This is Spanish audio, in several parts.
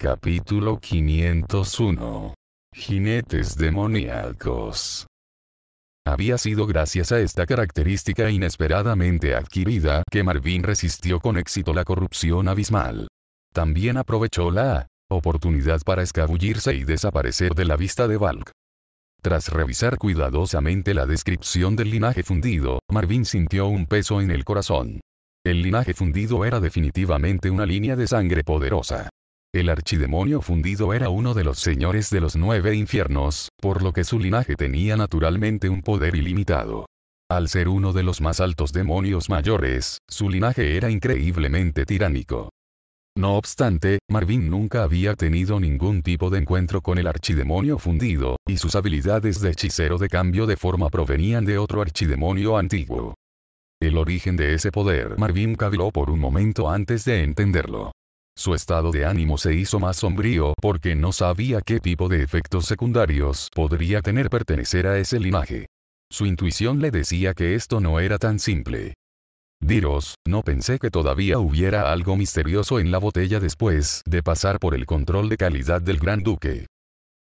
Capítulo 501. Jinetes demoníacos. Había sido gracias a esta característica inesperadamente adquirida que Marvin resistió con éxito la corrupción abismal. También aprovechó la oportunidad para escabullirse y desaparecer de la vista de Valk. Tras revisar cuidadosamente la descripción del linaje fundido, Marvin sintió un peso en el corazón. El linaje fundido era definitivamente una línea de sangre poderosa. El archidemonio fundido era uno de los señores de los nueve infiernos, por lo que su linaje tenía naturalmente un poder ilimitado. Al ser uno de los más altos demonios mayores, su linaje era increíblemente tiránico. No obstante, Marvin nunca había tenido ningún tipo de encuentro con el archidemonio fundido, y sus habilidades de hechicero de cambio de forma provenían de otro archidemonio antiguo. El origen de ese poder Marvin caviló por un momento antes de entenderlo. Su estado de ánimo se hizo más sombrío porque no sabía qué tipo de efectos secundarios podría tener pertenecer a ese linaje. Su intuición le decía que esto no era tan simple. Diros, no pensé que todavía hubiera algo misterioso en la botella después de pasar por el control de calidad del Gran Duque.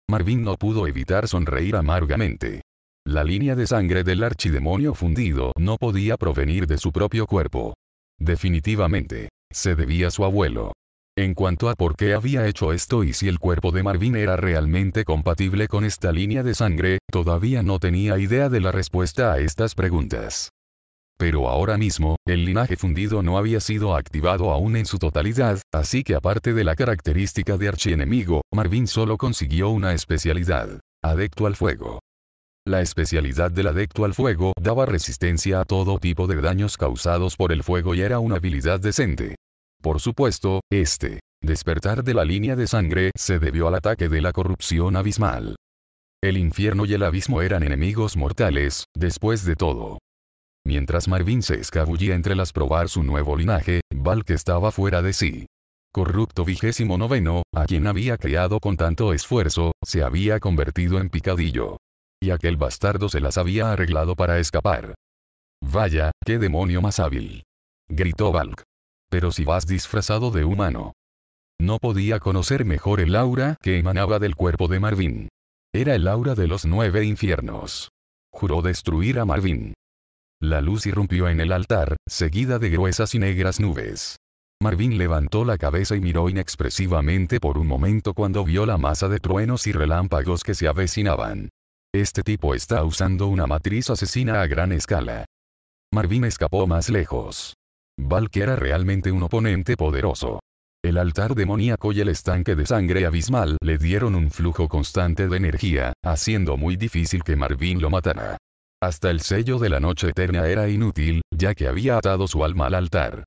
Marvin no pudo evitar sonreír amargamente. La línea de sangre del archidemonio fundido no podía provenir de su propio cuerpo. Definitivamente, se debía a su abuelo. En cuanto a por qué había hecho esto y si el cuerpo de Marvin era realmente compatible con esta línea de sangre, todavía no tenía idea de la respuesta a estas preguntas. Pero ahora mismo, el linaje fundido no había sido activado aún en su totalidad, así que aparte de la característica de archienemigo, Marvin solo consiguió una especialidad. Adecto al fuego. La especialidad del adecto al fuego daba resistencia a todo tipo de daños causados por el fuego y era una habilidad decente. Por supuesto, este despertar de la línea de sangre se debió al ataque de la corrupción abismal. El infierno y el abismo eran enemigos mortales, después de todo. Mientras Marvin se escabullía entre las probar su nuevo linaje, Valk estaba fuera de sí. Corrupto vigésimo noveno, a quien había criado con tanto esfuerzo, se había convertido en picadillo. Y aquel bastardo se las había arreglado para escapar. Vaya, qué demonio más hábil. Gritó Valk pero si vas disfrazado de humano. No podía conocer mejor el aura que emanaba del cuerpo de Marvin. Era el aura de los nueve infiernos. Juró destruir a Marvin. La luz irrumpió en el altar, seguida de gruesas y negras nubes. Marvin levantó la cabeza y miró inexpresivamente por un momento cuando vio la masa de truenos y relámpagos que se avecinaban. Este tipo está usando una matriz asesina a gran escala. Marvin escapó más lejos. Valk era realmente un oponente poderoso. El altar demoníaco y el estanque de sangre abismal le dieron un flujo constante de energía, haciendo muy difícil que Marvin lo matara. Hasta el sello de la noche eterna era inútil, ya que había atado su alma al altar.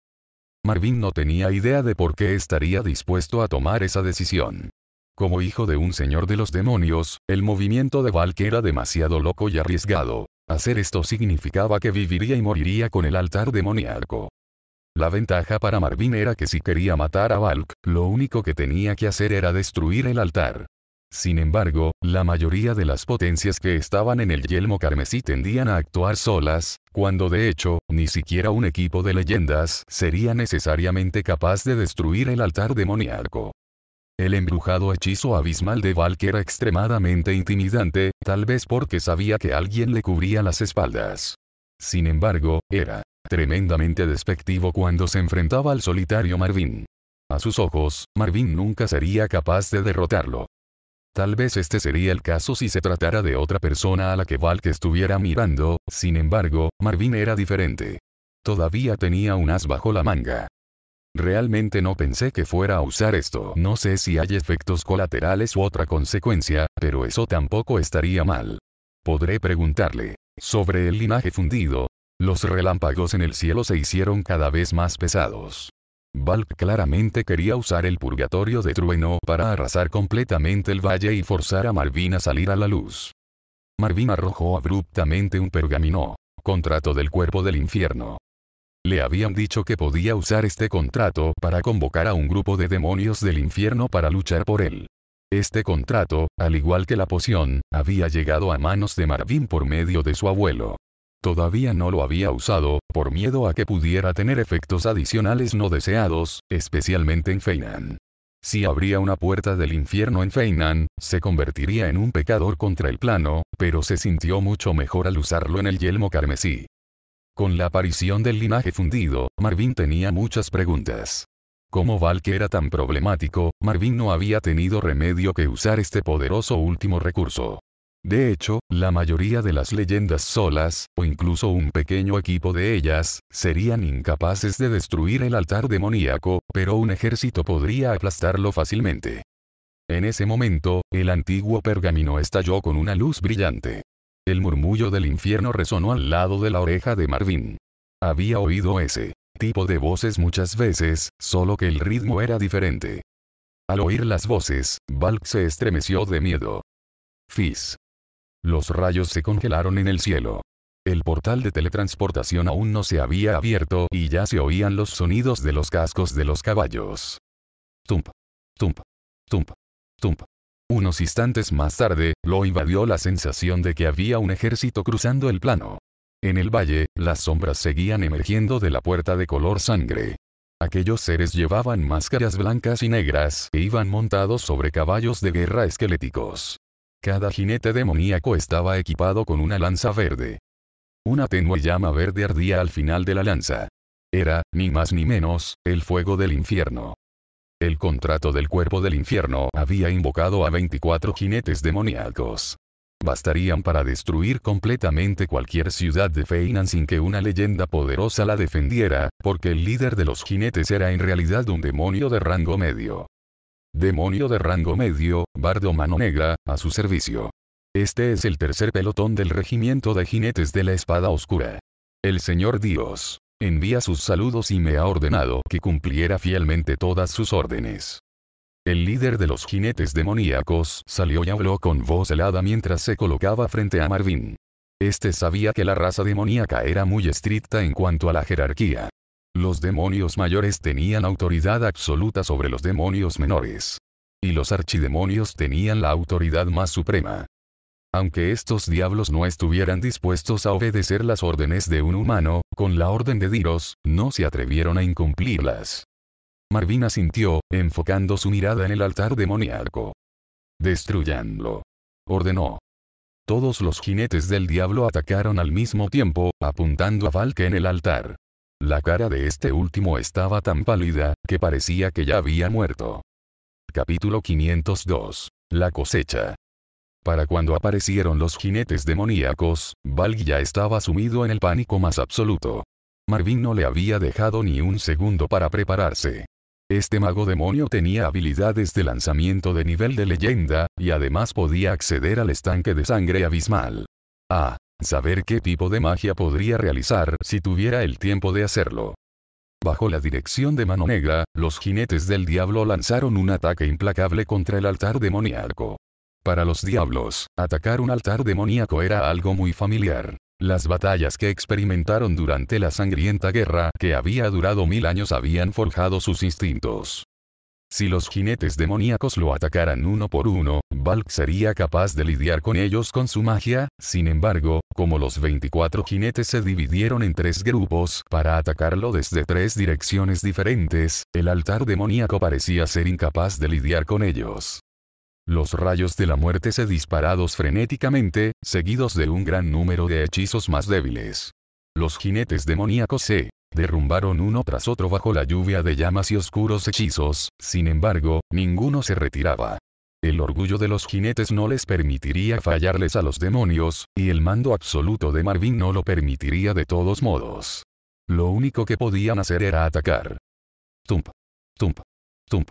Marvin no tenía idea de por qué estaría dispuesto a tomar esa decisión. Como hijo de un señor de los demonios, el movimiento de Valk era demasiado loco y arriesgado. Hacer esto significaba que viviría y moriría con el altar demoníaco. La ventaja para Marvin era que si quería matar a Valk, lo único que tenía que hacer era destruir el altar. Sin embargo, la mayoría de las potencias que estaban en el yelmo carmesí tendían a actuar solas, cuando de hecho, ni siquiera un equipo de leyendas sería necesariamente capaz de destruir el altar demoníaco. El embrujado hechizo abismal de Valk era extremadamente intimidante, tal vez porque sabía que alguien le cubría las espaldas. Sin embargo, era tremendamente despectivo cuando se enfrentaba al solitario Marvin. A sus ojos, Marvin nunca sería capaz de derrotarlo. Tal vez este sería el caso si se tratara de otra persona a la que Valk estuviera mirando, sin embargo, Marvin era diferente. Todavía tenía un as bajo la manga. Realmente no pensé que fuera a usar esto. No sé si hay efectos colaterales u otra consecuencia, pero eso tampoco estaría mal. Podré preguntarle. Sobre el linaje fundido, los relámpagos en el cielo se hicieron cada vez más pesados. Valk claramente quería usar el purgatorio de trueno para arrasar completamente el valle y forzar a Marvin a salir a la luz. Marvin arrojó abruptamente un pergamino, contrato del cuerpo del infierno. Le habían dicho que podía usar este contrato para convocar a un grupo de demonios del infierno para luchar por él. Este contrato, al igual que la poción, había llegado a manos de Marvin por medio de su abuelo. Todavía no lo había usado, por miedo a que pudiera tener efectos adicionales no deseados, especialmente en Feinan. Si abría una puerta del infierno en Feinan, se convertiría en un pecador contra el plano, pero se sintió mucho mejor al usarlo en el yelmo carmesí. Con la aparición del linaje fundido, Marvin tenía muchas preguntas. Como Valk era tan problemático, Marvin no había tenido remedio que usar este poderoso último recurso. De hecho, la mayoría de las leyendas solas, o incluso un pequeño equipo de ellas, serían incapaces de destruir el altar demoníaco, pero un ejército podría aplastarlo fácilmente. En ese momento, el antiguo pergamino estalló con una luz brillante. El murmullo del infierno resonó al lado de la oreja de Marvin. Había oído ese tipo de voces muchas veces, solo que el ritmo era diferente. Al oír las voces, Valk se estremeció de miedo. Fizz. Los rayos se congelaron en el cielo. El portal de teletransportación aún no se había abierto y ya se oían los sonidos de los cascos de los caballos. Tump. Tump. Tump. Tump. Unos instantes más tarde, lo invadió la sensación de que había un ejército cruzando el plano. En el valle, las sombras seguían emergiendo de la puerta de color sangre. Aquellos seres llevaban máscaras blancas y negras e iban montados sobre caballos de guerra esqueléticos. Cada jinete demoníaco estaba equipado con una lanza verde. Una tenue llama verde ardía al final de la lanza. Era, ni más ni menos, el fuego del infierno. El contrato del cuerpo del infierno había invocado a 24 jinetes demoníacos. Bastarían para destruir completamente cualquier ciudad de Feinan sin que una leyenda poderosa la defendiera, porque el líder de los jinetes era en realidad un demonio de rango medio demonio de rango medio, bardo mano negra, a su servicio. Este es el tercer pelotón del regimiento de jinetes de la espada oscura. El Señor Dios, envía sus saludos y me ha ordenado que cumpliera fielmente todas sus órdenes. El líder de los jinetes demoníacos salió y habló con voz helada mientras se colocaba frente a Marvin. Este sabía que la raza demoníaca era muy estricta en cuanto a la jerarquía. Los demonios mayores tenían autoridad absoluta sobre los demonios menores. Y los archidemonios tenían la autoridad más suprema. Aunque estos diablos no estuvieran dispuestos a obedecer las órdenes de un humano, con la orden de Diros, no se atrevieron a incumplirlas. Marvina sintió, enfocando su mirada en el altar demoníaco. Destruyanlo. Ordenó. Todos los jinetes del diablo atacaron al mismo tiempo, apuntando a Valke en el altar. La cara de este último estaba tan pálida, que parecía que ya había muerto. Capítulo 502. La cosecha. Para cuando aparecieron los jinetes demoníacos, Valg ya estaba sumido en el pánico más absoluto. Marvin no le había dejado ni un segundo para prepararse. Este mago demonio tenía habilidades de lanzamiento de nivel de leyenda, y además podía acceder al estanque de sangre abismal. Ah, Saber qué tipo de magia podría realizar si tuviera el tiempo de hacerlo. Bajo la dirección de Mano Negra, los jinetes del diablo lanzaron un ataque implacable contra el altar demoníaco. Para los diablos, atacar un altar demoníaco era algo muy familiar. Las batallas que experimentaron durante la sangrienta guerra que había durado mil años habían forjado sus instintos. Si los jinetes demoníacos lo atacaran uno por uno, Valk sería capaz de lidiar con ellos con su magia, sin embargo, como los 24 jinetes se dividieron en tres grupos para atacarlo desde tres direcciones diferentes, el altar demoníaco parecía ser incapaz de lidiar con ellos. Los rayos de la muerte se disparados frenéticamente, seguidos de un gran número de hechizos más débiles. Los jinetes demoníacos se derrumbaron uno tras otro bajo la lluvia de llamas y oscuros hechizos, sin embargo, ninguno se retiraba. El orgullo de los jinetes no les permitiría fallarles a los demonios, y el mando absoluto de Marvin no lo permitiría de todos modos. Lo único que podían hacer era atacar. Tump. Tump. Tump.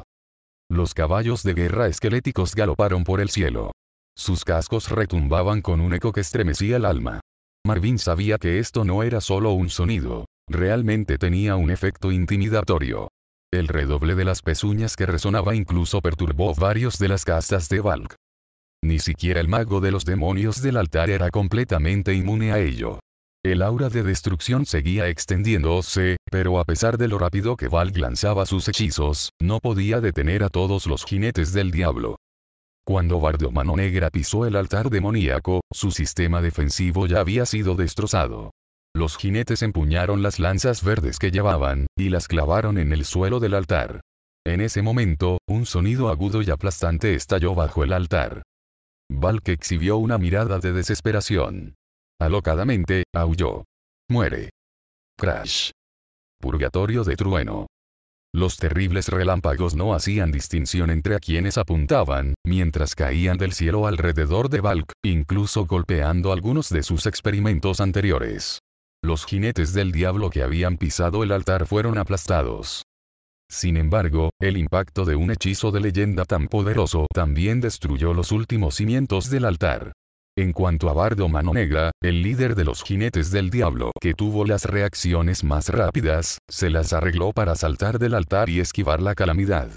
Los caballos de guerra esqueléticos galoparon por el cielo. Sus cascos retumbaban con un eco que estremecía el alma. Marvin sabía que esto no era solo un sonido, Realmente tenía un efecto intimidatorio. El redoble de las pezuñas que resonaba incluso perturbó varios de las casas de Valk. Ni siquiera el mago de los demonios del altar era completamente inmune a ello. El aura de destrucción seguía extendiéndose, pero a pesar de lo rápido que Valk lanzaba sus hechizos, no podía detener a todos los jinetes del diablo. Cuando Bardo Mano Negra pisó el altar demoníaco, su sistema defensivo ya había sido destrozado. Los jinetes empuñaron las lanzas verdes que llevaban, y las clavaron en el suelo del altar. En ese momento, un sonido agudo y aplastante estalló bajo el altar. Valk exhibió una mirada de desesperación. Alocadamente, aulló. Muere. Crash. Purgatorio de trueno. Los terribles relámpagos no hacían distinción entre a quienes apuntaban, mientras caían del cielo alrededor de Valk, incluso golpeando algunos de sus experimentos anteriores los jinetes del diablo que habían pisado el altar fueron aplastados. Sin embargo, el impacto de un hechizo de leyenda tan poderoso también destruyó los últimos cimientos del altar. En cuanto a Bardo Mano Negra, el líder de los jinetes del diablo que tuvo las reacciones más rápidas, se las arregló para saltar del altar y esquivar la calamidad.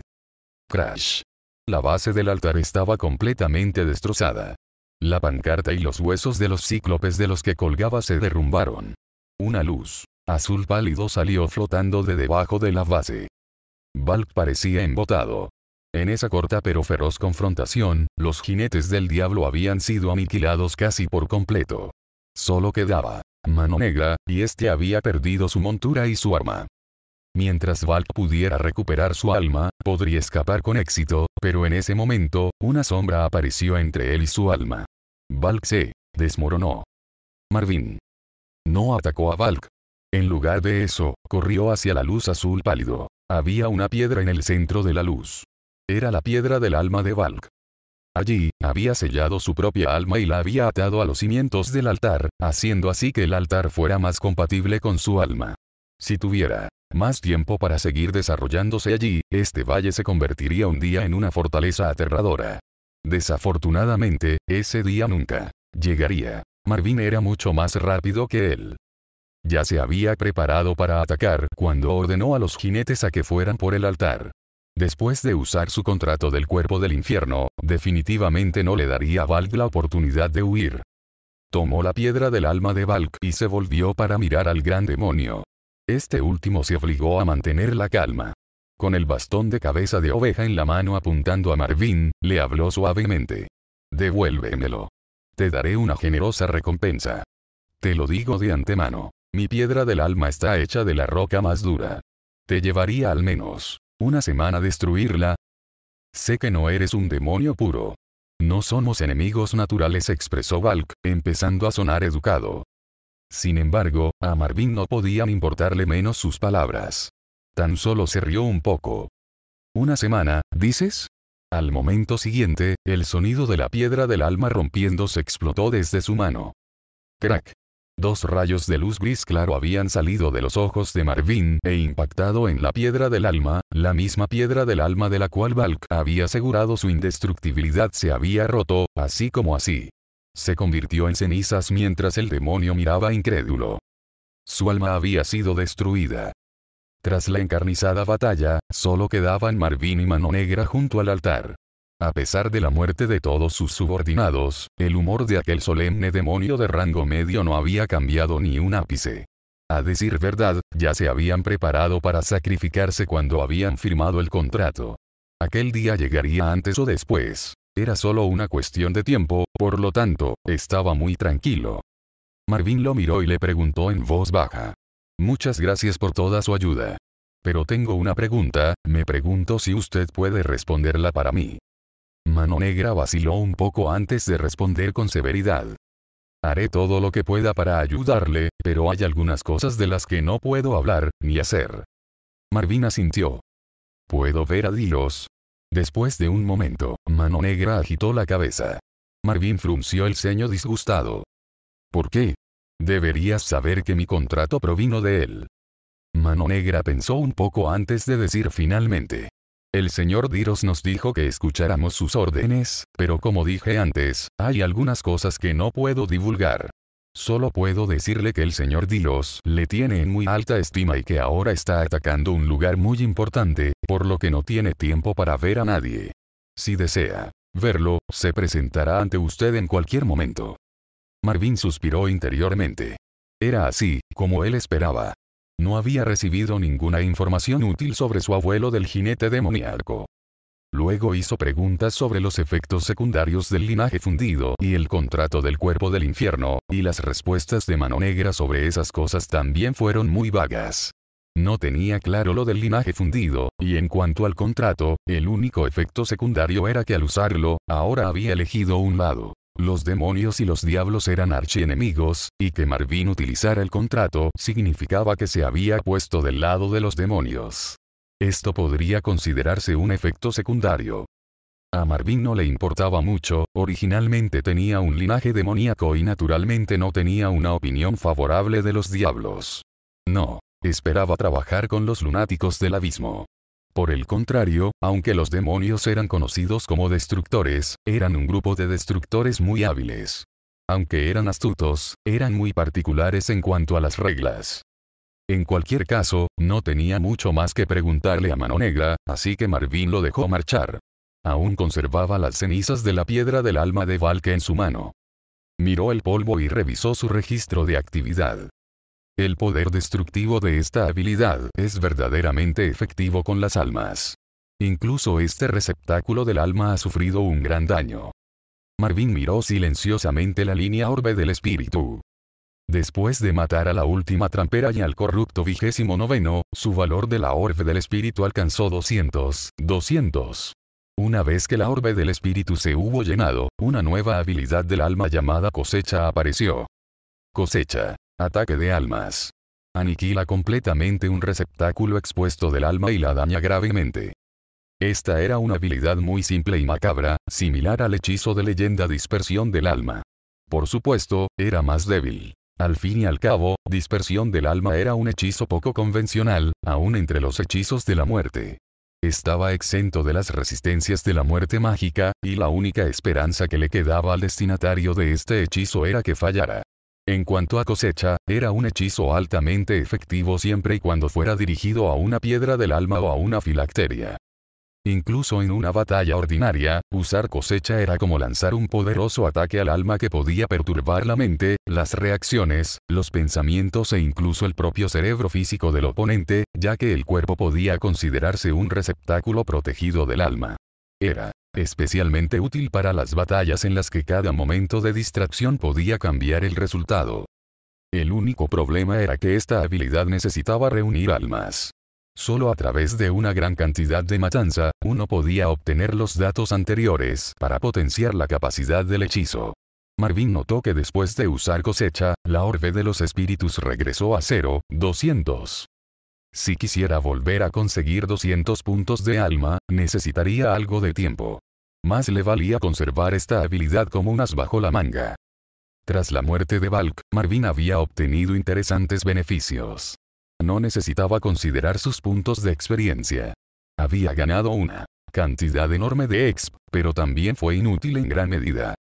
Crash. La base del altar estaba completamente destrozada. La pancarta y los huesos de los cíclopes de los que colgaba se derrumbaron. Una luz, azul pálido salió flotando de debajo de la base. Valk parecía embotado. En esa corta pero feroz confrontación, los jinetes del diablo habían sido aniquilados casi por completo. Solo quedaba, Mano Negra, y este había perdido su montura y su arma. Mientras Valk pudiera recuperar su alma, podría escapar con éxito, pero en ese momento, una sombra apareció entre él y su alma. Valk se desmoronó. Marvin. No atacó a Valk. En lugar de eso, corrió hacia la luz azul pálido. Había una piedra en el centro de la luz. Era la piedra del alma de Valk. Allí, había sellado su propia alma y la había atado a los cimientos del altar, haciendo así que el altar fuera más compatible con su alma. Si tuviera más tiempo para seguir desarrollándose allí, este valle se convertiría un día en una fortaleza aterradora. Desafortunadamente, ese día nunca llegaría. Marvin era mucho más rápido que él. Ya se había preparado para atacar cuando ordenó a los jinetes a que fueran por el altar. Después de usar su contrato del cuerpo del infierno, definitivamente no le daría a Valk la oportunidad de huir. Tomó la piedra del alma de Valk y se volvió para mirar al gran demonio. Este último se obligó a mantener la calma. Con el bastón de cabeza de oveja en la mano apuntando a Marvin, le habló suavemente. Devuélvemelo. Te daré una generosa recompensa. Te lo digo de antemano. Mi piedra del alma está hecha de la roca más dura. Te llevaría al menos una semana destruirla. Sé que no eres un demonio puro. No somos enemigos naturales, expresó Balk, empezando a sonar educado. Sin embargo, a Marvin no podían importarle menos sus palabras. Tan solo se rió un poco. ¿Una semana, dices? Al momento siguiente, el sonido de la piedra del alma rompiéndose explotó desde su mano. Crack. Dos rayos de luz gris claro habían salido de los ojos de Marvin e impactado en la piedra del alma, la misma piedra del alma de la cual Valk había asegurado su indestructibilidad se había roto, así como así. Se convirtió en cenizas mientras el demonio miraba incrédulo. Su alma había sido destruida. Tras la encarnizada batalla, solo quedaban Marvin y Mano Negra junto al altar. A pesar de la muerte de todos sus subordinados, el humor de aquel solemne demonio de rango medio no había cambiado ni un ápice. A decir verdad, ya se habían preparado para sacrificarse cuando habían firmado el contrato. Aquel día llegaría antes o después. Era solo una cuestión de tiempo, por lo tanto, estaba muy tranquilo. Marvin lo miró y le preguntó en voz baja, Muchas gracias por toda su ayuda. Pero tengo una pregunta, me pregunto si usted puede responderla para mí. Mano Negra vaciló un poco antes de responder con severidad. Haré todo lo que pueda para ayudarle, pero hay algunas cosas de las que no puedo hablar, ni hacer. Marvin asintió. Puedo ver a Dilos. Después de un momento, Mano Negra agitó la cabeza. Marvin frunció el ceño disgustado. ¿Por qué? Deberías saber que mi contrato provino de él. Mano Negra pensó un poco antes de decir finalmente. El señor Diros nos dijo que escucháramos sus órdenes, pero como dije antes, hay algunas cosas que no puedo divulgar. Solo puedo decirle que el señor Diros le tiene en muy alta estima y que ahora está atacando un lugar muy importante, por lo que no tiene tiempo para ver a nadie. Si desea verlo, se presentará ante usted en cualquier momento. Marvin suspiró interiormente. Era así, como él esperaba. No había recibido ninguna información útil sobre su abuelo del jinete demoníaco. Luego hizo preguntas sobre los efectos secundarios del linaje fundido y el contrato del cuerpo del infierno, y las respuestas de Mano Negra sobre esas cosas también fueron muy vagas. No tenía claro lo del linaje fundido, y en cuanto al contrato, el único efecto secundario era que al usarlo, ahora había elegido un lado. Los demonios y los diablos eran archienemigos, y que Marvin utilizara el contrato significaba que se había puesto del lado de los demonios. Esto podría considerarse un efecto secundario. A Marvin no le importaba mucho, originalmente tenía un linaje demoníaco y naturalmente no tenía una opinión favorable de los diablos. No, esperaba trabajar con los lunáticos del abismo. Por el contrario, aunque los demonios eran conocidos como destructores, eran un grupo de destructores muy hábiles. Aunque eran astutos, eran muy particulares en cuanto a las reglas. En cualquier caso, no tenía mucho más que preguntarle a Mano Negra, así que Marvin lo dejó marchar. Aún conservaba las cenizas de la piedra del alma de Valke en su mano. Miró el polvo y revisó su registro de actividad. El poder destructivo de esta habilidad es verdaderamente efectivo con las almas. Incluso este receptáculo del alma ha sufrido un gran daño. Marvin miró silenciosamente la línea orbe del espíritu. Después de matar a la última trampera y al corrupto vigésimo noveno, su valor de la orbe del espíritu alcanzó 200, 200. Una vez que la orbe del espíritu se hubo llenado, una nueva habilidad del alma llamada cosecha apareció. Cosecha. Ataque de almas. Aniquila completamente un receptáculo expuesto del alma y la daña gravemente. Esta era una habilidad muy simple y macabra, similar al hechizo de leyenda dispersión del alma. Por supuesto, era más débil. Al fin y al cabo, dispersión del alma era un hechizo poco convencional, aún entre los hechizos de la muerte. Estaba exento de las resistencias de la muerte mágica, y la única esperanza que le quedaba al destinatario de este hechizo era que fallara. En cuanto a cosecha, era un hechizo altamente efectivo siempre y cuando fuera dirigido a una piedra del alma o a una filacteria. Incluso en una batalla ordinaria, usar cosecha era como lanzar un poderoso ataque al alma que podía perturbar la mente, las reacciones, los pensamientos e incluso el propio cerebro físico del oponente, ya que el cuerpo podía considerarse un receptáculo protegido del alma. Era especialmente útil para las batallas en las que cada momento de distracción podía cambiar el resultado. El único problema era que esta habilidad necesitaba reunir almas. Solo a través de una gran cantidad de matanza, uno podía obtener los datos anteriores para potenciar la capacidad del hechizo. Marvin notó que después de usar cosecha, la orbe de los espíritus regresó a cero, 200. Si quisiera volver a conseguir 200 puntos de alma, necesitaría algo de tiempo. Más le valía conservar esta habilidad como unas bajo la manga. Tras la muerte de Valk, Marvin había obtenido interesantes beneficios. No necesitaba considerar sus puntos de experiencia. Había ganado una cantidad enorme de exp, pero también fue inútil en gran medida.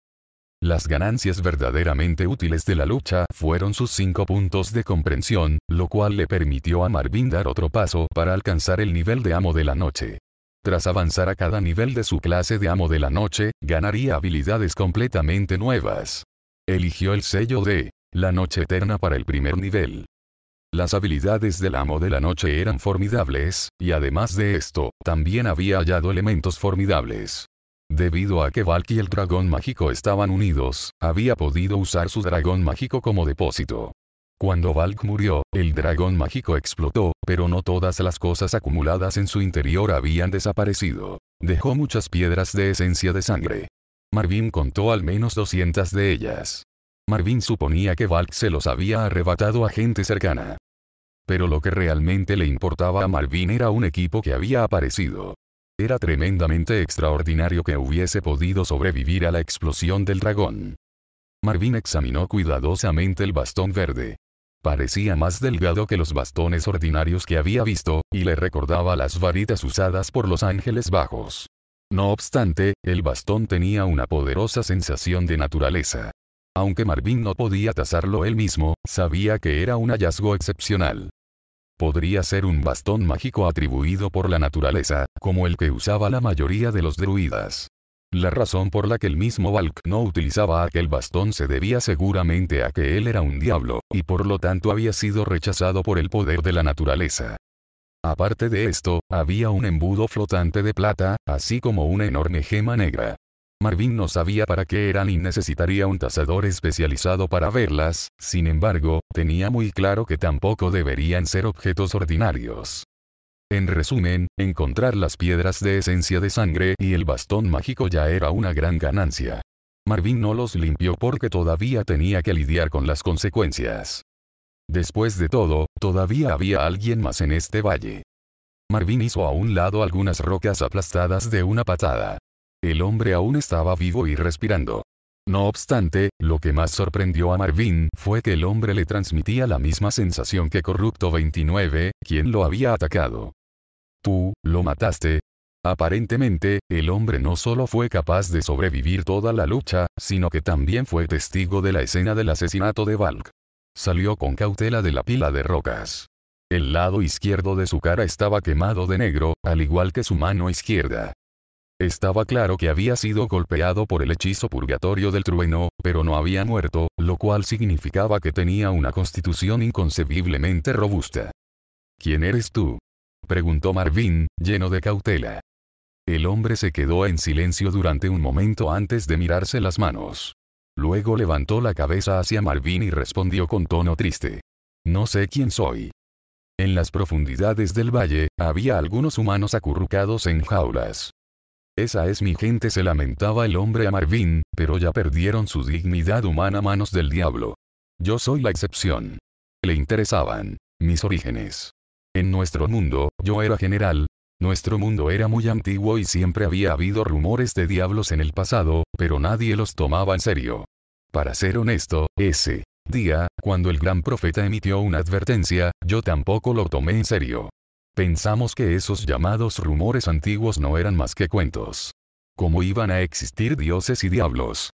Las ganancias verdaderamente útiles de la lucha fueron sus cinco puntos de comprensión, lo cual le permitió a Marvin dar otro paso para alcanzar el nivel de amo de la noche. Tras avanzar a cada nivel de su clase de amo de la noche, ganaría habilidades completamente nuevas. Eligió el sello de la noche eterna para el primer nivel. Las habilidades del amo de la noche eran formidables, y además de esto, también había hallado elementos formidables. Debido a que Valky y el dragón mágico estaban unidos, había podido usar su dragón mágico como depósito. Cuando Valk murió, el dragón mágico explotó, pero no todas las cosas acumuladas en su interior habían desaparecido. Dejó muchas piedras de esencia de sangre. Marvin contó al menos 200 de ellas. Marvin suponía que Valk se los había arrebatado a gente cercana. Pero lo que realmente le importaba a Marvin era un equipo que había aparecido. Era tremendamente extraordinario que hubiese podido sobrevivir a la explosión del dragón. Marvin examinó cuidadosamente el bastón verde. Parecía más delgado que los bastones ordinarios que había visto, y le recordaba las varitas usadas por los ángeles bajos. No obstante, el bastón tenía una poderosa sensación de naturaleza. Aunque Marvin no podía tasarlo él mismo, sabía que era un hallazgo excepcional. Podría ser un bastón mágico atribuido por la naturaleza, como el que usaba la mayoría de los druidas. La razón por la que el mismo Valk no utilizaba aquel bastón se debía seguramente a que él era un diablo, y por lo tanto había sido rechazado por el poder de la naturaleza. Aparte de esto, había un embudo flotante de plata, así como una enorme gema negra. Marvin no sabía para qué eran y necesitaría un tasador especializado para verlas, sin embargo, tenía muy claro que tampoco deberían ser objetos ordinarios. En resumen, encontrar las piedras de esencia de sangre y el bastón mágico ya era una gran ganancia. Marvin no los limpió porque todavía tenía que lidiar con las consecuencias. Después de todo, todavía había alguien más en este valle. Marvin hizo a un lado algunas rocas aplastadas de una patada. El hombre aún estaba vivo y respirando. No obstante, lo que más sorprendió a Marvin fue que el hombre le transmitía la misma sensación que Corrupto 29, quien lo había atacado. Tú, lo mataste. Aparentemente, el hombre no solo fue capaz de sobrevivir toda la lucha, sino que también fue testigo de la escena del asesinato de Valk. Salió con cautela de la pila de rocas. El lado izquierdo de su cara estaba quemado de negro, al igual que su mano izquierda. Estaba claro que había sido golpeado por el hechizo purgatorio del trueno, pero no había muerto, lo cual significaba que tenía una constitución inconcebiblemente robusta. ¿Quién eres tú? Preguntó Marvin, lleno de cautela. El hombre se quedó en silencio durante un momento antes de mirarse las manos. Luego levantó la cabeza hacia Marvin y respondió con tono triste. No sé quién soy. En las profundidades del valle, había algunos humanos acurrucados en jaulas. Esa es mi gente, se lamentaba el hombre a Marvin, pero ya perdieron su dignidad humana a manos del diablo. Yo soy la excepción. Le interesaban mis orígenes. En nuestro mundo, yo era general. Nuestro mundo era muy antiguo y siempre había habido rumores de diablos en el pasado, pero nadie los tomaba en serio. Para ser honesto, ese día, cuando el gran profeta emitió una advertencia, yo tampoco lo tomé en serio. Pensamos que esos llamados rumores antiguos no eran más que cuentos. ¿Cómo iban a existir dioses y diablos?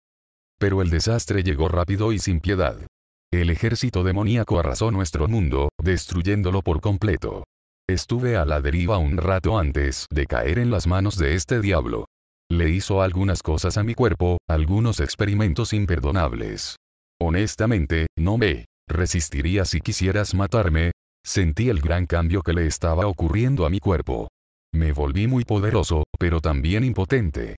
Pero el desastre llegó rápido y sin piedad. El ejército demoníaco arrasó nuestro mundo, destruyéndolo por completo. Estuve a la deriva un rato antes de caer en las manos de este diablo. Le hizo algunas cosas a mi cuerpo, algunos experimentos imperdonables. Honestamente, no me resistiría si quisieras matarme. Sentí el gran cambio que le estaba ocurriendo a mi cuerpo. Me volví muy poderoso, pero también impotente.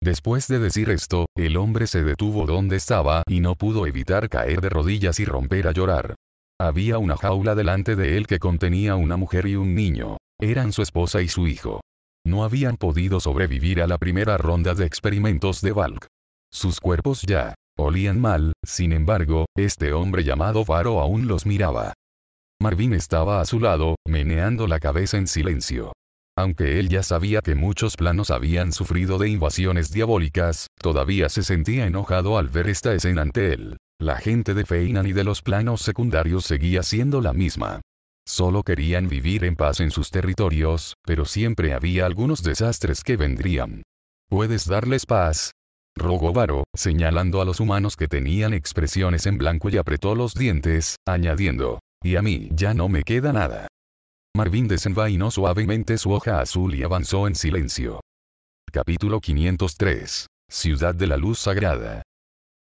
Después de decir esto, el hombre se detuvo donde estaba y no pudo evitar caer de rodillas y romper a llorar. Había una jaula delante de él que contenía una mujer y un niño. Eran su esposa y su hijo. No habían podido sobrevivir a la primera ronda de experimentos de Valk. Sus cuerpos ya olían mal, sin embargo, este hombre llamado Faro aún los miraba. Marvin estaba a su lado, meneando la cabeza en silencio. Aunque él ya sabía que muchos planos habían sufrido de invasiones diabólicas, todavía se sentía enojado al ver esta escena ante él. La gente de Feinan y de los planos secundarios seguía siendo la misma. Solo querían vivir en paz en sus territorios, pero siempre había algunos desastres que vendrían. ¿Puedes darles paz? Rogó Varo, señalando a los humanos que tenían expresiones en blanco y apretó los dientes, añadiendo, y a mí ya no me queda nada. Marvin desenvainó suavemente su hoja azul y avanzó en silencio. Capítulo 503. Ciudad de la Luz Sagrada.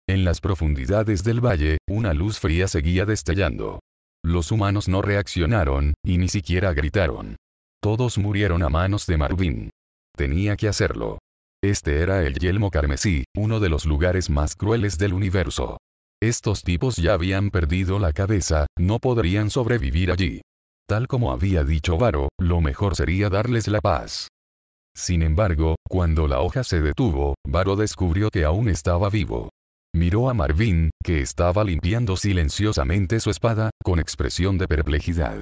En las profundidades del valle, una luz fría seguía destellando. Los humanos no reaccionaron, y ni siquiera gritaron. Todos murieron a manos de Marvin. Tenía que hacerlo. Este era el Yelmo Carmesí, uno de los lugares más crueles del universo. Estos tipos ya habían perdido la cabeza, no podrían sobrevivir allí. Tal como había dicho Varo, lo mejor sería darles la paz. Sin embargo, cuando la hoja se detuvo, Varo descubrió que aún estaba vivo. Miró a Marvin, que estaba limpiando silenciosamente su espada, con expresión de perplejidad.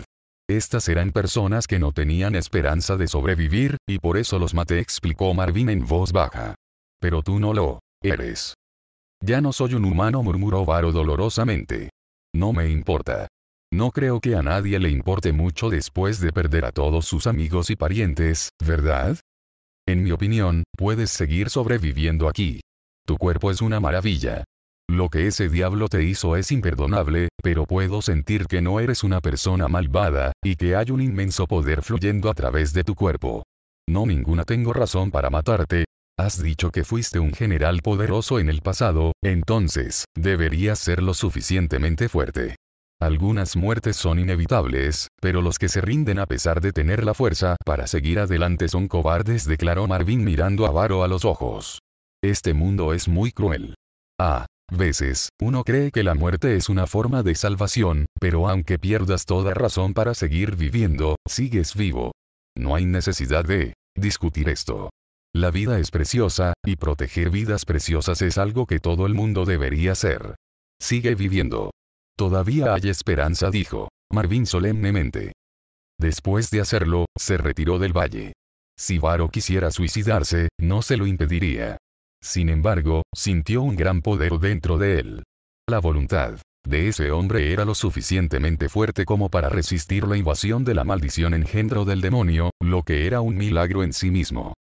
Estas eran personas que no tenían esperanza de sobrevivir, y por eso los maté, explicó Marvin en voz baja. Pero tú no lo eres. Ya no soy un humano, murmuró Varo dolorosamente. No me importa. No creo que a nadie le importe mucho después de perder a todos sus amigos y parientes, ¿verdad? En mi opinión, puedes seguir sobreviviendo aquí. Tu cuerpo es una maravilla. Lo que ese diablo te hizo es imperdonable, pero puedo sentir que no eres una persona malvada, y que hay un inmenso poder fluyendo a través de tu cuerpo. No ninguna tengo razón para matarte. Has dicho que fuiste un general poderoso en el pasado, entonces, deberías ser lo suficientemente fuerte. Algunas muertes son inevitables, pero los que se rinden a pesar de tener la fuerza para seguir adelante son cobardes, declaró Marvin mirando a Varo a los ojos. Este mundo es muy cruel. A veces, uno cree que la muerte es una forma de salvación, pero aunque pierdas toda razón para seguir viviendo, sigues vivo. No hay necesidad de discutir esto. La vida es preciosa, y proteger vidas preciosas es algo que todo el mundo debería hacer. Sigue viviendo. Todavía hay esperanza, dijo Marvin solemnemente. Después de hacerlo, se retiró del valle. Si Varo quisiera suicidarse, no se lo impediría. Sin embargo, sintió un gran poder dentro de él. La voluntad de ese hombre era lo suficientemente fuerte como para resistir la invasión de la maldición engendro del demonio, lo que era un milagro en sí mismo.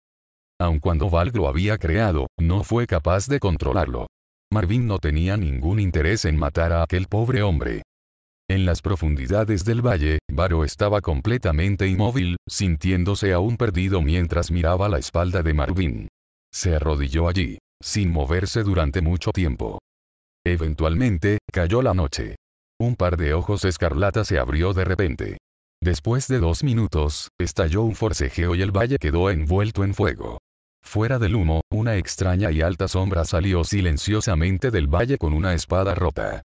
Aun cuando Valg lo había creado, no fue capaz de controlarlo. Marvin no tenía ningún interés en matar a aquel pobre hombre. En las profundidades del valle, Varo estaba completamente inmóvil, sintiéndose aún perdido mientras miraba la espalda de Marvin. Se arrodilló allí, sin moverse durante mucho tiempo. Eventualmente, cayó la noche. Un par de ojos escarlata se abrió de repente. Después de dos minutos, estalló un forcejeo y el valle quedó envuelto en fuego. Fuera del humo, una extraña y alta sombra salió silenciosamente del valle con una espada rota.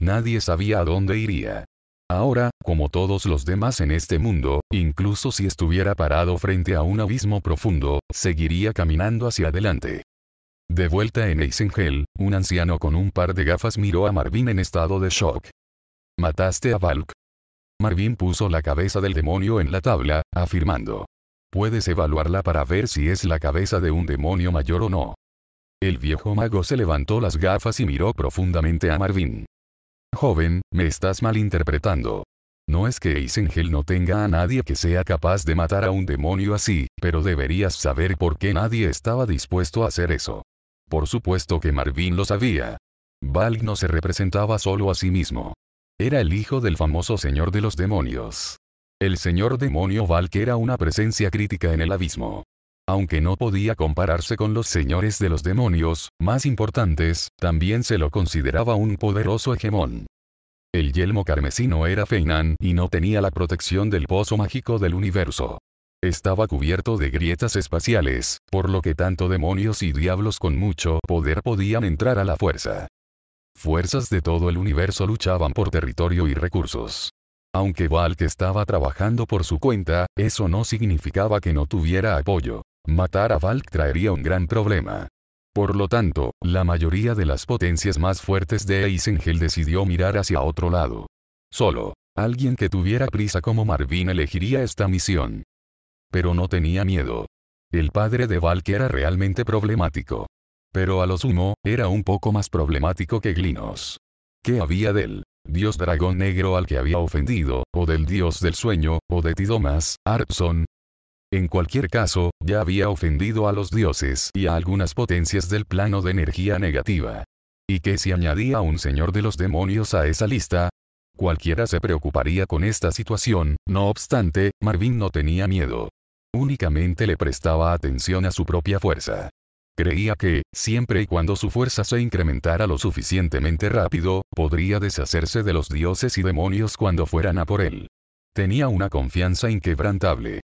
Nadie sabía a dónde iría. Ahora, como todos los demás en este mundo, incluso si estuviera parado frente a un abismo profundo, seguiría caminando hacia adelante. De vuelta en Eisengel, un anciano con un par de gafas miró a Marvin en estado de shock. Mataste a Valk. Marvin puso la cabeza del demonio en la tabla, afirmando puedes evaluarla para ver si es la cabeza de un demonio mayor o no. El viejo mago se levantó las gafas y miró profundamente a Marvin. Joven, me estás malinterpretando. No es que Isengel no tenga a nadie que sea capaz de matar a un demonio así, pero deberías saber por qué nadie estaba dispuesto a hacer eso. Por supuesto que Marvin lo sabía. Val no se representaba solo a sí mismo. Era el hijo del famoso señor de los demonios. El señor demonio Valk era una presencia crítica en el abismo. Aunque no podía compararse con los señores de los demonios, más importantes, también se lo consideraba un poderoso hegemón. El yelmo carmesino era feinán y no tenía la protección del pozo mágico del universo. Estaba cubierto de grietas espaciales, por lo que tanto demonios y diablos con mucho poder podían entrar a la fuerza. Fuerzas de todo el universo luchaban por territorio y recursos. Aunque Valk estaba trabajando por su cuenta, eso no significaba que no tuviera apoyo. Matar a Valk traería un gran problema. Por lo tanto, la mayoría de las potencias más fuertes de Eisengel decidió mirar hacia otro lado. Solo, alguien que tuviera prisa como Marvin elegiría esta misión. Pero no tenía miedo. El padre de Valk era realmente problemático. Pero a lo sumo, era un poco más problemático que Glinos. ¿Qué había de él? dios dragón negro al que había ofendido, o del dios del sueño, o de Tidomas, Arpson. En cualquier caso, ya había ofendido a los dioses y a algunas potencias del plano de energía negativa. ¿Y que si añadía un señor de los demonios a esa lista? Cualquiera se preocuparía con esta situación, no obstante, Marvin no tenía miedo. Únicamente le prestaba atención a su propia fuerza. Creía que, siempre y cuando su fuerza se incrementara lo suficientemente rápido, podría deshacerse de los dioses y demonios cuando fueran a por él. Tenía una confianza inquebrantable.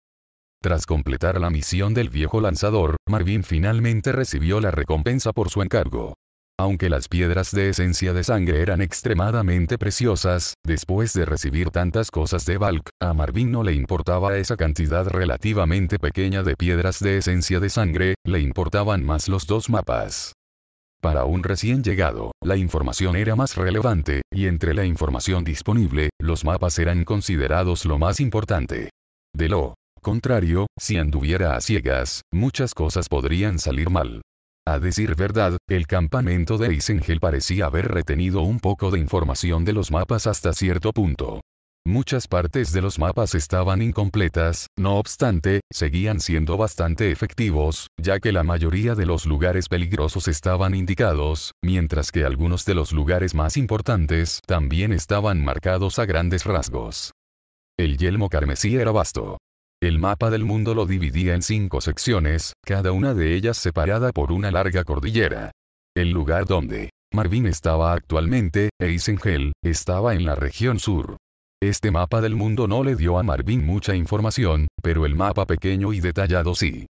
Tras completar la misión del viejo lanzador, Marvin finalmente recibió la recompensa por su encargo. Aunque las piedras de esencia de sangre eran extremadamente preciosas, después de recibir tantas cosas de Valk, a Marvin no le importaba esa cantidad relativamente pequeña de piedras de esencia de sangre, le importaban más los dos mapas. Para un recién llegado, la información era más relevante, y entre la información disponible, los mapas eran considerados lo más importante. De lo contrario, si anduviera a ciegas, muchas cosas podrían salir mal. A decir verdad, el campamento de Isengel parecía haber retenido un poco de información de los mapas hasta cierto punto. Muchas partes de los mapas estaban incompletas, no obstante, seguían siendo bastante efectivos, ya que la mayoría de los lugares peligrosos estaban indicados, mientras que algunos de los lugares más importantes también estaban marcados a grandes rasgos. El yelmo carmesí era vasto. El mapa del mundo lo dividía en cinco secciones, cada una de ellas separada por una larga cordillera. El lugar donde Marvin estaba actualmente, Eisengel, estaba en la región sur. Este mapa del mundo no le dio a Marvin mucha información, pero el mapa pequeño y detallado sí.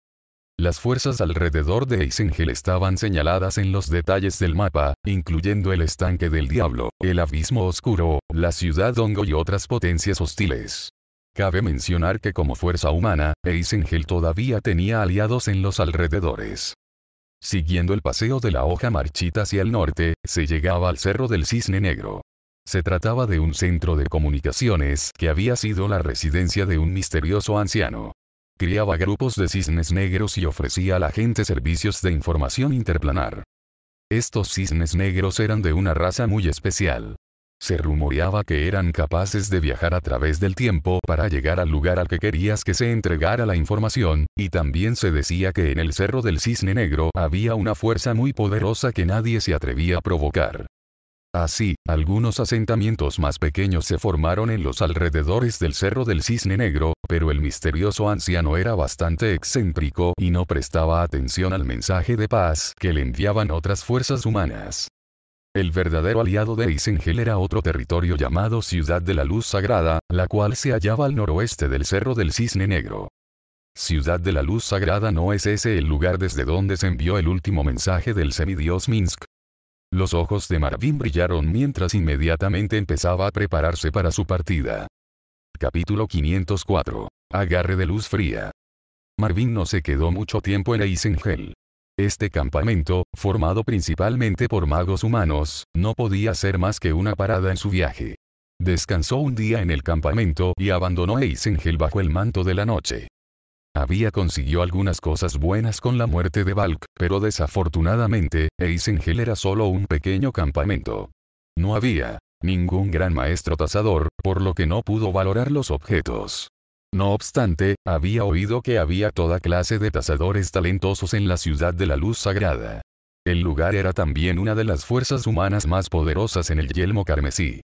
Las fuerzas alrededor de Eisengel estaban señaladas en los detalles del mapa, incluyendo el estanque del diablo, el abismo oscuro, la ciudad hongo y otras potencias hostiles. Cabe mencionar que como fuerza humana, Eisengel todavía tenía aliados en los alrededores. Siguiendo el paseo de la hoja marchita hacia el norte, se llegaba al Cerro del Cisne Negro. Se trataba de un centro de comunicaciones que había sido la residencia de un misterioso anciano. Criaba grupos de cisnes negros y ofrecía a la gente servicios de información interplanar. Estos cisnes negros eran de una raza muy especial. Se rumoreaba que eran capaces de viajar a través del tiempo para llegar al lugar al que querías que se entregara la información, y también se decía que en el Cerro del Cisne Negro había una fuerza muy poderosa que nadie se atrevía a provocar. Así, algunos asentamientos más pequeños se formaron en los alrededores del Cerro del Cisne Negro, pero el misterioso anciano era bastante excéntrico y no prestaba atención al mensaje de paz que le enviaban otras fuerzas humanas. El verdadero aliado de Eisengel era otro territorio llamado Ciudad de la Luz Sagrada, la cual se hallaba al noroeste del Cerro del Cisne Negro. Ciudad de la Luz Sagrada no es ese el lugar desde donde se envió el último mensaje del semidios Minsk. Los ojos de Marvin brillaron mientras inmediatamente empezaba a prepararse para su partida. Capítulo 504. Agarre de luz fría. Marvin no se quedó mucho tiempo en Eisengel. Este campamento, formado principalmente por magos humanos, no podía ser más que una parada en su viaje. Descansó un día en el campamento y abandonó Eisengel bajo el manto de la noche. Había consiguió algunas cosas buenas con la muerte de Valk, pero desafortunadamente, Eisengel era solo un pequeño campamento. No había ningún gran maestro tasador, por lo que no pudo valorar los objetos. No obstante, había oído que había toda clase de tasadores talentosos en la ciudad de la luz sagrada. El lugar era también una de las fuerzas humanas más poderosas en el yelmo carmesí.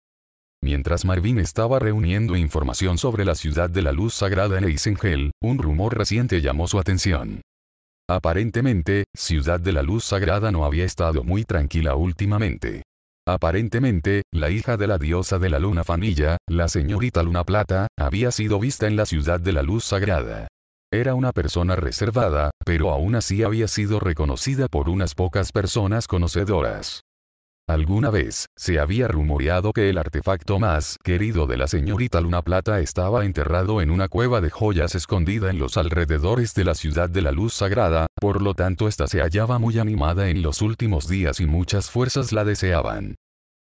Mientras Marvin estaba reuniendo información sobre la ciudad de la luz sagrada en Eisengel, un rumor reciente llamó su atención. Aparentemente, Ciudad de la Luz Sagrada no había estado muy tranquila últimamente. Aparentemente, la hija de la diosa de la luna Fanilla, la señorita Luna Plata, había sido vista en la ciudad de la luz sagrada. Era una persona reservada, pero aún así había sido reconocida por unas pocas personas conocedoras. Alguna vez, se había rumoreado que el artefacto más querido de la señorita Luna Plata estaba enterrado en una cueva de joyas escondida en los alrededores de la ciudad de la luz sagrada, por lo tanto ésta se hallaba muy animada en los últimos días y muchas fuerzas la deseaban.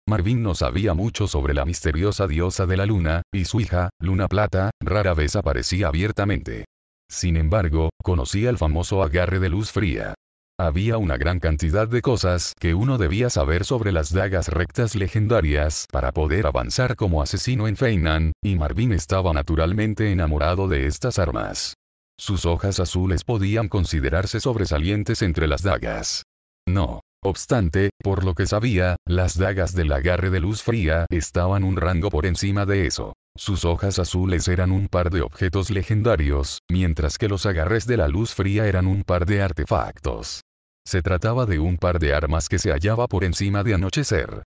Marvin no sabía mucho sobre la misteriosa diosa de la luna, y su hija, Luna Plata, rara vez aparecía abiertamente. Sin embargo, conocía el famoso agarre de luz fría. Había una gran cantidad de cosas que uno debía saber sobre las dagas rectas legendarias para poder avanzar como asesino en Feynman, y Marvin estaba naturalmente enamorado de estas armas. Sus hojas azules podían considerarse sobresalientes entre las dagas. No, obstante, por lo que sabía, las dagas del agarre de luz fría estaban un rango por encima de eso. Sus hojas azules eran un par de objetos legendarios, mientras que los agarres de la luz fría eran un par de artefactos. Se trataba de un par de armas que se hallaba por encima de anochecer.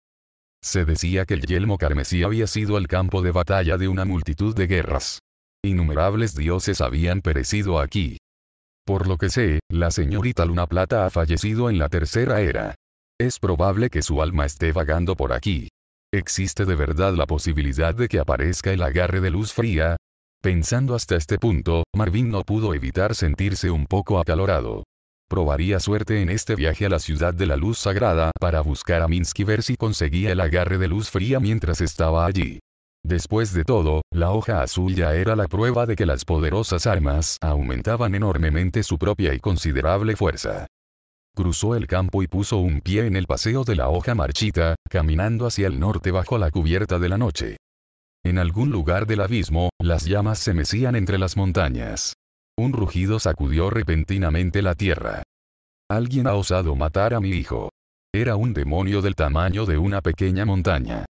Se decía que el yelmo carmesí había sido el campo de batalla de una multitud de guerras. Innumerables dioses habían perecido aquí, por lo que sé, la señorita Luna Plata ha fallecido en la tercera era. Es probable que su alma esté vagando por aquí. ¿Existe de verdad la posibilidad de que aparezca el agarre de luz fría? Pensando hasta este punto, Marvin no pudo evitar sentirse un poco acalorado. Probaría suerte en este viaje a la ciudad de la luz sagrada para buscar a Minsky ver si conseguía el agarre de luz fría mientras estaba allí. Después de todo, la hoja azul ya era la prueba de que las poderosas armas aumentaban enormemente su propia y considerable fuerza. Cruzó el campo y puso un pie en el paseo de la hoja marchita, caminando hacia el norte bajo la cubierta de la noche. En algún lugar del abismo, las llamas se mecían entre las montañas. Un rugido sacudió repentinamente la tierra. Alguien ha osado matar a mi hijo. Era un demonio del tamaño de una pequeña montaña.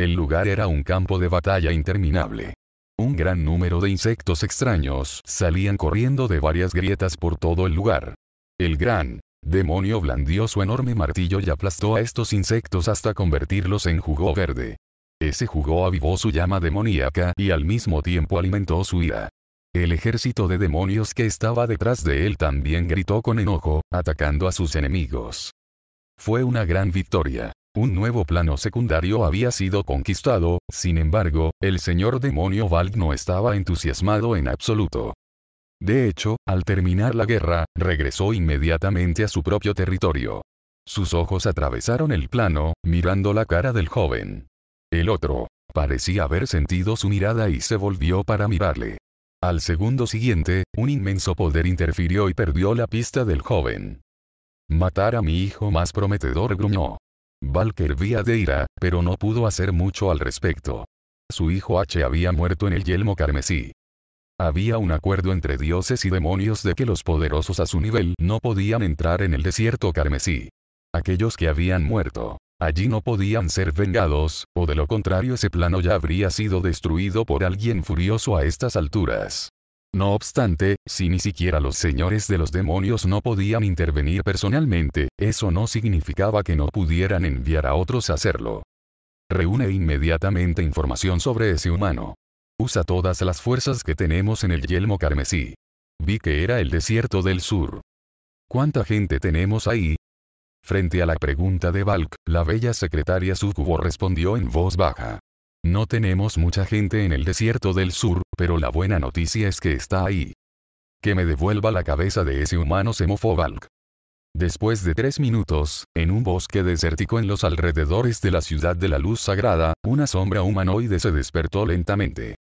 El lugar era un campo de batalla interminable. Un gran número de insectos extraños salían corriendo de varias grietas por todo el lugar. El gran demonio blandió su enorme martillo y aplastó a estos insectos hasta convertirlos en jugo verde. Ese jugo avivó su llama demoníaca y al mismo tiempo alimentó su ira. El ejército de demonios que estaba detrás de él también gritó con enojo, atacando a sus enemigos. Fue una gran victoria. Un nuevo plano secundario había sido conquistado, sin embargo, el señor demonio Valk no estaba entusiasmado en absoluto. De hecho, al terminar la guerra, regresó inmediatamente a su propio territorio. Sus ojos atravesaron el plano, mirando la cara del joven. El otro, parecía haber sentido su mirada y se volvió para mirarle. Al segundo siguiente, un inmenso poder interfirió y perdió la pista del joven. Matar a mi hijo más prometedor gruñó. Valker vía ira, pero no pudo hacer mucho al respecto. Su hijo H había muerto en el yelmo carmesí. Había un acuerdo entre dioses y demonios de que los poderosos a su nivel no podían entrar en el desierto carmesí. Aquellos que habían muerto, allí no podían ser vengados, o de lo contrario ese plano ya habría sido destruido por alguien furioso a estas alturas. No obstante, si ni siquiera los señores de los demonios no podían intervenir personalmente, eso no significaba que no pudieran enviar a otros a hacerlo. Reúne inmediatamente información sobre ese humano. Usa todas las fuerzas que tenemos en el yelmo carmesí. Vi que era el desierto del sur. ¿Cuánta gente tenemos ahí? Frente a la pregunta de Valk, la bella secretaria Sukubo respondió en voz baja. No tenemos mucha gente en el desierto del sur, pero la buena noticia es que está ahí. Que me devuelva la cabeza de ese humano semofobalk. Después de tres minutos, en un bosque desértico en los alrededores de la ciudad de la luz sagrada, una sombra humanoide se despertó lentamente.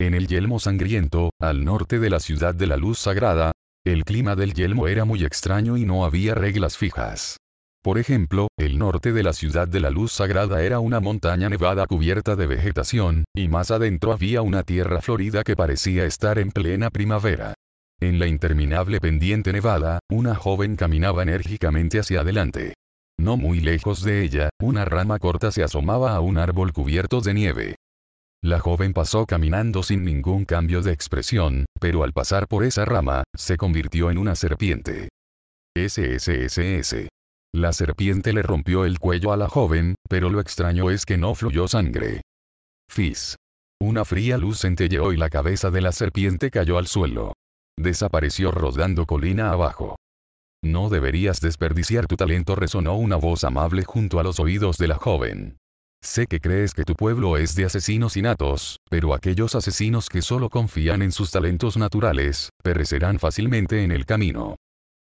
En el yelmo sangriento, al norte de la ciudad de la luz sagrada, el clima del yelmo era muy extraño y no había reglas fijas. Por ejemplo, el norte de la ciudad de la luz sagrada era una montaña nevada cubierta de vegetación, y más adentro había una tierra florida que parecía estar en plena primavera. En la interminable pendiente nevada, una joven caminaba enérgicamente hacia adelante. No muy lejos de ella, una rama corta se asomaba a un árbol cubierto de nieve. La joven pasó caminando sin ningún cambio de expresión, pero al pasar por esa rama, se convirtió en una serpiente. SSSS. La serpiente le rompió el cuello a la joven, pero lo extraño es que no fluyó sangre. Fizz. Una fría luz centelleó y la cabeza de la serpiente cayó al suelo. Desapareció rodando colina abajo. No deberías desperdiciar tu talento resonó una voz amable junto a los oídos de la joven. Sé que crees que tu pueblo es de asesinos innatos, pero aquellos asesinos que solo confían en sus talentos naturales, perecerán fácilmente en el camino.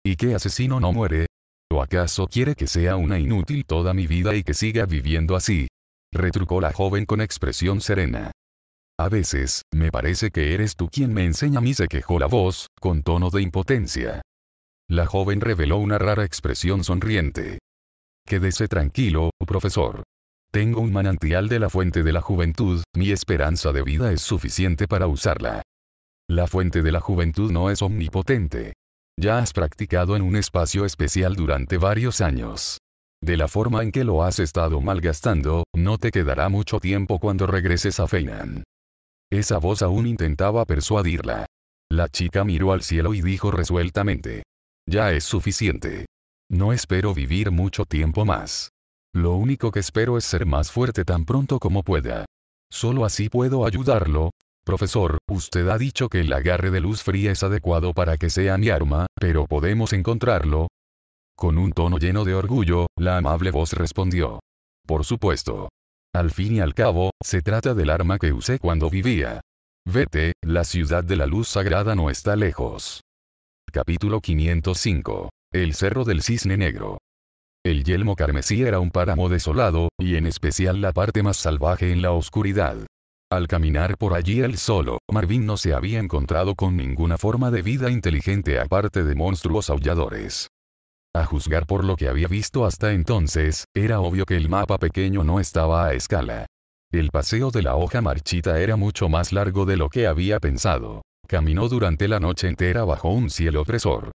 ¿Y qué asesino no muere? ¿O acaso quiere que sea una inútil toda mi vida y que siga viviendo así? Retrucó la joven con expresión serena. A veces, me parece que eres tú quien me enseña a mí, se quejó la voz, con tono de impotencia. La joven reveló una rara expresión sonriente. Quédese tranquilo, profesor. Tengo un manantial de la fuente de la juventud, mi esperanza de vida es suficiente para usarla. La fuente de la juventud no es omnipotente ya has practicado en un espacio especial durante varios años. De la forma en que lo has estado malgastando, no te quedará mucho tiempo cuando regreses a Feinan. Esa voz aún intentaba persuadirla. La chica miró al cielo y dijo resueltamente. Ya es suficiente. No espero vivir mucho tiempo más. Lo único que espero es ser más fuerte tan pronto como pueda. Solo así puedo ayudarlo, Profesor, usted ha dicho que el agarre de luz fría es adecuado para que sea mi arma, pero ¿podemos encontrarlo? Con un tono lleno de orgullo, la amable voz respondió. Por supuesto. Al fin y al cabo, se trata del arma que usé cuando vivía. Vete, la ciudad de la luz sagrada no está lejos. Capítulo 505. El Cerro del Cisne Negro. El yelmo carmesí era un páramo desolado, y en especial la parte más salvaje en la oscuridad. Al caminar por allí él solo, Marvin no se había encontrado con ninguna forma de vida inteligente aparte de monstruos aulladores. A juzgar por lo que había visto hasta entonces, era obvio que el mapa pequeño no estaba a escala. El paseo de la hoja marchita era mucho más largo de lo que había pensado. Caminó durante la noche entera bajo un cielo opresor.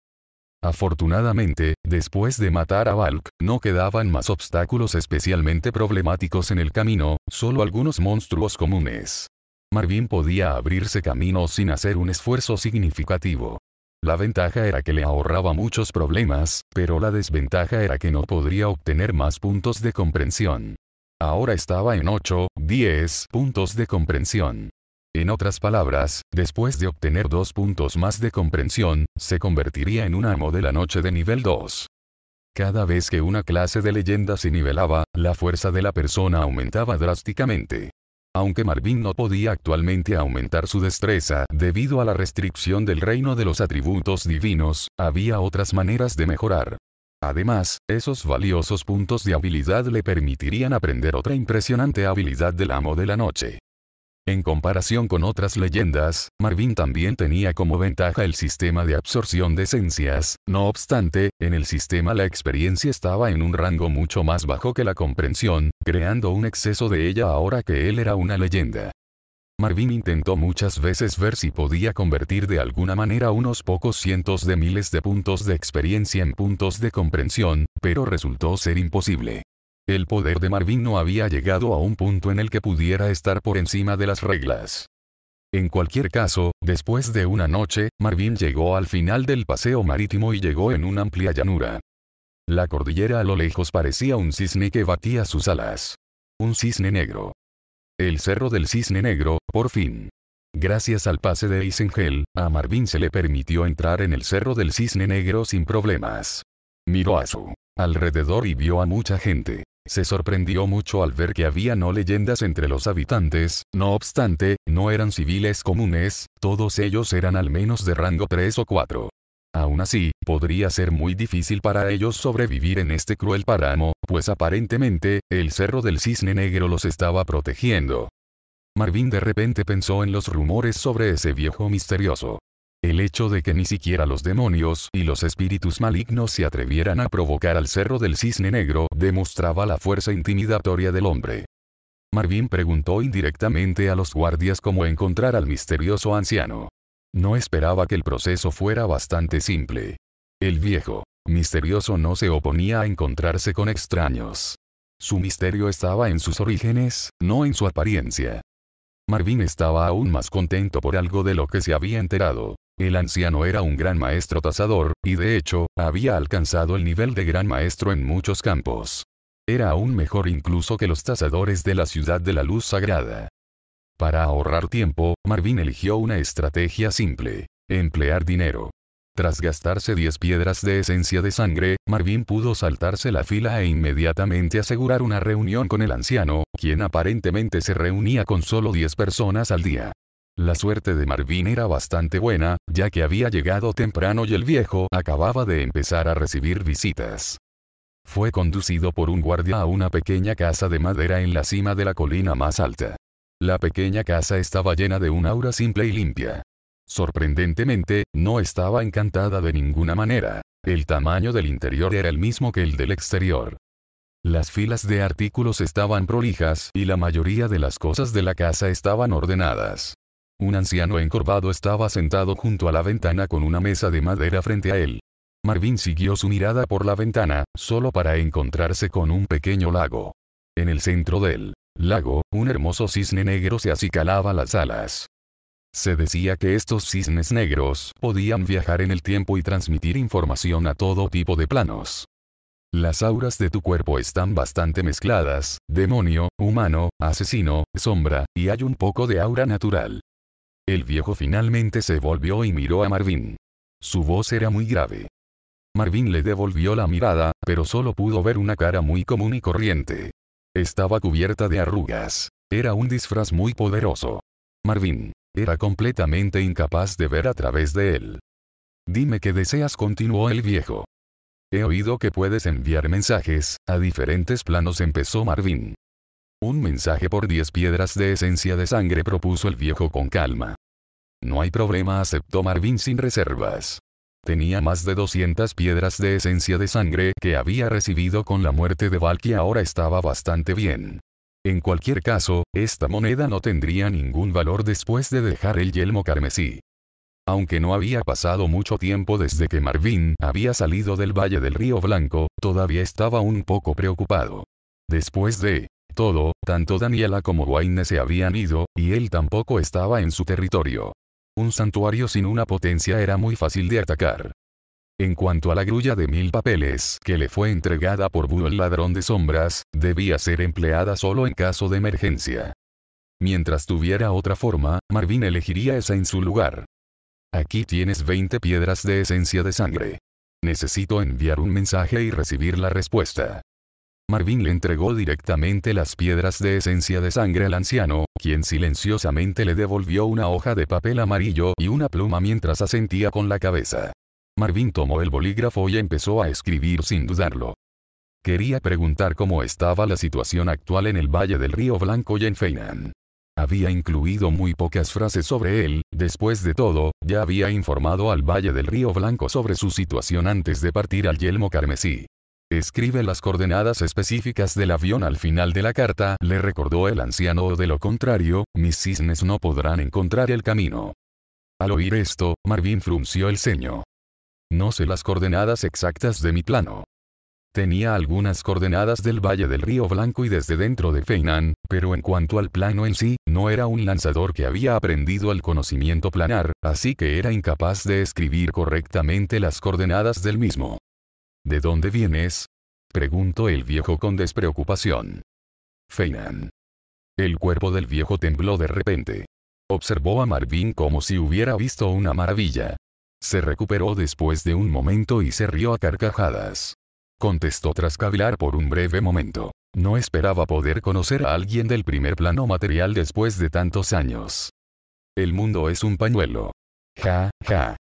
Afortunadamente, después de matar a Valk, no quedaban más obstáculos especialmente problemáticos en el camino, solo algunos monstruos comunes. Marvin podía abrirse camino sin hacer un esfuerzo significativo. La ventaja era que le ahorraba muchos problemas, pero la desventaja era que no podría obtener más puntos de comprensión. Ahora estaba en 8, 10 puntos de comprensión. En otras palabras, después de obtener dos puntos más de comprensión, se convertiría en un amo de la noche de nivel 2. Cada vez que una clase de leyenda se nivelaba, la fuerza de la persona aumentaba drásticamente. Aunque Marvin no podía actualmente aumentar su destreza debido a la restricción del reino de los atributos divinos, había otras maneras de mejorar. Además, esos valiosos puntos de habilidad le permitirían aprender otra impresionante habilidad del amo de la noche. En comparación con otras leyendas, Marvin también tenía como ventaja el sistema de absorción de esencias, no obstante, en el sistema la experiencia estaba en un rango mucho más bajo que la comprensión, creando un exceso de ella ahora que él era una leyenda. Marvin intentó muchas veces ver si podía convertir de alguna manera unos pocos cientos de miles de puntos de experiencia en puntos de comprensión, pero resultó ser imposible. El poder de Marvin no había llegado a un punto en el que pudiera estar por encima de las reglas. En cualquier caso, después de una noche, Marvin llegó al final del paseo marítimo y llegó en una amplia llanura. La cordillera a lo lejos parecía un cisne que batía sus alas. Un cisne negro. El cerro del cisne negro, por fin. Gracias al pase de Isengel, a Marvin se le permitió entrar en el cerro del cisne negro sin problemas. Miró a su alrededor y vio a mucha gente. Se sorprendió mucho al ver que había no leyendas entre los habitantes, no obstante, no eran civiles comunes, todos ellos eran al menos de rango 3 o 4. Aún así, podría ser muy difícil para ellos sobrevivir en este cruel páramo, pues aparentemente, el cerro del cisne negro los estaba protegiendo. Marvin de repente pensó en los rumores sobre ese viejo misterioso. El hecho de que ni siquiera los demonios y los espíritus malignos se atrevieran a provocar al cerro del cisne negro demostraba la fuerza intimidatoria del hombre. Marvin preguntó indirectamente a los guardias cómo encontrar al misterioso anciano. No esperaba que el proceso fuera bastante simple. El viejo, misterioso no se oponía a encontrarse con extraños. Su misterio estaba en sus orígenes, no en su apariencia. Marvin estaba aún más contento por algo de lo que se había enterado. El anciano era un gran maestro tasador, y de hecho, había alcanzado el nivel de gran maestro en muchos campos. Era aún mejor incluso que los tasadores de la ciudad de la luz sagrada. Para ahorrar tiempo, Marvin eligió una estrategia simple. Emplear dinero. Tras gastarse 10 piedras de esencia de sangre, Marvin pudo saltarse la fila e inmediatamente asegurar una reunión con el anciano, quien aparentemente se reunía con solo 10 personas al día. La suerte de Marvin era bastante buena, ya que había llegado temprano y el viejo acababa de empezar a recibir visitas. Fue conducido por un guardia a una pequeña casa de madera en la cima de la colina más alta. La pequeña casa estaba llena de un aura simple y limpia. Sorprendentemente, no estaba encantada de ninguna manera. El tamaño del interior era el mismo que el del exterior. Las filas de artículos estaban prolijas y la mayoría de las cosas de la casa estaban ordenadas. Un anciano encorvado estaba sentado junto a la ventana con una mesa de madera frente a él. Marvin siguió su mirada por la ventana, solo para encontrarse con un pequeño lago. En el centro del lago, un hermoso cisne negro se acicalaba las alas. Se decía que estos cisnes negros podían viajar en el tiempo y transmitir información a todo tipo de planos. Las auras de tu cuerpo están bastante mezcladas, demonio, humano, asesino, sombra, y hay un poco de aura natural. El viejo finalmente se volvió y miró a Marvin. Su voz era muy grave. Marvin le devolvió la mirada, pero solo pudo ver una cara muy común y corriente. Estaba cubierta de arrugas. Era un disfraz muy poderoso. Marvin. Era completamente incapaz de ver a través de él. Dime qué deseas, continuó el viejo. He oído que puedes enviar mensajes, a diferentes planos empezó Marvin. Un mensaje por diez piedras de esencia de sangre propuso el viejo con calma. No hay problema, aceptó Marvin sin reservas. Tenía más de 200 piedras de esencia de sangre que había recibido con la muerte de Valky ahora estaba bastante bien. En cualquier caso, esta moneda no tendría ningún valor después de dejar el yelmo carmesí. Aunque no había pasado mucho tiempo desde que Marvin había salido del Valle del Río Blanco, todavía estaba un poco preocupado. Después de todo, tanto Daniela como Wayne se habían ido, y él tampoco estaba en su territorio. Un santuario sin una potencia era muy fácil de atacar. En cuanto a la grulla de mil papeles que le fue entregada por Bull el ladrón de sombras, debía ser empleada solo en caso de emergencia. Mientras tuviera otra forma, Marvin elegiría esa en su lugar. Aquí tienes 20 piedras de esencia de sangre. Necesito enviar un mensaje y recibir la respuesta. Marvin le entregó directamente las piedras de esencia de sangre al anciano, quien silenciosamente le devolvió una hoja de papel amarillo y una pluma mientras asentía con la cabeza. Marvin tomó el bolígrafo y empezó a escribir sin dudarlo. Quería preguntar cómo estaba la situación actual en el Valle del Río Blanco y en Feinan. Había incluido muy pocas frases sobre él, después de todo, ya había informado al Valle del Río Blanco sobre su situación antes de partir al Yelmo Carmesí. Escribe las coordenadas específicas del avión al final de la carta, le recordó el anciano o de lo contrario, mis cisnes no podrán encontrar el camino. Al oír esto, Marvin frunció el ceño. No sé las coordenadas exactas de mi plano. Tenía algunas coordenadas del Valle del Río Blanco y desde dentro de Feinan, pero en cuanto al plano en sí, no era un lanzador que había aprendido el conocimiento planar, así que era incapaz de escribir correctamente las coordenadas del mismo. ¿De dónde vienes? Preguntó el viejo con despreocupación. Feinan. El cuerpo del viejo tembló de repente. Observó a Marvin como si hubiera visto una maravilla. Se recuperó después de un momento y se rió a carcajadas. Contestó tras cavilar por un breve momento. No esperaba poder conocer a alguien del primer plano material después de tantos años. El mundo es un pañuelo. Ja, ja.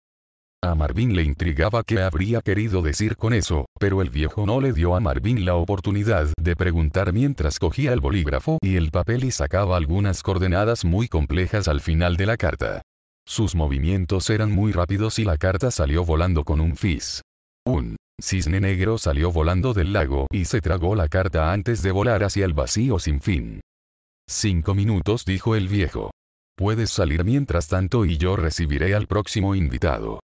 A Marvin le intrigaba qué habría querido decir con eso, pero el viejo no le dio a Marvin la oportunidad de preguntar mientras cogía el bolígrafo y el papel y sacaba algunas coordenadas muy complejas al final de la carta. Sus movimientos eran muy rápidos y la carta salió volando con un fizz. Un cisne negro salió volando del lago y se tragó la carta antes de volar hacia el vacío sin fin. Cinco minutos dijo el viejo. Puedes salir mientras tanto y yo recibiré al próximo invitado.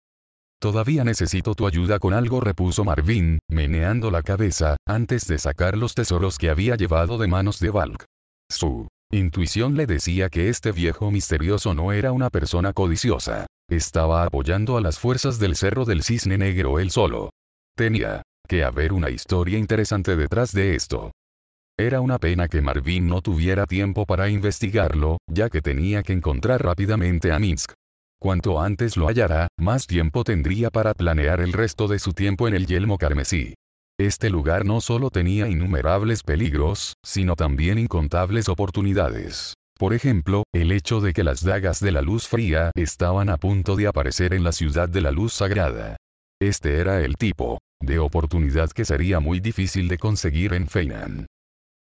Todavía necesito tu ayuda con algo repuso Marvin, meneando la cabeza, antes de sacar los tesoros que había llevado de manos de Valk. Su intuición le decía que este viejo misterioso no era una persona codiciosa. Estaba apoyando a las fuerzas del Cerro del Cisne Negro él solo. Tenía que haber una historia interesante detrás de esto. Era una pena que Marvin no tuviera tiempo para investigarlo, ya que tenía que encontrar rápidamente a Minsk. Cuanto antes lo hallara, más tiempo tendría para planear el resto de su tiempo en el yelmo carmesí. Este lugar no solo tenía innumerables peligros, sino también incontables oportunidades. Por ejemplo, el hecho de que las dagas de la luz fría estaban a punto de aparecer en la ciudad de la luz sagrada. Este era el tipo de oportunidad que sería muy difícil de conseguir en Feinan.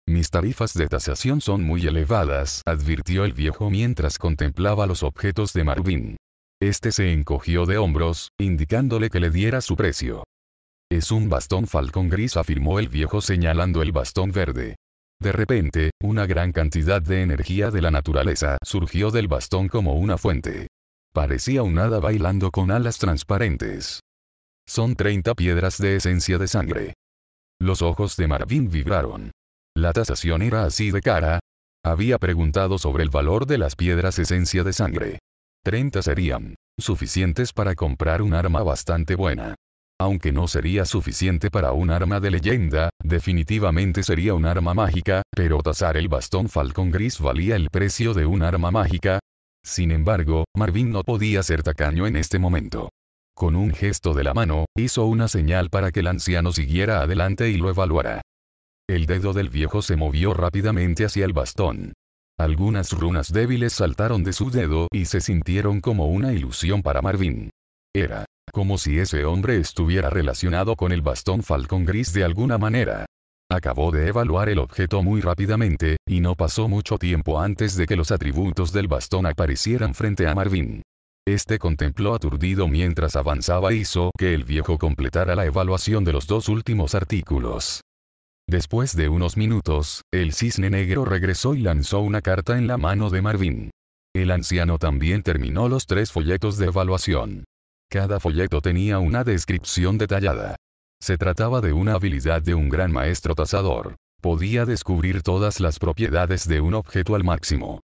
Mis tarifas de tasación son muy elevadas, advirtió el viejo mientras contemplaba los objetos de Marvin. Este se encogió de hombros, indicándole que le diera su precio. Es un bastón falcón gris afirmó el viejo señalando el bastón verde. De repente, una gran cantidad de energía de la naturaleza surgió del bastón como una fuente. Parecía un hada bailando con alas transparentes. Son 30 piedras de esencia de sangre. Los ojos de Marvin vibraron. La tasación era así de cara. Había preguntado sobre el valor de las piedras esencia de sangre serían suficientes para comprar un arma bastante buena. Aunque no sería suficiente para un arma de leyenda, definitivamente sería un arma mágica, pero tasar el bastón Falcon Gris valía el precio de un arma mágica. Sin embargo, Marvin no podía ser tacaño en este momento. Con un gesto de la mano, hizo una señal para que el anciano siguiera adelante y lo evaluara. El dedo del viejo se movió rápidamente hacia el bastón. Algunas runas débiles saltaron de su dedo y se sintieron como una ilusión para Marvin. Era como si ese hombre estuviera relacionado con el bastón falcón gris de alguna manera. Acabó de evaluar el objeto muy rápidamente, y no pasó mucho tiempo antes de que los atributos del bastón aparecieran frente a Marvin. Este contempló aturdido mientras avanzaba e hizo que el viejo completara la evaluación de los dos últimos artículos. Después de unos minutos, el cisne negro regresó y lanzó una carta en la mano de Marvin. El anciano también terminó los tres folletos de evaluación. Cada folleto tenía una descripción detallada. Se trataba de una habilidad de un gran maestro tasador. Podía descubrir todas las propiedades de un objeto al máximo.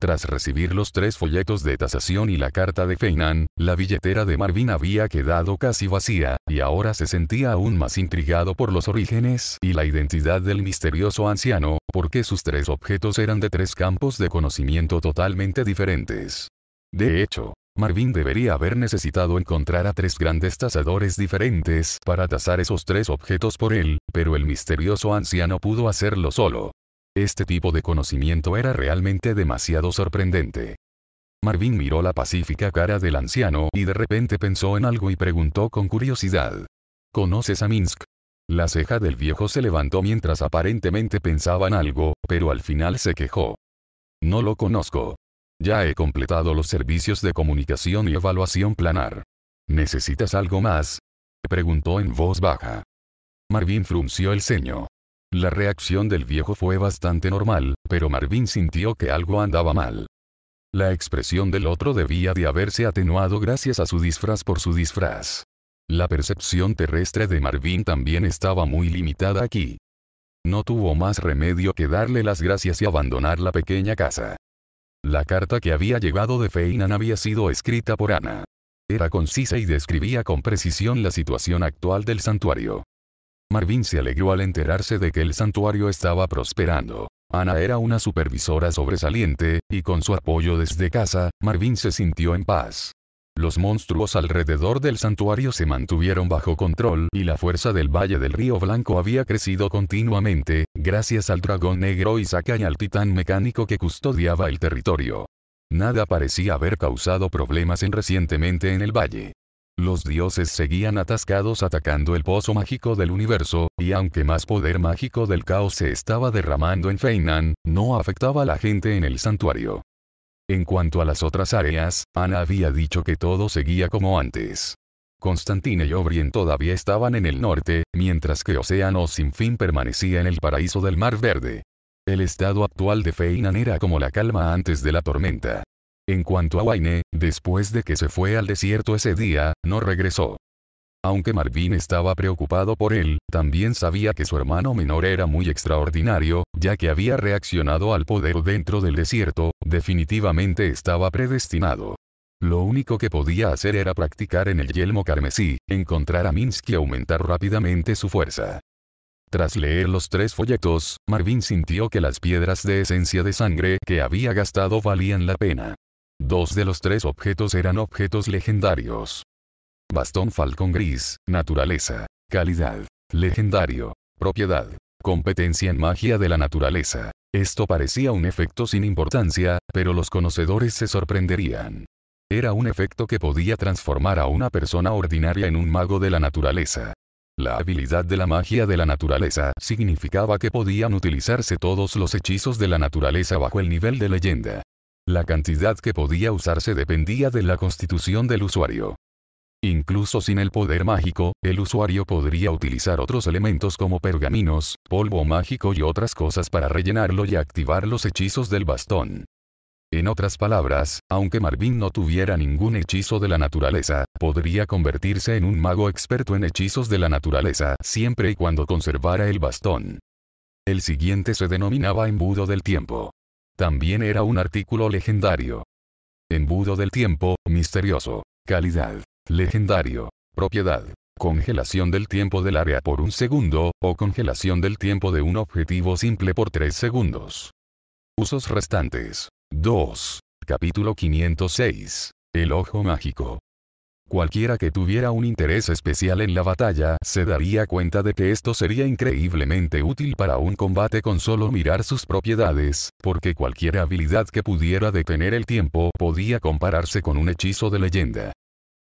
Tras recibir los tres folletos de tasación y la carta de Feinan, la billetera de Marvin había quedado casi vacía, y ahora se sentía aún más intrigado por los orígenes y la identidad del misterioso anciano, porque sus tres objetos eran de tres campos de conocimiento totalmente diferentes. De hecho, Marvin debería haber necesitado encontrar a tres grandes tasadores diferentes para tasar esos tres objetos por él, pero el misterioso anciano pudo hacerlo solo. Este tipo de conocimiento era realmente demasiado sorprendente. Marvin miró la pacífica cara del anciano y de repente pensó en algo y preguntó con curiosidad. ¿Conoces a Minsk? La ceja del viejo se levantó mientras aparentemente pensaba en algo, pero al final se quejó. No lo conozco. Ya he completado los servicios de comunicación y evaluación planar. ¿Necesitas algo más? Preguntó en voz baja. Marvin frunció el ceño. La reacción del viejo fue bastante normal, pero Marvin sintió que algo andaba mal. La expresión del otro debía de haberse atenuado gracias a su disfraz por su disfraz. La percepción terrestre de Marvin también estaba muy limitada aquí. No tuvo más remedio que darle las gracias y abandonar la pequeña casa. La carta que había llegado de Feinan había sido escrita por Ana. Era concisa y describía con precisión la situación actual del santuario. Marvin se alegró al enterarse de que el santuario estaba prosperando. Ana era una supervisora sobresaliente, y con su apoyo desde casa, Marvin se sintió en paz. Los monstruos alrededor del santuario se mantuvieron bajo control y la fuerza del Valle del Río Blanco había crecido continuamente, gracias al dragón negro y y al titán mecánico que custodiaba el territorio. Nada parecía haber causado problemas en recientemente en el valle. Los dioses seguían atascados atacando el pozo mágico del universo, y aunque más poder mágico del caos se estaba derramando en Feinan, no afectaba a la gente en el santuario. En cuanto a las otras áreas, Ana había dicho que todo seguía como antes. Constantine y Obrien todavía estaban en el norte, mientras que Océano Sin Fin permanecía en el paraíso del Mar Verde. El estado actual de Feinan era como la calma antes de la tormenta. En cuanto a Wayne, después de que se fue al desierto ese día, no regresó. Aunque Marvin estaba preocupado por él, también sabía que su hermano menor era muy extraordinario, ya que había reaccionado al poder dentro del desierto, definitivamente estaba predestinado. Lo único que podía hacer era practicar en el yelmo carmesí, encontrar a Minsk y aumentar rápidamente su fuerza. Tras leer los tres folletos, Marvin sintió que las piedras de esencia de sangre que había gastado valían la pena. Dos de los tres objetos eran objetos legendarios. Bastón Falcón Gris, naturaleza, calidad, legendario, propiedad, competencia en magia de la naturaleza. Esto parecía un efecto sin importancia, pero los conocedores se sorprenderían. Era un efecto que podía transformar a una persona ordinaria en un mago de la naturaleza. La habilidad de la magia de la naturaleza significaba que podían utilizarse todos los hechizos de la naturaleza bajo el nivel de leyenda. La cantidad que podía usarse dependía de la constitución del usuario. Incluso sin el poder mágico, el usuario podría utilizar otros elementos como pergaminos, polvo mágico y otras cosas para rellenarlo y activar los hechizos del bastón. En otras palabras, aunque Marvin no tuviera ningún hechizo de la naturaleza, podría convertirse en un mago experto en hechizos de la naturaleza siempre y cuando conservara el bastón. El siguiente se denominaba embudo del tiempo. También era un artículo legendario. Embudo del tiempo, misterioso. Calidad. Legendario. Propiedad. Congelación del tiempo del área por un segundo, o congelación del tiempo de un objetivo simple por tres segundos. Usos restantes. 2. Capítulo 506. El ojo mágico. Cualquiera que tuviera un interés especial en la batalla se daría cuenta de que esto sería increíblemente útil para un combate con solo mirar sus propiedades, porque cualquier habilidad que pudiera detener el tiempo podía compararse con un hechizo de leyenda.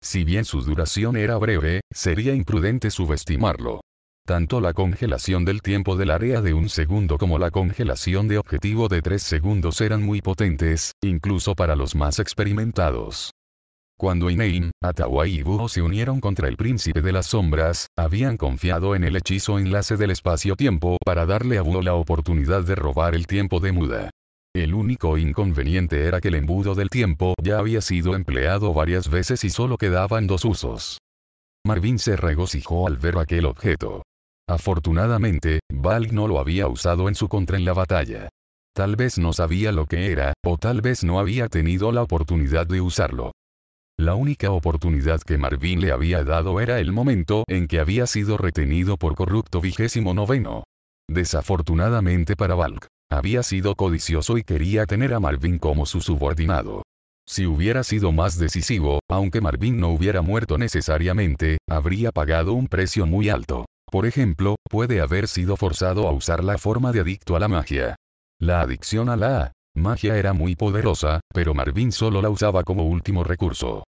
Si bien su duración era breve, sería imprudente subestimarlo. Tanto la congelación del tiempo del área de un segundo como la congelación de objetivo de tres segundos eran muy potentes, incluso para los más experimentados. Cuando Ineim, Atawa y Buho se unieron contra el príncipe de las sombras, habían confiado en el hechizo enlace del espacio-tiempo para darle a Buho la oportunidad de robar el tiempo de Muda. El único inconveniente era que el embudo del tiempo ya había sido empleado varias veces y solo quedaban dos usos. Marvin se regocijó al ver aquel objeto. Afortunadamente, Val no lo había usado en su contra en la batalla. Tal vez no sabía lo que era, o tal vez no había tenido la oportunidad de usarlo. La única oportunidad que Marvin le había dado era el momento en que había sido retenido por corrupto vigésimo noveno. Desafortunadamente para Valk, había sido codicioso y quería tener a Marvin como su subordinado. Si hubiera sido más decisivo, aunque Marvin no hubiera muerto necesariamente, habría pagado un precio muy alto. Por ejemplo, puede haber sido forzado a usar la forma de adicto a la magia. La adicción a la magia era muy poderosa, pero Marvin solo la usaba como último recurso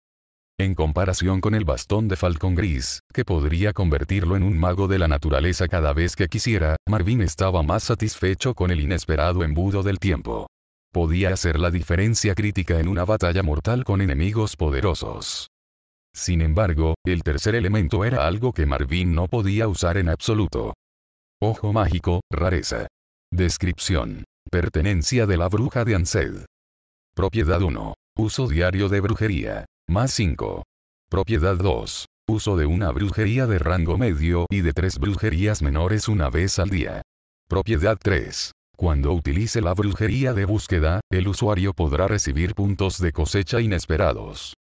en comparación con el bastón de falcón Gris, que podría convertirlo en un mago de la naturaleza cada vez que quisiera, Marvin estaba más satisfecho con el inesperado embudo del tiempo. Podía hacer la diferencia crítica en una batalla mortal con enemigos poderosos. Sin embargo, el tercer elemento era algo que Marvin no podía usar en absoluto. Ojo mágico, rareza. Descripción. Pertenencia de la bruja de Ansed. Propiedad 1. Uso diario de brujería. Más 5. Propiedad 2. Uso de una brujería de rango medio y de tres brujerías menores una vez al día. Propiedad 3. Cuando utilice la brujería de búsqueda, el usuario podrá recibir puntos de cosecha inesperados.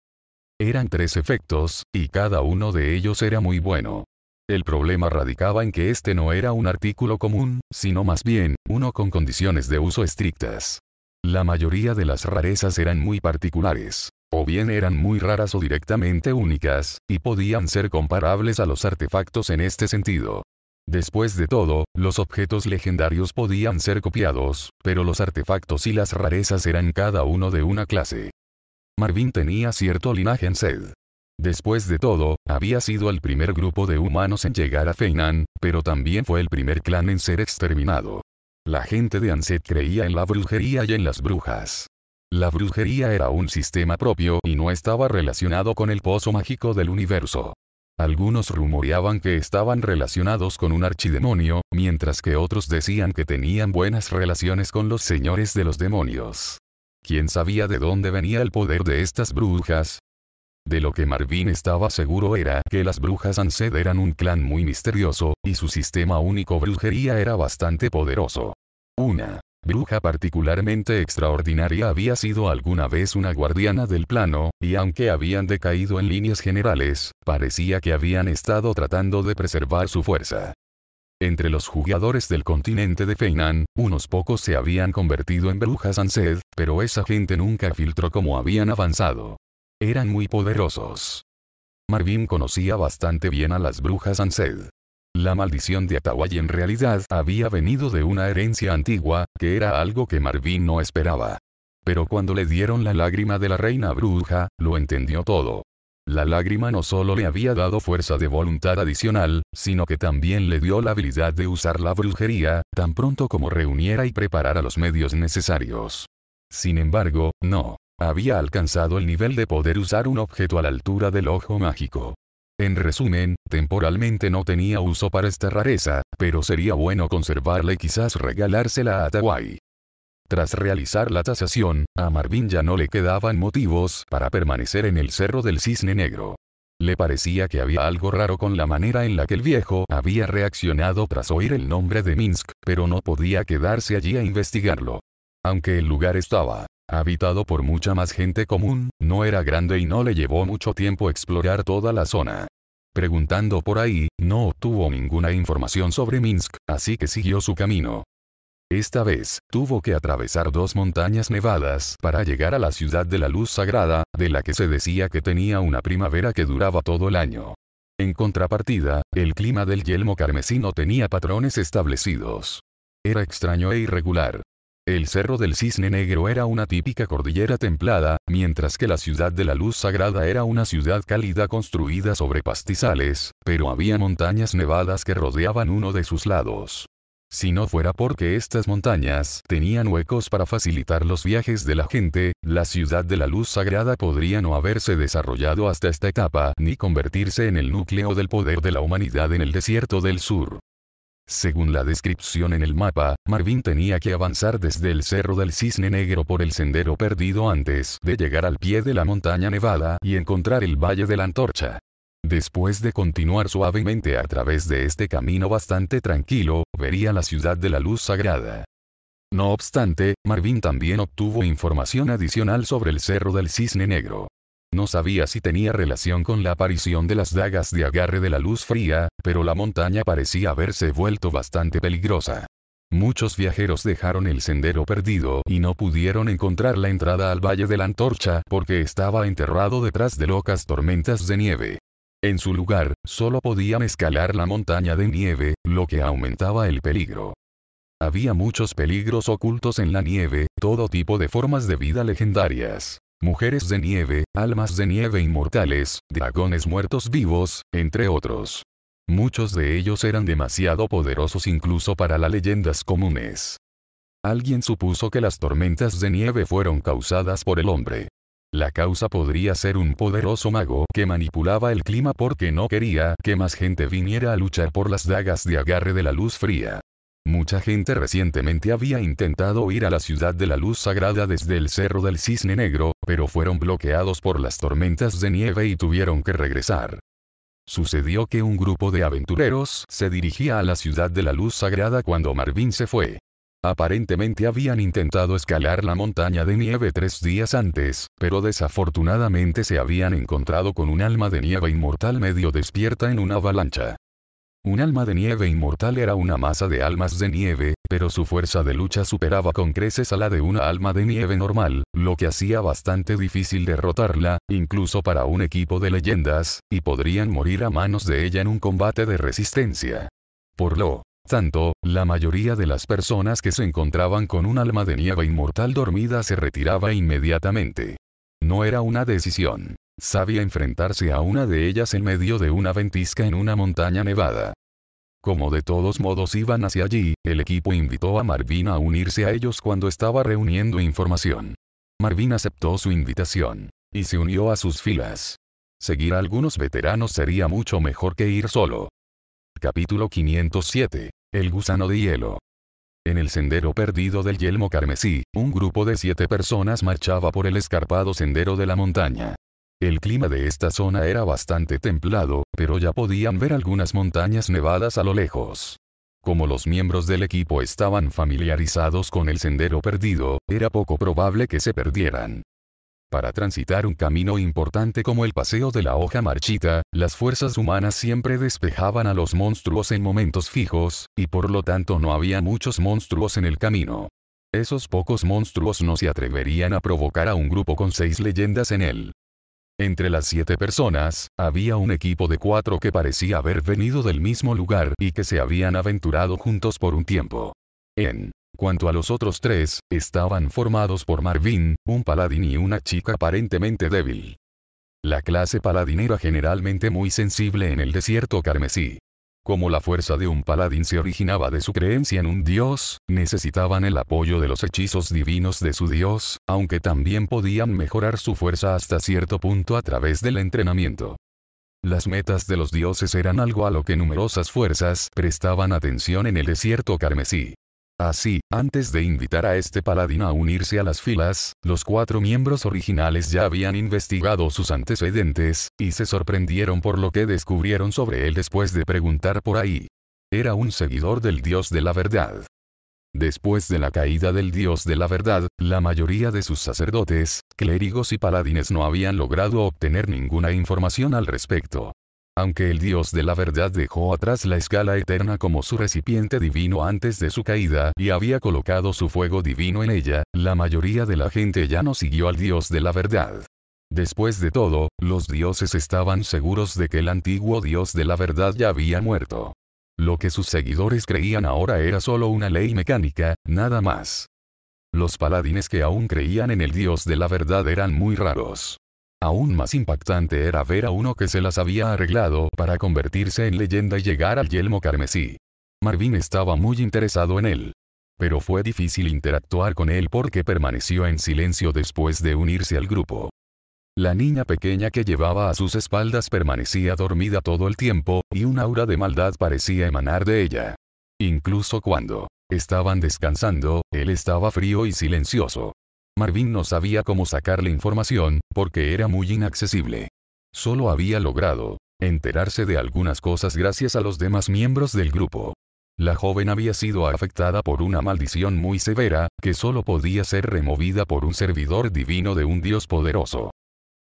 Eran tres efectos, y cada uno de ellos era muy bueno. El problema radicaba en que este no era un artículo común, sino más bien, uno con condiciones de uso estrictas. La mayoría de las rarezas eran muy particulares o bien eran muy raras o directamente únicas, y podían ser comparables a los artefactos en este sentido. Después de todo, los objetos legendarios podían ser copiados, pero los artefactos y las rarezas eran cada uno de una clase. Marvin tenía cierto linaje en Sed. Después de todo, había sido el primer grupo de humanos en llegar a Feinan, pero también fue el primer clan en ser exterminado. La gente de Anset creía en la brujería y en las brujas. La brujería era un sistema propio y no estaba relacionado con el pozo mágico del universo. Algunos rumoreaban que estaban relacionados con un archidemonio, mientras que otros decían que tenían buenas relaciones con los señores de los demonios. ¿Quién sabía de dónde venía el poder de estas brujas? De lo que Marvin estaba seguro era que las brujas Anced eran un clan muy misterioso, y su sistema único brujería era bastante poderoso. Una bruja particularmente extraordinaria había sido alguna vez una guardiana del plano, y aunque habían decaído en líneas generales, parecía que habían estado tratando de preservar su fuerza. Entre los jugadores del continente de Feinan, unos pocos se habían convertido en brujas Ansed, pero esa gente nunca filtró cómo habían avanzado. Eran muy poderosos. Marvin conocía bastante bien a las brujas Ansed. La maldición de Atawai en realidad había venido de una herencia antigua, que era algo que Marvin no esperaba. Pero cuando le dieron la lágrima de la reina bruja, lo entendió todo. La lágrima no solo le había dado fuerza de voluntad adicional, sino que también le dio la habilidad de usar la brujería, tan pronto como reuniera y preparara los medios necesarios. Sin embargo, no. Había alcanzado el nivel de poder usar un objeto a la altura del ojo mágico. En resumen, temporalmente no tenía uso para esta rareza, pero sería bueno conservarla y quizás regalársela a Tawai. Tras realizar la tasación, a Marvin ya no le quedaban motivos para permanecer en el Cerro del Cisne Negro. Le parecía que había algo raro con la manera en la que el viejo había reaccionado tras oír el nombre de Minsk, pero no podía quedarse allí a investigarlo. Aunque el lugar estaba habitado por mucha más gente común, no era grande y no le llevó mucho tiempo explorar toda la zona. Preguntando por ahí, no obtuvo ninguna información sobre Minsk, así que siguió su camino. Esta vez, tuvo que atravesar dos montañas nevadas para llegar a la ciudad de la luz sagrada, de la que se decía que tenía una primavera que duraba todo el año. En contrapartida, el clima del yelmo carmesino tenía patrones establecidos. Era extraño e irregular, el Cerro del Cisne Negro era una típica cordillera templada, mientras que la Ciudad de la Luz Sagrada era una ciudad cálida construida sobre pastizales, pero había montañas nevadas que rodeaban uno de sus lados. Si no fuera porque estas montañas tenían huecos para facilitar los viajes de la gente, la ciudad de la luz sagrada podría no haberse desarrollado hasta esta etapa ni convertirse en el núcleo del poder de la humanidad en el desierto del sur. Según la descripción en el mapa, Marvin tenía que avanzar desde el Cerro del Cisne Negro por el sendero perdido antes de llegar al pie de la montaña nevada y encontrar el Valle de la Antorcha. Después de continuar suavemente a través de este camino bastante tranquilo, vería la ciudad de la luz sagrada. No obstante, Marvin también obtuvo información adicional sobre el Cerro del Cisne Negro. No sabía si tenía relación con la aparición de las dagas de agarre de la luz fría, pero la montaña parecía haberse vuelto bastante peligrosa. Muchos viajeros dejaron el sendero perdido y no pudieron encontrar la entrada al Valle de la Antorcha porque estaba enterrado detrás de locas tormentas de nieve. En su lugar, solo podían escalar la montaña de nieve, lo que aumentaba el peligro. Había muchos peligros ocultos en la nieve, todo tipo de formas de vida legendarias. Mujeres de nieve, almas de nieve inmortales, dragones muertos vivos, entre otros. Muchos de ellos eran demasiado poderosos incluso para las leyendas comunes. Alguien supuso que las tormentas de nieve fueron causadas por el hombre. La causa podría ser un poderoso mago que manipulaba el clima porque no quería que más gente viniera a luchar por las dagas de agarre de la luz fría. Mucha gente recientemente había intentado ir a la ciudad de la luz sagrada desde el Cerro del Cisne Negro, pero fueron bloqueados por las tormentas de nieve y tuvieron que regresar. Sucedió que un grupo de aventureros se dirigía a la ciudad de la luz sagrada cuando Marvin se fue. Aparentemente habían intentado escalar la montaña de nieve tres días antes, pero desafortunadamente se habían encontrado con un alma de nieve inmortal medio despierta en una avalancha. Un alma de nieve inmortal era una masa de almas de nieve, pero su fuerza de lucha superaba con creces a la de una alma de nieve normal, lo que hacía bastante difícil derrotarla, incluso para un equipo de leyendas, y podrían morir a manos de ella en un combate de resistencia. Por lo tanto, la mayoría de las personas que se encontraban con un alma de nieve inmortal dormida se retiraba inmediatamente. No era una decisión sabía enfrentarse a una de ellas en medio de una ventisca en una montaña nevada. Como de todos modos iban hacia allí, el equipo invitó a Marvin a unirse a ellos cuando estaba reuniendo información. Marvin aceptó su invitación, y se unió a sus filas. Seguir a algunos veteranos sería mucho mejor que ir solo. Capítulo 507. El gusano de hielo. En el sendero perdido del yelmo carmesí, un grupo de siete personas marchaba por el escarpado sendero de la montaña. El clima de esta zona era bastante templado, pero ya podían ver algunas montañas nevadas a lo lejos. Como los miembros del equipo estaban familiarizados con el sendero perdido, era poco probable que se perdieran. Para transitar un camino importante como el paseo de la hoja marchita, las fuerzas humanas siempre despejaban a los monstruos en momentos fijos, y por lo tanto no había muchos monstruos en el camino. Esos pocos monstruos no se atreverían a provocar a un grupo con seis leyendas en él. Entre las siete personas, había un equipo de cuatro que parecía haber venido del mismo lugar y que se habían aventurado juntos por un tiempo. En cuanto a los otros tres, estaban formados por Marvin, un paladín y una chica aparentemente débil. La clase paladín era generalmente muy sensible en el desierto carmesí. Como la fuerza de un paladín se originaba de su creencia en un dios, necesitaban el apoyo de los hechizos divinos de su dios, aunque también podían mejorar su fuerza hasta cierto punto a través del entrenamiento. Las metas de los dioses eran algo a lo que numerosas fuerzas prestaban atención en el desierto carmesí. Así, antes de invitar a este paladín a unirse a las filas, los cuatro miembros originales ya habían investigado sus antecedentes, y se sorprendieron por lo que descubrieron sobre él después de preguntar por ahí. Era un seguidor del Dios de la verdad. Después de la caída del Dios de la verdad, la mayoría de sus sacerdotes, clérigos y paladines no habían logrado obtener ninguna información al respecto. Aunque el Dios de la verdad dejó atrás la escala eterna como su recipiente divino antes de su caída y había colocado su fuego divino en ella, la mayoría de la gente ya no siguió al Dios de la verdad. Después de todo, los dioses estaban seguros de que el antiguo Dios de la verdad ya había muerto. Lo que sus seguidores creían ahora era solo una ley mecánica, nada más. Los paladines que aún creían en el Dios de la verdad eran muy raros. Aún más impactante era ver a uno que se las había arreglado para convertirse en leyenda y llegar al yelmo carmesí. Marvin estaba muy interesado en él. Pero fue difícil interactuar con él porque permaneció en silencio después de unirse al grupo. La niña pequeña que llevaba a sus espaldas permanecía dormida todo el tiempo, y un aura de maldad parecía emanar de ella. Incluso cuando estaban descansando, él estaba frío y silencioso. Marvin no sabía cómo sacar la información, porque era muy inaccesible. Solo había logrado enterarse de algunas cosas gracias a los demás miembros del grupo. La joven había sido afectada por una maldición muy severa, que solo podía ser removida por un servidor divino de un dios poderoso.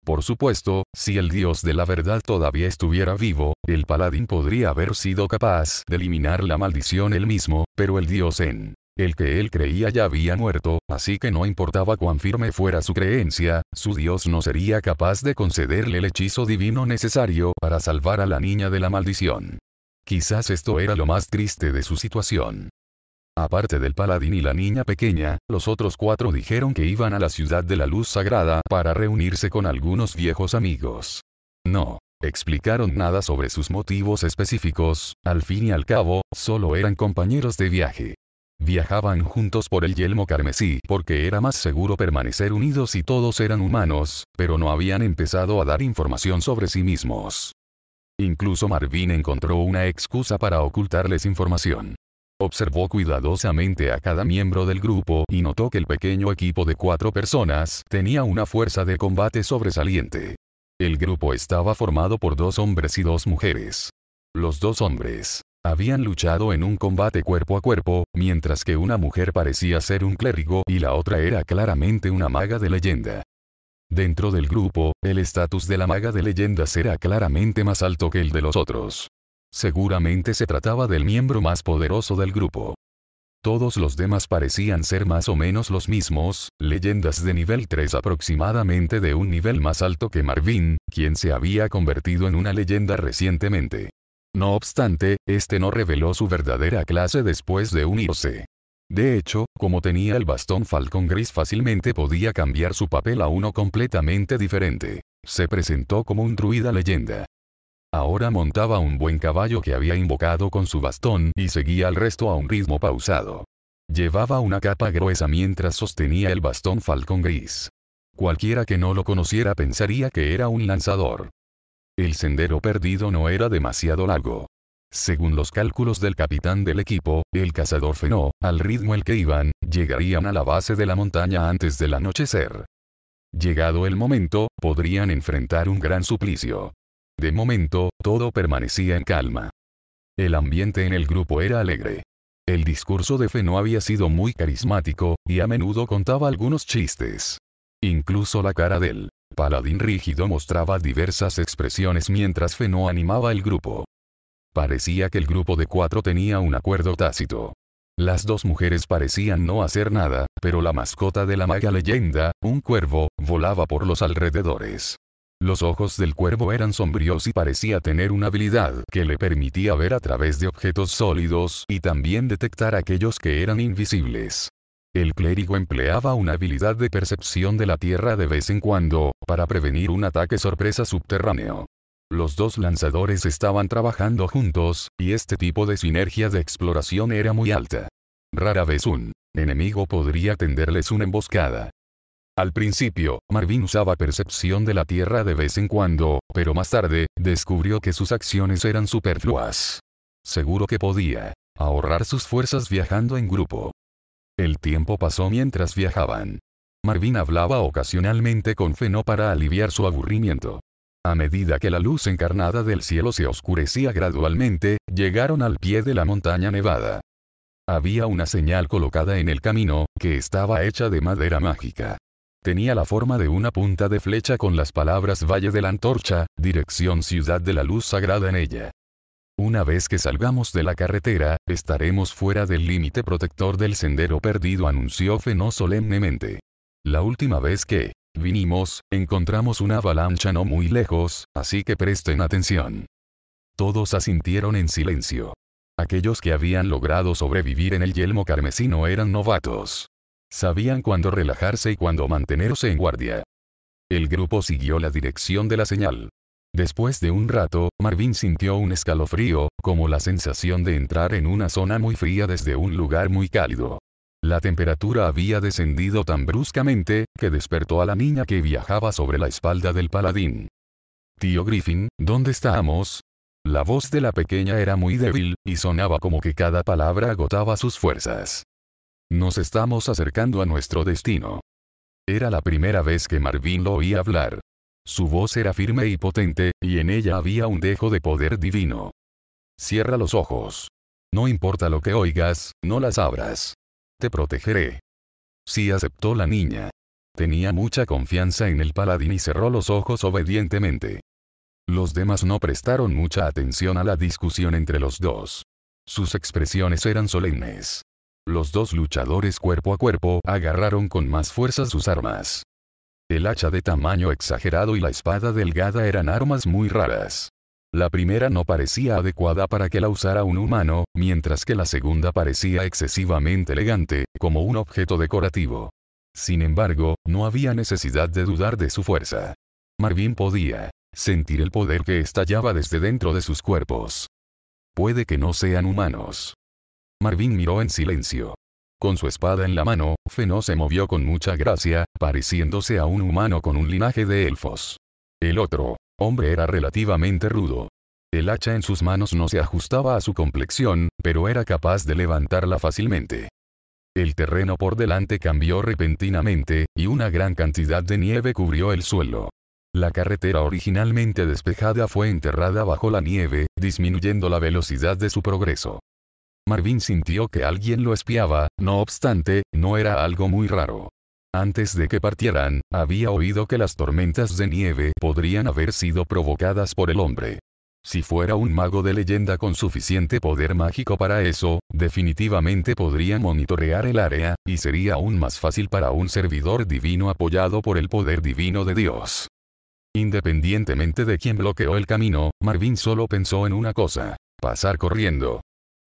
Por supuesto, si el dios de la verdad todavía estuviera vivo, el paladín podría haber sido capaz de eliminar la maldición él mismo, pero el dios en el que él creía ya había muerto, así que no importaba cuán firme fuera su creencia, su Dios no sería capaz de concederle el hechizo divino necesario para salvar a la niña de la maldición. Quizás esto era lo más triste de su situación. Aparte del paladín y la niña pequeña, los otros cuatro dijeron que iban a la ciudad de la luz sagrada para reunirse con algunos viejos amigos. No, explicaron nada sobre sus motivos específicos, al fin y al cabo, solo eran compañeros de viaje. Viajaban juntos por el yelmo carmesí porque era más seguro permanecer unidos y todos eran humanos, pero no habían empezado a dar información sobre sí mismos. Incluso Marvin encontró una excusa para ocultarles información. Observó cuidadosamente a cada miembro del grupo y notó que el pequeño equipo de cuatro personas tenía una fuerza de combate sobresaliente. El grupo estaba formado por dos hombres y dos mujeres. Los dos hombres habían luchado en un combate cuerpo a cuerpo, mientras que una mujer parecía ser un clérigo y la otra era claramente una maga de leyenda. Dentro del grupo, el estatus de la maga de leyendas era claramente más alto que el de los otros. Seguramente se trataba del miembro más poderoso del grupo. Todos los demás parecían ser más o menos los mismos, leyendas de nivel 3 aproximadamente de un nivel más alto que Marvin, quien se había convertido en una leyenda recientemente. No obstante, este no reveló su verdadera clase después de unirse. De hecho, como tenía el bastón falcón Gris fácilmente podía cambiar su papel a uno completamente diferente. Se presentó como un druida leyenda. Ahora montaba un buen caballo que había invocado con su bastón y seguía al resto a un ritmo pausado. Llevaba una capa gruesa mientras sostenía el bastón falcón Gris. Cualquiera que no lo conociera pensaría que era un lanzador. El sendero perdido no era demasiado largo. Según los cálculos del capitán del equipo, el cazador Fenó, al ritmo el que iban, llegarían a la base de la montaña antes del anochecer. Llegado el momento, podrían enfrentar un gran suplicio. De momento, todo permanecía en calma. El ambiente en el grupo era alegre. El discurso de Fenó había sido muy carismático, y a menudo contaba algunos chistes. Incluso la cara de él. Paladín rígido mostraba diversas expresiones mientras Feno animaba el grupo. Parecía que el grupo de cuatro tenía un acuerdo tácito. Las dos mujeres parecían no hacer nada, pero la mascota de la maga leyenda, un cuervo, volaba por los alrededores. Los ojos del cuervo eran sombríos y parecía tener una habilidad que le permitía ver a través de objetos sólidos y también detectar aquellos que eran invisibles. El clérigo empleaba una habilidad de percepción de la tierra de vez en cuando, para prevenir un ataque sorpresa subterráneo. Los dos lanzadores estaban trabajando juntos, y este tipo de sinergia de exploración era muy alta. Rara vez un enemigo podría tenderles una emboscada. Al principio, Marvin usaba percepción de la Tierra de vez en cuando, pero más tarde, descubrió que sus acciones eran superfluas. Seguro que podía ahorrar sus fuerzas viajando en grupo. El tiempo pasó mientras viajaban. Marvin hablaba ocasionalmente con Feno para aliviar su aburrimiento. A medida que la luz encarnada del cielo se oscurecía gradualmente, llegaron al pie de la montaña nevada. Había una señal colocada en el camino, que estaba hecha de madera mágica. Tenía la forma de una punta de flecha con las palabras Valle de la Antorcha, dirección Ciudad de la Luz Sagrada en ella. Una vez que salgamos de la carretera, estaremos fuera del límite protector del sendero perdido, anunció Feno solemnemente. La última vez que vinimos, encontramos una avalancha no muy lejos, así que presten atención. Todos asintieron en silencio. Aquellos que habían logrado sobrevivir en el yelmo carmesino eran novatos. Sabían cuándo relajarse y cuándo mantenerse en guardia. El grupo siguió la dirección de la señal, Después de un rato, Marvin sintió un escalofrío, como la sensación de entrar en una zona muy fría desde un lugar muy cálido. La temperatura había descendido tan bruscamente, que despertó a la niña que viajaba sobre la espalda del paladín. Tío Griffin, ¿dónde estamos? La voz de la pequeña era muy débil, y sonaba como que cada palabra agotaba sus fuerzas. Nos estamos acercando a nuestro destino. Era la primera vez que Marvin lo oía hablar. Su voz era firme y potente, y en ella había un dejo de poder divino. Cierra los ojos. No importa lo que oigas, no las abras. Te protegeré. Sí aceptó la niña. Tenía mucha confianza en el paladín y cerró los ojos obedientemente. Los demás no prestaron mucha atención a la discusión entre los dos. Sus expresiones eran solemnes. Los dos luchadores cuerpo a cuerpo agarraron con más fuerza sus armas. El hacha de tamaño exagerado y la espada delgada eran armas muy raras. La primera no parecía adecuada para que la usara un humano, mientras que la segunda parecía excesivamente elegante, como un objeto decorativo. Sin embargo, no había necesidad de dudar de su fuerza. Marvin podía sentir el poder que estallaba desde dentro de sus cuerpos. Puede que no sean humanos. Marvin miró en silencio. Con su espada en la mano, Feno se movió con mucha gracia, pareciéndose a un humano con un linaje de elfos. El otro hombre era relativamente rudo. El hacha en sus manos no se ajustaba a su complexión, pero era capaz de levantarla fácilmente. El terreno por delante cambió repentinamente, y una gran cantidad de nieve cubrió el suelo. La carretera originalmente despejada fue enterrada bajo la nieve, disminuyendo la velocidad de su progreso. Marvin sintió que alguien lo espiaba, no obstante, no era algo muy raro. Antes de que partieran, había oído que las tormentas de nieve podrían haber sido provocadas por el hombre. Si fuera un mago de leyenda con suficiente poder mágico para eso, definitivamente podría monitorear el área, y sería aún más fácil para un servidor divino apoyado por el poder divino de Dios. Independientemente de quién bloqueó el camino, Marvin solo pensó en una cosa, pasar corriendo.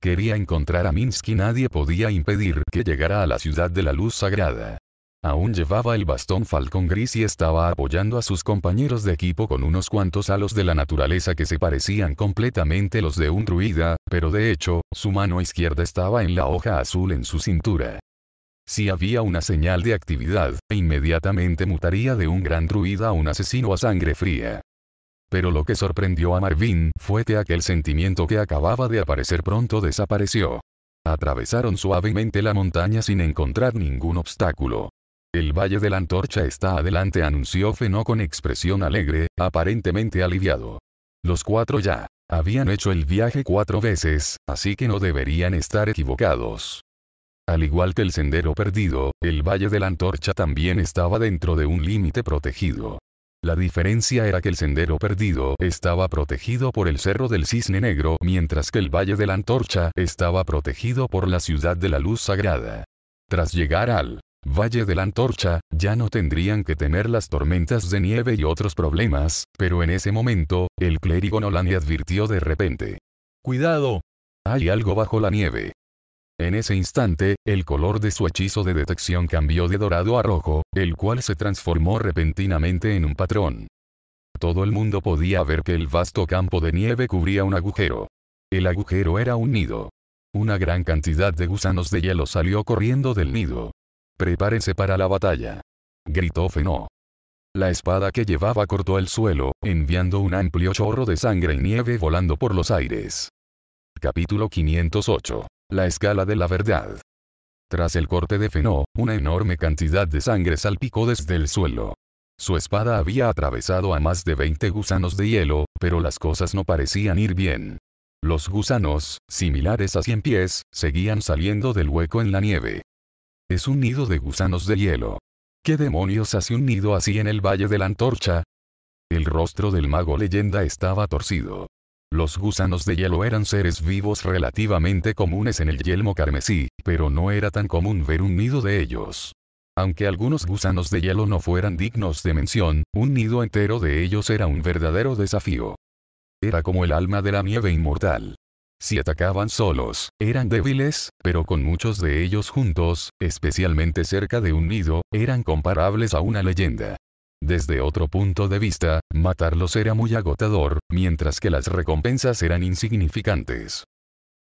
Quería encontrar a Minsky nadie podía impedir que llegara a la ciudad de la luz sagrada. Aún llevaba el bastón falcón gris y estaba apoyando a sus compañeros de equipo con unos cuantos halos de la naturaleza que se parecían completamente los de un druida, pero de hecho, su mano izquierda estaba en la hoja azul en su cintura. Si había una señal de actividad, inmediatamente mutaría de un gran druida a un asesino a sangre fría pero lo que sorprendió a Marvin fue que aquel sentimiento que acababa de aparecer pronto desapareció. Atravesaron suavemente la montaña sin encontrar ningún obstáculo. El Valle de la Antorcha está adelante, anunció Fenó con expresión alegre, aparentemente aliviado. Los cuatro ya habían hecho el viaje cuatro veces, así que no deberían estar equivocados. Al igual que el sendero perdido, el Valle de la Antorcha también estaba dentro de un límite protegido. La diferencia era que el sendero perdido estaba protegido por el Cerro del Cisne Negro mientras que el Valle de la Antorcha estaba protegido por la Ciudad de la Luz Sagrada. Tras llegar al Valle de la Antorcha, ya no tendrían que temer las tormentas de nieve y otros problemas, pero en ese momento, el clérigo Nolani advirtió de repente. ¡Cuidado! Hay algo bajo la nieve. En ese instante, el color de su hechizo de detección cambió de dorado a rojo, el cual se transformó repentinamente en un patrón. Todo el mundo podía ver que el vasto campo de nieve cubría un agujero. El agujero era un nido. Una gran cantidad de gusanos de hielo salió corriendo del nido. Prepárense para la batalla. Gritó Fenó. La espada que llevaba cortó el suelo, enviando un amplio chorro de sangre y nieve volando por los aires. Capítulo 508 la escala de la verdad. Tras el corte de Fenó, una enorme cantidad de sangre salpicó desde el suelo. Su espada había atravesado a más de 20 gusanos de hielo, pero las cosas no parecían ir bien. Los gusanos, similares a cien pies, seguían saliendo del hueco en la nieve. Es un nido de gusanos de hielo. ¿Qué demonios hace un nido así en el Valle de la Antorcha? El rostro del mago leyenda estaba torcido. Los gusanos de hielo eran seres vivos relativamente comunes en el yelmo carmesí, pero no era tan común ver un nido de ellos. Aunque algunos gusanos de hielo no fueran dignos de mención, un nido entero de ellos era un verdadero desafío. Era como el alma de la nieve inmortal. Si atacaban solos, eran débiles, pero con muchos de ellos juntos, especialmente cerca de un nido, eran comparables a una leyenda. Desde otro punto de vista, matarlos era muy agotador, mientras que las recompensas eran insignificantes.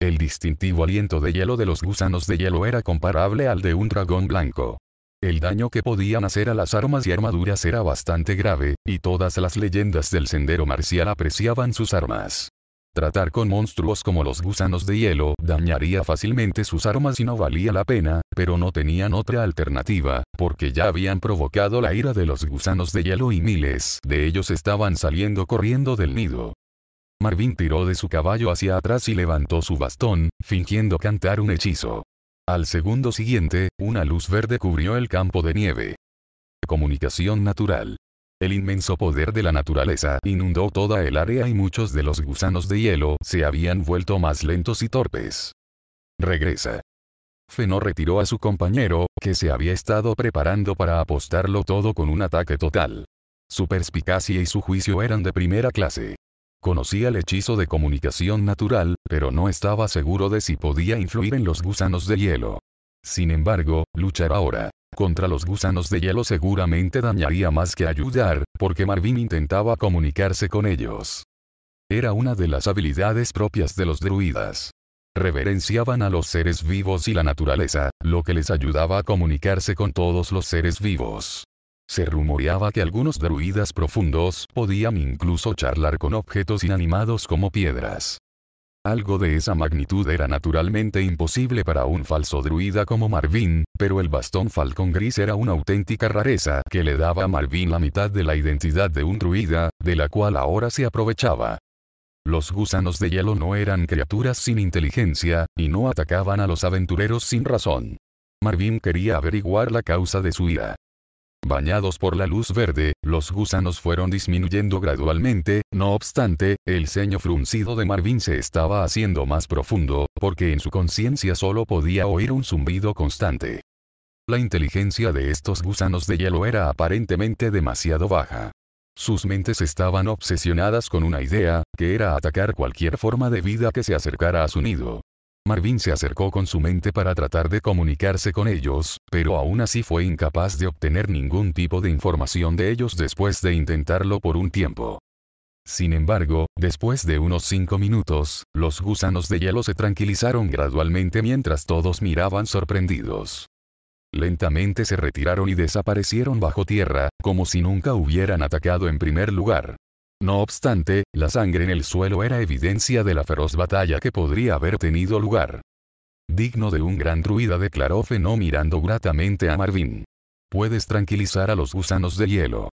El distintivo aliento de hielo de los gusanos de hielo era comparable al de un dragón blanco. El daño que podían hacer a las armas y armaduras era bastante grave, y todas las leyendas del sendero marcial apreciaban sus armas. Tratar con monstruos como los gusanos de hielo dañaría fácilmente sus armas y no valía la pena, pero no tenían otra alternativa, porque ya habían provocado la ira de los gusanos de hielo y miles de ellos estaban saliendo corriendo del nido. Marvin tiró de su caballo hacia atrás y levantó su bastón, fingiendo cantar un hechizo. Al segundo siguiente, una luz verde cubrió el campo de nieve. Comunicación natural. El inmenso poder de la naturaleza inundó toda el área y muchos de los gusanos de hielo se habían vuelto más lentos y torpes. Regresa. Fenor retiró a su compañero, que se había estado preparando para apostarlo todo con un ataque total. Su perspicacia y su juicio eran de primera clase. Conocía el hechizo de comunicación natural, pero no estaba seguro de si podía influir en los gusanos de hielo. Sin embargo, luchar ahora contra los gusanos de hielo seguramente dañaría más que ayudar, porque Marvin intentaba comunicarse con ellos. Era una de las habilidades propias de los druidas. Reverenciaban a los seres vivos y la naturaleza, lo que les ayudaba a comunicarse con todos los seres vivos. Se rumoreaba que algunos druidas profundos podían incluso charlar con objetos inanimados como piedras. Algo de esa magnitud era naturalmente imposible para un falso druida como Marvin, pero el bastón falcón gris era una auténtica rareza que le daba a Marvin la mitad de la identidad de un druida, de la cual ahora se aprovechaba. Los gusanos de hielo no eran criaturas sin inteligencia, y no atacaban a los aventureros sin razón. Marvin quería averiguar la causa de su ira. Bañados por la luz verde, los gusanos fueron disminuyendo gradualmente, no obstante, el ceño fruncido de Marvin se estaba haciendo más profundo, porque en su conciencia solo podía oír un zumbido constante. La inteligencia de estos gusanos de hielo era aparentemente demasiado baja. Sus mentes estaban obsesionadas con una idea, que era atacar cualquier forma de vida que se acercara a su nido. Marvin se acercó con su mente para tratar de comunicarse con ellos, pero aún así fue incapaz de obtener ningún tipo de información de ellos después de intentarlo por un tiempo. Sin embargo, después de unos cinco minutos, los gusanos de hielo se tranquilizaron gradualmente mientras todos miraban sorprendidos. Lentamente se retiraron y desaparecieron bajo tierra, como si nunca hubieran atacado en primer lugar. No obstante, la sangre en el suelo era evidencia de la feroz batalla que podría haber tenido lugar. Digno de un gran druida declaró Fenó mirando gratamente a Marvin. Puedes tranquilizar a los gusanos de hielo.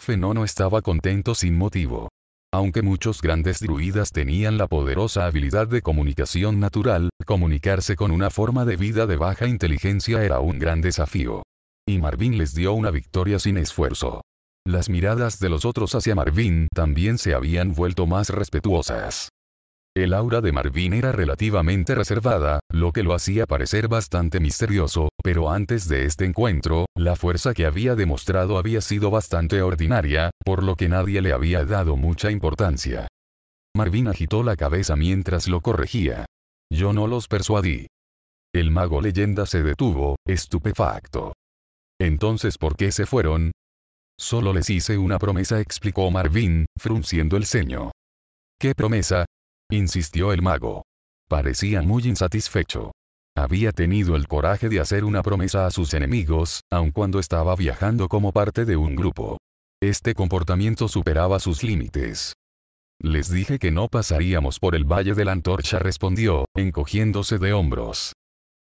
Fenó no estaba contento sin motivo. Aunque muchos grandes druidas tenían la poderosa habilidad de comunicación natural, comunicarse con una forma de vida de baja inteligencia era un gran desafío. Y Marvin les dio una victoria sin esfuerzo. Las miradas de los otros hacia Marvin también se habían vuelto más respetuosas. El aura de Marvin era relativamente reservada, lo que lo hacía parecer bastante misterioso, pero antes de este encuentro, la fuerza que había demostrado había sido bastante ordinaria, por lo que nadie le había dado mucha importancia. Marvin agitó la cabeza mientras lo corregía. Yo no los persuadí. El mago leyenda se detuvo, estupefacto. Entonces, ¿por qué se fueron? Solo les hice una promesa, explicó Marvin, frunciendo el ceño. ¿Qué promesa? insistió el mago. Parecía muy insatisfecho. Había tenido el coraje de hacer una promesa a sus enemigos, aun cuando estaba viajando como parte de un grupo. Este comportamiento superaba sus límites. Les dije que no pasaríamos por el Valle de la Antorcha, respondió, encogiéndose de hombros.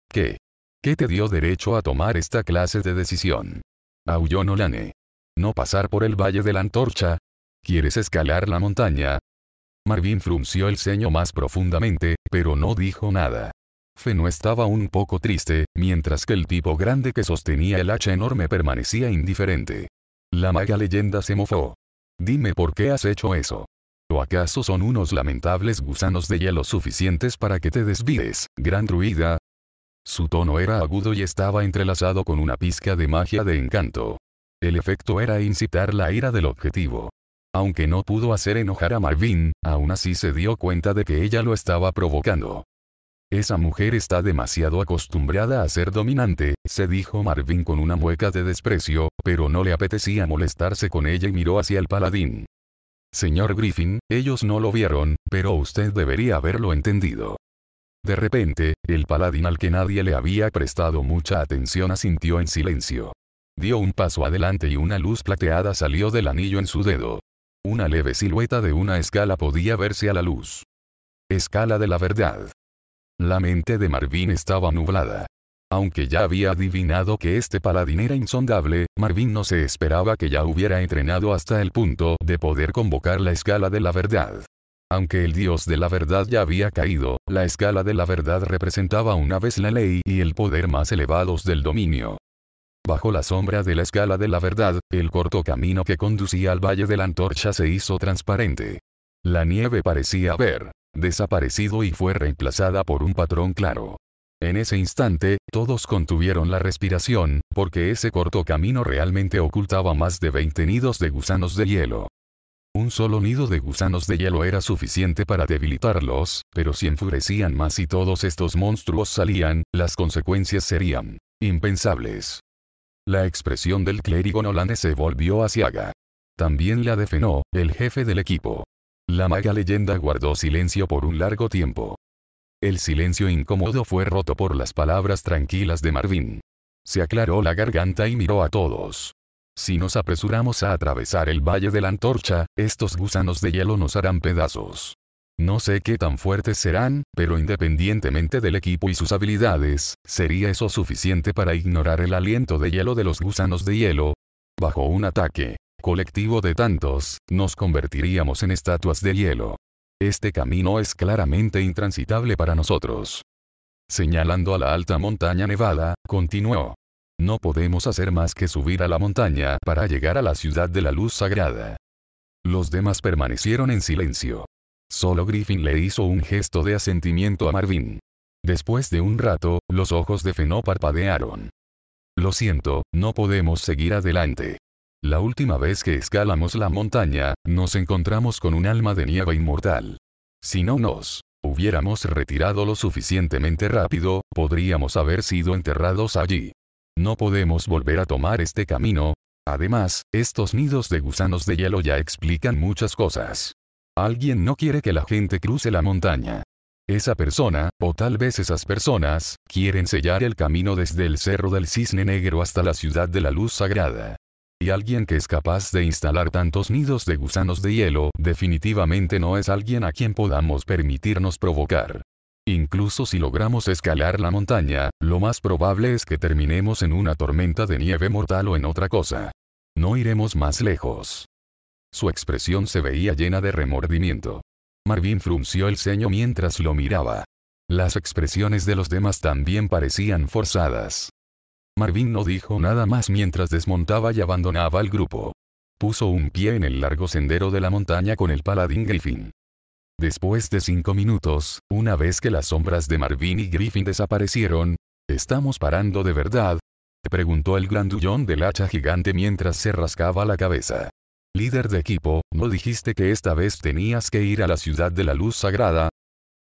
¿Qué? ¿Qué te dio derecho a tomar esta clase de decisión? Aulló no pasar por el valle de la antorcha. ¿Quieres escalar la montaña? Marvin frunció el ceño más profundamente, pero no dijo nada. Feno estaba un poco triste, mientras que el tipo grande que sostenía el hacha enorme permanecía indiferente. La maga leyenda se mofó. Dime por qué has hecho eso. ¿O acaso son unos lamentables gusanos de hielo suficientes para que te desvíes, gran druida? Su tono era agudo y estaba entrelazado con una pizca de magia de encanto. El efecto era incitar la ira del objetivo. Aunque no pudo hacer enojar a Marvin, aún así se dio cuenta de que ella lo estaba provocando. Esa mujer está demasiado acostumbrada a ser dominante, se dijo Marvin con una mueca de desprecio, pero no le apetecía molestarse con ella y miró hacia el paladín. Señor Griffin, ellos no lo vieron, pero usted debería haberlo entendido. De repente, el paladín al que nadie le había prestado mucha atención asintió en silencio. Dio un paso adelante y una luz plateada salió del anillo en su dedo. Una leve silueta de una escala podía verse a la luz. Escala de la verdad. La mente de Marvin estaba nublada. Aunque ya había adivinado que este paladín era insondable, Marvin no se esperaba que ya hubiera entrenado hasta el punto de poder convocar la escala de la verdad. Aunque el dios de la verdad ya había caído, la escala de la verdad representaba una vez la ley y el poder más elevados del dominio. Bajo la sombra de la escala de la verdad, el corto camino que conducía al valle de la antorcha se hizo transparente. La nieve parecía haber desaparecido y fue reemplazada por un patrón claro. En ese instante, todos contuvieron la respiración, porque ese corto camino realmente ocultaba más de 20 nidos de gusanos de hielo. Un solo nido de gusanos de hielo era suficiente para debilitarlos, pero si enfurecían más y todos estos monstruos salían, las consecuencias serían impensables. La expresión del clérigo holandés se volvió asiaga. También la defenó el jefe del equipo. La maga leyenda guardó silencio por un largo tiempo. El silencio incómodo fue roto por las palabras tranquilas de Marvin. Se aclaró la garganta y miró a todos. Si nos apresuramos a atravesar el valle de la antorcha, estos gusanos de hielo nos harán pedazos. No sé qué tan fuertes serán, pero independientemente del equipo y sus habilidades, ¿sería eso suficiente para ignorar el aliento de hielo de los gusanos de hielo? Bajo un ataque colectivo de tantos, nos convertiríamos en estatuas de hielo. Este camino es claramente intransitable para nosotros. Señalando a la alta montaña nevada, continuó. No podemos hacer más que subir a la montaña para llegar a la ciudad de la luz sagrada. Los demás permanecieron en silencio. Solo Griffin le hizo un gesto de asentimiento a Marvin. Después de un rato, los ojos de Fenó parpadearon. Lo siento, no podemos seguir adelante. La última vez que escalamos la montaña, nos encontramos con un alma de nieve inmortal. Si no nos hubiéramos retirado lo suficientemente rápido, podríamos haber sido enterrados allí. No podemos volver a tomar este camino. Además, estos nidos de gusanos de hielo ya explican muchas cosas. Alguien no quiere que la gente cruce la montaña. Esa persona, o tal vez esas personas, quieren sellar el camino desde el Cerro del Cisne Negro hasta la Ciudad de la Luz Sagrada. Y alguien que es capaz de instalar tantos nidos de gusanos de hielo, definitivamente no es alguien a quien podamos permitirnos provocar. Incluso si logramos escalar la montaña, lo más probable es que terminemos en una tormenta de nieve mortal o en otra cosa. No iremos más lejos. Su expresión se veía llena de remordimiento. Marvin frunció el ceño mientras lo miraba. Las expresiones de los demás también parecían forzadas. Marvin no dijo nada más mientras desmontaba y abandonaba el grupo. Puso un pie en el largo sendero de la montaña con el paladín Griffin. Después de cinco minutos, una vez que las sombras de Marvin y Griffin desaparecieron, ¿estamos parando de verdad? preguntó el grandullón del hacha gigante mientras se rascaba la cabeza. Líder de equipo, ¿no dijiste que esta vez tenías que ir a la ciudad de la luz sagrada?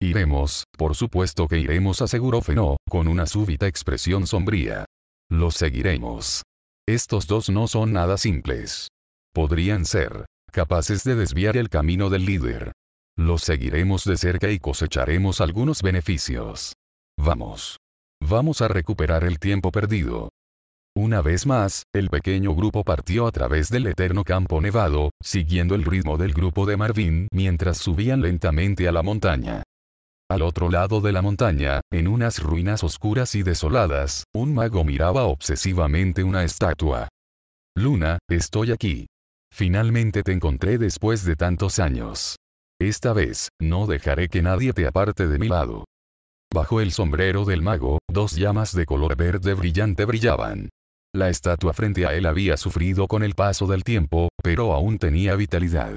Iremos, por supuesto que iremos, aseguró Fenó, con una súbita expresión sombría. Los seguiremos. Estos dos no son nada simples. Podrían ser capaces de desviar el camino del líder. Los seguiremos de cerca y cosecharemos algunos beneficios. Vamos. Vamos a recuperar el tiempo perdido. Una vez más, el pequeño grupo partió a través del eterno campo nevado, siguiendo el ritmo del grupo de Marvin mientras subían lentamente a la montaña. Al otro lado de la montaña, en unas ruinas oscuras y desoladas, un mago miraba obsesivamente una estatua. Luna, estoy aquí. Finalmente te encontré después de tantos años. Esta vez, no dejaré que nadie te aparte de mi lado. Bajo el sombrero del mago, dos llamas de color verde brillante brillaban. La estatua frente a él había sufrido con el paso del tiempo, pero aún tenía vitalidad.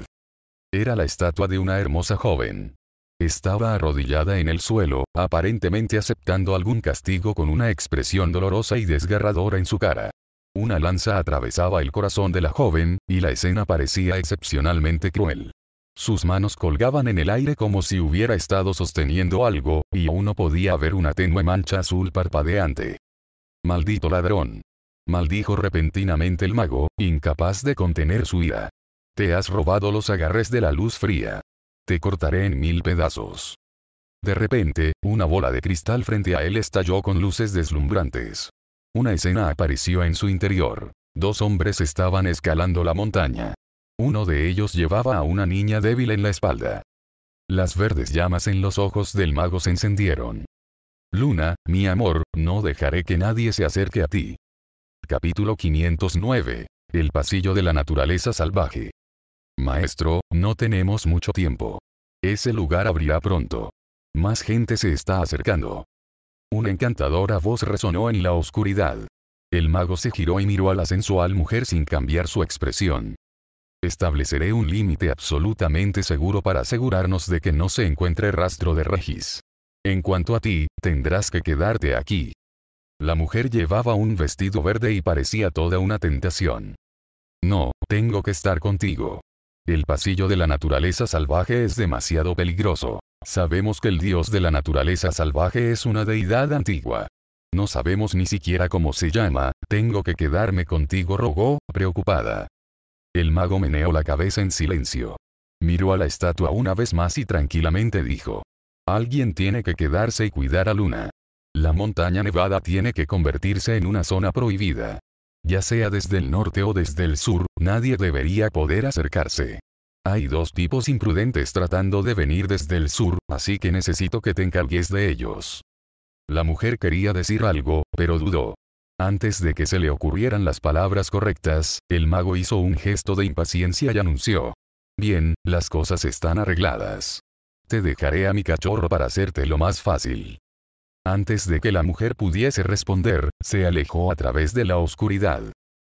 Era la estatua de una hermosa joven. Estaba arrodillada en el suelo, aparentemente aceptando algún castigo con una expresión dolorosa y desgarradora en su cara. Una lanza atravesaba el corazón de la joven, y la escena parecía excepcionalmente cruel. Sus manos colgaban en el aire como si hubiera estado sosteniendo algo, y uno podía ver una tenue mancha azul parpadeante. Maldito ladrón maldijo repentinamente el mago, incapaz de contener su ira. Te has robado los agarres de la luz fría. Te cortaré en mil pedazos. De repente, una bola de cristal frente a él estalló con luces deslumbrantes. Una escena apareció en su interior. Dos hombres estaban escalando la montaña. Uno de ellos llevaba a una niña débil en la espalda. Las verdes llamas en los ojos del mago se encendieron. Luna, mi amor, no dejaré que nadie se acerque a ti. Capítulo 509. El pasillo de la naturaleza salvaje. Maestro, no tenemos mucho tiempo. Ese lugar abrirá pronto. Más gente se está acercando. Una encantadora voz resonó en la oscuridad. El mago se giró y miró a la sensual mujer sin cambiar su expresión. Estableceré un límite absolutamente seguro para asegurarnos de que no se encuentre rastro de Regis. En cuanto a ti, tendrás que quedarte aquí. La mujer llevaba un vestido verde y parecía toda una tentación. No, tengo que estar contigo. El pasillo de la naturaleza salvaje es demasiado peligroso. Sabemos que el dios de la naturaleza salvaje es una deidad antigua. No sabemos ni siquiera cómo se llama, tengo que quedarme contigo, rogó, preocupada. El mago meneó la cabeza en silencio. Miró a la estatua una vez más y tranquilamente dijo. Alguien tiene que quedarse y cuidar a Luna. La montaña nevada tiene que convertirse en una zona prohibida. Ya sea desde el norte o desde el sur, nadie debería poder acercarse. Hay dos tipos imprudentes tratando de venir desde el sur, así que necesito que te encargues de ellos. La mujer quería decir algo, pero dudó. Antes de que se le ocurrieran las palabras correctas, el mago hizo un gesto de impaciencia y anunció. Bien, las cosas están arregladas. Te dejaré a mi cachorro para hacerte lo más fácil. Antes de que la mujer pudiese responder, se alejó a través de la oscuridad.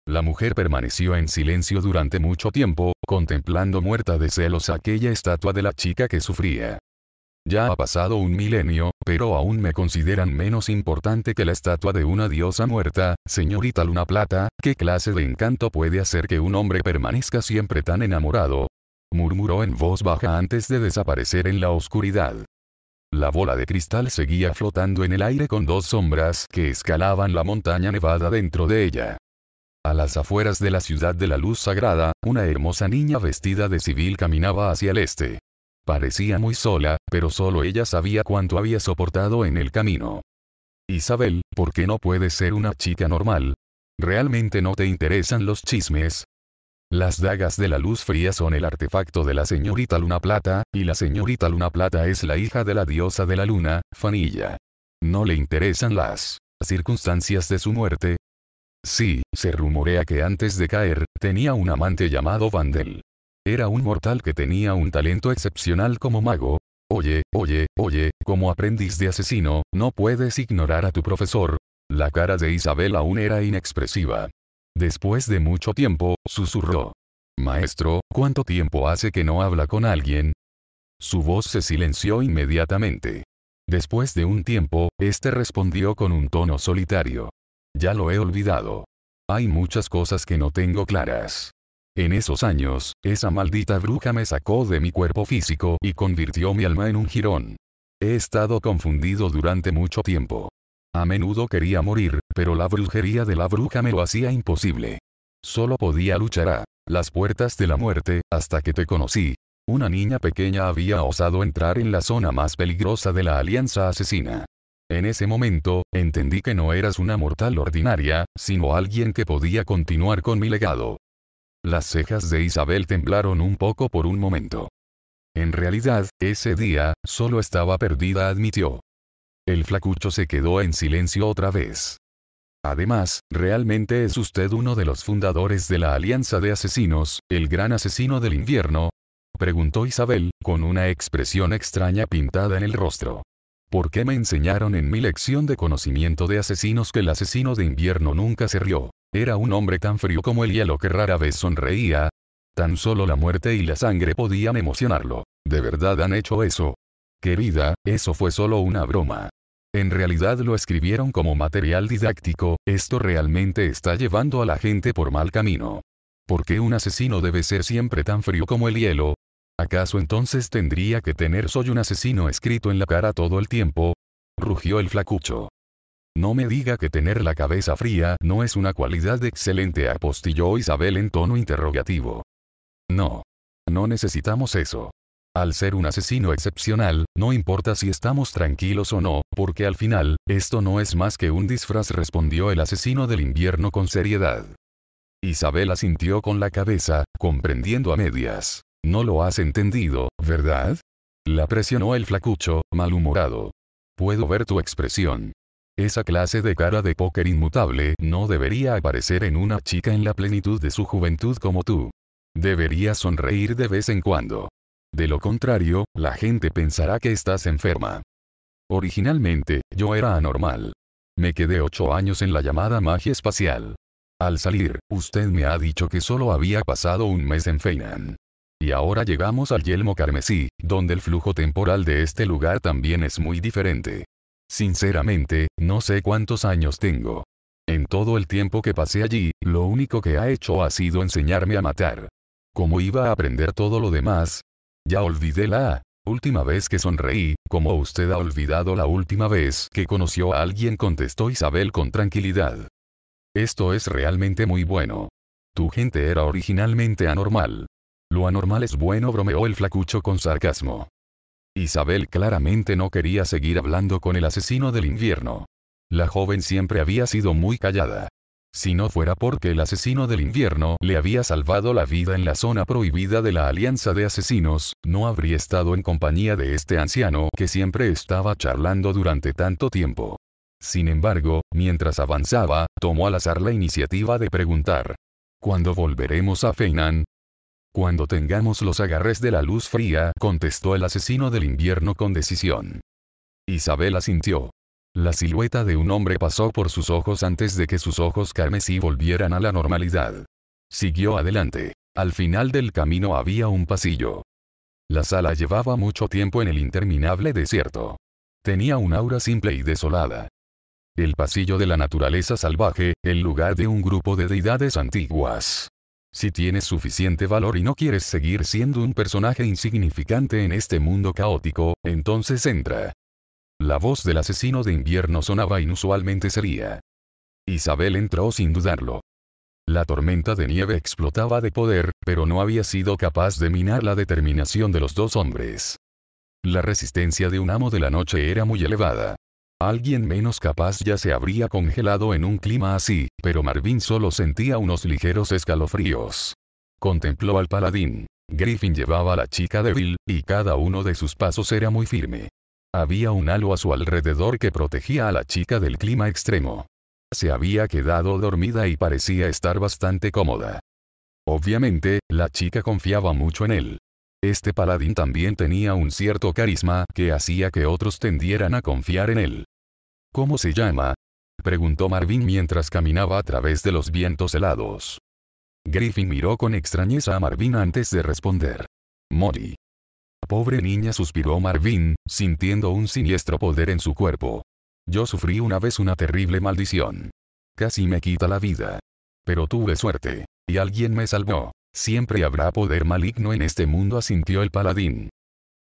La mujer permaneció en silencio durante mucho tiempo, contemplando muerta de celos aquella estatua de la chica que sufría. Ya ha pasado un milenio, pero aún me consideran menos importante que la estatua de una diosa muerta, señorita Luna Plata, ¿qué clase de encanto puede hacer que un hombre permanezca siempre tan enamorado? murmuró en voz baja antes de desaparecer en la oscuridad. La bola de cristal seguía flotando en el aire con dos sombras que escalaban la montaña nevada dentro de ella. A las afueras de la ciudad de la luz sagrada, una hermosa niña vestida de civil caminaba hacia el este. Parecía muy sola, pero solo ella sabía cuánto había soportado en el camino. Isabel, ¿por qué no puedes ser una chica normal? Realmente no te interesan los chismes, las dagas de la luz fría son el artefacto de la señorita Luna Plata, y la señorita Luna Plata es la hija de la diosa de la luna, Fanilla. ¿No le interesan las circunstancias de su muerte? Sí, se rumorea que antes de caer, tenía un amante llamado Vandel. Era un mortal que tenía un talento excepcional como mago, Oye, oye, oye, como aprendiz de asesino, no puedes ignorar a tu profesor. La cara de Isabel aún era inexpresiva. Después de mucho tiempo, susurró. Maestro, ¿cuánto tiempo hace que no habla con alguien? Su voz se silenció inmediatamente. Después de un tiempo, este respondió con un tono solitario. Ya lo he olvidado. Hay muchas cosas que no tengo claras. En esos años, esa maldita bruja me sacó de mi cuerpo físico y convirtió mi alma en un jirón. He estado confundido durante mucho tiempo. A menudo quería morir, pero la brujería de la bruja me lo hacía imposible. Solo podía luchar a las puertas de la muerte, hasta que te conocí. Una niña pequeña había osado entrar en la zona más peligrosa de la alianza asesina. En ese momento, entendí que no eras una mortal ordinaria, sino alguien que podía continuar con mi legado. Las cejas de Isabel temblaron un poco por un momento. En realidad, ese día, solo estaba perdida, admitió. El flacucho se quedó en silencio otra vez. Además, realmente es usted uno de los fundadores de la Alianza de Asesinos, el gran asesino del invierno, preguntó Isabel, con una expresión extraña pintada en el rostro. ¿Por qué me enseñaron en mi lección de conocimiento de asesinos que el asesino de invierno nunca se rió? Era un hombre tan frío como el hielo que rara vez sonreía. Tan solo la muerte y la sangre podían emocionarlo. ¿De verdad han hecho eso? Querida, eso fue solo una broma. En realidad lo escribieron como material didáctico, esto realmente está llevando a la gente por mal camino. ¿Por qué un asesino debe ser siempre tan frío como el hielo? ¿Acaso entonces tendría que tener soy un asesino escrito en la cara todo el tiempo? Rugió el flacucho. No me diga que tener la cabeza fría no es una cualidad excelente, apostilló Isabel en tono interrogativo. No. No necesitamos eso. Al ser un asesino excepcional, no importa si estamos tranquilos o no, porque al final, esto no es más que un disfraz respondió el asesino del invierno con seriedad. Isabel asintió con la cabeza, comprendiendo a medias. No lo has entendido, ¿verdad? La presionó el flacucho, malhumorado. Puedo ver tu expresión. Esa clase de cara de póker inmutable no debería aparecer en una chica en la plenitud de su juventud como tú. Debería sonreír de vez en cuando. De lo contrario, la gente pensará que estás enferma. Originalmente, yo era anormal. Me quedé ocho años en la llamada magia espacial. Al salir, usted me ha dicho que solo había pasado un mes en Feinan. Y ahora llegamos al Yelmo Carmesí, donde el flujo temporal de este lugar también es muy diferente. Sinceramente, no sé cuántos años tengo. En todo el tiempo que pasé allí, lo único que ha hecho ha sido enseñarme a matar. Como iba a aprender todo lo demás, ya olvidé la última vez que sonreí, como usted ha olvidado la última vez que conoció a alguien, contestó Isabel con tranquilidad. Esto es realmente muy bueno. Tu gente era originalmente anormal. Lo anormal es bueno, bromeó el flacucho con sarcasmo. Isabel claramente no quería seguir hablando con el asesino del invierno. La joven siempre había sido muy callada si no fuera porque el asesino del invierno le había salvado la vida en la zona prohibida de la Alianza de Asesinos, no habría estado en compañía de este anciano que siempre estaba charlando durante tanto tiempo. Sin embargo, mientras avanzaba, tomó al azar la iniciativa de preguntar. ¿Cuándo volveremos a Feinan? Cuando tengamos los agarres de la luz fría, contestó el asesino del invierno con decisión. Isabel asintió. La silueta de un hombre pasó por sus ojos antes de que sus ojos carmesí volvieran a la normalidad. Siguió adelante. Al final del camino había un pasillo. La sala llevaba mucho tiempo en el interminable desierto. Tenía un aura simple y desolada. El pasillo de la naturaleza salvaje, el lugar de un grupo de deidades antiguas. Si tienes suficiente valor y no quieres seguir siendo un personaje insignificante en este mundo caótico, entonces entra. La voz del asesino de invierno sonaba inusualmente seria. Isabel entró sin dudarlo. La tormenta de nieve explotaba de poder, pero no había sido capaz de minar la determinación de los dos hombres. La resistencia de un amo de la noche era muy elevada. Alguien menos capaz ya se habría congelado en un clima así, pero Marvin solo sentía unos ligeros escalofríos. Contempló al paladín. Griffin llevaba a la chica débil, y cada uno de sus pasos era muy firme. Había un halo a su alrededor que protegía a la chica del clima extremo. Se había quedado dormida y parecía estar bastante cómoda. Obviamente, la chica confiaba mucho en él. Este paladín también tenía un cierto carisma que hacía que otros tendieran a confiar en él. ¿Cómo se llama? preguntó Marvin mientras caminaba a través de los vientos helados. Griffin miró con extrañeza a Marvin antes de responder. Mori. Pobre niña suspiró Marvin, sintiendo un siniestro poder en su cuerpo. Yo sufrí una vez una terrible maldición. Casi me quita la vida. Pero tuve suerte. Y alguien me salvó. Siempre habrá poder maligno en este mundo asintió el paladín.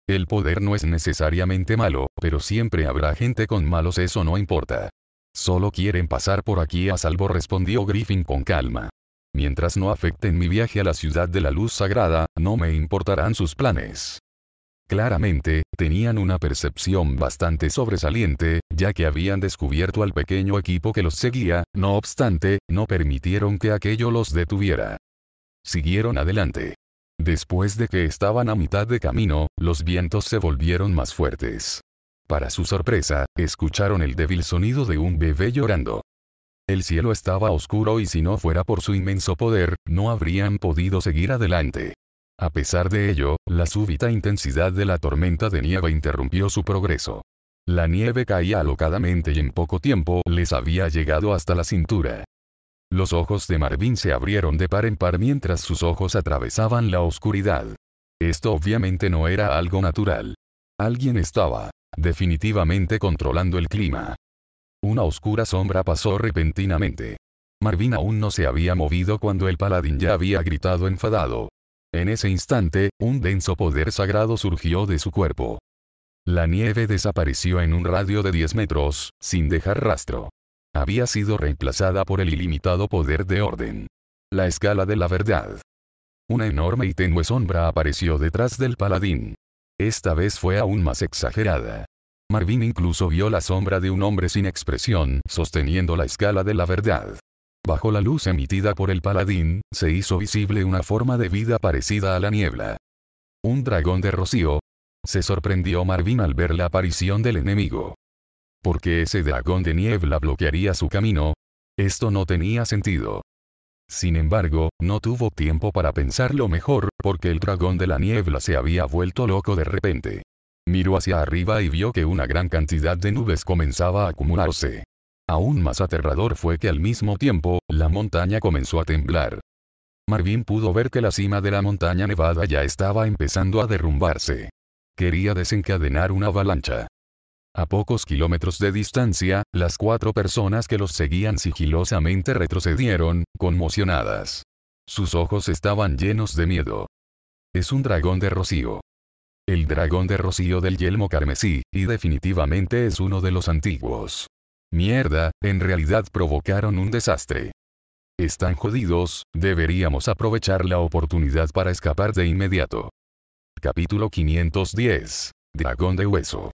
El poder no es necesariamente malo, pero siempre habrá gente con malos eso no importa. Solo quieren pasar por aquí a salvo respondió Griffin con calma. Mientras no afecten mi viaje a la ciudad de la luz sagrada, no me importarán sus planes. Claramente, tenían una percepción bastante sobresaliente, ya que habían descubierto al pequeño equipo que los seguía, no obstante, no permitieron que aquello los detuviera. Siguieron adelante. Después de que estaban a mitad de camino, los vientos se volvieron más fuertes. Para su sorpresa, escucharon el débil sonido de un bebé llorando. El cielo estaba oscuro y si no fuera por su inmenso poder, no habrían podido seguir adelante. A pesar de ello, la súbita intensidad de la tormenta de nieve interrumpió su progreso. La nieve caía alocadamente y en poco tiempo les había llegado hasta la cintura. Los ojos de Marvin se abrieron de par en par mientras sus ojos atravesaban la oscuridad. Esto obviamente no era algo natural. Alguien estaba, definitivamente controlando el clima. Una oscura sombra pasó repentinamente. Marvin aún no se había movido cuando el paladín ya había gritado enfadado. En ese instante, un denso poder sagrado surgió de su cuerpo. La nieve desapareció en un radio de 10 metros, sin dejar rastro. Había sido reemplazada por el ilimitado poder de orden. La escala de la verdad. Una enorme y tenue sombra apareció detrás del paladín. Esta vez fue aún más exagerada. Marvin incluso vio la sombra de un hombre sin expresión, sosteniendo la escala de la verdad. Bajo la luz emitida por el paladín, se hizo visible una forma de vida parecida a la niebla. Un dragón de rocío. Se sorprendió Marvin al ver la aparición del enemigo. ¿Por qué ese dragón de niebla bloquearía su camino? Esto no tenía sentido. Sin embargo, no tuvo tiempo para pensarlo mejor, porque el dragón de la niebla se había vuelto loco de repente. Miró hacia arriba y vio que una gran cantidad de nubes comenzaba a acumularse. Aún más aterrador fue que al mismo tiempo, la montaña comenzó a temblar. Marvin pudo ver que la cima de la montaña nevada ya estaba empezando a derrumbarse. Quería desencadenar una avalancha. A pocos kilómetros de distancia, las cuatro personas que los seguían sigilosamente retrocedieron, conmocionadas. Sus ojos estaban llenos de miedo. Es un dragón de rocío. El dragón de rocío del yelmo carmesí, y definitivamente es uno de los antiguos mierda, en realidad provocaron un desastre. Están jodidos, deberíamos aprovechar la oportunidad para escapar de inmediato. Capítulo 510. Dragón de hueso.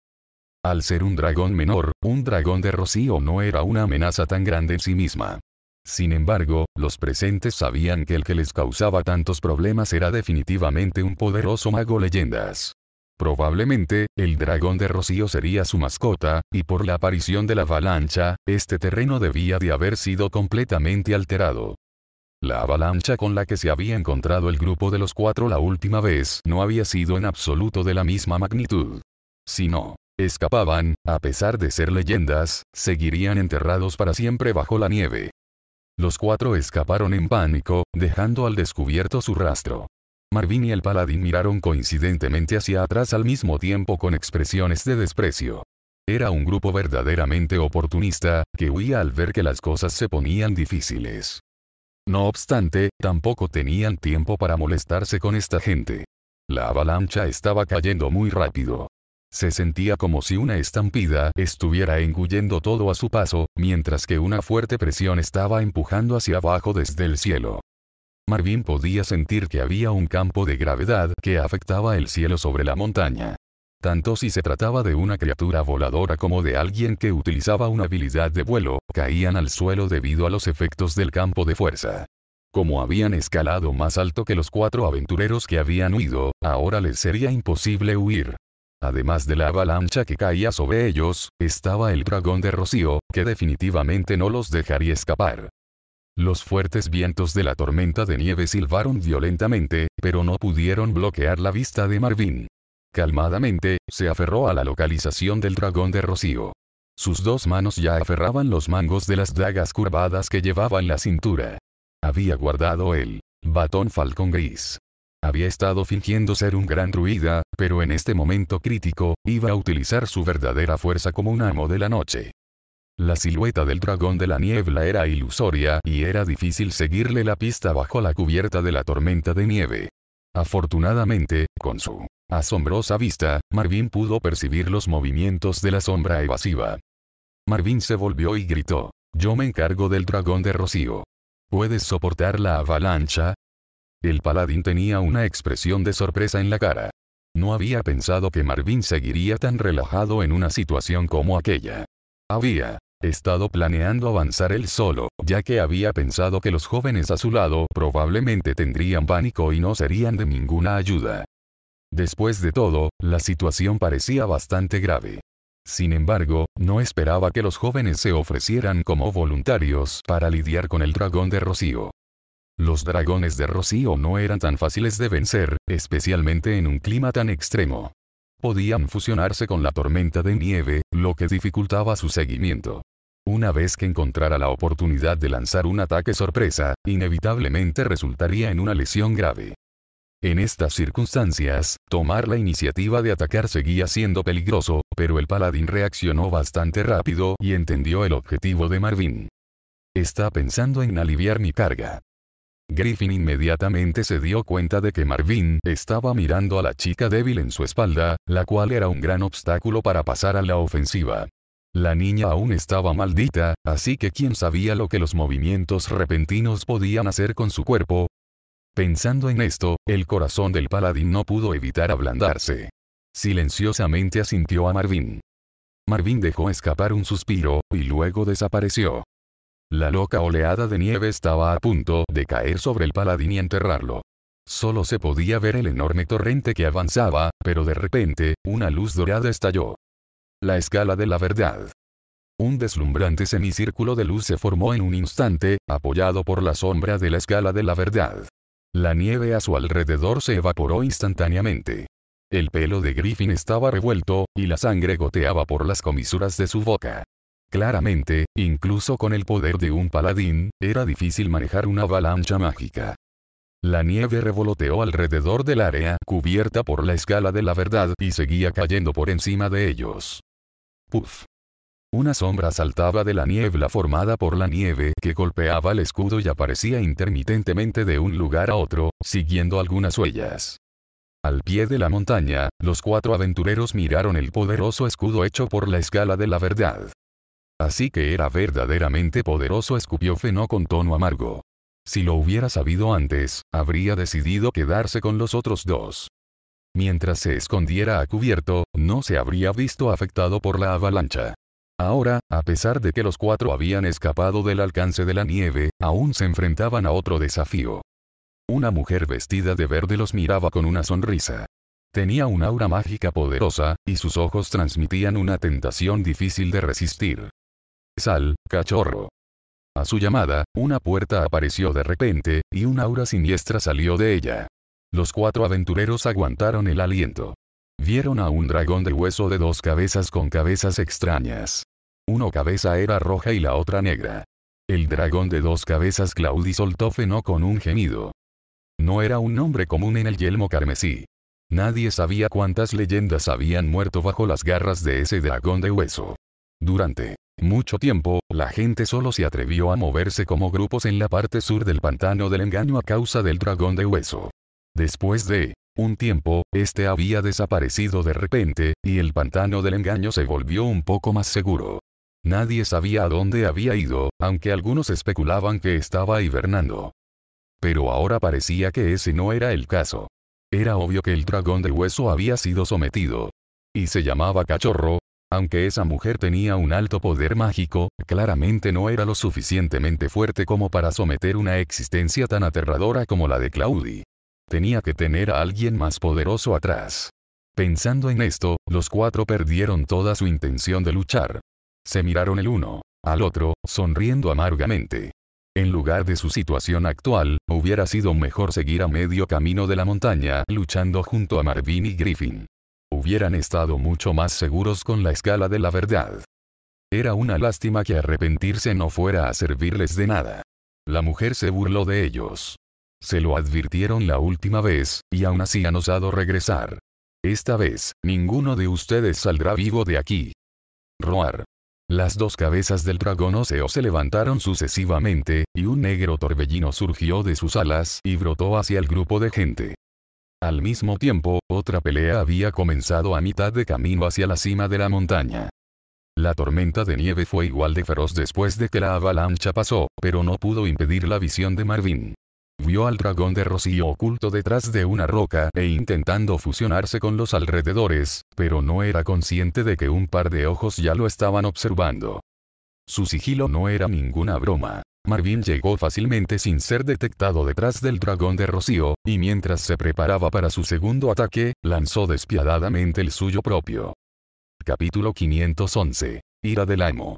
Al ser un dragón menor, un dragón de rocío no era una amenaza tan grande en sí misma. Sin embargo, los presentes sabían que el que les causaba tantos problemas era definitivamente un poderoso mago leyendas. Probablemente, el dragón de Rocío sería su mascota, y por la aparición de la avalancha, este terreno debía de haber sido completamente alterado. La avalancha con la que se había encontrado el grupo de los cuatro la última vez no había sido en absoluto de la misma magnitud. Si no, escapaban, a pesar de ser leyendas, seguirían enterrados para siempre bajo la nieve. Los cuatro escaparon en pánico, dejando al descubierto su rastro. Marvin y el paladín miraron coincidentemente hacia atrás al mismo tiempo con expresiones de desprecio. Era un grupo verdaderamente oportunista, que huía al ver que las cosas se ponían difíciles. No obstante, tampoco tenían tiempo para molestarse con esta gente. La avalancha estaba cayendo muy rápido. Se sentía como si una estampida estuviera engullendo todo a su paso, mientras que una fuerte presión estaba empujando hacia abajo desde el cielo. Marvin podía sentir que había un campo de gravedad que afectaba el cielo sobre la montaña. Tanto si se trataba de una criatura voladora como de alguien que utilizaba una habilidad de vuelo, caían al suelo debido a los efectos del campo de fuerza. Como habían escalado más alto que los cuatro aventureros que habían huido, ahora les sería imposible huir. Además de la avalancha que caía sobre ellos, estaba el dragón de rocío, que definitivamente no los dejaría escapar. Los fuertes vientos de la tormenta de nieve silbaron violentamente, pero no pudieron bloquear la vista de Marvin. Calmadamente, se aferró a la localización del dragón de rocío. Sus dos manos ya aferraban los mangos de las dagas curvadas que llevaba en la cintura. Había guardado el batón falcón gris. Había estado fingiendo ser un gran druida, pero en este momento crítico, iba a utilizar su verdadera fuerza como un amo de la noche. La silueta del dragón de la niebla era ilusoria y era difícil seguirle la pista bajo la cubierta de la tormenta de nieve. Afortunadamente, con su asombrosa vista, Marvin pudo percibir los movimientos de la sombra evasiva. Marvin se volvió y gritó, yo me encargo del dragón de rocío. ¿Puedes soportar la avalancha? El paladín tenía una expresión de sorpresa en la cara. No había pensado que Marvin seguiría tan relajado en una situación como aquella. Había estado planeando avanzar él solo, ya que había pensado que los jóvenes a su lado probablemente tendrían pánico y no serían de ninguna ayuda. Después de todo, la situación parecía bastante grave. Sin embargo, no esperaba que los jóvenes se ofrecieran como voluntarios para lidiar con el dragón de Rocío. Los dragones de Rocío no eran tan fáciles de vencer, especialmente en un clima tan extremo podían fusionarse con la tormenta de nieve, lo que dificultaba su seguimiento. Una vez que encontrara la oportunidad de lanzar un ataque sorpresa, inevitablemente resultaría en una lesión grave. En estas circunstancias, tomar la iniciativa de atacar seguía siendo peligroso, pero el paladín reaccionó bastante rápido y entendió el objetivo de Marvin. Está pensando en aliviar mi carga. Griffin inmediatamente se dio cuenta de que Marvin estaba mirando a la chica débil en su espalda, la cual era un gran obstáculo para pasar a la ofensiva. La niña aún estaba maldita, así que quién sabía lo que los movimientos repentinos podían hacer con su cuerpo. Pensando en esto, el corazón del paladín no pudo evitar ablandarse. Silenciosamente asintió a Marvin. Marvin dejó escapar un suspiro, y luego desapareció. La loca oleada de nieve estaba a punto de caer sobre el paladín y enterrarlo. Solo se podía ver el enorme torrente que avanzaba, pero de repente, una luz dorada estalló. La escala de la verdad. Un deslumbrante semicírculo de luz se formó en un instante, apoyado por la sombra de la escala de la verdad. La nieve a su alrededor se evaporó instantáneamente. El pelo de Griffin estaba revuelto, y la sangre goteaba por las comisuras de su boca. Claramente, incluso con el poder de un paladín, era difícil manejar una avalancha mágica. La nieve revoloteó alrededor del área cubierta por la escala de la verdad y seguía cayendo por encima de ellos. Puf. Una sombra saltaba de la niebla formada por la nieve que golpeaba el escudo y aparecía intermitentemente de un lugar a otro, siguiendo algunas huellas. Al pie de la montaña, los cuatro aventureros miraron el poderoso escudo hecho por la escala de la verdad. Así que era verdaderamente poderoso, escupió Fenó con tono amargo. Si lo hubiera sabido antes, habría decidido quedarse con los otros dos. Mientras se escondiera a cubierto, no se habría visto afectado por la avalancha. Ahora, a pesar de que los cuatro habían escapado del alcance de la nieve, aún se enfrentaban a otro desafío. Una mujer vestida de verde los miraba con una sonrisa. Tenía un aura mágica poderosa, y sus ojos transmitían una tentación difícil de resistir. Sal, cachorro. A su llamada, una puerta apareció de repente, y un aura siniestra salió de ella. Los cuatro aventureros aguantaron el aliento. Vieron a un dragón de hueso de dos cabezas con cabezas extrañas. Una cabeza era roja y la otra negra. El dragón de dos cabezas Claudi soltó fenó con un gemido. No era un nombre común en el yelmo carmesí. Nadie sabía cuántas leyendas habían muerto bajo las garras de ese dragón de hueso. Durante mucho tiempo, la gente solo se atrevió a moverse como grupos en la parte sur del pantano del engaño a causa del dragón de hueso. Después de un tiempo, este había desaparecido de repente, y el pantano del engaño se volvió un poco más seguro. Nadie sabía a dónde había ido, aunque algunos especulaban que estaba hibernando. Pero ahora parecía que ese no era el caso. Era obvio que el dragón de hueso había sido sometido. Y se llamaba cachorro, aunque esa mujer tenía un alto poder mágico, claramente no era lo suficientemente fuerte como para someter una existencia tan aterradora como la de Claudi. Tenía que tener a alguien más poderoso atrás. Pensando en esto, los cuatro perdieron toda su intención de luchar. Se miraron el uno al otro, sonriendo amargamente. En lugar de su situación actual, hubiera sido mejor seguir a medio camino de la montaña luchando junto a Marvin y Griffin hubieran estado mucho más seguros con la escala de la verdad. Era una lástima que arrepentirse no fuera a servirles de nada. La mujer se burló de ellos. Se lo advirtieron la última vez, y aún así han osado regresar. Esta vez, ninguno de ustedes saldrá vivo de aquí. Roar. Las dos cabezas del dragón óseo se levantaron sucesivamente, y un negro torbellino surgió de sus alas y brotó hacia el grupo de gente. Al mismo tiempo, otra pelea había comenzado a mitad de camino hacia la cima de la montaña. La tormenta de nieve fue igual de feroz después de que la avalancha pasó, pero no pudo impedir la visión de Marvin. Vio al dragón de rocío oculto detrás de una roca e intentando fusionarse con los alrededores, pero no era consciente de que un par de ojos ya lo estaban observando. Su sigilo no era ninguna broma. Marvin llegó fácilmente sin ser detectado detrás del dragón de Rocío, y mientras se preparaba para su segundo ataque, lanzó despiadadamente el suyo propio. Capítulo 511. Ira del amo.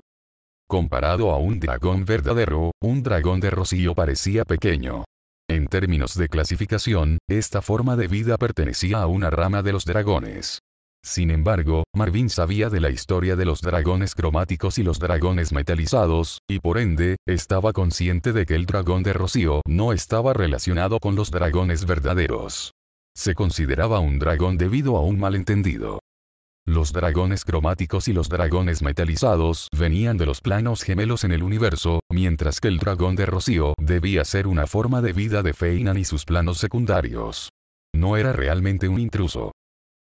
Comparado a un dragón verdadero, un dragón de Rocío parecía pequeño. En términos de clasificación, esta forma de vida pertenecía a una rama de los dragones. Sin embargo, Marvin sabía de la historia de los dragones cromáticos y los dragones metalizados, y por ende, estaba consciente de que el dragón de Rocío no estaba relacionado con los dragones verdaderos. Se consideraba un dragón debido a un malentendido. Los dragones cromáticos y los dragones metalizados venían de los planos gemelos en el universo, mientras que el dragón de Rocío debía ser una forma de vida de Feinan y sus planos secundarios. No era realmente un intruso.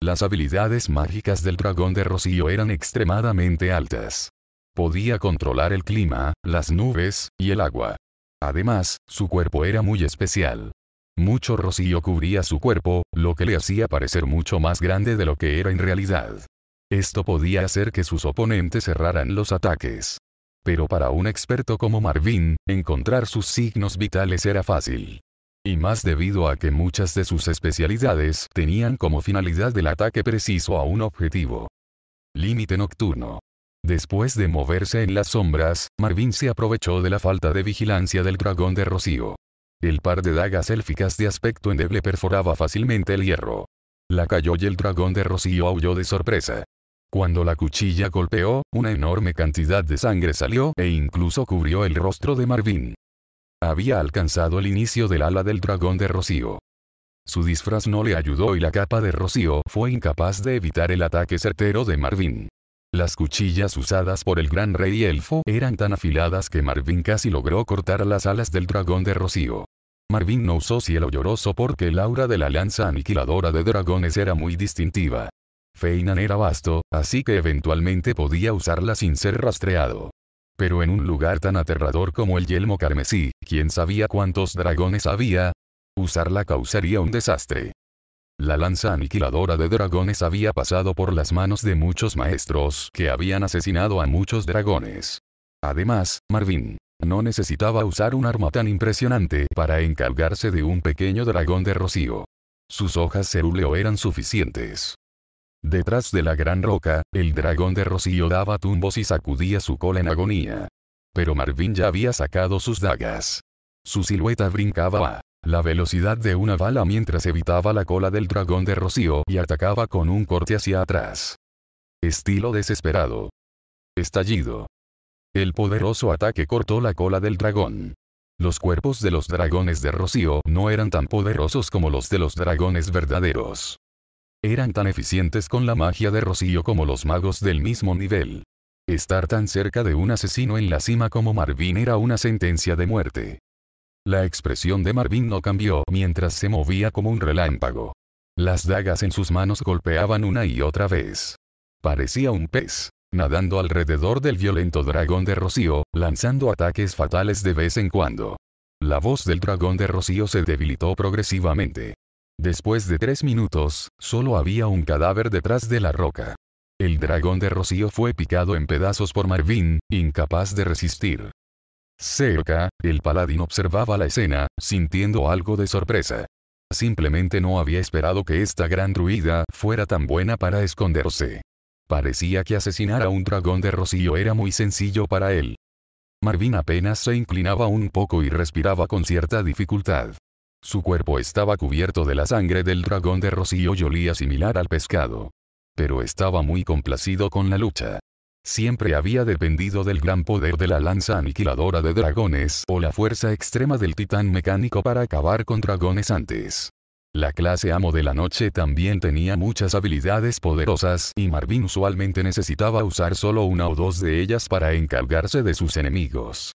Las habilidades mágicas del dragón de Rocío eran extremadamente altas. Podía controlar el clima, las nubes, y el agua. Además, su cuerpo era muy especial. Mucho rocío cubría su cuerpo, lo que le hacía parecer mucho más grande de lo que era en realidad. Esto podía hacer que sus oponentes cerraran los ataques. Pero para un experto como Marvin, encontrar sus signos vitales era fácil y más debido a que muchas de sus especialidades tenían como finalidad el ataque preciso a un objetivo. Límite nocturno. Después de moverse en las sombras, Marvin se aprovechó de la falta de vigilancia del dragón de Rocío. El par de dagas élficas de aspecto endeble perforaba fácilmente el hierro. La cayó y el dragón de Rocío aulló de sorpresa. Cuando la cuchilla golpeó, una enorme cantidad de sangre salió e incluso cubrió el rostro de Marvin. Había alcanzado el inicio del ala del dragón de Rocío. Su disfraz no le ayudó y la capa de Rocío fue incapaz de evitar el ataque certero de Marvin. Las cuchillas usadas por el gran rey elfo eran tan afiladas que Marvin casi logró cortar las alas del dragón de Rocío. Marvin no usó cielo lloroso porque el aura de la lanza aniquiladora de dragones era muy distintiva. Feinan era vasto, así que eventualmente podía usarla sin ser rastreado. Pero en un lugar tan aterrador como el yelmo carmesí, ¿quién sabía cuántos dragones había? Usarla causaría un desastre. La lanza aniquiladora de dragones había pasado por las manos de muchos maestros que habían asesinado a muchos dragones. Además, Marvin no necesitaba usar un arma tan impresionante para encargarse de un pequeño dragón de rocío. Sus hojas cerúleo eran suficientes. Detrás de la gran roca, el dragón de rocío daba tumbos y sacudía su cola en agonía. Pero Marvin ya había sacado sus dagas. Su silueta brincaba a la velocidad de una bala mientras evitaba la cola del dragón de rocío y atacaba con un corte hacia atrás. Estilo desesperado. Estallido. El poderoso ataque cortó la cola del dragón. Los cuerpos de los dragones de rocío no eran tan poderosos como los de los dragones verdaderos eran tan eficientes con la magia de Rocío como los magos del mismo nivel. Estar tan cerca de un asesino en la cima como Marvin era una sentencia de muerte. La expresión de Marvin no cambió mientras se movía como un relámpago. Las dagas en sus manos golpeaban una y otra vez. Parecía un pez, nadando alrededor del violento dragón de Rocío, lanzando ataques fatales de vez en cuando. La voz del dragón de Rocío se debilitó progresivamente. Después de tres minutos, solo había un cadáver detrás de la roca. El dragón de Rocío fue picado en pedazos por Marvin, incapaz de resistir. Cerca, el paladín observaba la escena, sintiendo algo de sorpresa. Simplemente no había esperado que esta gran druida fuera tan buena para esconderse. Parecía que asesinar a un dragón de Rocío era muy sencillo para él. Marvin apenas se inclinaba un poco y respiraba con cierta dificultad. Su cuerpo estaba cubierto de la sangre del dragón de rocío y olía similar al pescado. Pero estaba muy complacido con la lucha. Siempre había dependido del gran poder de la lanza aniquiladora de dragones o la fuerza extrema del titán mecánico para acabar con dragones antes. La clase amo de la noche también tenía muchas habilidades poderosas y Marvin usualmente necesitaba usar solo una o dos de ellas para encargarse de sus enemigos.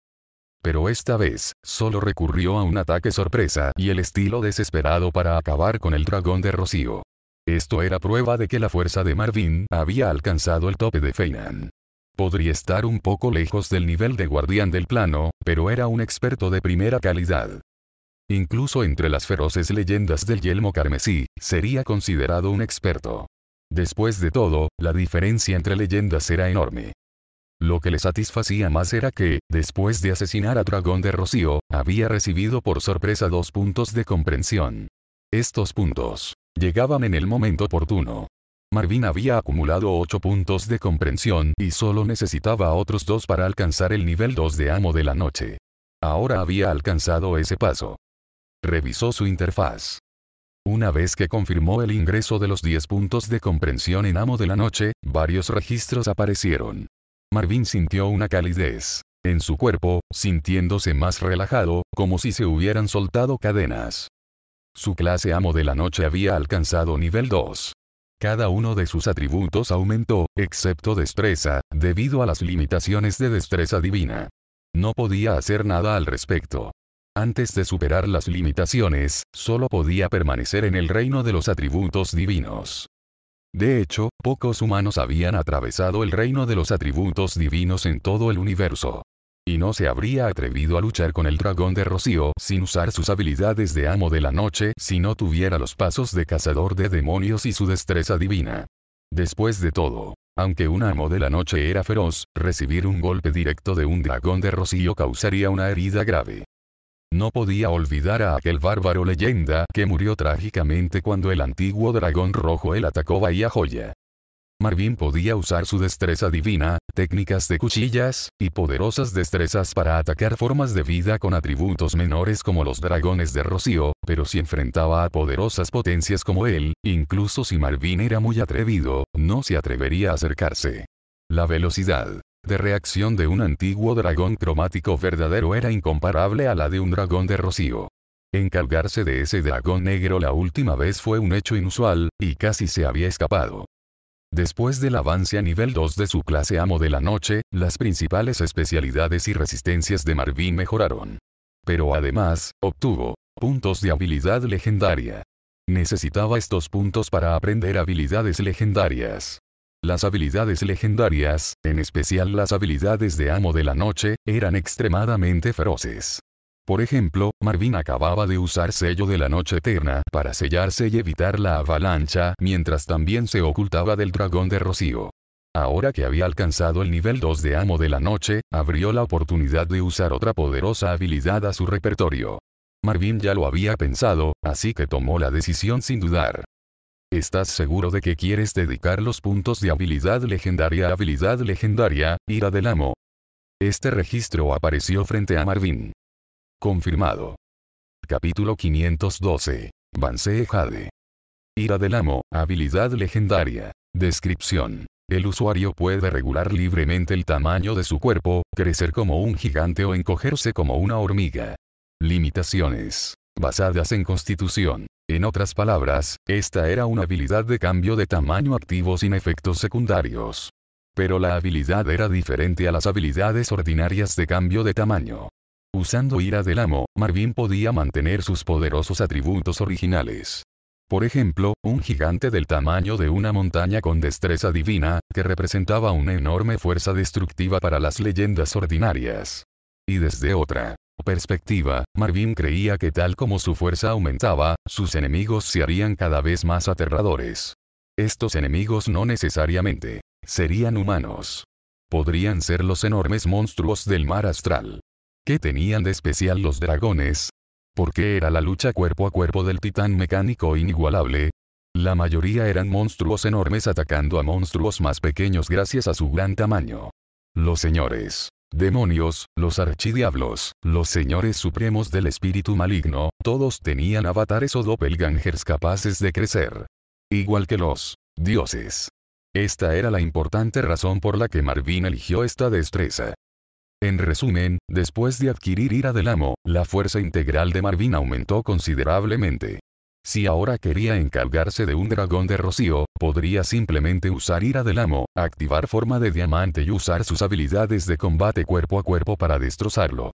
Pero esta vez, solo recurrió a un ataque sorpresa y el estilo desesperado para acabar con el dragón de Rocío. Esto era prueba de que la fuerza de Marvin había alcanzado el tope de Feinan. Podría estar un poco lejos del nivel de guardián del plano, pero era un experto de primera calidad. Incluso entre las feroces leyendas del yelmo carmesí, sería considerado un experto. Después de todo, la diferencia entre leyendas era enorme. Lo que le satisfacía más era que, después de asesinar a Dragón de Rocío, había recibido por sorpresa dos puntos de comprensión. Estos puntos llegaban en el momento oportuno. Marvin había acumulado ocho puntos de comprensión y solo necesitaba otros dos para alcanzar el nivel 2 de Amo de la Noche. Ahora había alcanzado ese paso. Revisó su interfaz. Una vez que confirmó el ingreso de los 10 puntos de comprensión en Amo de la Noche, varios registros aparecieron. Marvin sintió una calidez en su cuerpo, sintiéndose más relajado, como si se hubieran soltado cadenas. Su clase amo de la noche había alcanzado nivel 2. Cada uno de sus atributos aumentó, excepto destreza, debido a las limitaciones de destreza divina. No podía hacer nada al respecto. Antes de superar las limitaciones, solo podía permanecer en el reino de los atributos divinos. De hecho, pocos humanos habían atravesado el reino de los atributos divinos en todo el universo. Y no se habría atrevido a luchar con el dragón de Rocío sin usar sus habilidades de amo de la noche si no tuviera los pasos de cazador de demonios y su destreza divina. Después de todo, aunque un amo de la noche era feroz, recibir un golpe directo de un dragón de Rocío causaría una herida grave. No podía olvidar a aquel bárbaro leyenda que murió trágicamente cuando el antiguo dragón rojo él atacó Bahía Joya. Marvin podía usar su destreza divina, técnicas de cuchillas, y poderosas destrezas para atacar formas de vida con atributos menores como los dragones de Rocío, pero si enfrentaba a poderosas potencias como él, incluso si Marvin era muy atrevido, no se atrevería a acercarse. La velocidad de reacción de un antiguo dragón cromático verdadero era incomparable a la de un dragón de rocío. Encargarse de ese dragón negro la última vez fue un hecho inusual, y casi se había escapado. Después del avance a nivel 2 de su clase Amo de la Noche, las principales especialidades y resistencias de Marvin mejoraron. Pero además, obtuvo puntos de habilidad legendaria. Necesitaba estos puntos para aprender habilidades legendarias. Las habilidades legendarias, en especial las habilidades de Amo de la Noche, eran extremadamente feroces. Por ejemplo, Marvin acababa de usar Sello de la Noche Eterna para sellarse y evitar la avalancha mientras también se ocultaba del dragón de Rocío. Ahora que había alcanzado el nivel 2 de Amo de la Noche, abrió la oportunidad de usar otra poderosa habilidad a su repertorio. Marvin ya lo había pensado, así que tomó la decisión sin dudar. ¿Estás seguro de que quieres dedicar los puntos de habilidad legendaria a habilidad legendaria, ira del amo? Este registro apareció frente a Marvin. Confirmado. Capítulo 512. Bansee Jade. Ira del amo, habilidad legendaria. Descripción. El usuario puede regular libremente el tamaño de su cuerpo, crecer como un gigante o encogerse como una hormiga. Limitaciones. Basadas en constitución. En otras palabras, esta era una habilidad de cambio de tamaño activo sin efectos secundarios. Pero la habilidad era diferente a las habilidades ordinarias de cambio de tamaño. Usando ira del amo, Marvin podía mantener sus poderosos atributos originales. Por ejemplo, un gigante del tamaño de una montaña con destreza divina, que representaba una enorme fuerza destructiva para las leyendas ordinarias. Y desde otra, perspectiva, Marvin creía que tal como su fuerza aumentaba, sus enemigos se harían cada vez más aterradores. Estos enemigos no necesariamente serían humanos. Podrían ser los enormes monstruos del mar astral. ¿Qué tenían de especial los dragones? ¿Por qué era la lucha cuerpo a cuerpo del titán mecánico inigualable? La mayoría eran monstruos enormes atacando a monstruos más pequeños gracias a su gran tamaño. Los señores Demonios, los archidiablos, los señores supremos del espíritu maligno, todos tenían avatares o doppelgangers capaces de crecer. Igual que los dioses. Esta era la importante razón por la que Marvin eligió esta destreza. En resumen, después de adquirir ira del amo, la fuerza integral de Marvin aumentó considerablemente. Si ahora quería encargarse de un dragón de rocío, podría simplemente usar ira del amo, activar forma de diamante y usar sus habilidades de combate cuerpo a cuerpo para destrozarlo.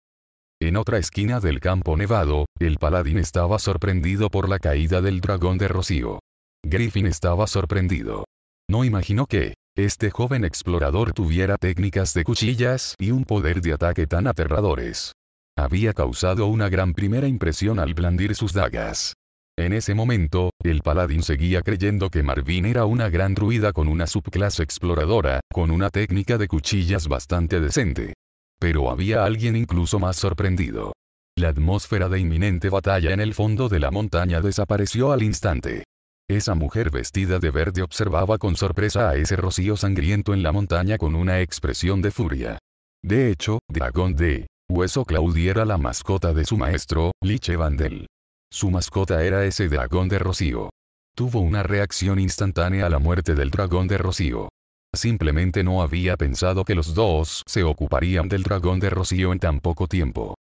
En otra esquina del campo nevado, el paladín estaba sorprendido por la caída del dragón de rocío. Griffin estaba sorprendido. No imaginó que, este joven explorador tuviera técnicas de cuchillas y un poder de ataque tan aterradores. Había causado una gran primera impresión al blandir sus dagas. En ese momento, el paladín seguía creyendo que Marvin era una gran druida con una subclase exploradora, con una técnica de cuchillas bastante decente. Pero había alguien incluso más sorprendido. La atmósfera de inminente batalla en el fondo de la montaña desapareció al instante. Esa mujer vestida de verde observaba con sorpresa a ese rocío sangriento en la montaña con una expresión de furia. De hecho, Dragón de Hueso Claudia era la mascota de su maestro, Liche Vandel. Su mascota era ese dragón de rocío. Tuvo una reacción instantánea a la muerte del dragón de rocío. Simplemente no había pensado que los dos se ocuparían del dragón de rocío en tan poco tiempo.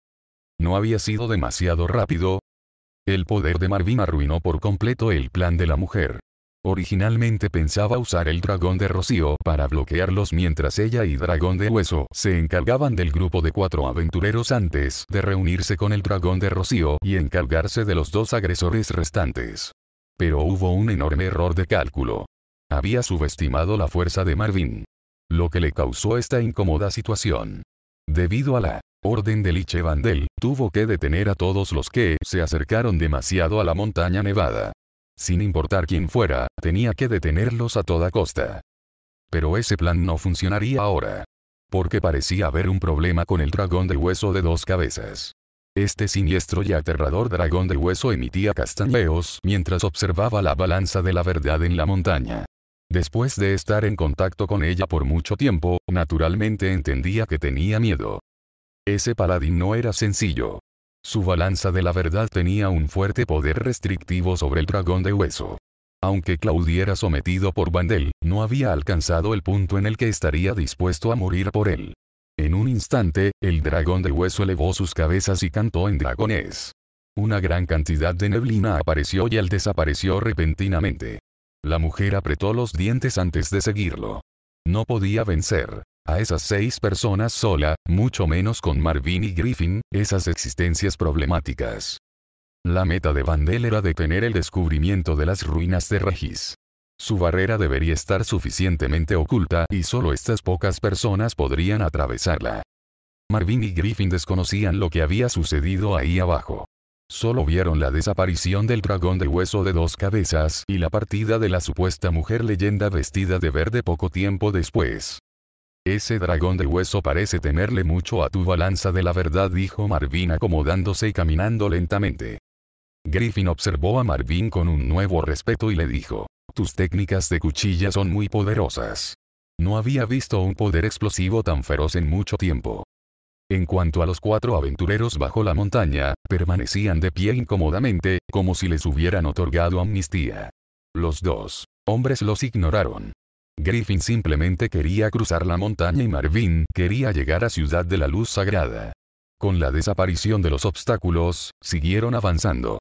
¿No había sido demasiado rápido? El poder de Marvin arruinó por completo el plan de la mujer. Originalmente pensaba usar el dragón de Rocío para bloquearlos mientras ella y Dragón de Hueso se encargaban del grupo de cuatro aventureros antes de reunirse con el dragón de Rocío y encargarse de los dos agresores restantes. Pero hubo un enorme error de cálculo. Había subestimado la fuerza de Marvin. Lo que le causó esta incómoda situación. Debido a la orden de Liche Vandel, tuvo que detener a todos los que se acercaron demasiado a la montaña nevada sin importar quién fuera, tenía que detenerlos a toda costa. Pero ese plan no funcionaría ahora. Porque parecía haber un problema con el dragón de hueso de dos cabezas. Este siniestro y aterrador dragón de hueso emitía castañeos mientras observaba la balanza de la verdad en la montaña. Después de estar en contacto con ella por mucho tiempo, naturalmente entendía que tenía miedo. Ese paladín no era sencillo. Su balanza de la verdad tenía un fuerte poder restrictivo sobre el dragón de hueso. Aunque Claudiera era sometido por Vandel, no había alcanzado el punto en el que estaría dispuesto a morir por él. En un instante, el dragón de hueso elevó sus cabezas y cantó en dragones. Una gran cantidad de neblina apareció y él desapareció repentinamente. La mujer apretó los dientes antes de seguirlo. No podía vencer a esas seis personas sola, mucho menos con Marvin y Griffin, esas existencias problemáticas. La meta de Vandel era detener el descubrimiento de las ruinas de Regis. Su barrera debería estar suficientemente oculta y solo estas pocas personas podrían atravesarla. Marvin y Griffin desconocían lo que había sucedido ahí abajo. Solo vieron la desaparición del dragón de hueso de dos cabezas y la partida de la supuesta mujer leyenda vestida de verde poco tiempo después. Ese dragón de hueso parece temerle mucho a tu balanza de la verdad dijo Marvin acomodándose y caminando lentamente. Griffin observó a Marvin con un nuevo respeto y le dijo, tus técnicas de cuchilla son muy poderosas. No había visto un poder explosivo tan feroz en mucho tiempo. En cuanto a los cuatro aventureros bajo la montaña, permanecían de pie incómodamente, como si les hubieran otorgado amnistía. Los dos hombres los ignoraron. Griffin simplemente quería cruzar la montaña y Marvin quería llegar a Ciudad de la Luz Sagrada. Con la desaparición de los obstáculos, siguieron avanzando.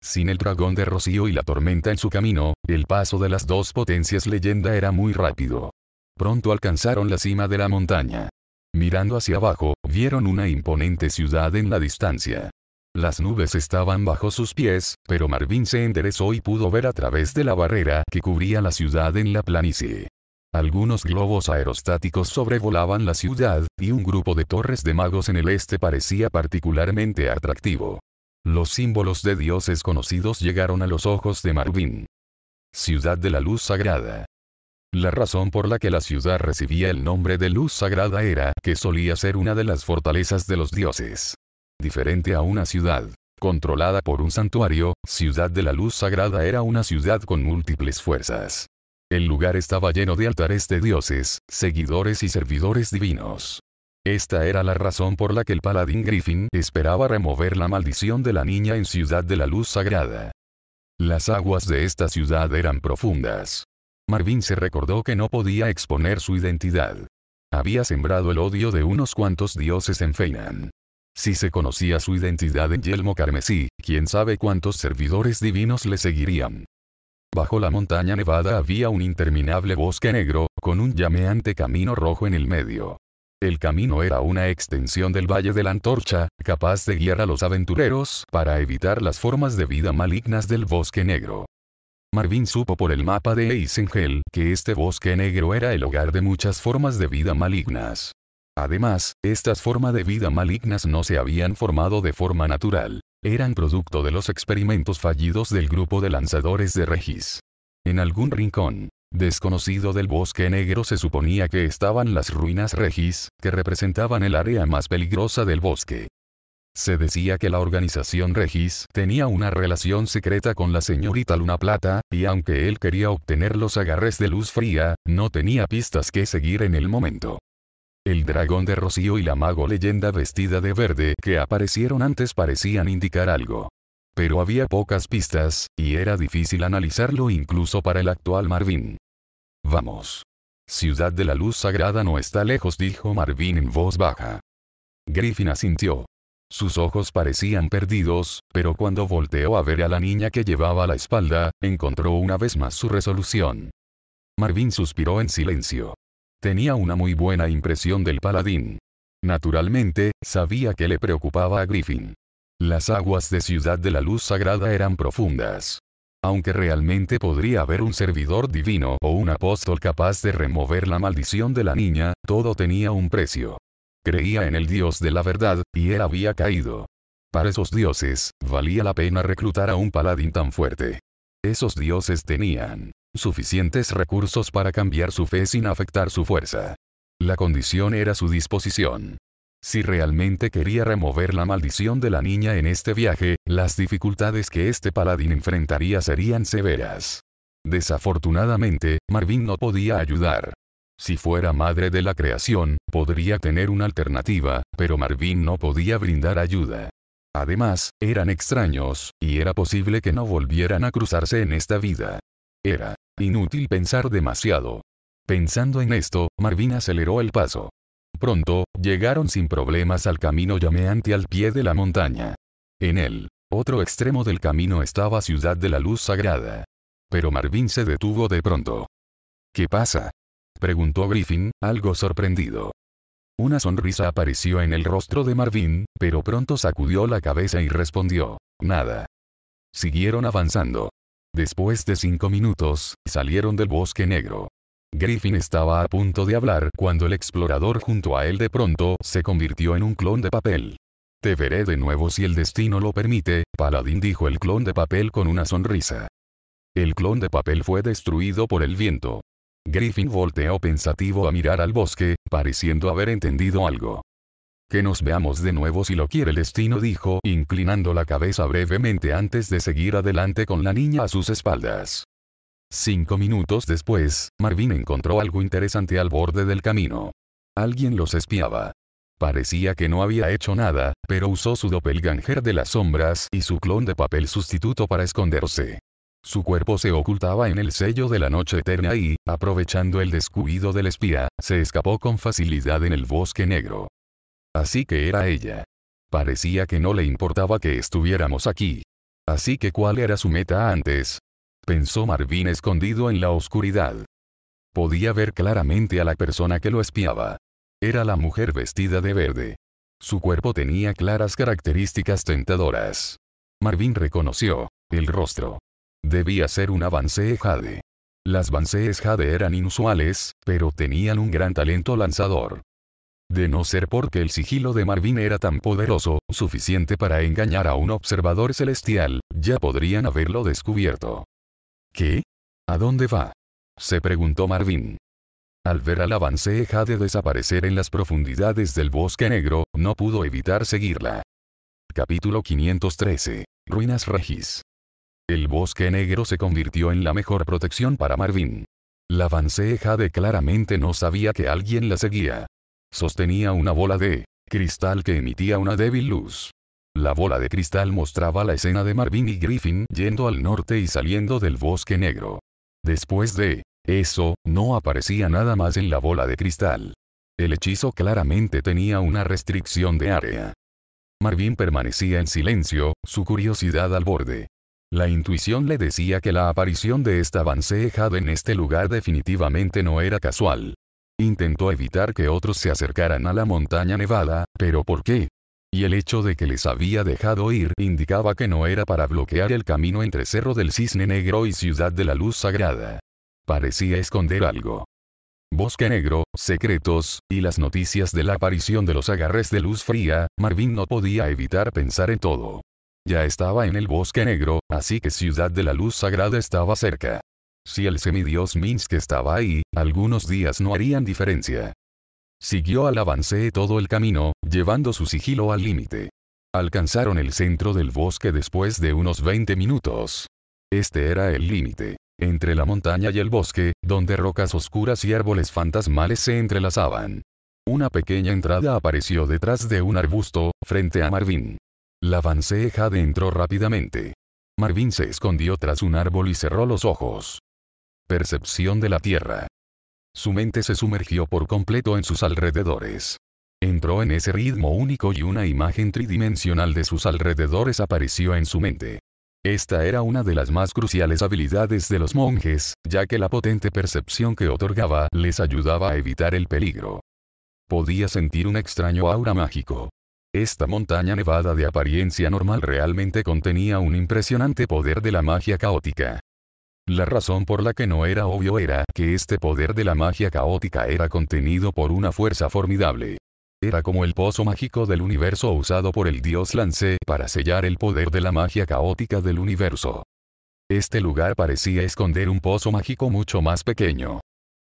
Sin el dragón de rocío y la tormenta en su camino, el paso de las dos potencias leyenda era muy rápido. Pronto alcanzaron la cima de la montaña. Mirando hacia abajo, vieron una imponente ciudad en la distancia. Las nubes estaban bajo sus pies, pero Marvin se enderezó y pudo ver a través de la barrera que cubría la ciudad en la planicie. Algunos globos aerostáticos sobrevolaban la ciudad, y un grupo de torres de magos en el este parecía particularmente atractivo. Los símbolos de dioses conocidos llegaron a los ojos de Marvin. Ciudad de la Luz Sagrada. La razón por la que la ciudad recibía el nombre de Luz Sagrada era que solía ser una de las fortalezas de los dioses diferente a una ciudad. Controlada por un santuario, Ciudad de la Luz Sagrada era una ciudad con múltiples fuerzas. El lugar estaba lleno de altares de dioses, seguidores y servidores divinos. Esta era la razón por la que el paladín Griffin esperaba remover la maldición de la niña en Ciudad de la Luz Sagrada. Las aguas de esta ciudad eran profundas. Marvin se recordó que no podía exponer su identidad. Había sembrado el odio de unos cuantos dioses en Feinan. Si se conocía su identidad en Yelmo Carmesí, quién sabe cuántos servidores divinos le seguirían. Bajo la montaña nevada había un interminable bosque negro, con un llameante camino rojo en el medio. El camino era una extensión del Valle de la Antorcha, capaz de guiar a los aventureros para evitar las formas de vida malignas del bosque negro. Marvin supo por el mapa de Eisengel que este bosque negro era el hogar de muchas formas de vida malignas. Además, estas formas de vida malignas no se habían formado de forma natural. Eran producto de los experimentos fallidos del grupo de lanzadores de Regis. En algún rincón, desconocido del bosque negro se suponía que estaban las ruinas Regis, que representaban el área más peligrosa del bosque. Se decía que la organización Regis tenía una relación secreta con la señorita Luna Plata, y aunque él quería obtener los agarres de luz fría, no tenía pistas que seguir en el momento. El dragón de rocío y la mago leyenda vestida de verde que aparecieron antes parecían indicar algo. Pero había pocas pistas, y era difícil analizarlo incluso para el actual Marvin. Vamos. Ciudad de la luz sagrada no está lejos, dijo Marvin en voz baja. Griffin asintió. Sus ojos parecían perdidos, pero cuando volteó a ver a la niña que llevaba la espalda, encontró una vez más su resolución. Marvin suspiró en silencio tenía una muy buena impresión del paladín. Naturalmente, sabía que le preocupaba a Griffin. Las aguas de Ciudad de la Luz Sagrada eran profundas. Aunque realmente podría haber un servidor divino o un apóstol capaz de remover la maldición de la niña, todo tenía un precio. Creía en el Dios de la verdad, y él había caído. Para esos dioses, valía la pena reclutar a un paladín tan fuerte. Esos dioses tenían suficientes recursos para cambiar su fe sin afectar su fuerza. La condición era su disposición. Si realmente quería remover la maldición de la niña en este viaje, las dificultades que este paladín enfrentaría serían severas. Desafortunadamente, Marvin no podía ayudar. Si fuera madre de la creación, podría tener una alternativa, pero Marvin no podía brindar ayuda. Además, eran extraños, y era posible que no volvieran a cruzarse en esta vida. Era Inútil pensar demasiado. Pensando en esto, Marvin aceleró el paso. Pronto, llegaron sin problemas al camino llameante al pie de la montaña. En el otro extremo del camino estaba Ciudad de la Luz Sagrada. Pero Marvin se detuvo de pronto. ¿Qué pasa? preguntó Griffin, algo sorprendido. Una sonrisa apareció en el rostro de Marvin, pero pronto sacudió la cabeza y respondió, nada. Siguieron avanzando. Después de cinco minutos, salieron del bosque negro. Griffin estaba a punto de hablar cuando el explorador junto a él de pronto se convirtió en un clon de papel. Te veré de nuevo si el destino lo permite, Paladín dijo el clon de papel con una sonrisa. El clon de papel fue destruido por el viento. Griffin volteó pensativo a mirar al bosque, pareciendo haber entendido algo. Que nos veamos de nuevo si lo quiere el destino dijo inclinando la cabeza brevemente antes de seguir adelante con la niña a sus espaldas. Cinco minutos después, Marvin encontró algo interesante al borde del camino. Alguien los espiaba. Parecía que no había hecho nada, pero usó su doppelganger de las sombras y su clon de papel sustituto para esconderse. Su cuerpo se ocultaba en el sello de la noche eterna y, aprovechando el descuido del espía, se escapó con facilidad en el bosque negro. Así que era ella. Parecía que no le importaba que estuviéramos aquí. Así que ¿cuál era su meta antes? Pensó Marvin escondido en la oscuridad. Podía ver claramente a la persona que lo espiaba. Era la mujer vestida de verde. Su cuerpo tenía claras características tentadoras. Marvin reconoció el rostro. Debía ser una Bansee Jade. Las Bansee Jade eran inusuales, pero tenían un gran talento lanzador. De no ser porque el sigilo de Marvin era tan poderoso, suficiente para engañar a un observador celestial, ya podrían haberlo descubierto. ¿Qué? ¿A dónde va? se preguntó Marvin. Al ver al avance Jade desaparecer en las profundidades del bosque negro, no pudo evitar seguirla. Capítulo 513. Ruinas Regis. El bosque negro se convirtió en la mejor protección para Marvin. La Vance Jade claramente no sabía que alguien la seguía. Sostenía una bola de cristal que emitía una débil luz. La bola de cristal mostraba la escena de Marvin y Griffin yendo al norte y saliendo del bosque negro. Después de eso, no aparecía nada más en la bola de cristal. El hechizo claramente tenía una restricción de área. Marvin permanecía en silencio, su curiosidad al borde. La intuición le decía que la aparición de esta Van en este lugar definitivamente no era casual. Intentó evitar que otros se acercaran a la montaña nevada, pero ¿por qué? Y el hecho de que les había dejado ir indicaba que no era para bloquear el camino entre Cerro del Cisne Negro y Ciudad de la Luz Sagrada. Parecía esconder algo. Bosque Negro, secretos, y las noticias de la aparición de los agarres de luz fría, Marvin no podía evitar pensar en todo. Ya estaba en el Bosque Negro, así que Ciudad de la Luz Sagrada estaba cerca. Si el semidios Minsk estaba ahí, algunos días no harían diferencia. Siguió al avance todo el camino, llevando su sigilo al límite. Alcanzaron el centro del bosque después de unos 20 minutos. Este era el límite. Entre la montaña y el bosque, donde rocas oscuras y árboles fantasmales se entrelazaban. Una pequeña entrada apareció detrás de un arbusto, frente a Marvin. La Jade entró rápidamente. Marvin se escondió tras un árbol y cerró los ojos percepción de la Tierra. Su mente se sumergió por completo en sus alrededores. Entró en ese ritmo único y una imagen tridimensional de sus alrededores apareció en su mente. Esta era una de las más cruciales habilidades de los monjes, ya que la potente percepción que otorgaba les ayudaba a evitar el peligro. Podía sentir un extraño aura mágico. Esta montaña nevada de apariencia normal realmente contenía un impresionante poder de la magia caótica. La razón por la que no era obvio era que este poder de la magia caótica era contenido por una fuerza formidable. Era como el pozo mágico del universo usado por el dios Lance para sellar el poder de la magia caótica del universo. Este lugar parecía esconder un pozo mágico mucho más pequeño.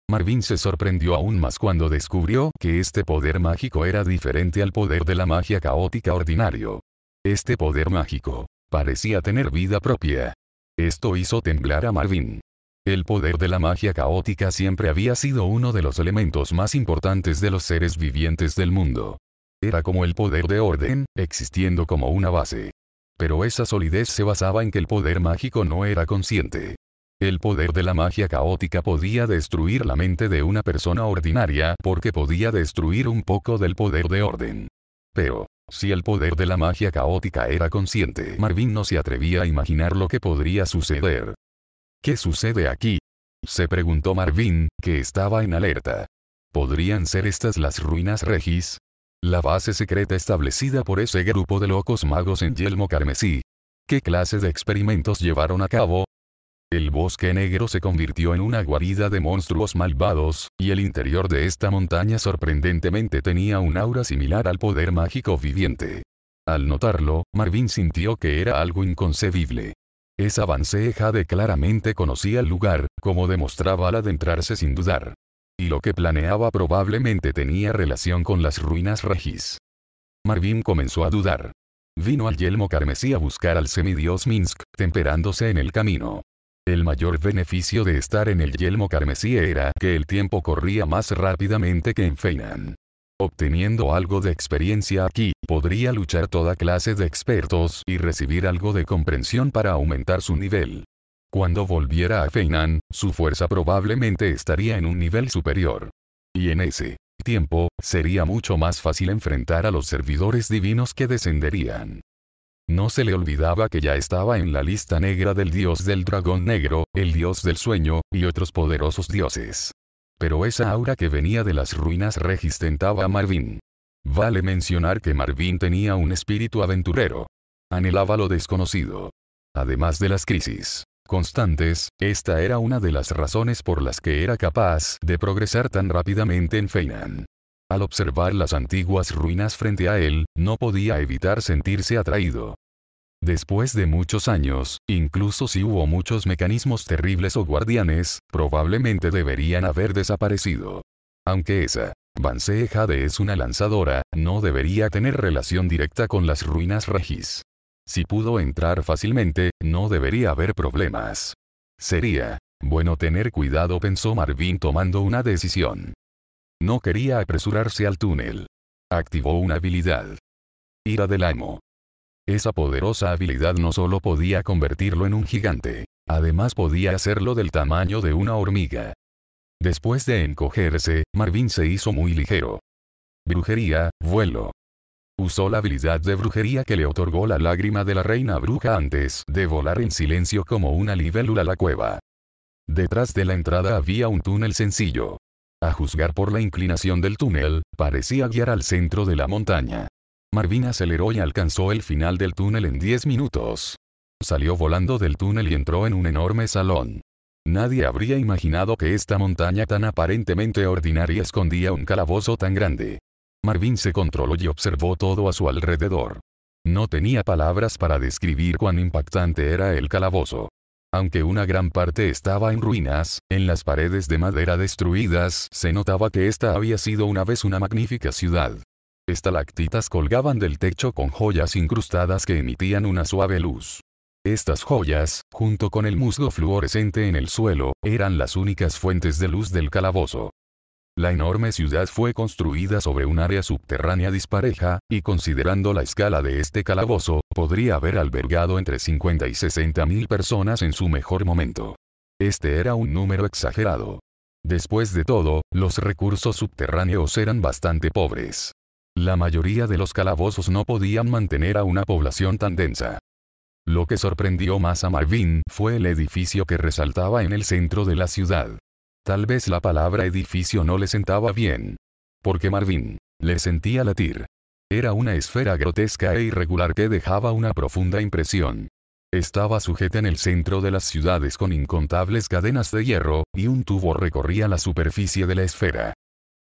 Marvin se sorprendió aún más cuando descubrió que este poder mágico era diferente al poder de la magia caótica ordinario. Este poder mágico parecía tener vida propia, esto hizo temblar a Marvin. El poder de la magia caótica siempre había sido uno de los elementos más importantes de los seres vivientes del mundo. Era como el poder de orden, existiendo como una base. Pero esa solidez se basaba en que el poder mágico no era consciente. El poder de la magia caótica podía destruir la mente de una persona ordinaria porque podía destruir un poco del poder de orden. Pero, si el poder de la magia caótica era consciente, Marvin no se atrevía a imaginar lo que podría suceder. ¿Qué sucede aquí? Se preguntó Marvin, que estaba en alerta. ¿Podrían ser estas las ruinas Regis? La base secreta establecida por ese grupo de locos magos en yelmo carmesí. ¿Qué clase de experimentos llevaron a cabo? el bosque negro se convirtió en una guarida de monstruos malvados, y el interior de esta montaña sorprendentemente tenía un aura similar al poder mágico viviente. Al notarlo, Marvin sintió que era algo inconcebible. Esa avance de claramente conocía el lugar, como demostraba al adentrarse sin dudar. Y lo que planeaba probablemente tenía relación con las ruinas regis. Marvin comenzó a dudar. Vino al yelmo carmesí a buscar al semidios Minsk, temperándose en el camino. El mayor beneficio de estar en el yelmo carmesí era que el tiempo corría más rápidamente que en Feinan. Obteniendo algo de experiencia aquí, podría luchar toda clase de expertos y recibir algo de comprensión para aumentar su nivel. Cuando volviera a Feinan, su fuerza probablemente estaría en un nivel superior. Y en ese tiempo, sería mucho más fácil enfrentar a los servidores divinos que descenderían. No se le olvidaba que ya estaba en la lista negra del dios del dragón negro, el dios del sueño, y otros poderosos dioses. Pero esa aura que venía de las ruinas registentaba a Marvin. Vale mencionar que Marvin tenía un espíritu aventurero. Anhelaba lo desconocido. Además de las crisis constantes, esta era una de las razones por las que era capaz de progresar tan rápidamente en Feynman. Al observar las antiguas ruinas frente a él, no podía evitar sentirse atraído. Después de muchos años, incluso si hubo muchos mecanismos terribles o guardianes, probablemente deberían haber desaparecido. Aunque esa Bansee Jade es una lanzadora, no debería tener relación directa con las ruinas Regis. Si pudo entrar fácilmente, no debería haber problemas. Sería bueno tener cuidado pensó Marvin tomando una decisión. No quería apresurarse al túnel. Activó una habilidad. Ira del amo. Esa poderosa habilidad no solo podía convertirlo en un gigante, además podía hacerlo del tamaño de una hormiga. Después de encogerse, Marvin se hizo muy ligero. Brujería, vuelo. Usó la habilidad de brujería que le otorgó la lágrima de la reina bruja antes de volar en silencio como una libélula a la cueva. Detrás de la entrada había un túnel sencillo, a juzgar por la inclinación del túnel, parecía guiar al centro de la montaña. Marvin aceleró y alcanzó el final del túnel en 10 minutos. Salió volando del túnel y entró en un enorme salón. Nadie habría imaginado que esta montaña tan aparentemente ordinaria escondía un calabozo tan grande. Marvin se controló y observó todo a su alrededor. No tenía palabras para describir cuán impactante era el calabozo. Aunque una gran parte estaba en ruinas, en las paredes de madera destruidas se notaba que esta había sido una vez una magnífica ciudad. Estalactitas colgaban del techo con joyas incrustadas que emitían una suave luz. Estas joyas, junto con el musgo fluorescente en el suelo, eran las únicas fuentes de luz del calabozo. La enorme ciudad fue construida sobre un área subterránea dispareja, y considerando la escala de este calabozo, podría haber albergado entre 50 y 60 mil personas en su mejor momento. Este era un número exagerado. Después de todo, los recursos subterráneos eran bastante pobres. La mayoría de los calabozos no podían mantener a una población tan densa. Lo que sorprendió más a Marvin fue el edificio que resaltaba en el centro de la ciudad. Tal vez la palabra edificio no le sentaba bien. Porque Marvin le sentía latir. Era una esfera grotesca e irregular que dejaba una profunda impresión. Estaba sujeta en el centro de las ciudades con incontables cadenas de hierro, y un tubo recorría la superficie de la esfera.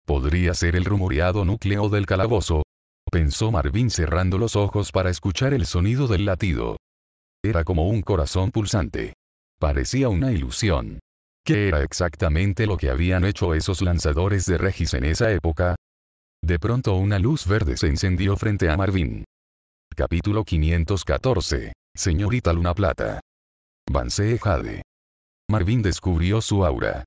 ¿Podría ser el rumoreado núcleo del calabozo? pensó Marvin cerrando los ojos para escuchar el sonido del latido. Era como un corazón pulsante. Parecía una ilusión. ¿Qué era exactamente lo que habían hecho esos lanzadores de Regis en esa época. De pronto una luz verde se encendió frente a Marvin. Capítulo 514. Señorita Luna Plata. Vance Jade. Marvin descubrió su aura.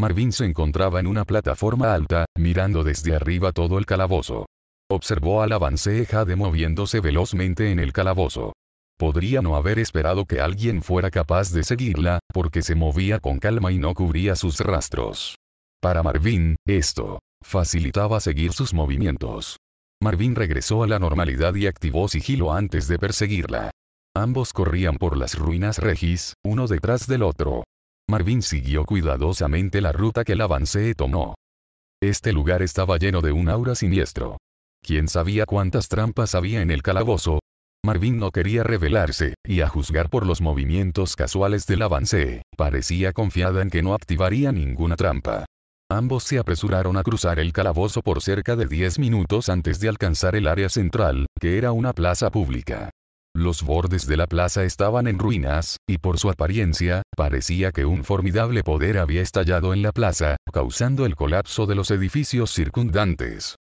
Marvin se encontraba en una plataforma alta, mirando desde arriba todo el calabozo. Observó a la Vance Jade moviéndose velozmente en el calabozo. Podría no haber esperado que alguien fuera capaz de seguirla, porque se movía con calma y no cubría sus rastros. Para Marvin, esto facilitaba seguir sus movimientos. Marvin regresó a la normalidad y activó sigilo antes de perseguirla. Ambos corrían por las ruinas Regis, uno detrás del otro. Marvin siguió cuidadosamente la ruta que el avance tomó. Este lugar estaba lleno de un aura siniestro. ¿Quién sabía cuántas trampas había en el calabozo? Marvin no quería revelarse, y a juzgar por los movimientos casuales del avance, parecía confiada en que no activaría ninguna trampa. Ambos se apresuraron a cruzar el calabozo por cerca de 10 minutos antes de alcanzar el área central, que era una plaza pública. Los bordes de la plaza estaban en ruinas, y por su apariencia, parecía que un formidable poder había estallado en la plaza, causando el colapso de los edificios circundantes.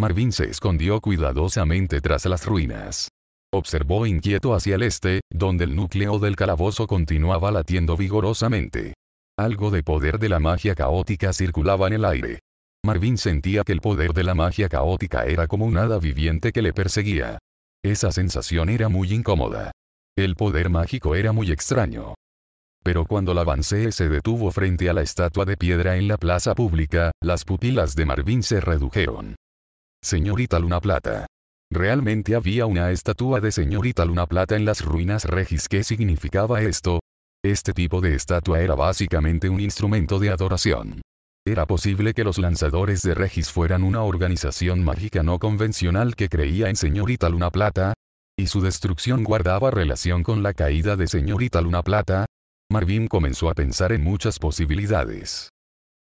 Marvin se escondió cuidadosamente tras las ruinas. Observó inquieto hacia el este, donde el núcleo del calabozo continuaba latiendo vigorosamente. Algo de poder de la magia caótica circulaba en el aire. Marvin sentía que el poder de la magia caótica era como un hada viviente que le perseguía. Esa sensación era muy incómoda. El poder mágico era muy extraño. Pero cuando la avancé se detuvo frente a la estatua de piedra en la plaza pública, las pupilas de Marvin se redujeron. Señorita Luna Plata. Realmente había una estatua de señorita Luna Plata en las ruinas Regis. ¿Qué significaba esto? Este tipo de estatua era básicamente un instrumento de adoración. Era posible que los lanzadores de Regis fueran una organización mágica no convencional que creía en señorita Luna Plata, y su destrucción guardaba relación con la caída de señorita Luna Plata. Marvin comenzó a pensar en muchas posibilidades.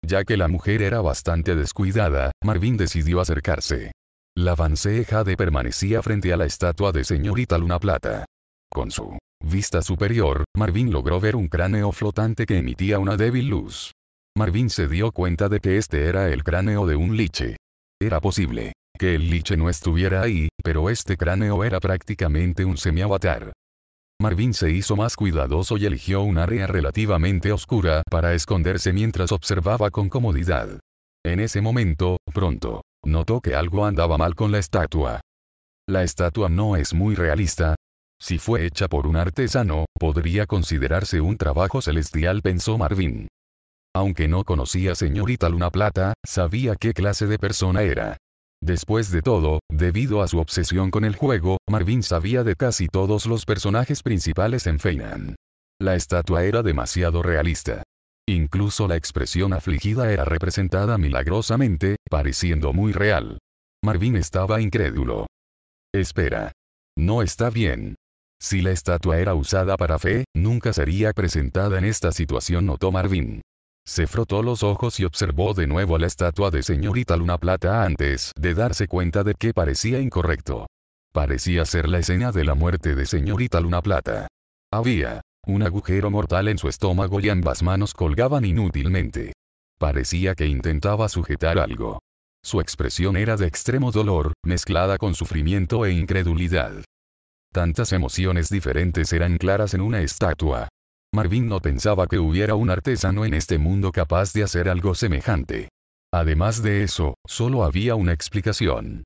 Ya que la mujer era bastante descuidada, Marvin decidió acercarse. La de Jade permanecía frente a la estatua de señorita Luna Plata. Con su vista superior, Marvin logró ver un cráneo flotante que emitía una débil luz. Marvin se dio cuenta de que este era el cráneo de un liche. Era posible que el liche no estuviera ahí, pero este cráneo era prácticamente un semiavatar. Marvin se hizo más cuidadoso y eligió un área relativamente oscura para esconderse mientras observaba con comodidad. En ese momento, pronto, Notó que algo andaba mal con la estatua. La estatua no es muy realista. Si fue hecha por un artesano, podría considerarse un trabajo celestial, pensó Marvin. Aunque no conocía señorita Luna Plata, sabía qué clase de persona era. Después de todo, debido a su obsesión con el juego, Marvin sabía de casi todos los personajes principales en Feinan. La estatua era demasiado realista. Incluso la expresión afligida era representada milagrosamente, pareciendo muy real. Marvin estaba incrédulo. Espera. No está bien. Si la estatua era usada para fe, nunca sería presentada en esta situación, notó Marvin. Se frotó los ojos y observó de nuevo la estatua de señorita Luna Plata antes de darse cuenta de que parecía incorrecto. Parecía ser la escena de la muerte de señorita Luna Plata. Había un agujero mortal en su estómago y ambas manos colgaban inútilmente. Parecía que intentaba sujetar algo. Su expresión era de extremo dolor, mezclada con sufrimiento e incredulidad. Tantas emociones diferentes eran claras en una estatua. Marvin no pensaba que hubiera un artesano en este mundo capaz de hacer algo semejante. Además de eso, solo había una explicación.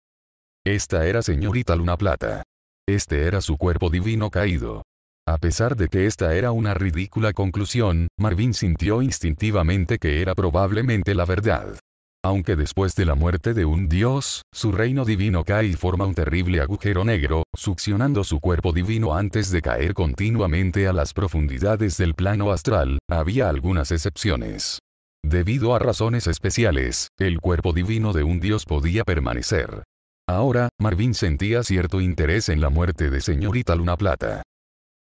Esta era señorita Luna Plata. Este era su cuerpo divino caído. A pesar de que esta era una ridícula conclusión, Marvin sintió instintivamente que era probablemente la verdad. Aunque después de la muerte de un dios, su reino divino cae y forma un terrible agujero negro, succionando su cuerpo divino antes de caer continuamente a las profundidades del plano astral, había algunas excepciones. Debido a razones especiales, el cuerpo divino de un dios podía permanecer. Ahora, Marvin sentía cierto interés en la muerte de señorita Luna Plata.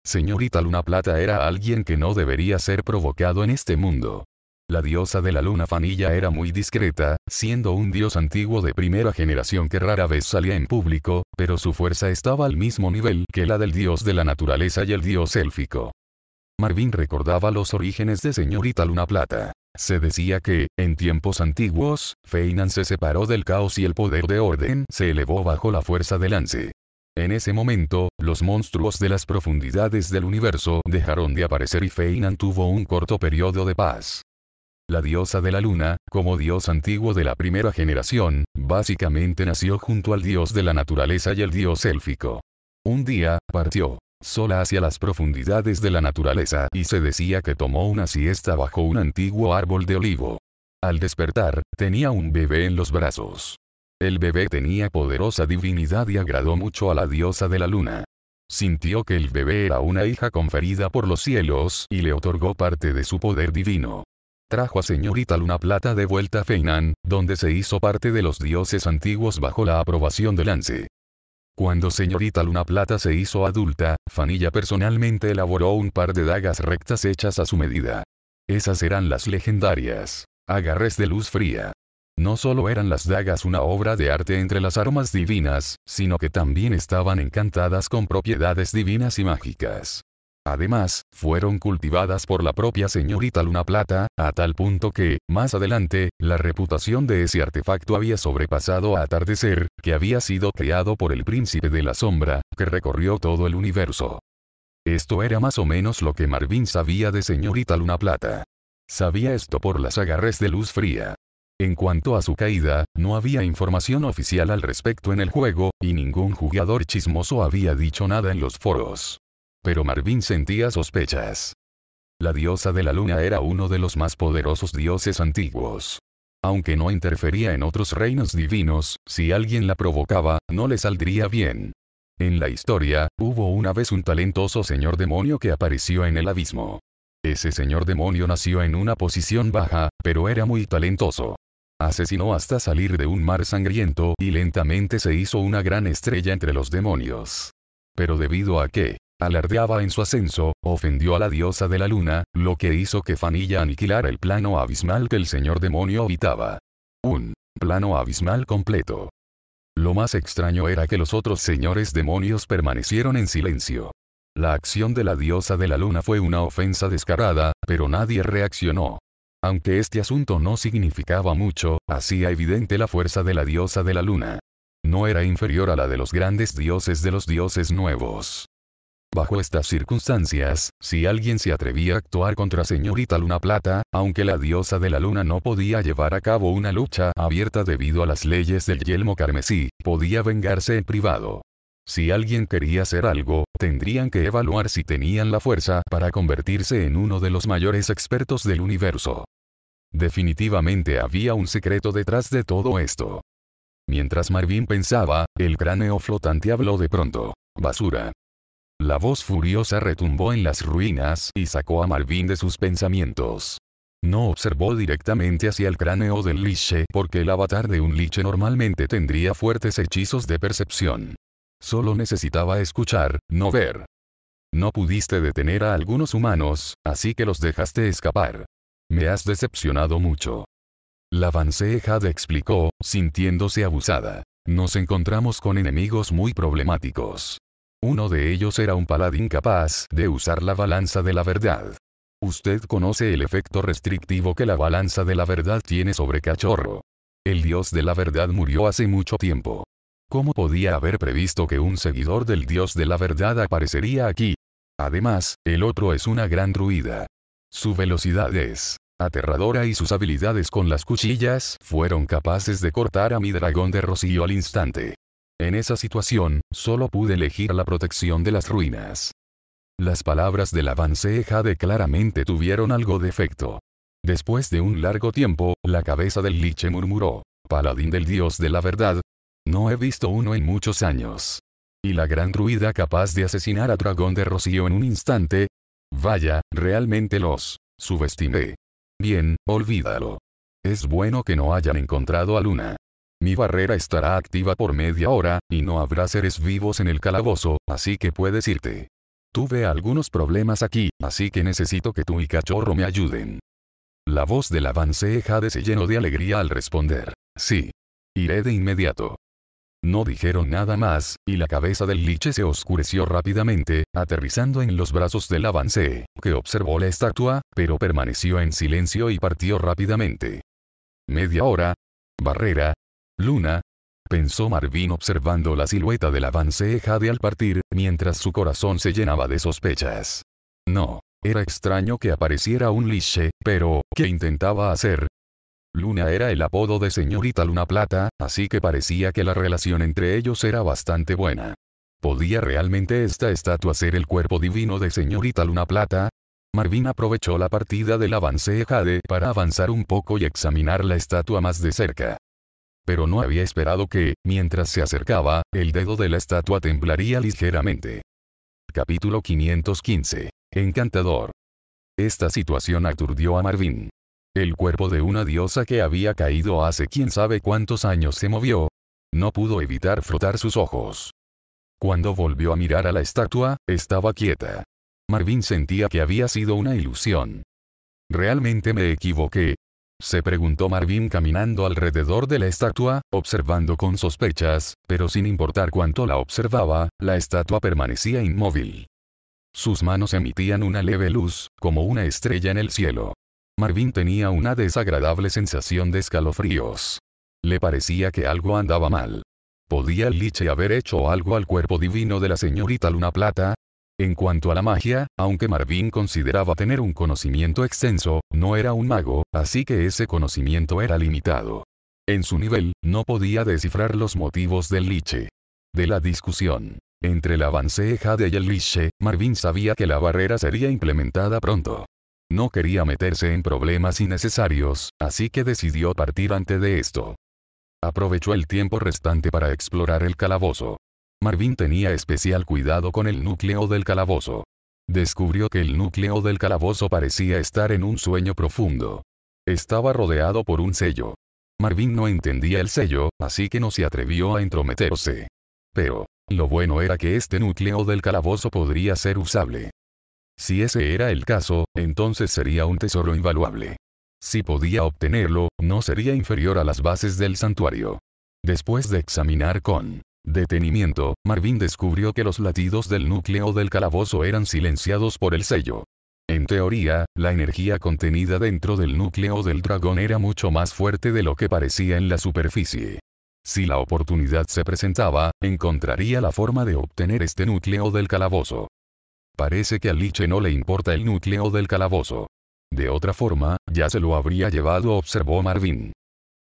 Señorita Luna Plata era alguien que no debería ser provocado en este mundo. La diosa de la luna Fanilla era muy discreta, siendo un dios antiguo de primera generación que rara vez salía en público, pero su fuerza estaba al mismo nivel que la del dios de la naturaleza y el dios élfico. Marvin recordaba los orígenes de señorita Luna Plata. Se decía que, en tiempos antiguos, Feinan se separó del caos y el poder de orden se elevó bajo la fuerza del lance. En ese momento, los monstruos de las profundidades del universo dejaron de aparecer y Feinan tuvo un corto periodo de paz. La diosa de la luna, como dios antiguo de la primera generación, básicamente nació junto al dios de la naturaleza y el dios élfico. Un día, partió, sola hacia las profundidades de la naturaleza y se decía que tomó una siesta bajo un antiguo árbol de olivo. Al despertar, tenía un bebé en los brazos. El bebé tenía poderosa divinidad y agradó mucho a la diosa de la luna. Sintió que el bebé era una hija conferida por los cielos y le otorgó parte de su poder divino. Trajo a señorita Luna Plata de vuelta a Feinan, donde se hizo parte de los dioses antiguos bajo la aprobación de Lance. Cuando señorita Luna Plata se hizo adulta, Fanilla personalmente elaboró un par de dagas rectas hechas a su medida. Esas eran las legendarias agarres de luz fría. No solo eran las dagas una obra de arte entre las aromas divinas, sino que también estaban encantadas con propiedades divinas y mágicas. Además, fueron cultivadas por la propia señorita Luna Plata, a tal punto que, más adelante, la reputación de ese artefacto había sobrepasado a Atardecer, que había sido creado por el príncipe de la sombra, que recorrió todo el universo. Esto era más o menos lo que Marvin sabía de señorita Luna Plata. Sabía esto por las agarres de luz fría. En cuanto a su caída, no había información oficial al respecto en el juego, y ningún jugador chismoso había dicho nada en los foros. Pero Marvin sentía sospechas. La diosa de la luna era uno de los más poderosos dioses antiguos. Aunque no interfería en otros reinos divinos, si alguien la provocaba, no le saldría bien. En la historia, hubo una vez un talentoso señor demonio que apareció en el abismo. Ese señor demonio nació en una posición baja, pero era muy talentoso asesinó hasta salir de un mar sangriento y lentamente se hizo una gran estrella entre los demonios. Pero debido a que alardeaba en su ascenso, ofendió a la diosa de la luna, lo que hizo que Fanilla aniquilara el plano abismal que el señor demonio habitaba. Un plano abismal completo. Lo más extraño era que los otros señores demonios permanecieron en silencio. La acción de la diosa de la luna fue una ofensa descarada, pero nadie reaccionó. Aunque este asunto no significaba mucho, hacía evidente la fuerza de la diosa de la luna. No era inferior a la de los grandes dioses de los dioses nuevos. Bajo estas circunstancias, si alguien se atrevía a actuar contra señorita Luna Plata, aunque la diosa de la luna no podía llevar a cabo una lucha abierta debido a las leyes del yelmo carmesí, podía vengarse en privado. Si alguien quería hacer algo, tendrían que evaluar si tenían la fuerza para convertirse en uno de los mayores expertos del universo. Definitivamente había un secreto detrás de todo esto. Mientras Marvin pensaba, el cráneo flotante habló de pronto. Basura. La voz furiosa retumbó en las ruinas y sacó a Marvin de sus pensamientos. No observó directamente hacia el cráneo del liche porque el avatar de un liche normalmente tendría fuertes hechizos de percepción. Solo necesitaba escuchar, no ver. No pudiste detener a algunos humanos, así que los dejaste escapar. Me has decepcionado mucho. La Had explicó, sintiéndose abusada. Nos encontramos con enemigos muy problemáticos. Uno de ellos era un paladín capaz de usar la balanza de la verdad. Usted conoce el efecto restrictivo que la balanza de la verdad tiene sobre Cachorro. El dios de la verdad murió hace mucho tiempo. ¿Cómo podía haber previsto que un seguidor del Dios de la verdad aparecería aquí? Además, el otro es una gran druida. Su velocidad es aterradora y sus habilidades con las cuchillas fueron capaces de cortar a mi dragón de rocío al instante. En esa situación, solo pude elegir la protección de las ruinas. Las palabras del avance Jade claramente tuvieron algo de efecto. Después de un largo tiempo, la cabeza del liche murmuró, Paladín del dios de la verdad, no he visto uno en muchos años. Y la gran druida capaz de asesinar a Dragón de Rocío en un instante. Vaya, realmente los subestimé. Bien, olvídalo. Es bueno que no hayan encontrado a Luna. Mi barrera estará activa por media hora, y no habrá seres vivos en el calabozo, así que puedes irte. Tuve algunos problemas aquí, así que necesito que tú y Cachorro me ayuden. La voz del avance Jade se llenó de alegría al responder. Sí. Iré de inmediato. No dijeron nada más, y la cabeza del liche se oscureció rápidamente, aterrizando en los brazos del avance, que observó la estatua, pero permaneció en silencio y partió rápidamente. Media hora. Barrera. Luna. Pensó Marvin observando la silueta del avance Jade al partir, mientras su corazón se llenaba de sospechas. No. Era extraño que apareciera un liche, pero, ¿qué intentaba hacer? Luna era el apodo de señorita Luna Plata, así que parecía que la relación entre ellos era bastante buena. ¿Podía realmente esta estatua ser el cuerpo divino de señorita Luna Plata? Marvin aprovechó la partida del avance Jade para avanzar un poco y examinar la estatua más de cerca. Pero no había esperado que, mientras se acercaba, el dedo de la estatua temblaría ligeramente. Capítulo 515. Encantador. Esta situación aturdió a Marvin. El cuerpo de una diosa que había caído hace quién sabe cuántos años se movió. No pudo evitar frotar sus ojos. Cuando volvió a mirar a la estatua, estaba quieta. Marvin sentía que había sido una ilusión. ¿Realmente me equivoqué? Se preguntó Marvin caminando alrededor de la estatua, observando con sospechas, pero sin importar cuánto la observaba, la estatua permanecía inmóvil. Sus manos emitían una leve luz, como una estrella en el cielo. Marvin tenía una desagradable sensación de escalofríos. Le parecía que algo andaba mal. ¿Podía el Liche haber hecho algo al cuerpo divino de la señorita Luna Plata? En cuanto a la magia, aunque Marvin consideraba tener un conocimiento extenso, no era un mago, así que ese conocimiento era limitado. En su nivel, no podía descifrar los motivos del Liche. De la discusión. Entre la avanceja de y el Liche, Marvin sabía que la barrera sería implementada pronto. No quería meterse en problemas innecesarios, así que decidió partir antes de esto. Aprovechó el tiempo restante para explorar el calabozo. Marvin tenía especial cuidado con el núcleo del calabozo. Descubrió que el núcleo del calabozo parecía estar en un sueño profundo. Estaba rodeado por un sello. Marvin no entendía el sello, así que no se atrevió a entrometerse. Pero, lo bueno era que este núcleo del calabozo podría ser usable. Si ese era el caso, entonces sería un tesoro invaluable. Si podía obtenerlo, no sería inferior a las bases del santuario. Después de examinar con detenimiento, Marvin descubrió que los latidos del núcleo del calabozo eran silenciados por el sello. En teoría, la energía contenida dentro del núcleo del dragón era mucho más fuerte de lo que parecía en la superficie. Si la oportunidad se presentaba, encontraría la forma de obtener este núcleo del calabozo. Parece que a Liche no le importa el núcleo del calabozo. De otra forma, ya se lo habría llevado, observó Marvin.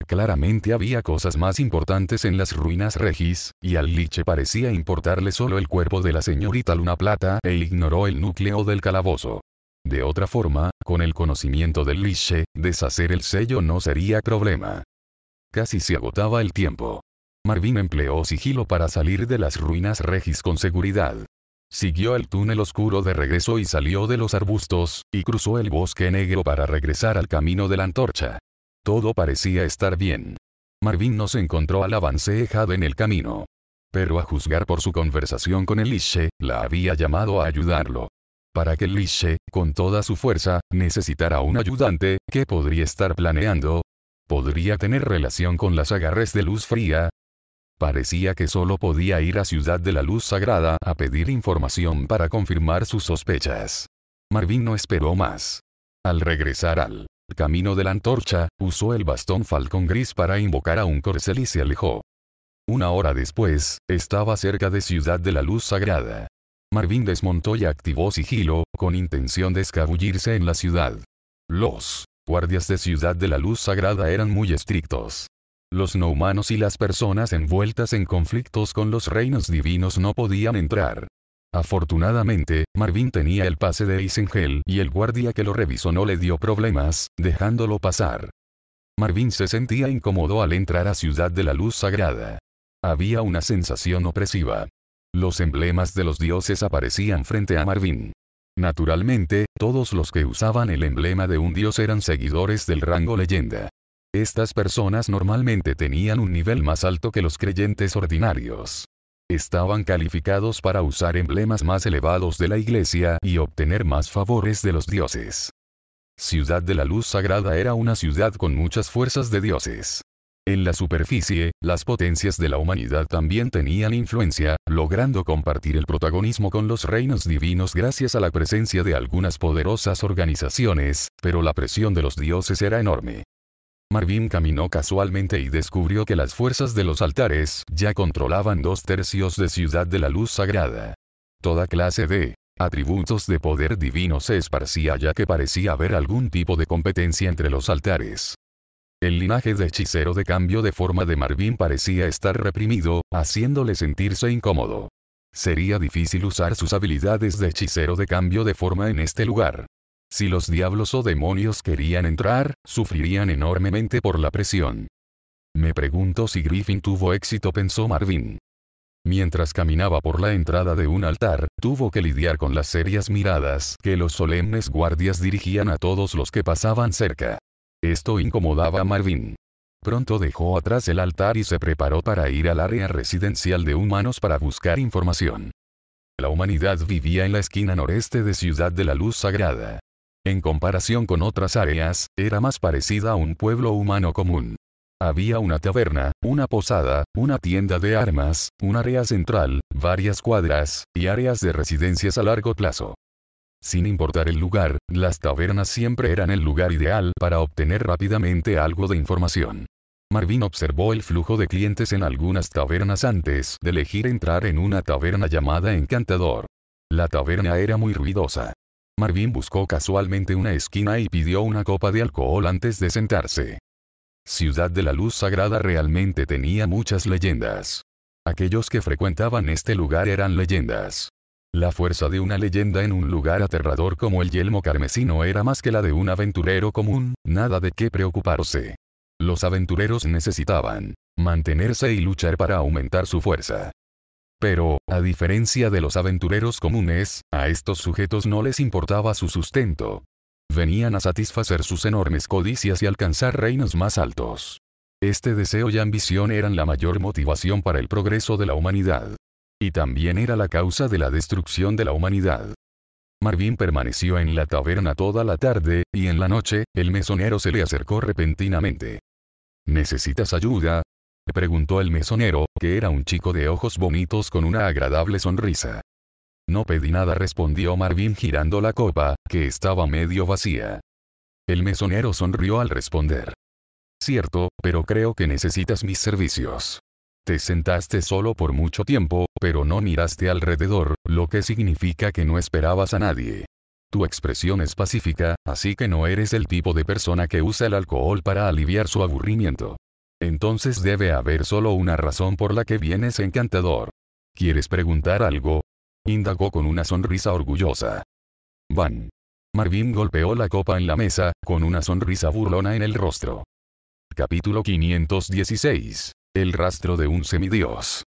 Claramente había cosas más importantes en las ruinas Regis, y al Liche parecía importarle solo el cuerpo de la señorita Luna Plata e ignoró el núcleo del calabozo. De otra forma, con el conocimiento del Liche, deshacer el sello no sería problema. Casi se agotaba el tiempo. Marvin empleó sigilo para salir de las ruinas Regis con seguridad. Siguió el túnel oscuro de regreso y salió de los arbustos, y cruzó el bosque negro para regresar al camino de la antorcha. Todo parecía estar bien. Marvin no se encontró al avance en el camino. Pero a juzgar por su conversación con Elise, la había llamado a ayudarlo. Para que Elise, con toda su fuerza, necesitara un ayudante, ¿qué podría estar planeando? ¿Podría tener relación con las agarres de luz fría? Parecía que solo podía ir a Ciudad de la Luz Sagrada a pedir información para confirmar sus sospechas. Marvin no esperó más. Al regresar al camino de la antorcha, usó el bastón falcón gris para invocar a un corcel y se alejó. Una hora después, estaba cerca de Ciudad de la Luz Sagrada. Marvin desmontó y activó sigilo, con intención de escabullirse en la ciudad. Los guardias de Ciudad de la Luz Sagrada eran muy estrictos. Los no humanos y las personas envueltas en conflictos con los reinos divinos no podían entrar. Afortunadamente, Marvin tenía el pase de Isengel y el guardia que lo revisó no le dio problemas, dejándolo pasar. Marvin se sentía incómodo al entrar a Ciudad de la Luz Sagrada. Había una sensación opresiva. Los emblemas de los dioses aparecían frente a Marvin. Naturalmente, todos los que usaban el emblema de un dios eran seguidores del rango leyenda. Estas personas normalmente tenían un nivel más alto que los creyentes ordinarios. Estaban calificados para usar emblemas más elevados de la iglesia y obtener más favores de los dioses. Ciudad de la Luz Sagrada era una ciudad con muchas fuerzas de dioses. En la superficie, las potencias de la humanidad también tenían influencia, logrando compartir el protagonismo con los reinos divinos gracias a la presencia de algunas poderosas organizaciones, pero la presión de los dioses era enorme. Marvin caminó casualmente y descubrió que las fuerzas de los altares ya controlaban dos tercios de Ciudad de la Luz Sagrada. Toda clase de atributos de poder divino se esparcía ya que parecía haber algún tipo de competencia entre los altares. El linaje de hechicero de cambio de forma de Marvin parecía estar reprimido, haciéndole sentirse incómodo. Sería difícil usar sus habilidades de hechicero de cambio de forma en este lugar. Si los diablos o demonios querían entrar, sufrirían enormemente por la presión. Me pregunto si Griffin tuvo éxito, pensó Marvin. Mientras caminaba por la entrada de un altar, tuvo que lidiar con las serias miradas que los solemnes guardias dirigían a todos los que pasaban cerca. Esto incomodaba a Marvin. Pronto dejó atrás el altar y se preparó para ir al área residencial de humanos para buscar información. La humanidad vivía en la esquina noreste de Ciudad de la Luz Sagrada. En comparación con otras áreas, era más parecida a un pueblo humano común. Había una taberna, una posada, una tienda de armas, un área central, varias cuadras, y áreas de residencias a largo plazo. Sin importar el lugar, las tabernas siempre eran el lugar ideal para obtener rápidamente algo de información. Marvin observó el flujo de clientes en algunas tabernas antes de elegir entrar en una taberna llamada Encantador. La taberna era muy ruidosa. Marvin buscó casualmente una esquina y pidió una copa de alcohol antes de sentarse. Ciudad de la Luz Sagrada realmente tenía muchas leyendas. Aquellos que frecuentaban este lugar eran leyendas. La fuerza de una leyenda en un lugar aterrador como el yelmo carmesino era más que la de un aventurero común, nada de qué preocuparse. Los aventureros necesitaban mantenerse y luchar para aumentar su fuerza. Pero, a diferencia de los aventureros comunes, a estos sujetos no les importaba su sustento. Venían a satisfacer sus enormes codicias y alcanzar reinos más altos. Este deseo y ambición eran la mayor motivación para el progreso de la humanidad. Y también era la causa de la destrucción de la humanidad. Marvin permaneció en la taberna toda la tarde, y en la noche, el mesonero se le acercó repentinamente. ¿Necesitas ayuda? preguntó el mesonero, que era un chico de ojos bonitos con una agradable sonrisa. No pedí nada, respondió Marvin girando la copa, que estaba medio vacía. El mesonero sonrió al responder. Cierto, pero creo que necesitas mis servicios. Te sentaste solo por mucho tiempo, pero no miraste alrededor, lo que significa que no esperabas a nadie. Tu expresión es pacífica, así que no eres el tipo de persona que usa el alcohol para aliviar su aburrimiento. Entonces debe haber solo una razón por la que vienes encantador. ¿Quieres preguntar algo? Indagó con una sonrisa orgullosa. Van. Marvin golpeó la copa en la mesa, con una sonrisa burlona en el rostro. Capítulo 516. El rastro de un semidios.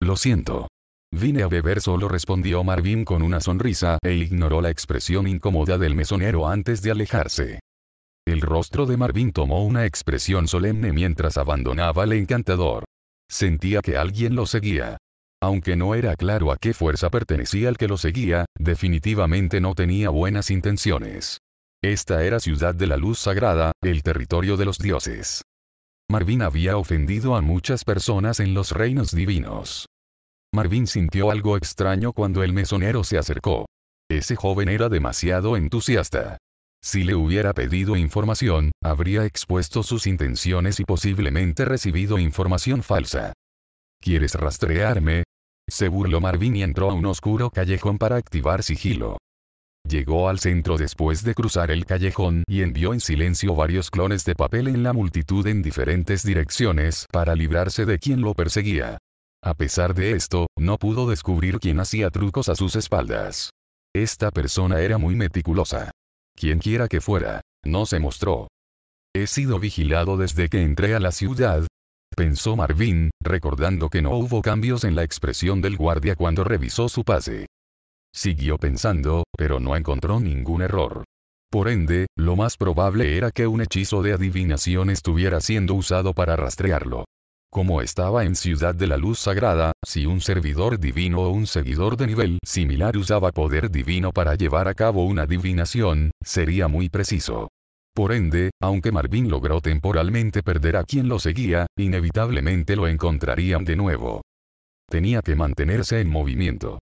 Lo siento. Vine a beber solo respondió Marvin con una sonrisa e ignoró la expresión incómoda del mesonero antes de alejarse. El rostro de Marvin tomó una expresión solemne mientras abandonaba al encantador. Sentía que alguien lo seguía. Aunque no era claro a qué fuerza pertenecía el que lo seguía, definitivamente no tenía buenas intenciones. Esta era ciudad de la luz sagrada, el territorio de los dioses. Marvin había ofendido a muchas personas en los reinos divinos. Marvin sintió algo extraño cuando el mesonero se acercó. Ese joven era demasiado entusiasta. Si le hubiera pedido información, habría expuesto sus intenciones y posiblemente recibido información falsa. ¿Quieres rastrearme? Se burló Marvin y entró a un oscuro callejón para activar sigilo. Llegó al centro después de cruzar el callejón y envió en silencio varios clones de papel en la multitud en diferentes direcciones para librarse de quien lo perseguía. A pesar de esto, no pudo descubrir quién hacía trucos a sus espaldas. Esta persona era muy meticulosa quienquiera que fuera, no se mostró. He sido vigilado desde que entré a la ciudad, pensó Marvin, recordando que no hubo cambios en la expresión del guardia cuando revisó su pase. Siguió pensando, pero no encontró ningún error. Por ende, lo más probable era que un hechizo de adivinación estuviera siendo usado para rastrearlo. Como estaba en Ciudad de la Luz Sagrada, si un servidor divino o un seguidor de nivel similar usaba poder divino para llevar a cabo una divinación, sería muy preciso. Por ende, aunque Marvin logró temporalmente perder a quien lo seguía, inevitablemente lo encontrarían de nuevo. Tenía que mantenerse en movimiento.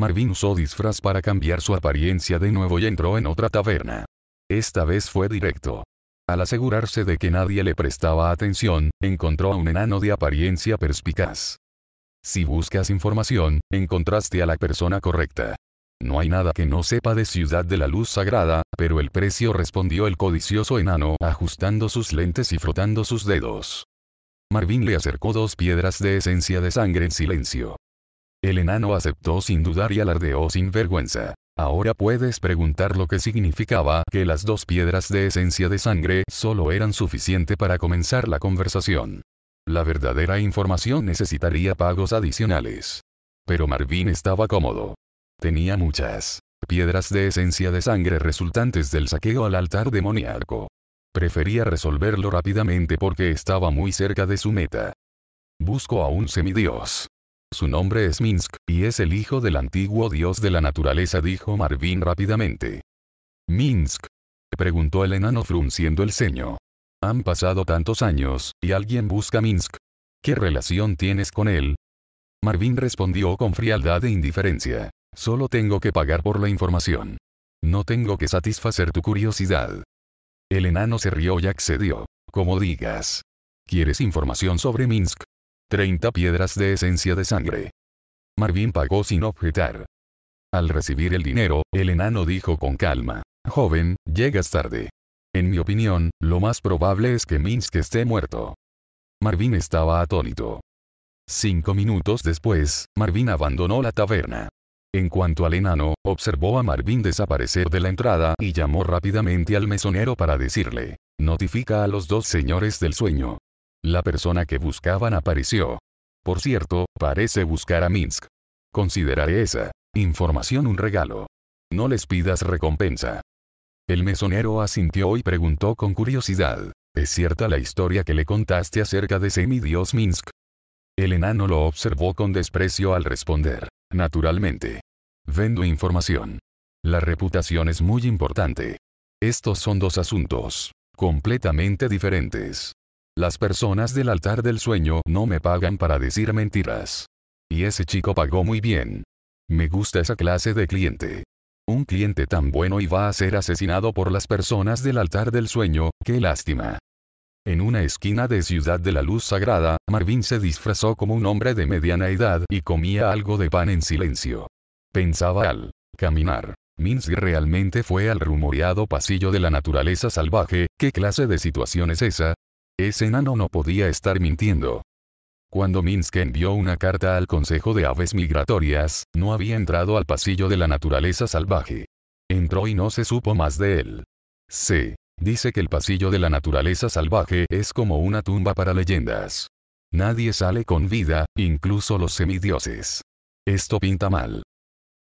Marvin usó disfraz para cambiar su apariencia de nuevo y entró en otra taberna. Esta vez fue directo. Al asegurarse de que nadie le prestaba atención, encontró a un enano de apariencia perspicaz. Si buscas información, encontraste a la persona correcta. No hay nada que no sepa de Ciudad de la Luz Sagrada, pero el precio respondió el codicioso enano ajustando sus lentes y frotando sus dedos. Marvin le acercó dos piedras de esencia de sangre en silencio. El enano aceptó sin dudar y alardeó sin vergüenza. Ahora puedes preguntar lo que significaba que las dos piedras de esencia de sangre solo eran suficiente para comenzar la conversación. La verdadera información necesitaría pagos adicionales. Pero Marvin estaba cómodo. Tenía muchas piedras de esencia de sangre resultantes del saqueo al altar demoníaco. Prefería resolverlo rápidamente porque estaba muy cerca de su meta. Busco a un semidios. Su nombre es Minsk, y es el hijo del antiguo dios de la naturaleza dijo Marvin rápidamente. Minsk. Preguntó el enano frunciendo el ceño. Han pasado tantos años, y alguien busca Minsk. ¿Qué relación tienes con él? Marvin respondió con frialdad e indiferencia. Solo tengo que pagar por la información. No tengo que satisfacer tu curiosidad. El enano se rió y accedió. Como digas. ¿Quieres información sobre Minsk? 30 piedras de esencia de sangre. Marvin pagó sin objetar. Al recibir el dinero, el enano dijo con calma, Joven, llegas tarde. En mi opinión, lo más probable es que Minsk esté muerto. Marvin estaba atónito. Cinco minutos después, Marvin abandonó la taberna. En cuanto al enano, observó a Marvin desaparecer de la entrada y llamó rápidamente al mesonero para decirle, notifica a los dos señores del sueño, la persona que buscaban apareció. Por cierto, parece buscar a Minsk. Consideraré esa información un regalo. No les pidas recompensa. El mesonero asintió y preguntó con curiosidad. ¿Es cierta la historia que le contaste acerca de semidios Minsk? El enano lo observó con desprecio al responder. Naturalmente. Vendo información. La reputación es muy importante. Estos son dos asuntos completamente diferentes. Las personas del altar del sueño no me pagan para decir mentiras. Y ese chico pagó muy bien. Me gusta esa clase de cliente. Un cliente tan bueno y va a ser asesinado por las personas del altar del sueño, qué lástima. En una esquina de Ciudad de la Luz Sagrada, Marvin se disfrazó como un hombre de mediana edad y comía algo de pan en silencio. Pensaba al caminar. Minsk realmente fue al rumoreado pasillo de la naturaleza salvaje, ¿qué clase de situación es esa? Ese enano no podía estar mintiendo. Cuando Minsk envió una carta al Consejo de Aves Migratorias, no había entrado al pasillo de la naturaleza salvaje. Entró y no se supo más de él. C. Dice que el pasillo de la naturaleza salvaje es como una tumba para leyendas. Nadie sale con vida, incluso los semidioses. Esto pinta mal.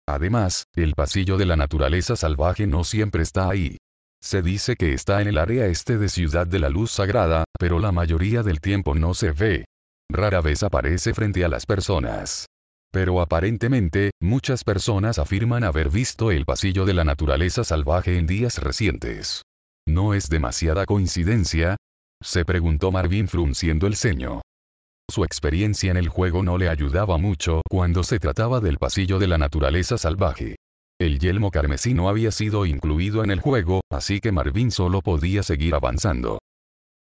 Además, el pasillo de la naturaleza salvaje no siempre está ahí. Se dice que está en el área este de Ciudad de la Luz Sagrada, pero la mayoría del tiempo no se ve. Rara vez aparece frente a las personas. Pero aparentemente, muchas personas afirman haber visto el pasillo de la naturaleza salvaje en días recientes. ¿No es demasiada coincidencia? Se preguntó Marvin frunciendo el ceño. Su experiencia en el juego no le ayudaba mucho cuando se trataba del pasillo de la naturaleza salvaje. El yelmo carmesí no había sido incluido en el juego, así que Marvin solo podía seguir avanzando.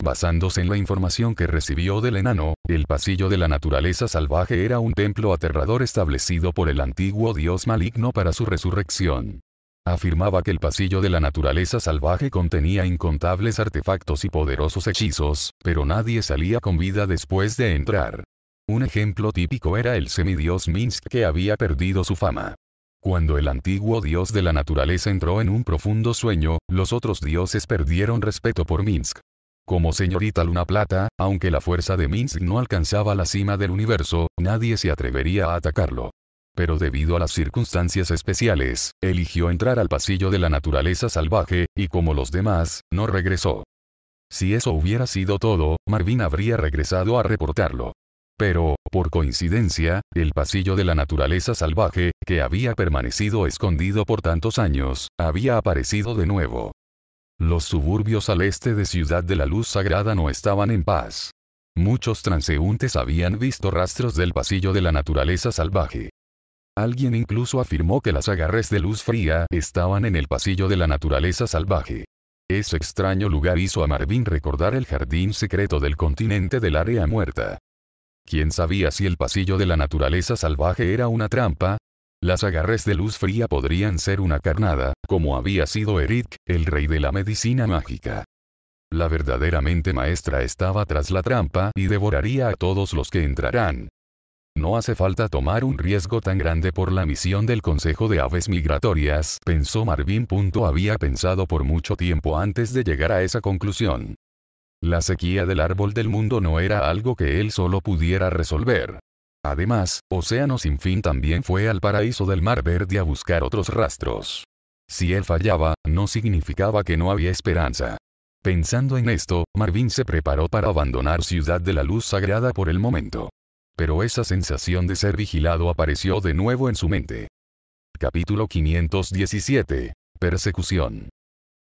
Basándose en la información que recibió del enano, el pasillo de la naturaleza salvaje era un templo aterrador establecido por el antiguo dios maligno para su resurrección. Afirmaba que el pasillo de la naturaleza salvaje contenía incontables artefactos y poderosos hechizos, pero nadie salía con vida después de entrar. Un ejemplo típico era el semidios Minsk que había perdido su fama. Cuando el antiguo dios de la naturaleza entró en un profundo sueño, los otros dioses perdieron respeto por Minsk. Como señorita Luna Plata, aunque la fuerza de Minsk no alcanzaba la cima del universo, nadie se atrevería a atacarlo. Pero debido a las circunstancias especiales, eligió entrar al pasillo de la naturaleza salvaje, y como los demás, no regresó. Si eso hubiera sido todo, Marvin habría regresado a reportarlo. Pero, por coincidencia, el pasillo de la naturaleza salvaje, que había permanecido escondido por tantos años, había aparecido de nuevo. Los suburbios al este de Ciudad de la Luz Sagrada no estaban en paz. Muchos transeúntes habían visto rastros del pasillo de la naturaleza salvaje. Alguien incluso afirmó que las agarres de luz fría estaban en el pasillo de la naturaleza salvaje. Ese extraño lugar hizo a Marvin recordar el jardín secreto del continente del área muerta. ¿Quién sabía si el pasillo de la naturaleza salvaje era una trampa? Las agarres de luz fría podrían ser una carnada, como había sido Eric, el rey de la medicina mágica. La verdaderamente maestra estaba tras la trampa y devoraría a todos los que entrarán. No hace falta tomar un riesgo tan grande por la misión del Consejo de Aves Migratorias, pensó Marvin. Había pensado por mucho tiempo antes de llegar a esa conclusión. La sequía del árbol del mundo no era algo que él solo pudiera resolver. Además, Océano Sin Fin también fue al paraíso del Mar Verde a buscar otros rastros. Si él fallaba, no significaba que no había esperanza. Pensando en esto, Marvin se preparó para abandonar Ciudad de la Luz Sagrada por el momento. Pero esa sensación de ser vigilado apareció de nuevo en su mente. Capítulo 517. Persecución.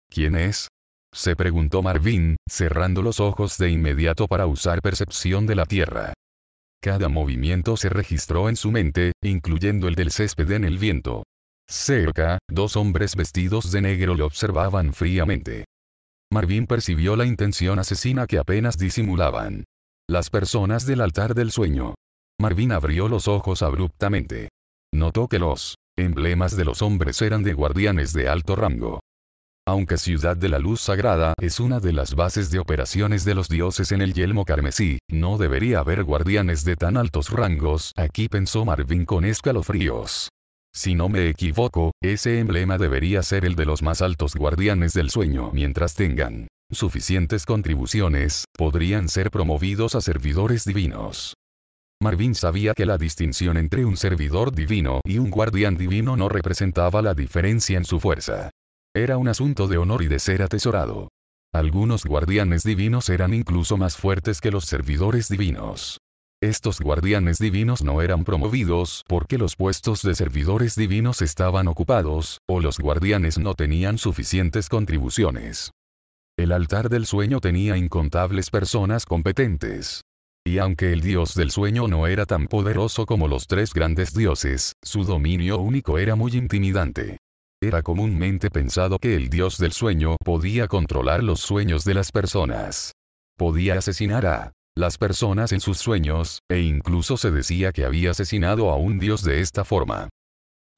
¿Quién es? Se preguntó Marvin, cerrando los ojos de inmediato para usar percepción de la Tierra. Cada movimiento se registró en su mente, incluyendo el del césped en el viento. Cerca, dos hombres vestidos de negro le observaban fríamente. Marvin percibió la intención asesina que apenas disimulaban. Las personas del altar del sueño. Marvin abrió los ojos abruptamente. Notó que los emblemas de los hombres eran de guardianes de alto rango. Aunque Ciudad de la Luz Sagrada es una de las bases de operaciones de los dioses en el yelmo carmesí, no debería haber guardianes de tan altos rangos, aquí pensó Marvin con escalofríos. Si no me equivoco, ese emblema debería ser el de los más altos guardianes del sueño mientras tengan suficientes contribuciones, podrían ser promovidos a servidores divinos. Marvin sabía que la distinción entre un servidor divino y un guardián divino no representaba la diferencia en su fuerza. Era un asunto de honor y de ser atesorado. Algunos guardianes divinos eran incluso más fuertes que los servidores divinos. Estos guardianes divinos no eran promovidos porque los puestos de servidores divinos estaban ocupados, o los guardianes no tenían suficientes contribuciones. El altar del sueño tenía incontables personas competentes. Y aunque el dios del sueño no era tan poderoso como los tres grandes dioses, su dominio único era muy intimidante. Era comúnmente pensado que el dios del sueño podía controlar los sueños de las personas. Podía asesinar a las personas en sus sueños, e incluso se decía que había asesinado a un dios de esta forma.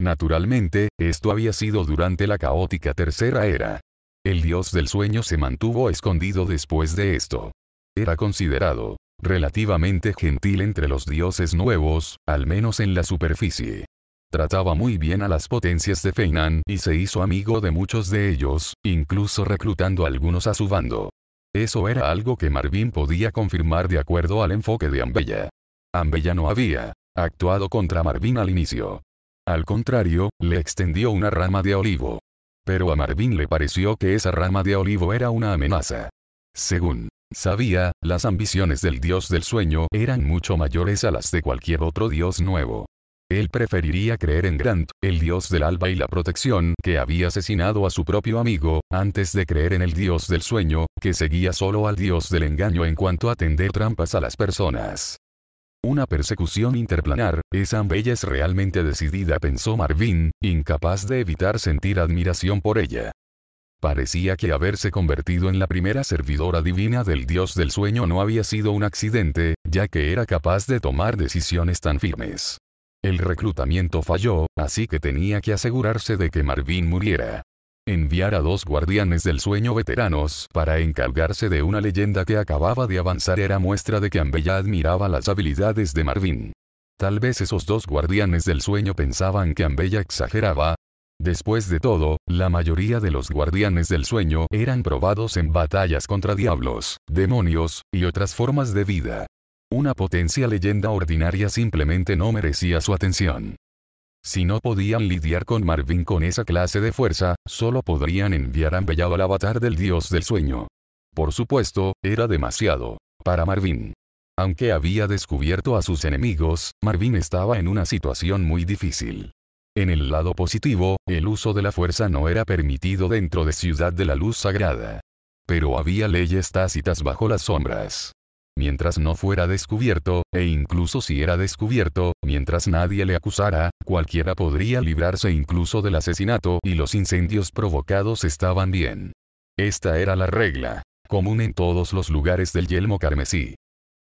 Naturalmente, esto había sido durante la caótica tercera era. El dios del sueño se mantuvo escondido después de esto. Era considerado relativamente gentil entre los dioses nuevos, al menos en la superficie. Trataba muy bien a las potencias de Feinan y se hizo amigo de muchos de ellos, incluso reclutando algunos a su bando. Eso era algo que Marvin podía confirmar de acuerdo al enfoque de Ambella. Ambella no había actuado contra Marvin al inicio. Al contrario, le extendió una rama de olivo. Pero a Marvin le pareció que esa rama de olivo era una amenaza. Según sabía, las ambiciones del dios del sueño eran mucho mayores a las de cualquier otro dios nuevo. Él preferiría creer en Grant, el dios del alba y la protección que había asesinado a su propio amigo, antes de creer en el dios del sueño, que seguía solo al dios del engaño en cuanto a tender trampas a las personas. Una persecución interplanar, esa bella es realmente decidida, pensó Marvin, incapaz de evitar sentir admiración por ella. Parecía que haberse convertido en la primera servidora divina del dios del sueño no había sido un accidente, ya que era capaz de tomar decisiones tan firmes. El reclutamiento falló, así que tenía que asegurarse de que Marvin muriera. Enviar a dos guardianes del sueño veteranos para encargarse de una leyenda que acababa de avanzar era muestra de que Ambella admiraba las habilidades de Marvin. Tal vez esos dos guardianes del sueño pensaban que Ambella exageraba. Después de todo, la mayoría de los guardianes del sueño eran probados en batallas contra diablos, demonios, y otras formas de vida. Una potencia leyenda ordinaria simplemente no merecía su atención. Si no podían lidiar con Marvin con esa clase de fuerza, solo podrían enviar a Bellado al avatar del dios del sueño. Por supuesto, era demasiado. Para Marvin. Aunque había descubierto a sus enemigos, Marvin estaba en una situación muy difícil. En el lado positivo, el uso de la fuerza no era permitido dentro de Ciudad de la Luz Sagrada. Pero había leyes tácitas bajo las sombras mientras no fuera descubierto, e incluso si era descubierto, mientras nadie le acusara, cualquiera podría librarse incluso del asesinato y los incendios provocados estaban bien. Esta era la regla, común en todos los lugares del yelmo carmesí.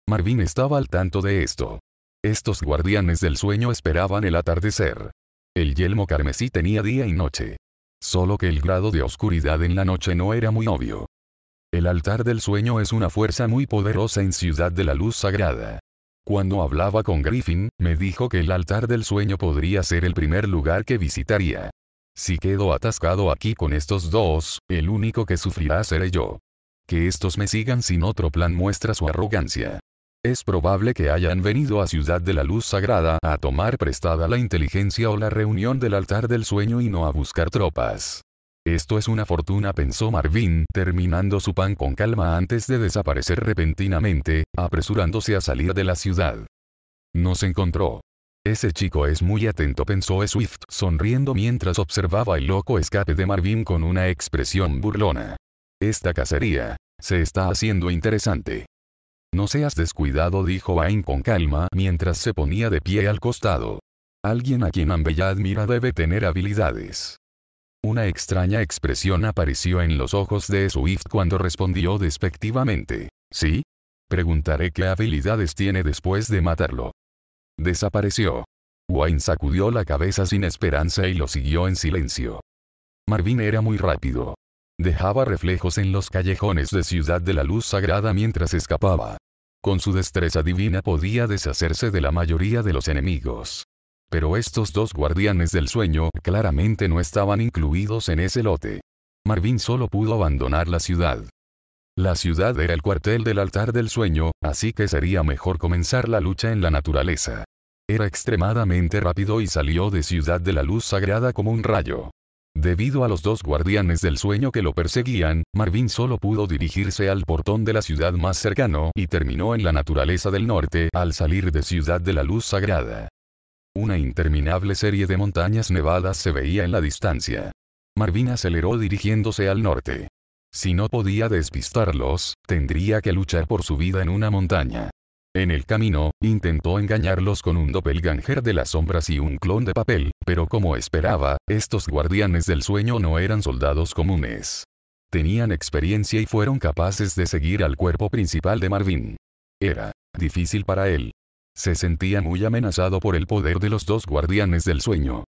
Marvin estaba al tanto de esto. Estos guardianes del sueño esperaban el atardecer. El yelmo carmesí tenía día y noche. Solo que el grado de oscuridad en la noche no era muy obvio. El altar del sueño es una fuerza muy poderosa en Ciudad de la Luz Sagrada. Cuando hablaba con Griffin, me dijo que el altar del sueño podría ser el primer lugar que visitaría. Si quedo atascado aquí con estos dos, el único que sufrirá seré yo. Que estos me sigan sin otro plan muestra su arrogancia. Es probable que hayan venido a Ciudad de la Luz Sagrada a tomar prestada la inteligencia o la reunión del altar del sueño y no a buscar tropas. Esto es una fortuna pensó Marvin, terminando su pan con calma antes de desaparecer repentinamente, apresurándose a salir de la ciudad. Nos encontró. Ese chico es muy atento pensó Swift, sonriendo mientras observaba el loco escape de Marvin con una expresión burlona. Esta cacería. Se está haciendo interesante. No seas descuidado dijo Ain con calma mientras se ponía de pie al costado. Alguien a quien Ambella admira debe tener habilidades. Una extraña expresión apareció en los ojos de Swift cuando respondió despectivamente. ¿Sí? Preguntaré qué habilidades tiene después de matarlo. Desapareció. Wayne sacudió la cabeza sin esperanza y lo siguió en silencio. Marvin era muy rápido. Dejaba reflejos en los callejones de Ciudad de la Luz Sagrada mientras escapaba. Con su destreza divina podía deshacerse de la mayoría de los enemigos pero estos dos guardianes del sueño claramente no estaban incluidos en ese lote. Marvin solo pudo abandonar la ciudad. La ciudad era el cuartel del altar del sueño, así que sería mejor comenzar la lucha en la naturaleza. Era extremadamente rápido y salió de Ciudad de la Luz Sagrada como un rayo. Debido a los dos guardianes del sueño que lo perseguían, Marvin solo pudo dirigirse al portón de la ciudad más cercano y terminó en la naturaleza del norte al salir de Ciudad de la Luz Sagrada. Una interminable serie de montañas nevadas se veía en la distancia. Marvin aceleró dirigiéndose al norte. Si no podía despistarlos, tendría que luchar por su vida en una montaña. En el camino, intentó engañarlos con un doppelganger de las sombras y un clon de papel, pero como esperaba, estos guardianes del sueño no eran soldados comunes. Tenían experiencia y fueron capaces de seguir al cuerpo principal de Marvin. Era difícil para él, se sentía muy amenazado por el poder de los dos guardianes del sueño.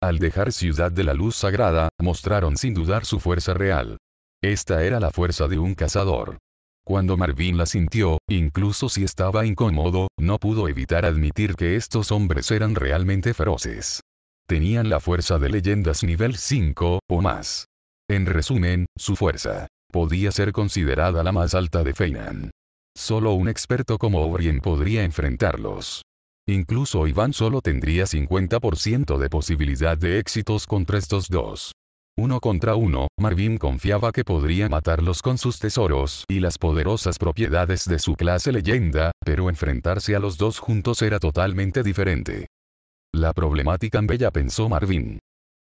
Al dejar Ciudad de la Luz Sagrada, mostraron sin dudar su fuerza real. Esta era la fuerza de un cazador. Cuando Marvin la sintió, incluso si estaba incómodo, no pudo evitar admitir que estos hombres eran realmente feroces. Tenían la fuerza de leyendas nivel 5, o más. En resumen, su fuerza podía ser considerada la más alta de Feynman. Solo un experto como O'Brien podría enfrentarlos. Incluso Iván solo tendría 50% de posibilidad de éxitos contra estos dos. Uno contra uno, Marvin confiaba que podría matarlos con sus tesoros y las poderosas propiedades de su clase leyenda, pero enfrentarse a los dos juntos era totalmente diferente. La problemática en Bella pensó Marvin.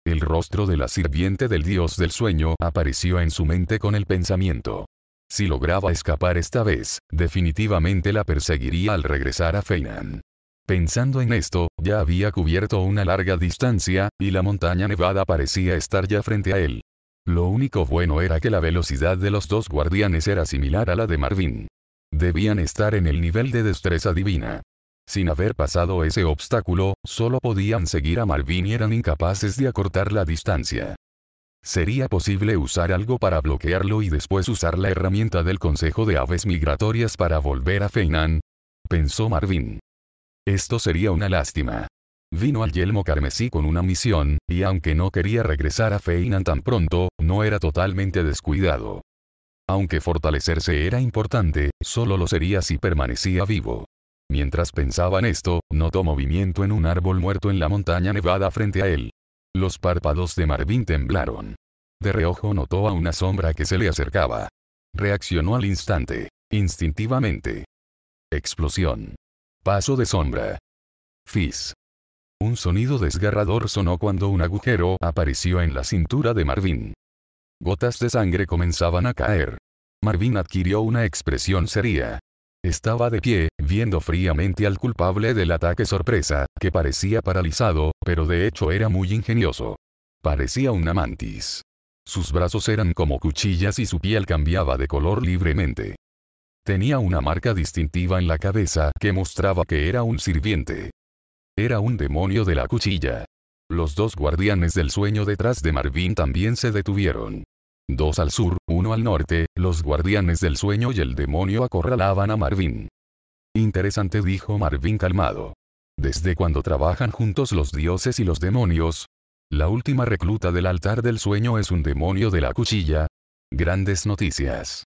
El rostro de la sirviente del dios del sueño apareció en su mente con el pensamiento. Si lograba escapar esta vez, definitivamente la perseguiría al regresar a Feinan. Pensando en esto, ya había cubierto una larga distancia, y la montaña nevada parecía estar ya frente a él. Lo único bueno era que la velocidad de los dos guardianes era similar a la de Marvin. Debían estar en el nivel de destreza divina. Sin haber pasado ese obstáculo, solo podían seguir a Marvin y eran incapaces de acortar la distancia. ¿Sería posible usar algo para bloquearlo y después usar la herramienta del Consejo de Aves Migratorias para volver a Feinan? Pensó Marvin. Esto sería una lástima. Vino al yelmo carmesí con una misión, y aunque no quería regresar a Feinan tan pronto, no era totalmente descuidado. Aunque fortalecerse era importante, solo lo sería si permanecía vivo. Mientras pensaba en esto, notó movimiento en un árbol muerto en la montaña nevada frente a él. Los párpados de Marvin temblaron. De reojo notó a una sombra que se le acercaba. Reaccionó al instante, instintivamente. Explosión. Paso de sombra. Fizz. Un sonido desgarrador sonó cuando un agujero apareció en la cintura de Marvin. Gotas de sangre comenzaban a caer. Marvin adquirió una expresión seria. Estaba de pie, viendo fríamente al culpable del ataque sorpresa, que parecía paralizado, pero de hecho era muy ingenioso. Parecía una mantis. Sus brazos eran como cuchillas y su piel cambiaba de color libremente. Tenía una marca distintiva en la cabeza que mostraba que era un sirviente. Era un demonio de la cuchilla. Los dos guardianes del sueño detrás de Marvin también se detuvieron dos al sur, uno al norte, los guardianes del sueño y el demonio acorralaban a Marvin. Interesante dijo Marvin calmado. ¿Desde cuando trabajan juntos los dioses y los demonios? La última recluta del altar del sueño es un demonio de la cuchilla. Grandes noticias.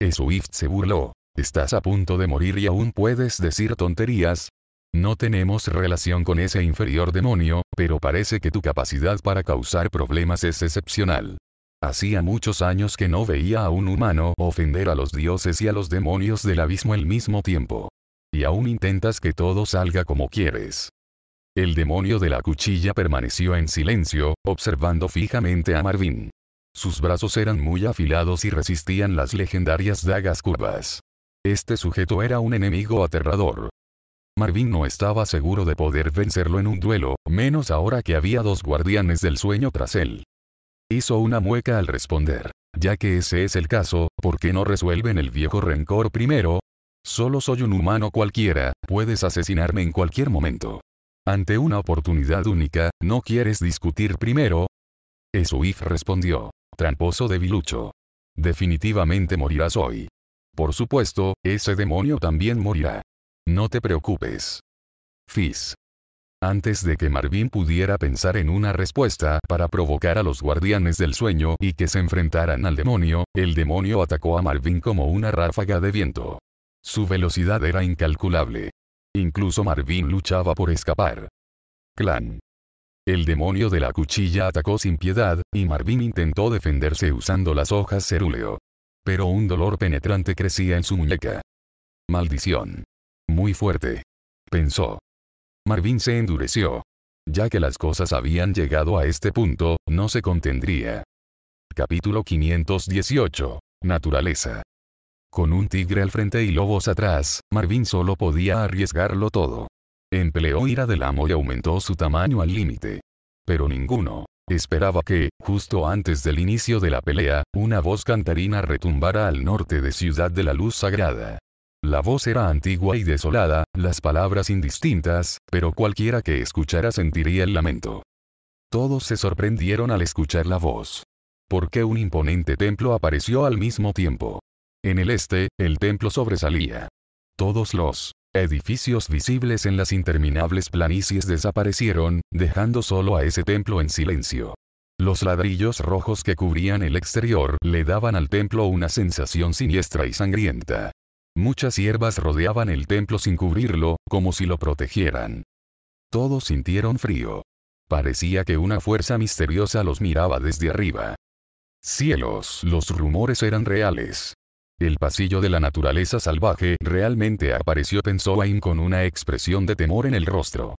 Eso Swift se burló. Estás a punto de morir y aún puedes decir tonterías. No tenemos relación con ese inferior demonio, pero parece que tu capacidad para causar problemas es excepcional. Hacía muchos años que no veía a un humano ofender a los dioses y a los demonios del abismo al mismo tiempo. Y aún intentas que todo salga como quieres. El demonio de la cuchilla permaneció en silencio, observando fijamente a Marvin. Sus brazos eran muy afilados y resistían las legendarias dagas curvas. Este sujeto era un enemigo aterrador. Marvin no estaba seguro de poder vencerlo en un duelo, menos ahora que había dos guardianes del sueño tras él. Hizo una mueca al responder. Ya que ese es el caso, ¿por qué no resuelven el viejo rencor primero? Solo soy un humano cualquiera, puedes asesinarme en cualquier momento. Ante una oportunidad única, ¿no quieres discutir primero? Esuif respondió. Tramposo debilucho. Definitivamente morirás hoy. Por supuesto, ese demonio también morirá. No te preocupes. Fizz. Antes de que Marvin pudiera pensar en una respuesta para provocar a los guardianes del sueño y que se enfrentaran al demonio, el demonio atacó a Marvin como una ráfaga de viento. Su velocidad era incalculable. Incluso Marvin luchaba por escapar. Clan. El demonio de la cuchilla atacó sin piedad, y Marvin intentó defenderse usando las hojas cerúleo. Pero un dolor penetrante crecía en su muñeca. Maldición. Muy fuerte. Pensó. Marvin se endureció. Ya que las cosas habían llegado a este punto, no se contendría. Capítulo 518. Naturaleza. Con un tigre al frente y lobos atrás, Marvin solo podía arriesgarlo todo. Empleó ira del amo y aumentó su tamaño al límite. Pero ninguno esperaba que, justo antes del inicio de la pelea, una voz cantarina retumbara al norte de Ciudad de la Luz Sagrada. La voz era antigua y desolada, las palabras indistintas, pero cualquiera que escuchara sentiría el lamento. Todos se sorprendieron al escuchar la voz. ¿Por qué un imponente templo apareció al mismo tiempo. En el este, el templo sobresalía. Todos los edificios visibles en las interminables planicies desaparecieron, dejando solo a ese templo en silencio. Los ladrillos rojos que cubrían el exterior le daban al templo una sensación siniestra y sangrienta. Muchas hierbas rodeaban el templo sin cubrirlo, como si lo protegieran. Todos sintieron frío. Parecía que una fuerza misteriosa los miraba desde arriba. Cielos, los rumores eran reales. El pasillo de la naturaleza salvaje realmente apareció, pensó con una expresión de temor en el rostro.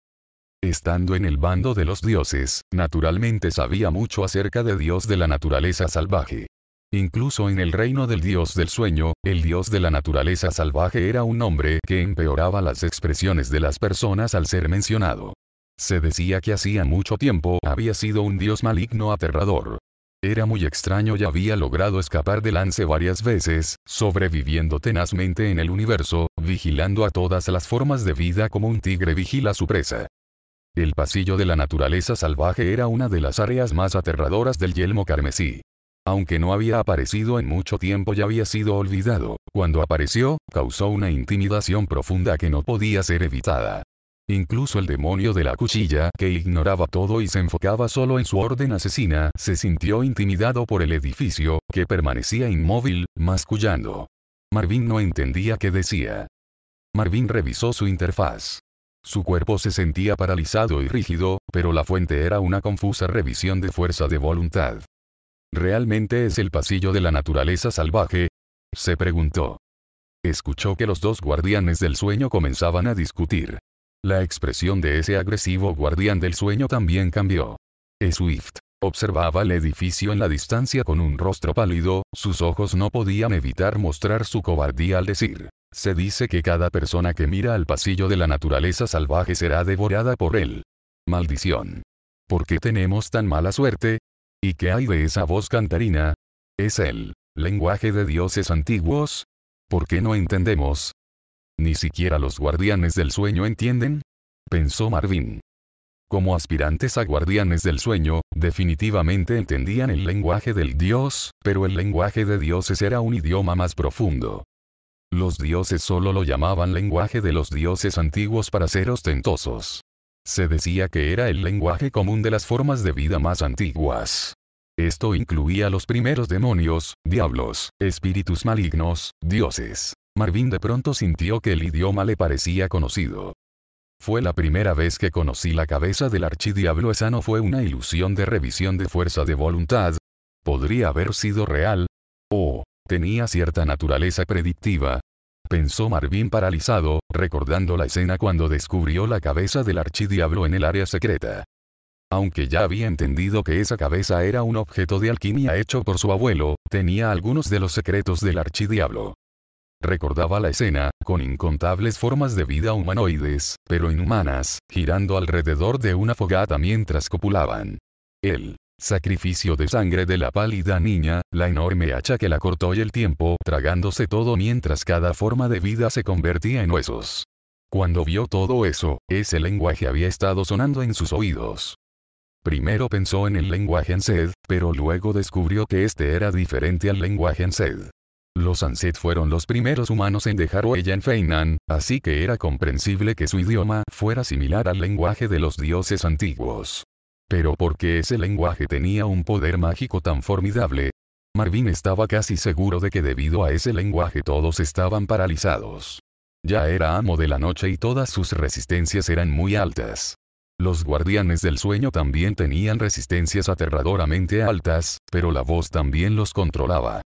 Estando en el bando de los dioses, naturalmente sabía mucho acerca de Dios de la naturaleza salvaje. Incluso en el reino del dios del sueño, el dios de la naturaleza salvaje era un hombre que empeoraba las expresiones de las personas al ser mencionado. Se decía que hacía mucho tiempo había sido un dios maligno aterrador. Era muy extraño y había logrado escapar del lance varias veces, sobreviviendo tenazmente en el universo, vigilando a todas las formas de vida como un tigre vigila su presa. El pasillo de la naturaleza salvaje era una de las áreas más aterradoras del yelmo carmesí. Aunque no había aparecido en mucho tiempo y había sido olvidado, cuando apareció, causó una intimidación profunda que no podía ser evitada. Incluso el demonio de la cuchilla, que ignoraba todo y se enfocaba solo en su orden asesina, se sintió intimidado por el edificio, que permanecía inmóvil, mascullando. Marvin no entendía qué decía. Marvin revisó su interfaz. Su cuerpo se sentía paralizado y rígido, pero la fuente era una confusa revisión de fuerza de voluntad. ¿Realmente es el pasillo de la naturaleza salvaje? se preguntó. Escuchó que los dos guardianes del sueño comenzaban a discutir. La expresión de ese agresivo guardián del sueño también cambió. Swift observaba el edificio en la distancia con un rostro pálido, sus ojos no podían evitar mostrar su cobardía al decir, se dice que cada persona que mira al pasillo de la naturaleza salvaje será devorada por él. Maldición. ¿Por qué tenemos tan mala suerte? ¿Y qué hay de esa voz cantarina? ¿Es el lenguaje de dioses antiguos? ¿Por qué no entendemos? ¿Ni siquiera los guardianes del sueño entienden? Pensó Marvin. Como aspirantes a guardianes del sueño, definitivamente entendían el lenguaje del dios, pero el lenguaje de dioses era un idioma más profundo. Los dioses solo lo llamaban lenguaje de los dioses antiguos para ser ostentosos. Se decía que era el lenguaje común de las formas de vida más antiguas. Esto incluía los primeros demonios, diablos, espíritus malignos, dioses. Marvin de pronto sintió que el idioma le parecía conocido. Fue la primera vez que conocí la cabeza del archidiablo esa no fue una ilusión de revisión de fuerza de voluntad. Podría haber sido real. O, tenía cierta naturaleza predictiva. Pensó Marvin paralizado, recordando la escena cuando descubrió la cabeza del archidiablo en el área secreta aunque ya había entendido que esa cabeza era un objeto de alquimia hecho por su abuelo, tenía algunos de los secretos del archidiablo. Recordaba la escena, con incontables formas de vida humanoides, pero inhumanas, girando alrededor de una fogata mientras copulaban. El sacrificio de sangre de la pálida niña, la enorme hacha que la cortó y el tiempo tragándose todo mientras cada forma de vida se convertía en huesos. Cuando vio todo eso, ese lenguaje había estado sonando en sus oídos. Primero pensó en el lenguaje en Sed, pero luego descubrió que este era diferente al lenguaje en Sed. Los Ansed fueron los primeros humanos en dejar huella en Feinan, así que era comprensible que su idioma fuera similar al lenguaje de los dioses antiguos. Pero ¿por qué ese lenguaje tenía un poder mágico tan formidable? Marvin estaba casi seguro de que debido a ese lenguaje todos estaban paralizados. Ya era amo de la noche y todas sus resistencias eran muy altas. Los guardianes del sueño también tenían resistencias aterradoramente altas, pero la voz también los controlaba.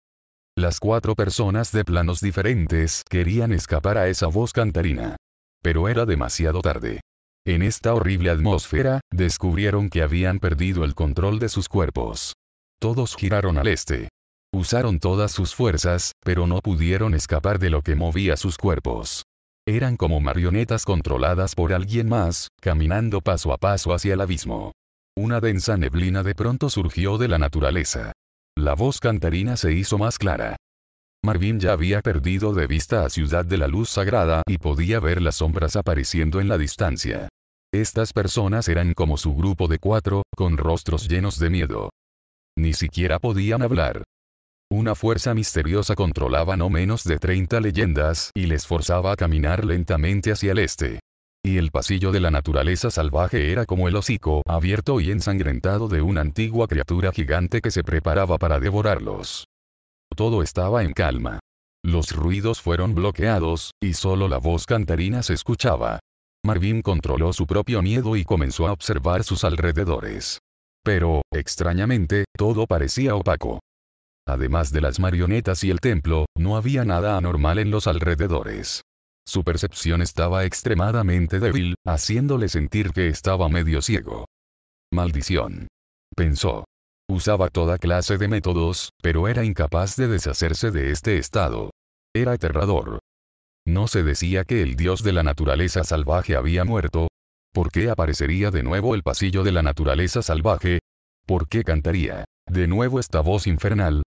Las cuatro personas de planos diferentes querían escapar a esa voz cantarina. Pero era demasiado tarde. En esta horrible atmósfera, descubrieron que habían perdido el control de sus cuerpos. Todos giraron al este. Usaron todas sus fuerzas, pero no pudieron escapar de lo que movía sus cuerpos. Eran como marionetas controladas por alguien más, caminando paso a paso hacia el abismo. Una densa neblina de pronto surgió de la naturaleza. La voz cantarina se hizo más clara. Marvin ya había perdido de vista a Ciudad de la Luz Sagrada y podía ver las sombras apareciendo en la distancia. Estas personas eran como su grupo de cuatro, con rostros llenos de miedo. Ni siquiera podían hablar. Una fuerza misteriosa controlaba no menos de 30 leyendas y les forzaba a caminar lentamente hacia el este. Y el pasillo de la naturaleza salvaje era como el hocico abierto y ensangrentado de una antigua criatura gigante que se preparaba para devorarlos. Todo estaba en calma. Los ruidos fueron bloqueados, y solo la voz cantarina se escuchaba. Marvin controló su propio miedo y comenzó a observar sus alrededores. Pero, extrañamente, todo parecía opaco. Además de las marionetas y el templo, no había nada anormal en los alrededores. Su percepción estaba extremadamente débil, haciéndole sentir que estaba medio ciego. Maldición. Pensó. Usaba toda clase de métodos, pero era incapaz de deshacerse de este estado. Era aterrador. ¿No se decía que el dios de la naturaleza salvaje había muerto? ¿Por qué aparecería de nuevo el pasillo de la naturaleza salvaje? ¿Por qué cantaría de nuevo esta voz infernal?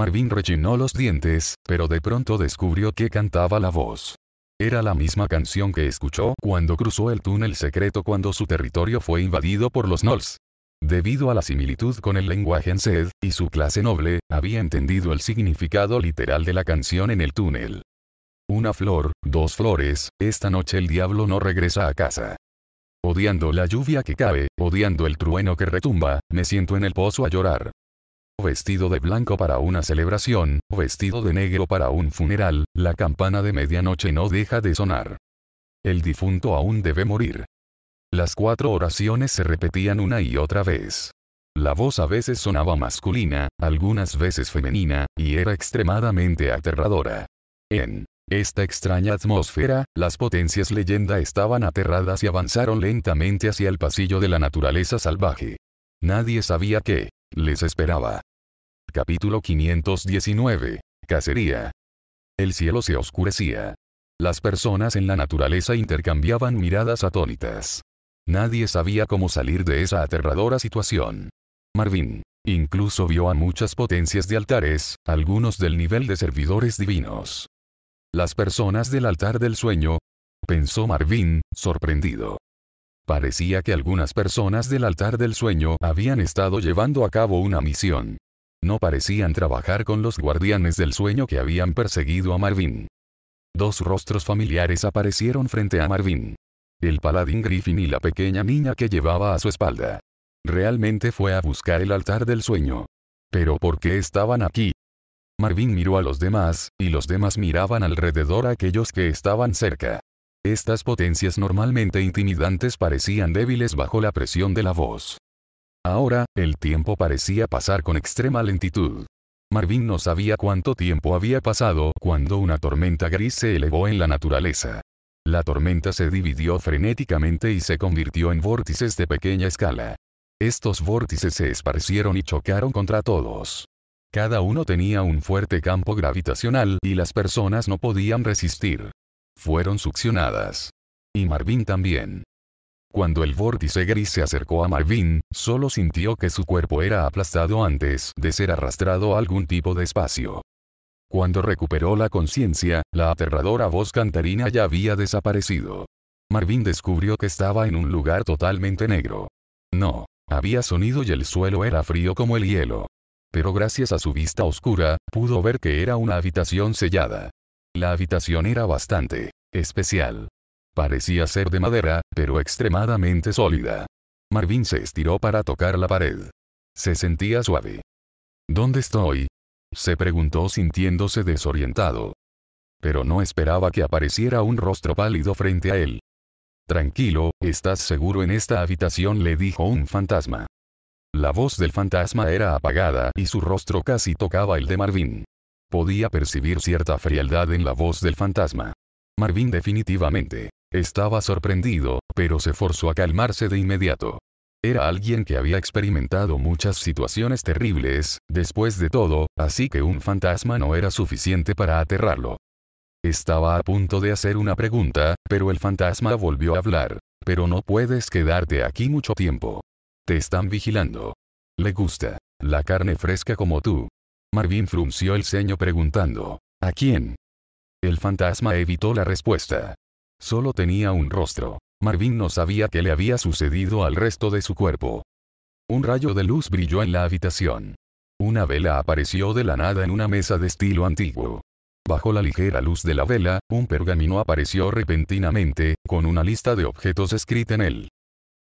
Marvin rechinó los dientes, pero de pronto descubrió que cantaba la voz. Era la misma canción que escuchó cuando cruzó el túnel secreto cuando su territorio fue invadido por los Nolls. Debido a la similitud con el lenguaje en sed, y su clase noble, había entendido el significado literal de la canción en el túnel. Una flor, dos flores, esta noche el diablo no regresa a casa. Odiando la lluvia que cae, odiando el trueno que retumba, me siento en el pozo a llorar vestido de blanco para una celebración, vestido de negro para un funeral, la campana de medianoche no deja de sonar. El difunto aún debe morir. Las cuatro oraciones se repetían una y otra vez. La voz a veces sonaba masculina, algunas veces femenina, y era extremadamente aterradora. En esta extraña atmósfera, las potencias leyenda estaban aterradas y avanzaron lentamente hacia el pasillo de la naturaleza salvaje. Nadie sabía qué les esperaba. Capítulo 519. Cacería. El cielo se oscurecía. Las personas en la naturaleza intercambiaban miradas atónitas. Nadie sabía cómo salir de esa aterradora situación. Marvin, incluso vio a muchas potencias de altares, algunos del nivel de servidores divinos. Las personas del altar del sueño, pensó Marvin, sorprendido. Parecía que algunas personas del altar del sueño habían estado llevando a cabo una misión, no parecían trabajar con los guardianes del sueño que habían perseguido a Marvin. Dos rostros familiares aparecieron frente a Marvin. El paladín Griffin y la pequeña niña que llevaba a su espalda. Realmente fue a buscar el altar del sueño. Pero ¿por qué estaban aquí? Marvin miró a los demás, y los demás miraban alrededor a aquellos que estaban cerca. Estas potencias normalmente intimidantes parecían débiles bajo la presión de la voz. Ahora, el tiempo parecía pasar con extrema lentitud. Marvin no sabía cuánto tiempo había pasado cuando una tormenta gris se elevó en la naturaleza. La tormenta se dividió frenéticamente y se convirtió en vórtices de pequeña escala. Estos vórtices se esparcieron y chocaron contra todos. Cada uno tenía un fuerte campo gravitacional y las personas no podían resistir. Fueron succionadas. Y Marvin también. Cuando el vórtice gris se acercó a Marvin, solo sintió que su cuerpo era aplastado antes de ser arrastrado a algún tipo de espacio. Cuando recuperó la conciencia, la aterradora voz cantarina ya había desaparecido. Marvin descubrió que estaba en un lugar totalmente negro. No, había sonido y el suelo era frío como el hielo. Pero gracias a su vista oscura, pudo ver que era una habitación sellada. La habitación era bastante especial. Parecía ser de madera, pero extremadamente sólida. Marvin se estiró para tocar la pared. Se sentía suave. ¿Dónde estoy? se preguntó sintiéndose desorientado. Pero no esperaba que apareciera un rostro pálido frente a él. Tranquilo, estás seguro en esta habitación le dijo un fantasma. La voz del fantasma era apagada y su rostro casi tocaba el de Marvin. Podía percibir cierta frialdad en la voz del fantasma. Marvin definitivamente estaba sorprendido, pero se forzó a calmarse de inmediato. Era alguien que había experimentado muchas situaciones terribles, después de todo, así que un fantasma no era suficiente para aterrarlo. Estaba a punto de hacer una pregunta, pero el fantasma volvió a hablar. Pero no puedes quedarte aquí mucho tiempo. Te están vigilando. Le gusta. La carne fresca como tú. Marvin frunció el ceño preguntando. ¿A quién? El fantasma evitó la respuesta. Solo tenía un rostro. Marvin no sabía qué le había sucedido al resto de su cuerpo. Un rayo de luz brilló en la habitación. Una vela apareció de la nada en una mesa de estilo antiguo. Bajo la ligera luz de la vela, un pergamino apareció repentinamente, con una lista de objetos escrita en él.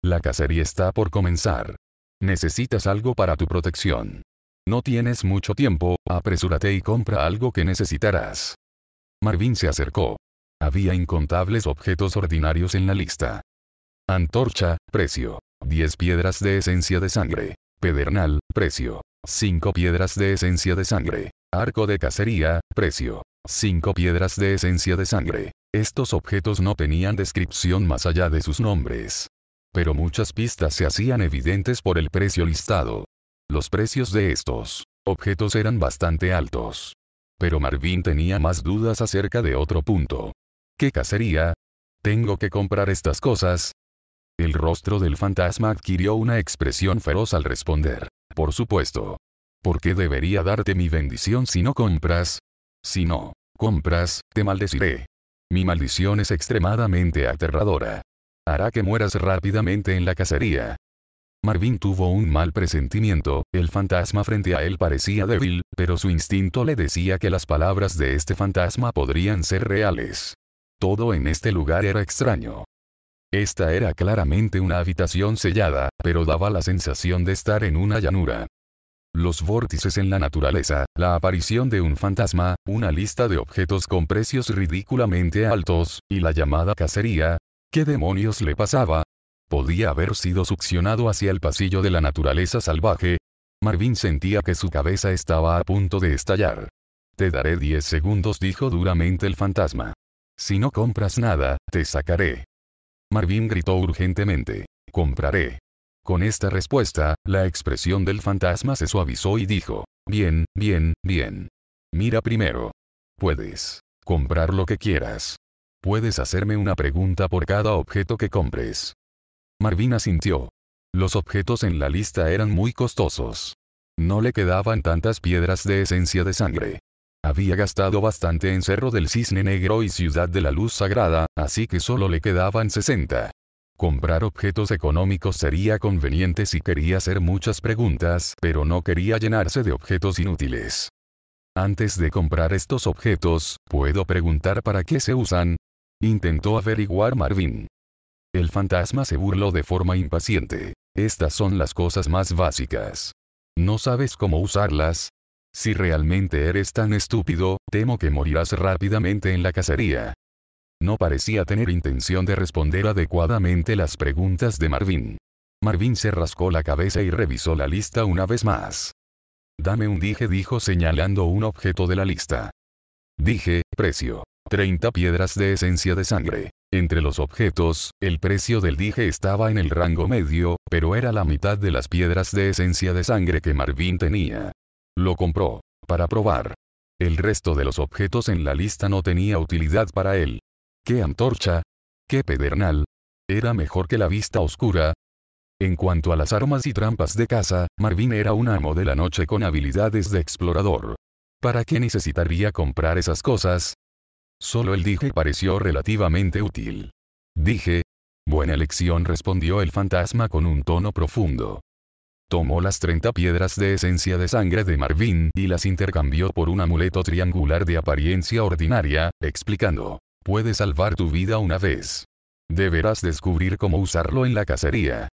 La cacería está por comenzar. Necesitas algo para tu protección. No tienes mucho tiempo, apresúrate y compra algo que necesitarás. Marvin se acercó. Había incontables objetos ordinarios en la lista. Antorcha, precio. 10 piedras de esencia de sangre. Pedernal, precio. 5 piedras de esencia de sangre. Arco de cacería, precio. 5 piedras de esencia de sangre. Estos objetos no tenían descripción más allá de sus nombres. Pero muchas pistas se hacían evidentes por el precio listado. Los precios de estos objetos eran bastante altos. Pero Marvin tenía más dudas acerca de otro punto. ¿Qué cacería? Tengo que comprar estas cosas. El rostro del fantasma adquirió una expresión feroz al responder. Por supuesto. ¿Por qué debería darte mi bendición si no compras? Si no compras, te maldeciré. Mi maldición es extremadamente aterradora. Hará que mueras rápidamente en la cacería. Marvin tuvo un mal presentimiento, el fantasma frente a él parecía débil, pero su instinto le decía que las palabras de este fantasma podrían ser reales. Todo en este lugar era extraño. Esta era claramente una habitación sellada, pero daba la sensación de estar en una llanura. Los vórtices en la naturaleza, la aparición de un fantasma, una lista de objetos con precios ridículamente altos, y la llamada cacería. ¿Qué demonios le pasaba? Podía haber sido succionado hacia el pasillo de la naturaleza salvaje. Marvin sentía que su cabeza estaba a punto de estallar. Te daré diez segundos, dijo duramente el fantasma. Si no compras nada, te sacaré. Marvin gritó urgentemente. Compraré. Con esta respuesta, la expresión del fantasma se suavizó y dijo, bien, bien, bien. Mira primero. Puedes comprar lo que quieras. Puedes hacerme una pregunta por cada objeto que compres. Marvin asintió. Los objetos en la lista eran muy costosos. No le quedaban tantas piedras de esencia de sangre. Había gastado bastante en Cerro del Cisne Negro y Ciudad de la Luz Sagrada, así que solo le quedaban 60. Comprar objetos económicos sería conveniente si quería hacer muchas preguntas, pero no quería llenarse de objetos inútiles. Antes de comprar estos objetos, ¿puedo preguntar para qué se usan? Intentó averiguar Marvin. El fantasma se burló de forma impaciente. Estas son las cosas más básicas. ¿No sabes cómo usarlas? Si realmente eres tan estúpido, temo que morirás rápidamente en la cacería. No parecía tener intención de responder adecuadamente las preguntas de Marvin. Marvin se rascó la cabeza y revisó la lista una vez más. Dame un dije dijo señalando un objeto de la lista. Dije, precio. 30 piedras de esencia de sangre. Entre los objetos, el precio del dije estaba en el rango medio, pero era la mitad de las piedras de esencia de sangre que Marvin tenía. Lo compró. Para probar. El resto de los objetos en la lista no tenía utilidad para él. ¿Qué antorcha? ¿Qué pedernal? Era mejor que la vista oscura. En cuanto a las armas y trampas de caza, Marvin era un amo de la noche con habilidades de explorador. ¿Para qué necesitaría comprar esas cosas? Solo el dije pareció relativamente útil. Dije. Buena elección respondió el fantasma con un tono profundo. Tomó las 30 piedras de esencia de sangre de Marvin y las intercambió por un amuleto triangular de apariencia ordinaria, explicando, puede salvar tu vida una vez. Deberás descubrir cómo usarlo en la cacería.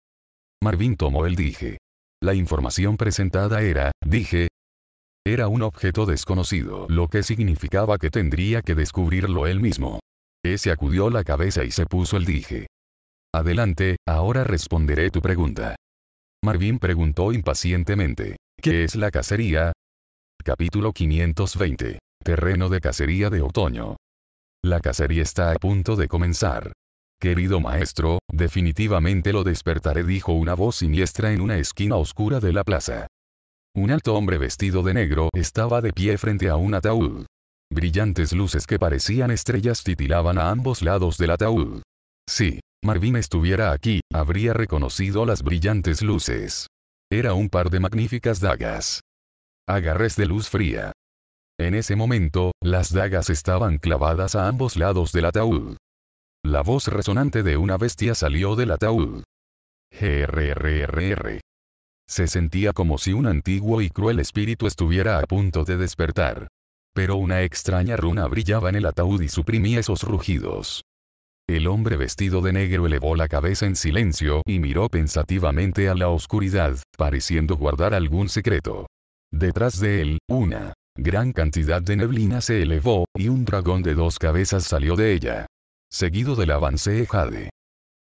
Marvin tomó el dije. La información presentada era, dije, era un objeto desconocido, lo que significaba que tendría que descubrirlo él mismo. Ese acudió la cabeza y se puso el dije. Adelante, ahora responderé tu pregunta. Marvin preguntó impacientemente. ¿Qué es la cacería? Capítulo 520. Terreno de cacería de otoño. La cacería está a punto de comenzar. Querido maestro, definitivamente lo despertaré, dijo una voz siniestra en una esquina oscura de la plaza. Un alto hombre vestido de negro estaba de pie frente a un ataúd. Brillantes luces que parecían estrellas titilaban a ambos lados del ataúd. Sí, Marvin estuviera aquí, habría reconocido las brillantes luces. Era un par de magníficas dagas. Agarres de luz fría. En ese momento, las dagas estaban clavadas a ambos lados del ataúd. La voz resonante de una bestia salió del ataúd. GRRRR. Se sentía como si un antiguo y cruel espíritu estuviera a punto de despertar. Pero una extraña runa brillaba en el ataúd y suprimía esos rugidos. El hombre vestido de negro elevó la cabeza en silencio y miró pensativamente a la oscuridad, pareciendo guardar algún secreto. Detrás de él, una gran cantidad de neblina se elevó, y un dragón de dos cabezas salió de ella. Seguido del avance Jade.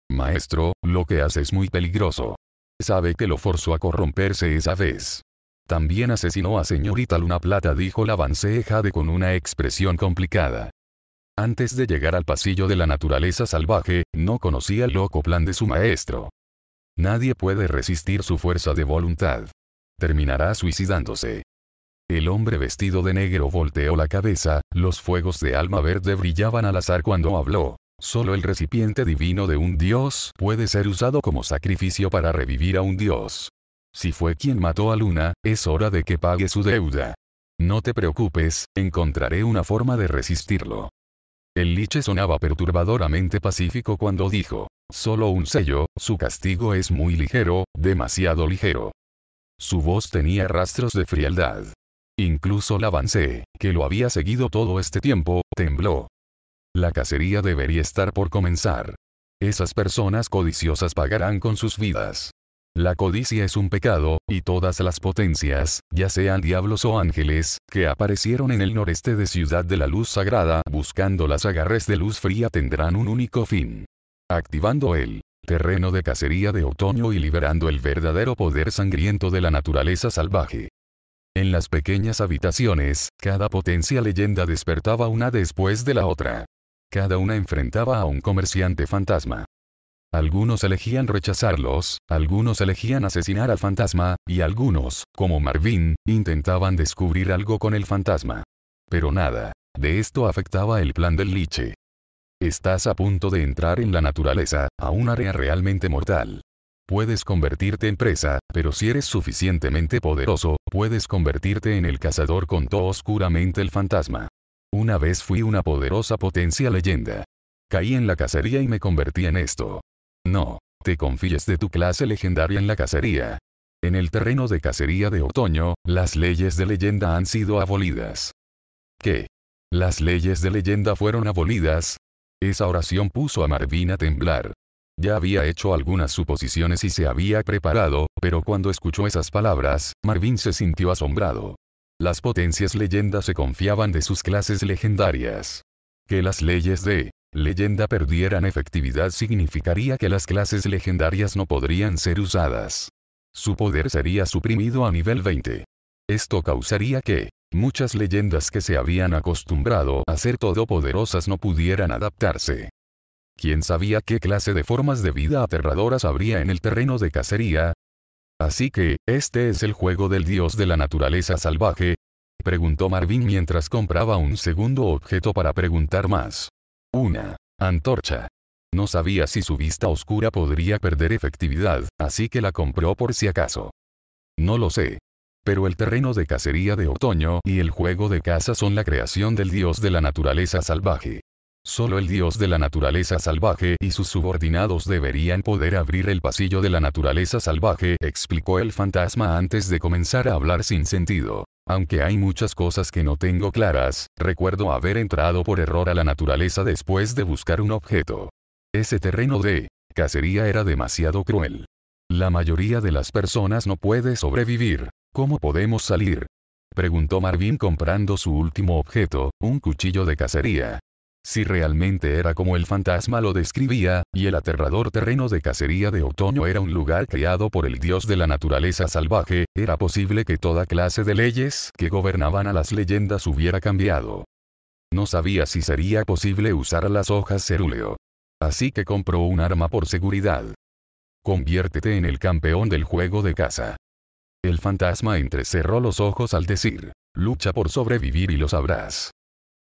Maestro, lo que hace es muy peligroso. Sabe que lo forzó a corromperse esa vez. También asesinó a señorita Luna Plata dijo la avance Jade con una expresión complicada. Antes de llegar al pasillo de la naturaleza salvaje, no conocía el loco plan de su maestro. Nadie puede resistir su fuerza de voluntad. Terminará suicidándose. El hombre vestido de negro volteó la cabeza, los fuegos de alma verde brillaban al azar cuando habló. Solo el recipiente divino de un dios puede ser usado como sacrificio para revivir a un dios. Si fue quien mató a Luna, es hora de que pague su deuda. No te preocupes, encontraré una forma de resistirlo. El liche sonaba perturbadoramente pacífico cuando dijo, solo un sello, su castigo es muy ligero, demasiado ligero. Su voz tenía rastros de frialdad. Incluso la avancé, que lo había seguido todo este tiempo, tembló. La cacería debería estar por comenzar. Esas personas codiciosas pagarán con sus vidas. La codicia es un pecado, y todas las potencias, ya sean diablos o ángeles, que aparecieron en el noreste de Ciudad de la Luz Sagrada buscando las agarres de luz fría tendrán un único fin. Activando el terreno de cacería de otoño y liberando el verdadero poder sangriento de la naturaleza salvaje. En las pequeñas habitaciones, cada potencia leyenda despertaba una después de la otra. Cada una enfrentaba a un comerciante fantasma. Algunos elegían rechazarlos, algunos elegían asesinar al fantasma, y algunos, como Marvin, intentaban descubrir algo con el fantasma. Pero nada. De esto afectaba el plan del liche. Estás a punto de entrar en la naturaleza, a un área realmente mortal. Puedes convertirte en presa, pero si eres suficientemente poderoso, puedes convertirte en el cazador con todo oscuramente el fantasma. Una vez fui una poderosa potencia leyenda. Caí en la cacería y me convertí en esto. No, te confíes de tu clase legendaria en la cacería. En el terreno de cacería de otoño, las leyes de leyenda han sido abolidas. ¿Qué? ¿Las leyes de leyenda fueron abolidas? Esa oración puso a Marvin a temblar. Ya había hecho algunas suposiciones y se había preparado, pero cuando escuchó esas palabras, Marvin se sintió asombrado. Las potencias leyendas se confiaban de sus clases legendarias. Que las leyes de leyenda perdieran efectividad significaría que las clases legendarias no podrían ser usadas. Su poder sería suprimido a nivel 20. Esto causaría que, muchas leyendas que se habían acostumbrado a ser todopoderosas no pudieran adaptarse. ¿Quién sabía qué clase de formas de vida aterradoras habría en el terreno de cacería? Así que, este es el juego del dios de la naturaleza salvaje, preguntó Marvin mientras compraba un segundo objeto para preguntar más. Una antorcha. No sabía si su vista oscura podría perder efectividad, así que la compró por si acaso. No lo sé. Pero el terreno de cacería de otoño y el juego de caza son la creación del dios de la naturaleza salvaje. Solo el dios de la naturaleza salvaje y sus subordinados deberían poder abrir el pasillo de la naturaleza salvaje, explicó el fantasma antes de comenzar a hablar sin sentido. Aunque hay muchas cosas que no tengo claras, recuerdo haber entrado por error a la naturaleza después de buscar un objeto. Ese terreno de cacería era demasiado cruel. La mayoría de las personas no puede sobrevivir. ¿Cómo podemos salir? Preguntó Marvin comprando su último objeto, un cuchillo de cacería si realmente era como el fantasma lo describía, y el aterrador terreno de cacería de otoño era un lugar creado por el dios de la naturaleza salvaje, era posible que toda clase de leyes que gobernaban a las leyendas hubiera cambiado. No sabía si sería posible usar las hojas cerúleo. Así que compró un arma por seguridad. Conviértete en el campeón del juego de caza. El fantasma entrecerró los ojos al decir, lucha por sobrevivir y lo sabrás.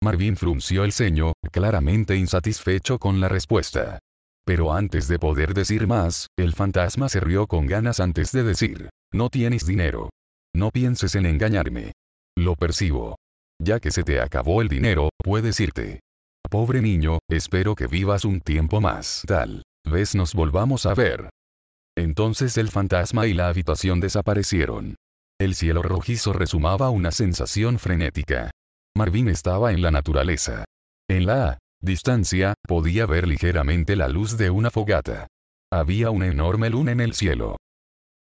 Marvin frunció el ceño, claramente insatisfecho con la respuesta. Pero antes de poder decir más, el fantasma se rió con ganas antes de decir, no tienes dinero. No pienses en engañarme. Lo percibo. Ya que se te acabó el dinero, puedes irte. Pobre niño, espero que vivas un tiempo más. Tal vez nos volvamos a ver. Entonces el fantasma y la habitación desaparecieron. El cielo rojizo resumaba una sensación frenética. Marvin estaba en la naturaleza. En la distancia, podía ver ligeramente la luz de una fogata. Había una enorme luna en el cielo.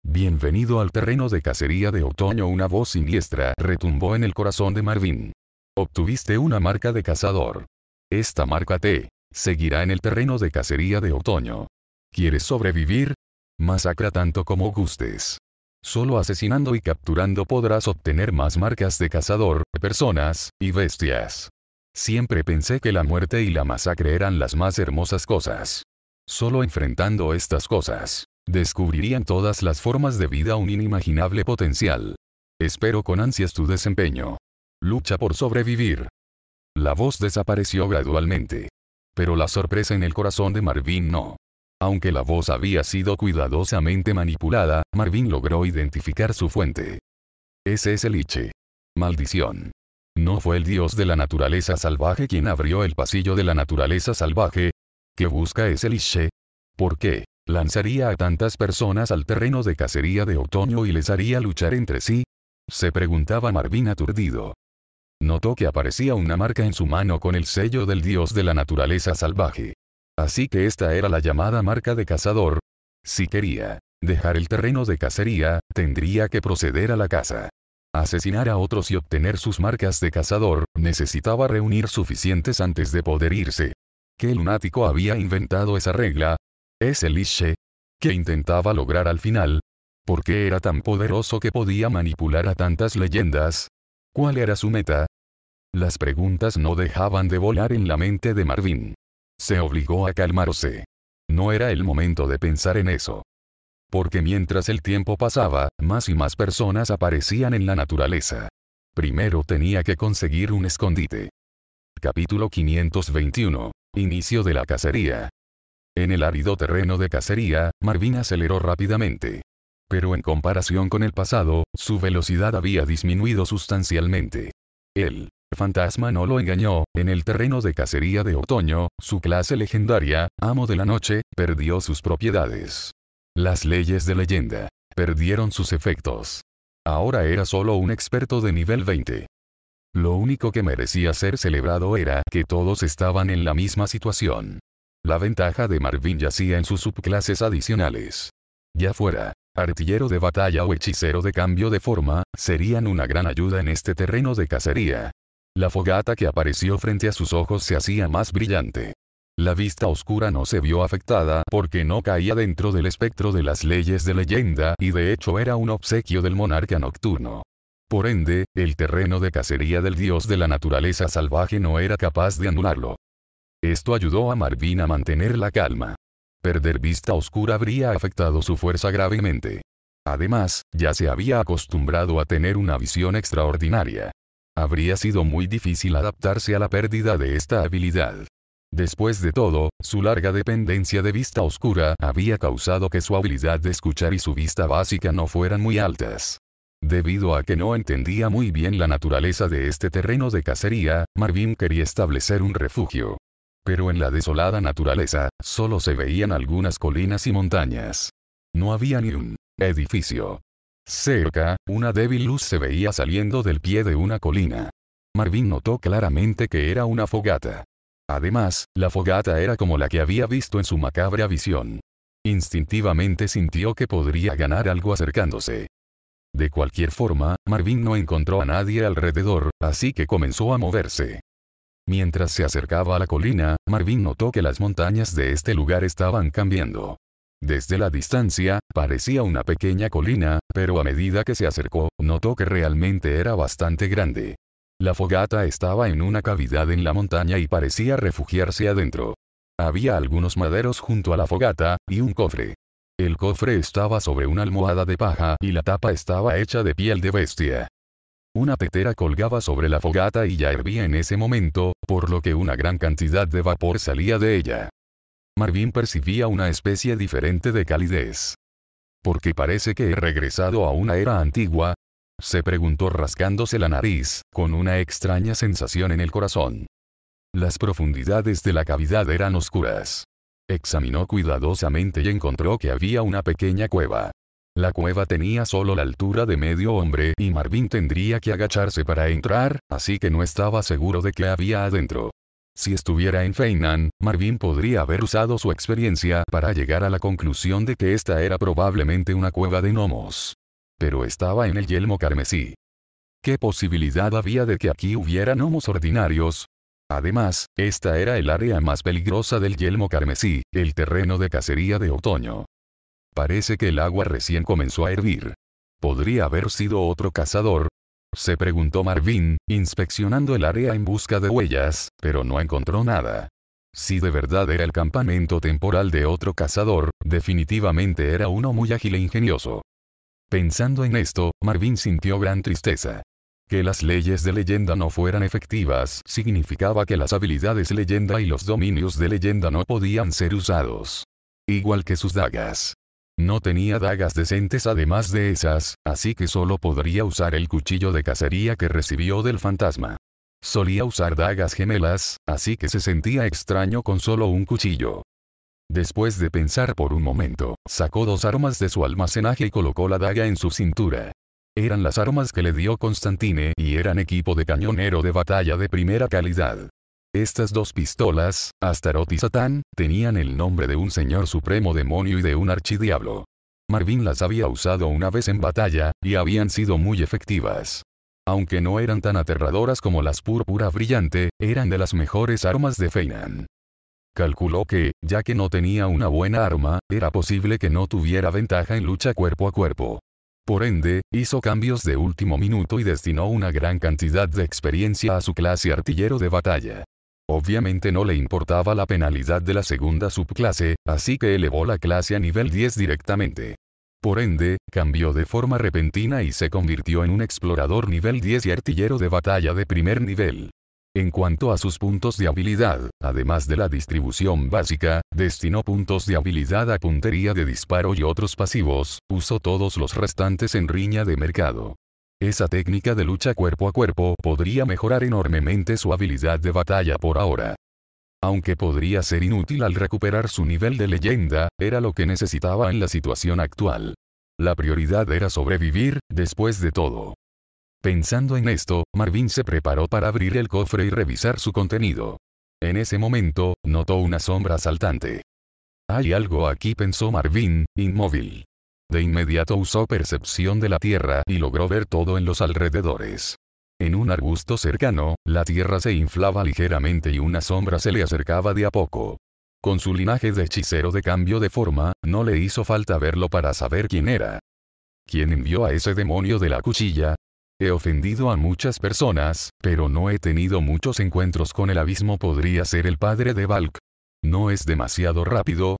Bienvenido al terreno de cacería de otoño. Una voz siniestra retumbó en el corazón de Marvin. Obtuviste una marca de cazador. Esta marca te seguirá en el terreno de cacería de otoño. ¿Quieres sobrevivir? Masacra tanto como gustes. Solo asesinando y capturando podrás obtener más marcas de cazador, personas, y bestias. Siempre pensé que la muerte y la masacre eran las más hermosas cosas. Solo enfrentando estas cosas, descubrirían todas las formas de vida un inimaginable potencial. Espero con ansias tu desempeño. Lucha por sobrevivir. La voz desapareció gradualmente. Pero la sorpresa en el corazón de Marvin no. Aunque la voz había sido cuidadosamente manipulada, Marvin logró identificar su fuente. Ese es el Maldición. No fue el dios de la naturaleza salvaje quien abrió el pasillo de la naturaleza salvaje. ¿Qué busca ese Liche? ¿Por qué? lanzaría a tantas personas al terreno de cacería de otoño y les haría luchar entre sí? Se preguntaba Marvin aturdido. Notó que aparecía una marca en su mano con el sello del dios de la naturaleza salvaje. Así que esta era la llamada marca de cazador. Si quería dejar el terreno de cacería, tendría que proceder a la caza. Asesinar a otros y obtener sus marcas de cazador, necesitaba reunir suficientes antes de poder irse. ¿Qué lunático había inventado esa regla? ¿Es el Ishe? ¿Qué intentaba lograr al final? ¿Por qué era tan poderoso que podía manipular a tantas leyendas? ¿Cuál era su meta? Las preguntas no dejaban de volar en la mente de Marvin. Se obligó a calmarse. No era el momento de pensar en eso. Porque mientras el tiempo pasaba, más y más personas aparecían en la naturaleza. Primero tenía que conseguir un escondite. Capítulo 521. Inicio de la cacería. En el árido terreno de cacería, Marvin aceleró rápidamente. Pero en comparación con el pasado, su velocidad había disminuido sustancialmente. Él fantasma no lo engañó, en el terreno de cacería de otoño, su clase legendaria, amo de la noche, perdió sus propiedades. Las leyes de leyenda. Perdieron sus efectos. Ahora era solo un experto de nivel 20. Lo único que merecía ser celebrado era que todos estaban en la misma situación. La ventaja de Marvin yacía en sus subclases adicionales. Ya fuera, artillero de batalla o hechicero de cambio de forma, serían una gran ayuda en este terreno de cacería, la fogata que apareció frente a sus ojos se hacía más brillante. La vista oscura no se vio afectada porque no caía dentro del espectro de las leyes de leyenda y de hecho era un obsequio del monarca nocturno. Por ende, el terreno de cacería del dios de la naturaleza salvaje no era capaz de anularlo. Esto ayudó a Marvin a mantener la calma. Perder vista oscura habría afectado su fuerza gravemente. Además, ya se había acostumbrado a tener una visión extraordinaria habría sido muy difícil adaptarse a la pérdida de esta habilidad. Después de todo, su larga dependencia de vista oscura había causado que su habilidad de escuchar y su vista básica no fueran muy altas. Debido a que no entendía muy bien la naturaleza de este terreno de cacería, Marvin quería establecer un refugio. Pero en la desolada naturaleza, solo se veían algunas colinas y montañas. No había ni un edificio. Cerca, una débil luz se veía saliendo del pie de una colina. Marvin notó claramente que era una fogata. Además, la fogata era como la que había visto en su macabra visión. Instintivamente sintió que podría ganar algo acercándose. De cualquier forma, Marvin no encontró a nadie alrededor, así que comenzó a moverse. Mientras se acercaba a la colina, Marvin notó que las montañas de este lugar estaban cambiando. Desde la distancia, parecía una pequeña colina, pero a medida que se acercó, notó que realmente era bastante grande. La fogata estaba en una cavidad en la montaña y parecía refugiarse adentro. Había algunos maderos junto a la fogata, y un cofre. El cofre estaba sobre una almohada de paja y la tapa estaba hecha de piel de bestia. Una tetera colgaba sobre la fogata y ya hervía en ese momento, por lo que una gran cantidad de vapor salía de ella. Marvin percibía una especie diferente de calidez. Porque parece que he regresado a una era antigua, se preguntó rascándose la nariz, con una extraña sensación en el corazón. Las profundidades de la cavidad eran oscuras. Examinó cuidadosamente y encontró que había una pequeña cueva. La cueva tenía solo la altura de medio hombre y Marvin tendría que agacharse para entrar, así que no estaba seguro de qué había adentro. Si estuviera en Feinan, Marvin podría haber usado su experiencia para llegar a la conclusión de que esta era probablemente una cueva de gnomos. Pero estaba en el yelmo carmesí. ¿Qué posibilidad había de que aquí hubiera gnomos ordinarios? Además, esta era el área más peligrosa del yelmo carmesí, el terreno de cacería de otoño. Parece que el agua recién comenzó a hervir. Podría haber sido otro cazador, se preguntó Marvin, inspeccionando el área en busca de huellas, pero no encontró nada. Si de verdad era el campamento temporal de otro cazador, definitivamente era uno muy ágil e ingenioso. Pensando en esto, Marvin sintió gran tristeza. Que las leyes de leyenda no fueran efectivas significaba que las habilidades leyenda y los dominios de leyenda no podían ser usados. Igual que sus dagas. No tenía dagas decentes además de esas, así que solo podría usar el cuchillo de cacería que recibió del fantasma. Solía usar dagas gemelas, así que se sentía extraño con solo un cuchillo. Después de pensar por un momento, sacó dos armas de su almacenaje y colocó la daga en su cintura. Eran las armas que le dio Constantine y eran equipo de cañonero de batalla de primera calidad. Estas dos pistolas, Astaroth y Satán, tenían el nombre de un señor supremo demonio y de un archidiablo. Marvin las había usado una vez en batalla, y habían sido muy efectivas. Aunque no eran tan aterradoras como las púrpura brillante, eran de las mejores armas de Feinan. Calculó que, ya que no tenía una buena arma, era posible que no tuviera ventaja en lucha cuerpo a cuerpo. Por ende, hizo cambios de último minuto y destinó una gran cantidad de experiencia a su clase artillero de batalla. Obviamente no le importaba la penalidad de la segunda subclase, así que elevó la clase a nivel 10 directamente. Por ende, cambió de forma repentina y se convirtió en un explorador nivel 10 y artillero de batalla de primer nivel. En cuanto a sus puntos de habilidad, además de la distribución básica, destinó puntos de habilidad a puntería de disparo y otros pasivos, usó todos los restantes en riña de mercado. Esa técnica de lucha cuerpo a cuerpo podría mejorar enormemente su habilidad de batalla por ahora. Aunque podría ser inútil al recuperar su nivel de leyenda, era lo que necesitaba en la situación actual. La prioridad era sobrevivir, después de todo. Pensando en esto, Marvin se preparó para abrir el cofre y revisar su contenido. En ese momento, notó una sombra saltante. Hay algo aquí pensó Marvin, inmóvil. De inmediato usó percepción de la tierra y logró ver todo en los alrededores. En un arbusto cercano, la tierra se inflaba ligeramente y una sombra se le acercaba de a poco. Con su linaje de hechicero de cambio de forma, no le hizo falta verlo para saber quién era. ¿Quién envió a ese demonio de la cuchilla? He ofendido a muchas personas, pero no he tenido muchos encuentros con el abismo. Podría ser el padre de Valk. No es demasiado rápido,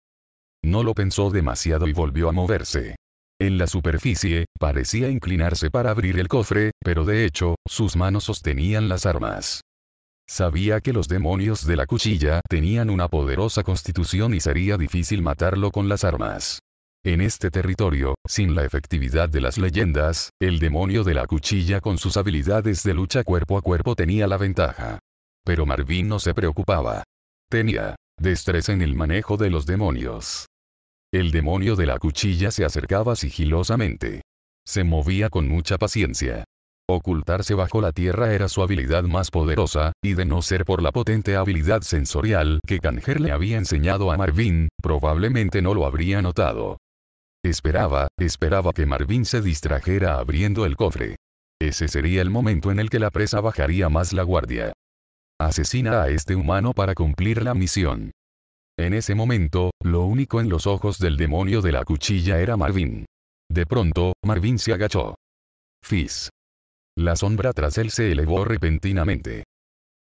no lo pensó demasiado y volvió a moverse. En la superficie, parecía inclinarse para abrir el cofre, pero de hecho, sus manos sostenían las armas. Sabía que los demonios de la cuchilla tenían una poderosa constitución y sería difícil matarlo con las armas. En este territorio, sin la efectividad de las leyendas, el demonio de la cuchilla con sus habilidades de lucha cuerpo a cuerpo tenía la ventaja. Pero Marvin no se preocupaba. Tenía destreza en el manejo de los demonios. El demonio de la cuchilla se acercaba sigilosamente. Se movía con mucha paciencia. Ocultarse bajo la tierra era su habilidad más poderosa, y de no ser por la potente habilidad sensorial que Canger le había enseñado a Marvin, probablemente no lo habría notado. Esperaba, esperaba que Marvin se distrajera abriendo el cofre. Ese sería el momento en el que la presa bajaría más la guardia. Asesina a este humano para cumplir la misión. En ese momento, lo único en los ojos del demonio de la cuchilla era Marvin. De pronto, Marvin se agachó. Fizz. La sombra tras él se elevó repentinamente.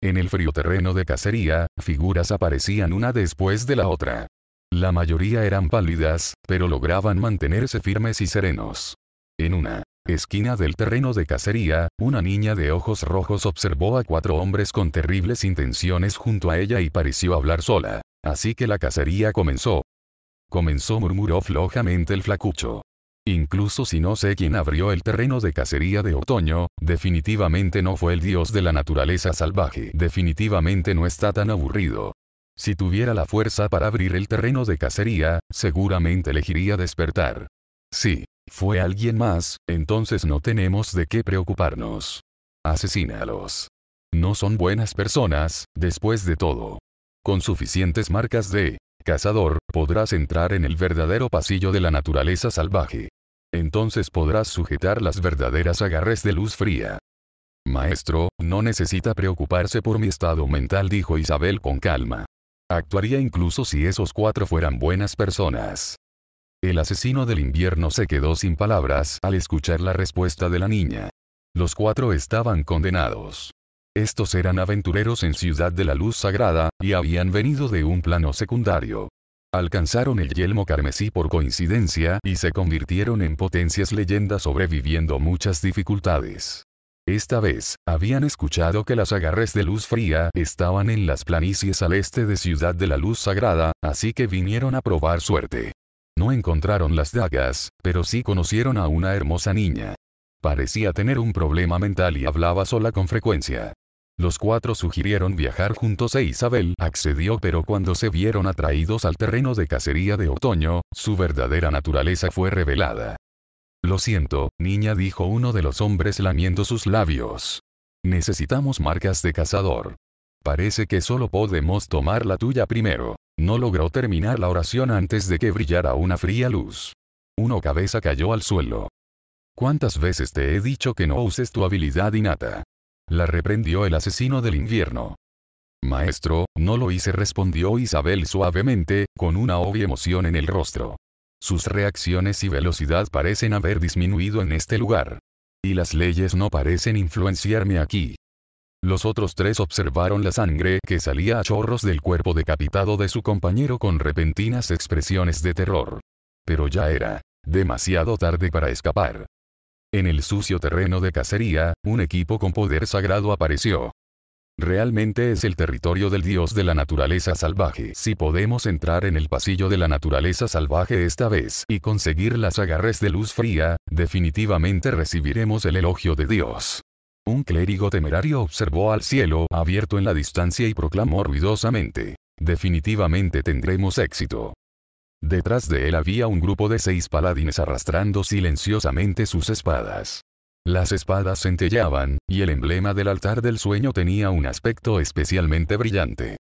En el frío terreno de cacería, figuras aparecían una después de la otra. La mayoría eran pálidas, pero lograban mantenerse firmes y serenos. En una esquina del terreno de cacería, una niña de ojos rojos observó a cuatro hombres con terribles intenciones junto a ella y pareció hablar sola. Así que la cacería comenzó. Comenzó murmuró flojamente el flacucho. Incluso si no sé quién abrió el terreno de cacería de otoño, definitivamente no fue el dios de la naturaleza salvaje. Definitivamente no está tan aburrido. Si tuviera la fuerza para abrir el terreno de cacería, seguramente elegiría despertar. Sí, fue alguien más, entonces no tenemos de qué preocuparnos. Asesínalos. No son buenas personas, después de todo. Con suficientes marcas de cazador, podrás entrar en el verdadero pasillo de la naturaleza salvaje. Entonces podrás sujetar las verdaderas agarres de luz fría. Maestro, no necesita preocuparse por mi estado mental, dijo Isabel con calma. Actuaría incluso si esos cuatro fueran buenas personas. El asesino del invierno se quedó sin palabras al escuchar la respuesta de la niña. Los cuatro estaban condenados. Estos eran aventureros en Ciudad de la Luz Sagrada, y habían venido de un plano secundario. Alcanzaron el yelmo carmesí por coincidencia y se convirtieron en potencias leyendas sobreviviendo muchas dificultades. Esta vez, habían escuchado que las agarres de luz fría estaban en las planicies al este de Ciudad de la Luz Sagrada, así que vinieron a probar suerte. No encontraron las dagas, pero sí conocieron a una hermosa niña. Parecía tener un problema mental y hablaba sola con frecuencia. Los cuatro sugirieron viajar juntos e Isabel accedió pero cuando se vieron atraídos al terreno de cacería de otoño, su verdadera naturaleza fue revelada. Lo siento, niña dijo uno de los hombres lamiendo sus labios. Necesitamos marcas de cazador. Parece que solo podemos tomar la tuya primero. No logró terminar la oración antes de que brillara una fría luz. Uno cabeza cayó al suelo. ¿Cuántas veces te he dicho que no uses tu habilidad innata? La reprendió el asesino del invierno. Maestro, no lo hice, respondió Isabel suavemente, con una obvia emoción en el rostro. Sus reacciones y velocidad parecen haber disminuido en este lugar. Y las leyes no parecen influenciarme aquí. Los otros tres observaron la sangre que salía a chorros del cuerpo decapitado de su compañero con repentinas expresiones de terror. Pero ya era demasiado tarde para escapar. En el sucio terreno de cacería, un equipo con poder sagrado apareció. Realmente es el territorio del dios de la naturaleza salvaje. Si podemos entrar en el pasillo de la naturaleza salvaje esta vez y conseguir las agarres de luz fría, definitivamente recibiremos el elogio de Dios. Un clérigo temerario observó al cielo abierto en la distancia y proclamó ruidosamente. Definitivamente tendremos éxito. Detrás de él había un grupo de seis paladines arrastrando silenciosamente sus espadas. Las espadas centellaban, y el emblema del altar del sueño tenía un aspecto especialmente brillante.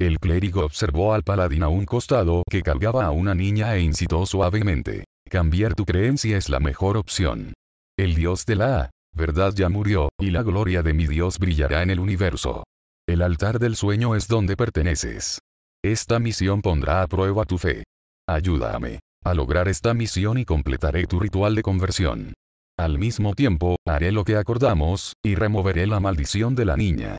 El clérigo observó al paladín a un costado que cargaba a una niña e incitó suavemente. Cambiar tu creencia es la mejor opción. El dios de la verdad ya murió, y la gloria de mi dios brillará en el universo. El altar del sueño es donde perteneces. Esta misión pondrá a prueba tu fe. Ayúdame a lograr esta misión y completaré tu ritual de conversión. Al mismo tiempo, haré lo que acordamos, y removeré la maldición de la niña.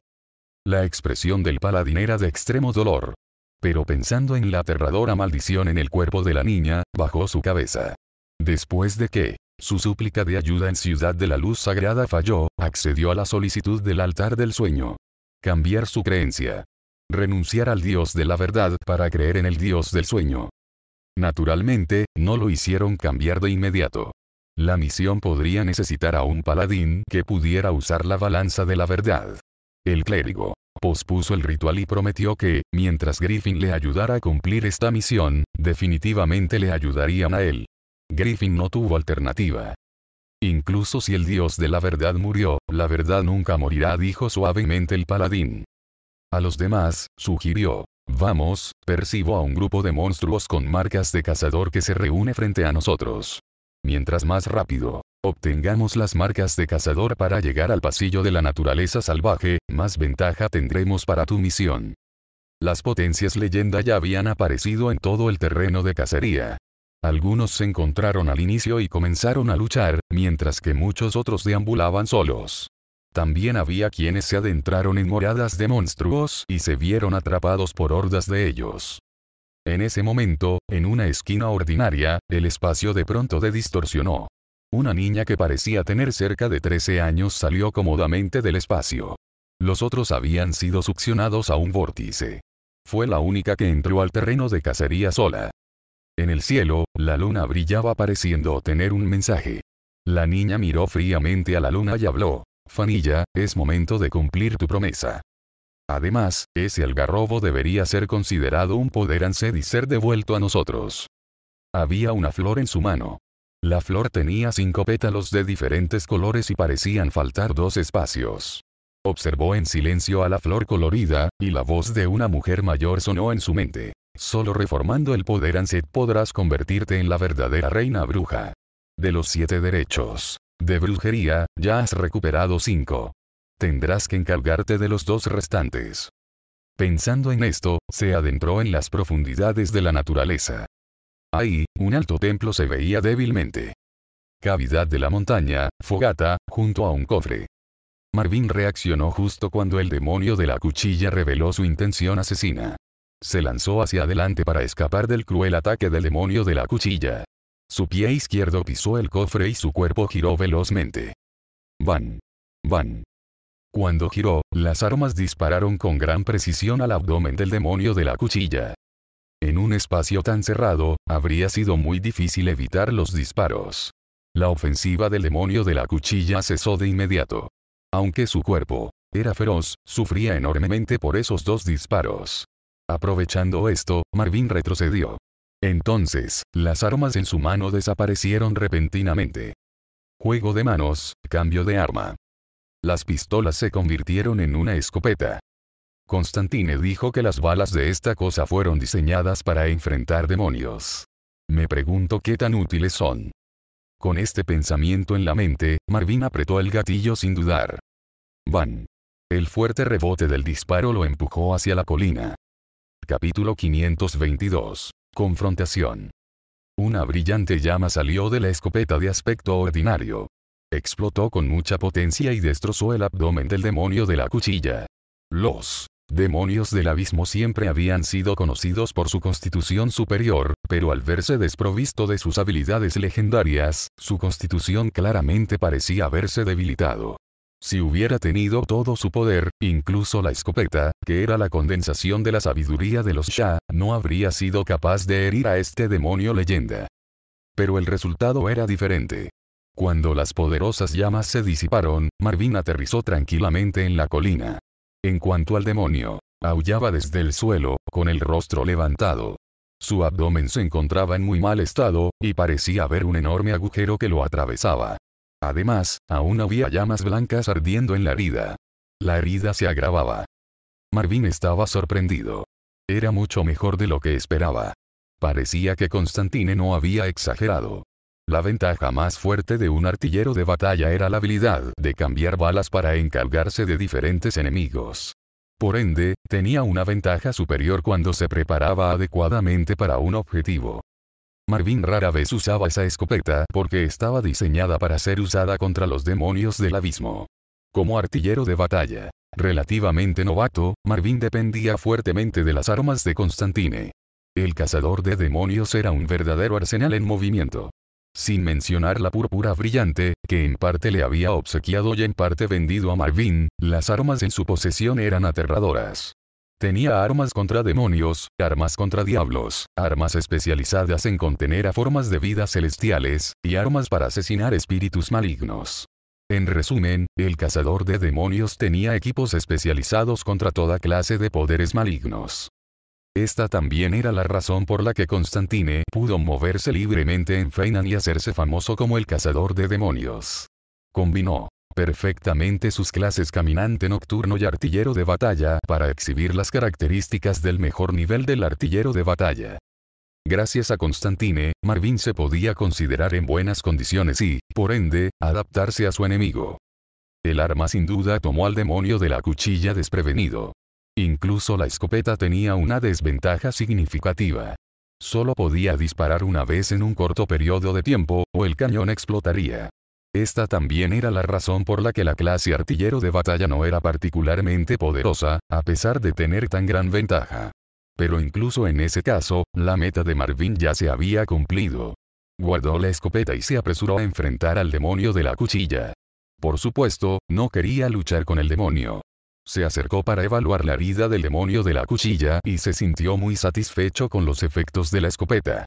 La expresión del paladín era de extremo dolor. Pero pensando en la aterradora maldición en el cuerpo de la niña, bajó su cabeza. Después de que, su súplica de ayuda en Ciudad de la Luz Sagrada falló, accedió a la solicitud del altar del sueño. Cambiar su creencia. Renunciar al Dios de la verdad para creer en el Dios del sueño. Naturalmente, no lo hicieron cambiar de inmediato. La misión podría necesitar a un paladín que pudiera usar la balanza de la verdad. El clérigo pospuso el ritual y prometió que, mientras Griffin le ayudara a cumplir esta misión, definitivamente le ayudarían a él. Griffin no tuvo alternativa. Incluso si el dios de la verdad murió, la verdad nunca morirá, dijo suavemente el paladín. A los demás, sugirió, Vamos, percibo a un grupo de monstruos con marcas de cazador que se reúne frente a nosotros. Mientras más rápido, obtengamos las marcas de cazador para llegar al pasillo de la naturaleza salvaje, más ventaja tendremos para tu misión. Las potencias leyenda ya habían aparecido en todo el terreno de cacería. Algunos se encontraron al inicio y comenzaron a luchar, mientras que muchos otros deambulaban solos. También había quienes se adentraron en moradas de monstruos y se vieron atrapados por hordas de ellos. En ese momento, en una esquina ordinaria, el espacio de pronto de distorsionó. Una niña que parecía tener cerca de 13 años salió cómodamente del espacio. Los otros habían sido succionados a un vórtice. Fue la única que entró al terreno de cacería sola. En el cielo, la luna brillaba pareciendo tener un mensaje. La niña miró fríamente a la luna y habló. Fanilla, es momento de cumplir tu promesa. Además, ese algarrobo debería ser considerado un poder ansed y ser devuelto a nosotros. Había una flor en su mano. La flor tenía cinco pétalos de diferentes colores y parecían faltar dos espacios. Observó en silencio a la flor colorida, y la voz de una mujer mayor sonó en su mente. Solo reformando el poder Anset podrás convertirte en la verdadera reina bruja. De los siete derechos de brujería, ya has recuperado cinco. Tendrás que encargarte de los dos restantes. Pensando en esto, se adentró en las profundidades de la naturaleza. Ahí, un alto templo se veía débilmente. Cavidad de la montaña, fogata, junto a un cofre. Marvin reaccionó justo cuando el demonio de la cuchilla reveló su intención asesina. Se lanzó hacia adelante para escapar del cruel ataque del demonio de la cuchilla. Su pie izquierdo pisó el cofre y su cuerpo giró velozmente. Van. Van. Cuando giró, las armas dispararon con gran precisión al abdomen del demonio de la cuchilla. En un espacio tan cerrado, habría sido muy difícil evitar los disparos. La ofensiva del demonio de la cuchilla cesó de inmediato. Aunque su cuerpo era feroz, sufría enormemente por esos dos disparos. Aprovechando esto, Marvin retrocedió. Entonces, las armas en su mano desaparecieron repentinamente. Juego de manos, cambio de arma. Las pistolas se convirtieron en una escopeta. Constantine dijo que las balas de esta cosa fueron diseñadas para enfrentar demonios. Me pregunto qué tan útiles son. Con este pensamiento en la mente, Marvin apretó el gatillo sin dudar. Van. El fuerte rebote del disparo lo empujó hacia la colina. Capítulo 522. Confrontación. Una brillante llama salió de la escopeta de aspecto ordinario. Explotó con mucha potencia y destrozó el abdomen del demonio de la cuchilla. Los demonios del abismo siempre habían sido conocidos por su constitución superior, pero al verse desprovisto de sus habilidades legendarias, su constitución claramente parecía haberse debilitado. Si hubiera tenido todo su poder, incluso la escopeta, que era la condensación de la sabiduría de los Sha, no habría sido capaz de herir a este demonio leyenda. Pero el resultado era diferente. Cuando las poderosas llamas se disiparon, Marvin aterrizó tranquilamente en la colina. En cuanto al demonio, aullaba desde el suelo, con el rostro levantado. Su abdomen se encontraba en muy mal estado, y parecía haber un enorme agujero que lo atravesaba. Además, aún había llamas blancas ardiendo en la herida. La herida se agravaba. Marvin estaba sorprendido. Era mucho mejor de lo que esperaba. Parecía que Constantine no había exagerado. La ventaja más fuerte de un artillero de batalla era la habilidad de cambiar balas para encargarse de diferentes enemigos. Por ende, tenía una ventaja superior cuando se preparaba adecuadamente para un objetivo. Marvin rara vez usaba esa escopeta porque estaba diseñada para ser usada contra los demonios del abismo. Como artillero de batalla, relativamente novato, Marvin dependía fuertemente de las armas de Constantine. El cazador de demonios era un verdadero arsenal en movimiento. Sin mencionar la púrpura brillante, que en parte le había obsequiado y en parte vendido a Marvin, las armas en su posesión eran aterradoras. Tenía armas contra demonios, armas contra diablos, armas especializadas en contener a formas de vida celestiales, y armas para asesinar espíritus malignos. En resumen, el cazador de demonios tenía equipos especializados contra toda clase de poderes malignos. Esta también era la razón por la que Constantine pudo moverse libremente en Feinan y hacerse famoso como el cazador de demonios. Combinó perfectamente sus clases caminante nocturno y artillero de batalla para exhibir las características del mejor nivel del artillero de batalla. Gracias a Constantine, Marvin se podía considerar en buenas condiciones y, por ende, adaptarse a su enemigo. El arma sin duda tomó al demonio de la cuchilla desprevenido. Incluso la escopeta tenía una desventaja significativa. Solo podía disparar una vez en un corto periodo de tiempo, o el cañón explotaría. Esta también era la razón por la que la clase artillero de batalla no era particularmente poderosa, a pesar de tener tan gran ventaja. Pero incluso en ese caso, la meta de Marvin ya se había cumplido. Guardó la escopeta y se apresuró a enfrentar al demonio de la cuchilla. Por supuesto, no quería luchar con el demonio. Se acercó para evaluar la herida del demonio de la cuchilla y se sintió muy satisfecho con los efectos de la escopeta.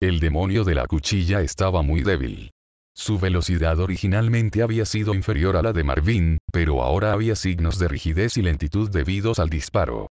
El demonio de la cuchilla estaba muy débil. Su velocidad originalmente había sido inferior a la de Marvin, pero ahora había signos de rigidez y lentitud debidos al disparo.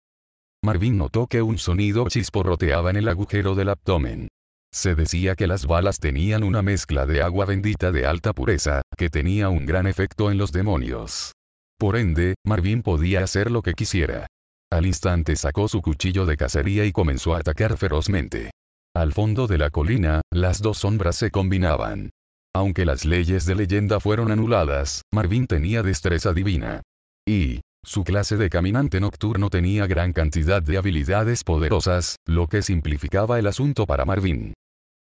Marvin notó que un sonido chisporroteaba en el agujero del abdomen. Se decía que las balas tenían una mezcla de agua bendita de alta pureza, que tenía un gran efecto en los demonios. Por ende, Marvin podía hacer lo que quisiera. Al instante sacó su cuchillo de cacería y comenzó a atacar ferozmente. Al fondo de la colina, las dos sombras se combinaban. Aunque las leyes de leyenda fueron anuladas, Marvin tenía destreza divina. Y, su clase de caminante nocturno tenía gran cantidad de habilidades poderosas, lo que simplificaba el asunto para Marvin.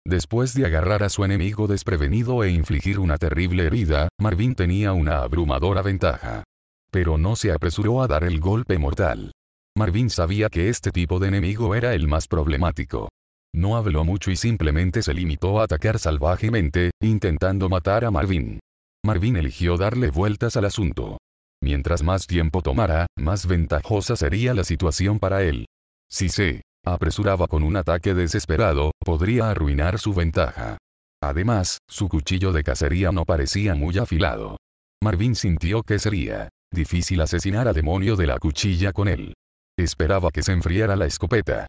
Después de agarrar a su enemigo desprevenido e infligir una terrible herida, Marvin tenía una abrumadora ventaja. Pero no se apresuró a dar el golpe mortal. Marvin sabía que este tipo de enemigo era el más problemático. No habló mucho y simplemente se limitó a atacar salvajemente, intentando matar a Marvin. Marvin eligió darle vueltas al asunto. Mientras más tiempo tomara, más ventajosa sería la situación para él. Si se apresuraba con un ataque desesperado, podría arruinar su ventaja. Además, su cuchillo de cacería no parecía muy afilado. Marvin sintió que sería difícil asesinar a demonio de la cuchilla con él. Esperaba que se enfriara la escopeta.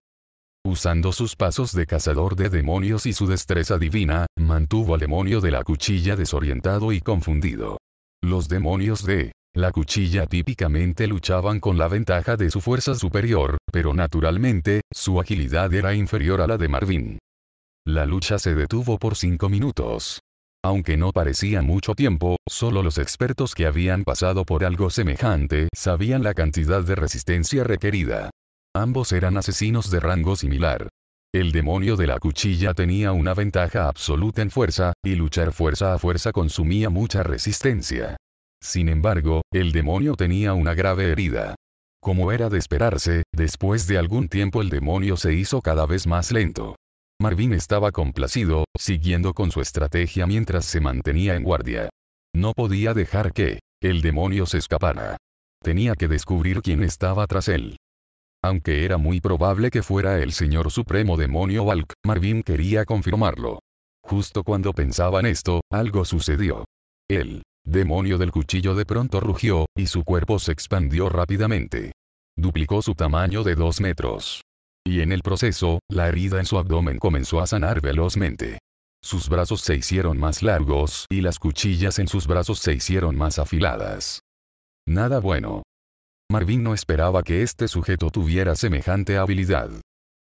Usando sus pasos de cazador de demonios y su destreza divina, mantuvo al demonio de la cuchilla desorientado y confundido. Los demonios de la cuchilla típicamente luchaban con la ventaja de su fuerza superior, pero naturalmente, su agilidad era inferior a la de Marvin. La lucha se detuvo por cinco minutos. Aunque no parecía mucho tiempo, solo los expertos que habían pasado por algo semejante sabían la cantidad de resistencia requerida. Ambos eran asesinos de rango similar. El demonio de la cuchilla tenía una ventaja absoluta en fuerza, y luchar fuerza a fuerza consumía mucha resistencia. Sin embargo, el demonio tenía una grave herida. Como era de esperarse, después de algún tiempo el demonio se hizo cada vez más lento. Marvin estaba complacido, siguiendo con su estrategia mientras se mantenía en guardia. No podía dejar que el demonio se escapara. Tenía que descubrir quién estaba tras él. Aunque era muy probable que fuera el señor supremo demonio Valk, Marvin quería confirmarlo. Justo cuando pensaba en esto, algo sucedió. El demonio del cuchillo de pronto rugió, y su cuerpo se expandió rápidamente. Duplicó su tamaño de dos metros. Y en el proceso, la herida en su abdomen comenzó a sanar velozmente. Sus brazos se hicieron más largos y las cuchillas en sus brazos se hicieron más afiladas. Nada bueno. Marvin no esperaba que este sujeto tuviera semejante habilidad.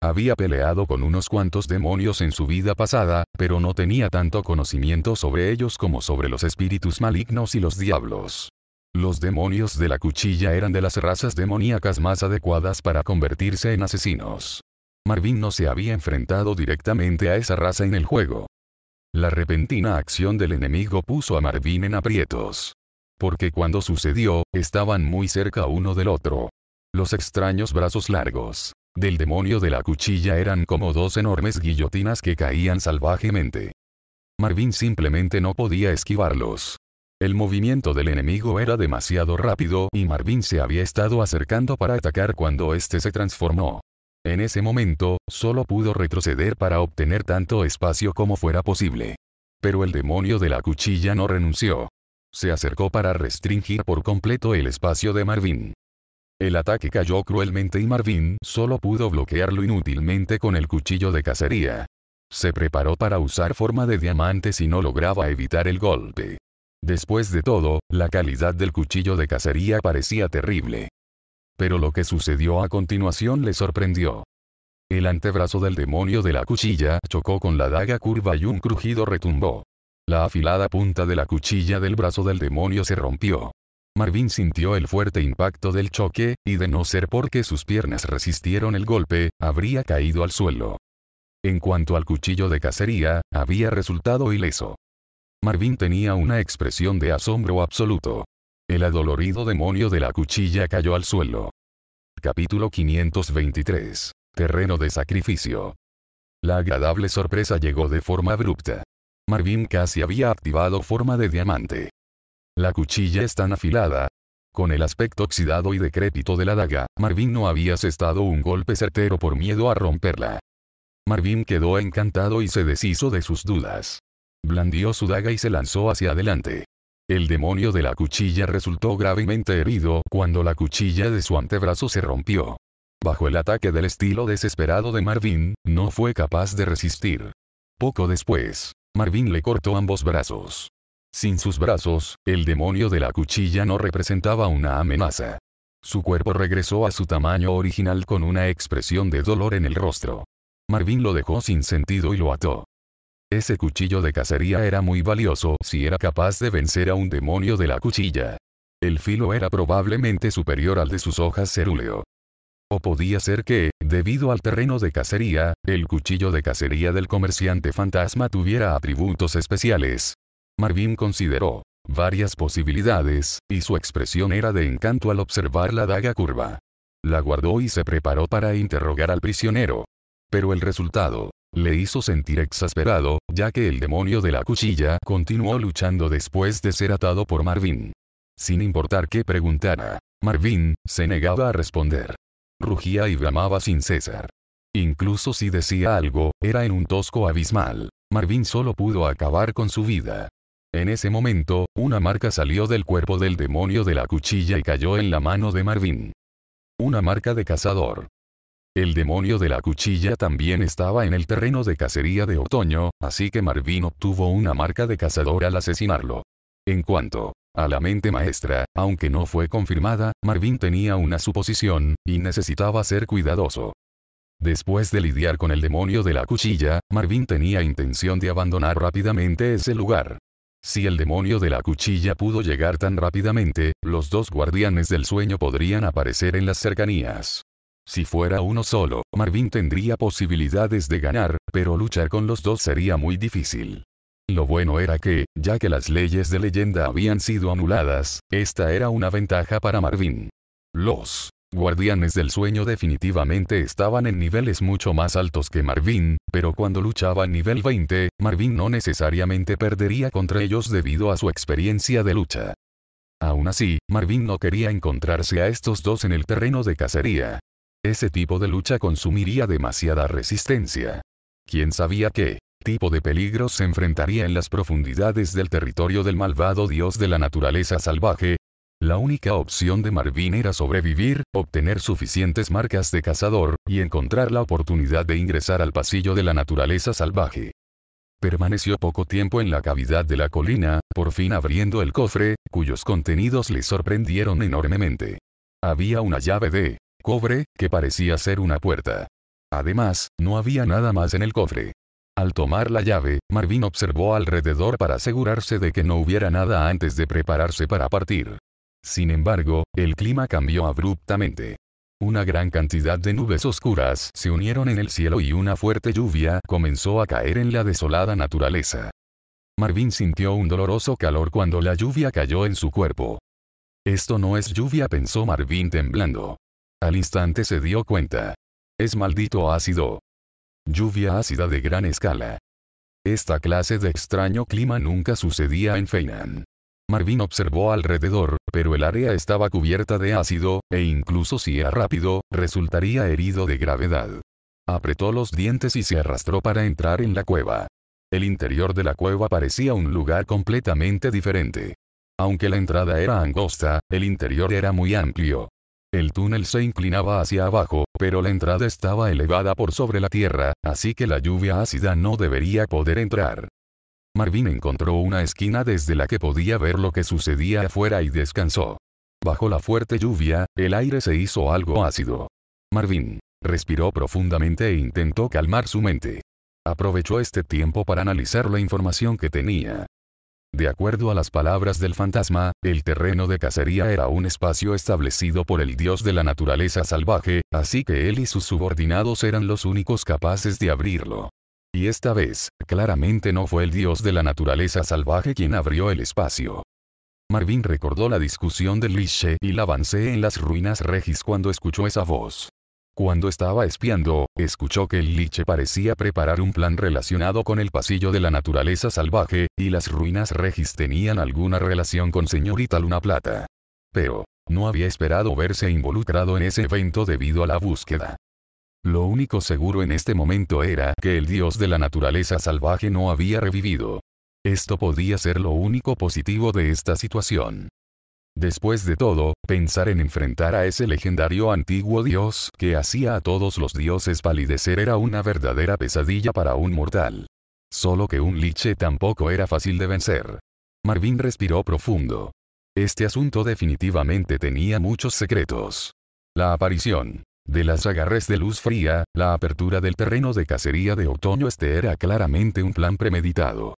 Había peleado con unos cuantos demonios en su vida pasada, pero no tenía tanto conocimiento sobre ellos como sobre los espíritus malignos y los diablos. Los demonios de la cuchilla eran de las razas demoníacas más adecuadas para convertirse en asesinos. Marvin no se había enfrentado directamente a esa raza en el juego. La repentina acción del enemigo puso a Marvin en aprietos porque cuando sucedió, estaban muy cerca uno del otro. Los extraños brazos largos del demonio de la cuchilla eran como dos enormes guillotinas que caían salvajemente. Marvin simplemente no podía esquivarlos. El movimiento del enemigo era demasiado rápido y Marvin se había estado acercando para atacar cuando éste se transformó. En ese momento, solo pudo retroceder para obtener tanto espacio como fuera posible. Pero el demonio de la cuchilla no renunció. Se acercó para restringir por completo el espacio de Marvin. El ataque cayó cruelmente y Marvin solo pudo bloquearlo inútilmente con el cuchillo de cacería. Se preparó para usar forma de diamante si no lograba evitar el golpe. Después de todo, la calidad del cuchillo de cacería parecía terrible. Pero lo que sucedió a continuación le sorprendió. El antebrazo del demonio de la cuchilla chocó con la daga curva y un crujido retumbó. La afilada punta de la cuchilla del brazo del demonio se rompió. Marvin sintió el fuerte impacto del choque, y de no ser porque sus piernas resistieron el golpe, habría caído al suelo. En cuanto al cuchillo de cacería, había resultado ileso. Marvin tenía una expresión de asombro absoluto. El adolorido demonio de la cuchilla cayó al suelo. Capítulo 523. Terreno de sacrificio. La agradable sorpresa llegó de forma abrupta. Marvin casi había activado forma de diamante. La cuchilla es tan afilada. Con el aspecto oxidado y decrépito de la daga, Marvin no había asestado un golpe certero por miedo a romperla. Marvin quedó encantado y se deshizo de sus dudas. Blandió su daga y se lanzó hacia adelante. El demonio de la cuchilla resultó gravemente herido cuando la cuchilla de su antebrazo se rompió. Bajo el ataque del estilo desesperado de Marvin, no fue capaz de resistir. Poco después, Marvin le cortó ambos brazos. Sin sus brazos, el demonio de la cuchilla no representaba una amenaza. Su cuerpo regresó a su tamaño original con una expresión de dolor en el rostro. Marvin lo dejó sin sentido y lo ató. Ese cuchillo de cacería era muy valioso si era capaz de vencer a un demonio de la cuchilla. El filo era probablemente superior al de sus hojas cerúleo. O podía ser que, debido al terreno de cacería, el cuchillo de cacería del comerciante fantasma tuviera atributos especiales. Marvin consideró varias posibilidades, y su expresión era de encanto al observar la daga curva. La guardó y se preparó para interrogar al prisionero. Pero el resultado le hizo sentir exasperado, ya que el demonio de la cuchilla continuó luchando después de ser atado por Marvin. Sin importar qué preguntara, Marvin se negaba a responder rugía y bramaba sin cesar. Incluso si decía algo, era en un tosco abismal. Marvin solo pudo acabar con su vida. En ese momento, una marca salió del cuerpo del demonio de la cuchilla y cayó en la mano de Marvin. Una marca de cazador. El demonio de la cuchilla también estaba en el terreno de cacería de otoño, así que Marvin obtuvo una marca de cazador al asesinarlo. En cuanto a la mente maestra, aunque no fue confirmada, Marvin tenía una suposición, y necesitaba ser cuidadoso. Después de lidiar con el demonio de la cuchilla, Marvin tenía intención de abandonar rápidamente ese lugar. Si el demonio de la cuchilla pudo llegar tan rápidamente, los dos guardianes del sueño podrían aparecer en las cercanías. Si fuera uno solo, Marvin tendría posibilidades de ganar, pero luchar con los dos sería muy difícil. Lo bueno era que, ya que las leyes de leyenda habían sido anuladas, esta era una ventaja para Marvin. Los guardianes del sueño definitivamente estaban en niveles mucho más altos que Marvin, pero cuando luchaba a nivel 20, Marvin no necesariamente perdería contra ellos debido a su experiencia de lucha. Aún así, Marvin no quería encontrarse a estos dos en el terreno de cacería. Ese tipo de lucha consumiría demasiada resistencia. ¿Quién sabía qué? tipo de peligros se enfrentaría en las profundidades del territorio del malvado dios de la naturaleza salvaje, la única opción de Marvin era sobrevivir, obtener suficientes marcas de cazador, y encontrar la oportunidad de ingresar al pasillo de la naturaleza salvaje. Permaneció poco tiempo en la cavidad de la colina, por fin abriendo el cofre, cuyos contenidos le sorprendieron enormemente. Había una llave de cobre, que parecía ser una puerta. Además, no había nada más en el cofre. Al tomar la llave, Marvin observó alrededor para asegurarse de que no hubiera nada antes de prepararse para partir. Sin embargo, el clima cambió abruptamente. Una gran cantidad de nubes oscuras se unieron en el cielo y una fuerte lluvia comenzó a caer en la desolada naturaleza. Marvin sintió un doloroso calor cuando la lluvia cayó en su cuerpo. Esto no es lluvia, pensó Marvin temblando. Al instante se dio cuenta. Es maldito ácido lluvia ácida de gran escala. Esta clase de extraño clima nunca sucedía en Feinan. Marvin observó alrededor, pero el área estaba cubierta de ácido, e incluso si era rápido, resultaría herido de gravedad. Apretó los dientes y se arrastró para entrar en la cueva. El interior de la cueva parecía un lugar completamente diferente. Aunque la entrada era angosta, el interior era muy amplio. El túnel se inclinaba hacia abajo, pero la entrada estaba elevada por sobre la tierra, así que la lluvia ácida no debería poder entrar. Marvin encontró una esquina desde la que podía ver lo que sucedía afuera y descansó. Bajo la fuerte lluvia, el aire se hizo algo ácido. Marvin respiró profundamente e intentó calmar su mente. Aprovechó este tiempo para analizar la información que tenía. De acuerdo a las palabras del fantasma, el terreno de cacería era un espacio establecido por el dios de la naturaleza salvaje, así que él y sus subordinados eran los únicos capaces de abrirlo. Y esta vez, claramente no fue el dios de la naturaleza salvaje quien abrió el espacio. Marvin recordó la discusión de Liche y la avancé en las ruinas Regis cuando escuchó esa voz. Cuando estaba espiando, escuchó que el liche parecía preparar un plan relacionado con el pasillo de la naturaleza salvaje, y las ruinas regis tenían alguna relación con señorita Luna Plata. Pero, no había esperado verse involucrado en ese evento debido a la búsqueda. Lo único seguro en este momento era que el dios de la naturaleza salvaje no había revivido. Esto podía ser lo único positivo de esta situación. Después de todo, pensar en enfrentar a ese legendario antiguo dios que hacía a todos los dioses palidecer era una verdadera pesadilla para un mortal. Solo que un liche tampoco era fácil de vencer. Marvin respiró profundo. Este asunto definitivamente tenía muchos secretos. La aparición de las agarres de luz fría, la apertura del terreno de cacería de otoño este era claramente un plan premeditado.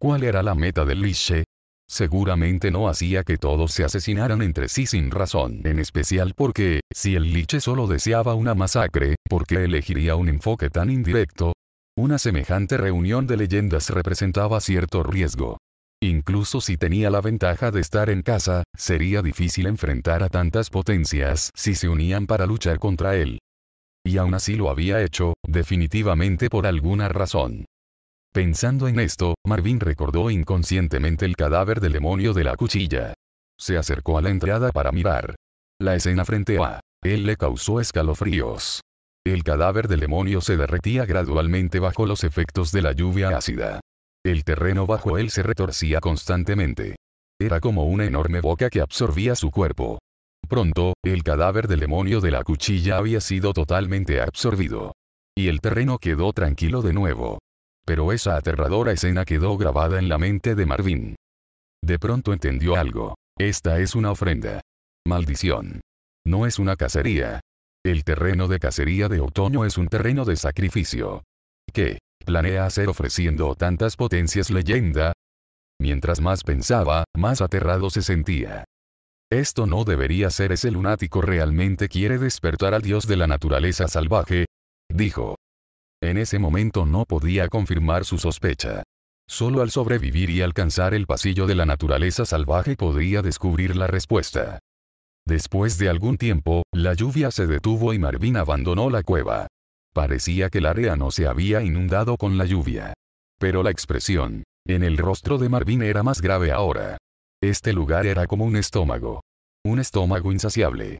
¿Cuál era la meta del Liche? Seguramente no hacía que todos se asesinaran entre sí sin razón, en especial porque, si el liche solo deseaba una masacre, ¿por qué elegiría un enfoque tan indirecto? Una semejante reunión de leyendas representaba cierto riesgo. Incluso si tenía la ventaja de estar en casa, sería difícil enfrentar a tantas potencias si se unían para luchar contra él. Y aún así lo había hecho, definitivamente por alguna razón. Pensando en esto, Marvin recordó inconscientemente el cadáver del demonio de la cuchilla. Se acercó a la entrada para mirar. La escena frente a él le causó escalofríos. El cadáver del demonio se derretía gradualmente bajo los efectos de la lluvia ácida. El terreno bajo él se retorcía constantemente. Era como una enorme boca que absorbía su cuerpo. Pronto, el cadáver del demonio de la cuchilla había sido totalmente absorbido. Y el terreno quedó tranquilo de nuevo. Pero esa aterradora escena quedó grabada en la mente de Marvin. De pronto entendió algo. Esta es una ofrenda. Maldición. No es una cacería. El terreno de cacería de otoño es un terreno de sacrificio. ¿Qué? ¿Planea hacer ofreciendo tantas potencias leyenda? Mientras más pensaba, más aterrado se sentía. Esto no debería ser ese lunático realmente quiere despertar al dios de la naturaleza salvaje, dijo. En ese momento no podía confirmar su sospecha. Solo al sobrevivir y alcanzar el pasillo de la naturaleza salvaje podría descubrir la respuesta. Después de algún tiempo, la lluvia se detuvo y Marvin abandonó la cueva. Parecía que el área no se había inundado con la lluvia. Pero la expresión, en el rostro de Marvin era más grave ahora. Este lugar era como un estómago. Un estómago insaciable.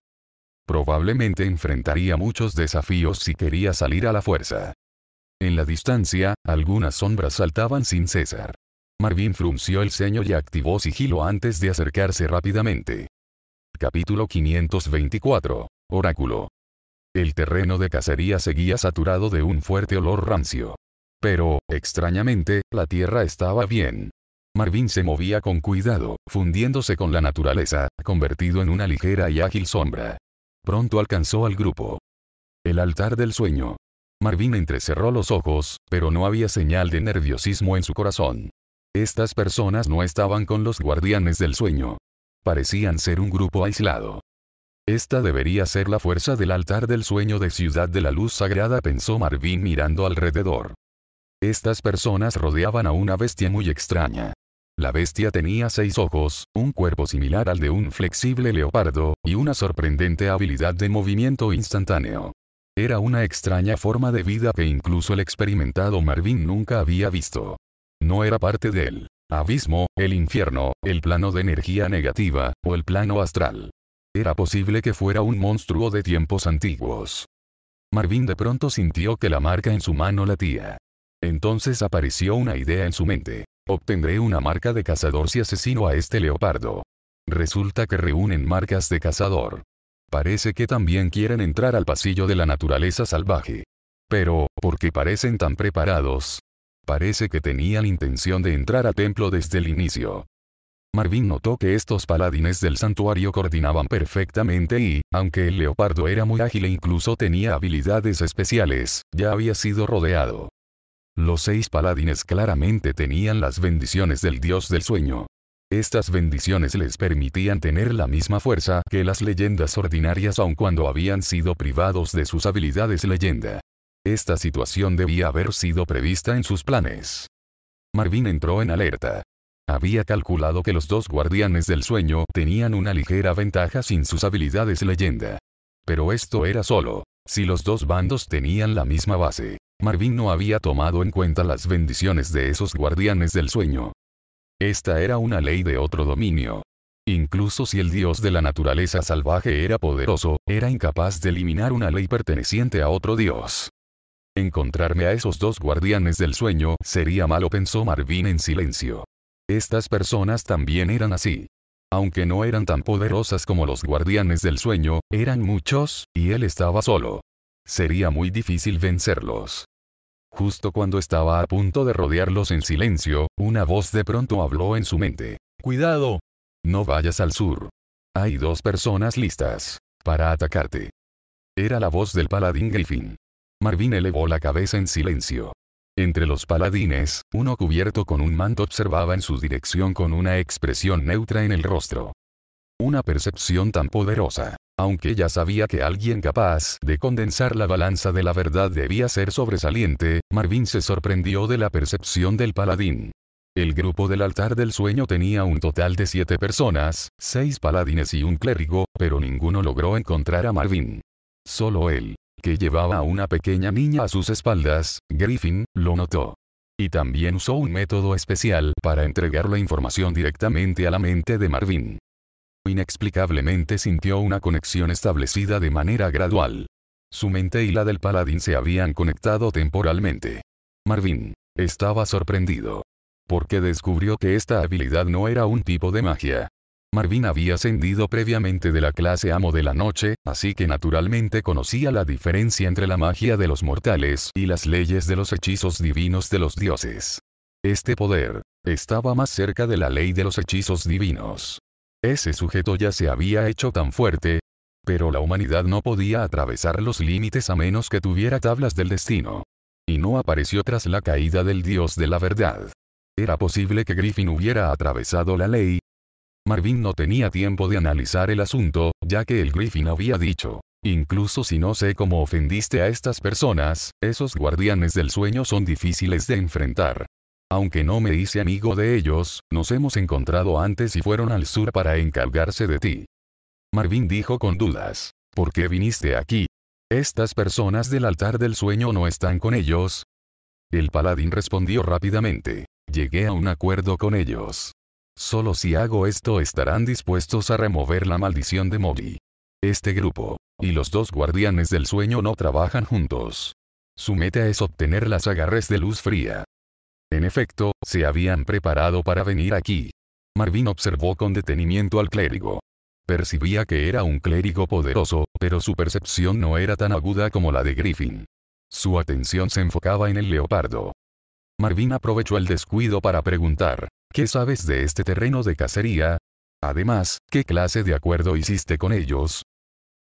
Probablemente enfrentaría muchos desafíos si quería salir a la fuerza. En la distancia, algunas sombras saltaban sin cesar. Marvin frunció el ceño y activó sigilo antes de acercarse rápidamente. Capítulo 524. Oráculo. El terreno de cacería seguía saturado de un fuerte olor rancio. Pero, extrañamente, la tierra estaba bien. Marvin se movía con cuidado, fundiéndose con la naturaleza, convertido en una ligera y ágil sombra. Pronto alcanzó al grupo. El altar del sueño, Marvin entrecerró los ojos, pero no había señal de nerviosismo en su corazón. Estas personas no estaban con los guardianes del sueño. Parecían ser un grupo aislado. Esta debería ser la fuerza del altar del sueño de Ciudad de la Luz Sagrada, pensó Marvin mirando alrededor. Estas personas rodeaban a una bestia muy extraña. La bestia tenía seis ojos, un cuerpo similar al de un flexible leopardo, y una sorprendente habilidad de movimiento instantáneo. Era una extraña forma de vida que incluso el experimentado Marvin nunca había visto. No era parte del abismo, el infierno, el plano de energía negativa, o el plano astral. Era posible que fuera un monstruo de tiempos antiguos. Marvin de pronto sintió que la marca en su mano latía. Entonces apareció una idea en su mente. Obtendré una marca de cazador si asesino a este leopardo. Resulta que reúnen marcas de cazador parece que también quieren entrar al pasillo de la naturaleza salvaje. Pero, ¿por qué parecen tan preparados? Parece que tenían intención de entrar al templo desde el inicio. Marvin notó que estos paladines del santuario coordinaban perfectamente y, aunque el leopardo era muy ágil e incluso tenía habilidades especiales, ya había sido rodeado. Los seis paladines claramente tenían las bendiciones del dios del sueño. Estas bendiciones les permitían tener la misma fuerza que las leyendas ordinarias aun cuando habían sido privados de sus habilidades leyenda. Esta situación debía haber sido prevista en sus planes. Marvin entró en alerta. Había calculado que los dos guardianes del sueño tenían una ligera ventaja sin sus habilidades leyenda. Pero esto era solo, si los dos bandos tenían la misma base. Marvin no había tomado en cuenta las bendiciones de esos guardianes del sueño, esta era una ley de otro dominio. Incluso si el dios de la naturaleza salvaje era poderoso, era incapaz de eliminar una ley perteneciente a otro dios. Encontrarme a esos dos guardianes del sueño sería malo, pensó Marvin en silencio. Estas personas también eran así. Aunque no eran tan poderosas como los guardianes del sueño, eran muchos, y él estaba solo. Sería muy difícil vencerlos. Justo cuando estaba a punto de rodearlos en silencio, una voz de pronto habló en su mente. ¡Cuidado! No vayas al sur. Hay dos personas listas. Para atacarte. Era la voz del paladín Griffin. Marvin elevó la cabeza en silencio. Entre los paladines, uno cubierto con un manto observaba en su dirección con una expresión neutra en el rostro. Una percepción tan poderosa. Aunque ya sabía que alguien capaz de condensar la balanza de la verdad debía ser sobresaliente, Marvin se sorprendió de la percepción del paladín. El grupo del altar del sueño tenía un total de siete personas, seis paladines y un clérigo, pero ninguno logró encontrar a Marvin. Solo él, que llevaba a una pequeña niña a sus espaldas, Griffin, lo notó. Y también usó un método especial para entregar la información directamente a la mente de Marvin inexplicablemente sintió una conexión establecida de manera gradual. Su mente y la del paladín se habían conectado temporalmente. Marvin estaba sorprendido. Porque descubrió que esta habilidad no era un tipo de magia. Marvin había ascendido previamente de la clase amo de la noche, así que naturalmente conocía la diferencia entre la magia de los mortales y las leyes de los hechizos divinos de los dioses. Este poder estaba más cerca de la ley de los hechizos divinos. Ese sujeto ya se había hecho tan fuerte. Pero la humanidad no podía atravesar los límites a menos que tuviera tablas del destino. Y no apareció tras la caída del dios de la verdad. ¿Era posible que Griffin hubiera atravesado la ley? Marvin no tenía tiempo de analizar el asunto, ya que el Griffin había dicho, Incluso si no sé cómo ofendiste a estas personas, esos guardianes del sueño son difíciles de enfrentar. Aunque no me hice amigo de ellos, nos hemos encontrado antes y fueron al sur para encargarse de ti. Marvin dijo con dudas. ¿Por qué viniste aquí? ¿Estas personas del altar del sueño no están con ellos? El paladín respondió rápidamente. Llegué a un acuerdo con ellos. Solo si hago esto estarán dispuestos a remover la maldición de Mori. Este grupo, y los dos guardianes del sueño no trabajan juntos. Su meta es obtener las agarres de luz fría, en efecto, se habían preparado para venir aquí. Marvin observó con detenimiento al clérigo. Percibía que era un clérigo poderoso, pero su percepción no era tan aguda como la de Griffin. Su atención se enfocaba en el leopardo. Marvin aprovechó el descuido para preguntar, ¿qué sabes de este terreno de cacería? Además, ¿qué clase de acuerdo hiciste con ellos?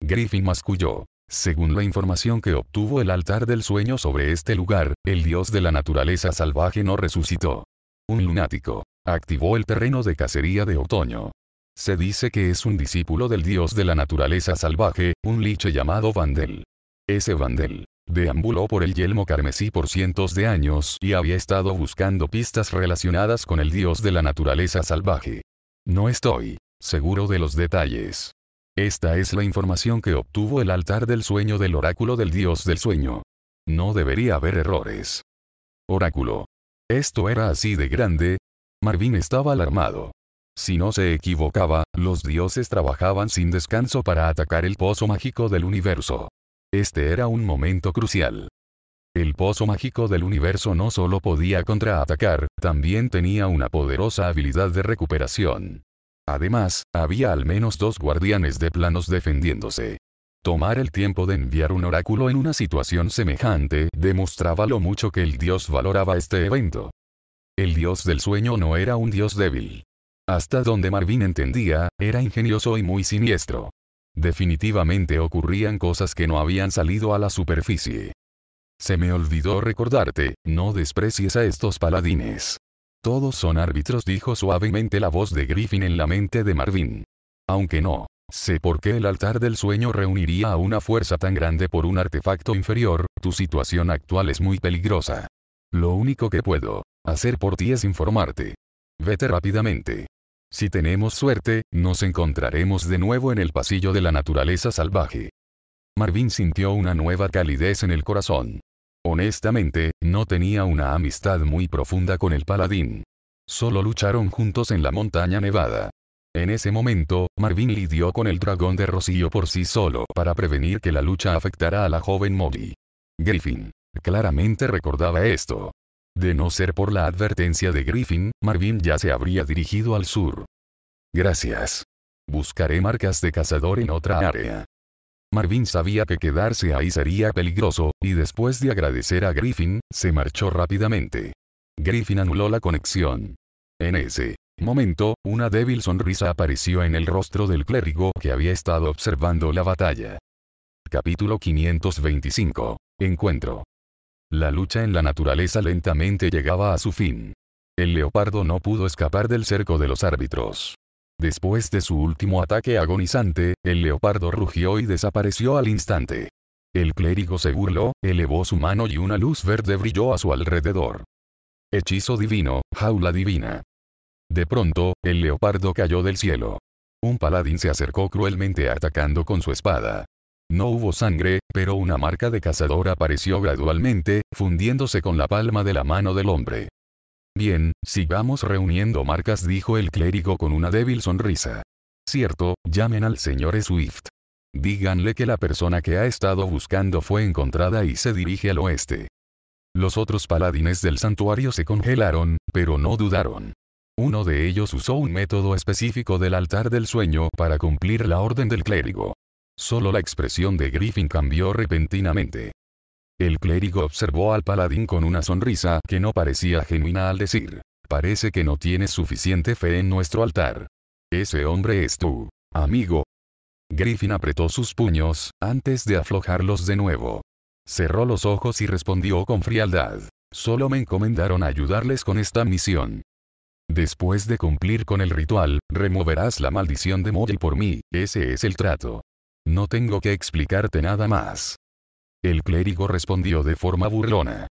Griffin masculló. Según la información que obtuvo el altar del sueño sobre este lugar, el dios de la naturaleza salvaje no resucitó. Un lunático. Activó el terreno de cacería de otoño. Se dice que es un discípulo del dios de la naturaleza salvaje, un liche llamado Vandel. Ese Vandel deambuló por el yelmo carmesí por cientos de años y había estado buscando pistas relacionadas con el dios de la naturaleza salvaje. No estoy seguro de los detalles, esta es la información que obtuvo el altar del sueño del oráculo del dios del sueño. No debería haber errores. Oráculo. Esto era así de grande. Marvin estaba alarmado. Si no se equivocaba, los dioses trabajaban sin descanso para atacar el pozo mágico del universo. Este era un momento crucial. El pozo mágico del universo no solo podía contraatacar, también tenía una poderosa habilidad de recuperación. Además, había al menos dos guardianes de planos defendiéndose. Tomar el tiempo de enviar un oráculo en una situación semejante demostraba lo mucho que el dios valoraba este evento. El dios del sueño no era un dios débil. Hasta donde Marvin entendía, era ingenioso y muy siniestro. Definitivamente ocurrían cosas que no habían salido a la superficie. Se me olvidó recordarte, no desprecies a estos paladines. Todos son árbitros dijo suavemente la voz de Griffin en la mente de Marvin. Aunque no. Sé por qué el altar del sueño reuniría a una fuerza tan grande por un artefacto inferior, tu situación actual es muy peligrosa. Lo único que puedo hacer por ti es informarte. Vete rápidamente. Si tenemos suerte, nos encontraremos de nuevo en el pasillo de la naturaleza salvaje. Marvin sintió una nueva calidez en el corazón. Honestamente, no tenía una amistad muy profunda con el paladín. Solo lucharon juntos en la montaña nevada. En ese momento, Marvin lidió con el dragón de Rocío por sí solo para prevenir que la lucha afectara a la joven Molly. Griffin. Claramente recordaba esto. De no ser por la advertencia de Griffin, Marvin ya se habría dirigido al sur. Gracias. Buscaré marcas de cazador en otra área. Marvin sabía que quedarse ahí sería peligroso, y después de agradecer a Griffin, se marchó rápidamente. Griffin anuló la conexión. En ese momento, una débil sonrisa apareció en el rostro del clérigo que había estado observando la batalla. Capítulo 525. Encuentro. La lucha en la naturaleza lentamente llegaba a su fin. El leopardo no pudo escapar del cerco de los árbitros. Después de su último ataque agonizante, el leopardo rugió y desapareció al instante. El clérigo se burló, elevó su mano y una luz verde brilló a su alrededor. Hechizo divino, jaula divina. De pronto, el leopardo cayó del cielo. Un paladín se acercó cruelmente atacando con su espada. No hubo sangre, pero una marca de cazador apareció gradualmente, fundiéndose con la palma de la mano del hombre. Bien, sigamos reuniendo marcas dijo el clérigo con una débil sonrisa. Cierto, llamen al señor Swift. Díganle que la persona que ha estado buscando fue encontrada y se dirige al oeste. Los otros paladines del santuario se congelaron, pero no dudaron. Uno de ellos usó un método específico del altar del sueño para cumplir la orden del clérigo. Solo la expresión de Griffin cambió repentinamente. El clérigo observó al paladín con una sonrisa que no parecía genuina al decir, parece que no tienes suficiente fe en nuestro altar. Ese hombre es tú, amigo. Griffin apretó sus puños, antes de aflojarlos de nuevo. Cerró los ojos y respondió con frialdad. Solo me encomendaron ayudarles con esta misión. Después de cumplir con el ritual, removerás la maldición de Moji por mí, ese es el trato. No tengo que explicarte nada más. El clérigo respondió de forma burlona.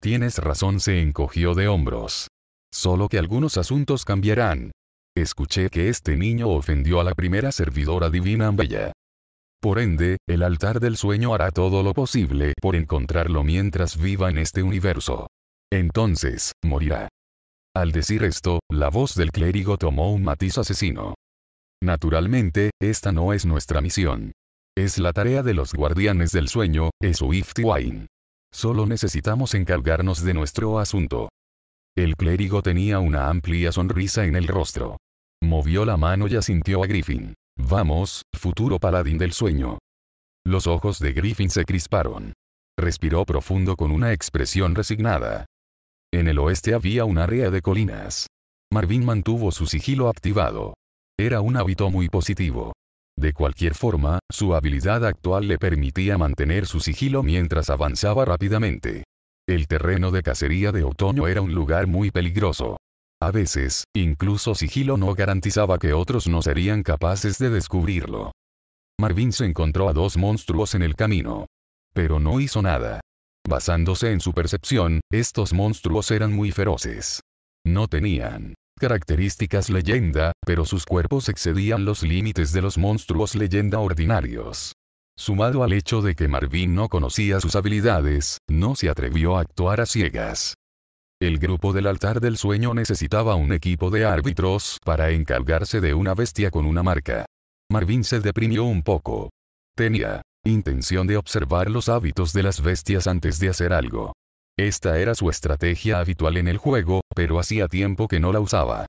Tienes razón, se encogió de hombros. Solo que algunos asuntos cambiarán. Escuché que este niño ofendió a la primera servidora divina Ambella. Por ende, el altar del sueño hará todo lo posible por encontrarlo mientras viva en este universo. Entonces, morirá. Al decir esto, la voz del clérigo tomó un matiz asesino. Naturalmente, esta no es nuestra misión. Es la tarea de los guardianes del sueño, es Wine. Solo necesitamos encargarnos de nuestro asunto. El clérigo tenía una amplia sonrisa en el rostro. Movió la mano y asintió a Griffin. Vamos, futuro paladín del sueño. Los ojos de Griffin se crisparon. Respiró profundo con una expresión resignada. En el oeste había una área de colinas. Marvin mantuvo su sigilo activado. Era un hábito muy positivo. De cualquier forma, su habilidad actual le permitía mantener su sigilo mientras avanzaba rápidamente. El terreno de cacería de otoño era un lugar muy peligroso. A veces, incluso sigilo no garantizaba que otros no serían capaces de descubrirlo. Marvin se encontró a dos monstruos en el camino. Pero no hizo nada. Basándose en su percepción, estos monstruos eran muy feroces. No tenían características leyenda, pero sus cuerpos excedían los límites de los monstruos leyenda ordinarios. Sumado al hecho de que Marvin no conocía sus habilidades, no se atrevió a actuar a ciegas. El grupo del altar del sueño necesitaba un equipo de árbitros para encargarse de una bestia con una marca. Marvin se deprimió un poco. Tenía intención de observar los hábitos de las bestias antes de hacer algo. Esta era su estrategia habitual en el juego, pero hacía tiempo que no la usaba.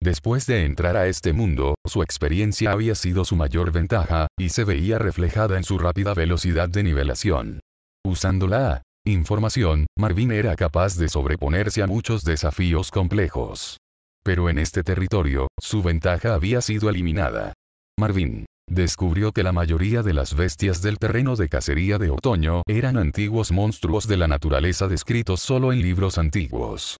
Después de entrar a este mundo, su experiencia había sido su mayor ventaja, y se veía reflejada en su rápida velocidad de nivelación. Usando la información, Marvin era capaz de sobreponerse a muchos desafíos complejos. Pero en este territorio, su ventaja había sido eliminada. Marvin descubrió que la mayoría de las bestias del terreno de cacería de otoño eran antiguos monstruos de la naturaleza descritos solo en libros antiguos.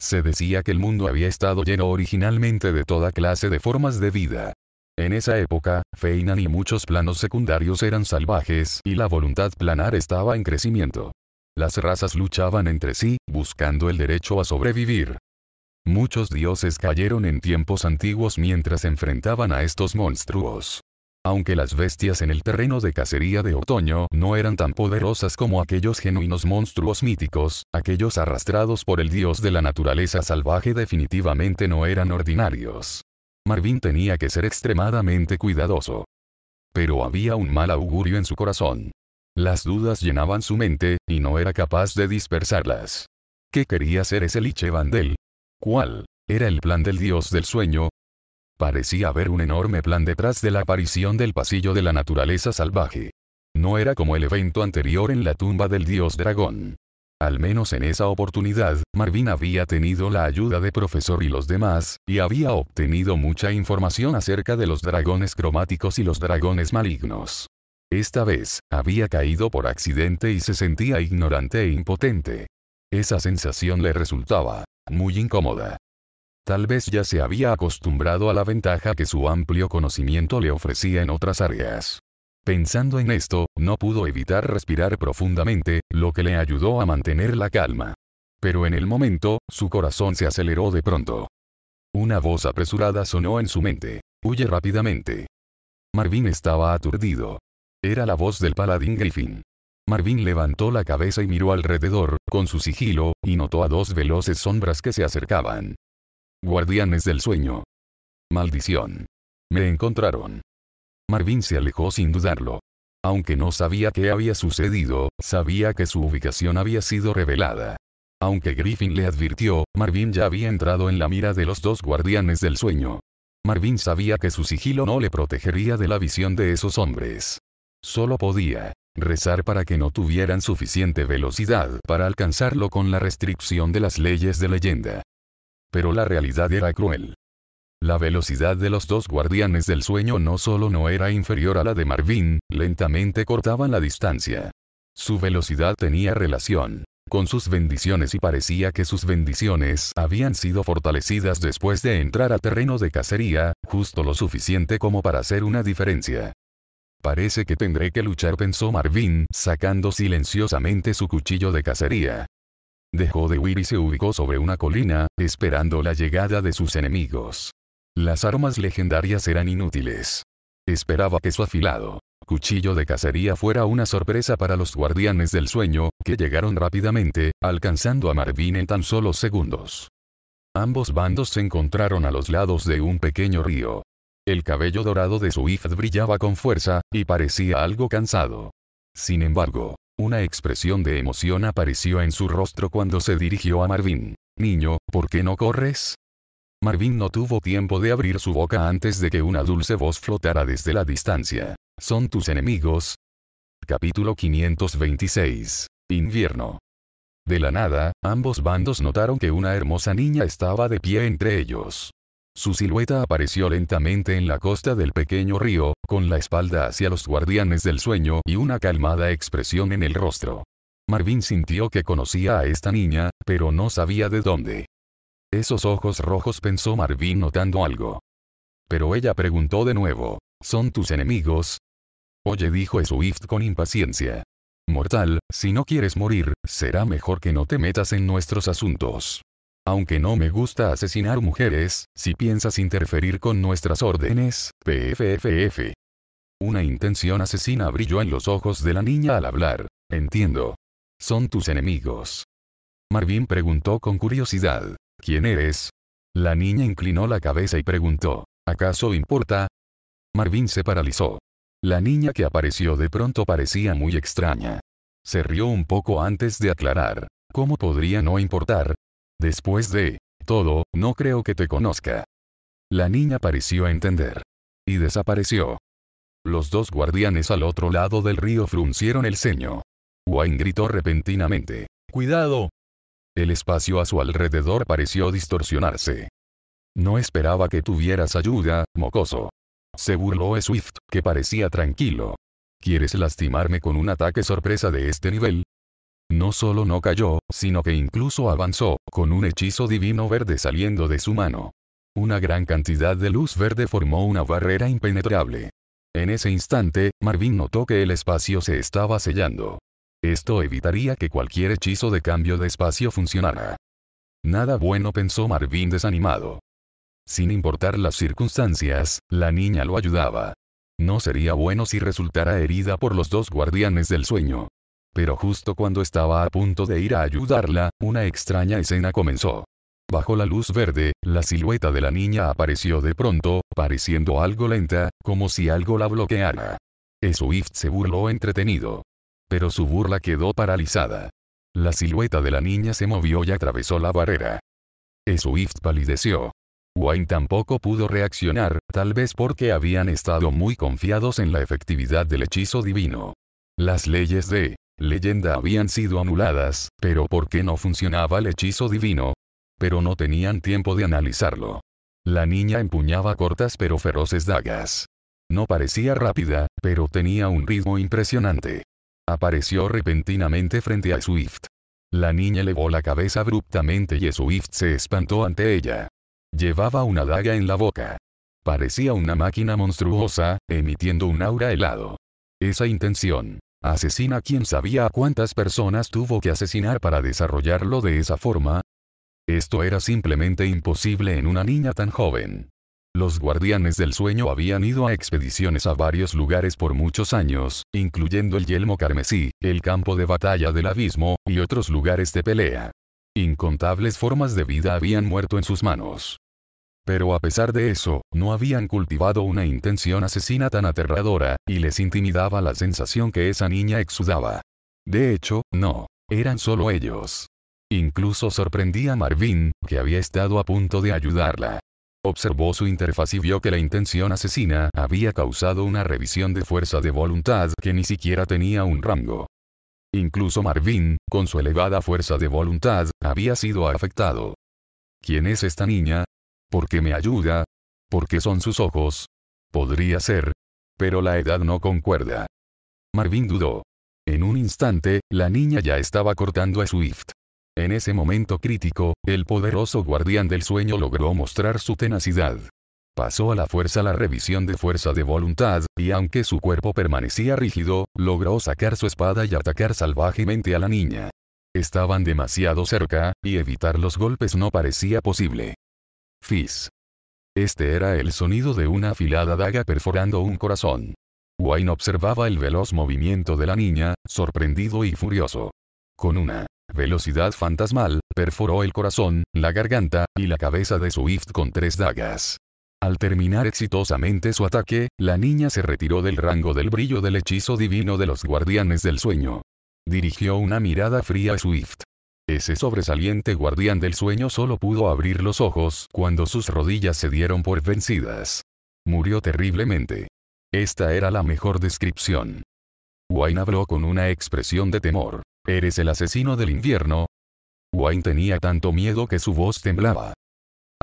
Se decía que el mundo había estado lleno originalmente de toda clase de formas de vida. En esa época, Feinan y muchos planos secundarios eran salvajes y la voluntad planar estaba en crecimiento. Las razas luchaban entre sí, buscando el derecho a sobrevivir. Muchos dioses cayeron en tiempos antiguos mientras enfrentaban a estos monstruos. Aunque las bestias en el terreno de cacería de otoño no eran tan poderosas como aquellos genuinos monstruos míticos, aquellos arrastrados por el dios de la naturaleza salvaje definitivamente no eran ordinarios. Marvin tenía que ser extremadamente cuidadoso. Pero había un mal augurio en su corazón. Las dudas llenaban su mente, y no era capaz de dispersarlas. ¿Qué quería hacer ese Liche Vandel? ¿Cuál era el plan del dios del sueño, Parecía haber un enorme plan detrás de la aparición del pasillo de la naturaleza salvaje. No era como el evento anterior en la tumba del dios dragón. Al menos en esa oportunidad, Marvin había tenido la ayuda de profesor y los demás, y había obtenido mucha información acerca de los dragones cromáticos y los dragones malignos. Esta vez, había caído por accidente y se sentía ignorante e impotente. Esa sensación le resultaba muy incómoda. Tal vez ya se había acostumbrado a la ventaja que su amplio conocimiento le ofrecía en otras áreas. Pensando en esto, no pudo evitar respirar profundamente, lo que le ayudó a mantener la calma. Pero en el momento, su corazón se aceleró de pronto. Una voz apresurada sonó en su mente. Huye rápidamente. Marvin estaba aturdido. Era la voz del paladín Griffin. Marvin levantó la cabeza y miró alrededor, con su sigilo, y notó a dos veloces sombras que se acercaban. Guardianes del sueño. Maldición. Me encontraron. Marvin se alejó sin dudarlo. Aunque no sabía qué había sucedido, sabía que su ubicación había sido revelada. Aunque Griffin le advirtió, Marvin ya había entrado en la mira de los dos guardianes del sueño. Marvin sabía que su sigilo no le protegería de la visión de esos hombres. Solo podía rezar para que no tuvieran suficiente velocidad para alcanzarlo con la restricción de las leyes de leyenda. Pero la realidad era cruel. La velocidad de los dos guardianes del sueño no solo no era inferior a la de Marvin, lentamente cortaban la distancia. Su velocidad tenía relación con sus bendiciones y parecía que sus bendiciones habían sido fortalecidas después de entrar a terreno de cacería, justo lo suficiente como para hacer una diferencia. Parece que tendré que luchar, pensó Marvin, sacando silenciosamente su cuchillo de cacería dejó de huir y se ubicó sobre una colina, esperando la llegada de sus enemigos. Las armas legendarias eran inútiles. Esperaba que su afilado cuchillo de cacería fuera una sorpresa para los guardianes del sueño, que llegaron rápidamente, alcanzando a Marvin en tan solo segundos. Ambos bandos se encontraron a los lados de un pequeño río. El cabello dorado de Swift brillaba con fuerza, y parecía algo cansado. Sin embargo, una expresión de emoción apareció en su rostro cuando se dirigió a Marvin. Niño, ¿por qué no corres? Marvin no tuvo tiempo de abrir su boca antes de que una dulce voz flotara desde la distancia. Son tus enemigos. Capítulo 526. Invierno. De la nada, ambos bandos notaron que una hermosa niña estaba de pie entre ellos. Su silueta apareció lentamente en la costa del pequeño río, con la espalda hacia los guardianes del sueño y una calmada expresión en el rostro. Marvin sintió que conocía a esta niña, pero no sabía de dónde. Esos ojos rojos pensó Marvin notando algo. Pero ella preguntó de nuevo, ¿son tus enemigos? Oye dijo Swift con impaciencia. Mortal, si no quieres morir, será mejor que no te metas en nuestros asuntos. Aunque no me gusta asesinar mujeres, si piensas interferir con nuestras órdenes, PFFF. Una intención asesina brilló en los ojos de la niña al hablar. Entiendo. Son tus enemigos. Marvin preguntó con curiosidad. ¿Quién eres? La niña inclinó la cabeza y preguntó. ¿Acaso importa? Marvin se paralizó. La niña que apareció de pronto parecía muy extraña. Se rió un poco antes de aclarar. ¿Cómo podría no importar? Después de todo, no creo que te conozca. La niña pareció entender. Y desapareció. Los dos guardianes al otro lado del río fruncieron el ceño. Wayne gritó repentinamente. ¡Cuidado! El espacio a su alrededor pareció distorsionarse. No esperaba que tuvieras ayuda, mocoso. Se burló Swift, que parecía tranquilo. ¿Quieres lastimarme con un ataque sorpresa de este nivel? No solo no cayó, sino que incluso avanzó, con un hechizo divino verde saliendo de su mano. Una gran cantidad de luz verde formó una barrera impenetrable. En ese instante, Marvin notó que el espacio se estaba sellando. Esto evitaría que cualquier hechizo de cambio de espacio funcionara. Nada bueno pensó Marvin desanimado. Sin importar las circunstancias, la niña lo ayudaba. No sería bueno si resultara herida por los dos guardianes del sueño. Pero justo cuando estaba a punto de ir a ayudarla, una extraña escena comenzó. Bajo la luz verde, la silueta de la niña apareció de pronto, pareciendo algo lenta, como si algo la bloqueara. Swift se burló entretenido. Pero su burla quedó paralizada. La silueta de la niña se movió y atravesó la barrera. Swift palideció. Wayne tampoco pudo reaccionar, tal vez porque habían estado muy confiados en la efectividad del hechizo divino. Las leyes de leyenda habían sido anuladas, pero ¿por qué no funcionaba el hechizo divino? Pero no tenían tiempo de analizarlo. La niña empuñaba cortas pero feroces dagas. No parecía rápida, pero tenía un ritmo impresionante. Apareció repentinamente frente a Swift. La niña elevó la cabeza abruptamente y Swift se espantó ante ella. Llevaba una daga en la boca. Parecía una máquina monstruosa, emitiendo un aura helado. Esa intención, Asesina quien sabía a cuántas personas tuvo que asesinar para desarrollarlo de esa forma. Esto era simplemente imposible en una niña tan joven. Los guardianes del sueño habían ido a expediciones a varios lugares por muchos años, incluyendo el Yelmo Carmesí, el campo de batalla del abismo, y otros lugares de pelea. Incontables formas de vida habían muerto en sus manos. Pero a pesar de eso, no habían cultivado una intención asesina tan aterradora, y les intimidaba la sensación que esa niña exudaba. De hecho, no. Eran solo ellos. Incluso sorprendía a Marvin, que había estado a punto de ayudarla. Observó su interfaz y vio que la intención asesina había causado una revisión de fuerza de voluntad que ni siquiera tenía un rango. Incluso Marvin, con su elevada fuerza de voluntad, había sido afectado. ¿Quién es esta niña? Porque me ayuda. Porque son sus ojos. Podría ser. Pero la edad no concuerda. Marvin dudó. En un instante, la niña ya estaba cortando a Swift. En ese momento crítico, el poderoso guardián del sueño logró mostrar su tenacidad. Pasó a la fuerza la revisión de fuerza de voluntad, y aunque su cuerpo permanecía rígido, logró sacar su espada y atacar salvajemente a la niña. Estaban demasiado cerca, y evitar los golpes no parecía posible. Fizz. Este era el sonido de una afilada daga perforando un corazón. Wayne observaba el veloz movimiento de la niña, sorprendido y furioso. Con una velocidad fantasmal, perforó el corazón, la garganta y la cabeza de Swift con tres dagas. Al terminar exitosamente su ataque, la niña se retiró del rango del brillo del hechizo divino de los guardianes del sueño. Dirigió una mirada fría a Swift. Ese sobresaliente guardián del sueño solo pudo abrir los ojos cuando sus rodillas se dieron por vencidas. Murió terriblemente. Esta era la mejor descripción. Wayne habló con una expresión de temor. ¿Eres el asesino del invierno? Wayne tenía tanto miedo que su voz temblaba.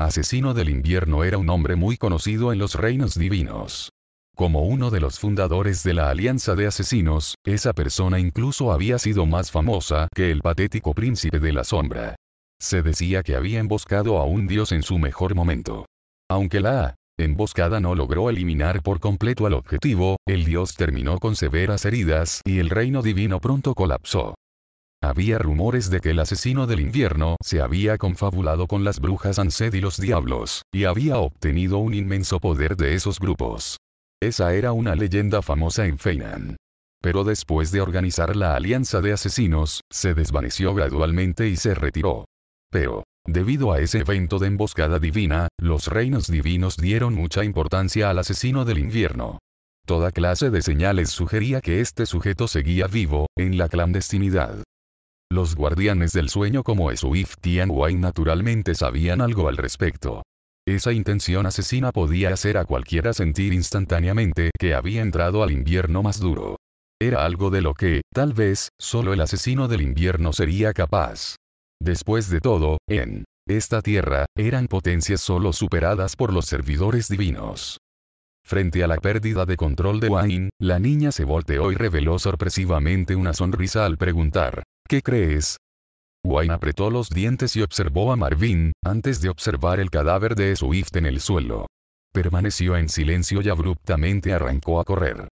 Asesino del invierno era un hombre muy conocido en los reinos divinos. Como uno de los fundadores de la Alianza de Asesinos, esa persona incluso había sido más famosa que el patético príncipe de la sombra. Se decía que había emboscado a un dios en su mejor momento. Aunque la emboscada no logró eliminar por completo al objetivo, el dios terminó con severas heridas y el reino divino pronto colapsó. Había rumores de que el asesino del invierno se había confabulado con las brujas Ansed y los diablos, y había obtenido un inmenso poder de esos grupos. Esa era una leyenda famosa en Feinan. Pero después de organizar la alianza de asesinos, se desvaneció gradualmente y se retiró. Pero, debido a ese evento de emboscada divina, los reinos divinos dieron mucha importancia al asesino del invierno. Toda clase de señales sugería que este sujeto seguía vivo, en la clandestinidad. Los guardianes del sueño como Esuif Tian naturalmente sabían algo al respecto. Esa intención asesina podía hacer a cualquiera sentir instantáneamente que había entrado al invierno más duro. Era algo de lo que, tal vez, solo el asesino del invierno sería capaz. Después de todo, en esta tierra, eran potencias solo superadas por los servidores divinos. Frente a la pérdida de control de Wayne, la niña se volteó y reveló sorpresivamente una sonrisa al preguntar, ¿qué crees, Wayne apretó los dientes y observó a Marvin, antes de observar el cadáver de Swift en el suelo. Permaneció en silencio y abruptamente arrancó a correr.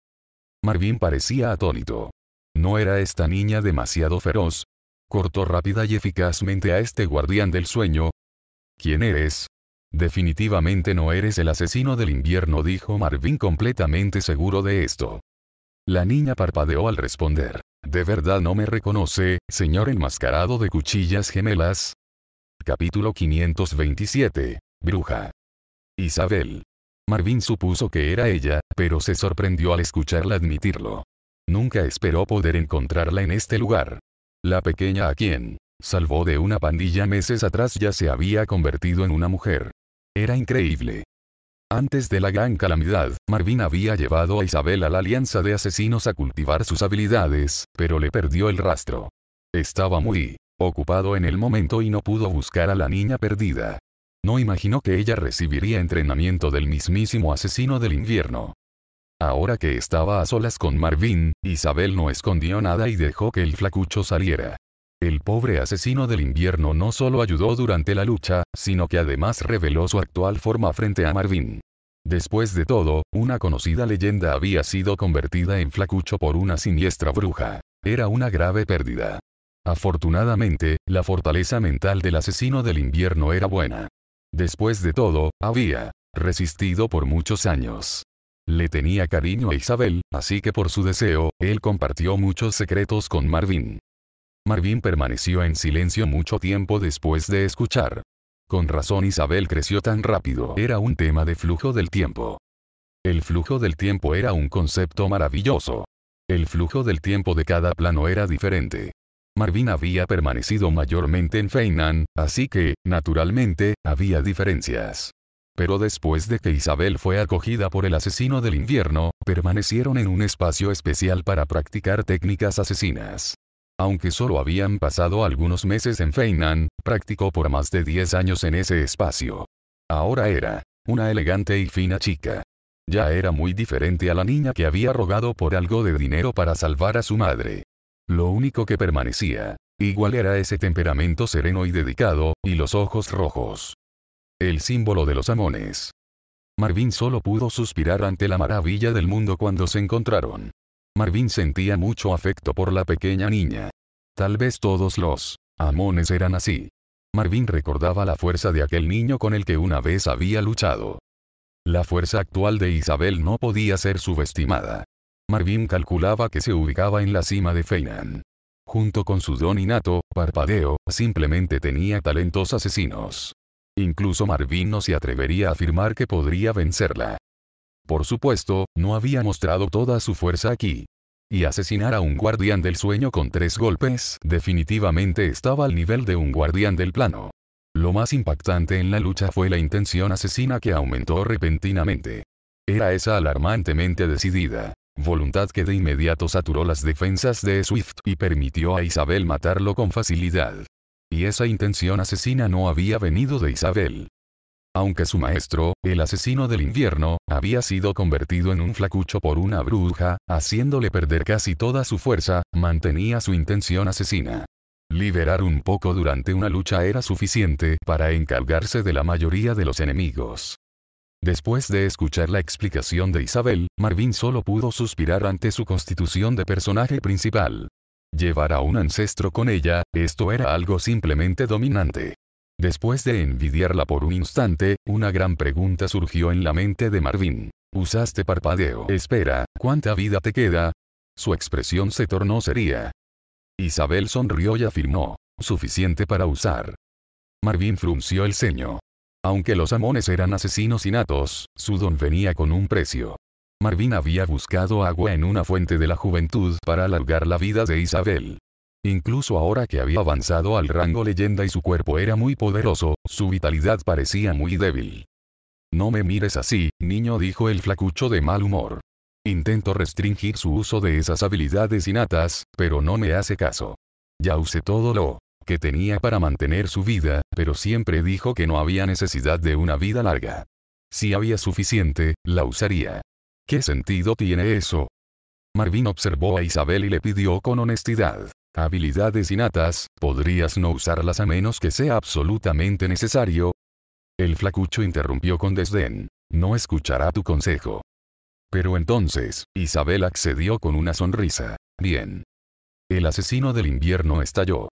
Marvin parecía atónito. ¿No era esta niña demasiado feroz? Cortó rápida y eficazmente a este guardián del sueño. ¿Quién eres? Definitivamente no eres el asesino del invierno, dijo Marvin completamente seguro de esto. La niña parpadeó al responder. ¿De verdad no me reconoce, señor enmascarado de cuchillas gemelas? Capítulo 527. Bruja. Isabel. Marvin supuso que era ella, pero se sorprendió al escucharla admitirlo. Nunca esperó poder encontrarla en este lugar. La pequeña a quien, salvó de una pandilla meses atrás ya se había convertido en una mujer. Era increíble. Antes de la gran calamidad, Marvin había llevado a Isabel a la alianza de asesinos a cultivar sus habilidades, pero le perdió el rastro. Estaba muy ocupado en el momento y no pudo buscar a la niña perdida. No imaginó que ella recibiría entrenamiento del mismísimo asesino del invierno. Ahora que estaba a solas con Marvin, Isabel no escondió nada y dejó que el flacucho saliera. El pobre asesino del invierno no solo ayudó durante la lucha, sino que además reveló su actual forma frente a Marvin. Después de todo, una conocida leyenda había sido convertida en flacucho por una siniestra bruja. Era una grave pérdida. Afortunadamente, la fortaleza mental del asesino del invierno era buena. Después de todo, había resistido por muchos años. Le tenía cariño a Isabel, así que por su deseo, él compartió muchos secretos con Marvin. Marvin permaneció en silencio mucho tiempo después de escuchar. Con razón Isabel creció tan rápido. Era un tema de flujo del tiempo. El flujo del tiempo era un concepto maravilloso. El flujo del tiempo de cada plano era diferente. Marvin había permanecido mayormente en Feinan, así que, naturalmente, había diferencias. Pero después de que Isabel fue acogida por el asesino del invierno, permanecieron en un espacio especial para practicar técnicas asesinas. Aunque solo habían pasado algunos meses en Feinan, practicó por más de 10 años en ese espacio. Ahora era una elegante y fina chica. Ya era muy diferente a la niña que había rogado por algo de dinero para salvar a su madre. Lo único que permanecía, igual era ese temperamento sereno y dedicado, y los ojos rojos. El símbolo de los amones. Marvin solo pudo suspirar ante la maravilla del mundo cuando se encontraron. Marvin sentía mucho afecto por la pequeña niña. Tal vez todos los amones eran así. Marvin recordaba la fuerza de aquel niño con el que una vez había luchado. La fuerza actual de Isabel no podía ser subestimada. Marvin calculaba que se ubicaba en la cima de Feinan. Junto con su don innato, parpadeo, simplemente tenía talentos asesinos. Incluso Marvin no se atrevería a afirmar que podría vencerla. Por supuesto, no había mostrado toda su fuerza aquí. Y asesinar a un guardián del sueño con tres golpes definitivamente estaba al nivel de un guardián del plano. Lo más impactante en la lucha fue la intención asesina que aumentó repentinamente. Era esa alarmantemente decidida voluntad que de inmediato saturó las defensas de Swift y permitió a Isabel matarlo con facilidad. Y esa intención asesina no había venido de Isabel. Aunque su maestro, el asesino del invierno, había sido convertido en un flacucho por una bruja, haciéndole perder casi toda su fuerza, mantenía su intención asesina. Liberar un poco durante una lucha era suficiente para encargarse de la mayoría de los enemigos. Después de escuchar la explicación de Isabel, Marvin solo pudo suspirar ante su constitución de personaje principal. Llevar a un ancestro con ella, esto era algo simplemente dominante. Después de envidiarla por un instante, una gran pregunta surgió en la mente de Marvin. Usaste parpadeo. Espera, ¿cuánta vida te queda? Su expresión se tornó seria. Isabel sonrió y afirmó. Suficiente para usar. Marvin frunció el ceño. Aunque los amones eran asesinos innatos, su don venía con un precio. Marvin había buscado agua en una fuente de la juventud para alargar la vida de Isabel. Incluso ahora que había avanzado al rango leyenda y su cuerpo era muy poderoso, su vitalidad parecía muy débil. No me mires así, niño dijo el flacucho de mal humor. Intento restringir su uso de esas habilidades innatas, pero no me hace caso. Ya usé todo lo que tenía para mantener su vida, pero siempre dijo que no había necesidad de una vida larga. Si había suficiente, la usaría. ¿Qué sentido tiene eso? Marvin observó a Isabel y le pidió con honestidad, habilidades innatas, ¿podrías no usarlas a menos que sea absolutamente necesario? El flacucho interrumpió con desdén. No escuchará tu consejo. Pero entonces, Isabel accedió con una sonrisa. Bien. El asesino del invierno estalló.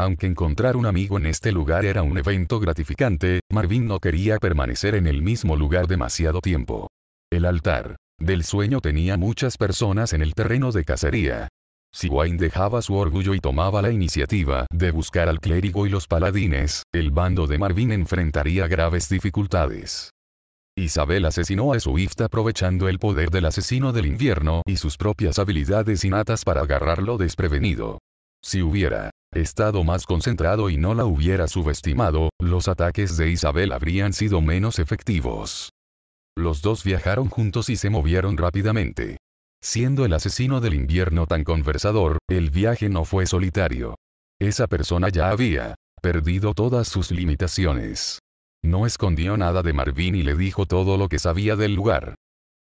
Aunque encontrar un amigo en este lugar era un evento gratificante, Marvin no quería permanecer en el mismo lugar demasiado tiempo. El altar del sueño tenía muchas personas en el terreno de cacería, si Wayne dejaba su orgullo y tomaba la iniciativa de buscar al clérigo y los paladines, el bando de Marvin enfrentaría graves dificultades. Isabel asesinó a Swift aprovechando el poder del asesino del invierno y sus propias habilidades innatas para agarrarlo desprevenido. Si hubiera estado más concentrado y no la hubiera subestimado, los ataques de Isabel habrían sido menos efectivos. Los dos viajaron juntos y se movieron rápidamente. Siendo el asesino del invierno tan conversador, el viaje no fue solitario. Esa persona ya había perdido todas sus limitaciones. No escondió nada de Marvin y le dijo todo lo que sabía del lugar.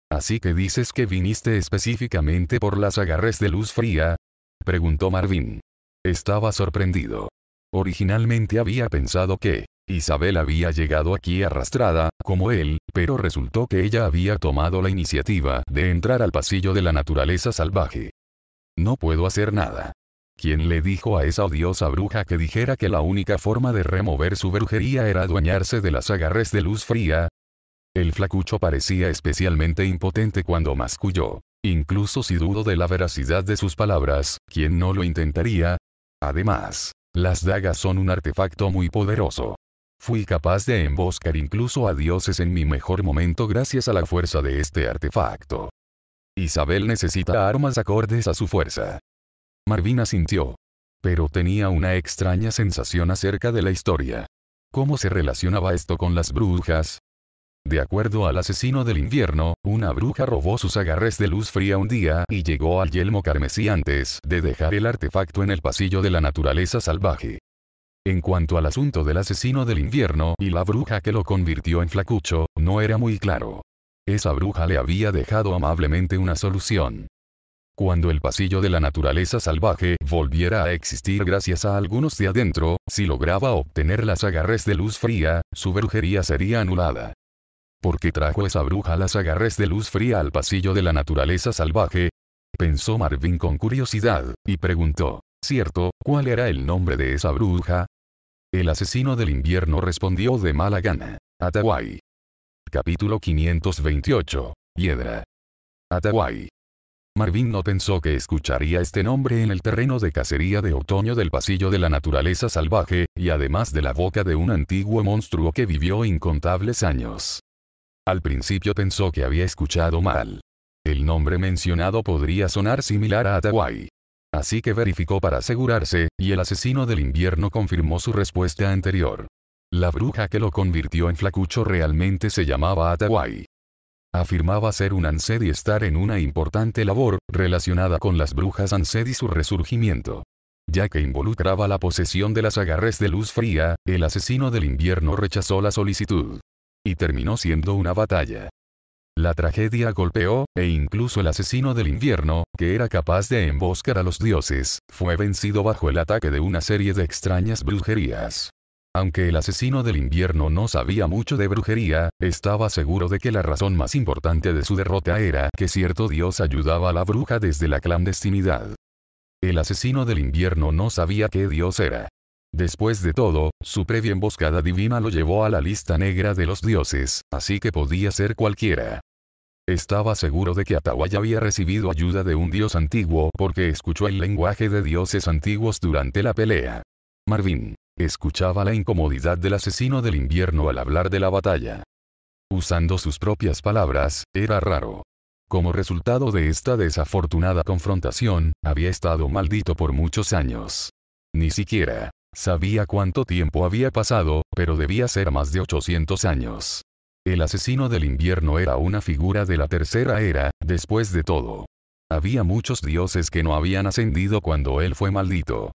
Así que dices que viniste específicamente por las agarres de luz fría? preguntó Marvin. Estaba sorprendido. Originalmente había pensado que Isabel había llegado aquí arrastrada, como él, pero resultó que ella había tomado la iniciativa de entrar al pasillo de la naturaleza salvaje. No puedo hacer nada. ¿Quién le dijo a esa odiosa bruja que dijera que la única forma de remover su brujería era adueñarse de las agarres de luz fría? El flacucho parecía especialmente impotente cuando masculló. Incluso si dudo de la veracidad de sus palabras, ¿quién no lo intentaría? Además, las dagas son un artefacto muy poderoso. Fui capaz de emboscar incluso a dioses en mi mejor momento gracias a la fuerza de este artefacto. Isabel necesita armas acordes a su fuerza. Marvina sintió, Pero tenía una extraña sensación acerca de la historia. ¿Cómo se relacionaba esto con las brujas? De acuerdo al asesino del invierno, una bruja robó sus agarres de luz fría un día y llegó al yelmo carmesí antes de dejar el artefacto en el pasillo de la naturaleza salvaje. En cuanto al asunto del asesino del invierno y la bruja que lo convirtió en flacucho, no era muy claro. Esa bruja le había dejado amablemente una solución. Cuando el pasillo de la naturaleza salvaje volviera a existir gracias a algunos de adentro, si lograba obtener las agarres de luz fría, su brujería sería anulada. ¿Por qué trajo esa bruja las agarres de luz fría al pasillo de la naturaleza salvaje? Pensó Marvin con curiosidad, y preguntó. ¿Cierto? ¿Cuál era el nombre de esa bruja? El asesino del invierno respondió de mala gana. Atahuay. Capítulo 528. Piedra. Atahuay. Marvin no pensó que escucharía este nombre en el terreno de cacería de otoño del pasillo de la naturaleza salvaje, y además de la boca de un antiguo monstruo que vivió incontables años. Al principio pensó que había escuchado mal. El nombre mencionado podría sonar similar a Atawai, Así que verificó para asegurarse, y el asesino del invierno confirmó su respuesta anterior. La bruja que lo convirtió en flacucho realmente se llamaba Atawai. Afirmaba ser un Ansed y estar en una importante labor, relacionada con las brujas Ansed y su resurgimiento. Ya que involucraba la posesión de las agarres de luz fría, el asesino del invierno rechazó la solicitud. Y terminó siendo una batalla. La tragedia golpeó, e incluso el asesino del invierno, que era capaz de emboscar a los dioses, fue vencido bajo el ataque de una serie de extrañas brujerías. Aunque el asesino del invierno no sabía mucho de brujería, estaba seguro de que la razón más importante de su derrota era que cierto dios ayudaba a la bruja desde la clandestinidad. El asesino del invierno no sabía qué dios era. Después de todo, su previa emboscada divina lo llevó a la lista negra de los dioses, así que podía ser cualquiera. Estaba seguro de que Atawaya había recibido ayuda de un dios antiguo porque escuchó el lenguaje de dioses antiguos durante la pelea. Marvin. Escuchaba la incomodidad del asesino del invierno al hablar de la batalla. Usando sus propias palabras, era raro. Como resultado de esta desafortunada confrontación, había estado maldito por muchos años. Ni siquiera sabía cuánto tiempo había pasado, pero debía ser más de 800 años. El asesino del invierno era una figura de la tercera era, después de todo. Había muchos dioses que no habían ascendido cuando él fue maldito.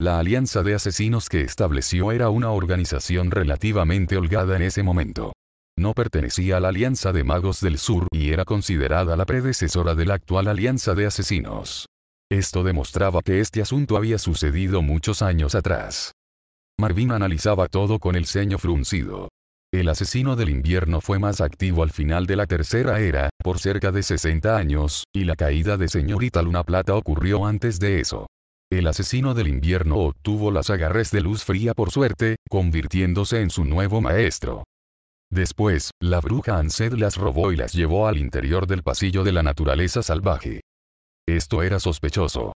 La alianza de asesinos que estableció era una organización relativamente holgada en ese momento. No pertenecía a la Alianza de Magos del Sur y era considerada la predecesora de la actual Alianza de Asesinos. Esto demostraba que este asunto había sucedido muchos años atrás. Marvin analizaba todo con el ceño fruncido. El asesino del invierno fue más activo al final de la tercera era, por cerca de 60 años, y la caída de señorita Luna Plata ocurrió antes de eso. El asesino del invierno obtuvo las agarres de luz fría por suerte, convirtiéndose en su nuevo maestro. Después, la bruja Ansed las robó y las llevó al interior del pasillo de la naturaleza salvaje. Esto era sospechoso.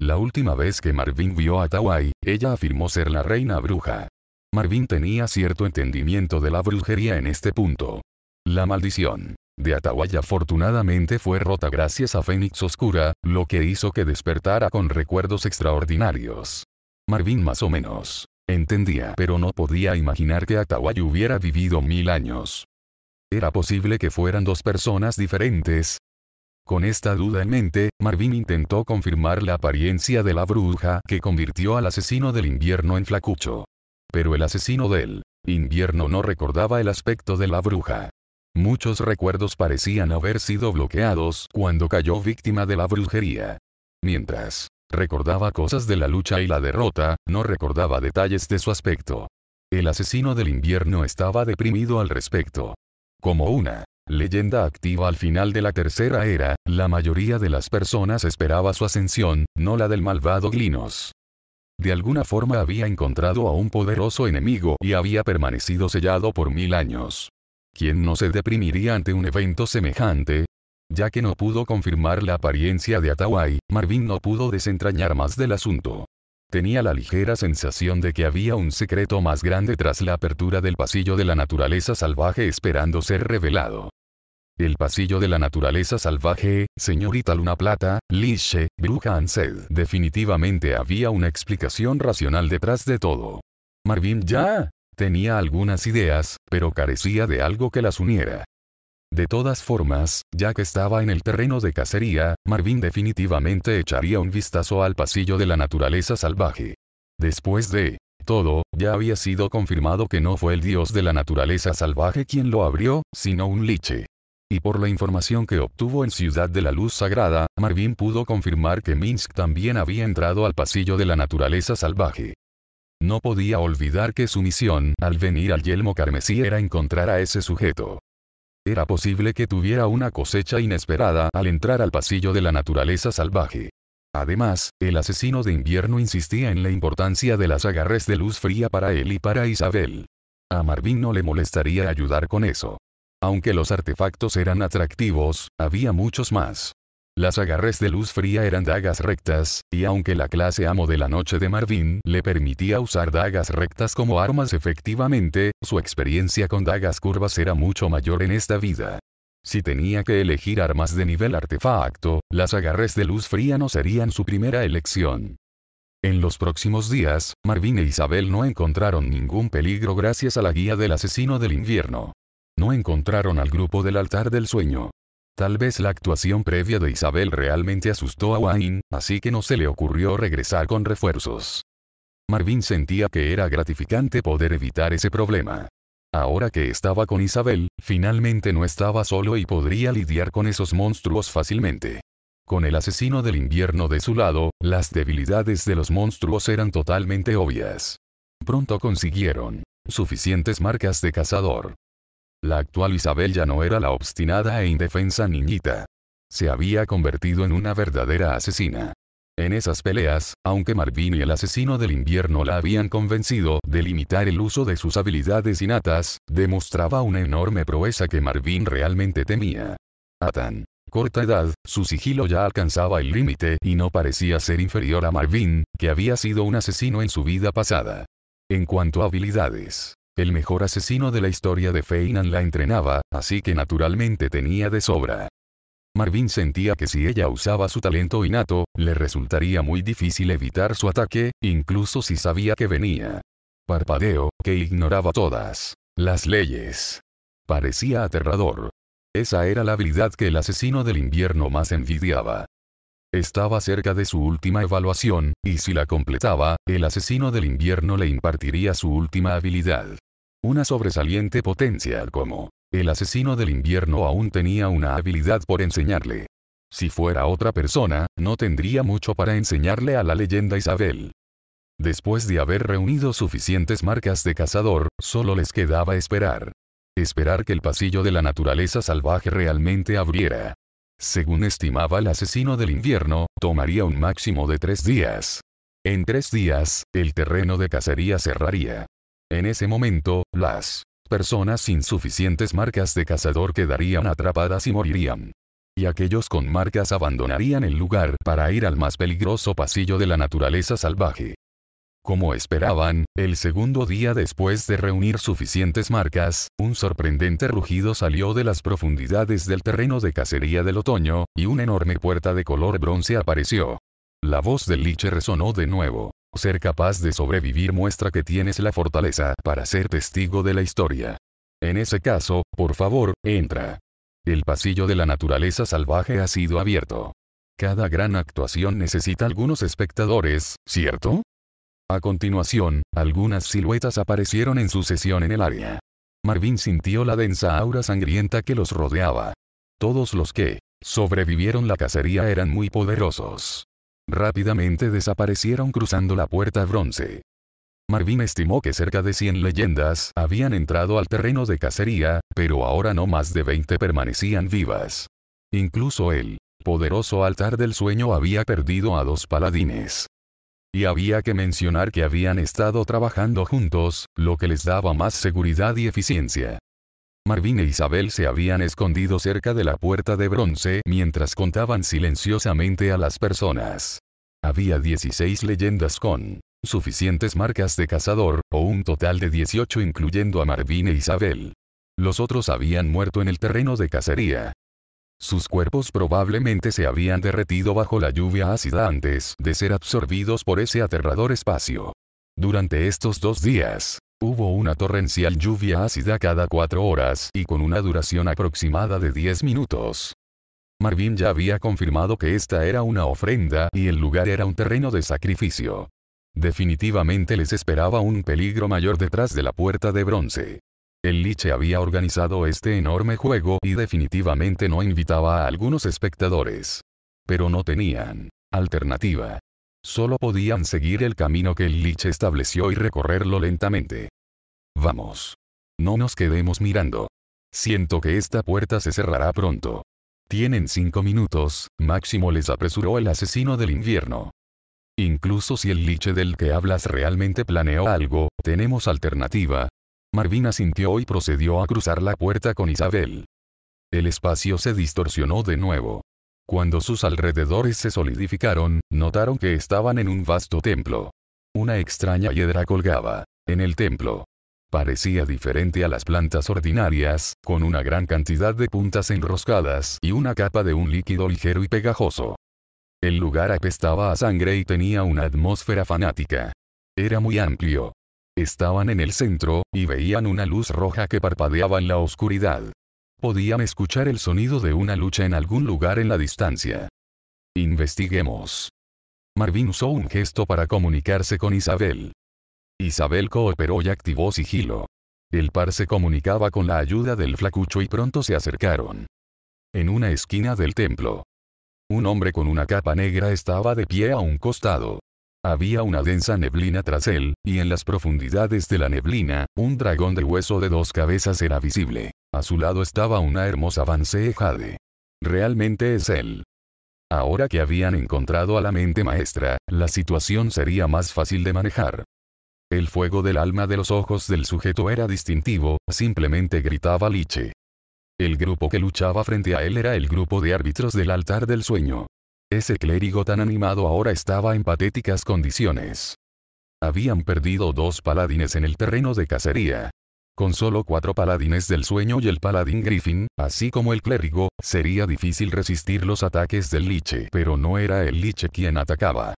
La última vez que Marvin vio a Tawai, ella afirmó ser la reina bruja. Marvin tenía cierto entendimiento de la brujería en este punto. La maldición de Atahualla afortunadamente fue rota gracias a Fénix Oscura, lo que hizo que despertara con recuerdos extraordinarios. Marvin más o menos entendía pero no podía imaginar que Atahualla hubiera vivido mil años. ¿Era posible que fueran dos personas diferentes? Con esta duda en mente, Marvin intentó confirmar la apariencia de la bruja que convirtió al asesino del invierno en flacucho. Pero el asesino del invierno no recordaba el aspecto de la bruja. Muchos recuerdos parecían haber sido bloqueados cuando cayó víctima de la brujería. Mientras, recordaba cosas de la lucha y la derrota, no recordaba detalles de su aspecto. El asesino del invierno estaba deprimido al respecto. Como una leyenda activa al final de la tercera era, la mayoría de las personas esperaba su ascensión, no la del malvado Glinos. De alguna forma había encontrado a un poderoso enemigo y había permanecido sellado por mil años. ¿Quién no se deprimiría ante un evento semejante? Ya que no pudo confirmar la apariencia de Atawai, Marvin no pudo desentrañar más del asunto. Tenía la ligera sensación de que había un secreto más grande tras la apertura del pasillo de la naturaleza salvaje esperando ser revelado. El pasillo de la naturaleza salvaje, señorita Luna Plata, Liche, Bruja Ansed. Definitivamente había una explicación racional detrás de todo. Marvin ya tenía algunas ideas, pero carecía de algo que las uniera. De todas formas, ya que estaba en el terreno de cacería, Marvin definitivamente echaría un vistazo al pasillo de la naturaleza salvaje. Después de todo, ya había sido confirmado que no fue el dios de la naturaleza salvaje quien lo abrió, sino un liche y por la información que obtuvo en Ciudad de la Luz Sagrada, Marvin pudo confirmar que Minsk también había entrado al pasillo de la naturaleza salvaje. No podía olvidar que su misión al venir al yelmo carmesí era encontrar a ese sujeto. Era posible que tuviera una cosecha inesperada al entrar al pasillo de la naturaleza salvaje. Además, el asesino de invierno insistía en la importancia de las agarres de luz fría para él y para Isabel. A Marvin no le molestaría ayudar con eso. Aunque los artefactos eran atractivos, había muchos más. Las agarres de luz fría eran dagas rectas, y aunque la clase amo de la noche de Marvin le permitía usar dagas rectas como armas efectivamente, su experiencia con dagas curvas era mucho mayor en esta vida. Si tenía que elegir armas de nivel artefacto, las agarres de luz fría no serían su primera elección. En los próximos días, Marvin e Isabel no encontraron ningún peligro gracias a la guía del asesino del invierno. No encontraron al grupo del altar del sueño. Tal vez la actuación previa de Isabel realmente asustó a Wayne, así que no se le ocurrió regresar con refuerzos. Marvin sentía que era gratificante poder evitar ese problema. Ahora que estaba con Isabel, finalmente no estaba solo y podría lidiar con esos monstruos fácilmente. Con el asesino del invierno de su lado, las debilidades de los monstruos eran totalmente obvias. Pronto consiguieron suficientes marcas de cazador la actual Isabel ya no era la obstinada e indefensa niñita. Se había convertido en una verdadera asesina. En esas peleas, aunque Marvin y el asesino del invierno la habían convencido de limitar el uso de sus habilidades innatas, demostraba una enorme proeza que Marvin realmente temía. A tan corta edad, su sigilo ya alcanzaba el límite y no parecía ser inferior a Marvin, que había sido un asesino en su vida pasada. En cuanto a habilidades, el mejor asesino de la historia de Feynan la entrenaba, así que naturalmente tenía de sobra. Marvin sentía que si ella usaba su talento innato, le resultaría muy difícil evitar su ataque, incluso si sabía que venía. Parpadeo, que ignoraba todas las leyes. Parecía aterrador. Esa era la habilidad que el asesino del invierno más envidiaba. Estaba cerca de su última evaluación, y si la completaba, el asesino del invierno le impartiría su última habilidad una sobresaliente potencia como el asesino del invierno aún tenía una habilidad por enseñarle. Si fuera otra persona, no tendría mucho para enseñarle a la leyenda Isabel. Después de haber reunido suficientes marcas de cazador, solo les quedaba esperar. Esperar que el pasillo de la naturaleza salvaje realmente abriera. Según estimaba el asesino del invierno, tomaría un máximo de tres días. En tres días, el terreno de cacería cerraría. En ese momento, las personas sin suficientes marcas de cazador quedarían atrapadas y morirían. Y aquellos con marcas abandonarían el lugar para ir al más peligroso pasillo de la naturaleza salvaje. Como esperaban, el segundo día después de reunir suficientes marcas, un sorprendente rugido salió de las profundidades del terreno de cacería del otoño, y una enorme puerta de color bronce apareció. La voz del liche resonó de nuevo. Ser capaz de sobrevivir muestra que tienes la fortaleza para ser testigo de la historia. En ese caso, por favor, entra. El pasillo de la naturaleza salvaje ha sido abierto. Cada gran actuación necesita algunos espectadores, ¿cierto? A continuación, algunas siluetas aparecieron en sucesión en el área. Marvin sintió la densa aura sangrienta que los rodeaba. Todos los que sobrevivieron la cacería eran muy poderosos. Rápidamente desaparecieron cruzando la puerta bronce. Marvin estimó que cerca de 100 leyendas habían entrado al terreno de cacería, pero ahora no más de 20 permanecían vivas. Incluso el poderoso altar del sueño había perdido a dos paladines. Y había que mencionar que habían estado trabajando juntos, lo que les daba más seguridad y eficiencia. Marvin e Isabel se habían escondido cerca de la puerta de bronce mientras contaban silenciosamente a las personas. Había 16 leyendas con suficientes marcas de cazador, o un total de 18 incluyendo a Marvin e Isabel. Los otros habían muerto en el terreno de cacería. Sus cuerpos probablemente se habían derretido bajo la lluvia ácida antes de ser absorbidos por ese aterrador espacio. Durante estos dos días, Hubo una torrencial lluvia ácida cada cuatro horas y con una duración aproximada de 10 minutos. Marvin ya había confirmado que esta era una ofrenda y el lugar era un terreno de sacrificio. Definitivamente les esperaba un peligro mayor detrás de la puerta de bronce. El Liche había organizado este enorme juego y definitivamente no invitaba a algunos espectadores. Pero no tenían alternativa. Solo podían seguir el camino que el Lich estableció y recorrerlo lentamente. Vamos. No nos quedemos mirando. Siento que esta puerta se cerrará pronto. Tienen cinco minutos, máximo les apresuró el asesino del invierno. Incluso si el liche del que hablas realmente planeó algo, tenemos alternativa. Marvina sintió y procedió a cruzar la puerta con Isabel. El espacio se distorsionó de nuevo. Cuando sus alrededores se solidificaron, notaron que estaban en un vasto templo. Una extraña hiedra colgaba en el templo. Parecía diferente a las plantas ordinarias, con una gran cantidad de puntas enroscadas y una capa de un líquido ligero y pegajoso. El lugar apestaba a sangre y tenía una atmósfera fanática. Era muy amplio. Estaban en el centro, y veían una luz roja que parpadeaba en la oscuridad. Podían escuchar el sonido de una lucha en algún lugar en la distancia. Investiguemos. Marvin usó un gesto para comunicarse con Isabel. Isabel cooperó y activó sigilo. El par se comunicaba con la ayuda del flacucho y pronto se acercaron. En una esquina del templo. Un hombre con una capa negra estaba de pie a un costado. Había una densa neblina tras él, y en las profundidades de la neblina, un dragón de hueso de dos cabezas era visible. A su lado estaba una hermosa Vance Jade. Realmente es él. Ahora que habían encontrado a la mente maestra, la situación sería más fácil de manejar. El fuego del alma de los ojos del sujeto era distintivo, simplemente gritaba Liche. El grupo que luchaba frente a él era el grupo de árbitros del altar del sueño. Ese clérigo tan animado ahora estaba en patéticas condiciones. Habían perdido dos paladines en el terreno de cacería. Con solo cuatro paladines del sueño y el paladín Griffin, así como el clérigo, sería difícil resistir los ataques del Liche, pero no era el Liche quien atacaba.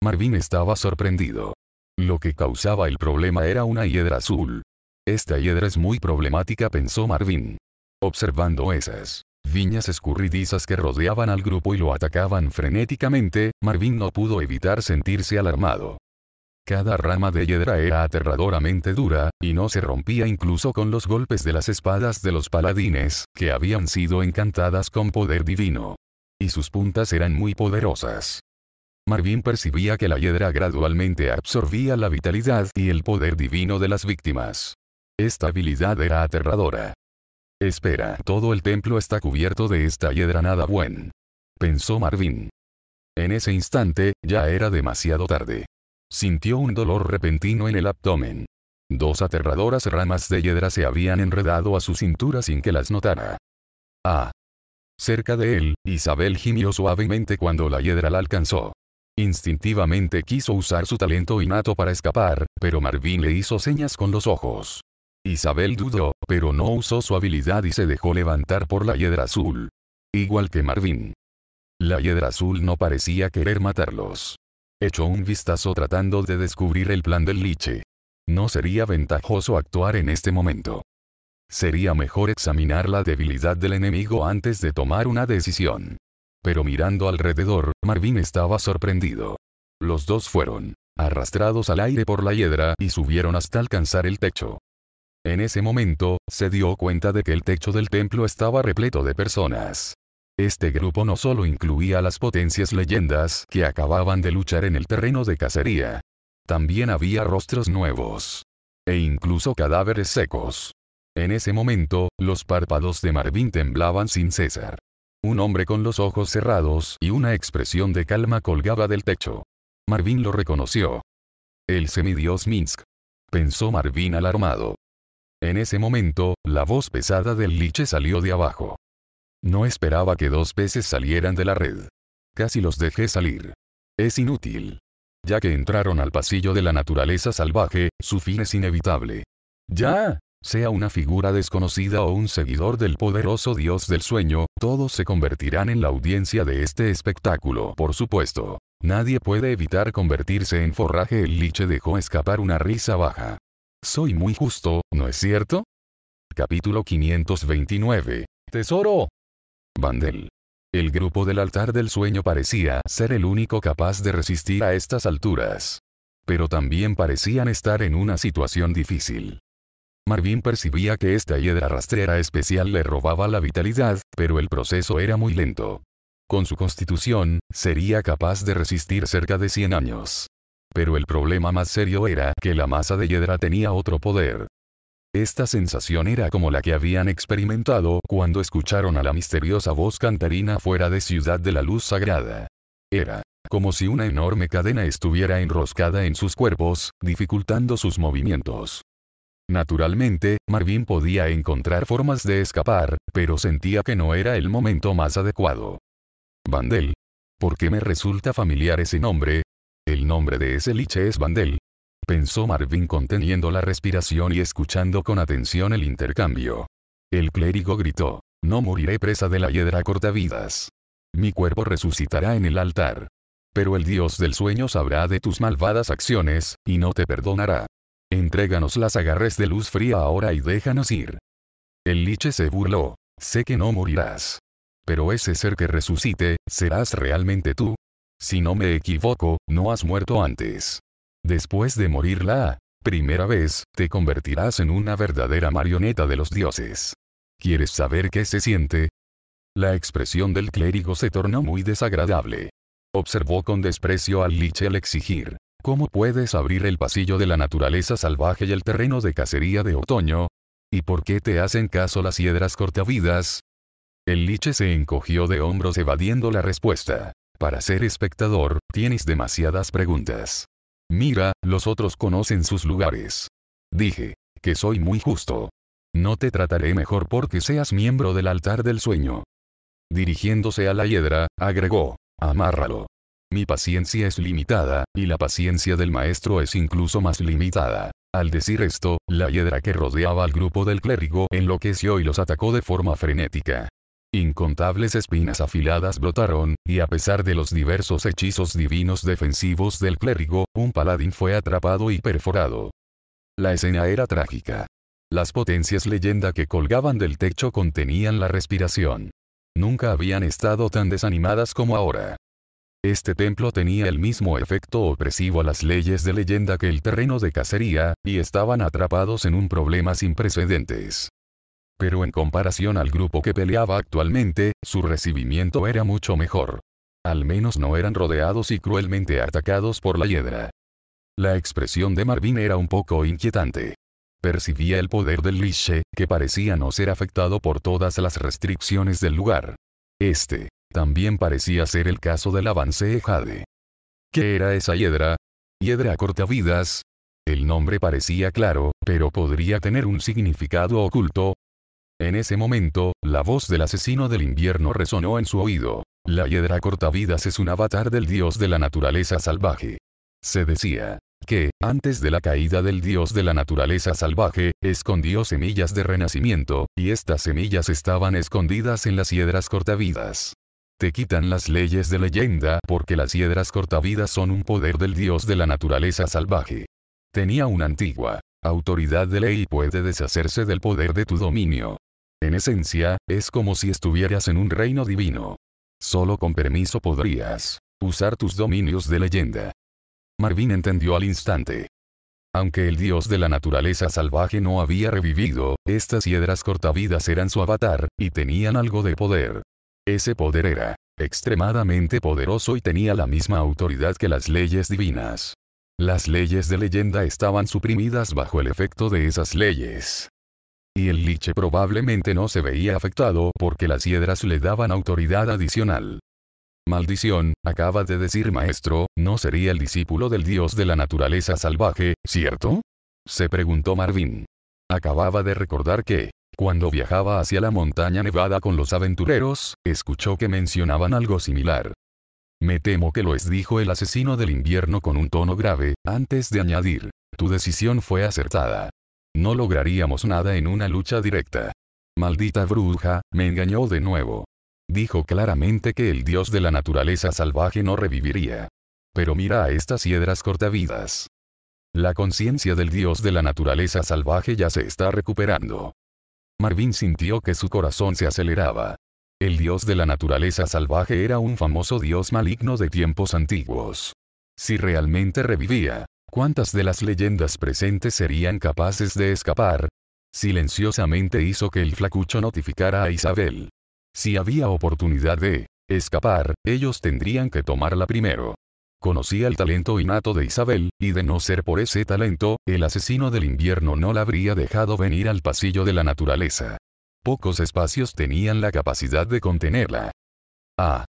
Marvin estaba sorprendido. Lo que causaba el problema era una hiedra azul. Esta hiedra es muy problemática, pensó Marvin. Observando esas viñas escurridizas que rodeaban al grupo y lo atacaban frenéticamente, Marvin no pudo evitar sentirse alarmado. Cada rama de hiedra era aterradoramente dura, y no se rompía incluso con los golpes de las espadas de los paladines, que habían sido encantadas con poder divino. Y sus puntas eran muy poderosas. Marvin percibía que la hiedra gradualmente absorbía la vitalidad y el poder divino de las víctimas. Esta habilidad era aterradora. Espera, todo el templo está cubierto de esta hiedra nada buen. Pensó Marvin. En ese instante, ya era demasiado tarde. Sintió un dolor repentino en el abdomen. Dos aterradoras ramas de hiedra se habían enredado a su cintura sin que las notara. Ah. Cerca de él, Isabel gimió suavemente cuando la hiedra la alcanzó. Instintivamente quiso usar su talento innato para escapar, pero Marvin le hizo señas con los ojos. Isabel dudó, pero no usó su habilidad y se dejó levantar por la hiedra azul. Igual que Marvin. La hiedra azul no parecía querer matarlos. Echó un vistazo tratando de descubrir el plan del liche. No sería ventajoso actuar en este momento. Sería mejor examinar la debilidad del enemigo antes de tomar una decisión. Pero mirando alrededor, Marvin estaba sorprendido. Los dos fueron arrastrados al aire por la hiedra y subieron hasta alcanzar el techo. En ese momento, se dio cuenta de que el techo del templo estaba repleto de personas. Este grupo no solo incluía las potencias leyendas que acababan de luchar en el terreno de cacería. También había rostros nuevos. E incluso cadáveres secos. En ese momento, los párpados de Marvin temblaban sin cesar. Un hombre con los ojos cerrados y una expresión de calma colgaba del techo. Marvin lo reconoció. El semidios Minsk. Pensó Marvin alarmado. En ese momento, la voz pesada del liche salió de abajo. No esperaba que dos peces salieran de la red. Casi los dejé salir. Es inútil. Ya que entraron al pasillo de la naturaleza salvaje, su fin es inevitable. Ya, sea una figura desconocida o un seguidor del poderoso dios del sueño, todos se convertirán en la audiencia de este espectáculo, por supuesto. Nadie puede evitar convertirse en forraje. El liche dejó escapar una risa baja. Soy muy justo, ¿no es cierto? Capítulo 529. Tesoro, Vandel. El grupo del altar del sueño parecía ser el único capaz de resistir a estas alturas. Pero también parecían estar en una situación difícil. Marvin percibía que esta hiedra rastrera especial le robaba la vitalidad, pero el proceso era muy lento. Con su constitución, sería capaz de resistir cerca de 100 años. Pero el problema más serio era que la masa de hiedra tenía otro poder. Esta sensación era como la que habían experimentado cuando escucharon a la misteriosa voz cantarina fuera de Ciudad de la Luz Sagrada. Era como si una enorme cadena estuviera enroscada en sus cuerpos, dificultando sus movimientos. Naturalmente, Marvin podía encontrar formas de escapar, pero sentía que no era el momento más adecuado. Vandel. ¿Por qué me resulta familiar ese nombre? El nombre de ese liche es Vandel, pensó Marvin conteniendo la respiración y escuchando con atención el intercambio. El clérigo gritó, no moriré presa de la hiedra cortavidas. Mi cuerpo resucitará en el altar. Pero el dios del sueño sabrá de tus malvadas acciones, y no te perdonará. Entréganos las agarres de luz fría ahora y déjanos ir. El liche se burló. Sé que no morirás. Pero ese ser que resucite, serás realmente tú. Si no me equivoco, no has muerto antes. Después de morirla, primera vez, te convertirás en una verdadera marioneta de los dioses. ¿Quieres saber qué se siente? La expresión del clérigo se tornó muy desagradable. Observó con desprecio al liche al exigir. ¿Cómo puedes abrir el pasillo de la naturaleza salvaje y el terreno de cacería de otoño? ¿Y por qué te hacen caso las hiedras cortavidas? El liche se encogió de hombros evadiendo la respuesta. Para ser espectador, tienes demasiadas preguntas. Mira, los otros conocen sus lugares. Dije, que soy muy justo. No te trataré mejor porque seas miembro del altar del sueño. Dirigiéndose a la hiedra, agregó, amárralo. Mi paciencia es limitada, y la paciencia del maestro es incluso más limitada. Al decir esto, la hiedra que rodeaba al grupo del clérigo enloqueció y los atacó de forma frenética. Incontables espinas afiladas brotaron, y a pesar de los diversos hechizos divinos defensivos del clérigo, un paladín fue atrapado y perforado. La escena era trágica. Las potencias leyenda que colgaban del techo contenían la respiración. Nunca habían estado tan desanimadas como ahora. Este templo tenía el mismo efecto opresivo a las leyes de leyenda que el terreno de cacería, y estaban atrapados en un problema sin precedentes. Pero en comparación al grupo que peleaba actualmente, su recibimiento era mucho mejor. Al menos no eran rodeados y cruelmente atacados por la hiedra. La expresión de Marvin era un poco inquietante. Percibía el poder del Liche, que parecía no ser afectado por todas las restricciones del lugar. Este, también parecía ser el caso del avance Jade. ¿Qué era esa hiedra? ¿Hiedra cortavidas? El nombre parecía claro, pero podría tener un significado oculto, en ese momento, la voz del asesino del invierno resonó en su oído. La hiedra cortavidas es un avatar del dios de la naturaleza salvaje. Se decía que, antes de la caída del dios de la naturaleza salvaje, escondió semillas de renacimiento, y estas semillas estaban escondidas en las hiedras cortavidas. Te quitan las leyes de leyenda porque las hiedras cortavidas son un poder del dios de la naturaleza salvaje. Tenía una antigua autoridad de ley y puede deshacerse del poder de tu dominio. En esencia, es como si estuvieras en un reino divino. Solo con permiso podrías usar tus dominios de leyenda. Marvin entendió al instante. Aunque el dios de la naturaleza salvaje no había revivido, estas hiedras cortavidas eran su avatar, y tenían algo de poder. Ese poder era extremadamente poderoso y tenía la misma autoridad que las leyes divinas. Las leyes de leyenda estaban suprimidas bajo el efecto de esas leyes y el liche probablemente no se veía afectado porque las hiedras le daban autoridad adicional. Maldición, acaba de decir maestro, ¿no sería el discípulo del dios de la naturaleza salvaje, cierto? Se preguntó Marvin. Acababa de recordar que, cuando viajaba hacia la montaña nevada con los aventureros, escuchó que mencionaban algo similar. Me temo que lo es, dijo el asesino del invierno con un tono grave, antes de añadir, tu decisión fue acertada. No lograríamos nada en una lucha directa. Maldita bruja, me engañó de nuevo. Dijo claramente que el dios de la naturaleza salvaje no reviviría. Pero mira a estas hiedras cortavidas. La conciencia del dios de la naturaleza salvaje ya se está recuperando. Marvin sintió que su corazón se aceleraba. El dios de la naturaleza salvaje era un famoso dios maligno de tiempos antiguos. Si realmente revivía, ¿Cuántas de las leyendas presentes serían capaces de escapar? Silenciosamente hizo que el flacucho notificara a Isabel. Si había oportunidad de escapar, ellos tendrían que tomarla primero. Conocía el talento innato de Isabel, y de no ser por ese talento, el asesino del invierno no la habría dejado venir al pasillo de la naturaleza. Pocos espacios tenían la capacidad de contenerla. Ah.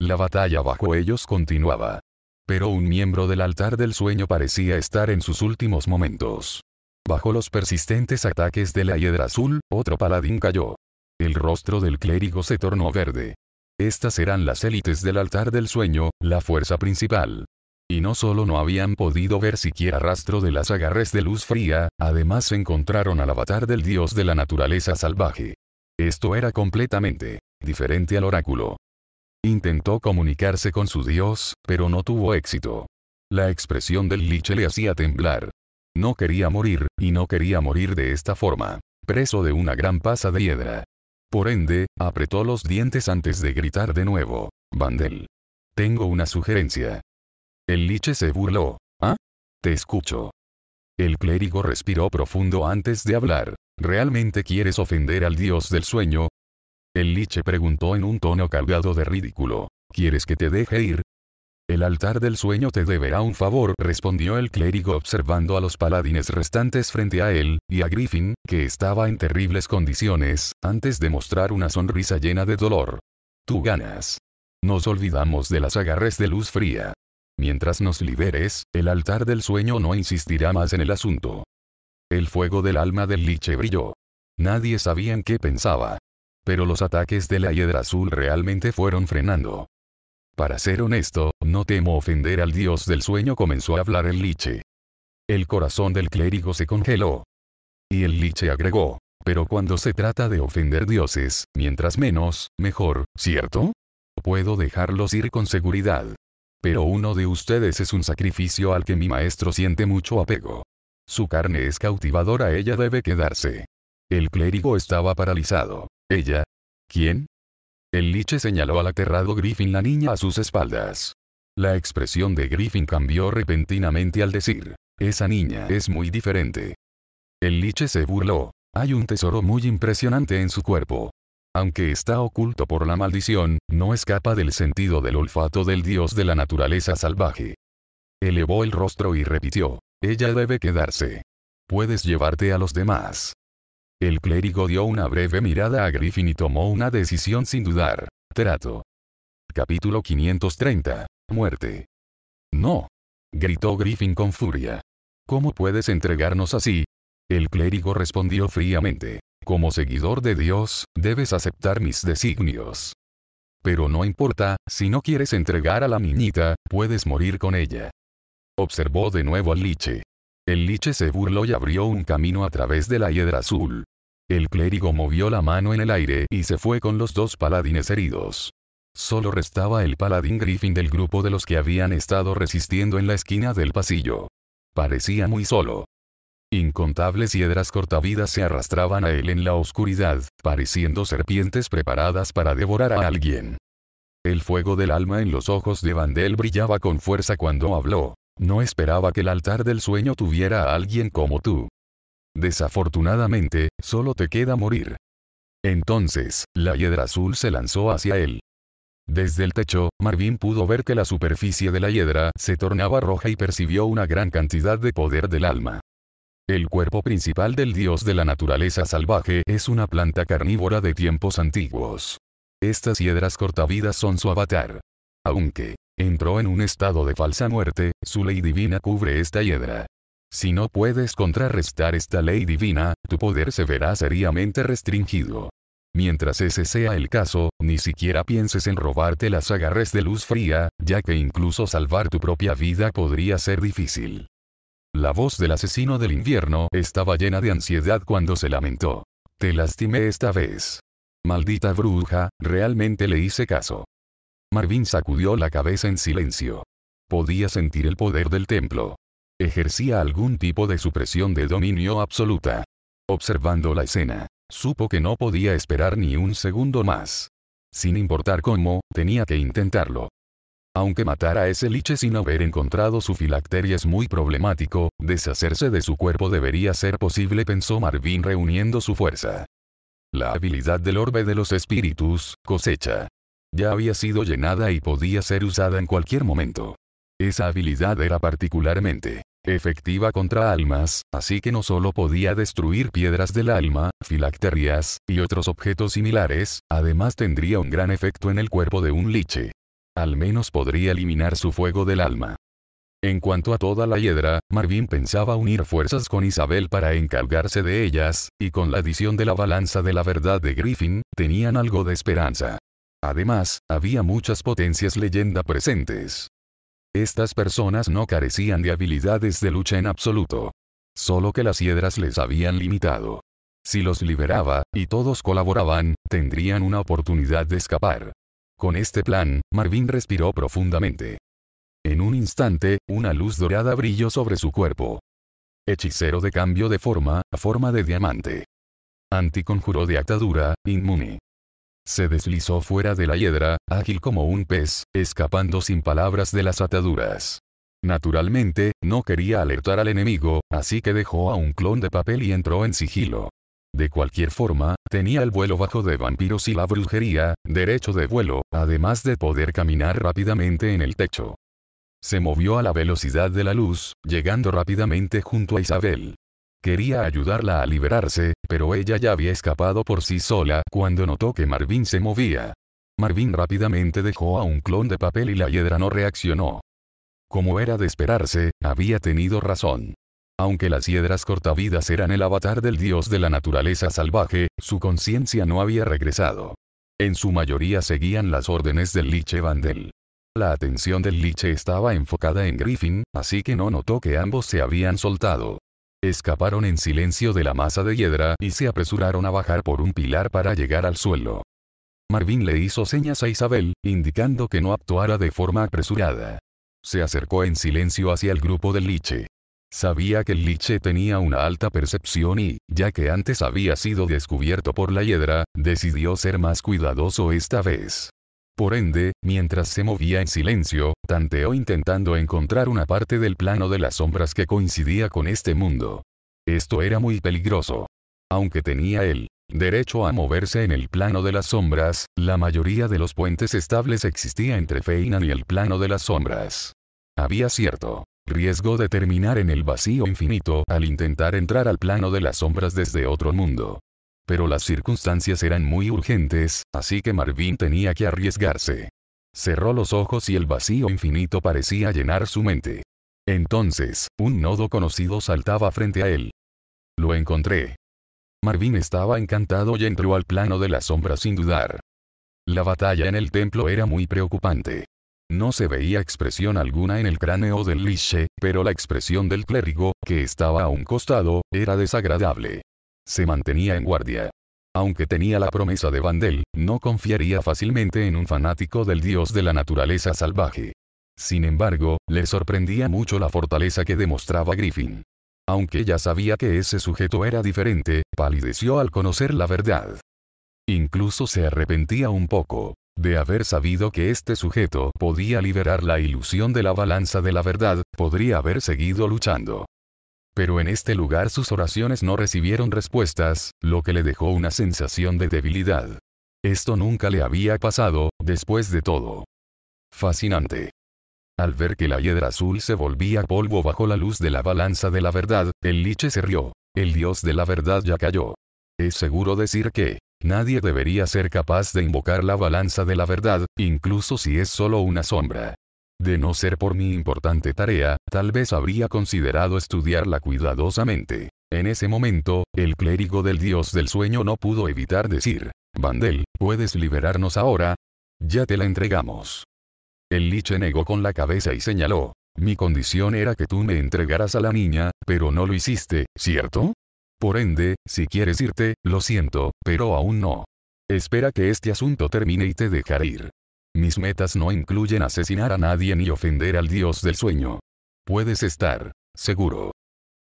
La batalla bajo ellos continuaba. Pero un miembro del altar del sueño parecía estar en sus últimos momentos. Bajo los persistentes ataques de la hiedra azul, otro paladín cayó. El rostro del clérigo se tornó verde. Estas eran las élites del altar del sueño, la fuerza principal. Y no solo no habían podido ver siquiera rastro de las agarres de luz fría, además encontraron al avatar del dios de la naturaleza salvaje. Esto era completamente diferente al oráculo. Intentó comunicarse con su Dios, pero no tuvo éxito. La expresión del liche le hacía temblar. No quería morir, y no quería morir de esta forma. Preso de una gran pasa de hiedra. Por ende, apretó los dientes antes de gritar de nuevo. Vandel. Tengo una sugerencia. El liche se burló. ¿Ah? Te escucho. El clérigo respiró profundo antes de hablar. ¿Realmente quieres ofender al dios del sueño, el liche preguntó en un tono cargado de ridículo. ¿Quieres que te deje ir? El altar del sueño te deberá un favor, respondió el clérigo observando a los paladines restantes frente a él, y a Griffin, que estaba en terribles condiciones, antes de mostrar una sonrisa llena de dolor. Tú ganas. Nos olvidamos de las agarres de luz fría. Mientras nos liberes, el altar del sueño no insistirá más en el asunto. El fuego del alma del liche brilló. Nadie sabía en qué pensaba, pero los ataques de la hiedra azul realmente fueron frenando. Para ser honesto, no temo ofender al dios del sueño comenzó a hablar el liche. El corazón del clérigo se congeló. Y el liche agregó, pero cuando se trata de ofender dioses, mientras menos, mejor, ¿cierto? Puedo dejarlos ir con seguridad. Pero uno de ustedes es un sacrificio al que mi maestro siente mucho apego. Su carne es cautivadora, ella debe quedarse. El clérigo estaba paralizado. ¿Ella? ¿Quién? El liche señaló al aterrado Griffin la niña a sus espaldas. La expresión de Griffin cambió repentinamente al decir, esa niña es muy diferente. El liche se burló, hay un tesoro muy impresionante en su cuerpo. Aunque está oculto por la maldición, no escapa del sentido del olfato del dios de la naturaleza salvaje. Elevó el rostro y repitió, ella debe quedarse. Puedes llevarte a los demás. El clérigo dio una breve mirada a Griffin y tomó una decisión sin dudar. Trato. Capítulo 530. Muerte. No. Gritó Griffin con furia. ¿Cómo puedes entregarnos así? El clérigo respondió fríamente. Como seguidor de Dios, debes aceptar mis designios. Pero no importa, si no quieres entregar a la niñita, puedes morir con ella. Observó de nuevo al liche. El liche se burló y abrió un camino a través de la hiedra azul. El clérigo movió la mano en el aire y se fue con los dos paladines heridos. Solo restaba el paladín griffin del grupo de los que habían estado resistiendo en la esquina del pasillo. Parecía muy solo. Incontables hiedras cortavidas se arrastraban a él en la oscuridad, pareciendo serpientes preparadas para devorar a alguien. El fuego del alma en los ojos de Vandel brillaba con fuerza cuando habló. No esperaba que el altar del sueño tuviera a alguien como tú. Desafortunadamente, solo te queda morir. Entonces, la hiedra azul se lanzó hacia él. Desde el techo, Marvin pudo ver que la superficie de la hiedra se tornaba roja y percibió una gran cantidad de poder del alma. El cuerpo principal del dios de la naturaleza salvaje es una planta carnívora de tiempos antiguos. Estas hiedras cortavidas son su avatar. Aunque, entró en un estado de falsa muerte, su ley divina cubre esta hiedra. Si no puedes contrarrestar esta ley divina, tu poder se verá seriamente restringido. Mientras ese sea el caso, ni siquiera pienses en robarte las agarres de luz fría, ya que incluso salvar tu propia vida podría ser difícil. La voz del asesino del invierno estaba llena de ansiedad cuando se lamentó. Te lastimé esta vez. Maldita bruja, realmente le hice caso. Marvin sacudió la cabeza en silencio. Podía sentir el poder del templo. Ejercía algún tipo de supresión de dominio absoluta. Observando la escena, supo que no podía esperar ni un segundo más. Sin importar cómo, tenía que intentarlo. Aunque matar a ese liche sin haber encontrado su filacteria es muy problemático, deshacerse de su cuerpo debería ser posible pensó Marvin reuniendo su fuerza. La habilidad del orbe de los espíritus, cosecha. Ya había sido llenada y podía ser usada en cualquier momento. Esa habilidad era particularmente efectiva contra almas, así que no solo podía destruir piedras del alma, filacterias, y otros objetos similares, además tendría un gran efecto en el cuerpo de un liche. Al menos podría eliminar su fuego del alma. En cuanto a toda la hiedra, Marvin pensaba unir fuerzas con Isabel para encargarse de ellas, y con la adición de la balanza de la verdad de Griffin, tenían algo de esperanza. Además, había muchas potencias leyenda presentes. Estas personas no carecían de habilidades de lucha en absoluto. Solo que las hiedras les habían limitado. Si los liberaba, y todos colaboraban, tendrían una oportunidad de escapar. Con este plan, Marvin respiró profundamente. En un instante, una luz dorada brilló sobre su cuerpo. Hechicero de cambio de forma, a forma de diamante. Anticonjuro de actadura, inmune. Se deslizó fuera de la hiedra, ágil como un pez, escapando sin palabras de las ataduras. Naturalmente, no quería alertar al enemigo, así que dejó a un clon de papel y entró en sigilo. De cualquier forma, tenía el vuelo bajo de vampiros y la brujería, derecho de vuelo, además de poder caminar rápidamente en el techo. Se movió a la velocidad de la luz, llegando rápidamente junto a Isabel. Quería ayudarla a liberarse, pero ella ya había escapado por sí sola cuando notó que Marvin se movía. Marvin rápidamente dejó a un clon de papel y la hiedra no reaccionó. Como era de esperarse, había tenido razón. Aunque las hiedras cortavidas eran el avatar del dios de la naturaleza salvaje, su conciencia no había regresado. En su mayoría seguían las órdenes del Liche Vandel. La atención del Liche estaba enfocada en Griffin, así que no notó que ambos se habían soltado escaparon en silencio de la masa de hiedra y se apresuraron a bajar por un pilar para llegar al suelo. Marvin le hizo señas a Isabel, indicando que no actuara de forma apresurada. Se acercó en silencio hacia el grupo del liche. Sabía que el liche tenía una alta percepción y, ya que antes había sido descubierto por la hiedra, decidió ser más cuidadoso esta vez. Por ende, mientras se movía en silencio, tanteó intentando encontrar una parte del plano de las sombras que coincidía con este mundo. Esto era muy peligroso. Aunque tenía el derecho a moverse en el plano de las sombras, la mayoría de los puentes estables existía entre Feinan y el plano de las sombras. Había cierto riesgo de terminar en el vacío infinito al intentar entrar al plano de las sombras desde otro mundo. Pero las circunstancias eran muy urgentes, así que Marvin tenía que arriesgarse. Cerró los ojos y el vacío infinito parecía llenar su mente. Entonces, un nodo conocido saltaba frente a él. Lo encontré. Marvin estaba encantado y entró al plano de la sombra sin dudar. La batalla en el templo era muy preocupante. No se veía expresión alguna en el cráneo del Liche, pero la expresión del clérigo, que estaba a un costado, era desagradable. Se mantenía en guardia. Aunque tenía la promesa de Vandel, no confiaría fácilmente en un fanático del dios de la naturaleza salvaje. Sin embargo, le sorprendía mucho la fortaleza que demostraba Griffin. Aunque ya sabía que ese sujeto era diferente, palideció al conocer la verdad. Incluso se arrepentía un poco, de haber sabido que este sujeto podía liberar la ilusión de la balanza de la verdad, podría haber seguido luchando. Pero en este lugar sus oraciones no recibieron respuestas, lo que le dejó una sensación de debilidad. Esto nunca le había pasado, después de todo. Fascinante. Al ver que la hiedra azul se volvía polvo bajo la luz de la balanza de la verdad, el liche se rió. El dios de la verdad ya cayó. Es seguro decir que, nadie debería ser capaz de invocar la balanza de la verdad, incluso si es solo una sombra. De no ser por mi importante tarea, tal vez habría considerado estudiarla cuidadosamente. En ese momento, el clérigo del dios del sueño no pudo evitar decir, Vandel, ¿puedes liberarnos ahora? Ya te la entregamos. El liche negó con la cabeza y señaló, mi condición era que tú me entregaras a la niña, pero no lo hiciste, ¿cierto? Por ende, si quieres irte, lo siento, pero aún no. Espera que este asunto termine y te dejaré ir. Mis metas no incluyen asesinar a nadie ni ofender al dios del sueño. Puedes estar seguro.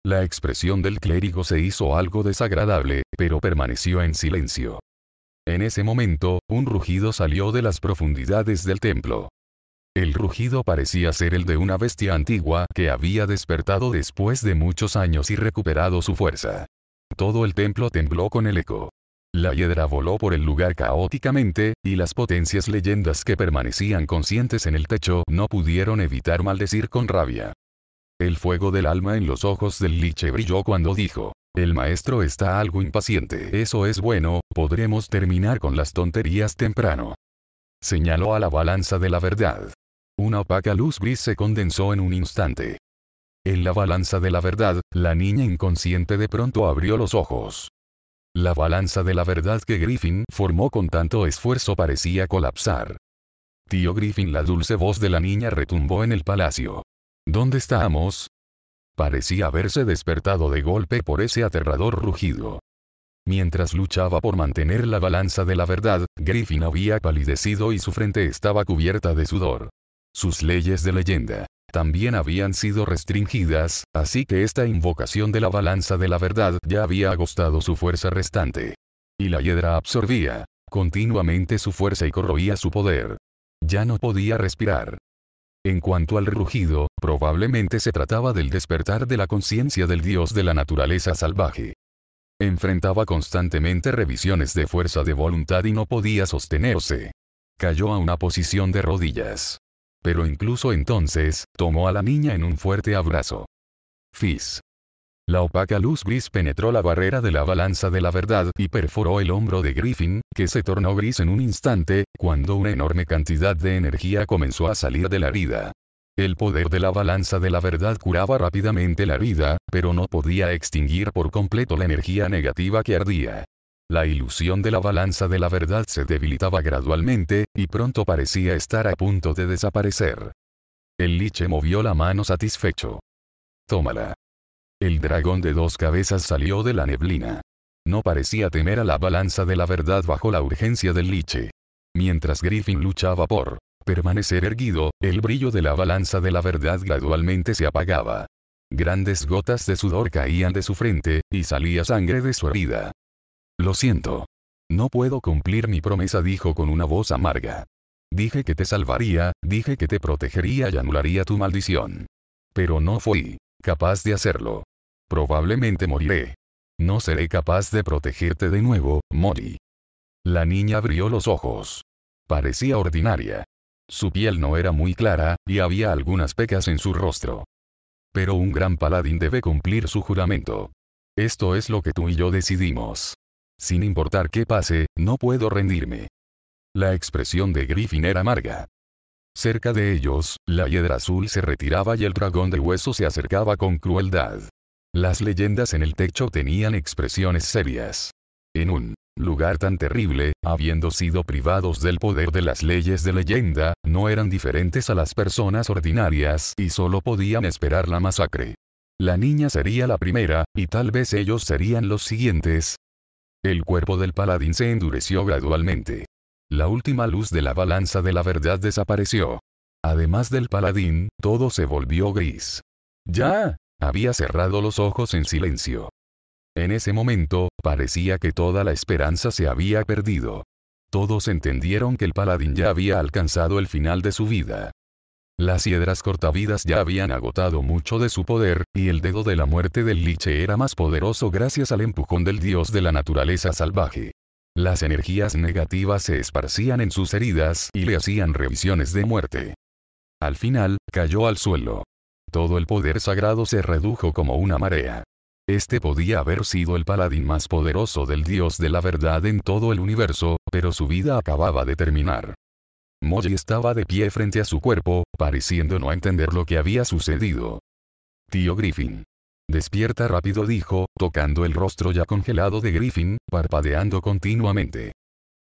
La expresión del clérigo se hizo algo desagradable, pero permaneció en silencio. En ese momento, un rugido salió de las profundidades del templo. El rugido parecía ser el de una bestia antigua que había despertado después de muchos años y recuperado su fuerza. Todo el templo tembló con el eco. La hiedra voló por el lugar caóticamente, y las potencias leyendas que permanecían conscientes en el techo no pudieron evitar maldecir con rabia. El fuego del alma en los ojos del liche brilló cuando dijo, el maestro está algo impaciente. Eso es bueno, podremos terminar con las tonterías temprano. Señaló a la balanza de la verdad. Una opaca luz gris se condensó en un instante. En la balanza de la verdad, la niña inconsciente de pronto abrió los ojos. La balanza de la verdad que Griffin formó con tanto esfuerzo parecía colapsar. Tío Griffin, la dulce voz de la niña retumbó en el palacio. ¿Dónde estamos? Parecía haberse despertado de golpe por ese aterrador rugido. Mientras luchaba por mantener la balanza de la verdad, Griffin había palidecido y su frente estaba cubierta de sudor. Sus leyes de leyenda también habían sido restringidas, así que esta invocación de la balanza de la verdad ya había agostado su fuerza restante. Y la hiedra absorbía continuamente su fuerza y corroía su poder. Ya no podía respirar. En cuanto al rugido, probablemente se trataba del despertar de la conciencia del dios de la naturaleza salvaje. Enfrentaba constantemente revisiones de fuerza de voluntad y no podía sostenerse. Cayó a una posición de rodillas. Pero incluso entonces, tomó a la niña en un fuerte abrazo. Fizz. La opaca luz gris penetró la barrera de la balanza de la verdad y perforó el hombro de Griffin, que se tornó gris en un instante, cuando una enorme cantidad de energía comenzó a salir de la herida. El poder de la balanza de la verdad curaba rápidamente la herida, pero no podía extinguir por completo la energía negativa que ardía. La ilusión de la balanza de la verdad se debilitaba gradualmente, y pronto parecía estar a punto de desaparecer. El liche movió la mano satisfecho. Tómala. El dragón de dos cabezas salió de la neblina. No parecía temer a la balanza de la verdad bajo la urgencia del liche. Mientras Griffin luchaba por permanecer erguido, el brillo de la balanza de la verdad gradualmente se apagaba. Grandes gotas de sudor caían de su frente, y salía sangre de su herida. Lo siento. No puedo cumplir mi promesa, dijo con una voz amarga. Dije que te salvaría, dije que te protegería y anularía tu maldición. Pero no fui capaz de hacerlo. Probablemente moriré. No seré capaz de protegerte de nuevo, Mori. La niña abrió los ojos. Parecía ordinaria. Su piel no era muy clara, y había algunas pecas en su rostro. Pero un gran paladín debe cumplir su juramento. Esto es lo que tú y yo decidimos. Sin importar qué pase, no puedo rendirme. La expresión de Griffin era amarga. Cerca de ellos, la hiedra azul se retiraba y el dragón de hueso se acercaba con crueldad. Las leyendas en el techo tenían expresiones serias. En un lugar tan terrible, habiendo sido privados del poder de las leyes de leyenda, no eran diferentes a las personas ordinarias y solo podían esperar la masacre. La niña sería la primera, y tal vez ellos serían los siguientes, el cuerpo del paladín se endureció gradualmente. La última luz de la balanza de la verdad desapareció. Además del paladín, todo se volvió gris. Ya, había cerrado los ojos en silencio. En ese momento, parecía que toda la esperanza se había perdido. Todos entendieron que el paladín ya había alcanzado el final de su vida. Las hiedras cortavidas ya habían agotado mucho de su poder, y el dedo de la muerte del liche era más poderoso gracias al empujón del dios de la naturaleza salvaje. Las energías negativas se esparcían en sus heridas y le hacían revisiones de muerte. Al final, cayó al suelo. Todo el poder sagrado se redujo como una marea. Este podía haber sido el paladín más poderoso del dios de la verdad en todo el universo, pero su vida acababa de terminar. Molly estaba de pie frente a su cuerpo, pareciendo no entender lo que había sucedido. Tío Griffin. Despierta rápido dijo, tocando el rostro ya congelado de Griffin, parpadeando continuamente.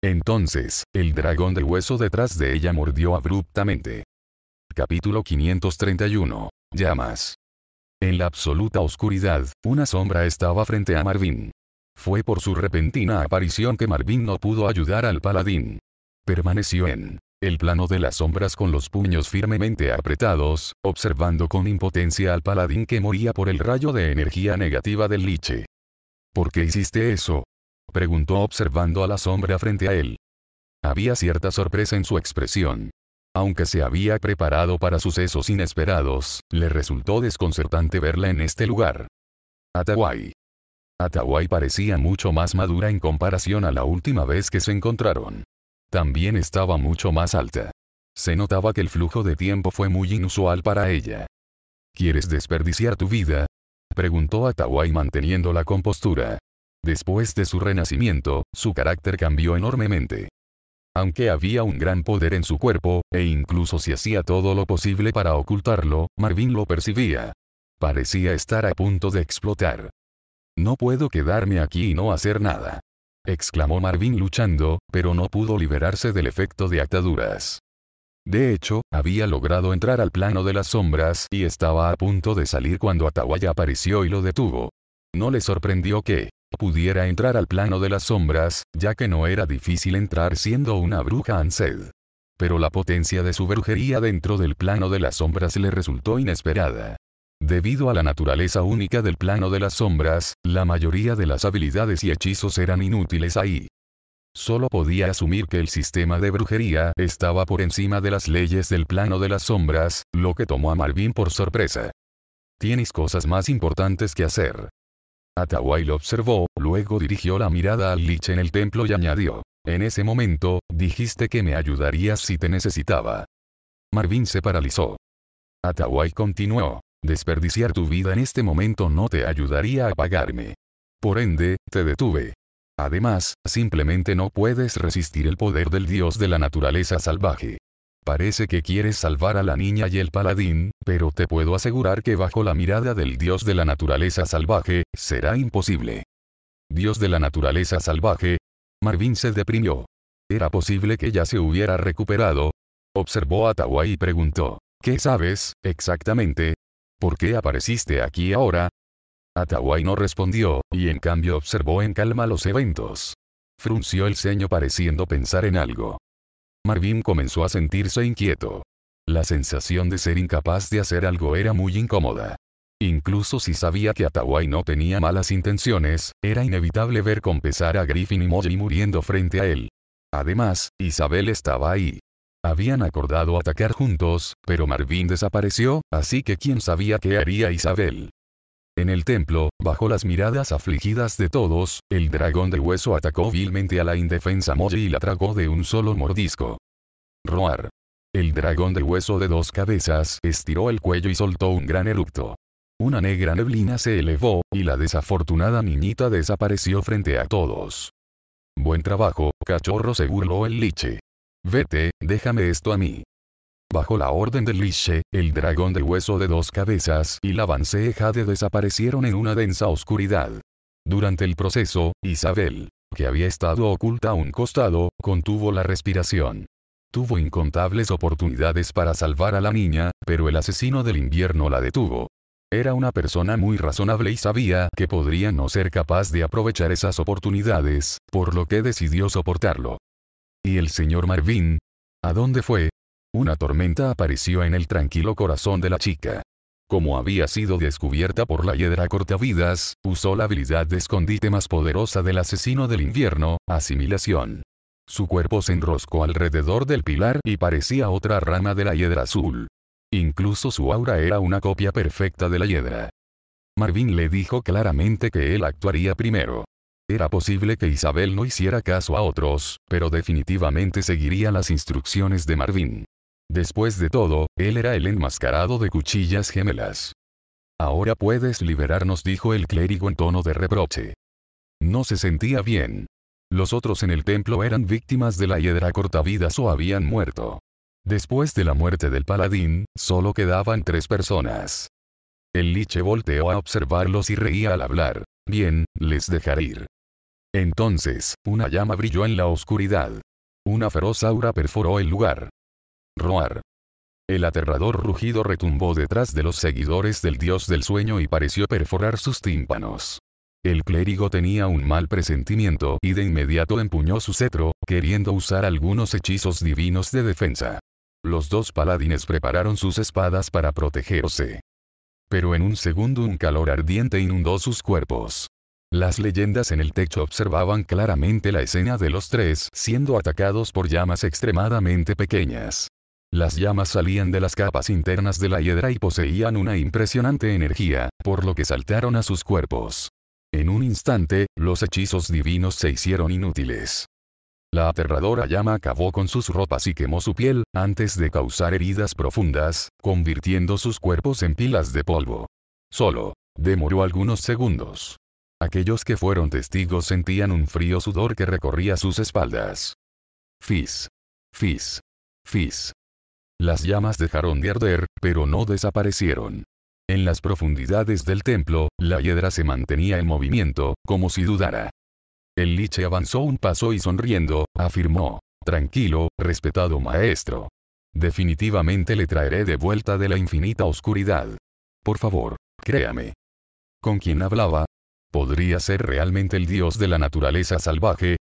Entonces, el dragón del hueso detrás de ella mordió abruptamente. Capítulo 531. Llamas. En la absoluta oscuridad, una sombra estaba frente a Marvin. Fue por su repentina aparición que Marvin no pudo ayudar al paladín. Permaneció en el plano de las sombras con los puños firmemente apretados, observando con impotencia al paladín que moría por el rayo de energía negativa del liche. ¿Por qué hiciste eso? preguntó observando a la sombra frente a él. Había cierta sorpresa en su expresión. Aunque se había preparado para sucesos inesperados, le resultó desconcertante verla en este lugar. Atawai. Atawai parecía mucho más madura en comparación a la última vez que se encontraron también estaba mucho más alta. Se notaba que el flujo de tiempo fue muy inusual para ella. ¿Quieres desperdiciar tu vida? preguntó Atawai manteniendo la compostura. Después de su renacimiento, su carácter cambió enormemente. Aunque había un gran poder en su cuerpo, e incluso si hacía todo lo posible para ocultarlo, Marvin lo percibía. Parecía estar a punto de explotar. No puedo quedarme aquí y no hacer nada exclamó Marvin luchando, pero no pudo liberarse del efecto de ataduras. De hecho, había logrado entrar al plano de las sombras y estaba a punto de salir cuando Atawaya apareció y lo detuvo. No le sorprendió que pudiera entrar al plano de las sombras, ya que no era difícil entrar siendo una bruja Ansed. Pero la potencia de su brujería dentro del plano de las sombras le resultó inesperada. Debido a la naturaleza única del plano de las sombras, la mayoría de las habilidades y hechizos eran inútiles ahí. Solo podía asumir que el sistema de brujería estaba por encima de las leyes del plano de las sombras, lo que tomó a Marvin por sorpresa. Tienes cosas más importantes que hacer. Atawai lo observó, luego dirigió la mirada al Lich en el templo y añadió. En ese momento, dijiste que me ayudarías si te necesitaba. Marvin se paralizó. Atawai continuó. Desperdiciar tu vida en este momento no te ayudaría a pagarme. Por ende, te detuve. Además, simplemente no puedes resistir el poder del dios de la naturaleza salvaje. Parece que quieres salvar a la niña y el paladín, pero te puedo asegurar que bajo la mirada del dios de la naturaleza salvaje, será imposible. Dios de la naturaleza salvaje. Marvin se deprimió. Era posible que ya se hubiera recuperado. Observó a Tawai y preguntó, ¿qué sabes, exactamente, ¿Por qué apareciste aquí ahora? Atawai no respondió, y en cambio observó en calma los eventos. Frunció el ceño pareciendo pensar en algo. Marvin comenzó a sentirse inquieto. La sensación de ser incapaz de hacer algo era muy incómoda. Incluso si sabía que Atawai no tenía malas intenciones, era inevitable ver con pesar a Griffin y Molly muriendo frente a él. Además, Isabel estaba ahí. Habían acordado atacar juntos, pero Marvin desapareció, así que quién sabía qué haría Isabel. En el templo, bajo las miradas afligidas de todos, el dragón de hueso atacó vilmente a la indefensa Molle y la tragó de un solo mordisco. Roar. El dragón de hueso de dos cabezas estiró el cuello y soltó un gran eructo. Una negra neblina se elevó, y la desafortunada niñita desapareció frente a todos. Buen trabajo, cachorro se burló el liche. Vete, déjame esto a mí. Bajo la orden de Liche, el dragón de hueso de dos cabezas y la banceja de desaparecieron en una densa oscuridad. Durante el proceso, Isabel, que había estado oculta a un costado, contuvo la respiración. Tuvo incontables oportunidades para salvar a la niña, pero el asesino del invierno la detuvo. Era una persona muy razonable y sabía que podría no ser capaz de aprovechar esas oportunidades, por lo que decidió soportarlo. ¿Y el señor Marvin? ¿A dónde fue? Una tormenta apareció en el tranquilo corazón de la chica. Como había sido descubierta por la hiedra cortavidas, usó la habilidad de escondite más poderosa del asesino del invierno, asimilación. Su cuerpo se enroscó alrededor del pilar y parecía otra rama de la hiedra azul. Incluso su aura era una copia perfecta de la hiedra. Marvin le dijo claramente que él actuaría primero. Era posible que Isabel no hiciera caso a otros, pero definitivamente seguiría las instrucciones de Marvin. Después de todo, él era el enmascarado de cuchillas gemelas. Ahora puedes liberarnos, dijo el clérigo en tono de reproche. No se sentía bien. Los otros en el templo eran víctimas de la hiedra cortavidas o habían muerto. Después de la muerte del paladín, solo quedaban tres personas. El liche volteó a observarlos y reía al hablar. Bien, les dejaré ir. Entonces, una llama brilló en la oscuridad. Una feroz aura perforó el lugar. Roar. El aterrador rugido retumbó detrás de los seguidores del dios del sueño y pareció perforar sus tímpanos. El clérigo tenía un mal presentimiento y de inmediato empuñó su cetro, queriendo usar algunos hechizos divinos de defensa. Los dos paladines prepararon sus espadas para protegerse. Pero en un segundo un calor ardiente inundó sus cuerpos. Las leyendas en el techo observaban claramente la escena de los tres siendo atacados por llamas extremadamente pequeñas. Las llamas salían de las capas internas de la hiedra y poseían una impresionante energía, por lo que saltaron a sus cuerpos. En un instante, los hechizos divinos se hicieron inútiles. La aterradora llama acabó con sus ropas y quemó su piel, antes de causar heridas profundas, convirtiendo sus cuerpos en pilas de polvo. Solo, demoró algunos segundos. Aquellos que fueron testigos sentían un frío sudor que recorría sus espaldas. Fizz. Fizz. Fizz. Las llamas dejaron de arder, pero no desaparecieron. En las profundidades del templo, la hiedra se mantenía en movimiento, como si dudara. El liche avanzó un paso y sonriendo, afirmó, Tranquilo, respetado maestro. Definitivamente le traeré de vuelta de la infinita oscuridad. Por favor, créame. Con quien hablaba, ¿Podría ser realmente el dios de la naturaleza salvaje?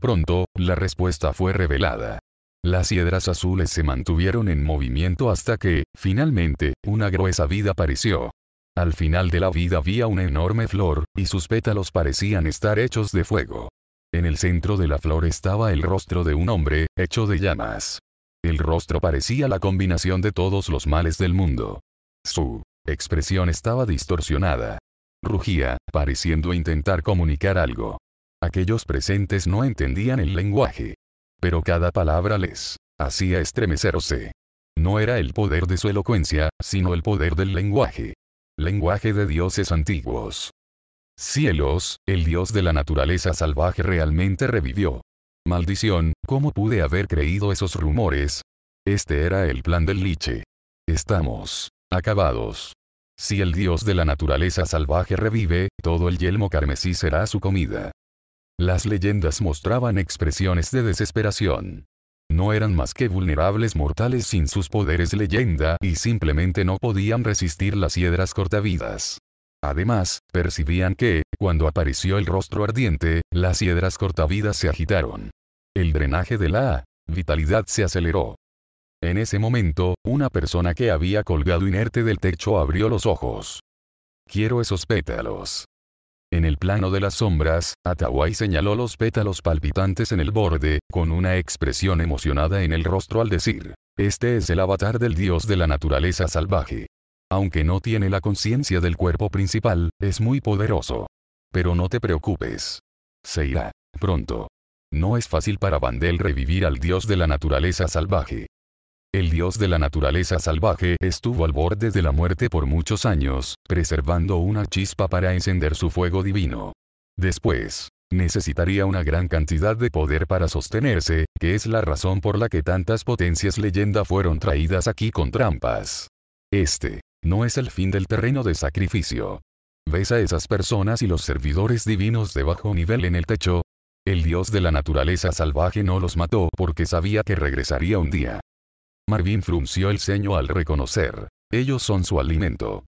Pronto, la respuesta fue revelada. Las hiedras azules se mantuvieron en movimiento hasta que, finalmente, una gruesa vida apareció. Al final de la vida había una enorme flor, y sus pétalos parecían estar hechos de fuego. En el centro de la flor estaba el rostro de un hombre, hecho de llamas. El rostro parecía la combinación de todos los males del mundo. Su expresión estaba distorsionada, Rugía, pareciendo intentar comunicar algo. Aquellos presentes no entendían el lenguaje. Pero cada palabra les hacía estremecerse. No era el poder de su elocuencia, sino el poder del lenguaje. Lenguaje de dioses antiguos. Cielos, el dios de la naturaleza salvaje realmente revivió. Maldición, ¿cómo pude haber creído esos rumores? Este era el plan del liche. Estamos acabados. Si el dios de la naturaleza salvaje revive, todo el yelmo carmesí será su comida. Las leyendas mostraban expresiones de desesperación. No eran más que vulnerables mortales sin sus poderes leyenda y simplemente no podían resistir las hiedras cortavidas. Además, percibían que, cuando apareció el rostro ardiente, las hiedras cortavidas se agitaron. El drenaje de la vitalidad se aceleró. En ese momento, una persona que había colgado inerte del techo abrió los ojos. Quiero esos pétalos. En el plano de las sombras, Atawai señaló los pétalos palpitantes en el borde, con una expresión emocionada en el rostro al decir, este es el avatar del dios de la naturaleza salvaje. Aunque no tiene la conciencia del cuerpo principal, es muy poderoso. Pero no te preocupes. Se irá. Pronto. No es fácil para Vandel revivir al dios de la naturaleza salvaje. El dios de la naturaleza salvaje estuvo al borde de la muerte por muchos años, preservando una chispa para encender su fuego divino. Después, necesitaría una gran cantidad de poder para sostenerse, que es la razón por la que tantas potencias leyenda fueron traídas aquí con trampas. Este, no es el fin del terreno de sacrificio. ¿Ves a esas personas y los servidores divinos de bajo nivel en el techo? El dios de la naturaleza salvaje no los mató porque sabía que regresaría un día. Marvin frunció el ceño al reconocer. Ellos son su alimento.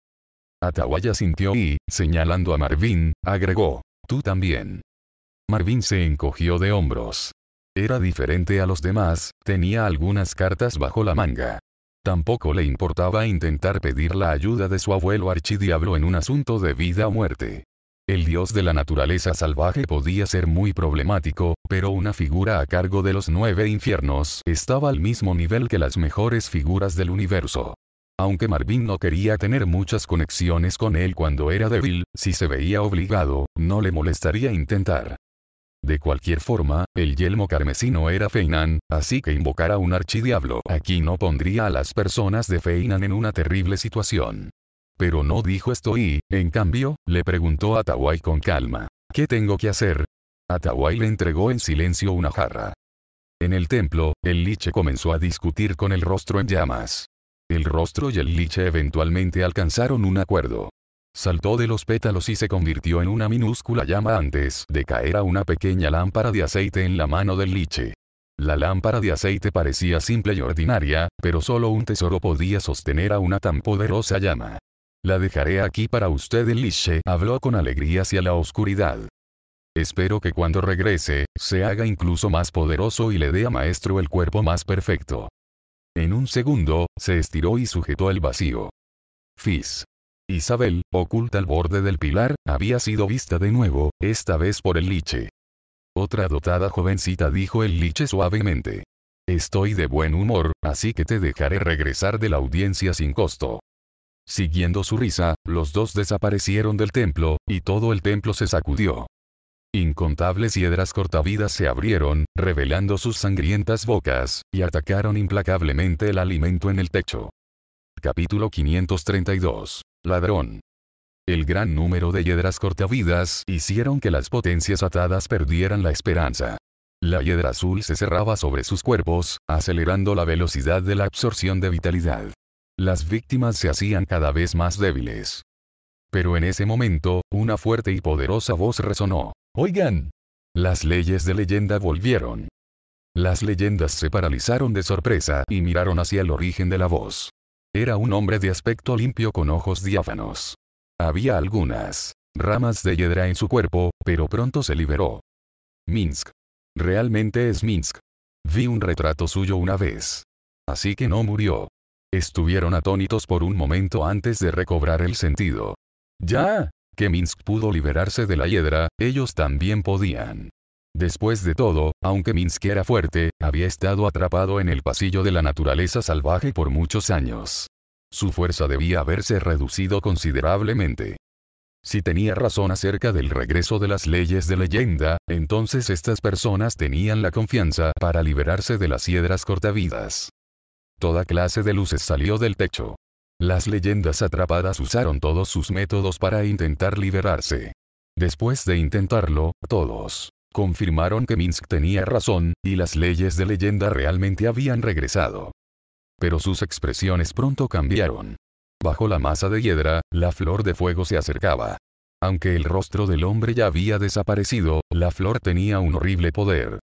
Atawaya sintió y, señalando a Marvin, agregó. Tú también. Marvin se encogió de hombros. Era diferente a los demás, tenía algunas cartas bajo la manga. Tampoco le importaba intentar pedir la ayuda de su abuelo archidiablo en un asunto de vida o muerte. El dios de la naturaleza salvaje podía ser muy problemático, pero una figura a cargo de los nueve infiernos estaba al mismo nivel que las mejores figuras del universo. Aunque Marvin no quería tener muchas conexiones con él cuando era débil, si se veía obligado, no le molestaría intentar. De cualquier forma, el yelmo carmesino era Feinan, así que invocar a un archidiablo aquí no pondría a las personas de Feinan en una terrible situación. Pero no dijo esto y, en cambio, le preguntó a Tawai con calma. ¿Qué tengo que hacer? Atawai le entregó en silencio una jarra. En el templo, el liche comenzó a discutir con el rostro en llamas. El rostro y el liche eventualmente alcanzaron un acuerdo. Saltó de los pétalos y se convirtió en una minúscula llama antes de caer a una pequeña lámpara de aceite en la mano del liche. La lámpara de aceite parecía simple y ordinaria, pero solo un tesoro podía sostener a una tan poderosa llama. La dejaré aquí para usted. liche, habló con alegría hacia la oscuridad. Espero que cuando regrese, se haga incluso más poderoso y le dé a Maestro el cuerpo más perfecto. En un segundo, se estiró y sujetó el vacío. Fizz. Isabel, oculta al borde del pilar, había sido vista de nuevo, esta vez por el liche. Otra dotada jovencita dijo el liche suavemente. Estoy de buen humor, así que te dejaré regresar de la audiencia sin costo. Siguiendo su risa, los dos desaparecieron del templo, y todo el templo se sacudió. Incontables hiedras cortavidas se abrieron, revelando sus sangrientas bocas, y atacaron implacablemente el alimento en el techo. Capítulo 532. Ladrón. El gran número de hiedras cortavidas hicieron que las potencias atadas perdieran la esperanza. La hiedra azul se cerraba sobre sus cuerpos, acelerando la velocidad de la absorción de vitalidad. Las víctimas se hacían cada vez más débiles. Pero en ese momento, una fuerte y poderosa voz resonó. Oigan. Las leyes de leyenda volvieron. Las leyendas se paralizaron de sorpresa y miraron hacia el origen de la voz. Era un hombre de aspecto limpio con ojos diáfanos. Había algunas ramas de hiedra en su cuerpo, pero pronto se liberó. Minsk. Realmente es Minsk. Vi un retrato suyo una vez. Así que no murió. Estuvieron atónitos por un momento antes de recobrar el sentido. Ya, que Minsk pudo liberarse de la hiedra, ellos también podían. Después de todo, aunque Minsk era fuerte, había estado atrapado en el pasillo de la naturaleza salvaje por muchos años. Su fuerza debía haberse reducido considerablemente. Si tenía razón acerca del regreso de las leyes de leyenda, entonces estas personas tenían la confianza para liberarse de las hiedras cortavidas. Toda clase de luces salió del techo. Las leyendas atrapadas usaron todos sus métodos para intentar liberarse. Después de intentarlo, todos confirmaron que Minsk tenía razón, y las leyes de leyenda realmente habían regresado. Pero sus expresiones pronto cambiaron. Bajo la masa de hiedra, la flor de fuego se acercaba. Aunque el rostro del hombre ya había desaparecido, la flor tenía un horrible poder.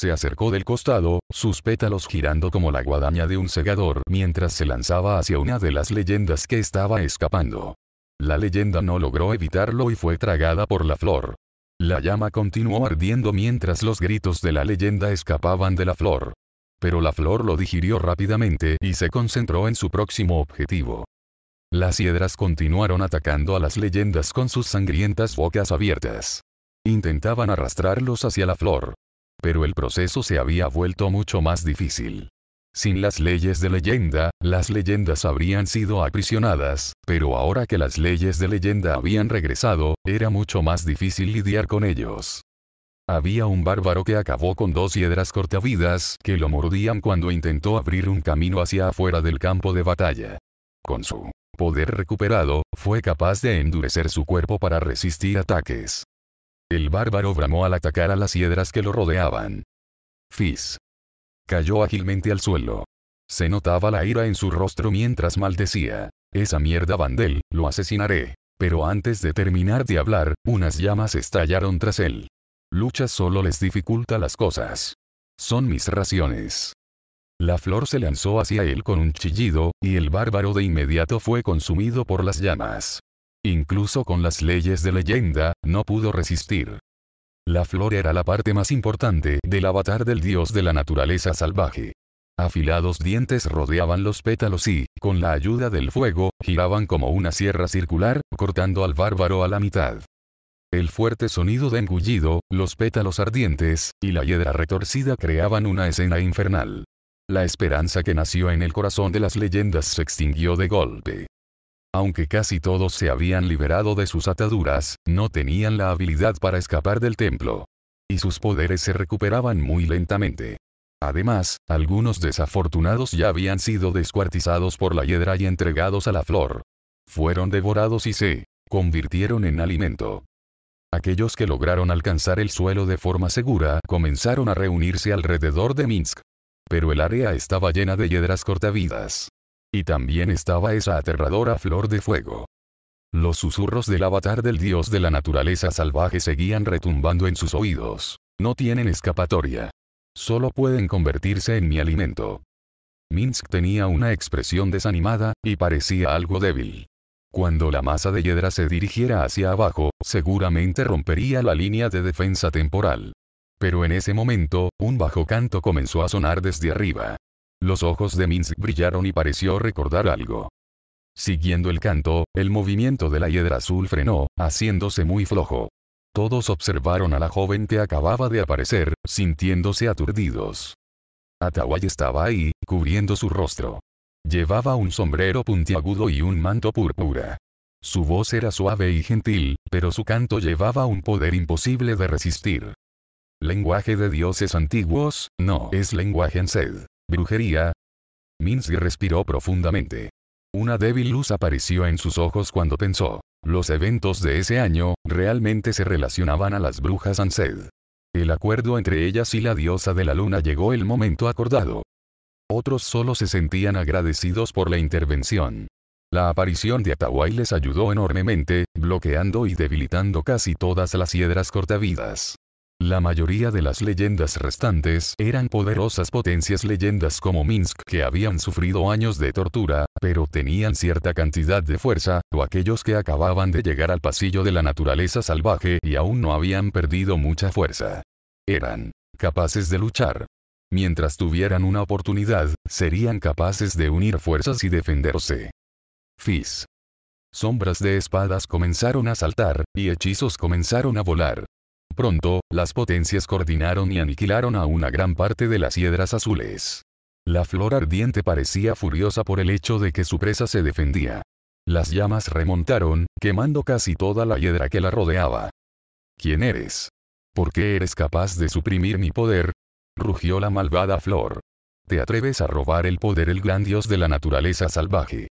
Se acercó del costado, sus pétalos girando como la guadaña de un segador mientras se lanzaba hacia una de las leyendas que estaba escapando. La leyenda no logró evitarlo y fue tragada por la flor. La llama continuó ardiendo mientras los gritos de la leyenda escapaban de la flor. Pero la flor lo digirió rápidamente y se concentró en su próximo objetivo. Las hiedras continuaron atacando a las leyendas con sus sangrientas bocas abiertas. Intentaban arrastrarlos hacia la flor, pero el proceso se había vuelto mucho más difícil. Sin las leyes de leyenda, las leyendas habrían sido aprisionadas, pero ahora que las leyes de leyenda habían regresado, era mucho más difícil lidiar con ellos. Había un bárbaro que acabó con dos hiedras cortavidas que lo mordían cuando intentó abrir un camino hacia afuera del campo de batalla. Con su poder recuperado, fue capaz de endurecer su cuerpo para resistir ataques. El bárbaro bramó al atacar a las hiedras que lo rodeaban. Fizz. Cayó ágilmente al suelo. Se notaba la ira en su rostro mientras maldecía. Esa mierda Vandel, lo asesinaré. Pero antes de terminar de hablar, unas llamas estallaron tras él. Lucha solo les dificulta las cosas. Son mis raciones. La flor se lanzó hacia él con un chillido, y el bárbaro de inmediato fue consumido por las llamas. Incluso con las leyes de leyenda, no pudo resistir. La flor era la parte más importante del avatar del dios de la naturaleza salvaje. Afilados dientes rodeaban los pétalos y, con la ayuda del fuego, giraban como una sierra circular, cortando al bárbaro a la mitad. El fuerte sonido de engullido, los pétalos ardientes, y la hiedra retorcida creaban una escena infernal. La esperanza que nació en el corazón de las leyendas se extinguió de golpe aunque casi todos se habían liberado de sus ataduras, no tenían la habilidad para escapar del templo. Y sus poderes se recuperaban muy lentamente. Además, algunos desafortunados ya habían sido descuartizados por la hiedra y entregados a la flor. Fueron devorados y se convirtieron en alimento. Aquellos que lograron alcanzar el suelo de forma segura comenzaron a reunirse alrededor de Minsk. Pero el área estaba llena de hiedras cortavidas. Y también estaba esa aterradora flor de fuego. Los susurros del avatar del dios de la naturaleza salvaje seguían retumbando en sus oídos. No tienen escapatoria. Solo pueden convertirse en mi alimento. Minsk tenía una expresión desanimada, y parecía algo débil. Cuando la masa de hiedra se dirigiera hacia abajo, seguramente rompería la línea de defensa temporal. Pero en ese momento, un bajo canto comenzó a sonar desde arriba. Los ojos de Minsk brillaron y pareció recordar algo. Siguiendo el canto, el movimiento de la hiedra azul frenó, haciéndose muy flojo. Todos observaron a la joven que acababa de aparecer, sintiéndose aturdidos. Atawai estaba ahí, cubriendo su rostro. Llevaba un sombrero puntiagudo y un manto púrpura. Su voz era suave y gentil, pero su canto llevaba un poder imposible de resistir. Lenguaje de dioses antiguos, no es lenguaje en sed. Brujería. Minsky respiró profundamente. Una débil luz apareció en sus ojos cuando pensó. Los eventos de ese año, realmente se relacionaban a las brujas Anced. El acuerdo entre ellas y la diosa de la luna llegó el momento acordado. Otros solo se sentían agradecidos por la intervención. La aparición de Atawai les ayudó enormemente, bloqueando y debilitando casi todas las hiedras cortavidas. La mayoría de las leyendas restantes eran poderosas potencias leyendas como Minsk que habían sufrido años de tortura, pero tenían cierta cantidad de fuerza, o aquellos que acababan de llegar al pasillo de la naturaleza salvaje y aún no habían perdido mucha fuerza. Eran capaces de luchar. Mientras tuvieran una oportunidad, serían capaces de unir fuerzas y defenderse. Fis. Sombras de espadas comenzaron a saltar, y hechizos comenzaron a volar, pronto, las potencias coordinaron y aniquilaron a una gran parte de las hiedras azules. La flor ardiente parecía furiosa por el hecho de que su presa se defendía. Las llamas remontaron, quemando casi toda la hiedra que la rodeaba. ¿Quién eres? ¿Por qué eres capaz de suprimir mi poder? rugió la malvada flor. ¿Te atreves a robar el poder el gran dios de la naturaleza salvaje?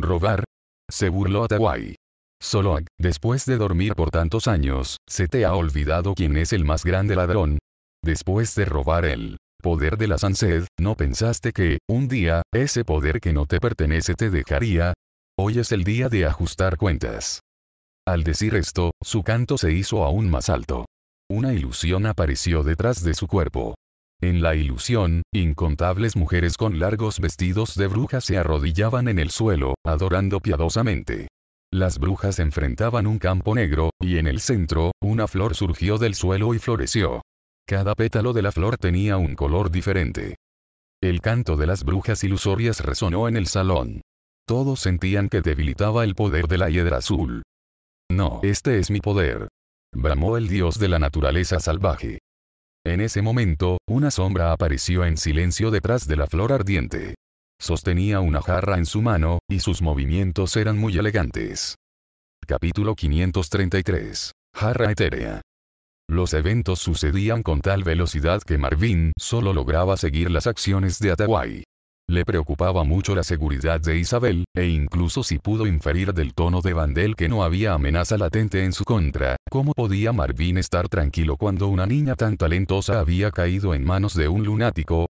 ¿Robar? se burló Atawai. Solo después de dormir por tantos años, se te ha olvidado quién es el más grande ladrón. Después de robar el poder de la Sansed, ¿no pensaste que, un día, ese poder que no te pertenece te dejaría? Hoy es el día de ajustar cuentas. Al decir esto, su canto se hizo aún más alto. Una ilusión apareció detrás de su cuerpo. En la ilusión, incontables mujeres con largos vestidos de brujas se arrodillaban en el suelo, adorando piadosamente. Las brujas enfrentaban un campo negro, y en el centro, una flor surgió del suelo y floreció. Cada pétalo de la flor tenía un color diferente. El canto de las brujas ilusorias resonó en el salón. Todos sentían que debilitaba el poder de la hiedra azul. No, este es mi poder. Bramó el dios de la naturaleza salvaje. En ese momento, una sombra apareció en silencio detrás de la flor ardiente. Sostenía una jarra en su mano, y sus movimientos eran muy elegantes. Capítulo 533. Jarra etérea. Los eventos sucedían con tal velocidad que Marvin solo lograba seguir las acciones de Atawai. Le preocupaba mucho la seguridad de Isabel, e incluso si pudo inferir del tono de Vandel que no había amenaza latente en su contra, ¿cómo podía Marvin estar tranquilo cuando una niña tan talentosa había caído en manos de un lunático?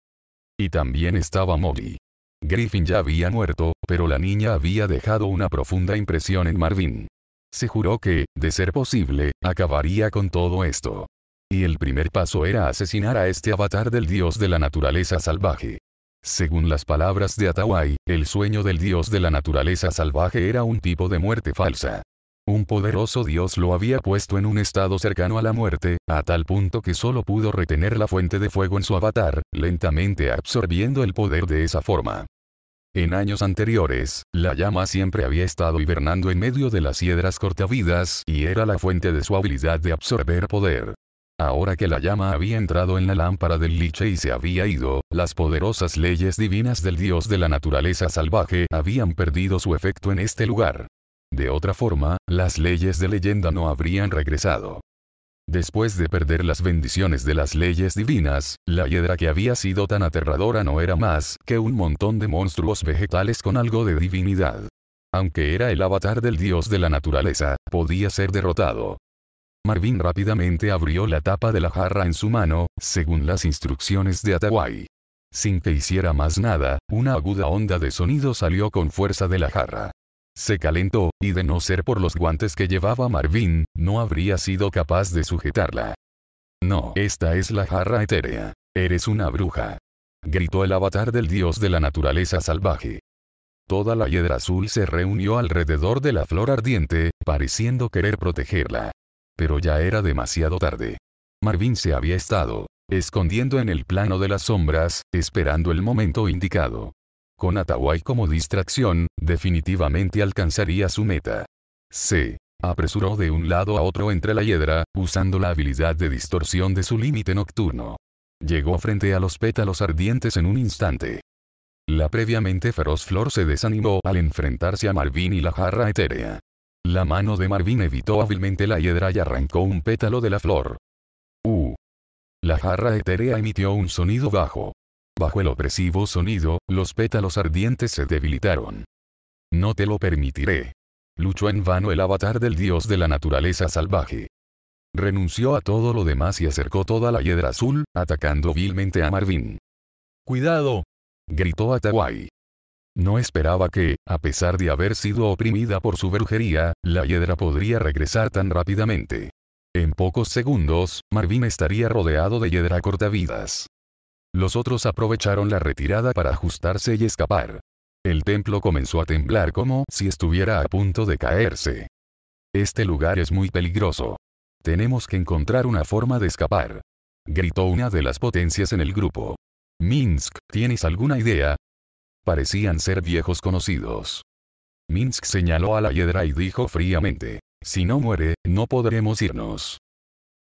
Y también estaba Molly. Griffin ya había muerto, pero la niña había dejado una profunda impresión en Marvin. Se juró que, de ser posible, acabaría con todo esto. Y el primer paso era asesinar a este avatar del dios de la naturaleza salvaje. Según las palabras de Atawai, el sueño del dios de la naturaleza salvaje era un tipo de muerte falsa. Un poderoso dios lo había puesto en un estado cercano a la muerte, a tal punto que solo pudo retener la fuente de fuego en su avatar, lentamente absorbiendo el poder de esa forma. En años anteriores, la llama siempre había estado hibernando en medio de las hiedras cortavidas y era la fuente de su habilidad de absorber poder. Ahora que la llama había entrado en la lámpara del liche y se había ido, las poderosas leyes divinas del dios de la naturaleza salvaje habían perdido su efecto en este lugar. De otra forma, las leyes de leyenda no habrían regresado. Después de perder las bendiciones de las leyes divinas, la hiedra que había sido tan aterradora no era más que un montón de monstruos vegetales con algo de divinidad. Aunque era el avatar del dios de la naturaleza, podía ser derrotado. Marvin rápidamente abrió la tapa de la jarra en su mano, según las instrucciones de Atawai. Sin que hiciera más nada, una aguda onda de sonido salió con fuerza de la jarra. Se calentó, y de no ser por los guantes que llevaba Marvin, no habría sido capaz de sujetarla. No, esta es la jarra etérea. Eres una bruja. Gritó el avatar del dios de la naturaleza salvaje. Toda la hiedra azul se reunió alrededor de la flor ardiente, pareciendo querer protegerla. Pero ya era demasiado tarde. Marvin se había estado escondiendo en el plano de las sombras, esperando el momento indicado. Con Atawai como distracción, definitivamente alcanzaría su meta. C. Apresuró de un lado a otro entre la hiedra, usando la habilidad de distorsión de su límite nocturno. Llegó frente a los pétalos ardientes en un instante. La previamente feroz flor se desanimó al enfrentarse a Marvin y la jarra etérea. La mano de Marvin evitó hábilmente la hiedra y arrancó un pétalo de la flor. U. Uh. La jarra etérea emitió un sonido bajo. Bajo el opresivo sonido, los pétalos ardientes se debilitaron. No te lo permitiré. Luchó en vano el avatar del dios de la naturaleza salvaje. Renunció a todo lo demás y acercó toda la hiedra azul, atacando vilmente a Marvin. ¡Cuidado! gritó Atawai. No esperaba que, a pesar de haber sido oprimida por su brujería, la hiedra podría regresar tan rápidamente. En pocos segundos, Marvin estaría rodeado de hiedra cortavidas. Los otros aprovecharon la retirada para ajustarse y escapar. El templo comenzó a temblar como si estuviera a punto de caerse. Este lugar es muy peligroso. Tenemos que encontrar una forma de escapar. Gritó una de las potencias en el grupo. Minsk, ¿tienes alguna idea? Parecían ser viejos conocidos. Minsk señaló a la hiedra y dijo fríamente, si no muere, no podremos irnos.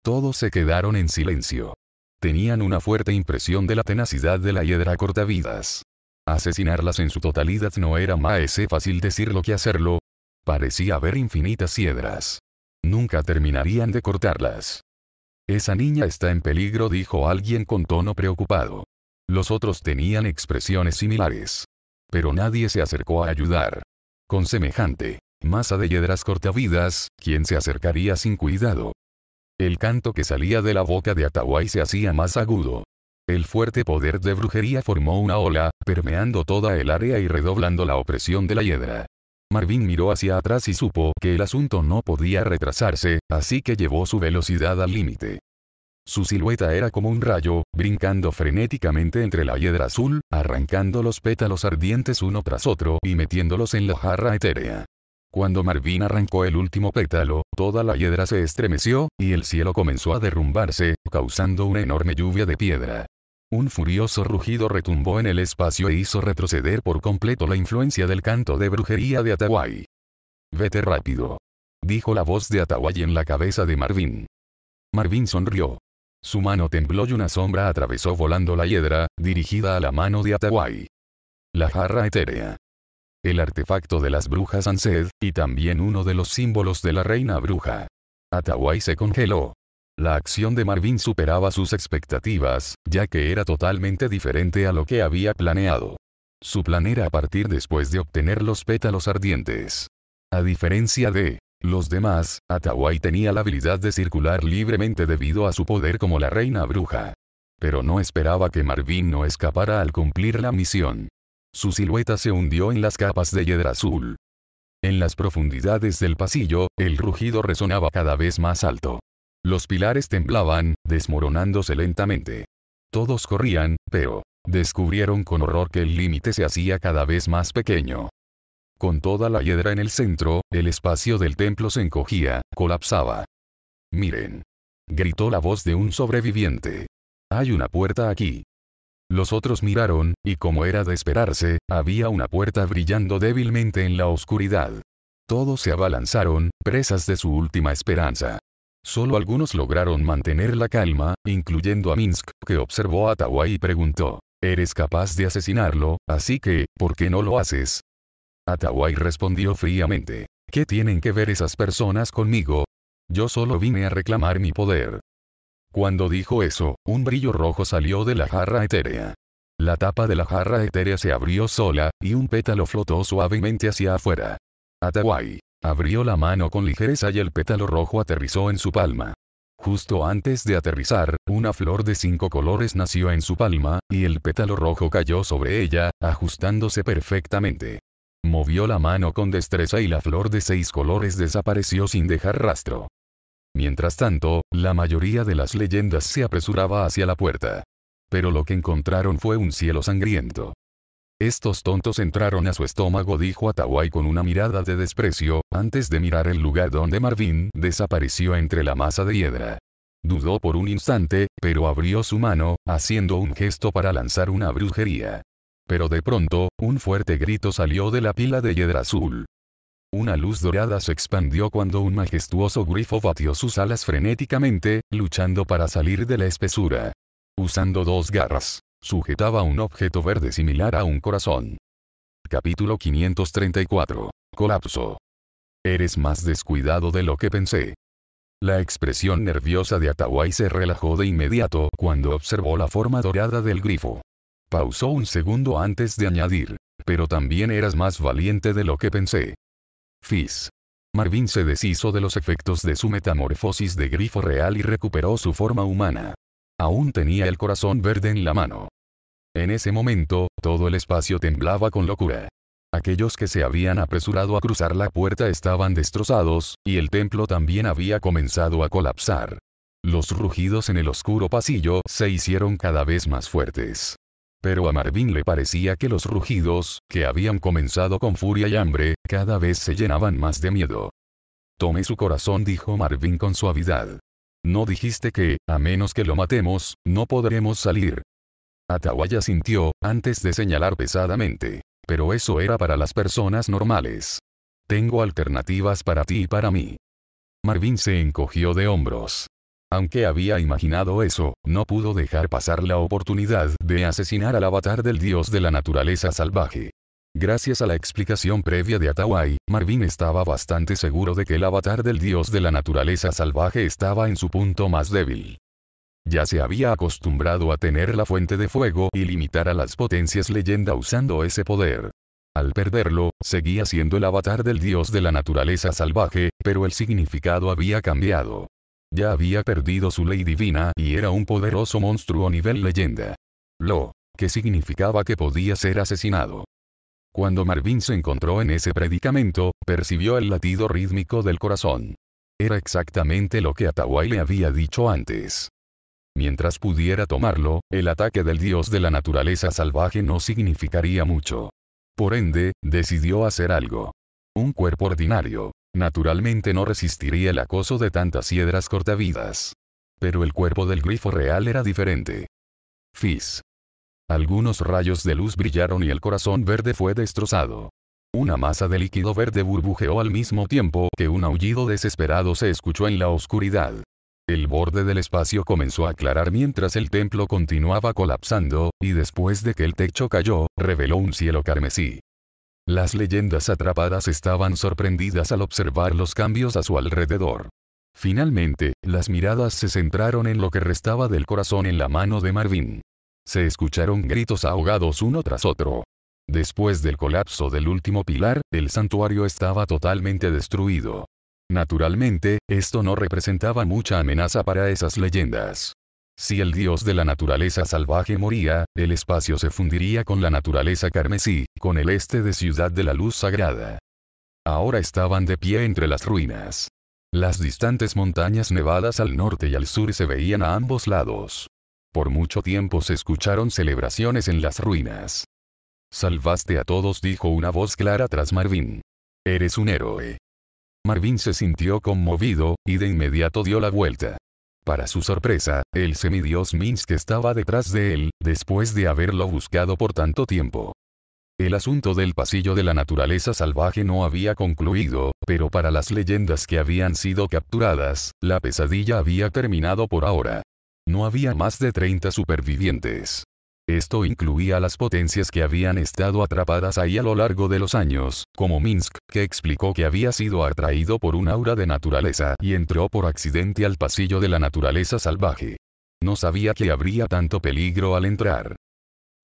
Todos se quedaron en silencio. Tenían una fuerte impresión de la tenacidad de la hiedra cortavidas. Asesinarlas en su totalidad no era más fácil decirlo que hacerlo. Parecía haber infinitas hiedras. Nunca terminarían de cortarlas. Esa niña está en peligro, dijo alguien con tono preocupado. Los otros tenían expresiones similares. Pero nadie se acercó a ayudar. Con semejante masa de hiedras cortavidas, ¿quién se acercaría sin cuidado? El canto que salía de la boca de Atawai se hacía más agudo. El fuerte poder de brujería formó una ola, permeando toda el área y redoblando la opresión de la hiedra. Marvin miró hacia atrás y supo que el asunto no podía retrasarse, así que llevó su velocidad al límite. Su silueta era como un rayo, brincando frenéticamente entre la hiedra azul, arrancando los pétalos ardientes uno tras otro y metiéndolos en la jarra etérea. Cuando Marvin arrancó el último pétalo, toda la hiedra se estremeció, y el cielo comenzó a derrumbarse, causando una enorme lluvia de piedra. Un furioso rugido retumbó en el espacio e hizo retroceder por completo la influencia del canto de brujería de Atahuay. Vete rápido. Dijo la voz de Atawai en la cabeza de Marvin. Marvin sonrió. Su mano tembló y una sombra atravesó volando la hiedra, dirigida a la mano de Atawai. La jarra etérea el artefacto de las brujas Ansed, y también uno de los símbolos de la reina bruja. Atawai se congeló. La acción de Marvin superaba sus expectativas, ya que era totalmente diferente a lo que había planeado. Su plan era partir después de obtener los pétalos ardientes. A diferencia de los demás, Atawai tenía la habilidad de circular libremente debido a su poder como la reina bruja. Pero no esperaba que Marvin no escapara al cumplir la misión. Su silueta se hundió en las capas de hiedra azul. En las profundidades del pasillo, el rugido resonaba cada vez más alto. Los pilares temblaban, desmoronándose lentamente. Todos corrían, pero descubrieron con horror que el límite se hacía cada vez más pequeño. Con toda la hiedra en el centro, el espacio del templo se encogía, colapsaba. Miren. Gritó la voz de un sobreviviente. Hay una puerta aquí. Los otros miraron, y como era de esperarse, había una puerta brillando débilmente en la oscuridad. Todos se abalanzaron, presas de su última esperanza. Solo algunos lograron mantener la calma, incluyendo a Minsk, que observó a Tawai y preguntó, Eres capaz de asesinarlo, así que, ¿por qué no lo haces? Atawai respondió fríamente, ¿qué tienen que ver esas personas conmigo? Yo solo vine a reclamar mi poder. Cuando dijo eso, un brillo rojo salió de la jarra etérea. La tapa de la jarra etérea se abrió sola, y un pétalo flotó suavemente hacia afuera. Atawai. Abrió la mano con ligereza y el pétalo rojo aterrizó en su palma. Justo antes de aterrizar, una flor de cinco colores nació en su palma, y el pétalo rojo cayó sobre ella, ajustándose perfectamente. Movió la mano con destreza y la flor de seis colores desapareció sin dejar rastro. Mientras tanto, la mayoría de las leyendas se apresuraba hacia la puerta. Pero lo que encontraron fue un cielo sangriento. Estos tontos entraron a su estómago, dijo Atawai con una mirada de desprecio, antes de mirar el lugar donde Marvin desapareció entre la masa de hiedra. Dudó por un instante, pero abrió su mano, haciendo un gesto para lanzar una brujería. Pero de pronto, un fuerte grito salió de la pila de hiedra azul. Una luz dorada se expandió cuando un majestuoso grifo batió sus alas frenéticamente, luchando para salir de la espesura. Usando dos garras, sujetaba un objeto verde similar a un corazón. Capítulo 534. Colapso. Eres más descuidado de lo que pensé. La expresión nerviosa de Atawai se relajó de inmediato cuando observó la forma dorada del grifo. Pausó un segundo antes de añadir, pero también eras más valiente de lo que pensé. Fizz. Marvin se deshizo de los efectos de su metamorfosis de grifo real y recuperó su forma humana. Aún tenía el corazón verde en la mano. En ese momento, todo el espacio temblaba con locura. Aquellos que se habían apresurado a cruzar la puerta estaban destrozados, y el templo también había comenzado a colapsar. Los rugidos en el oscuro pasillo se hicieron cada vez más fuertes. Pero a Marvin le parecía que los rugidos, que habían comenzado con furia y hambre, cada vez se llenaban más de miedo. Tome su corazón, dijo Marvin con suavidad. No dijiste que, a menos que lo matemos, no podremos salir. Atawaya sintió, antes de señalar pesadamente. Pero eso era para las personas normales. Tengo alternativas para ti y para mí. Marvin se encogió de hombros. Aunque había imaginado eso, no pudo dejar pasar la oportunidad de asesinar al avatar del dios de la naturaleza salvaje. Gracias a la explicación previa de Atawai, Marvin estaba bastante seguro de que el avatar del dios de la naturaleza salvaje estaba en su punto más débil. Ya se había acostumbrado a tener la fuente de fuego y limitar a las potencias leyenda usando ese poder. Al perderlo, seguía siendo el avatar del dios de la naturaleza salvaje, pero el significado había cambiado. Ya había perdido su ley divina y era un poderoso monstruo a nivel leyenda. Lo que significaba que podía ser asesinado. Cuando Marvin se encontró en ese predicamento, percibió el latido rítmico del corazón. Era exactamente lo que Atawai le había dicho antes. Mientras pudiera tomarlo, el ataque del dios de la naturaleza salvaje no significaría mucho. Por ende, decidió hacer algo. Un cuerpo ordinario, Naturalmente no resistiría el acoso de tantas hiedras cortavidas. Pero el cuerpo del grifo real era diferente. Fizz. Algunos rayos de luz brillaron y el corazón verde fue destrozado. Una masa de líquido verde burbujeó al mismo tiempo que un aullido desesperado se escuchó en la oscuridad. El borde del espacio comenzó a aclarar mientras el templo continuaba colapsando, y después de que el techo cayó, reveló un cielo carmesí. Las leyendas atrapadas estaban sorprendidas al observar los cambios a su alrededor. Finalmente, las miradas se centraron en lo que restaba del corazón en la mano de Marvin. Se escucharon gritos ahogados uno tras otro. Después del colapso del último pilar, el santuario estaba totalmente destruido. Naturalmente, esto no representaba mucha amenaza para esas leyendas. Si el dios de la naturaleza salvaje moría, el espacio se fundiría con la naturaleza carmesí, con el este de Ciudad de la Luz Sagrada. Ahora estaban de pie entre las ruinas. Las distantes montañas nevadas al norte y al sur se veían a ambos lados. Por mucho tiempo se escucharon celebraciones en las ruinas. Salvaste a todos, dijo una voz clara tras Marvin. Eres un héroe. Marvin se sintió conmovido, y de inmediato dio la vuelta. Para su sorpresa, el semidios Minsk estaba detrás de él, después de haberlo buscado por tanto tiempo. El asunto del pasillo de la naturaleza salvaje no había concluido, pero para las leyendas que habían sido capturadas, la pesadilla había terminado por ahora. No había más de 30 supervivientes. Esto incluía las potencias que habían estado atrapadas ahí a lo largo de los años, como Minsk, que explicó que había sido atraído por un aura de naturaleza y entró por accidente al pasillo de la naturaleza salvaje. No sabía que habría tanto peligro al entrar.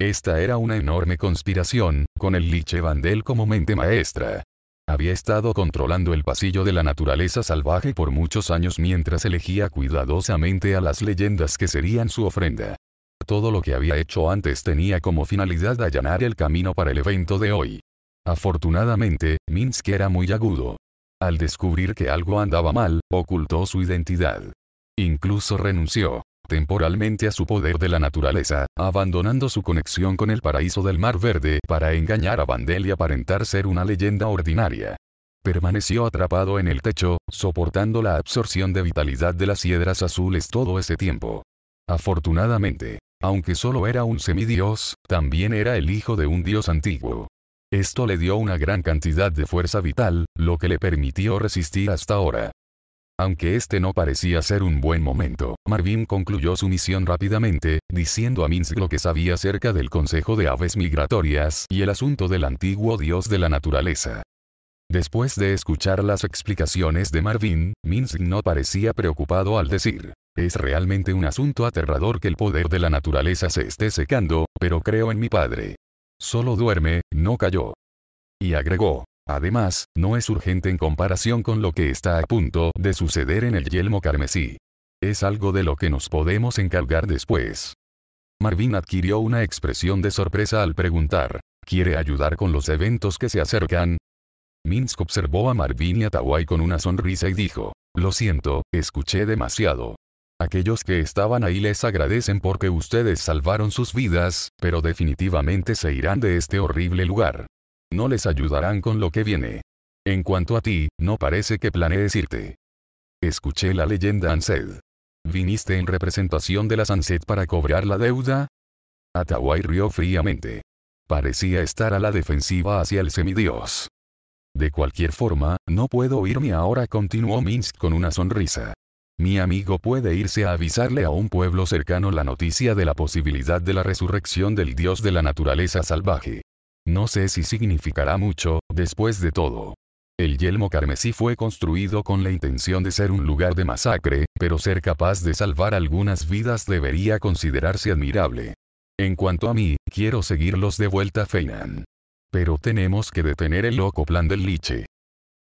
Esta era una enorme conspiración, con el Liche Vandel como mente maestra. Había estado controlando el pasillo de la naturaleza salvaje por muchos años mientras elegía cuidadosamente a las leyendas que serían su ofrenda. Todo lo que había hecho antes tenía como finalidad allanar el camino para el evento de hoy. Afortunadamente, Minsk era muy agudo. Al descubrir que algo andaba mal, ocultó su identidad. Incluso renunció, temporalmente, a su poder de la naturaleza, abandonando su conexión con el paraíso del Mar Verde para engañar a Vandel y aparentar ser una leyenda ordinaria. Permaneció atrapado en el techo, soportando la absorción de vitalidad de las hiedras azules todo ese tiempo. Afortunadamente, aunque solo era un semidios, también era el hijo de un dios antiguo. Esto le dio una gran cantidad de fuerza vital, lo que le permitió resistir hasta ahora. Aunque este no parecía ser un buen momento, Marvin concluyó su misión rápidamente, diciendo a Minsk lo que sabía acerca del Consejo de Aves Migratorias y el asunto del antiguo dios de la naturaleza. Después de escuchar las explicaciones de Marvin, Minsk no parecía preocupado al decir, es realmente un asunto aterrador que el poder de la naturaleza se esté secando, pero creo en mi padre. Solo duerme, no cayó. Y agregó, además, no es urgente en comparación con lo que está a punto de suceder en el yelmo carmesí. Es algo de lo que nos podemos encargar después. Marvin adquirió una expresión de sorpresa al preguntar, ¿quiere ayudar con los eventos que se acercan? Minsk observó a Marvin y a Tawai con una sonrisa y dijo, lo siento, escuché demasiado. Aquellos que estaban ahí les agradecen porque ustedes salvaron sus vidas, pero definitivamente se irán de este horrible lugar. No les ayudarán con lo que viene. En cuanto a ti, no parece que planees irte. Escuché la leyenda Ansed. ¿Viniste en representación de la Ansed para cobrar la deuda? Atawai rió fríamente. Parecía estar a la defensiva hacia el semidios. De cualquier forma, no puedo irme ahora, continuó Minsk con una sonrisa. Mi amigo puede irse a avisarle a un pueblo cercano la noticia de la posibilidad de la resurrección del dios de la naturaleza salvaje. No sé si significará mucho, después de todo. El yelmo carmesí fue construido con la intención de ser un lugar de masacre, pero ser capaz de salvar algunas vidas debería considerarse admirable. En cuanto a mí, quiero seguirlos de vuelta Feynan. Pero tenemos que detener el loco plan del liche.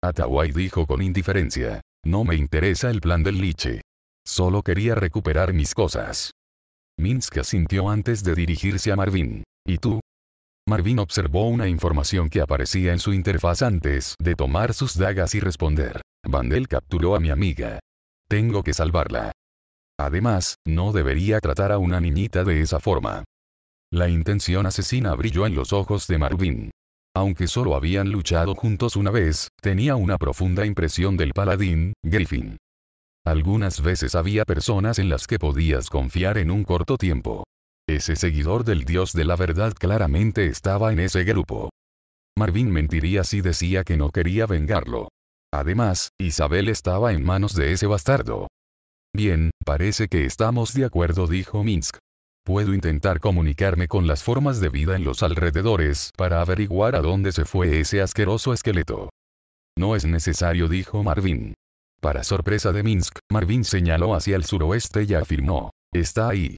Atawai dijo con indiferencia. No me interesa el plan del liche. Solo quería recuperar mis cosas. Minsk asintió antes de dirigirse a Marvin. ¿Y tú? Marvin observó una información que aparecía en su interfaz antes de tomar sus dagas y responder. Vandel capturó a mi amiga. Tengo que salvarla. Además, no debería tratar a una niñita de esa forma. La intención asesina brilló en los ojos de Marvin. Aunque solo habían luchado juntos una vez, tenía una profunda impresión del paladín, Griffin. Algunas veces había personas en las que podías confiar en un corto tiempo. Ese seguidor del dios de la verdad claramente estaba en ese grupo. Marvin mentiría si decía que no quería vengarlo. Además, Isabel estaba en manos de ese bastardo. Bien, parece que estamos de acuerdo, dijo Minsk. Puedo intentar comunicarme con las formas de vida en los alrededores para averiguar a dónde se fue ese asqueroso esqueleto. No es necesario, dijo Marvin. Para sorpresa de Minsk, Marvin señaló hacia el suroeste y afirmó, está ahí.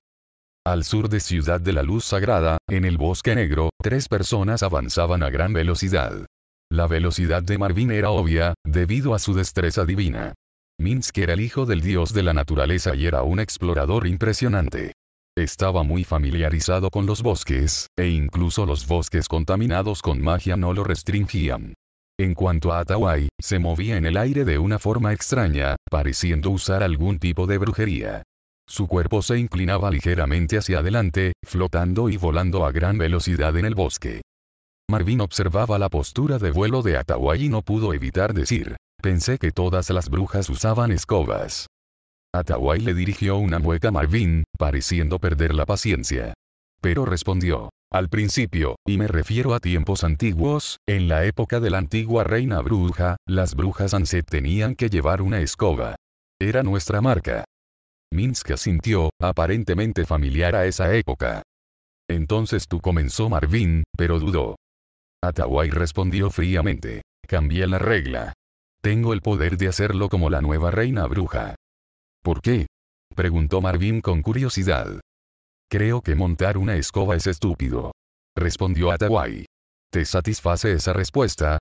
Al sur de Ciudad de la Luz Sagrada, en el bosque negro, tres personas avanzaban a gran velocidad. La velocidad de Marvin era obvia, debido a su destreza divina. Minsk era el hijo del dios de la naturaleza y era un explorador impresionante. Estaba muy familiarizado con los bosques, e incluso los bosques contaminados con magia no lo restringían. En cuanto a Atawai, se movía en el aire de una forma extraña, pareciendo usar algún tipo de brujería. Su cuerpo se inclinaba ligeramente hacia adelante, flotando y volando a gran velocidad en el bosque. Marvin observaba la postura de vuelo de Atawai y no pudo evitar decir, pensé que todas las brujas usaban escobas. Atawai le dirigió una mueca a Marvin, pareciendo perder la paciencia. Pero respondió. Al principio, y me refiero a tiempos antiguos, en la época de la antigua reina bruja, las brujas Anse tenían que llevar una escoba. Era nuestra marca. Minska sintió, aparentemente familiar a esa época. Entonces tú comenzó Marvin, pero dudó. Atawai respondió fríamente. Cambié la regla. Tengo el poder de hacerlo como la nueva reina bruja. ¿Por qué? preguntó Marvin con curiosidad. Creo que montar una escoba es estúpido. Respondió Atawai. ¿Te satisface esa respuesta?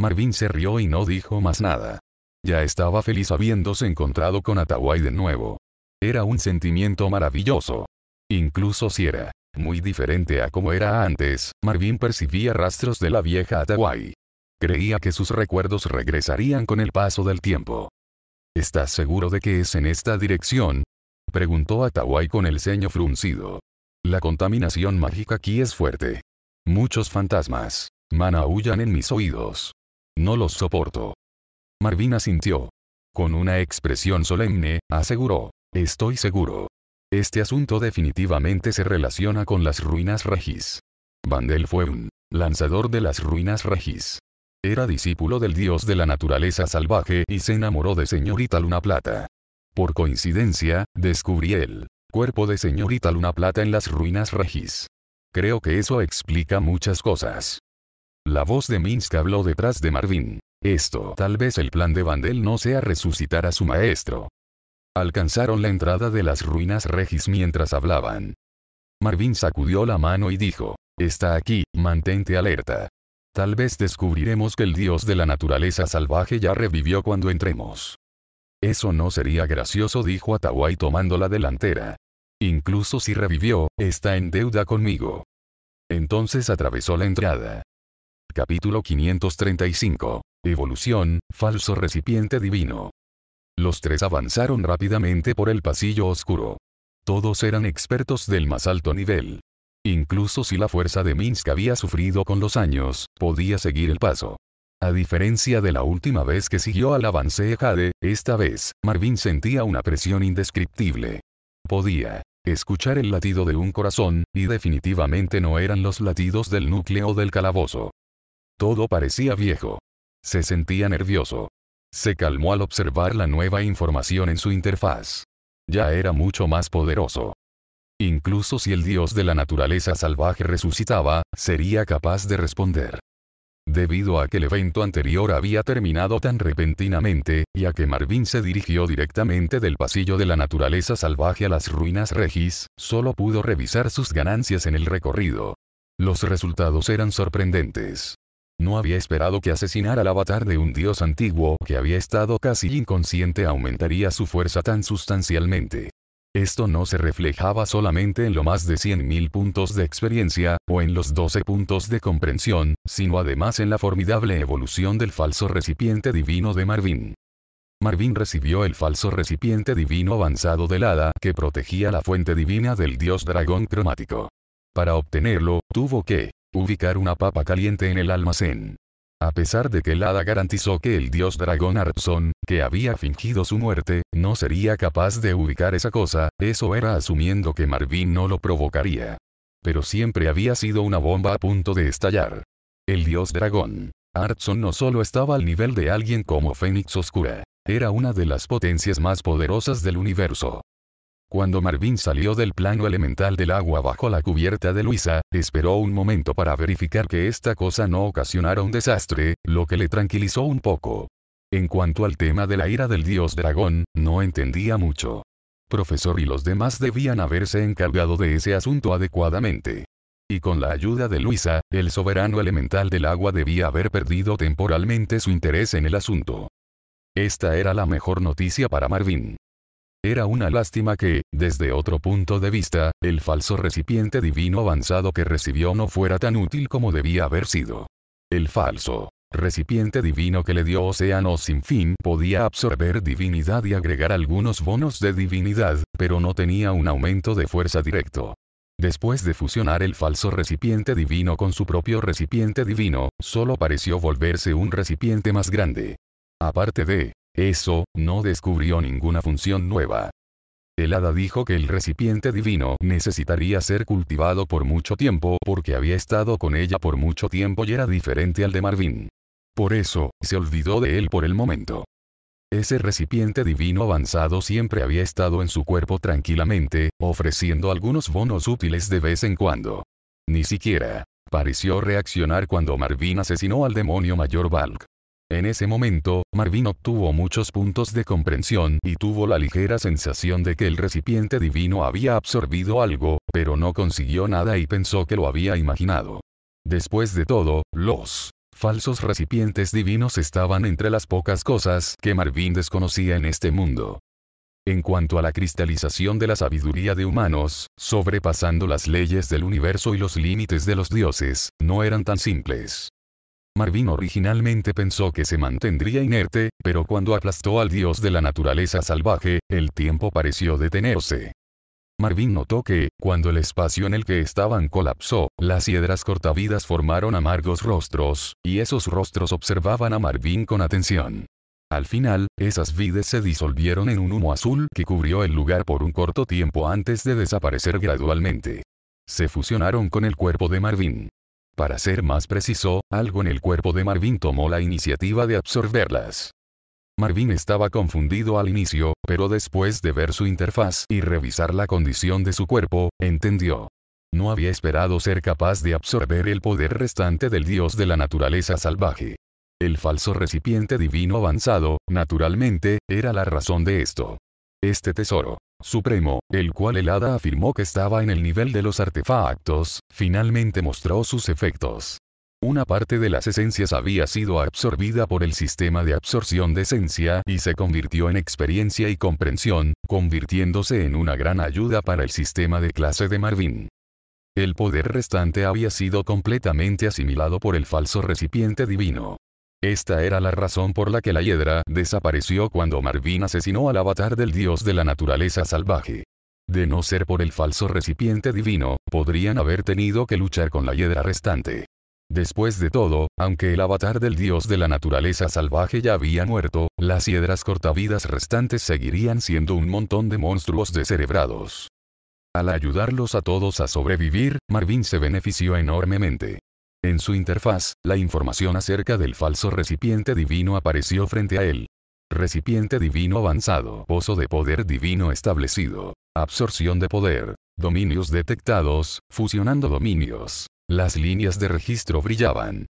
Marvin se rió y no dijo más nada. Ya estaba feliz habiéndose encontrado con Atawai de nuevo. Era un sentimiento maravilloso. Incluso si era muy diferente a como era antes, Marvin percibía rastros de la vieja Atawai. Creía que sus recuerdos regresarían con el paso del tiempo. ¿Estás seguro de que es en esta dirección? Preguntó Atawai con el ceño fruncido. La contaminación mágica aquí es fuerte. Muchos fantasmas. Manaullan en mis oídos. No los soporto. Marvin asintió. Con una expresión solemne, aseguró. Estoy seguro. Este asunto definitivamente se relaciona con las ruinas Rajis. Vandel fue un lanzador de las ruinas Rajis. Era discípulo del dios de la naturaleza salvaje y se enamoró de señorita Luna Plata. Por coincidencia, descubrí el cuerpo de señorita Luna Plata en las ruinas Regis. Creo que eso explica muchas cosas. La voz de Minsk habló detrás de Marvin. Esto tal vez el plan de Vandel no sea resucitar a su maestro. Alcanzaron la entrada de las ruinas Regis mientras hablaban. Marvin sacudió la mano y dijo, Está aquí, mantente alerta. Tal vez descubriremos que el dios de la naturaleza salvaje ya revivió cuando entremos. Eso no sería gracioso, dijo Atawai tomando la delantera. Incluso si revivió, está en deuda conmigo. Entonces atravesó la entrada. Capítulo 535. Evolución, falso recipiente divino. Los tres avanzaron rápidamente por el pasillo oscuro. Todos eran expertos del más alto nivel. Incluso si la fuerza de Minsk había sufrido con los años, podía seguir el paso. A diferencia de la última vez que siguió al avance Jade, esta vez, Marvin sentía una presión indescriptible. Podía escuchar el latido de un corazón, y definitivamente no eran los latidos del núcleo del calabozo. Todo parecía viejo. Se sentía nervioso. Se calmó al observar la nueva información en su interfaz. Ya era mucho más poderoso. Incluso si el dios de la naturaleza salvaje resucitaba, sería capaz de responder. Debido a que el evento anterior había terminado tan repentinamente, y a que Marvin se dirigió directamente del pasillo de la naturaleza salvaje a las ruinas Regis, solo pudo revisar sus ganancias en el recorrido. Los resultados eran sorprendentes. No había esperado que asesinar al avatar de un dios antiguo que había estado casi inconsciente aumentaría su fuerza tan sustancialmente. Esto no se reflejaba solamente en lo más de 100.000 puntos de experiencia, o en los 12 puntos de comprensión, sino además en la formidable evolución del falso recipiente divino de Marvin. Marvin recibió el falso recipiente divino avanzado del hada que protegía la fuente divina del dios dragón cromático. Para obtenerlo, tuvo que ubicar una papa caliente en el almacén, a pesar de que Lada garantizó que el dios dragón Artson, que había fingido su muerte, no sería capaz de ubicar esa cosa, eso era asumiendo que Marvin no lo provocaría. Pero siempre había sido una bomba a punto de estallar. El dios dragón. Artson no solo estaba al nivel de alguien como Fénix Oscura. Era una de las potencias más poderosas del universo. Cuando Marvin salió del plano elemental del agua bajo la cubierta de Luisa, esperó un momento para verificar que esta cosa no ocasionara un desastre, lo que le tranquilizó un poco. En cuanto al tema de la ira del dios dragón, no entendía mucho. Profesor y los demás debían haberse encargado de ese asunto adecuadamente. Y con la ayuda de Luisa, el soberano elemental del agua debía haber perdido temporalmente su interés en el asunto. Esta era la mejor noticia para Marvin. Era una lástima que, desde otro punto de vista, el falso recipiente divino avanzado que recibió no fuera tan útil como debía haber sido. El falso recipiente divino que le dio océano sin fin podía absorber divinidad y agregar algunos bonos de divinidad, pero no tenía un aumento de fuerza directo. Después de fusionar el falso recipiente divino con su propio recipiente divino, solo pareció volverse un recipiente más grande. Aparte de eso, no descubrió ninguna función nueva. El hada dijo que el recipiente divino necesitaría ser cultivado por mucho tiempo porque había estado con ella por mucho tiempo y era diferente al de Marvin. Por eso, se olvidó de él por el momento. Ese recipiente divino avanzado siempre había estado en su cuerpo tranquilamente, ofreciendo algunos bonos útiles de vez en cuando. Ni siquiera, pareció reaccionar cuando Marvin asesinó al demonio mayor Valk. En ese momento, Marvin obtuvo muchos puntos de comprensión y tuvo la ligera sensación de que el recipiente divino había absorbido algo, pero no consiguió nada y pensó que lo había imaginado. Después de todo, los falsos recipientes divinos estaban entre las pocas cosas que Marvin desconocía en este mundo. En cuanto a la cristalización de la sabiduría de humanos, sobrepasando las leyes del universo y los límites de los dioses, no eran tan simples. Marvin originalmente pensó que se mantendría inerte, pero cuando aplastó al dios de la naturaleza salvaje, el tiempo pareció detenerse. Marvin notó que, cuando el espacio en el que estaban colapsó, las hiedras cortavidas formaron amargos rostros, y esos rostros observaban a Marvin con atención. Al final, esas vides se disolvieron en un humo azul que cubrió el lugar por un corto tiempo antes de desaparecer gradualmente. Se fusionaron con el cuerpo de Marvin. Para ser más preciso, algo en el cuerpo de Marvin tomó la iniciativa de absorberlas. Marvin estaba confundido al inicio, pero después de ver su interfaz y revisar la condición de su cuerpo, entendió. No había esperado ser capaz de absorber el poder restante del dios de la naturaleza salvaje. El falso recipiente divino avanzado, naturalmente, era la razón de esto. Este tesoro, Supremo, el cual el hada afirmó que estaba en el nivel de los artefactos, finalmente mostró sus efectos. Una parte de las esencias había sido absorbida por el sistema de absorción de esencia y se convirtió en experiencia y comprensión, convirtiéndose en una gran ayuda para el sistema de clase de Marvin. El poder restante había sido completamente asimilado por el falso recipiente divino. Esta era la razón por la que la hiedra desapareció cuando Marvin asesinó al avatar del dios de la naturaleza salvaje. De no ser por el falso recipiente divino, podrían haber tenido que luchar con la hiedra restante. Después de todo, aunque el avatar del dios de la naturaleza salvaje ya había muerto, las hiedras cortavidas restantes seguirían siendo un montón de monstruos descerebrados. Al ayudarlos a todos a sobrevivir, Marvin se benefició enormemente. En su interfaz, la información acerca del falso recipiente divino apareció frente a él. Recipiente divino avanzado. Pozo de poder divino establecido. Absorción de poder. Dominios detectados, fusionando dominios. Las líneas de registro brillaban.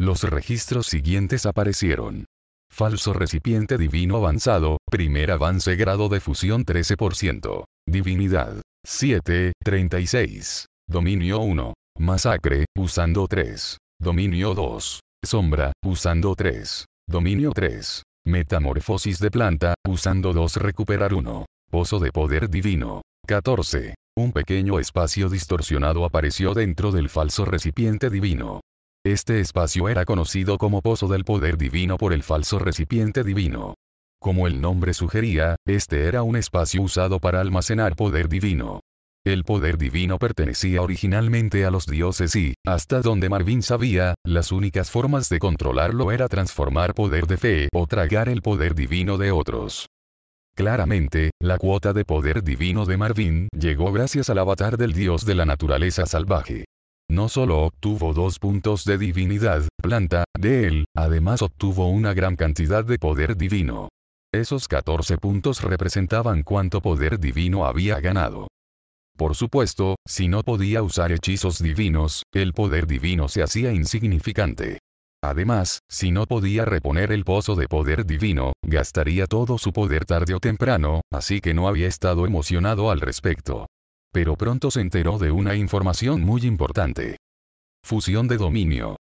Los registros siguientes aparecieron. Falso recipiente divino avanzado, primer avance grado de fusión 13%. Divinidad. 7, 36. Dominio 1. Masacre, usando 3. Dominio 2. Sombra, usando 3. Dominio 3. Metamorfosis de planta, usando 2 recuperar 1. Pozo de poder divino. 14. Un pequeño espacio distorsionado apareció dentro del falso recipiente divino. Este espacio era conocido como Pozo del Poder Divino por el falso recipiente divino. Como el nombre sugería, este era un espacio usado para almacenar poder divino. El poder divino pertenecía originalmente a los dioses y, hasta donde Marvin sabía, las únicas formas de controlarlo era transformar poder de fe o tragar el poder divino de otros. Claramente, la cuota de poder divino de Marvin llegó gracias al avatar del dios de la naturaleza salvaje. No solo obtuvo dos puntos de divinidad, planta, de él, además obtuvo una gran cantidad de poder divino. Esos 14 puntos representaban cuánto poder divino había ganado. Por supuesto, si no podía usar hechizos divinos, el poder divino se hacía insignificante. Además, si no podía reponer el pozo de poder divino, gastaría todo su poder tarde o temprano, así que no había estado emocionado al respecto. Pero pronto se enteró de una información muy importante. Fusión de dominio.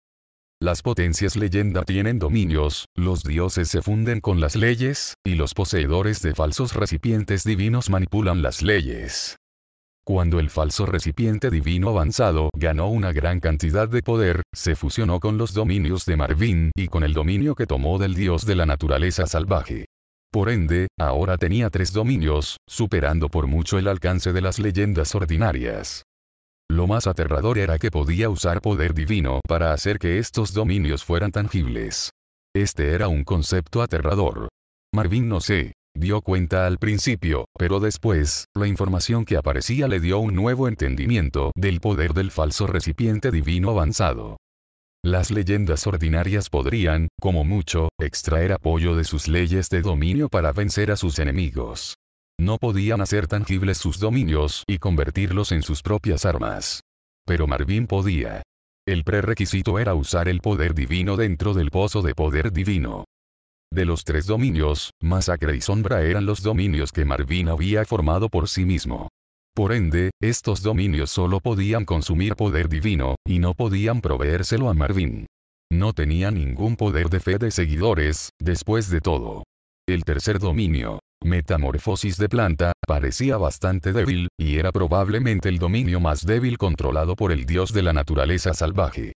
Las potencias leyenda tienen dominios, los dioses se funden con las leyes, y los poseedores de falsos recipientes divinos manipulan las leyes. Cuando el falso recipiente divino avanzado ganó una gran cantidad de poder, se fusionó con los dominios de Marvin y con el dominio que tomó del dios de la naturaleza salvaje. Por ende, ahora tenía tres dominios, superando por mucho el alcance de las leyendas ordinarias. Lo más aterrador era que podía usar poder divino para hacer que estos dominios fueran tangibles. Este era un concepto aterrador. Marvin no sé dio cuenta al principio, pero después, la información que aparecía le dio un nuevo entendimiento del poder del falso recipiente divino avanzado. Las leyendas ordinarias podrían, como mucho, extraer apoyo de sus leyes de dominio para vencer a sus enemigos. No podían hacer tangibles sus dominios y convertirlos en sus propias armas. Pero Marvin podía. El prerequisito era usar el poder divino dentro del pozo de poder divino. De los tres dominios, Masacre y Sombra eran los dominios que Marvin había formado por sí mismo. Por ende, estos dominios solo podían consumir poder divino, y no podían proveérselo a Marvin. No tenía ningún poder de fe de seguidores, después de todo. El tercer dominio, Metamorfosis de planta, parecía bastante débil, y era probablemente el dominio más débil controlado por el dios de la naturaleza salvaje.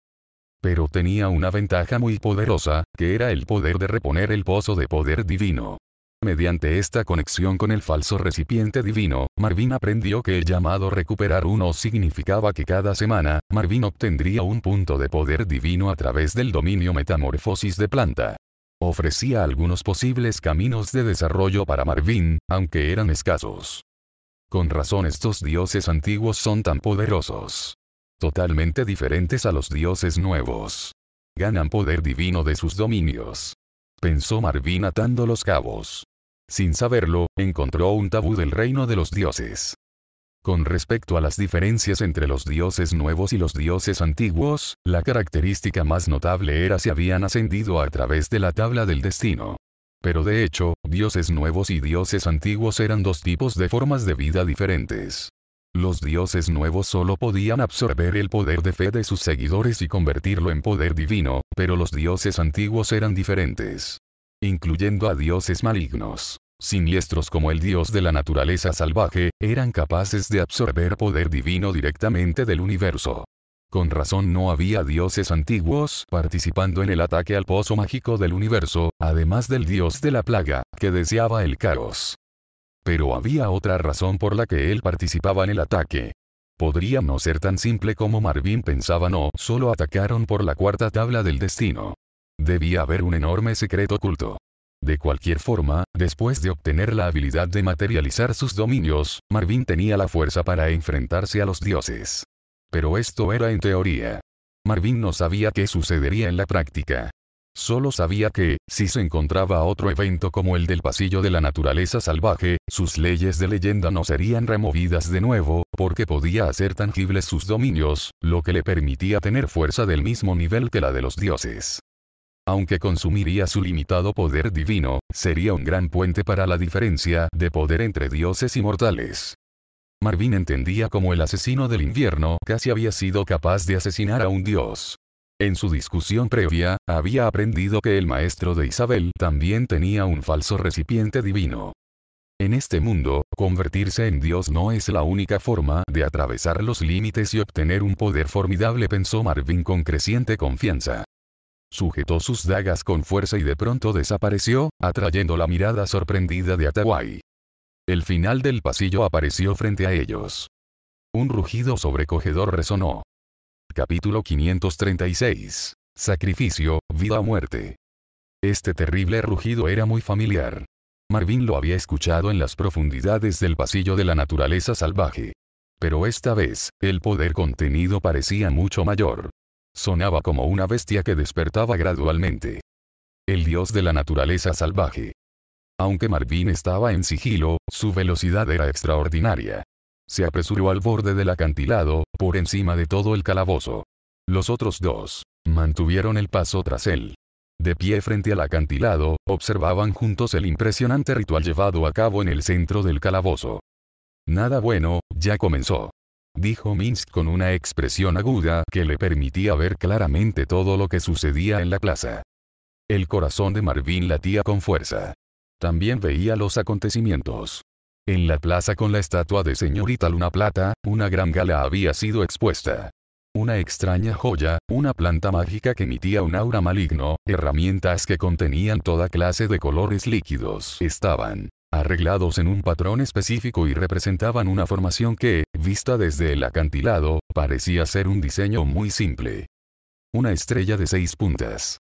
Pero tenía una ventaja muy poderosa, que era el poder de reponer el pozo de poder divino. Mediante esta conexión con el falso recipiente divino, Marvin aprendió que el llamado recuperar uno significaba que cada semana, Marvin obtendría un punto de poder divino a través del dominio metamorfosis de planta. Ofrecía algunos posibles caminos de desarrollo para Marvin, aunque eran escasos. Con razón estos dioses antiguos son tan poderosos totalmente diferentes a los dioses nuevos. Ganan poder divino de sus dominios. Pensó Marvin atando los cabos. Sin saberlo, encontró un tabú del reino de los dioses. Con respecto a las diferencias entre los dioses nuevos y los dioses antiguos, la característica más notable era si habían ascendido a través de la tabla del destino. Pero de hecho, dioses nuevos y dioses antiguos eran dos tipos de formas de vida diferentes. Los dioses nuevos solo podían absorber el poder de fe de sus seguidores y convertirlo en poder divino, pero los dioses antiguos eran diferentes. Incluyendo a dioses malignos siniestros como el dios de la naturaleza salvaje, eran capaces de absorber poder divino directamente del universo. Con razón no había dioses antiguos participando en el ataque al pozo mágico del universo, además del dios de la plaga, que deseaba el caos. Pero había otra razón por la que él participaba en el ataque. Podría no ser tan simple como Marvin pensaba no, solo atacaron por la cuarta tabla del destino. Debía haber un enorme secreto oculto. De cualquier forma, después de obtener la habilidad de materializar sus dominios, Marvin tenía la fuerza para enfrentarse a los dioses. Pero esto era en teoría. Marvin no sabía qué sucedería en la práctica. Solo sabía que, si se encontraba otro evento como el del pasillo de la naturaleza salvaje, sus leyes de leyenda no serían removidas de nuevo, porque podía hacer tangibles sus dominios, lo que le permitía tener fuerza del mismo nivel que la de los dioses. Aunque consumiría su limitado poder divino, sería un gran puente para la diferencia de poder entre dioses y mortales. Marvin entendía como el asesino del invierno casi había sido capaz de asesinar a un dios. En su discusión previa, había aprendido que el maestro de Isabel también tenía un falso recipiente divino. En este mundo, convertirse en Dios no es la única forma de atravesar los límites y obtener un poder formidable, pensó Marvin con creciente confianza. Sujetó sus dagas con fuerza y de pronto desapareció, atrayendo la mirada sorprendida de Atawai. El final del pasillo apareció frente a ellos. Un rugido sobrecogedor resonó. Capítulo 536. Sacrificio, vida o muerte. Este terrible rugido era muy familiar. Marvin lo había escuchado en las profundidades del pasillo de la naturaleza salvaje. Pero esta vez, el poder contenido parecía mucho mayor. Sonaba como una bestia que despertaba gradualmente. El dios de la naturaleza salvaje. Aunque Marvin estaba en sigilo, su velocidad era extraordinaria se apresuró al borde del acantilado, por encima de todo el calabozo. Los otros dos, mantuvieron el paso tras él. De pie frente al acantilado, observaban juntos el impresionante ritual llevado a cabo en el centro del calabozo. Nada bueno, ya comenzó. Dijo Minsk con una expresión aguda que le permitía ver claramente todo lo que sucedía en la plaza. El corazón de Marvin latía con fuerza. También veía los acontecimientos. En la plaza con la estatua de señorita Luna Plata, una gran gala había sido expuesta. Una extraña joya, una planta mágica que emitía un aura maligno, herramientas que contenían toda clase de colores líquidos estaban arreglados en un patrón específico y representaban una formación que, vista desde el acantilado, parecía ser un diseño muy simple. Una estrella de seis puntas.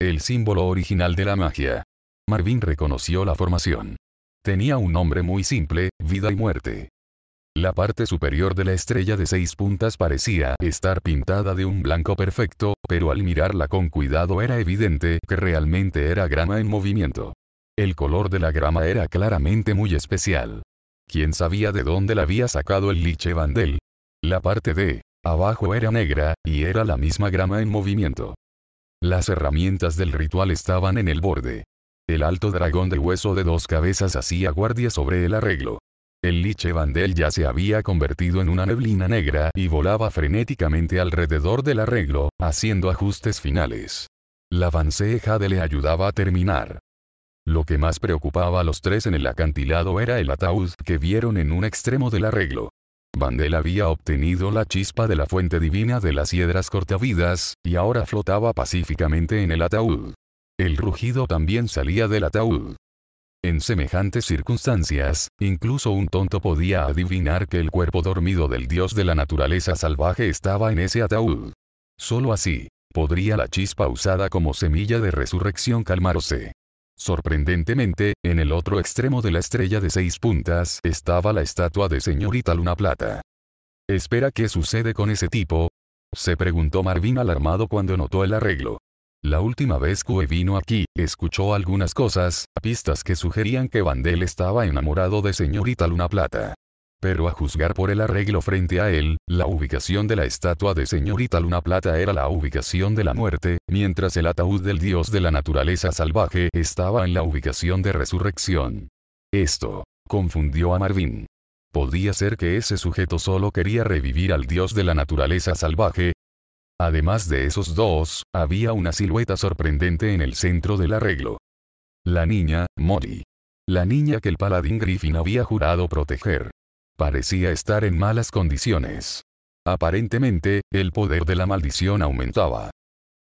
El símbolo original de la magia. Marvin reconoció la formación. Tenía un nombre muy simple, vida y muerte. La parte superior de la estrella de seis puntas parecía estar pintada de un blanco perfecto, pero al mirarla con cuidado era evidente que realmente era grama en movimiento. El color de la grama era claramente muy especial. ¿Quién sabía de dónde la había sacado el liche Vandel? La parte de abajo era negra, y era la misma grama en movimiento. Las herramientas del ritual estaban en el borde. El alto dragón de hueso de dos cabezas hacía guardia sobre el arreglo. El liche Vandel ya se había convertido en una neblina negra y volaba frenéticamente alrededor del arreglo, haciendo ajustes finales. La vanceja de le ayudaba a terminar. Lo que más preocupaba a los tres en el acantilado era el ataúd que vieron en un extremo del arreglo. Vandel había obtenido la chispa de la fuente divina de las hiedras cortavidas, y ahora flotaba pacíficamente en el ataúd. El rugido también salía del ataúd. En semejantes circunstancias, incluso un tonto podía adivinar que el cuerpo dormido del dios de la naturaleza salvaje estaba en ese ataúd. Solo así, podría la chispa usada como semilla de resurrección calmarse. Sorprendentemente, en el otro extremo de la estrella de seis puntas estaba la estatua de señorita Luna Plata. ¿Espera qué sucede con ese tipo? Se preguntó Marvin alarmado cuando notó el arreglo. La última vez que vino aquí, escuchó algunas cosas, pistas que sugerían que Vandel estaba enamorado de señorita Luna Plata. Pero a juzgar por el arreglo frente a él, la ubicación de la estatua de señorita Luna Plata era la ubicación de la muerte, mientras el ataúd del dios de la naturaleza salvaje estaba en la ubicación de resurrección. Esto confundió a Marvin. Podía ser que ese sujeto solo quería revivir al dios de la naturaleza salvaje, Además de esos dos, había una silueta sorprendente en el centro del arreglo. La niña, Mori. La niña que el paladín Griffin había jurado proteger. Parecía estar en malas condiciones. Aparentemente, el poder de la maldición aumentaba.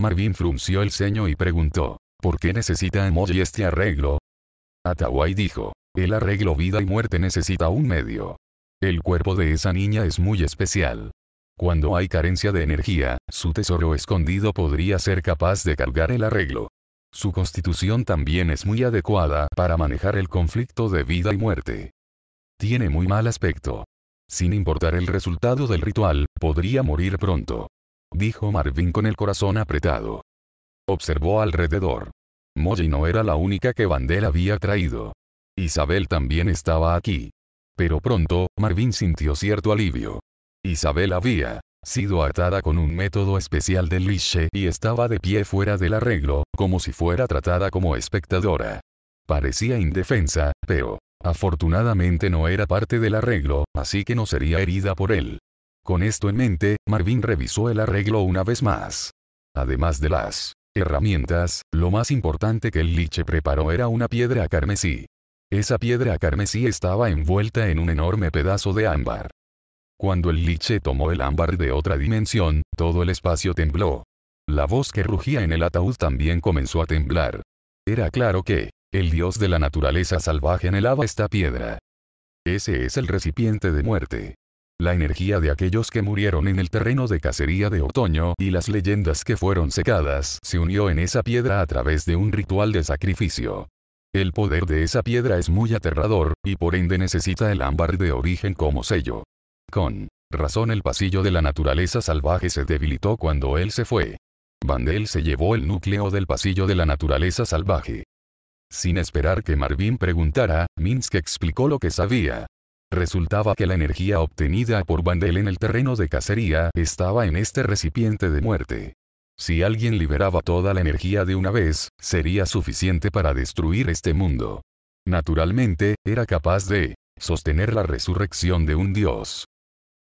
Marvin frunció el ceño y preguntó, ¿por qué necesita Emoji este arreglo? Atawai dijo, el arreglo vida y muerte necesita un medio. El cuerpo de esa niña es muy especial. Cuando hay carencia de energía, su tesoro escondido podría ser capaz de cargar el arreglo. Su constitución también es muy adecuada para manejar el conflicto de vida y muerte. Tiene muy mal aspecto. Sin importar el resultado del ritual, podría morir pronto. Dijo Marvin con el corazón apretado. Observó alrededor. Molly no era la única que Vandel había traído. Isabel también estaba aquí. Pero pronto, Marvin sintió cierto alivio. Isabel había sido atada con un método especial del liche y estaba de pie fuera del arreglo, como si fuera tratada como espectadora. Parecía indefensa, pero afortunadamente no era parte del arreglo, así que no sería herida por él. Con esto en mente, Marvin revisó el arreglo una vez más. Además de las herramientas, lo más importante que el liche preparó era una piedra carmesí. Esa piedra carmesí estaba envuelta en un enorme pedazo de ámbar. Cuando el liche tomó el ámbar de otra dimensión, todo el espacio tembló. La voz que rugía en el ataúd también comenzó a temblar. Era claro que, el dios de la naturaleza salvaje anhelaba esta piedra. Ese es el recipiente de muerte. La energía de aquellos que murieron en el terreno de cacería de otoño y las leyendas que fueron secadas se unió en esa piedra a través de un ritual de sacrificio. El poder de esa piedra es muy aterrador, y por ende necesita el ámbar de origen como sello. Con razón el pasillo de la naturaleza salvaje se debilitó cuando él se fue. Vandel se llevó el núcleo del pasillo de la naturaleza salvaje. Sin esperar que Marvin preguntara, Minsk explicó lo que sabía. Resultaba que la energía obtenida por Vandel en el terreno de cacería estaba en este recipiente de muerte. Si alguien liberaba toda la energía de una vez, sería suficiente para destruir este mundo. Naturalmente, era capaz de sostener la resurrección de un dios.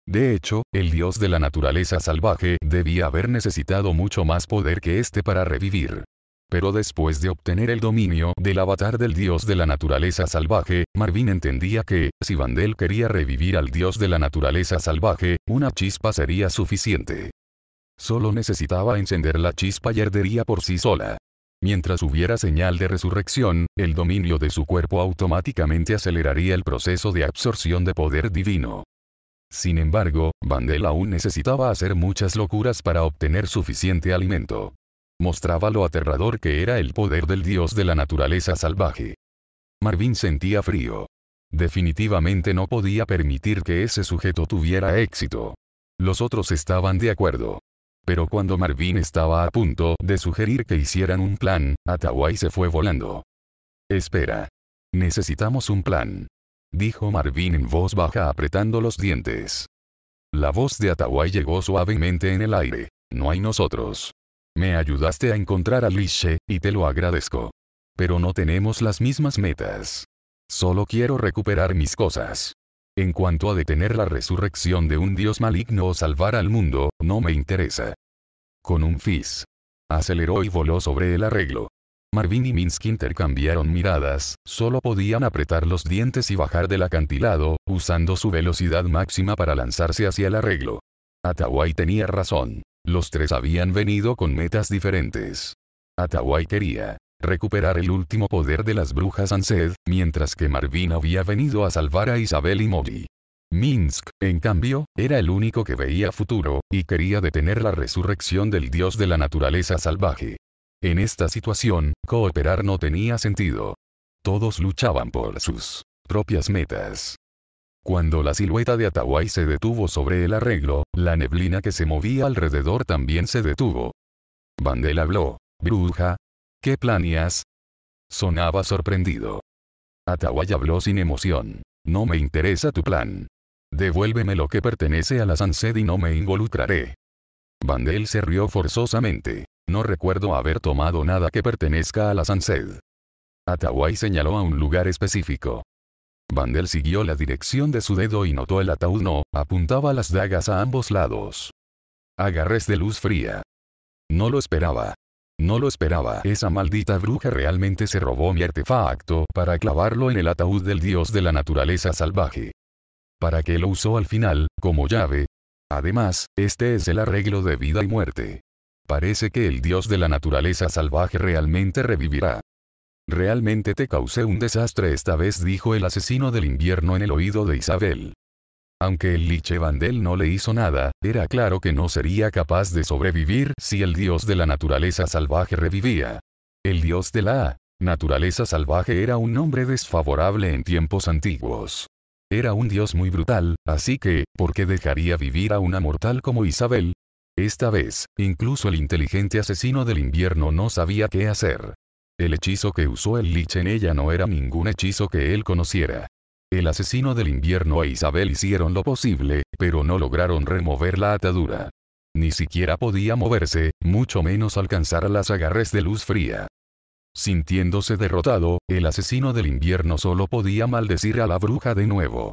De hecho, el dios de la naturaleza salvaje debía haber necesitado mucho más poder que este para revivir. Pero después de obtener el dominio del avatar del dios de la naturaleza salvaje, Marvin entendía que, si Vandel quería revivir al dios de la naturaleza salvaje, una chispa sería suficiente. Solo necesitaba encender la chispa y ardería por sí sola. Mientras hubiera señal de resurrección, el dominio de su cuerpo automáticamente aceleraría el proceso de absorción de poder divino. Sin embargo, Vandel aún necesitaba hacer muchas locuras para obtener suficiente alimento. Mostraba lo aterrador que era el poder del dios de la naturaleza salvaje. Marvin sentía frío. Definitivamente no podía permitir que ese sujeto tuviera éxito. Los otros estaban de acuerdo. Pero cuando Marvin estaba a punto de sugerir que hicieran un plan, Atawai se fue volando. Espera. Necesitamos un plan dijo Marvin en voz baja apretando los dientes. La voz de Atawai llegó suavemente en el aire. No hay nosotros. Me ayudaste a encontrar a Lishe, y te lo agradezco. Pero no tenemos las mismas metas. Solo quiero recuperar mis cosas. En cuanto a detener la resurrección de un dios maligno o salvar al mundo, no me interesa. Con un fizz. Aceleró y voló sobre el arreglo. Marvin y Minsk intercambiaron miradas, solo podían apretar los dientes y bajar del acantilado, usando su velocidad máxima para lanzarse hacia el arreglo. Atawai tenía razón. Los tres habían venido con metas diferentes. Atawai quería recuperar el último poder de las brujas Ansed, mientras que Marvin había venido a salvar a Isabel y Molly. Minsk, en cambio, era el único que veía futuro, y quería detener la resurrección del dios de la naturaleza salvaje. En esta situación, cooperar no tenía sentido. Todos luchaban por sus propias metas. Cuando la silueta de Atawai se detuvo sobre el arreglo, la neblina que se movía alrededor también se detuvo. Bandel habló. Bruja. ¿Qué planeas? Sonaba sorprendido. Atawai habló sin emoción. No me interesa tu plan. Devuélveme lo que pertenece a la Sansed y no me involucraré. Bandel se rió forzosamente. No recuerdo haber tomado nada que pertenezca a la Sansed. Atawai señaló a un lugar específico. Vandel siguió la dirección de su dedo y notó el ataúd no, apuntaba las dagas a ambos lados. Agarres de luz fría. No lo esperaba. No lo esperaba. Esa maldita bruja realmente se robó mi artefacto para clavarlo en el ataúd del dios de la naturaleza salvaje. ¿Para qué lo usó al final, como llave? Además, este es el arreglo de vida y muerte. Parece que el dios de la naturaleza salvaje realmente revivirá. Realmente te causé un desastre esta vez dijo el asesino del invierno en el oído de Isabel. Aunque el Liche Vandel no le hizo nada, era claro que no sería capaz de sobrevivir si el dios de la naturaleza salvaje revivía. El dios de la naturaleza salvaje era un nombre desfavorable en tiempos antiguos. Era un dios muy brutal, así que, ¿por qué dejaría vivir a una mortal como Isabel? Esta vez, incluso el inteligente asesino del invierno no sabía qué hacer. El hechizo que usó el Lich en ella no era ningún hechizo que él conociera. El asesino del invierno e Isabel hicieron lo posible, pero no lograron remover la atadura. Ni siquiera podía moverse, mucho menos alcanzar las agarres de luz fría. Sintiéndose derrotado, el asesino del invierno solo podía maldecir a la bruja de nuevo.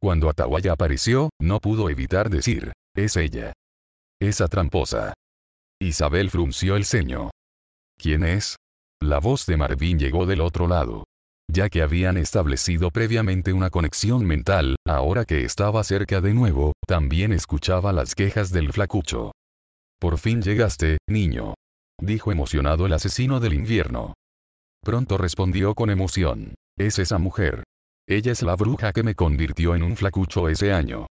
Cuando Atawaya apareció, no pudo evitar decir, es ella. Esa tramposa. Isabel frunció el ceño. ¿Quién es? La voz de Marvin llegó del otro lado. Ya que habían establecido previamente una conexión mental, ahora que estaba cerca de nuevo, también escuchaba las quejas del flacucho. Por fin llegaste, niño. Dijo emocionado el asesino del invierno. Pronto respondió con emoción. Es esa mujer. Ella es la bruja que me convirtió en un flacucho ese año.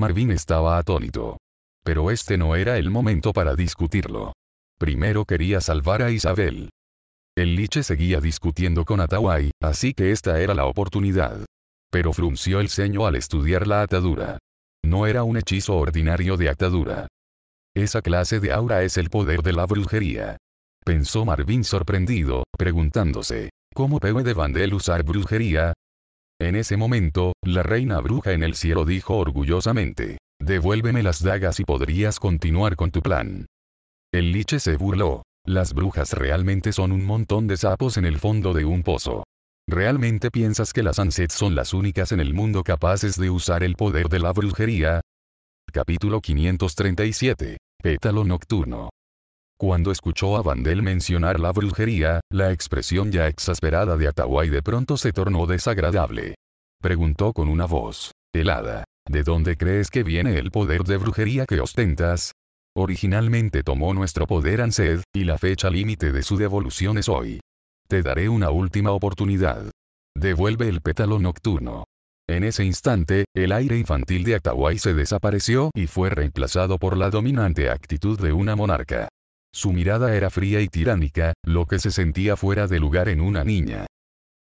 Marvin estaba atónito pero este no era el momento para discutirlo. Primero quería salvar a Isabel. El liche seguía discutiendo con Atawai, así que esta era la oportunidad. Pero frunció el ceño al estudiar la atadura. No era un hechizo ordinario de atadura. Esa clase de aura es el poder de la brujería. Pensó Marvin sorprendido, preguntándose, ¿cómo puede Vandel usar brujería? En ese momento, la reina bruja en el cielo dijo orgullosamente, Devuélveme las dagas y podrías continuar con tu plan. El liche se burló. Las brujas realmente son un montón de sapos en el fondo de un pozo. ¿Realmente piensas que las Ansets son las únicas en el mundo capaces de usar el poder de la brujería? Capítulo 537. Pétalo nocturno. Cuando escuchó a Vandel mencionar la brujería, la expresión ya exasperada de Atawai de pronto se tornó desagradable. Preguntó con una voz helada. ¿De dónde crees que viene el poder de brujería que ostentas? Originalmente tomó nuestro poder Ansed, y la fecha límite de su devolución es hoy. Te daré una última oportunidad. Devuelve el pétalo nocturno. En ese instante, el aire infantil de Atawai se desapareció y fue reemplazado por la dominante actitud de una monarca. Su mirada era fría y tiránica, lo que se sentía fuera de lugar en una niña.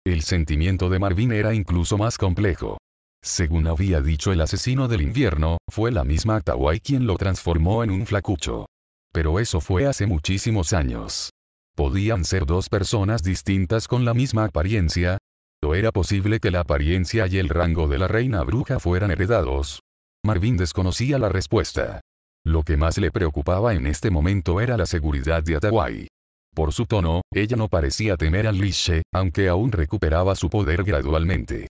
El sentimiento de Marvin era incluso más complejo. Según había dicho el asesino del invierno, fue la misma Atawai quien lo transformó en un flacucho. Pero eso fue hace muchísimos años. ¿Podían ser dos personas distintas con la misma apariencia? ¿O era posible que la apariencia y el rango de la reina bruja fueran heredados? Marvin desconocía la respuesta. Lo que más le preocupaba en este momento era la seguridad de Atawai. Por su tono, ella no parecía temer al Liche, aunque aún recuperaba su poder gradualmente.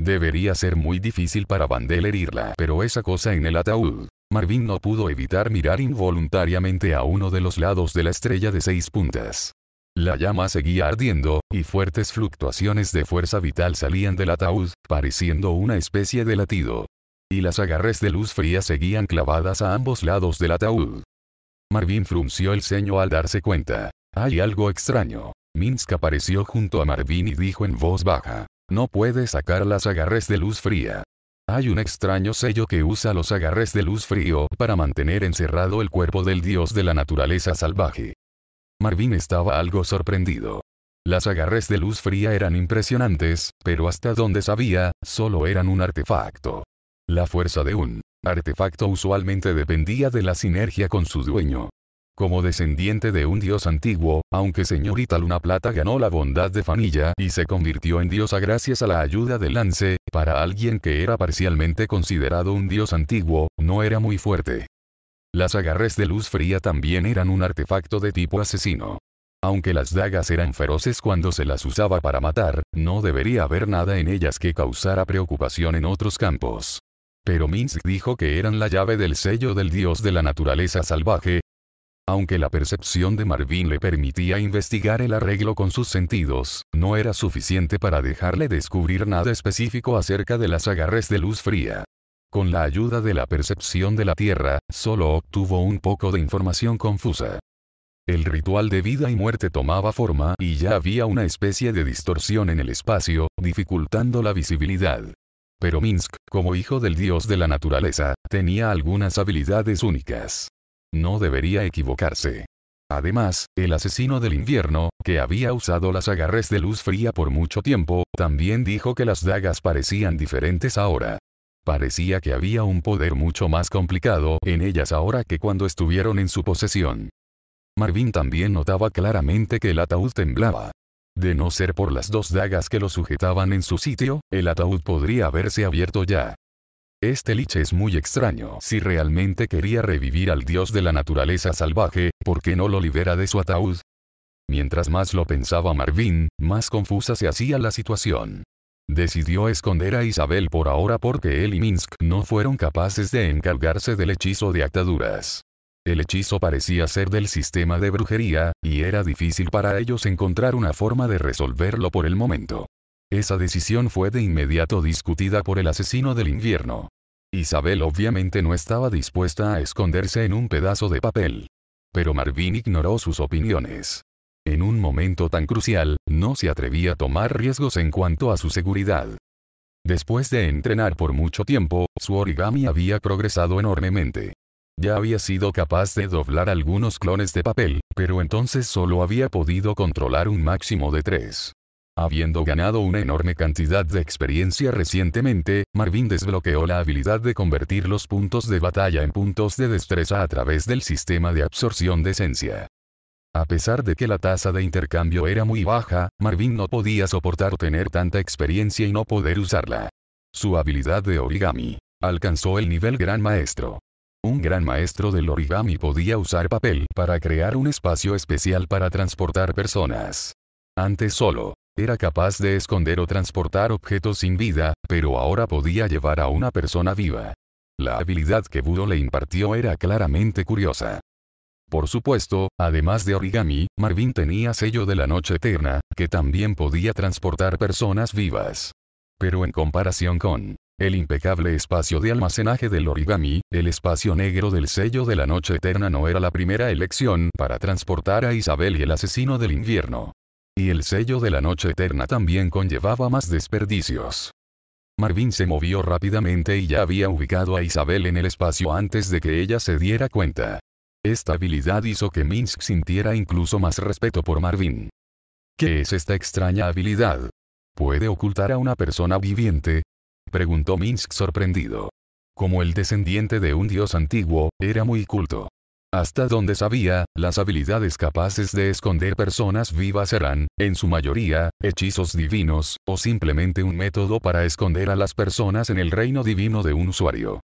Debería ser muy difícil para Vandel herirla, pero esa cosa en el ataúd. Marvin no pudo evitar mirar involuntariamente a uno de los lados de la estrella de seis puntas. La llama seguía ardiendo, y fuertes fluctuaciones de fuerza vital salían del ataúd, pareciendo una especie de latido. Y las agarres de luz fría seguían clavadas a ambos lados del ataúd. Marvin frunció el ceño al darse cuenta. Hay algo extraño. Minsk apareció junto a Marvin y dijo en voz baja. No puede sacar las agarres de luz fría. Hay un extraño sello que usa los agarres de luz frío para mantener encerrado el cuerpo del dios de la naturaleza salvaje. Marvin estaba algo sorprendido. Las agarres de luz fría eran impresionantes, pero hasta donde sabía, solo eran un artefacto. La fuerza de un artefacto usualmente dependía de la sinergia con su dueño. Como descendiente de un dios antiguo, aunque señorita Luna Plata ganó la bondad de Fanilla y se convirtió en diosa gracias a la ayuda de Lance, para alguien que era parcialmente considerado un dios antiguo, no era muy fuerte. Las agarres de luz fría también eran un artefacto de tipo asesino. Aunque las dagas eran feroces cuando se las usaba para matar, no debería haber nada en ellas que causara preocupación en otros campos. Pero Minsk dijo que eran la llave del sello del dios de la naturaleza salvaje, aunque la percepción de Marvin le permitía investigar el arreglo con sus sentidos, no era suficiente para dejarle descubrir nada específico acerca de las agarres de luz fría. Con la ayuda de la percepción de la Tierra, solo obtuvo un poco de información confusa. El ritual de vida y muerte tomaba forma y ya había una especie de distorsión en el espacio, dificultando la visibilidad. Pero Minsk, como hijo del dios de la naturaleza, tenía algunas habilidades únicas. No debería equivocarse. Además, el asesino del invierno, que había usado las agarres de luz fría por mucho tiempo, también dijo que las dagas parecían diferentes ahora. Parecía que había un poder mucho más complicado en ellas ahora que cuando estuvieron en su posesión. Marvin también notaba claramente que el ataúd temblaba. De no ser por las dos dagas que lo sujetaban en su sitio, el ataúd podría haberse abierto ya. Este liche es muy extraño. Si realmente quería revivir al dios de la naturaleza salvaje, ¿por qué no lo libera de su ataúd? Mientras más lo pensaba Marvin, más confusa se hacía la situación. Decidió esconder a Isabel por ahora porque él y Minsk no fueron capaces de encargarse del hechizo de ataduras. El hechizo parecía ser del sistema de brujería, y era difícil para ellos encontrar una forma de resolverlo por el momento. Esa decisión fue de inmediato discutida por el asesino del invierno. Isabel obviamente no estaba dispuesta a esconderse en un pedazo de papel. Pero Marvin ignoró sus opiniones. En un momento tan crucial, no se atrevía a tomar riesgos en cuanto a su seguridad. Después de entrenar por mucho tiempo, su origami había progresado enormemente. Ya había sido capaz de doblar algunos clones de papel, pero entonces solo había podido controlar un máximo de tres. Habiendo ganado una enorme cantidad de experiencia recientemente, Marvin desbloqueó la habilidad de convertir los puntos de batalla en puntos de destreza a través del sistema de absorción de esencia. A pesar de que la tasa de intercambio era muy baja, Marvin no podía soportar tener tanta experiencia y no poder usarla. Su habilidad de origami alcanzó el nivel Gran Maestro. Un gran maestro del origami podía usar papel para crear un espacio especial para transportar personas. Antes solo era capaz de esconder o transportar objetos sin vida, pero ahora podía llevar a una persona viva. La habilidad que Budo le impartió era claramente curiosa. Por supuesto, además de origami, Marvin tenía sello de la noche eterna, que también podía transportar personas vivas. Pero en comparación con el impecable espacio de almacenaje del origami, el espacio negro del sello de la noche eterna no era la primera elección para transportar a Isabel y el asesino del invierno. Y el sello de la noche eterna también conllevaba más desperdicios. Marvin se movió rápidamente y ya había ubicado a Isabel en el espacio antes de que ella se diera cuenta. Esta habilidad hizo que Minsk sintiera incluso más respeto por Marvin. ¿Qué es esta extraña habilidad? ¿Puede ocultar a una persona viviente? Preguntó Minsk sorprendido. Como el descendiente de un dios antiguo, era muy culto. Hasta donde sabía, las habilidades capaces de esconder personas vivas eran, en su mayoría, hechizos divinos, o simplemente un método para esconder a las personas en el reino divino de un usuario.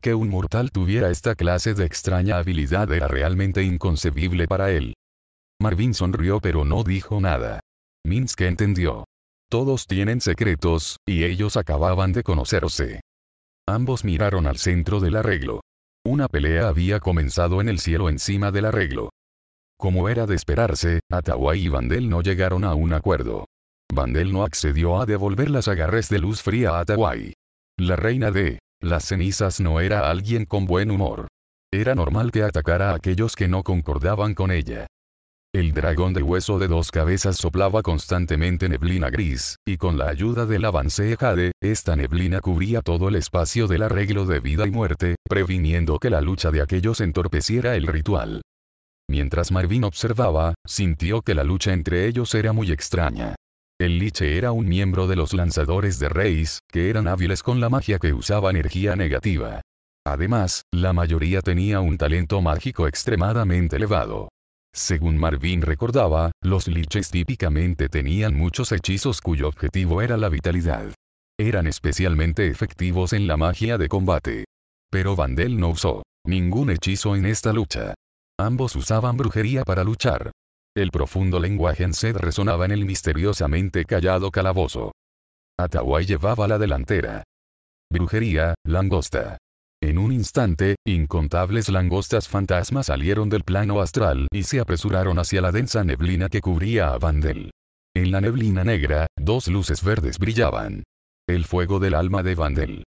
Que un mortal tuviera esta clase de extraña habilidad era realmente inconcebible para él. Marvin sonrió pero no dijo nada. Minsk entendió. Todos tienen secretos, y ellos acababan de conocerse. Ambos miraron al centro del arreglo. Una pelea había comenzado en el cielo encima del arreglo. Como era de esperarse, Atawai y Vandel no llegaron a un acuerdo. Vandel no accedió a devolver las agarres de luz fría a Atawai. La reina de las cenizas no era alguien con buen humor. Era normal que atacara a aquellos que no concordaban con ella. El dragón de hueso de dos cabezas soplaba constantemente neblina gris, y con la ayuda del avance Jade, esta neblina cubría todo el espacio del arreglo de vida y muerte, previniendo que la lucha de aquellos entorpeciera el ritual. Mientras Marvin observaba, sintió que la lucha entre ellos era muy extraña. El Liche era un miembro de los lanzadores de Reis, que eran hábiles con la magia que usaba energía negativa. Además, la mayoría tenía un talento mágico extremadamente elevado. Según Marvin recordaba, los liches típicamente tenían muchos hechizos cuyo objetivo era la vitalidad. Eran especialmente efectivos en la magia de combate. Pero Vandel no usó ningún hechizo en esta lucha. Ambos usaban brujería para luchar. El profundo lenguaje en sed resonaba en el misteriosamente callado calabozo. Atahuay llevaba la delantera. Brujería, langosta. En un instante, incontables langostas fantasmas salieron del plano astral y se apresuraron hacia la densa neblina que cubría a Vandel. En la neblina negra, dos luces verdes brillaban. El fuego del alma de Vandel.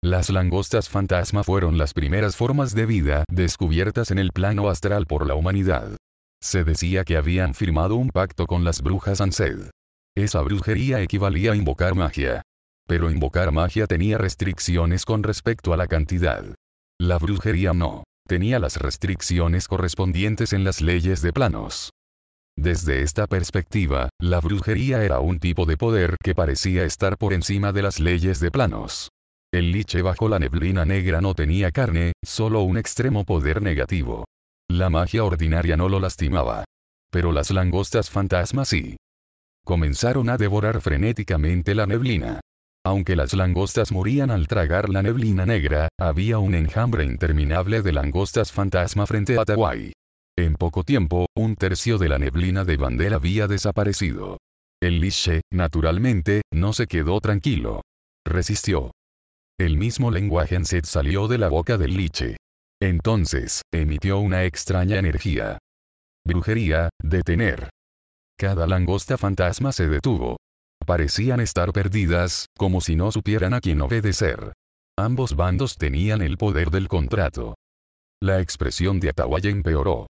Las langostas fantasma fueron las primeras formas de vida descubiertas en el plano astral por la humanidad. Se decía que habían firmado un pacto con las brujas Ansed. Esa brujería equivalía a invocar magia pero invocar magia tenía restricciones con respecto a la cantidad. La brujería no, tenía las restricciones correspondientes en las leyes de planos. Desde esta perspectiva, la brujería era un tipo de poder que parecía estar por encima de las leyes de planos. El liche bajo la neblina negra no tenía carne, solo un extremo poder negativo. La magia ordinaria no lo lastimaba. Pero las langostas fantasmas sí. Comenzaron a devorar frenéticamente la neblina. Aunque las langostas morían al tragar la neblina negra, había un enjambre interminable de langostas fantasma frente a Tawai. En poco tiempo, un tercio de la neblina de bandera había desaparecido. El Liche, naturalmente, no se quedó tranquilo. Resistió. El mismo lenguaje en Set salió de la boca del Liche. Entonces, emitió una extraña energía. Brujería, detener. Cada langosta fantasma se detuvo, parecían estar perdidas, como si no supieran a quién obedecer. Ambos bandos tenían el poder del contrato. La expresión de Atawaya empeoró.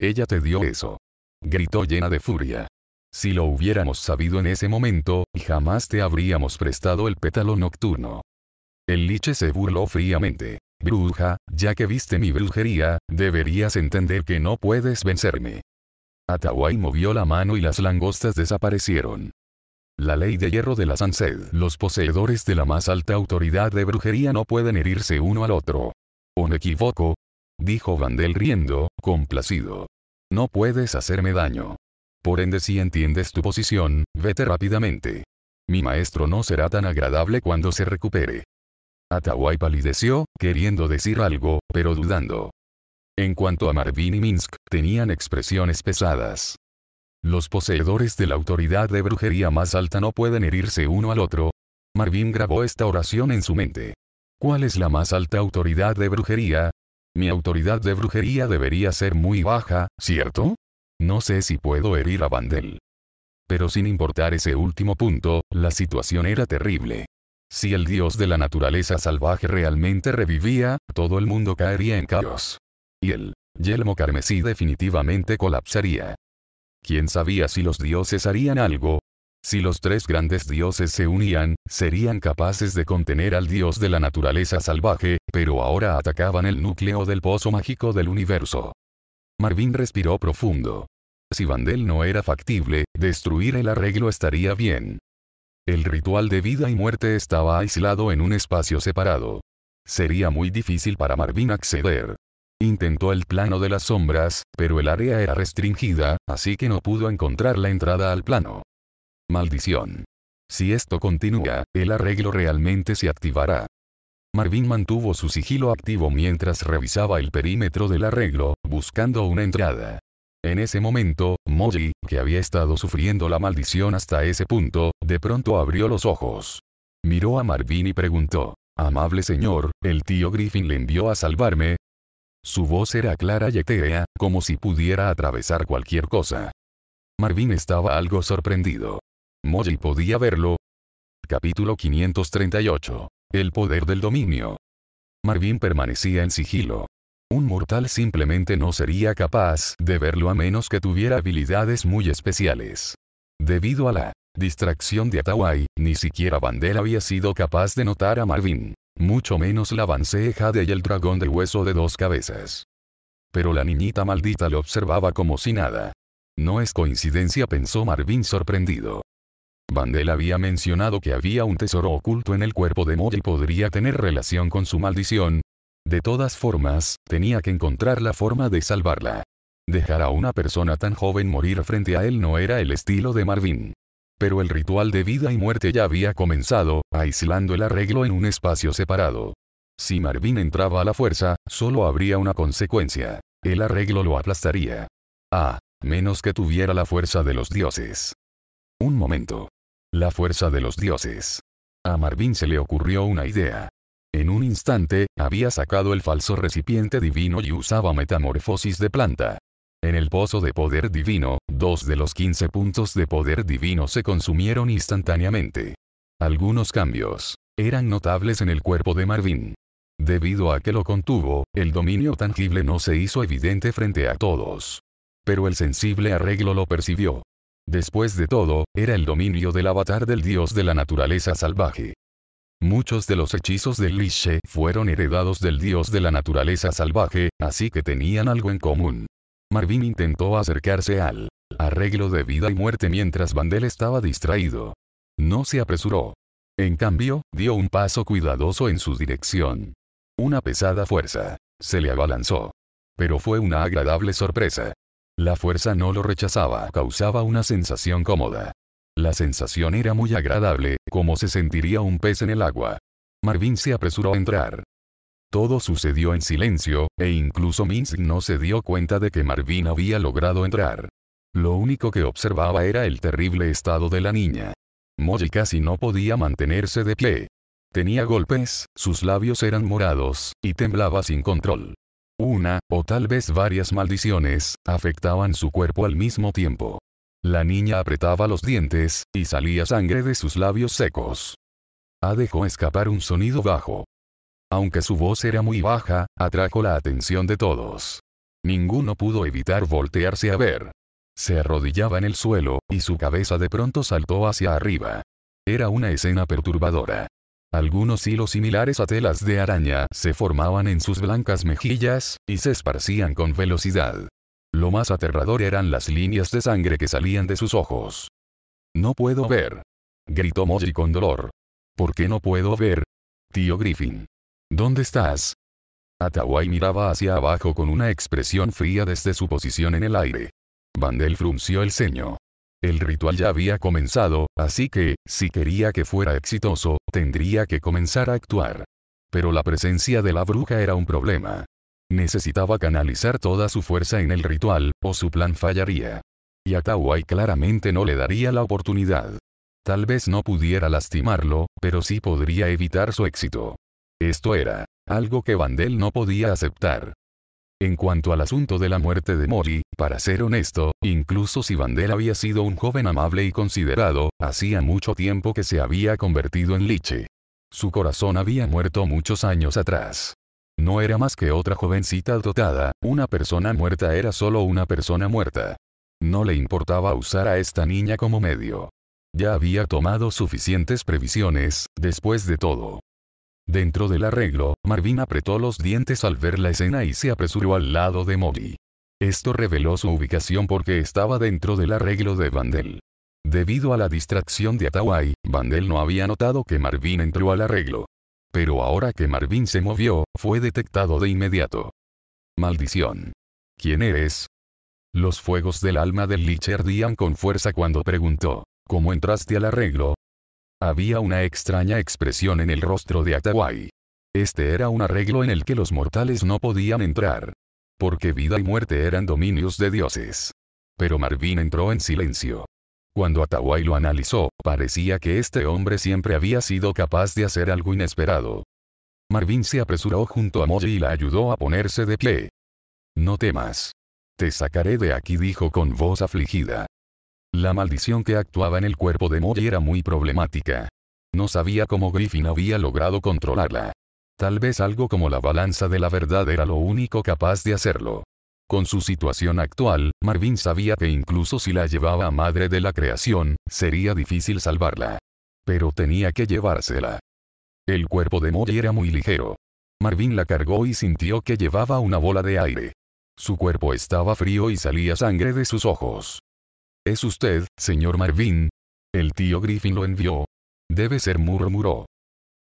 Ella te dio eso. Gritó llena de furia. Si lo hubiéramos sabido en ese momento, jamás te habríamos prestado el pétalo nocturno. El liche se burló fríamente. Bruja, ya que viste mi brujería, deberías entender que no puedes vencerme. Atawai movió la mano y las langostas desaparecieron. La ley de hierro de la Sansed. Los poseedores de la más alta autoridad de brujería no pueden herirse uno al otro. «¿Un equivoco? Dijo Vandel riendo, complacido. No puedes hacerme daño. Por ende si entiendes tu posición, vete rápidamente. Mi maestro no será tan agradable cuando se recupere. Atawai palideció, queriendo decir algo, pero dudando. En cuanto a Marvin y Minsk, tenían expresiones pesadas. Los poseedores de la autoridad de brujería más alta no pueden herirse uno al otro. Marvin grabó esta oración en su mente. ¿Cuál es la más alta autoridad de brujería? Mi autoridad de brujería debería ser muy baja, ¿cierto? No sé si puedo herir a Vandel. Pero sin importar ese último punto, la situación era terrible. Si el dios de la naturaleza salvaje realmente revivía, todo el mundo caería en caos. Y el yelmo carmesí definitivamente colapsaría. ¿Quién sabía si los dioses harían algo? Si los tres grandes dioses se unían, serían capaces de contener al dios de la naturaleza salvaje, pero ahora atacaban el núcleo del pozo mágico del universo. Marvin respiró profundo. Si Vandel no era factible, destruir el arreglo estaría bien. El ritual de vida y muerte estaba aislado en un espacio separado. Sería muy difícil para Marvin acceder. Intentó el plano de las sombras, pero el área era restringida, así que no pudo encontrar la entrada al plano. Maldición. Si esto continúa, el arreglo realmente se activará. Marvin mantuvo su sigilo activo mientras revisaba el perímetro del arreglo, buscando una entrada. En ese momento, Moji, que había estado sufriendo la maldición hasta ese punto, de pronto abrió los ojos. Miró a Marvin y preguntó, Amable señor, el tío Griffin le envió a salvarme, su voz era clara y etérea, como si pudiera atravesar cualquier cosa. Marvin estaba algo sorprendido. ¿Moji podía verlo. Capítulo 538. El poder del dominio. Marvin permanecía en sigilo. Un mortal simplemente no sería capaz de verlo a menos que tuviera habilidades muy especiales. Debido a la distracción de Atawai, ni siquiera Bandel había sido capaz de notar a Marvin. Mucho menos la vanceja y el dragón de hueso de dos cabezas. Pero la niñita maldita lo observaba como si nada. No es coincidencia, pensó Marvin sorprendido. Vandel había mencionado que había un tesoro oculto en el cuerpo de Moya y podría tener relación con su maldición. De todas formas, tenía que encontrar la forma de salvarla. Dejar a una persona tan joven morir frente a él no era el estilo de Marvin. Pero el ritual de vida y muerte ya había comenzado, aislando el arreglo en un espacio separado. Si Marvin entraba a la fuerza, solo habría una consecuencia. El arreglo lo aplastaría. ah, menos que tuviera la fuerza de los dioses. Un momento. La fuerza de los dioses. A Marvin se le ocurrió una idea. En un instante, había sacado el falso recipiente divino y usaba metamorfosis de planta. En el pozo de poder divino, dos de los 15 puntos de poder divino se consumieron instantáneamente. Algunos cambios eran notables en el cuerpo de Marvin. Debido a que lo contuvo, el dominio tangible no se hizo evidente frente a todos. Pero el sensible arreglo lo percibió. Después de todo, era el dominio del avatar del dios de la naturaleza salvaje. Muchos de los hechizos de Lishe fueron heredados del dios de la naturaleza salvaje, así que tenían algo en común. Marvin intentó acercarse al arreglo de vida y muerte mientras Vandel estaba distraído. No se apresuró. En cambio, dio un paso cuidadoso en su dirección. Una pesada fuerza se le abalanzó. Pero fue una agradable sorpresa. La fuerza no lo rechazaba, causaba una sensación cómoda. La sensación era muy agradable, como se sentiría un pez en el agua. Marvin se apresuró a entrar, todo sucedió en silencio, e incluso Minsk no se dio cuenta de que Marvin había logrado entrar. Lo único que observaba era el terrible estado de la niña. Molly casi no podía mantenerse de pie. Tenía golpes, sus labios eran morados, y temblaba sin control. Una, o tal vez varias maldiciones, afectaban su cuerpo al mismo tiempo. La niña apretaba los dientes, y salía sangre de sus labios secos. A dejó escapar un sonido bajo aunque su voz era muy baja, atrajo la atención de todos. Ninguno pudo evitar voltearse a ver. Se arrodillaba en el suelo, y su cabeza de pronto saltó hacia arriba. Era una escena perturbadora. Algunos hilos similares a telas de araña se formaban en sus blancas mejillas, y se esparcían con velocidad. Lo más aterrador eran las líneas de sangre que salían de sus ojos. No puedo ver. Gritó Moji con dolor. ¿Por qué no puedo ver? Tío Griffin. ¿Dónde estás? Atawai miraba hacia abajo con una expresión fría desde su posición en el aire. Vandel frunció el ceño. El ritual ya había comenzado, así que, si quería que fuera exitoso, tendría que comenzar a actuar. Pero la presencia de la bruja era un problema. Necesitaba canalizar toda su fuerza en el ritual, o su plan fallaría. Y Atawai claramente no le daría la oportunidad. Tal vez no pudiera lastimarlo, pero sí podría evitar su éxito. Esto era algo que Vandel no podía aceptar. En cuanto al asunto de la muerte de Mori, para ser honesto, incluso si Vandel había sido un joven amable y considerado, hacía mucho tiempo que se había convertido en liche. Su corazón había muerto muchos años atrás. No era más que otra jovencita dotada, una persona muerta era solo una persona muerta. No le importaba usar a esta niña como medio. Ya había tomado suficientes previsiones, después de todo. Dentro del arreglo, Marvin apretó los dientes al ver la escena y se apresuró al lado de Moby. Esto reveló su ubicación porque estaba dentro del arreglo de Vandel. Debido a la distracción de Atawai, Vandel no había notado que Marvin entró al arreglo. Pero ahora que Marvin se movió, fue detectado de inmediato. Maldición. ¿Quién eres? Los fuegos del alma del Lich ardían con fuerza cuando preguntó, ¿cómo entraste al arreglo? Había una extraña expresión en el rostro de Atawai. Este era un arreglo en el que los mortales no podían entrar. Porque vida y muerte eran dominios de dioses. Pero Marvin entró en silencio. Cuando Atawai lo analizó, parecía que este hombre siempre había sido capaz de hacer algo inesperado. Marvin se apresuró junto a Moji y la ayudó a ponerse de pie. No temas. Te sacaré de aquí dijo con voz afligida. La maldición que actuaba en el cuerpo de Molly era muy problemática. No sabía cómo Griffin había logrado controlarla. Tal vez algo como la balanza de la verdad era lo único capaz de hacerlo. Con su situación actual, Marvin sabía que incluso si la llevaba a Madre de la Creación, sería difícil salvarla. Pero tenía que llevársela. El cuerpo de Molly era muy ligero. Marvin la cargó y sintió que llevaba una bola de aire. Su cuerpo estaba frío y salía sangre de sus ojos. Es usted, señor Marvin. El tío Griffin lo envió. Debe ser murmuró.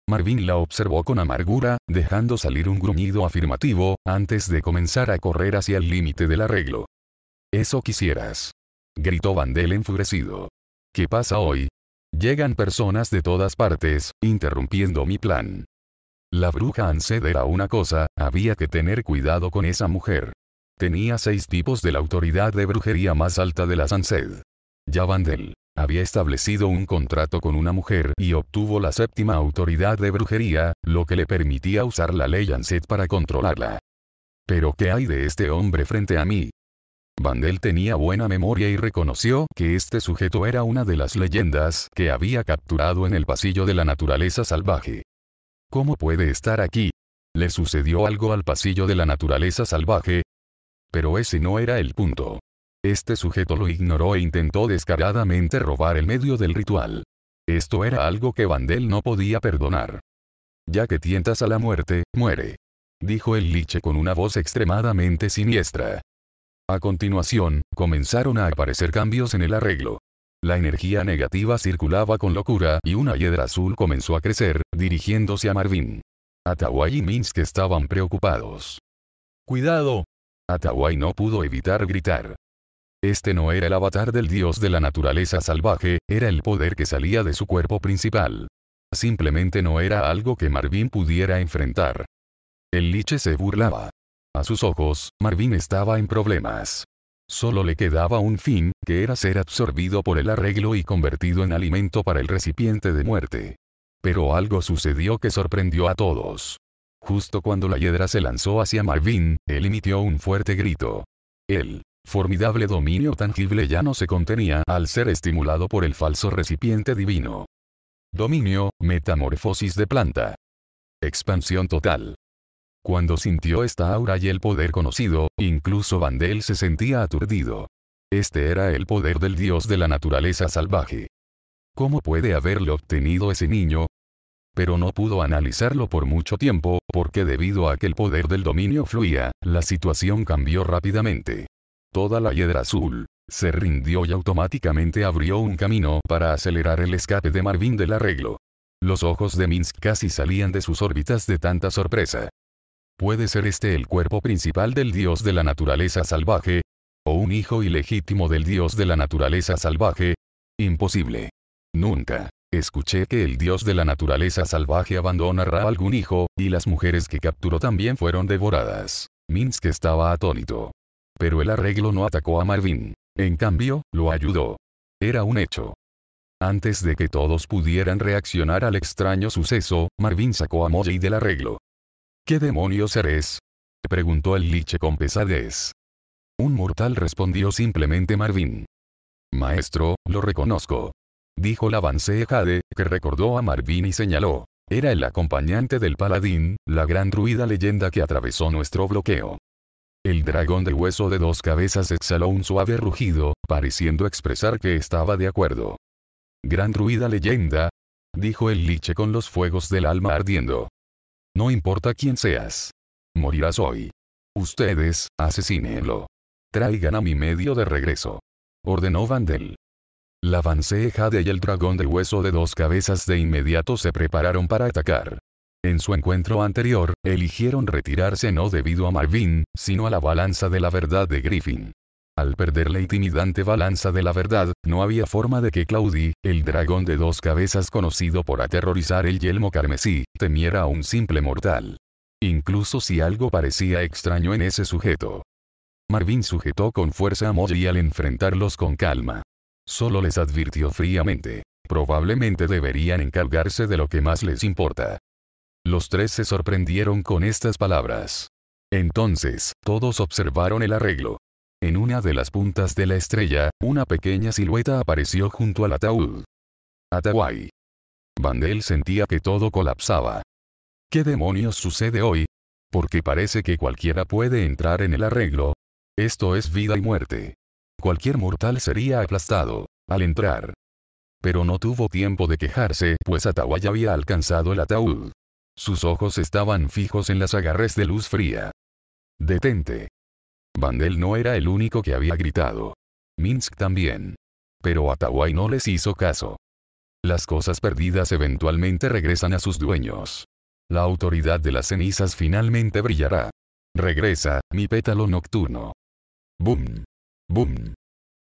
Marvin la observó con amargura, dejando salir un gruñido afirmativo, antes de comenzar a correr hacia el límite del arreglo. Eso quisieras. Gritó Vandel enfurecido. ¿Qué pasa hoy? Llegan personas de todas partes, interrumpiendo mi plan. La bruja Anced era una cosa, había que tener cuidado con esa mujer tenía seis tipos de la autoridad de brujería más alta de la Ya Vandel había establecido un contrato con una mujer y obtuvo la séptima autoridad de brujería, lo que le permitía usar la ley Anset para controlarla. Pero ¿qué hay de este hombre frente a mí? Vandel tenía buena memoria y reconoció que este sujeto era una de las leyendas que había capturado en el pasillo de la naturaleza salvaje. ¿Cómo puede estar aquí? ¿Le sucedió algo al pasillo de la naturaleza salvaje? Pero ese no era el punto. Este sujeto lo ignoró e intentó descaradamente robar el medio del ritual. Esto era algo que Vandel no podía perdonar. Ya que tientas a la muerte, muere. Dijo el liche con una voz extremadamente siniestra. A continuación, comenzaron a aparecer cambios en el arreglo. La energía negativa circulaba con locura y una hiedra azul comenzó a crecer, dirigiéndose a Marvin. Atawai y Minsk estaban preocupados. ¡Cuidado! Atawai no pudo evitar gritar. Este no era el avatar del dios de la naturaleza salvaje, era el poder que salía de su cuerpo principal. Simplemente no era algo que Marvin pudiera enfrentar. El liche se burlaba. A sus ojos, Marvin estaba en problemas. Solo le quedaba un fin, que era ser absorbido por el arreglo y convertido en alimento para el recipiente de muerte. Pero algo sucedió que sorprendió a todos. Justo cuando la hiedra se lanzó hacia Marvin, él emitió un fuerte grito. El formidable dominio tangible ya no se contenía al ser estimulado por el falso recipiente divino. Dominio, metamorfosis de planta. Expansión total. Cuando sintió esta aura y el poder conocido, incluso Vandel se sentía aturdido. Este era el poder del dios de la naturaleza salvaje. ¿Cómo puede haberlo obtenido ese niño, pero no pudo analizarlo por mucho tiempo, porque debido a que el poder del dominio fluía, la situación cambió rápidamente. Toda la hiedra azul se rindió y automáticamente abrió un camino para acelerar el escape de Marvin del arreglo. Los ojos de Minsk casi salían de sus órbitas de tanta sorpresa. ¿Puede ser este el cuerpo principal del dios de la naturaleza salvaje? ¿O un hijo ilegítimo del dios de la naturaleza salvaje? Imposible. Nunca. Escuché que el dios de la naturaleza salvaje abandonará a algún hijo, y las mujeres que capturó también fueron devoradas. Minsk estaba atónito. Pero el arreglo no atacó a Marvin. En cambio, lo ayudó. Era un hecho. Antes de que todos pudieran reaccionar al extraño suceso, Marvin sacó a Moji del arreglo. ¿Qué demonios eres? preguntó el liche con pesadez. Un mortal respondió simplemente Marvin. Maestro, lo reconozco dijo la Jade, que recordó a Marvin y señaló. Era el acompañante del paladín, la gran ruida leyenda que atravesó nuestro bloqueo. El dragón de hueso de dos cabezas exhaló un suave rugido, pareciendo expresar que estaba de acuerdo. Gran ruida leyenda, dijo el liche con los fuegos del alma ardiendo. No importa quién seas. Morirás hoy. Ustedes, asesínenlo. Traigan a mi medio de regreso. Ordenó Vandel. La Jade y el dragón de hueso de dos cabezas de inmediato se prepararon para atacar. En su encuentro anterior, eligieron retirarse no debido a Marvin, sino a la balanza de la verdad de Griffin. Al perder la intimidante balanza de la verdad, no había forma de que Claudie, el dragón de dos cabezas conocido por aterrorizar el yelmo carmesí, temiera a un simple mortal. Incluso si algo parecía extraño en ese sujeto. Marvin sujetó con fuerza a Molly al enfrentarlos con calma solo les advirtió fríamente. Probablemente deberían encargarse de lo que más les importa. Los tres se sorprendieron con estas palabras. Entonces, todos observaron el arreglo. En una de las puntas de la estrella, una pequeña silueta apareció junto al ataúd. Atahuay. Vandel sentía que todo colapsaba. ¿Qué demonios sucede hoy? Porque parece que cualquiera puede entrar en el arreglo. Esto es vida y muerte. Cualquier mortal sería aplastado al entrar. Pero no tuvo tiempo de quejarse, pues Attaway había alcanzado el ataúd. Sus ojos estaban fijos en las agarres de luz fría. Detente. Vandel no era el único que había gritado. Minsk también. Pero Atawai no les hizo caso. Las cosas perdidas eventualmente regresan a sus dueños. La autoridad de las cenizas finalmente brillará. Regresa, mi pétalo nocturno. Boom. ¡Bum!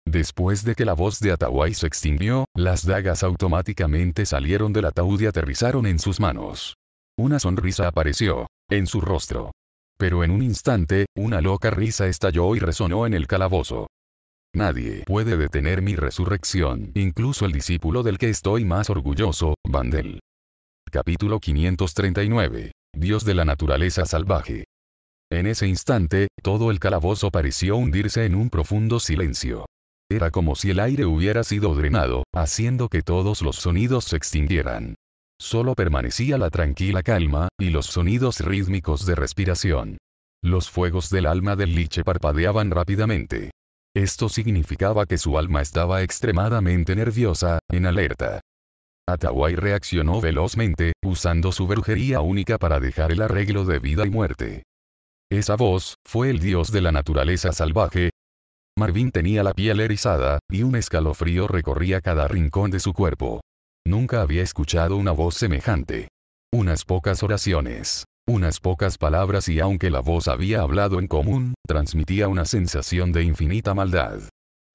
Después de que la voz de Atawai se extinguió, las dagas automáticamente salieron del ataúd y aterrizaron en sus manos. Una sonrisa apareció en su rostro. Pero en un instante, una loca risa estalló y resonó en el calabozo. Nadie puede detener mi resurrección, incluso el discípulo del que estoy más orgulloso, Vandel. Capítulo 539. Dios de la naturaleza salvaje. En ese instante, todo el calabozo pareció hundirse en un profundo silencio. Era como si el aire hubiera sido drenado, haciendo que todos los sonidos se extinguieran. Solo permanecía la tranquila calma, y los sonidos rítmicos de respiración. Los fuegos del alma del liche parpadeaban rápidamente. Esto significaba que su alma estaba extremadamente nerviosa, en alerta. Atawai reaccionó velozmente, usando su brujería única para dejar el arreglo de vida y muerte. Esa voz, fue el dios de la naturaleza salvaje. Marvin tenía la piel erizada, y un escalofrío recorría cada rincón de su cuerpo. Nunca había escuchado una voz semejante. Unas pocas oraciones, unas pocas palabras y aunque la voz había hablado en común, transmitía una sensación de infinita maldad.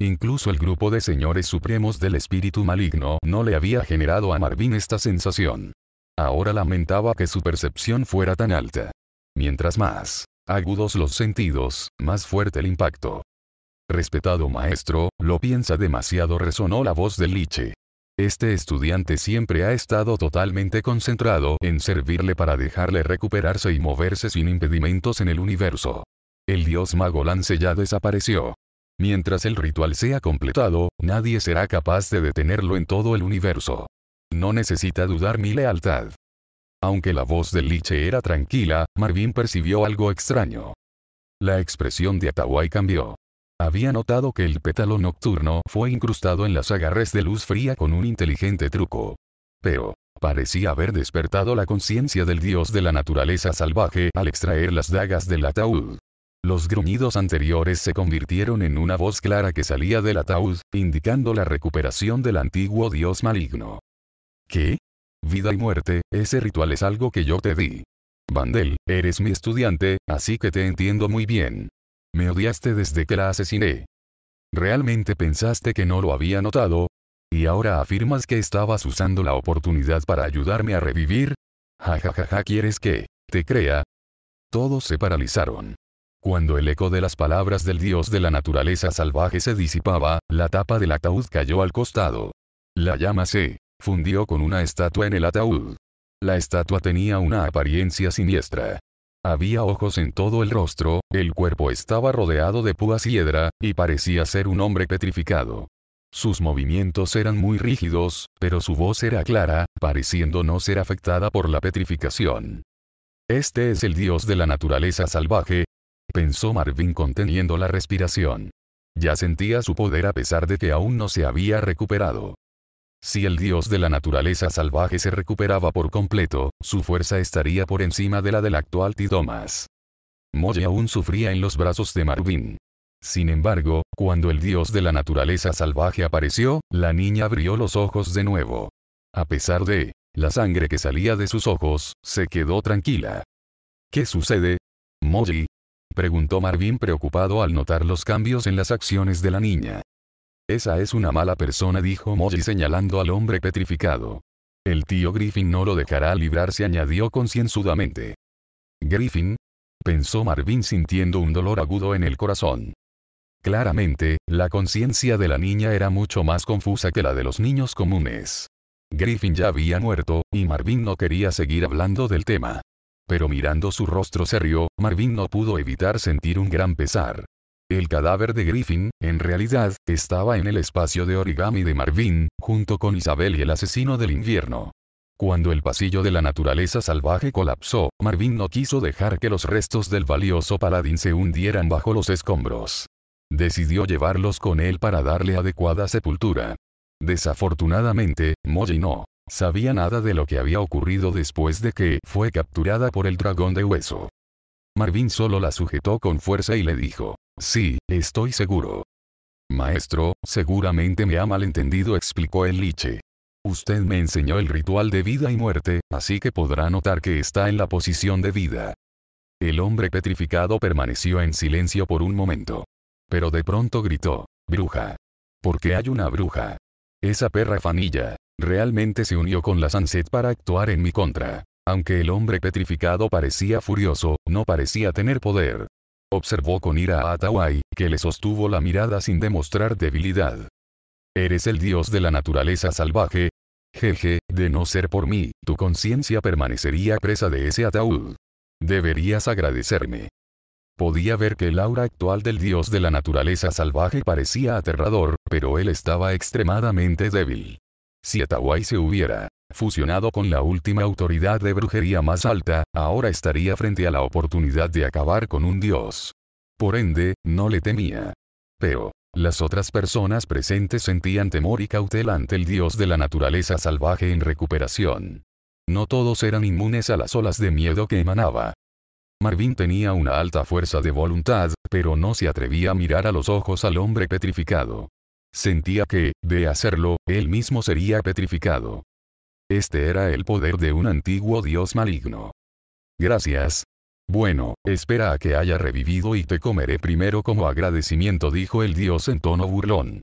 Incluso el grupo de señores supremos del espíritu maligno no le había generado a Marvin esta sensación. Ahora lamentaba que su percepción fuera tan alta. Mientras más, agudos los sentidos, más fuerte el impacto. Respetado maestro, lo piensa demasiado resonó la voz de Liche. Este estudiante siempre ha estado totalmente concentrado en servirle para dejarle recuperarse y moverse sin impedimentos en el universo. El dios mago ya desapareció. Mientras el ritual sea completado, nadie será capaz de detenerlo en todo el universo. No necesita dudar mi lealtad. Aunque la voz del Liche era tranquila, Marvin percibió algo extraño. La expresión de Atawai cambió. Había notado que el pétalo nocturno fue incrustado en las agarres de luz fría con un inteligente truco. Pero, parecía haber despertado la conciencia del dios de la naturaleza salvaje al extraer las dagas del ataúd. Los gruñidos anteriores se convirtieron en una voz clara que salía del ataúd, indicando la recuperación del antiguo dios maligno. ¿Qué? vida y muerte, ese ritual es algo que yo te di. Vandel, eres mi estudiante, así que te entiendo muy bien. Me odiaste desde que la asesiné. ¿Realmente pensaste que no lo había notado? ¿Y ahora afirmas que estabas usando la oportunidad para ayudarme a revivir? Ja ja ja ja, ¿quieres que te crea? Todos se paralizaron. Cuando el eco de las palabras del dios de la naturaleza salvaje se disipaba, la tapa del ataúd cayó al costado. La llama se fundió con una estatua en el ataúd. La estatua tenía una apariencia siniestra. Había ojos en todo el rostro, el cuerpo estaba rodeado de púas y y parecía ser un hombre petrificado. Sus movimientos eran muy rígidos, pero su voz era clara, pareciendo no ser afectada por la petrificación. Este es el dios de la naturaleza salvaje, pensó Marvin conteniendo la respiración. Ya sentía su poder a pesar de que aún no se había recuperado. Si el dios de la naturaleza salvaje se recuperaba por completo, su fuerza estaría por encima de la del actual Tidomas. Moji aún sufría en los brazos de Marvin. Sin embargo, cuando el dios de la naturaleza salvaje apareció, la niña abrió los ojos de nuevo. A pesar de la sangre que salía de sus ojos, se quedó tranquila. ¿Qué sucede? Moji. Preguntó Marvin preocupado al notar los cambios en las acciones de la niña. Esa es una mala persona dijo Molly señalando al hombre petrificado. El tío Griffin no lo dejará librarse añadió concienzudamente. Griffin, pensó Marvin sintiendo un dolor agudo en el corazón. Claramente, la conciencia de la niña era mucho más confusa que la de los niños comunes. Griffin ya había muerto, y Marvin no quería seguir hablando del tema. Pero mirando su rostro serio, Marvin no pudo evitar sentir un gran pesar. El cadáver de Griffin, en realidad, estaba en el espacio de origami de Marvin, junto con Isabel y el asesino del invierno. Cuando el pasillo de la naturaleza salvaje colapsó, Marvin no quiso dejar que los restos del valioso paladín se hundieran bajo los escombros. Decidió llevarlos con él para darle adecuada sepultura. Desafortunadamente, Molly no sabía nada de lo que había ocurrido después de que fue capturada por el dragón de hueso. Marvin solo la sujetó con fuerza y le dijo, Sí, estoy seguro. Maestro, seguramente me ha malentendido, explicó el Liche. Usted me enseñó el ritual de vida y muerte, así que podrá notar que está en la posición de vida. El hombre petrificado permaneció en silencio por un momento. Pero de pronto gritó, bruja. Porque hay una bruja. Esa perra fanilla, realmente se unió con la Sunset para actuar en mi contra. Aunque el hombre petrificado parecía furioso, no parecía tener poder. Observó con ira a Atawai, que le sostuvo la mirada sin demostrar debilidad. Eres el dios de la naturaleza salvaje. Jeje, de no ser por mí, tu conciencia permanecería presa de ese ataúd. Deberías agradecerme. Podía ver que el aura actual del dios de la naturaleza salvaje parecía aterrador, pero él estaba extremadamente débil. Si Atawai se hubiera Fusionado con la última autoridad de brujería más alta, ahora estaría frente a la oportunidad de acabar con un dios. Por ende, no le temía. Pero, las otras personas presentes sentían temor y cautela ante el dios de la naturaleza salvaje en recuperación. No todos eran inmunes a las olas de miedo que emanaba. Marvin tenía una alta fuerza de voluntad, pero no se atrevía a mirar a los ojos al hombre petrificado. Sentía que, de hacerlo, él mismo sería petrificado. Este era el poder de un antiguo dios maligno. Gracias. Bueno, espera a que haya revivido y te comeré primero como agradecimiento, dijo el dios en tono burlón.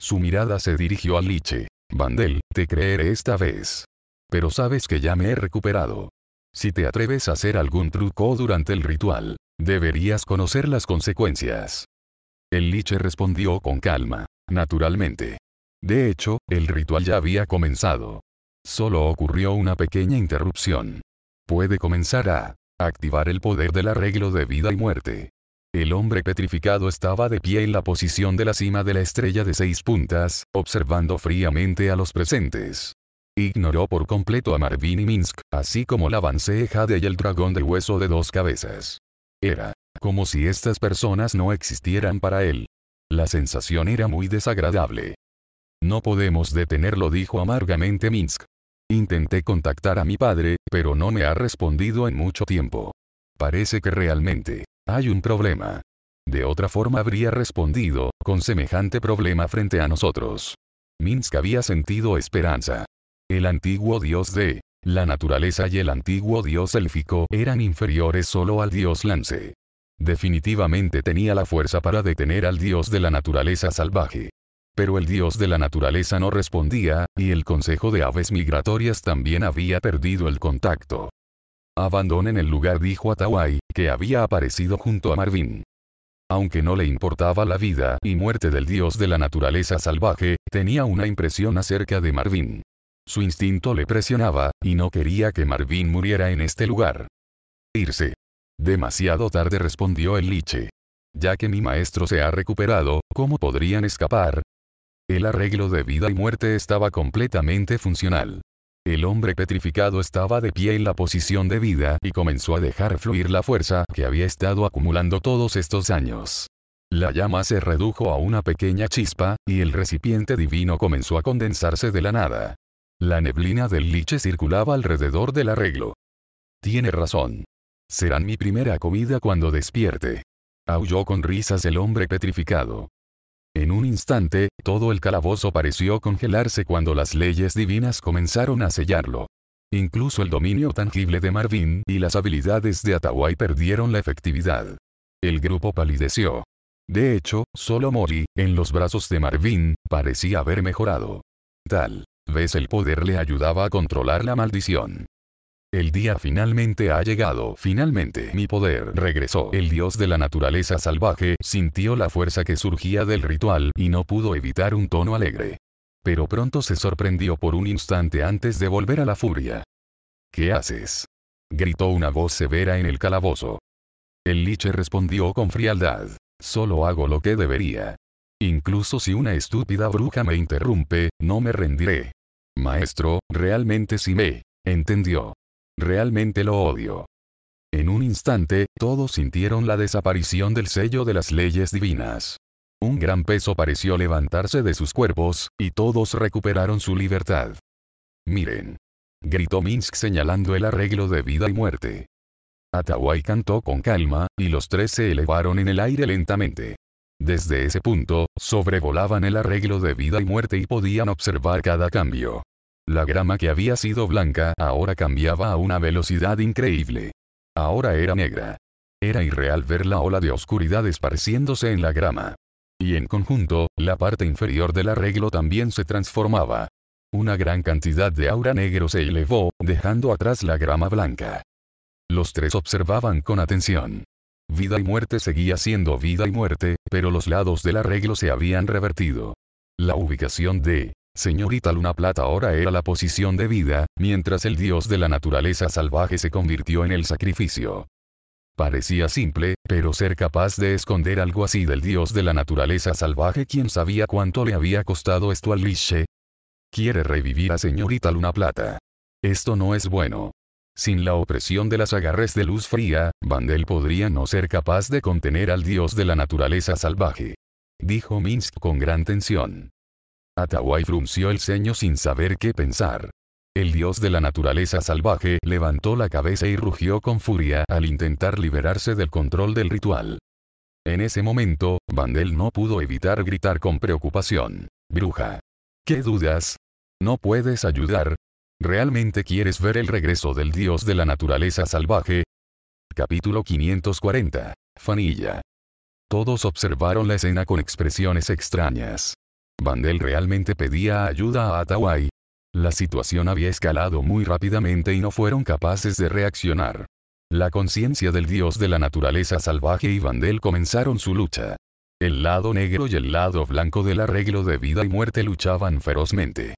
Su mirada se dirigió al Liche. Vandel, te creeré esta vez. Pero sabes que ya me he recuperado. Si te atreves a hacer algún truco durante el ritual, deberías conocer las consecuencias. El Liche respondió con calma, naturalmente. De hecho, el ritual ya había comenzado. Solo ocurrió una pequeña interrupción. Puede comenzar a activar el poder del arreglo de vida y muerte. El hombre petrificado estaba de pie en la posición de la cima de la estrella de seis puntas, observando fríamente a los presentes. Ignoró por completo a Marvin y Minsk, así como la Jade y el dragón de hueso de dos cabezas. Era como si estas personas no existieran para él. La sensación era muy desagradable. No podemos detenerlo dijo amargamente Minsk. Intenté contactar a mi padre, pero no me ha respondido en mucho tiempo. Parece que realmente hay un problema. De otra forma habría respondido, con semejante problema frente a nosotros. Minsk había sentido esperanza. El antiguo dios de la naturaleza y el antiguo dios élfico eran inferiores solo al dios lance. Definitivamente tenía la fuerza para detener al dios de la naturaleza salvaje. Pero el dios de la naturaleza no respondía, y el Consejo de Aves Migratorias también había perdido el contacto. Abandonen el lugar, dijo Atawai, que había aparecido junto a Marvin. Aunque no le importaba la vida y muerte del dios de la naturaleza salvaje, tenía una impresión acerca de Marvin. Su instinto le presionaba, y no quería que Marvin muriera en este lugar. Irse. Demasiado tarde respondió el liche. Ya que mi maestro se ha recuperado, ¿cómo podrían escapar? El arreglo de vida y muerte estaba completamente funcional. El hombre petrificado estaba de pie en la posición de vida y comenzó a dejar fluir la fuerza que había estado acumulando todos estos años. La llama se redujo a una pequeña chispa, y el recipiente divino comenzó a condensarse de la nada. La neblina del liche circulaba alrededor del arreglo. Tiene razón. Serán mi primera comida cuando despierte. Aulló con risas el hombre petrificado. En un instante, todo el calabozo pareció congelarse cuando las leyes divinas comenzaron a sellarlo. Incluso el dominio tangible de Marvin y las habilidades de Atawai perdieron la efectividad. El grupo palideció. De hecho, solo Mori, en los brazos de Marvin, parecía haber mejorado. Tal vez el poder le ayudaba a controlar la maldición. El día finalmente ha llegado. Finalmente mi poder regresó. El dios de la naturaleza salvaje sintió la fuerza que surgía del ritual y no pudo evitar un tono alegre. Pero pronto se sorprendió por un instante antes de volver a la furia. ¿Qué haces? gritó una voz severa en el calabozo. El liche respondió con frialdad. Solo hago lo que debería. Incluso si una estúpida bruja me interrumpe, no me rendiré. Maestro, realmente sí me entendió. Realmente lo odio. En un instante, todos sintieron la desaparición del sello de las leyes divinas. Un gran peso pareció levantarse de sus cuerpos, y todos recuperaron su libertad. Miren. Gritó Minsk señalando el arreglo de vida y muerte. Atawai cantó con calma, y los tres se elevaron en el aire lentamente. Desde ese punto, sobrevolaban el arreglo de vida y muerte y podían observar cada cambio. La grama que había sido blanca ahora cambiaba a una velocidad increíble. Ahora era negra. Era irreal ver la ola de oscuridad esparciéndose en la grama. Y en conjunto, la parte inferior del arreglo también se transformaba. Una gran cantidad de aura negro se elevó, dejando atrás la grama blanca. Los tres observaban con atención. Vida y muerte seguía siendo vida y muerte, pero los lados del arreglo se habían revertido. La ubicación de Señorita Luna Plata ahora era la posición de vida, mientras el dios de la naturaleza salvaje se convirtió en el sacrificio. Parecía simple, pero ser capaz de esconder algo así del dios de la naturaleza salvaje quien sabía cuánto le había costado esto al Liche. Quiere revivir a señorita Luna Plata. Esto no es bueno. Sin la opresión de las agarres de luz fría, Vandel podría no ser capaz de contener al dios de la naturaleza salvaje. Dijo Minsk con gran tensión. Atawai frunció el ceño sin saber qué pensar. El dios de la naturaleza salvaje levantó la cabeza y rugió con furia al intentar liberarse del control del ritual. En ese momento, Vandel no pudo evitar gritar con preocupación. Bruja. ¿Qué dudas? ¿No puedes ayudar? ¿Realmente quieres ver el regreso del dios de la naturaleza salvaje? Capítulo 540. Fanilla. Todos observaron la escena con expresiones extrañas. Vandel realmente pedía ayuda a Atawai. La situación había escalado muy rápidamente y no fueron capaces de reaccionar. La conciencia del dios de la naturaleza salvaje y Vandel comenzaron su lucha. El lado negro y el lado blanco del arreglo de vida y muerte luchaban ferozmente.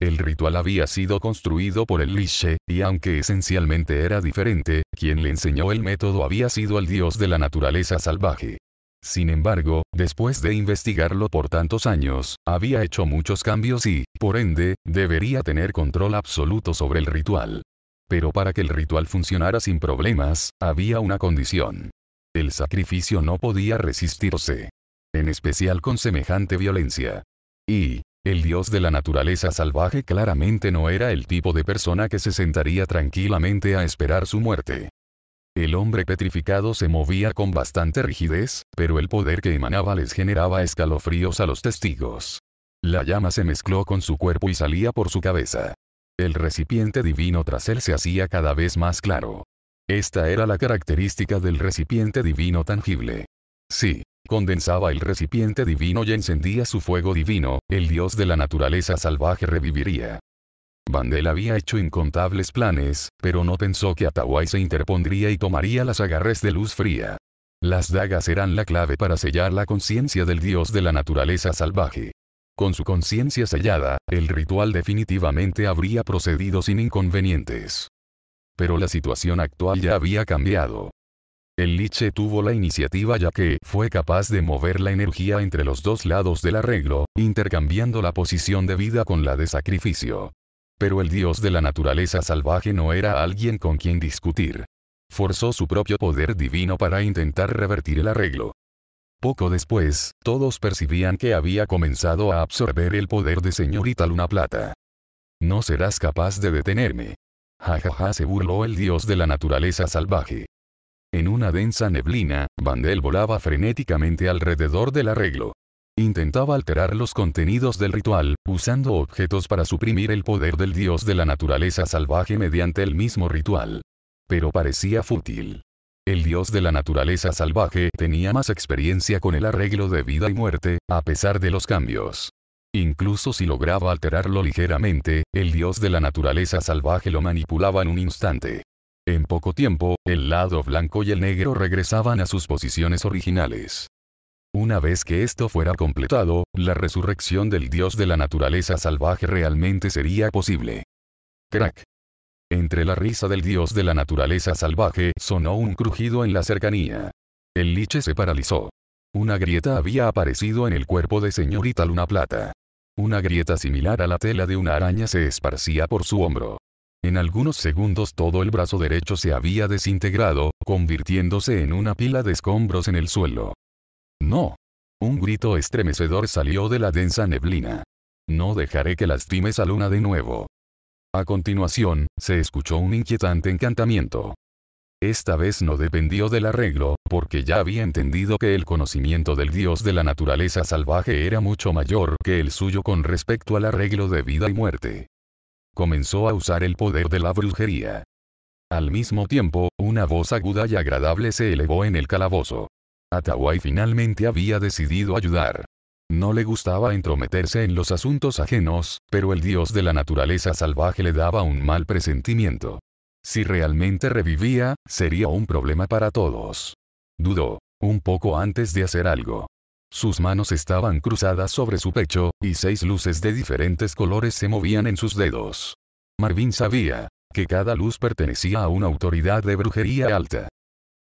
El ritual había sido construido por el Lishe, y aunque esencialmente era diferente, quien le enseñó el método había sido el dios de la naturaleza salvaje. Sin embargo, después de investigarlo por tantos años, había hecho muchos cambios y, por ende, debería tener control absoluto sobre el ritual. Pero para que el ritual funcionara sin problemas, había una condición. El sacrificio no podía resistirse. En especial con semejante violencia. Y, el dios de la naturaleza salvaje claramente no era el tipo de persona que se sentaría tranquilamente a esperar su muerte. El hombre petrificado se movía con bastante rigidez, pero el poder que emanaba les generaba escalofríos a los testigos. La llama se mezcló con su cuerpo y salía por su cabeza. El recipiente divino tras él se hacía cada vez más claro. Esta era la característica del recipiente divino tangible. Sí, condensaba el recipiente divino y encendía su fuego divino, el dios de la naturaleza salvaje reviviría. Vandel había hecho incontables planes, pero no pensó que Atahuay se interpondría y tomaría las agarres de luz fría. Las dagas eran la clave para sellar la conciencia del dios de la naturaleza salvaje. Con su conciencia sellada, el ritual definitivamente habría procedido sin inconvenientes. Pero la situación actual ya había cambiado. El Liche tuvo la iniciativa ya que fue capaz de mover la energía entre los dos lados del arreglo, intercambiando la posición de vida con la de sacrificio. Pero el dios de la naturaleza salvaje no era alguien con quien discutir. Forzó su propio poder divino para intentar revertir el arreglo. Poco después, todos percibían que había comenzado a absorber el poder de señorita Luna Plata. No serás capaz de detenerme. Jajaja ja, ja, se burló el dios de la naturaleza salvaje. En una densa neblina, Vandel volaba frenéticamente alrededor del arreglo. Intentaba alterar los contenidos del ritual, usando objetos para suprimir el poder del dios de la naturaleza salvaje mediante el mismo ritual. Pero parecía fútil. El dios de la naturaleza salvaje tenía más experiencia con el arreglo de vida y muerte, a pesar de los cambios. Incluso si lograba alterarlo ligeramente, el dios de la naturaleza salvaje lo manipulaba en un instante. En poco tiempo, el lado blanco y el negro regresaban a sus posiciones originales. Una vez que esto fuera completado, la resurrección del dios de la naturaleza salvaje realmente sería posible. Crack. Entre la risa del dios de la naturaleza salvaje sonó un crujido en la cercanía. El liche se paralizó. Una grieta había aparecido en el cuerpo de señorita Luna Plata. Una grieta similar a la tela de una araña se esparcía por su hombro. En algunos segundos todo el brazo derecho se había desintegrado, convirtiéndose en una pila de escombros en el suelo. No. Un grito estremecedor salió de la densa neblina. No dejaré que lastimes a Luna de nuevo. A continuación, se escuchó un inquietante encantamiento. Esta vez no dependió del arreglo, porque ya había entendido que el conocimiento del dios de la naturaleza salvaje era mucho mayor que el suyo con respecto al arreglo de vida y muerte. Comenzó a usar el poder de la brujería. Al mismo tiempo, una voz aguda y agradable se elevó en el calabozo. Atawai finalmente había decidido ayudar. No le gustaba entrometerse en los asuntos ajenos, pero el dios de la naturaleza salvaje le daba un mal presentimiento. Si realmente revivía, sería un problema para todos. Dudó, un poco antes de hacer algo. Sus manos estaban cruzadas sobre su pecho, y seis luces de diferentes colores se movían en sus dedos. Marvin sabía, que cada luz pertenecía a una autoridad de brujería alta.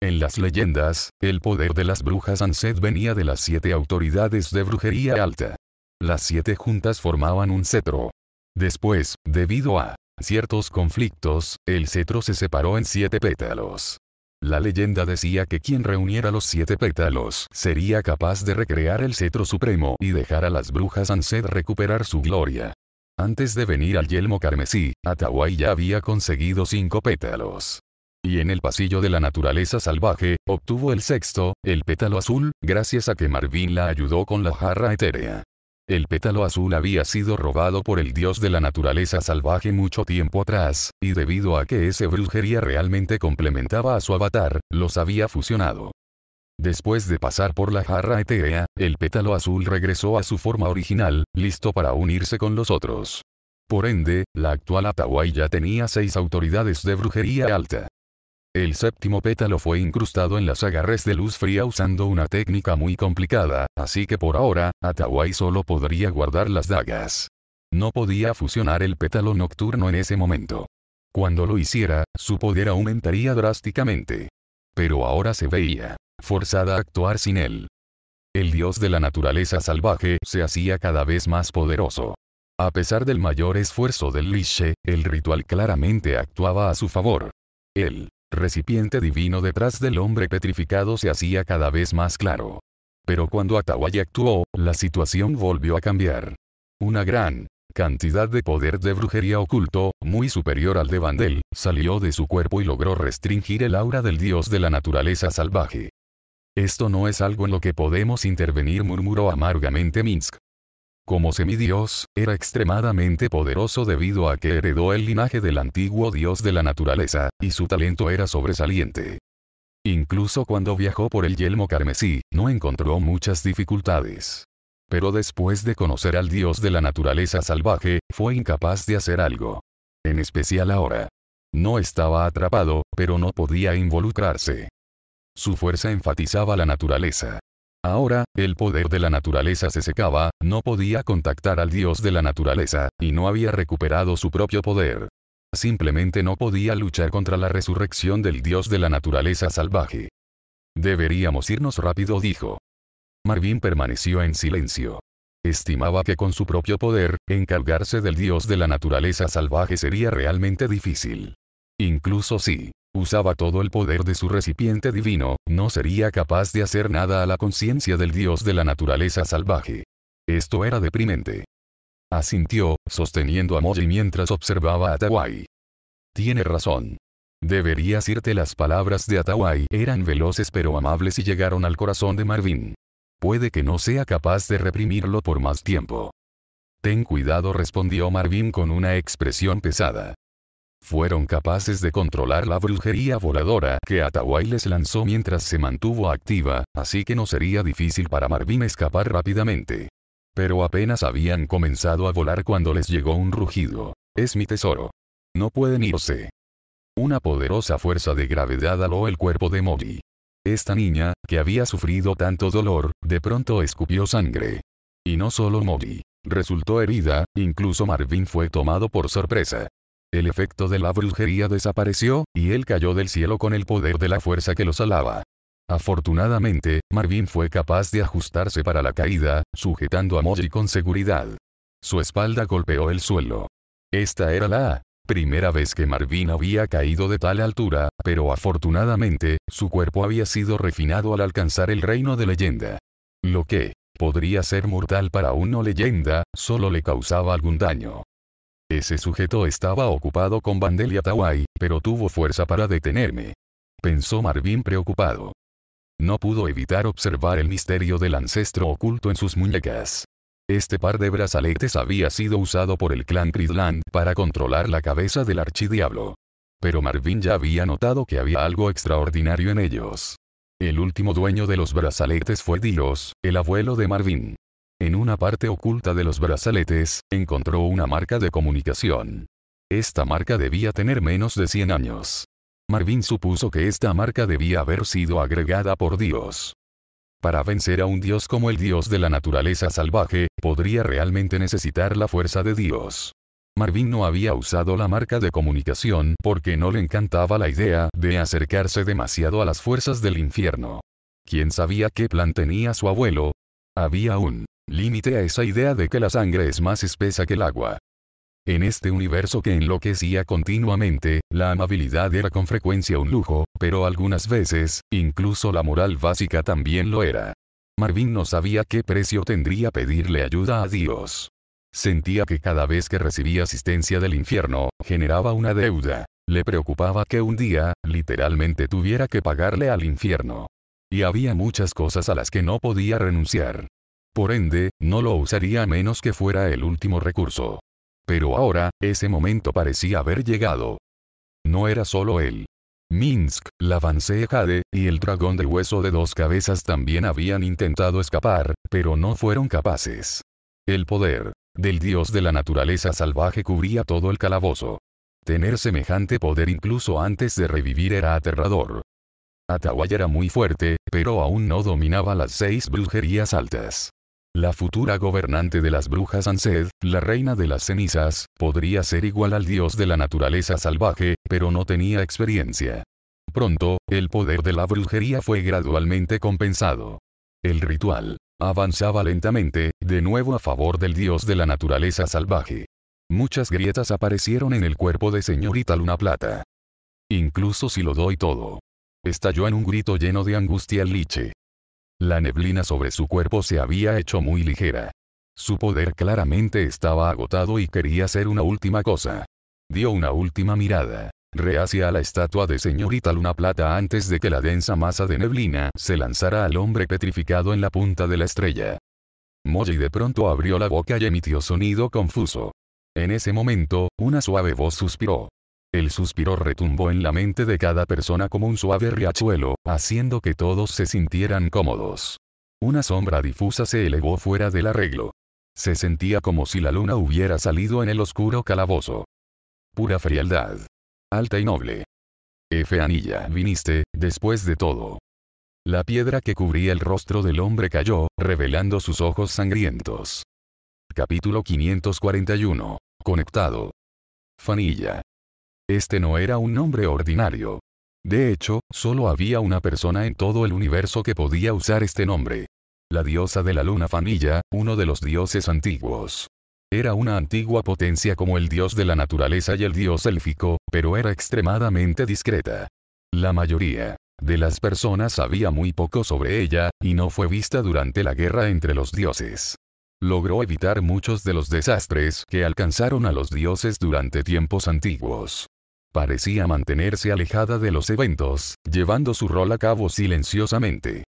En las leyendas, el poder de las brujas Anset venía de las siete autoridades de brujería alta. Las siete juntas formaban un cetro. Después, debido a ciertos conflictos, el cetro se separó en siete pétalos. La leyenda decía que quien reuniera los siete pétalos sería capaz de recrear el cetro supremo y dejar a las brujas Ansed recuperar su gloria. Antes de venir al yelmo carmesí, Atahuay ya había conseguido cinco pétalos y en el pasillo de la naturaleza salvaje, obtuvo el sexto, el pétalo azul, gracias a que Marvin la ayudó con la jarra etérea. El pétalo azul había sido robado por el dios de la naturaleza salvaje mucho tiempo atrás, y debido a que ese brujería realmente complementaba a su avatar, los había fusionado. Después de pasar por la jarra etérea, el pétalo azul regresó a su forma original, listo para unirse con los otros. Por ende, la actual Atawai ya tenía seis autoridades de brujería alta. El séptimo pétalo fue incrustado en las agarres de luz fría usando una técnica muy complicada, así que por ahora, Atawai solo podría guardar las dagas. No podía fusionar el pétalo nocturno en ese momento. Cuando lo hiciera, su poder aumentaría drásticamente. Pero ahora se veía, forzada a actuar sin él. El dios de la naturaleza salvaje se hacía cada vez más poderoso. A pesar del mayor esfuerzo del Lishe, el ritual claramente actuaba a su favor. Él recipiente divino detrás del hombre petrificado se hacía cada vez más claro. Pero cuando Atawaya actuó, la situación volvió a cambiar. Una gran cantidad de poder de brujería oculto, muy superior al de Vandel, salió de su cuerpo y logró restringir el aura del dios de la naturaleza salvaje. Esto no es algo en lo que podemos intervenir, murmuró amargamente Minsk. Como semidios, era extremadamente poderoso debido a que heredó el linaje del antiguo dios de la naturaleza, y su talento era sobresaliente. Incluso cuando viajó por el yelmo carmesí, no encontró muchas dificultades. Pero después de conocer al dios de la naturaleza salvaje, fue incapaz de hacer algo. En especial ahora. No estaba atrapado, pero no podía involucrarse. Su fuerza enfatizaba la naturaleza, Ahora, el poder de la naturaleza se secaba, no podía contactar al dios de la naturaleza, y no había recuperado su propio poder. Simplemente no podía luchar contra la resurrección del dios de la naturaleza salvaje. Deberíamos irnos rápido, dijo. Marvin permaneció en silencio. Estimaba que con su propio poder, encargarse del dios de la naturaleza salvaje sería realmente difícil. Incluso si usaba todo el poder de su recipiente divino, no sería capaz de hacer nada a la conciencia del dios de la naturaleza salvaje. Esto era deprimente. Asintió, sosteniendo a Moji mientras observaba a Tawai. Tiene razón. Deberías irte las palabras de Atawai eran veloces pero amables y llegaron al corazón de Marvin. Puede que no sea capaz de reprimirlo por más tiempo. Ten cuidado respondió Marvin con una expresión pesada fueron capaces de controlar la brujería voladora que Atawai les lanzó mientras se mantuvo activa, así que no sería difícil para Marvin escapar rápidamente. Pero apenas habían comenzado a volar cuando les llegó un rugido. Es mi tesoro. No pueden irse. Una poderosa fuerza de gravedad aló el cuerpo de Molly. Esta niña, que había sufrido tanto dolor, de pronto escupió sangre. Y no solo Molly. Resultó herida, incluso Marvin fue tomado por sorpresa el efecto de la brujería desapareció, y él cayó del cielo con el poder de la fuerza que lo alaba. Afortunadamente, Marvin fue capaz de ajustarse para la caída, sujetando a Moji con seguridad. Su espalda golpeó el suelo. Esta era la primera vez que Marvin había caído de tal altura, pero afortunadamente, su cuerpo había sido refinado al alcanzar el reino de leyenda. Lo que podría ser mortal para uno leyenda, solo le causaba algún daño. Ese sujeto estaba ocupado con Vandel Tawai, pero tuvo fuerza para detenerme. Pensó Marvin preocupado. No pudo evitar observar el misterio del ancestro oculto en sus muñecas. Este par de brazaletes había sido usado por el clan Cridland para controlar la cabeza del archidiablo. Pero Marvin ya había notado que había algo extraordinario en ellos. El último dueño de los brazaletes fue Dilos, el abuelo de Marvin en una parte oculta de los brazaletes, encontró una marca de comunicación. Esta marca debía tener menos de 100 años. Marvin supuso que esta marca debía haber sido agregada por Dios. Para vencer a un Dios como el Dios de la naturaleza salvaje, podría realmente necesitar la fuerza de Dios. Marvin no había usado la marca de comunicación porque no le encantaba la idea de acercarse demasiado a las fuerzas del infierno. ¿Quién sabía qué plan tenía su abuelo? Había un límite a esa idea de que la sangre es más espesa que el agua. En este universo que enloquecía continuamente, la amabilidad era con frecuencia un lujo, pero algunas veces, incluso la moral básica también lo era. Marvin no sabía qué precio tendría pedirle ayuda a Dios. Sentía que cada vez que recibía asistencia del infierno, generaba una deuda. Le preocupaba que un día, literalmente tuviera que pagarle al infierno. Y había muchas cosas a las que no podía renunciar. Por ende, no lo usaría a menos que fuera el último recurso. Pero ahora, ese momento parecía haber llegado. No era solo él. Minsk, la Vansee Jade, y el dragón de hueso de dos cabezas también habían intentado escapar, pero no fueron capaces. El poder del dios de la naturaleza salvaje cubría todo el calabozo. Tener semejante poder incluso antes de revivir era aterrador. Atawai era muy fuerte, pero aún no dominaba las seis brujerías altas. La futura gobernante de las brujas Ansed, la reina de las cenizas, podría ser igual al dios de la naturaleza salvaje, pero no tenía experiencia. Pronto, el poder de la brujería fue gradualmente compensado. El ritual avanzaba lentamente, de nuevo a favor del dios de la naturaleza salvaje. Muchas grietas aparecieron en el cuerpo de señorita Luna Plata. Incluso si lo doy todo. Estalló en un grito lleno de angustia el liche. La neblina sobre su cuerpo se había hecho muy ligera. Su poder claramente estaba agotado y quería hacer una última cosa. Dio una última mirada, re a la estatua de señorita Luna Plata antes de que la densa masa de neblina se lanzara al hombre petrificado en la punta de la estrella. Moji de pronto abrió la boca y emitió sonido confuso. En ese momento, una suave voz suspiró. El suspiro retumbó en la mente de cada persona como un suave riachuelo, haciendo que todos se sintieran cómodos. Una sombra difusa se elevó fuera del arreglo. Se sentía como si la luna hubiera salido en el oscuro calabozo. Pura frialdad. Alta y noble. F. Anilla, viniste, después de todo. La piedra que cubría el rostro del hombre cayó, revelando sus ojos sangrientos. Capítulo 541. Conectado. Fanilla, este no era un nombre ordinario. De hecho, solo había una persona en todo el universo que podía usar este nombre. La diosa de la luna Fanilla, uno de los dioses antiguos. Era una antigua potencia como el dios de la naturaleza y el dios élfico, pero era extremadamente discreta. La mayoría de las personas sabía muy poco sobre ella, y no fue vista durante la guerra entre los dioses. Logró evitar muchos de los desastres que alcanzaron a los dioses durante tiempos antiguos. Parecía mantenerse alejada de los eventos, llevando su rol a cabo silenciosamente.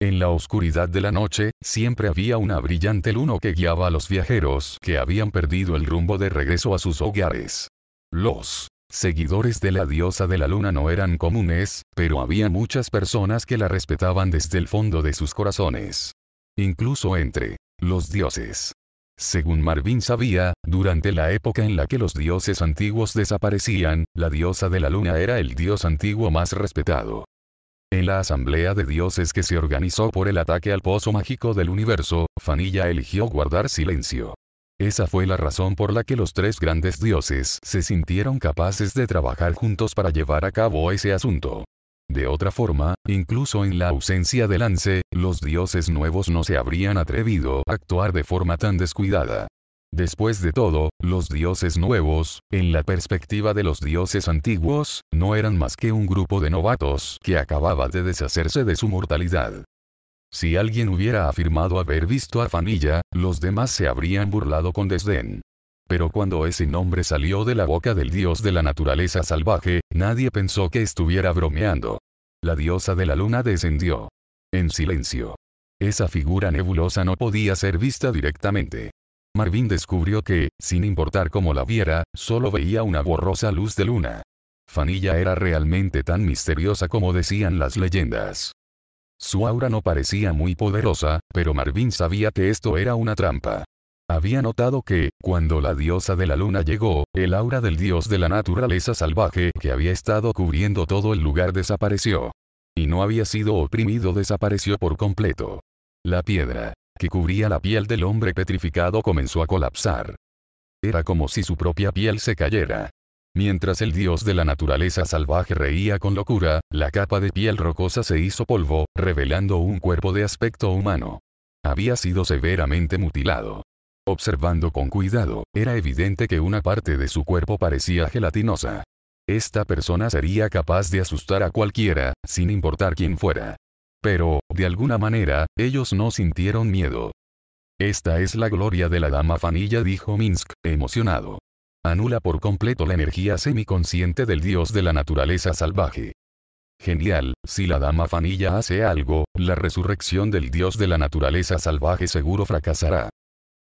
En la oscuridad de la noche, siempre había una brillante luna que guiaba a los viajeros que habían perdido el rumbo de regreso a sus hogares. Los seguidores de la diosa de la luna no eran comunes, pero había muchas personas que la respetaban desde el fondo de sus corazones. Incluso entre los dioses. Según Marvin sabía, durante la época en la que los dioses antiguos desaparecían, la diosa de la luna era el dios antiguo más respetado. En la asamblea de dioses que se organizó por el ataque al pozo mágico del universo, Fanilla eligió guardar silencio. Esa fue la razón por la que los tres grandes dioses se sintieron capaces de trabajar juntos para llevar a cabo ese asunto. De otra forma, incluso en la ausencia de Lance, los dioses nuevos no se habrían atrevido a actuar de forma tan descuidada. Después de todo, los dioses nuevos, en la perspectiva de los dioses antiguos, no eran más que un grupo de novatos que acababa de deshacerse de su mortalidad. Si alguien hubiera afirmado haber visto a Fanilla, los demás se habrían burlado con desdén. Pero cuando ese nombre salió de la boca del dios de la naturaleza salvaje, nadie pensó que estuviera bromeando. La diosa de la luna descendió. En silencio. Esa figura nebulosa no podía ser vista directamente. Marvin descubrió que, sin importar cómo la viera, solo veía una borrosa luz de luna. Fanilla era realmente tan misteriosa como decían las leyendas. Su aura no parecía muy poderosa, pero Marvin sabía que esto era una trampa había notado que, cuando la diosa de la luna llegó, el aura del dios de la naturaleza salvaje que había estado cubriendo todo el lugar desapareció. Y no había sido oprimido desapareció por completo. La piedra, que cubría la piel del hombre petrificado comenzó a colapsar. Era como si su propia piel se cayera. Mientras el dios de la naturaleza salvaje reía con locura, la capa de piel rocosa se hizo polvo, revelando un cuerpo de aspecto humano. Había sido severamente mutilado. Observando con cuidado, era evidente que una parte de su cuerpo parecía gelatinosa. Esta persona sería capaz de asustar a cualquiera, sin importar quién fuera. Pero, de alguna manera, ellos no sintieron miedo. Esta es la gloria de la dama Fanilla, dijo Minsk, emocionado. Anula por completo la energía semiconsciente del dios de la naturaleza salvaje. Genial, si la dama Fanilla hace algo, la resurrección del dios de la naturaleza salvaje seguro fracasará.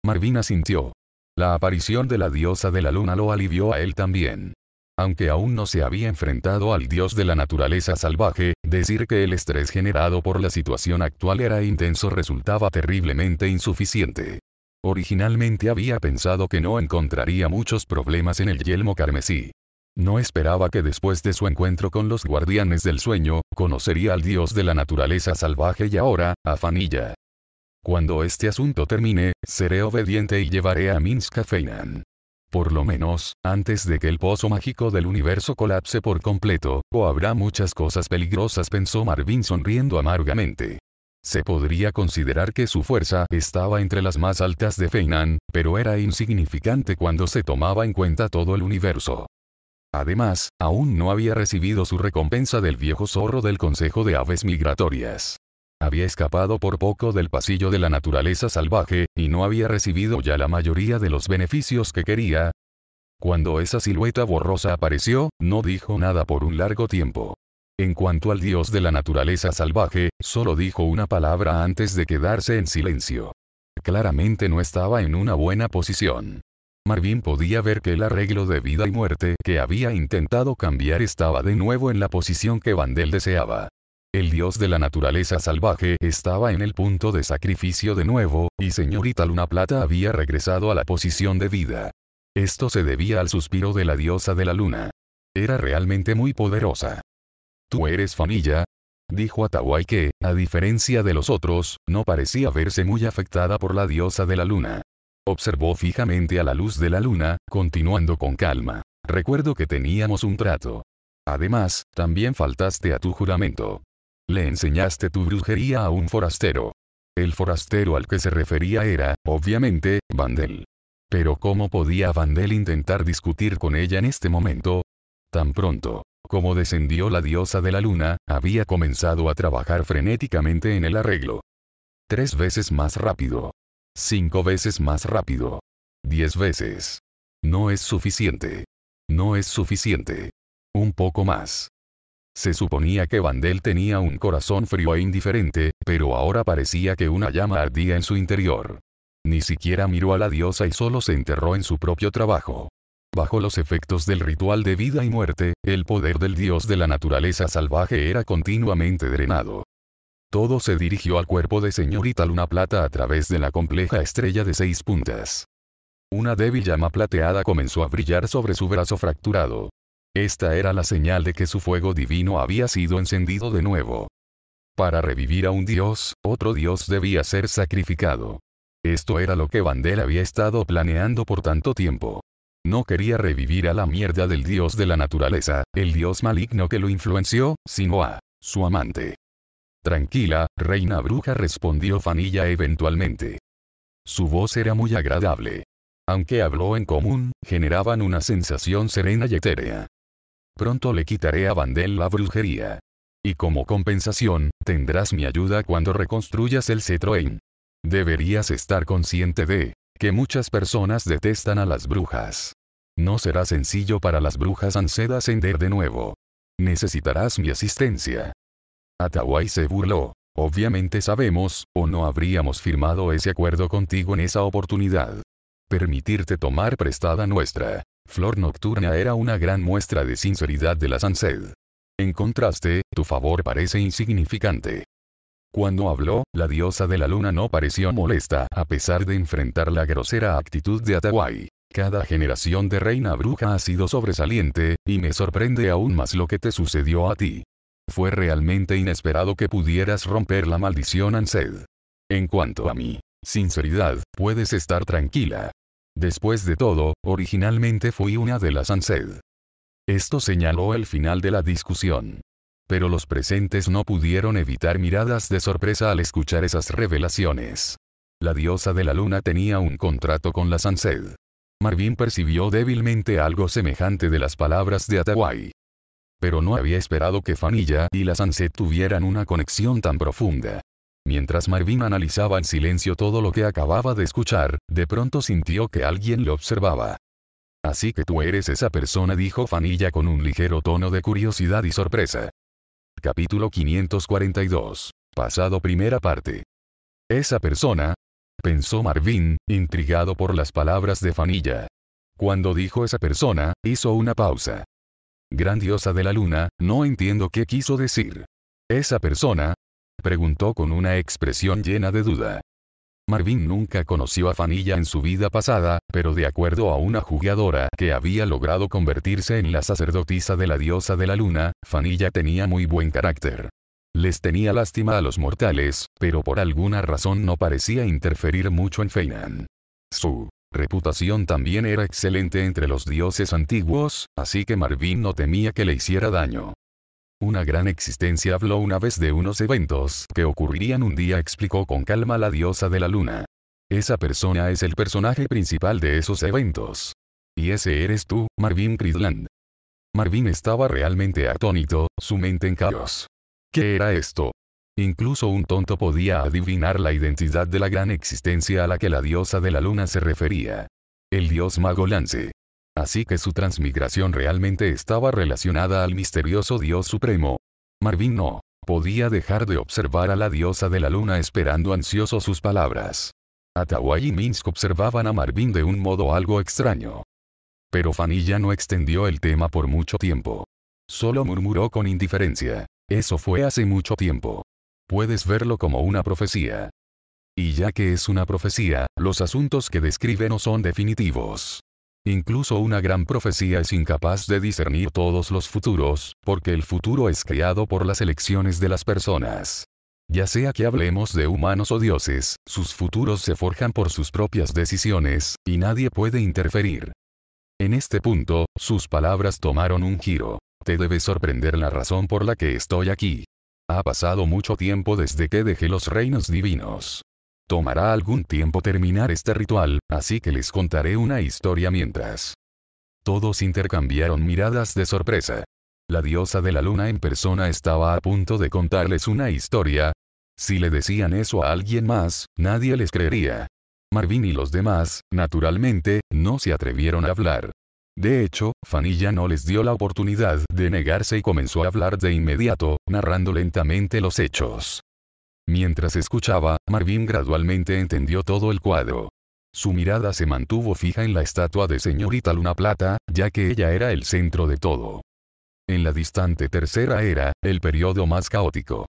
Marvina sintió La aparición de la diosa de la luna lo alivió a él también. Aunque aún no se había enfrentado al dios de la naturaleza salvaje, decir que el estrés generado por la situación actual era intenso resultaba terriblemente insuficiente. Originalmente había pensado que no encontraría muchos problemas en el yelmo carmesí. No esperaba que después de su encuentro con los guardianes del sueño, conocería al dios de la naturaleza salvaje y ahora, afanilla. Cuando este asunto termine, seré obediente y llevaré a Minsk a Feinan. Por lo menos, antes de que el pozo mágico del universo colapse por completo, o habrá muchas cosas peligrosas, pensó Marvin sonriendo amargamente. Se podría considerar que su fuerza estaba entre las más altas de Feinan, pero era insignificante cuando se tomaba en cuenta todo el universo. Además, aún no había recibido su recompensa del viejo zorro del Consejo de Aves Migratorias. Había escapado por poco del pasillo de la naturaleza salvaje, y no había recibido ya la mayoría de los beneficios que quería. Cuando esa silueta borrosa apareció, no dijo nada por un largo tiempo. En cuanto al dios de la naturaleza salvaje, solo dijo una palabra antes de quedarse en silencio. Claramente no estaba en una buena posición. Marvin podía ver que el arreglo de vida y muerte que había intentado cambiar estaba de nuevo en la posición que Vandel deseaba. El dios de la naturaleza salvaje estaba en el punto de sacrificio de nuevo, y señorita Luna Plata había regresado a la posición de vida. Esto se debía al suspiro de la diosa de la luna. Era realmente muy poderosa. ¿Tú eres Fanilla? Dijo Atawai que, a diferencia de los otros, no parecía verse muy afectada por la diosa de la luna. Observó fijamente a la luz de la luna, continuando con calma. Recuerdo que teníamos un trato. Además, también faltaste a tu juramento. Le enseñaste tu brujería a un forastero. El forastero al que se refería era, obviamente, Vandel. Pero ¿cómo podía Vandel intentar discutir con ella en este momento? Tan pronto, como descendió la diosa de la luna, había comenzado a trabajar frenéticamente en el arreglo. Tres veces más rápido. Cinco veces más rápido. Diez veces. No es suficiente. No es suficiente. Un poco más. Se suponía que Vandel tenía un corazón frío e indiferente, pero ahora parecía que una llama ardía en su interior. Ni siquiera miró a la diosa y solo se enterró en su propio trabajo. Bajo los efectos del ritual de vida y muerte, el poder del dios de la naturaleza salvaje era continuamente drenado. Todo se dirigió al cuerpo de señorita Luna Plata a través de la compleja estrella de seis puntas. Una débil llama plateada comenzó a brillar sobre su brazo fracturado. Esta era la señal de que su fuego divino había sido encendido de nuevo. Para revivir a un dios, otro dios debía ser sacrificado. Esto era lo que Vandel había estado planeando por tanto tiempo. No quería revivir a la mierda del dios de la naturaleza, el dios maligno que lo influenció, sino a su amante. Tranquila, reina bruja respondió Fanilla eventualmente. Su voz era muy agradable. Aunque habló en común, generaban una sensación serena y etérea. Pronto le quitaré a Vandel la brujería. Y como compensación, tendrás mi ayuda cuando reconstruyas el Cetroen. Deberías estar consciente de que muchas personas detestan a las brujas. No será sencillo para las brujas ancedas ascender de nuevo. Necesitarás mi asistencia. Atawai se burló. Obviamente sabemos, o no habríamos firmado ese acuerdo contigo en esa oportunidad. Permitirte tomar prestada nuestra Flor Nocturna era una gran muestra de sinceridad de la Sansed. En contraste, tu favor parece insignificante. Cuando habló, la diosa de la luna no pareció molesta a pesar de enfrentar la grosera actitud de Atahuay. Cada generación de reina bruja ha sido sobresaliente, y me sorprende aún más lo que te sucedió a ti. Fue realmente inesperado que pudieras romper la maldición Ansed. En cuanto a mí, sinceridad, puedes estar tranquila, Después de todo, originalmente fui una de la ANSED. Esto señaló el final de la discusión. Pero los presentes no pudieron evitar miradas de sorpresa al escuchar esas revelaciones. La diosa de la luna tenía un contrato con la Sansed. Marvin percibió débilmente algo semejante de las palabras de Atawai. Pero no había esperado que Fanilla y la Sansed tuvieran una conexión tan profunda. Mientras Marvin analizaba en silencio todo lo que acababa de escuchar, de pronto sintió que alguien lo observaba. Así que tú eres esa persona, dijo Fanilla con un ligero tono de curiosidad y sorpresa. Capítulo 542. Pasado primera parte. Esa persona, pensó Marvin, intrigado por las palabras de Fanilla. Cuando dijo esa persona, hizo una pausa. Grandiosa de la luna, no entiendo qué quiso decir. Esa persona, Preguntó con una expresión llena de duda. Marvin nunca conoció a Fanilla en su vida pasada, pero de acuerdo a una jugadora que había logrado convertirse en la sacerdotisa de la diosa de la luna, Fanilla tenía muy buen carácter. Les tenía lástima a los mortales, pero por alguna razón no parecía interferir mucho en Feinan. Su reputación también era excelente entre los dioses antiguos, así que Marvin no temía que le hiciera daño. Una gran existencia habló una vez de unos eventos que ocurrirían un día explicó con calma la diosa de la luna. Esa persona es el personaje principal de esos eventos. Y ese eres tú, Marvin Cridland. Marvin estaba realmente atónito, su mente en caos. ¿Qué era esto? Incluso un tonto podía adivinar la identidad de la gran existencia a la que la diosa de la luna se refería. El dios mago Lance. Así que su transmigración realmente estaba relacionada al misterioso Dios Supremo. Marvin no podía dejar de observar a la diosa de la luna esperando ansioso sus palabras. Atawai y Minsk observaban a Marvin de un modo algo extraño. Pero Fanilla no extendió el tema por mucho tiempo. Solo murmuró con indiferencia. Eso fue hace mucho tiempo. Puedes verlo como una profecía. Y ya que es una profecía, los asuntos que describe no son definitivos. Incluso una gran profecía es incapaz de discernir todos los futuros, porque el futuro es creado por las elecciones de las personas. Ya sea que hablemos de humanos o dioses, sus futuros se forjan por sus propias decisiones, y nadie puede interferir. En este punto, sus palabras tomaron un giro. Te debe sorprender la razón por la que estoy aquí. Ha pasado mucho tiempo desde que dejé los reinos divinos. Tomará algún tiempo terminar este ritual, así que les contaré una historia mientras. Todos intercambiaron miradas de sorpresa. La diosa de la luna en persona estaba a punto de contarles una historia. Si le decían eso a alguien más, nadie les creería. Marvin y los demás, naturalmente, no se atrevieron a hablar. De hecho, Fanilla no les dio la oportunidad de negarse y comenzó a hablar de inmediato, narrando lentamente los hechos. Mientras escuchaba, Marvin gradualmente entendió todo el cuadro. Su mirada se mantuvo fija en la estatua de señorita Luna Plata, ya que ella era el centro de todo. En la distante tercera era, el periodo más caótico.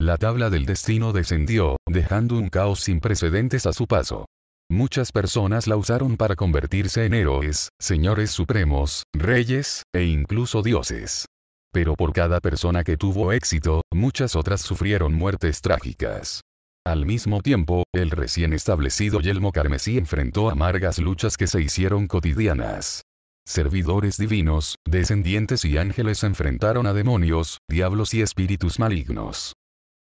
La tabla del destino descendió, dejando un caos sin precedentes a su paso. Muchas personas la usaron para convertirse en héroes, señores supremos, reyes, e incluso dioses. Pero por cada persona que tuvo éxito, muchas otras sufrieron muertes trágicas. Al mismo tiempo, el recién establecido yelmo carmesí enfrentó amargas luchas que se hicieron cotidianas. Servidores divinos, descendientes y ángeles enfrentaron a demonios, diablos y espíritus malignos.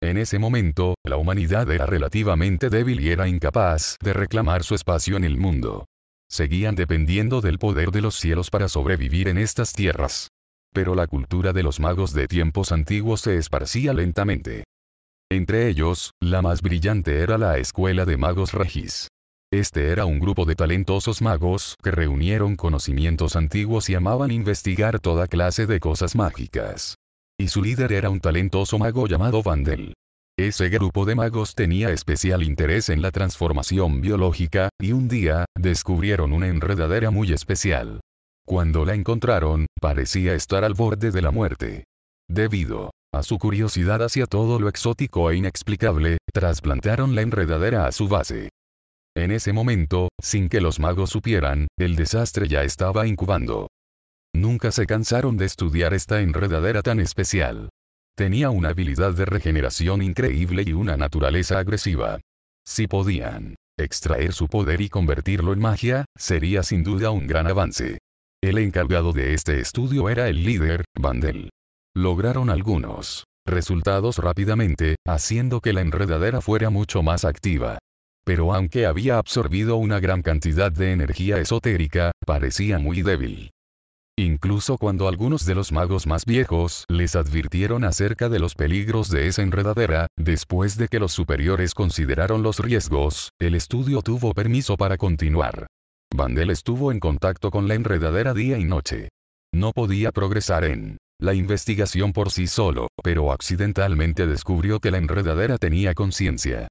En ese momento, la humanidad era relativamente débil y era incapaz de reclamar su espacio en el mundo. Seguían dependiendo del poder de los cielos para sobrevivir en estas tierras pero la cultura de los magos de tiempos antiguos se esparcía lentamente. Entre ellos, la más brillante era la Escuela de Magos Regis. Este era un grupo de talentosos magos que reunieron conocimientos antiguos y amaban investigar toda clase de cosas mágicas. Y su líder era un talentoso mago llamado Vandel. Ese grupo de magos tenía especial interés en la transformación biológica, y un día, descubrieron una enredadera muy especial. Cuando la encontraron, parecía estar al borde de la muerte. Debido a su curiosidad hacia todo lo exótico e inexplicable, trasplantaron la enredadera a su base. En ese momento, sin que los magos supieran, el desastre ya estaba incubando. Nunca se cansaron de estudiar esta enredadera tan especial. Tenía una habilidad de regeneración increíble y una naturaleza agresiva. Si podían extraer su poder y convertirlo en magia, sería sin duda un gran avance. El encargado de este estudio era el líder, Vandel. Lograron algunos resultados rápidamente, haciendo que la enredadera fuera mucho más activa. Pero aunque había absorbido una gran cantidad de energía esotérica, parecía muy débil. Incluso cuando algunos de los magos más viejos les advirtieron acerca de los peligros de esa enredadera, después de que los superiores consideraron los riesgos, el estudio tuvo permiso para continuar. Vandel estuvo en contacto con la enredadera día y noche. No podía progresar en la investigación por sí solo, pero accidentalmente descubrió que la enredadera tenía conciencia.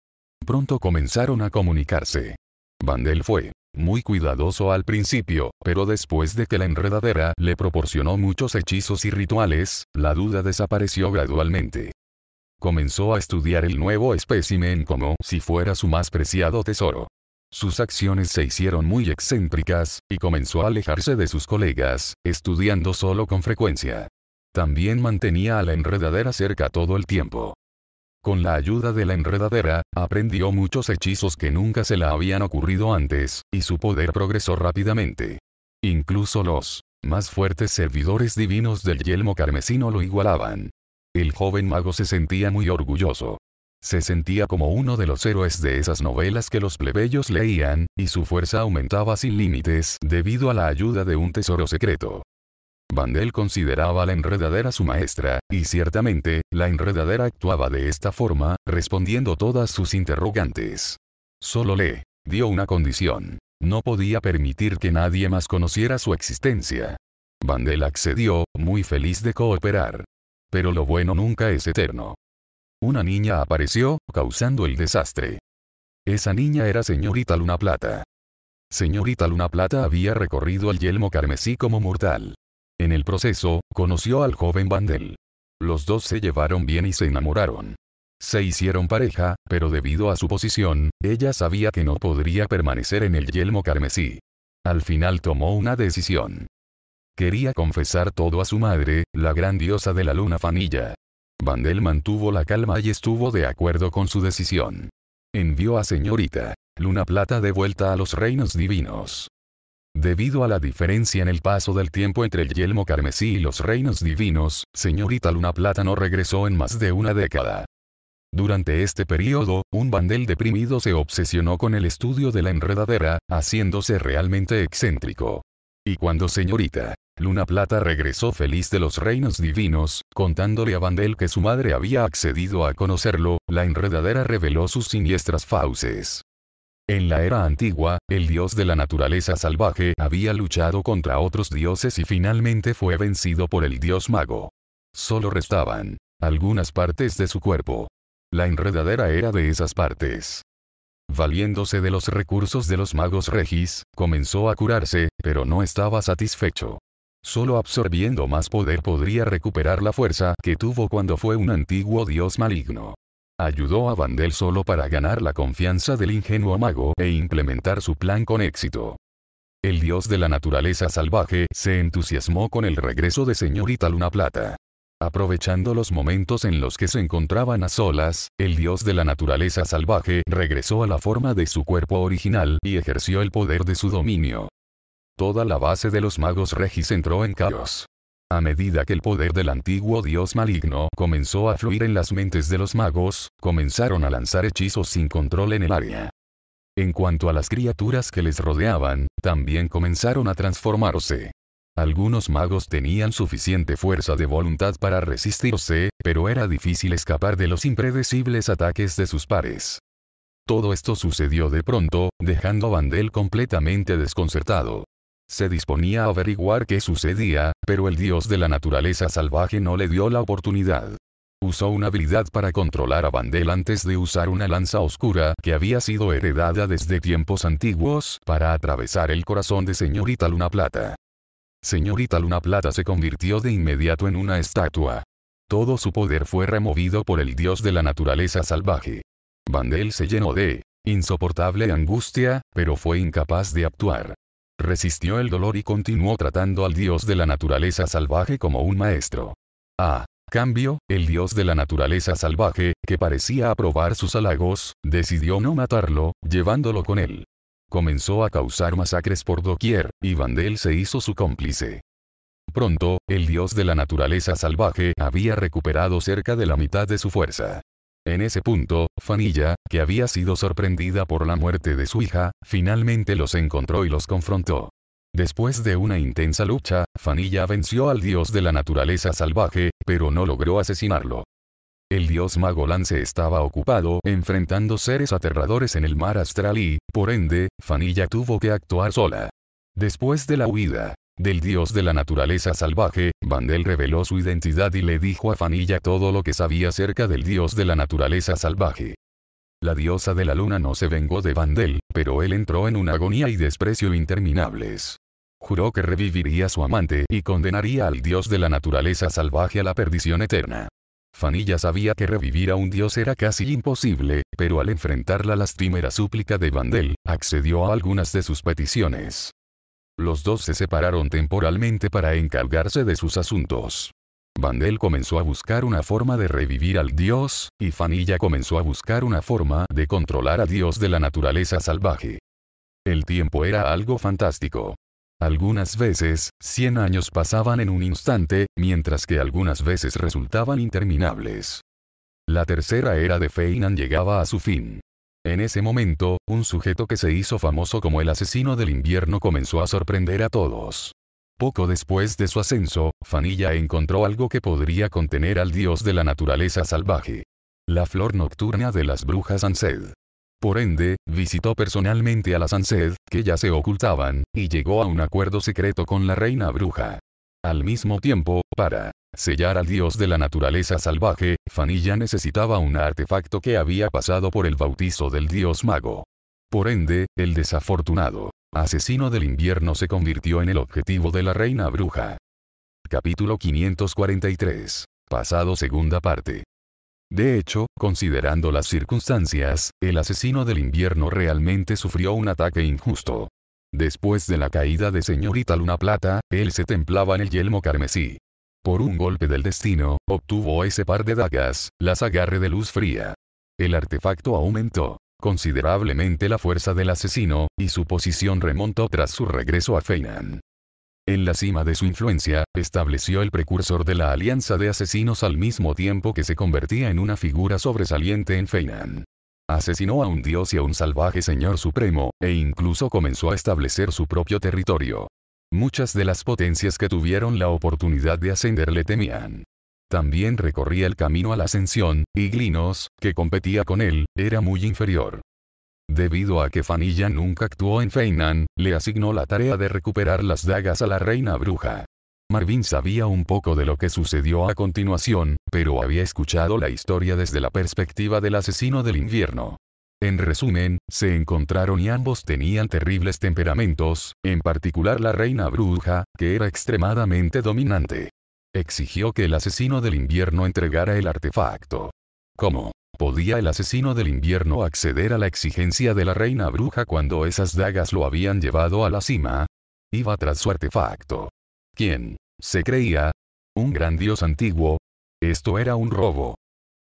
Pronto comenzaron a comunicarse. Vandel fue muy cuidadoso al principio, pero después de que la enredadera le proporcionó muchos hechizos y rituales, la duda desapareció gradualmente. Comenzó a estudiar el nuevo espécimen como si fuera su más preciado tesoro. Sus acciones se hicieron muy excéntricas, y comenzó a alejarse de sus colegas, estudiando solo con frecuencia. También mantenía a la enredadera cerca todo el tiempo. Con la ayuda de la enredadera, aprendió muchos hechizos que nunca se le habían ocurrido antes, y su poder progresó rápidamente. Incluso los más fuertes servidores divinos del yelmo carmesino lo igualaban. El joven mago se sentía muy orgulloso, se sentía como uno de los héroes de esas novelas que los plebeyos leían, y su fuerza aumentaba sin límites debido a la ayuda de un tesoro secreto. Vandel consideraba la enredadera su maestra, y ciertamente, la enredadera actuaba de esta forma, respondiendo todas sus interrogantes. Solo le dio una condición. No podía permitir que nadie más conociera su existencia. Vandel accedió, muy feliz de cooperar. Pero lo bueno nunca es eterno. Una niña apareció, causando el desastre. Esa niña era señorita Luna Plata. Señorita Luna Plata había recorrido el yelmo carmesí como mortal. En el proceso, conoció al joven Vandel. Los dos se llevaron bien y se enamoraron. Se hicieron pareja, pero debido a su posición, ella sabía que no podría permanecer en el yelmo carmesí. Al final tomó una decisión. Quería confesar todo a su madre, la gran diosa de la luna Fanilla. Vandel mantuvo la calma y estuvo de acuerdo con su decisión. Envió a señorita Luna Plata de vuelta a los reinos divinos. Debido a la diferencia en el paso del tiempo entre el yelmo carmesí y los reinos divinos, señorita Luna Plata no regresó en más de una década. Durante este periodo, un bandel deprimido se obsesionó con el estudio de la enredadera, haciéndose realmente excéntrico. Y cuando señorita Luna Plata regresó feliz de los reinos divinos, contándole a Vandel que su madre había accedido a conocerlo, la enredadera reveló sus siniestras fauces. En la era antigua, el dios de la naturaleza salvaje había luchado contra otros dioses y finalmente fue vencido por el dios mago. Solo restaban algunas partes de su cuerpo. La enredadera era de esas partes. Valiéndose de los recursos de los magos Regis, comenzó a curarse, pero no estaba satisfecho. Solo absorbiendo más poder podría recuperar la fuerza que tuvo cuando fue un antiguo dios maligno. Ayudó a Vandel solo para ganar la confianza del ingenuo mago e implementar su plan con éxito. El dios de la naturaleza salvaje se entusiasmó con el regreso de señorita Luna Plata. Aprovechando los momentos en los que se encontraban a solas, el dios de la naturaleza salvaje regresó a la forma de su cuerpo original y ejerció el poder de su dominio. Toda la base de los magos Regis entró en caos. A medida que el poder del antiguo dios maligno comenzó a fluir en las mentes de los magos, comenzaron a lanzar hechizos sin control en el área. En cuanto a las criaturas que les rodeaban, también comenzaron a transformarse. Algunos magos tenían suficiente fuerza de voluntad para resistirse, pero era difícil escapar de los impredecibles ataques de sus pares. Todo esto sucedió de pronto, dejando a Vandel completamente desconcertado. Se disponía a averiguar qué sucedía, pero el dios de la naturaleza salvaje no le dio la oportunidad. Usó una habilidad para controlar a Vandel antes de usar una lanza oscura que había sido heredada desde tiempos antiguos para atravesar el corazón de señorita Luna Plata. Señorita Luna Plata se convirtió de inmediato en una estatua. Todo su poder fue removido por el dios de la naturaleza salvaje. Vandel se llenó de insoportable angustia, pero fue incapaz de actuar. Resistió el dolor y continuó tratando al dios de la naturaleza salvaje como un maestro. A cambio, el dios de la naturaleza salvaje, que parecía aprobar sus halagos, decidió no matarlo, llevándolo con él. Comenzó a causar masacres por doquier, y Vandel se hizo su cómplice. Pronto, el dios de la naturaleza salvaje había recuperado cerca de la mitad de su fuerza. En ese punto, Fanilla, que había sido sorprendida por la muerte de su hija, finalmente los encontró y los confrontó. Después de una intensa lucha, Fanilla venció al dios de la naturaleza salvaje, pero no logró asesinarlo. El dios Magolan se estaba ocupado enfrentando seres aterradores en el mar astral y, por ende, Fanilla tuvo que actuar sola. Después de la huida, del dios de la naturaleza salvaje, Vandel reveló su identidad y le dijo a Fanilla todo lo que sabía acerca del dios de la naturaleza salvaje. La diosa de la luna no se vengó de Vandel, pero él entró en una agonía y desprecio interminables. Juró que reviviría a su amante y condenaría al dios de la naturaleza salvaje a la perdición eterna. Fanilla sabía que revivir a un dios era casi imposible, pero al enfrentar la lastimera súplica de Vandel, accedió a algunas de sus peticiones. Los dos se separaron temporalmente para encargarse de sus asuntos. Vandel comenzó a buscar una forma de revivir al dios, y Fanilla comenzó a buscar una forma de controlar a dios de la naturaleza salvaje. El tiempo era algo fantástico. Algunas veces, 100 años pasaban en un instante, mientras que algunas veces resultaban interminables. La tercera era de Feinan llegaba a su fin. En ese momento, un sujeto que se hizo famoso como el asesino del invierno comenzó a sorprender a todos. Poco después de su ascenso, Fanilla encontró algo que podría contener al dios de la naturaleza salvaje. La flor nocturna de las brujas Ansed. Por ende, visitó personalmente a las Ansed, que ya se ocultaban, y llegó a un acuerdo secreto con la reina bruja. Al mismo tiempo, para sellar al dios de la naturaleza salvaje, Fanilla necesitaba un artefacto que había pasado por el bautizo del dios mago. Por ende, el desafortunado asesino del invierno se convirtió en el objetivo de la reina bruja. Capítulo 543. Pasado segunda parte. De hecho, considerando las circunstancias, el asesino del invierno realmente sufrió un ataque injusto, Después de la caída de señorita Luna Plata, él se templaba en el yelmo carmesí. Por un golpe del destino, obtuvo ese par de dagas, las agarre de luz fría. El artefacto aumentó considerablemente la fuerza del asesino, y su posición remontó tras su regreso a Feinan. En la cima de su influencia, estableció el precursor de la alianza de asesinos al mismo tiempo que se convertía en una figura sobresaliente en Feinan. Asesinó a un dios y a un salvaje señor supremo, e incluso comenzó a establecer su propio territorio. Muchas de las potencias que tuvieron la oportunidad de ascender le temían. También recorría el camino a la ascensión, y Glinos, que competía con él, era muy inferior. Debido a que Fanilla nunca actuó en Feinan, le asignó la tarea de recuperar las dagas a la reina bruja. Marvin sabía un poco de lo que sucedió a continuación, pero había escuchado la historia desde la perspectiva del asesino del invierno. En resumen, se encontraron y ambos tenían terribles temperamentos, en particular la reina bruja, que era extremadamente dominante. Exigió que el asesino del invierno entregara el artefacto. ¿Cómo? ¿Podía el asesino del invierno acceder a la exigencia de la reina bruja cuando esas dagas lo habían llevado a la cima? Iba tras su artefacto. ¿Quién? se creía un gran dios antiguo. Esto era un robo.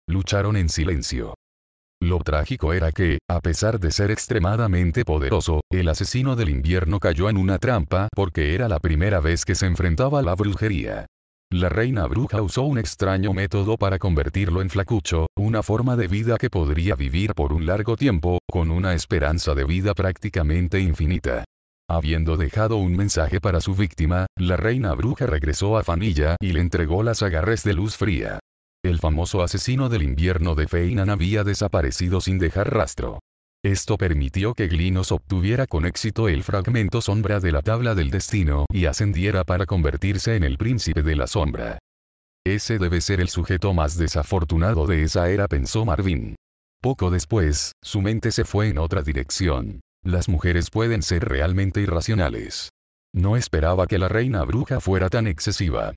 Lucharon en silencio. Lo trágico era que, a pesar de ser extremadamente poderoso, el asesino del invierno cayó en una trampa porque era la primera vez que se enfrentaba a la brujería. La reina bruja usó un extraño método para convertirlo en flacucho, una forma de vida que podría vivir por un largo tiempo, con una esperanza de vida prácticamente infinita. Habiendo dejado un mensaje para su víctima, la reina bruja regresó a Fanilla y le entregó las agarres de luz fría. El famoso asesino del invierno de Feinan había desaparecido sin dejar rastro. Esto permitió que Glinos obtuviera con éxito el fragmento sombra de la tabla del destino y ascendiera para convertirse en el príncipe de la sombra. Ese debe ser el sujeto más desafortunado de esa era pensó Marvin. Poco después, su mente se fue en otra dirección. Las mujeres pueden ser realmente irracionales. No esperaba que la reina bruja fuera tan excesiva.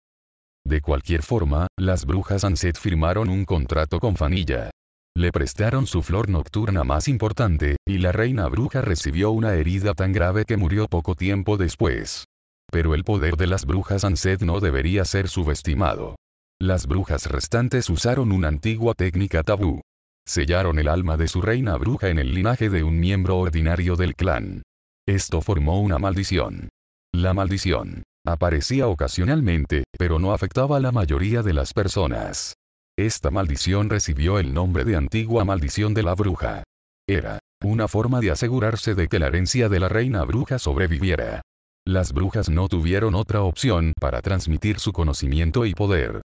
De cualquier forma, las brujas Anset firmaron un contrato con Fanilla. Le prestaron su flor nocturna más importante, y la reina bruja recibió una herida tan grave que murió poco tiempo después. Pero el poder de las brujas Anset no debería ser subestimado. Las brujas restantes usaron una antigua técnica tabú sellaron el alma de su reina bruja en el linaje de un miembro ordinario del clan. Esto formó una maldición. La maldición aparecía ocasionalmente, pero no afectaba a la mayoría de las personas. Esta maldición recibió el nombre de antigua maldición de la bruja. Era una forma de asegurarse de que la herencia de la reina bruja sobreviviera. Las brujas no tuvieron otra opción para transmitir su conocimiento y poder.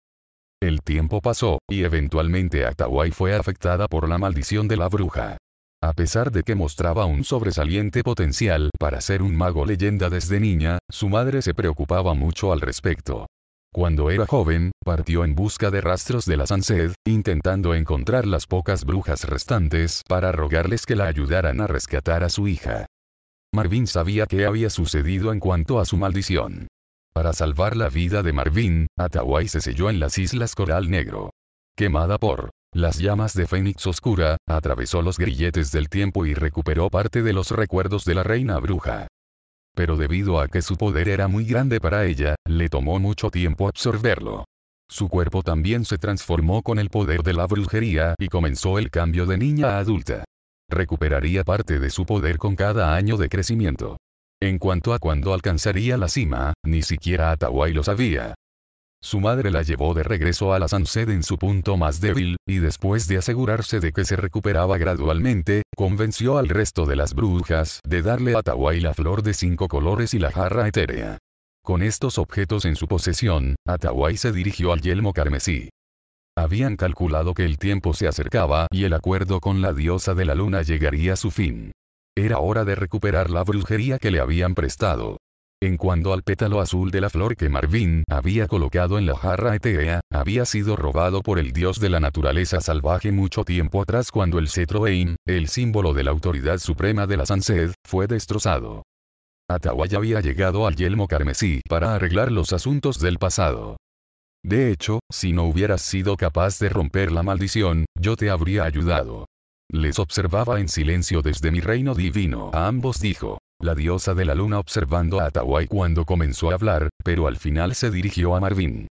El tiempo pasó, y eventualmente Atawai fue afectada por la maldición de la bruja. A pesar de que mostraba un sobresaliente potencial para ser un mago leyenda desde niña, su madre se preocupaba mucho al respecto. Cuando era joven, partió en busca de rastros de la Sansed, intentando encontrar las pocas brujas restantes para rogarles que la ayudaran a rescatar a su hija. Marvin sabía qué había sucedido en cuanto a su maldición. Para salvar la vida de Marvin, Atawai se selló en las Islas Coral Negro. Quemada por las llamas de Fénix Oscura, atravesó los grilletes del tiempo y recuperó parte de los recuerdos de la reina bruja. Pero debido a que su poder era muy grande para ella, le tomó mucho tiempo absorberlo. Su cuerpo también se transformó con el poder de la brujería y comenzó el cambio de niña a adulta. Recuperaría parte de su poder con cada año de crecimiento. En cuanto a cuándo alcanzaría la cima, ni siquiera Atawai lo sabía. Su madre la llevó de regreso a la Sansed en su punto más débil, y después de asegurarse de que se recuperaba gradualmente, convenció al resto de las brujas de darle a Atawai la flor de cinco colores y la jarra etérea. Con estos objetos en su posesión, Atawai se dirigió al yelmo carmesí. Habían calculado que el tiempo se acercaba y el acuerdo con la diosa de la luna llegaría a su fin. Era hora de recuperar la brujería que le habían prestado. En cuanto al pétalo azul de la flor que Marvin había colocado en la jarra ETEA, había sido robado por el dios de la naturaleza salvaje mucho tiempo atrás cuando el Cetro Cetroein, el símbolo de la autoridad suprema de la Sansed, fue destrozado. Atawaya había llegado al yelmo carmesí para arreglar los asuntos del pasado. De hecho, si no hubieras sido capaz de romper la maldición, yo te habría ayudado. Les observaba en silencio desde mi reino divino. A ambos dijo. La diosa de la luna observando a Atawai cuando comenzó a hablar, pero al final se dirigió a Marvin.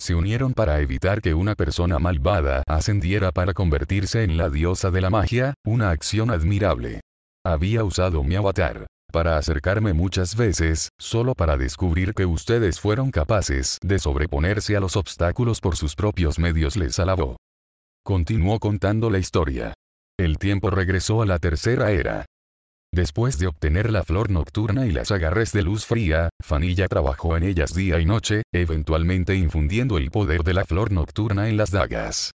Se unieron para evitar que una persona malvada ascendiera para convertirse en la diosa de la magia, una acción admirable. Había usado mi avatar para acercarme muchas veces, solo para descubrir que ustedes fueron capaces de sobreponerse a los obstáculos por sus propios medios les alabó. Continuó contando la historia el tiempo regresó a la tercera era. Después de obtener la flor nocturna y las agarres de luz fría, Fanilla trabajó en ellas día y noche, eventualmente infundiendo el poder de la flor nocturna en las dagas.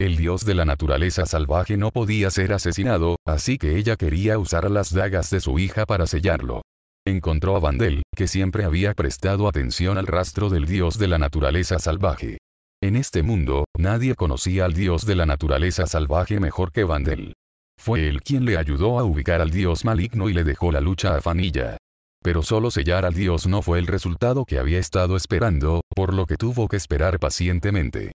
El dios de la naturaleza salvaje no podía ser asesinado, así que ella quería usar las dagas de su hija para sellarlo. Encontró a Vandel, que siempre había prestado atención al rastro del dios de la naturaleza salvaje. En este mundo, nadie conocía al dios de la naturaleza salvaje mejor que Vandel. Fue él quien le ayudó a ubicar al dios maligno y le dejó la lucha a Fanilla. Pero solo sellar al dios no fue el resultado que había estado esperando, por lo que tuvo que esperar pacientemente.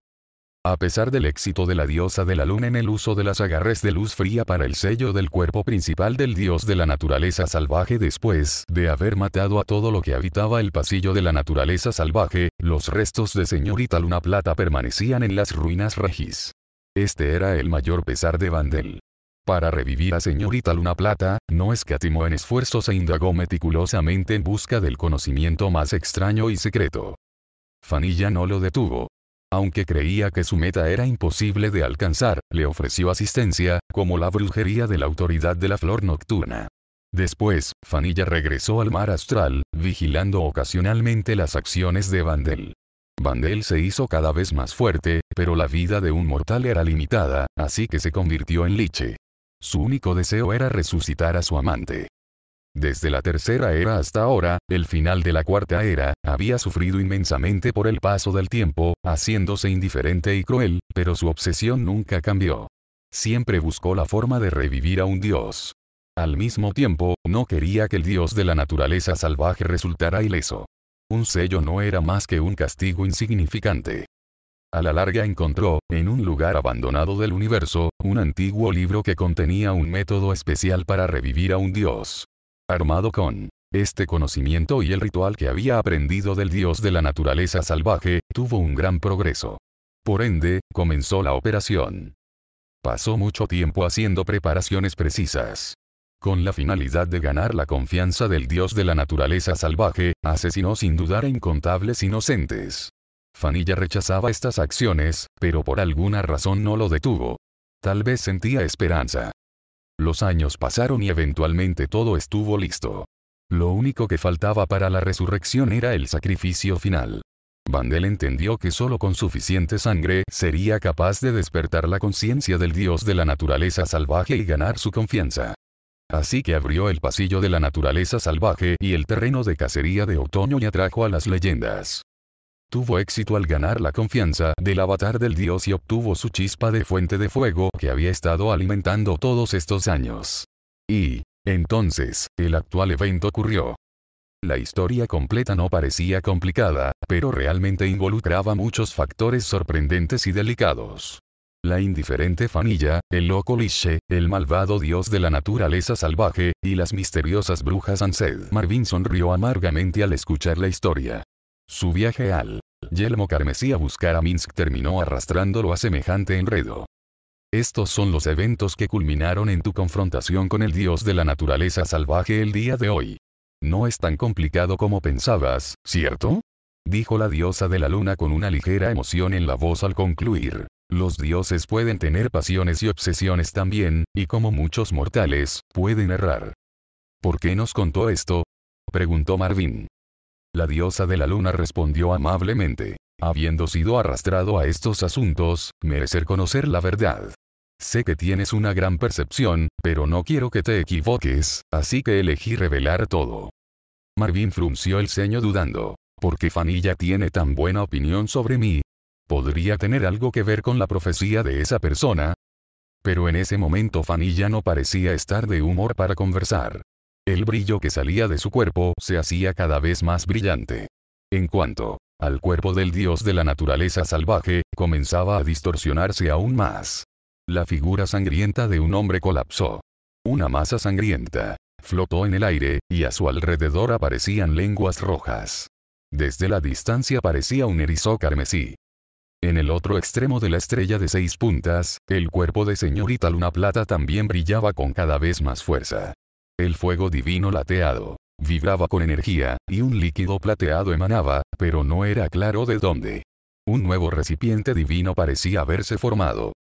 A pesar del éxito de la diosa de la luna en el uso de las agarres de luz fría para el sello del cuerpo principal del dios de la naturaleza salvaje después de haber matado a todo lo que habitaba el pasillo de la naturaleza salvaje, los restos de señorita Luna Plata permanecían en las ruinas regis. Este era el mayor pesar de Vandel. Para revivir a señorita Luna Plata, no escatimó en esfuerzos e indagó meticulosamente en busca del conocimiento más extraño y secreto. Fanilla no lo detuvo, aunque creía que su meta era imposible de alcanzar, le ofreció asistencia, como la brujería de la autoridad de la flor nocturna. Después, Fanilla regresó al mar astral, vigilando ocasionalmente las acciones de Vandel. Vandel se hizo cada vez más fuerte, pero la vida de un mortal era limitada, así que se convirtió en liche. Su único deseo era resucitar a su amante. Desde la tercera era hasta ahora, el final de la cuarta era, había sufrido inmensamente por el paso del tiempo, haciéndose indiferente y cruel, pero su obsesión nunca cambió. Siempre buscó la forma de revivir a un dios. Al mismo tiempo, no quería que el dios de la naturaleza salvaje resultara ileso. Un sello no era más que un castigo insignificante. A la larga encontró, en un lugar abandonado del universo, un antiguo libro que contenía un método especial para revivir a un dios. Armado con este conocimiento y el ritual que había aprendido del dios de la naturaleza salvaje, tuvo un gran progreso. Por ende, comenzó la operación. Pasó mucho tiempo haciendo preparaciones precisas. Con la finalidad de ganar la confianza del dios de la naturaleza salvaje, asesinó sin dudar incontables inocentes. Fanilla rechazaba estas acciones, pero por alguna razón no lo detuvo. Tal vez sentía esperanza. Los años pasaron y eventualmente todo estuvo listo. Lo único que faltaba para la resurrección era el sacrificio final. Vandel entendió que solo con suficiente sangre sería capaz de despertar la conciencia del dios de la naturaleza salvaje y ganar su confianza. Así que abrió el pasillo de la naturaleza salvaje y el terreno de cacería de otoño y atrajo a las leyendas tuvo éxito al ganar la confianza del avatar del dios y obtuvo su chispa de fuente de fuego que había estado alimentando todos estos años. Y, entonces, el actual evento ocurrió. La historia completa no parecía complicada, pero realmente involucraba muchos factores sorprendentes y delicados. La indiferente Fanilla, el loco Liche, el malvado dios de la naturaleza salvaje, y las misteriosas brujas Ansed. Marvin sonrió amargamente al escuchar la historia. Su viaje al Yelmo Carmesí a buscar a Minsk terminó arrastrándolo a semejante enredo. Estos son los eventos que culminaron en tu confrontación con el dios de la naturaleza salvaje el día de hoy. No es tan complicado como pensabas, ¿cierto? Dijo la diosa de la luna con una ligera emoción en la voz al concluir. Los dioses pueden tener pasiones y obsesiones también, y como muchos mortales, pueden errar. ¿Por qué nos contó esto? Preguntó Marvin. La diosa de la luna respondió amablemente. Habiendo sido arrastrado a estos asuntos, merecer conocer la verdad. Sé que tienes una gran percepción, pero no quiero que te equivoques, así que elegí revelar todo. Marvin frunció el ceño dudando. ¿Por qué Fanilla tiene tan buena opinión sobre mí? ¿Podría tener algo que ver con la profecía de esa persona? Pero en ese momento Fanilla no parecía estar de humor para conversar. El brillo que salía de su cuerpo se hacía cada vez más brillante. En cuanto al cuerpo del dios de la naturaleza salvaje, comenzaba a distorsionarse aún más. La figura sangrienta de un hombre colapsó. Una masa sangrienta flotó en el aire, y a su alrededor aparecían lenguas rojas. Desde la distancia parecía un erizo carmesí. En el otro extremo de la estrella de seis puntas, el cuerpo de señorita Luna Plata también brillaba con cada vez más fuerza. El fuego divino lateado. Vibraba con energía, y un líquido plateado emanaba, pero no era claro de dónde. Un nuevo recipiente divino parecía haberse formado.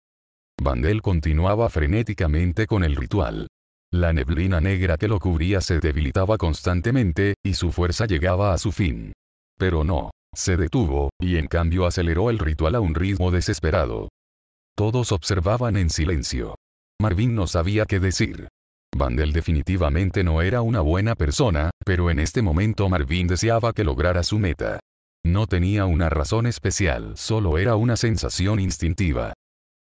Vandel continuaba frenéticamente con el ritual. La neblina negra que lo cubría se debilitaba constantemente, y su fuerza llegaba a su fin. Pero no, se detuvo, y en cambio aceleró el ritual a un ritmo desesperado. Todos observaban en silencio. Marvin no sabía qué decir. Vandel definitivamente no era una buena persona, pero en este momento Marvin deseaba que lograra su meta. No tenía una razón especial, solo era una sensación instintiva.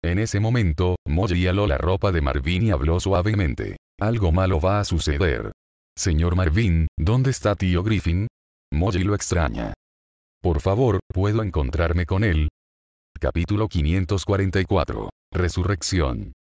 En ese momento, Molly aló la ropa de Marvin y habló suavemente. Algo malo va a suceder. Señor Marvin, ¿dónde está tío Griffin? Molly lo extraña. Por favor, ¿puedo encontrarme con él? Capítulo 544. Resurrección.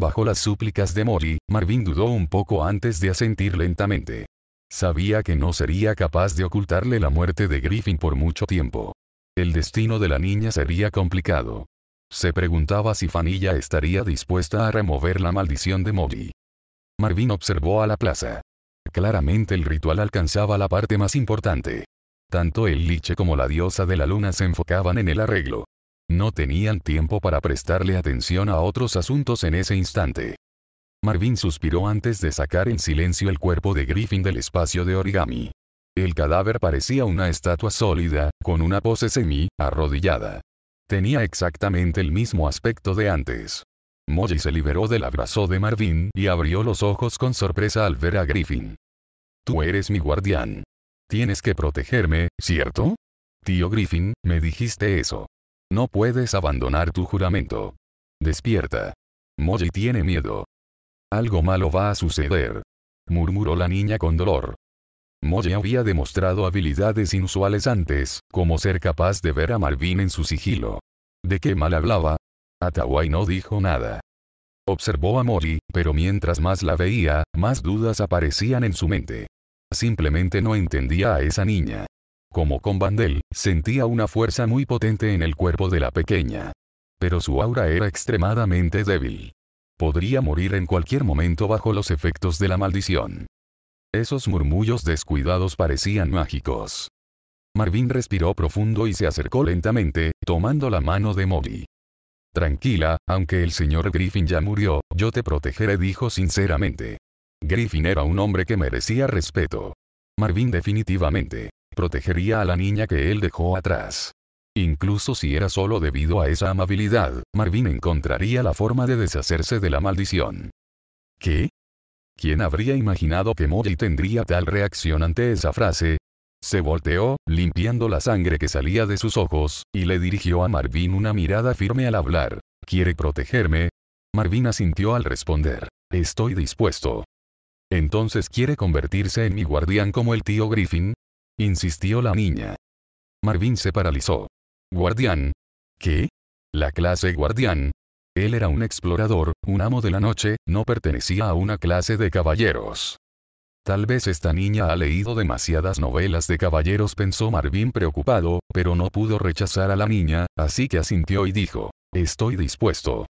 Bajo las súplicas de Mori, Marvin dudó un poco antes de asentir lentamente. Sabía que no sería capaz de ocultarle la muerte de Griffin por mucho tiempo. El destino de la niña sería complicado. Se preguntaba si Fanilla estaría dispuesta a remover la maldición de Mori. Marvin observó a la plaza. Claramente el ritual alcanzaba la parte más importante. Tanto el liche como la diosa de la luna se enfocaban en el arreglo. No tenían tiempo para prestarle atención a otros asuntos en ese instante. Marvin suspiró antes de sacar en silencio el cuerpo de Griffin del espacio de origami. El cadáver parecía una estatua sólida, con una pose semi, arrodillada. Tenía exactamente el mismo aspecto de antes. Molly se liberó del abrazo de Marvin y abrió los ojos con sorpresa al ver a Griffin. Tú eres mi guardián. Tienes que protegerme, ¿cierto? Tío Griffin, me dijiste eso. No puedes abandonar tu juramento. Despierta. Moji tiene miedo. Algo malo va a suceder. Murmuró la niña con dolor. Moji había demostrado habilidades inusuales antes, como ser capaz de ver a Malvin en su sigilo. ¿De qué mal hablaba? Atawai no dijo nada. Observó a Moji, pero mientras más la veía, más dudas aparecían en su mente. Simplemente no entendía a esa niña. Como con Vandel, sentía una fuerza muy potente en el cuerpo de la pequeña. Pero su aura era extremadamente débil. Podría morir en cualquier momento bajo los efectos de la maldición. Esos murmullos descuidados parecían mágicos. Marvin respiró profundo y se acercó lentamente, tomando la mano de Molly. Tranquila, aunque el señor Griffin ya murió, yo te protegeré, dijo sinceramente. Griffin era un hombre que merecía respeto. Marvin definitivamente protegería a la niña que él dejó atrás. Incluso si era solo debido a esa amabilidad, Marvin encontraría la forma de deshacerse de la maldición. ¿Qué? ¿Quién habría imaginado que Molly tendría tal reacción ante esa frase? Se volteó, limpiando la sangre que salía de sus ojos, y le dirigió a Marvin una mirada firme al hablar. ¿Quiere protegerme? Marvin asintió al responder. Estoy dispuesto. Entonces quiere convertirse en mi guardián como el tío Griffin, insistió la niña. Marvin se paralizó. ¿Guardián? ¿Qué? La clase guardián. Él era un explorador, un amo de la noche, no pertenecía a una clase de caballeros. Tal vez esta niña ha leído demasiadas novelas de caballeros, pensó Marvin preocupado, pero no pudo rechazar a la niña, así que asintió y dijo, Estoy dispuesto.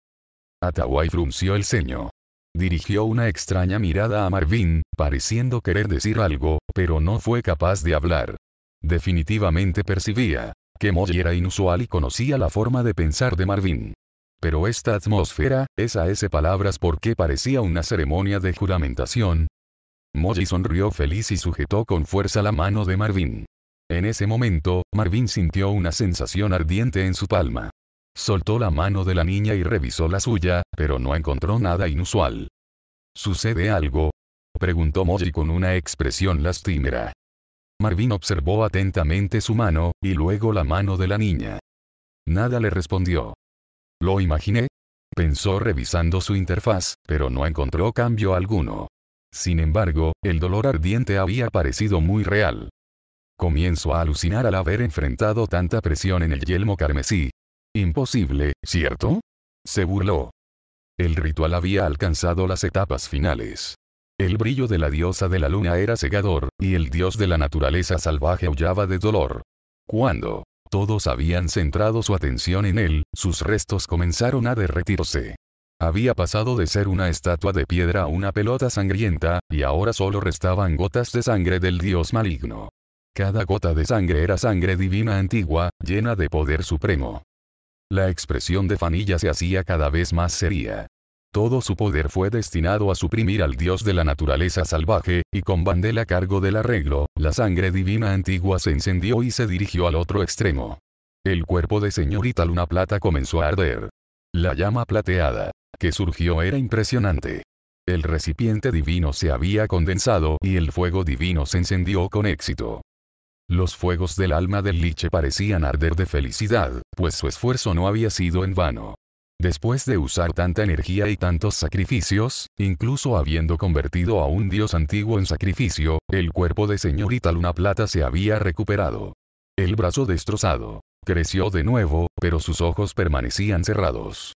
Atawai frunció el ceño dirigió una extraña mirada a Marvin, pareciendo querer decir algo, pero no fue capaz de hablar. Definitivamente percibía que Molly era inusual y conocía la forma de pensar de Marvin. Pero esta atmósfera, esa ese palabras qué parecía una ceremonia de juramentación. Molly sonrió feliz y sujetó con fuerza la mano de Marvin. En ese momento, Marvin sintió una sensación ardiente en su palma. Soltó la mano de la niña y revisó la suya, pero no encontró nada inusual. ¿Sucede algo? preguntó Moji con una expresión lastimera. Marvin observó atentamente su mano, y luego la mano de la niña. Nada le respondió. ¿Lo imaginé? Pensó revisando su interfaz, pero no encontró cambio alguno. Sin embargo, el dolor ardiente había parecido muy real. Comienzo a alucinar al haber enfrentado tanta presión en el yelmo carmesí, Imposible, ¿cierto? Se burló. El ritual había alcanzado las etapas finales. El brillo de la diosa de la luna era cegador, y el dios de la naturaleza salvaje aullaba de dolor. Cuando todos habían centrado su atención en él, sus restos comenzaron a derretirse. Había pasado de ser una estatua de piedra a una pelota sangrienta, y ahora solo restaban gotas de sangre del dios maligno. Cada gota de sangre era sangre divina antigua, llena de poder supremo. La expresión de Fanilla se hacía cada vez más seria. Todo su poder fue destinado a suprimir al dios de la naturaleza salvaje, y con Vandela a cargo del arreglo, la sangre divina antigua se encendió y se dirigió al otro extremo. El cuerpo de señorita Luna Plata comenzó a arder. La llama plateada, que surgió era impresionante. El recipiente divino se había condensado y el fuego divino se encendió con éxito. Los fuegos del alma del liche parecían arder de felicidad, pues su esfuerzo no había sido en vano. Después de usar tanta energía y tantos sacrificios, incluso habiendo convertido a un dios antiguo en sacrificio, el cuerpo de señorita Luna Plata se había recuperado. El brazo destrozado. Creció de nuevo, pero sus ojos permanecían cerrados.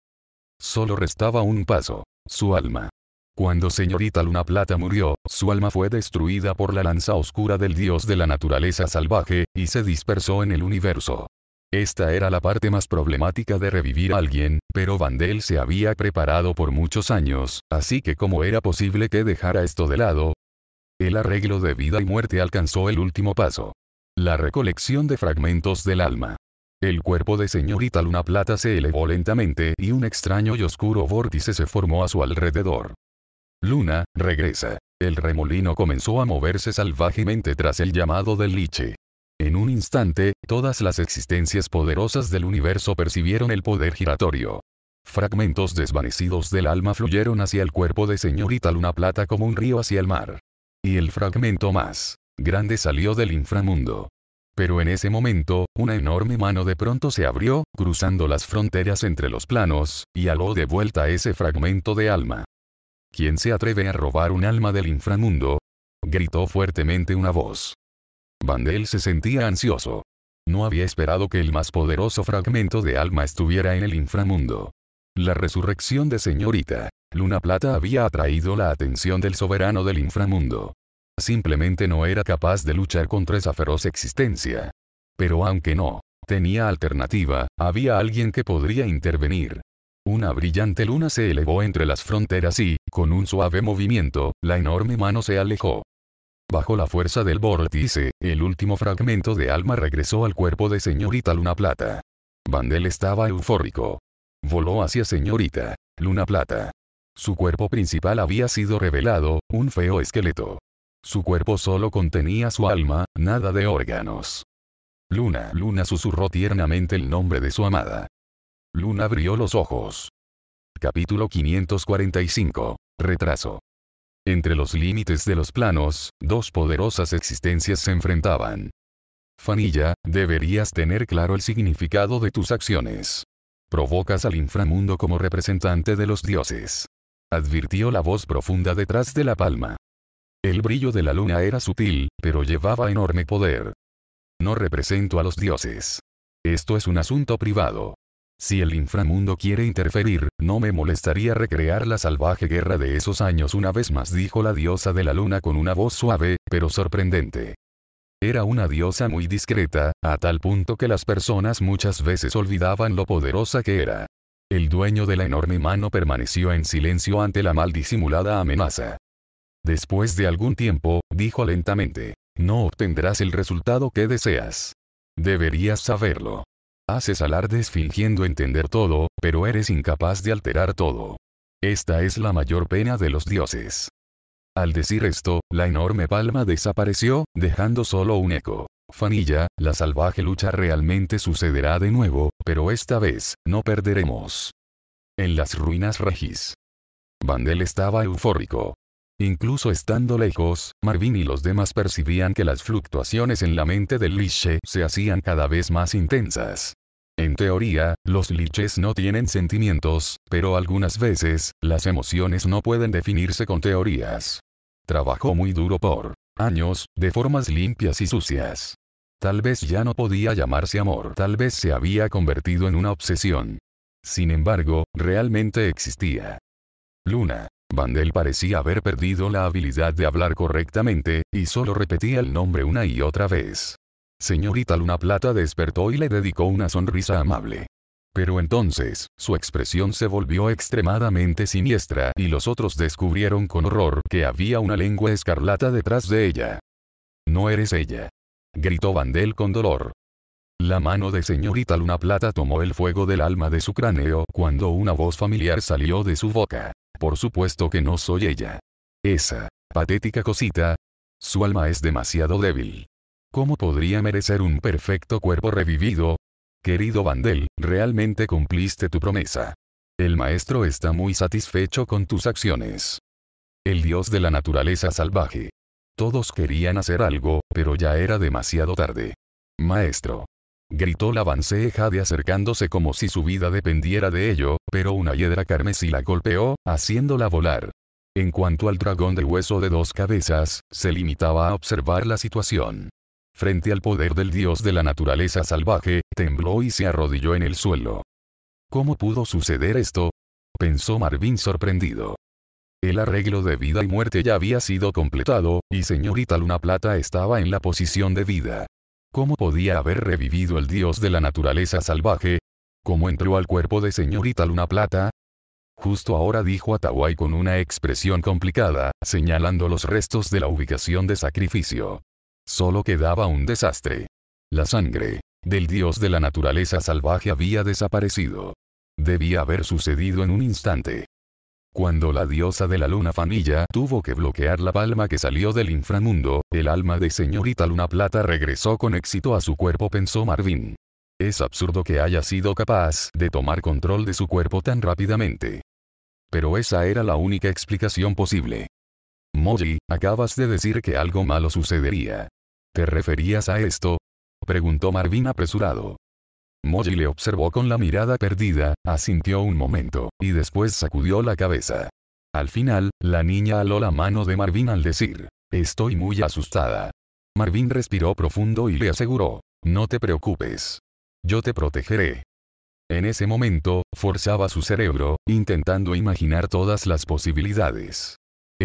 Solo restaba un paso. Su alma. Cuando señorita Luna Plata murió, su alma fue destruida por la lanza oscura del dios de la naturaleza salvaje, y se dispersó en el universo. Esta era la parte más problemática de revivir a alguien, pero Vandel se había preparado por muchos años, así que como era posible que dejara esto de lado, el arreglo de vida y muerte alcanzó el último paso. La recolección de fragmentos del alma. El cuerpo de señorita Luna Plata se elevó lentamente y un extraño y oscuro vórtice se formó a su alrededor. Luna, regresa. El remolino comenzó a moverse salvajemente tras el llamado del liche. En un instante, todas las existencias poderosas del universo percibieron el poder giratorio. Fragmentos desvanecidos del alma fluyeron hacia el cuerpo de señorita Luna Plata como un río hacia el mar. Y el fragmento más grande salió del inframundo. Pero en ese momento, una enorme mano de pronto se abrió, cruzando las fronteras entre los planos, y aló de vuelta ese fragmento de alma. ¿Quién se atreve a robar un alma del inframundo? gritó fuertemente una voz. Vandel se sentía ansioso. No había esperado que el más poderoso fragmento de alma estuviera en el inframundo. La resurrección de señorita, Luna Plata había atraído la atención del soberano del inframundo. Simplemente no era capaz de luchar contra esa feroz existencia. Pero aunque no, tenía alternativa, había alguien que podría intervenir. Una brillante luna se elevó entre las fronteras y, con un suave movimiento, la enorme mano se alejó. Bajo la fuerza del vórtice, el último fragmento de alma regresó al cuerpo de señorita Luna Plata. Vandel estaba eufórico. Voló hacia señorita Luna Plata. Su cuerpo principal había sido revelado, un feo esqueleto. Su cuerpo solo contenía su alma, nada de órganos. Luna, Luna susurró tiernamente el nombre de su amada. Luna abrió los ojos. Capítulo 545. Retraso. Entre los límites de los planos, dos poderosas existencias se enfrentaban. Fanilla, deberías tener claro el significado de tus acciones. Provocas al inframundo como representante de los dioses. Advirtió la voz profunda detrás de la palma. El brillo de la luna era sutil, pero llevaba enorme poder. No represento a los dioses. Esto es un asunto privado. Si el inframundo quiere interferir, no me molestaría recrear la salvaje guerra de esos años una vez más, dijo la diosa de la luna con una voz suave, pero sorprendente. Era una diosa muy discreta, a tal punto que las personas muchas veces olvidaban lo poderosa que era. El dueño de la enorme mano permaneció en silencio ante la mal disimulada amenaza. Después de algún tiempo, dijo lentamente, no obtendrás el resultado que deseas. Deberías saberlo. Haces alardes fingiendo entender todo, pero eres incapaz de alterar todo. Esta es la mayor pena de los dioses. Al decir esto, la enorme palma desapareció, dejando solo un eco. Fanilla, la salvaje lucha realmente sucederá de nuevo, pero esta vez, no perderemos. En las ruinas Regis. Vandel estaba eufórico. Incluso estando lejos, Marvin y los demás percibían que las fluctuaciones en la mente del Liche se hacían cada vez más intensas. En teoría, los liches no tienen sentimientos, pero algunas veces, las emociones no pueden definirse con teorías. Trabajó muy duro por años, de formas limpias y sucias. Tal vez ya no podía llamarse amor, tal vez se había convertido en una obsesión. Sin embargo, realmente existía. Luna. Vandel parecía haber perdido la habilidad de hablar correctamente, y solo repetía el nombre una y otra vez. Señorita Luna Plata despertó y le dedicó una sonrisa amable. Pero entonces, su expresión se volvió extremadamente siniestra y los otros descubrieron con horror que había una lengua escarlata detrás de ella. No eres ella. Gritó Vandel con dolor. La mano de señorita Luna Plata tomó el fuego del alma de su cráneo cuando una voz familiar salió de su boca. Por supuesto que no soy ella. Esa, patética cosita. Su alma es demasiado débil. ¿Cómo podría merecer un perfecto cuerpo revivido? Querido Vandel, realmente cumpliste tu promesa. El maestro está muy satisfecho con tus acciones. El dios de la naturaleza salvaje. Todos querían hacer algo, pero ya era demasiado tarde. Maestro, gritó la de acercándose como si su vida dependiera de ello, pero una hiedra carmesí la golpeó, haciéndola volar. En cuanto al dragón de hueso de dos cabezas, se limitaba a observar la situación. Frente al poder del dios de la naturaleza salvaje, tembló y se arrodilló en el suelo. ¿Cómo pudo suceder esto? pensó Marvin sorprendido. El arreglo de vida y muerte ya había sido completado, y señorita Luna Plata estaba en la posición de vida. ¿Cómo podía haber revivido el dios de la naturaleza salvaje? ¿Cómo entró al cuerpo de señorita Luna Plata? Justo ahora dijo Atawai con una expresión complicada, señalando los restos de la ubicación de sacrificio. Solo quedaba un desastre. La sangre del dios de la naturaleza salvaje había desaparecido. Debía haber sucedido en un instante. Cuando la diosa de la luna Fanilla tuvo que bloquear la palma que salió del inframundo, el alma de señorita Luna Plata regresó con éxito a su cuerpo pensó Marvin. Es absurdo que haya sido capaz de tomar control de su cuerpo tan rápidamente. Pero esa era la única explicación posible. Moji, acabas de decir que algo malo sucedería. ¿Te referías a esto? Preguntó Marvin apresurado. Moji le observó con la mirada perdida, asintió un momento, y después sacudió la cabeza. Al final, la niña aló la mano de Marvin al decir, estoy muy asustada. Marvin respiró profundo y le aseguró, no te preocupes. Yo te protegeré. En ese momento, forzaba su cerebro, intentando imaginar todas las posibilidades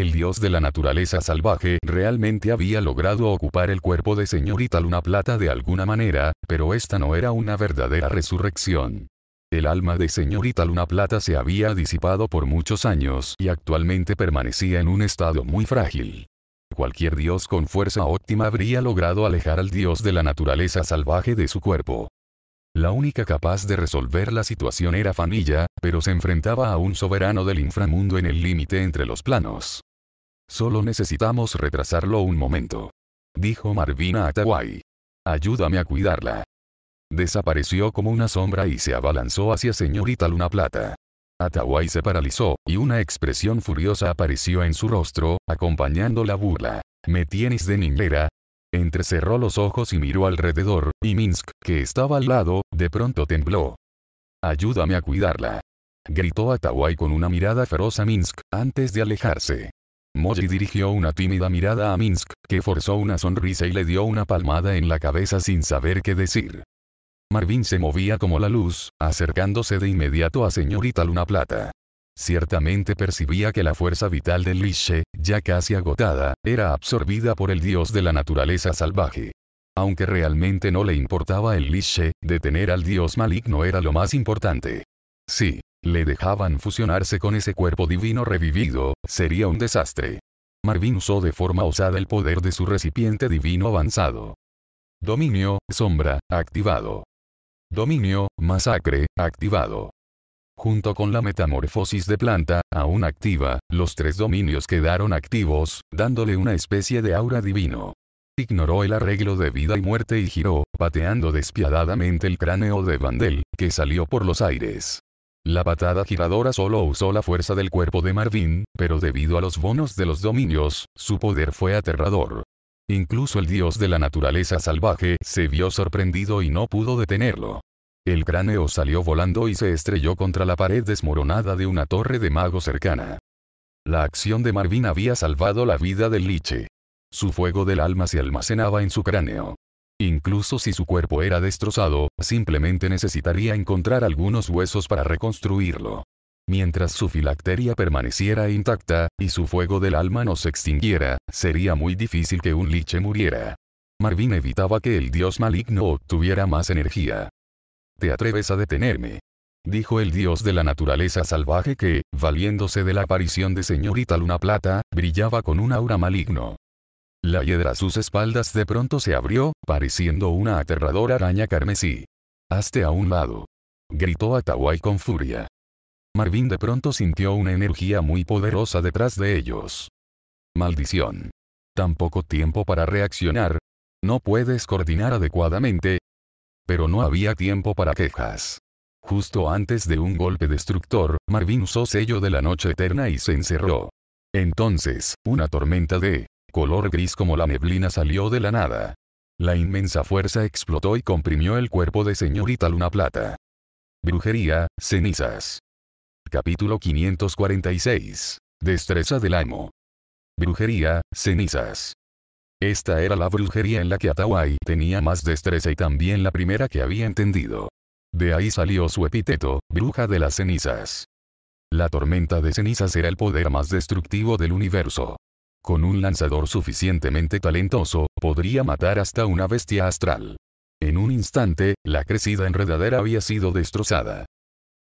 el dios de la naturaleza salvaje realmente había logrado ocupar el cuerpo de señorita Luna Plata de alguna manera, pero esta no era una verdadera resurrección. El alma de señorita Luna Plata se había disipado por muchos años y actualmente permanecía en un estado muy frágil. Cualquier dios con fuerza óptima habría logrado alejar al dios de la naturaleza salvaje de su cuerpo. La única capaz de resolver la situación era Fanilla, pero se enfrentaba a un soberano del inframundo en el límite entre los planos. Solo necesitamos retrasarlo un momento. Dijo Marvina a Ayúdame a cuidarla. Desapareció como una sombra y se abalanzó hacia señorita Luna Plata. Atawai se paralizó, y una expresión furiosa apareció en su rostro, acompañando la burla. ¿Me tienes de niñera? Entrecerró los ojos y miró alrededor, y Minsk, que estaba al lado, de pronto tembló. Ayúdame a cuidarla. Gritó Atawai con una mirada feroz a Minsk, antes de alejarse. Moji dirigió una tímida mirada a Minsk, que forzó una sonrisa y le dio una palmada en la cabeza sin saber qué decir. Marvin se movía como la luz, acercándose de inmediato a señorita Luna Plata. Ciertamente percibía que la fuerza vital de Liche, ya casi agotada, era absorbida por el dios de la naturaleza salvaje. Aunque realmente no le importaba el Lishe, detener al dios maligno era lo más importante. Sí, le dejaban fusionarse con ese cuerpo divino revivido, sería un desastre. Marvin usó de forma osada el poder de su recipiente divino avanzado. Dominio, sombra, activado. Dominio, masacre, activado. Junto con la metamorfosis de planta, aún activa, los tres dominios quedaron activos, dándole una especie de aura divino. Ignoró el arreglo de vida y muerte y giró, pateando despiadadamente el cráneo de Vandel, que salió por los aires. La patada giradora solo usó la fuerza del cuerpo de Marvin, pero debido a los bonos de los dominios, su poder fue aterrador. Incluso el dios de la naturaleza salvaje se vio sorprendido y no pudo detenerlo. El cráneo salió volando y se estrelló contra la pared desmoronada de una torre de mago cercana. La acción de Marvin había salvado la vida del liche. Su fuego del alma se almacenaba en su cráneo. Incluso si su cuerpo era destrozado, simplemente necesitaría encontrar algunos huesos para reconstruirlo. Mientras su filacteria permaneciera intacta, y su fuego del alma no se extinguiera, sería muy difícil que un liche muriera. Marvin evitaba que el dios maligno obtuviera más energía. ¿Te atreves a detenerme? Dijo el dios de la naturaleza salvaje que, valiéndose de la aparición de señorita Luna Plata, brillaba con un aura maligno. La hiedra a sus espaldas de pronto se abrió, pareciendo una aterradora araña carmesí. Hazte a un lado. Gritó Atawai con furia. Marvin de pronto sintió una energía muy poderosa detrás de ellos. Maldición. Tan poco tiempo para reaccionar. No puedes coordinar adecuadamente. Pero no había tiempo para quejas. Justo antes de un golpe destructor, Marvin usó sello de la noche eterna y se encerró. Entonces, una tormenta de color gris como la neblina salió de la nada. La inmensa fuerza explotó y comprimió el cuerpo de señorita Luna Plata. Brujería, cenizas. Capítulo 546. Destreza del amo. Brujería, cenizas. Esta era la brujería en la que Atawai tenía más destreza y también la primera que había entendido. De ahí salió su epíteto, bruja de las cenizas. La tormenta de cenizas era el poder más destructivo del universo con un lanzador suficientemente talentoso, podría matar hasta una bestia astral. En un instante, la crecida enredadera había sido destrozada.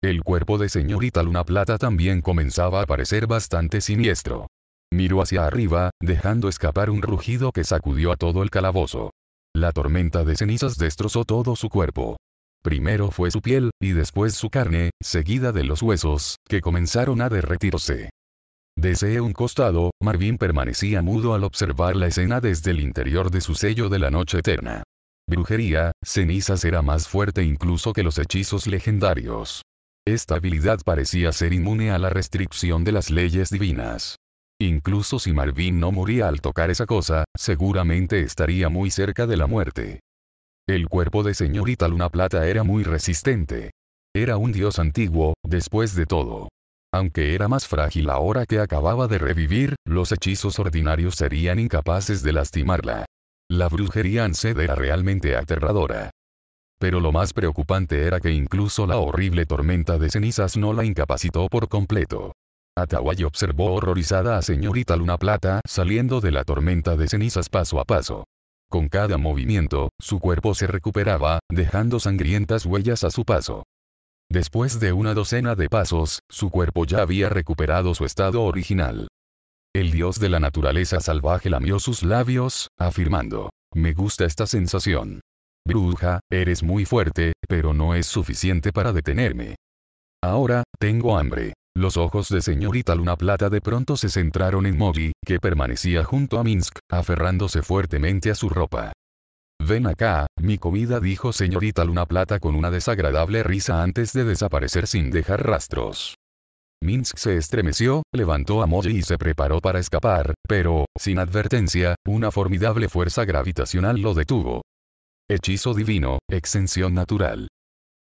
El cuerpo de señorita Luna Plata también comenzaba a parecer bastante siniestro. Miró hacia arriba, dejando escapar un rugido que sacudió a todo el calabozo. La tormenta de cenizas destrozó todo su cuerpo. Primero fue su piel, y después su carne, seguida de los huesos, que comenzaron a derretirse. Desee un costado, Marvin permanecía mudo al observar la escena desde el interior de su sello de la noche eterna. Brujería, cenizas era más fuerte incluso que los hechizos legendarios. Esta habilidad parecía ser inmune a la restricción de las leyes divinas. Incluso si Marvin no moría al tocar esa cosa, seguramente estaría muy cerca de la muerte. El cuerpo de señorita Luna Plata era muy resistente. Era un dios antiguo, después de todo aunque era más frágil ahora que acababa de revivir, los hechizos ordinarios serían incapaces de lastimarla. La brujería en sed era realmente aterradora. Pero lo más preocupante era que incluso la horrible tormenta de cenizas no la incapacitó por completo. Atawai observó horrorizada a señorita Luna Plata saliendo de la tormenta de cenizas paso a paso. Con cada movimiento, su cuerpo se recuperaba, dejando sangrientas huellas a su paso. Después de una docena de pasos, su cuerpo ya había recuperado su estado original. El dios de la naturaleza salvaje lamió sus labios, afirmando, me gusta esta sensación. Bruja, eres muy fuerte, pero no es suficiente para detenerme. Ahora, tengo hambre. Los ojos de señorita Luna Plata de pronto se centraron en Mogi, que permanecía junto a Minsk, aferrándose fuertemente a su ropa. Ven acá, mi comida dijo señorita Luna Plata con una desagradable risa antes de desaparecer sin dejar rastros. Minsk se estremeció, levantó a Moji y se preparó para escapar, pero, sin advertencia, una formidable fuerza gravitacional lo detuvo. Hechizo divino, exención natural.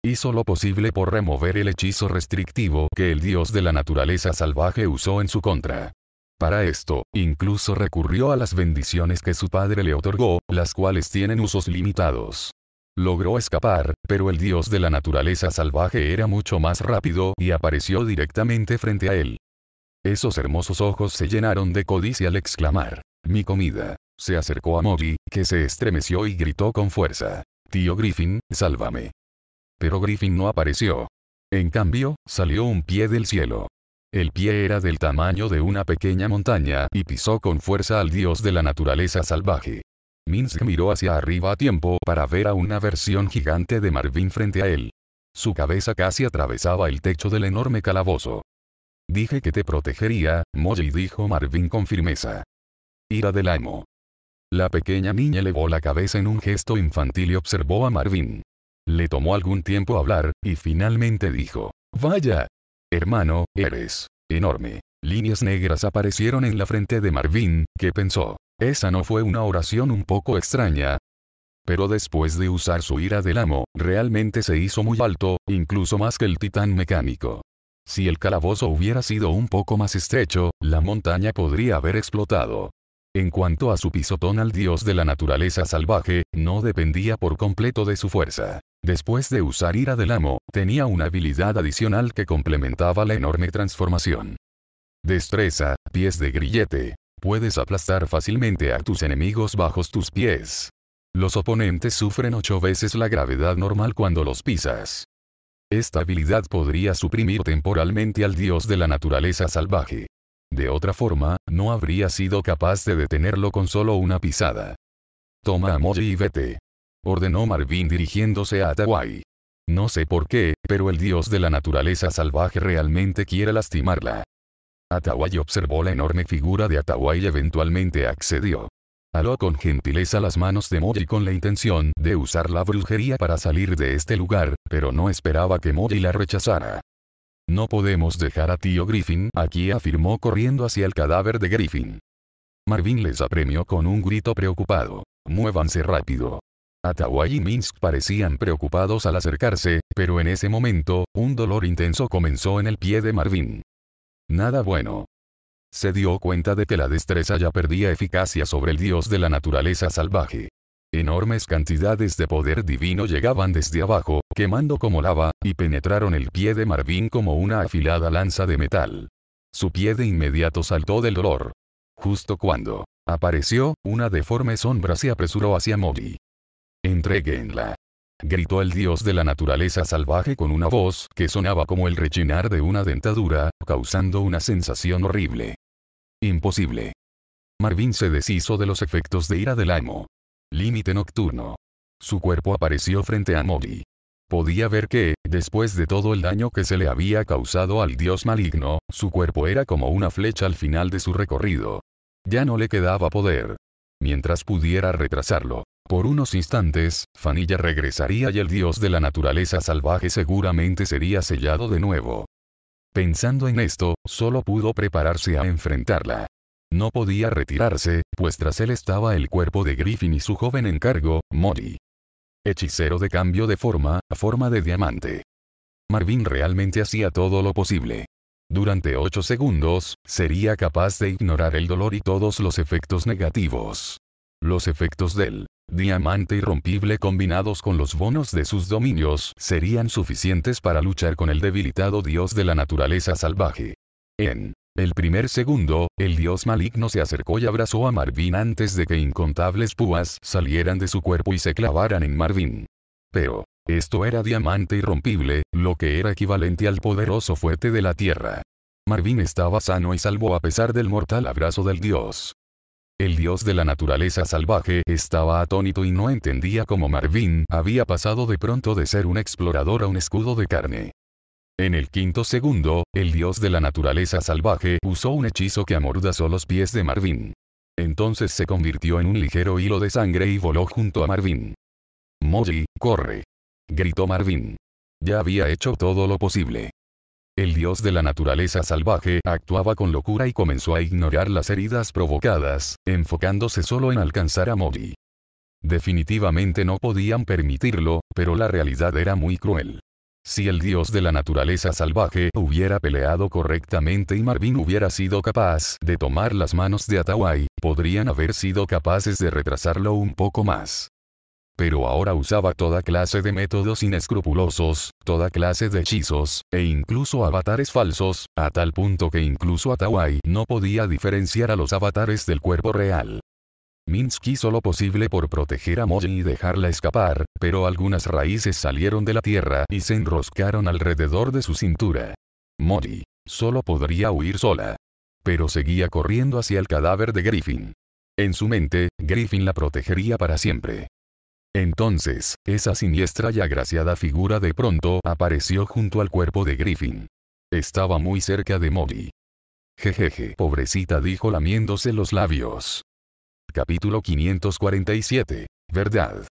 Hizo lo posible por remover el hechizo restrictivo que el dios de la naturaleza salvaje usó en su contra. Para esto, incluso recurrió a las bendiciones que su padre le otorgó, las cuales tienen usos limitados. Logró escapar, pero el dios de la naturaleza salvaje era mucho más rápido y apareció directamente frente a él. Esos hermosos ojos se llenaron de codicia al exclamar, mi comida. Se acercó a Moby, que se estremeció y gritó con fuerza, tío Griffin, sálvame. Pero Griffin no apareció. En cambio, salió un pie del cielo, el pie era del tamaño de una pequeña montaña y pisó con fuerza al dios de la naturaleza salvaje. Minsk miró hacia arriba a tiempo para ver a una versión gigante de Marvin frente a él. Su cabeza casi atravesaba el techo del enorme calabozo. Dije que te protegería, Molly dijo Marvin con firmeza. Ira del amo. La pequeña niña elevó la cabeza en un gesto infantil y observó a Marvin. Le tomó algún tiempo hablar, y finalmente dijo, Vaya, Hermano, eres enorme. Líneas negras aparecieron en la frente de Marvin, que pensó, esa no fue una oración un poco extraña. Pero después de usar su ira del amo, realmente se hizo muy alto, incluso más que el titán mecánico. Si el calabozo hubiera sido un poco más estrecho, la montaña podría haber explotado. En cuanto a su pisotón al dios de la naturaleza salvaje, no dependía por completo de su fuerza. Después de usar ira del amo, tenía una habilidad adicional que complementaba la enorme transformación. Destreza, pies de grillete. Puedes aplastar fácilmente a tus enemigos bajo tus pies. Los oponentes sufren ocho veces la gravedad normal cuando los pisas. Esta habilidad podría suprimir temporalmente al dios de la naturaleza salvaje. De otra forma, no habría sido capaz de detenerlo con solo una pisada. Toma a Moji y vete. Ordenó Marvin dirigiéndose a Atawai. No sé por qué, pero el dios de la naturaleza salvaje realmente quiere lastimarla. Atawai observó la enorme figura de Atawai y eventualmente accedió. Aló con gentileza las manos de Moji con la intención de usar la brujería para salir de este lugar, pero no esperaba que Moji la rechazara. No podemos dejar a tío Griffin aquí afirmó corriendo hacia el cadáver de Griffin. Marvin les apremió con un grito preocupado. Muévanse rápido. Atahuay y Minsk parecían preocupados al acercarse, pero en ese momento, un dolor intenso comenzó en el pie de Marvin. Nada bueno. Se dio cuenta de que la destreza ya perdía eficacia sobre el dios de la naturaleza salvaje. Enormes cantidades de poder divino llegaban desde abajo, quemando como lava, y penetraron el pie de Marvin como una afilada lanza de metal. Su pie de inmediato saltó del dolor. Justo cuando apareció, una deforme sombra se apresuró hacia Mori. Entréguenla. Gritó el dios de la naturaleza salvaje con una voz que sonaba como el rechinar de una dentadura, causando una sensación horrible. Imposible. Marvin se deshizo de los efectos de ira del amo. Límite nocturno. Su cuerpo apareció frente a Modi. Podía ver que, después de todo el daño que se le había causado al dios maligno, su cuerpo era como una flecha al final de su recorrido. Ya no le quedaba poder. Mientras pudiera retrasarlo. Por unos instantes, Fanilla regresaría y el dios de la naturaleza salvaje seguramente sería sellado de nuevo. Pensando en esto, solo pudo prepararse a enfrentarla. No podía retirarse, pues tras él estaba el cuerpo de Griffin y su joven encargo, Mori. Hechicero de cambio de forma, a forma de diamante. Marvin realmente hacía todo lo posible. Durante ocho segundos, sería capaz de ignorar el dolor y todos los efectos negativos. Los efectos del diamante irrompible combinados con los bonos de sus dominios serían suficientes para luchar con el debilitado dios de la naturaleza salvaje. En el primer segundo, el dios maligno se acercó y abrazó a Marvin antes de que incontables púas salieran de su cuerpo y se clavaran en Marvin. Pero, esto era diamante irrompible, lo que era equivalente al poderoso fuete de la tierra. Marvin estaba sano y salvo a pesar del mortal abrazo del dios. El dios de la naturaleza salvaje estaba atónito y no entendía cómo Marvin había pasado de pronto de ser un explorador a un escudo de carne. En el quinto segundo, el dios de la naturaleza salvaje usó un hechizo que amordazó los pies de Marvin. Entonces se convirtió en un ligero hilo de sangre y voló junto a Marvin. «Moji, corre. Gritó Marvin. Ya había hecho todo lo posible. El dios de la naturaleza salvaje actuaba con locura y comenzó a ignorar las heridas provocadas, enfocándose solo en alcanzar a Moji. Definitivamente no podían permitirlo, pero la realidad era muy cruel. Si el dios de la naturaleza salvaje hubiera peleado correctamente y Marvin hubiera sido capaz de tomar las manos de Atawai, podrían haber sido capaces de retrasarlo un poco más. Pero ahora usaba toda clase de métodos inescrupulosos, toda clase de hechizos, e incluso avatares falsos, a tal punto que incluso Atawai no podía diferenciar a los avatares del cuerpo real. Minsky hizo lo posible por proteger a Molly y dejarla escapar, pero algunas raíces salieron de la tierra y se enroscaron alrededor de su cintura. Molly solo podría huir sola. Pero seguía corriendo hacia el cadáver de Griffin. En su mente, Griffin la protegería para siempre. Entonces, esa siniestra y agraciada figura de pronto apareció junto al cuerpo de Griffin. Estaba muy cerca de Molly. Jejeje, pobrecita dijo lamiéndose los labios. Capítulo 547. Verdad.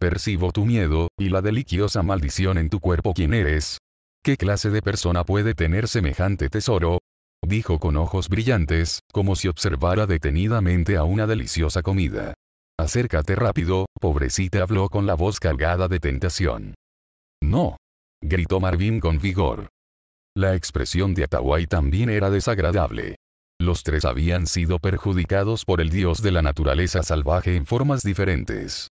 Percibo tu miedo, y la deliciosa maldición en tu cuerpo. ¿Quién eres? ¿Qué clase de persona puede tener semejante tesoro? Dijo con ojos brillantes, como si observara detenidamente a una deliciosa comida. Acércate rápido, pobrecita habló con la voz cargada de tentación. No. gritó Marvin con vigor. La expresión de Atawai también era desagradable. Los tres habían sido perjudicados por el dios de la naturaleza salvaje en formas diferentes.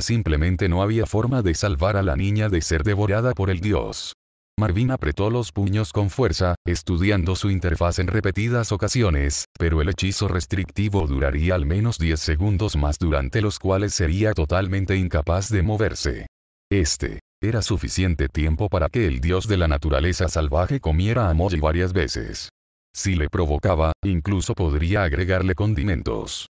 Simplemente no había forma de salvar a la niña de ser devorada por el dios. Marvin apretó los puños con fuerza, estudiando su interfaz en repetidas ocasiones, pero el hechizo restrictivo duraría al menos 10 segundos más durante los cuales sería totalmente incapaz de moverse. Este era suficiente tiempo para que el dios de la naturaleza salvaje comiera a Molly varias veces. Si le provocaba, incluso podría agregarle condimentos.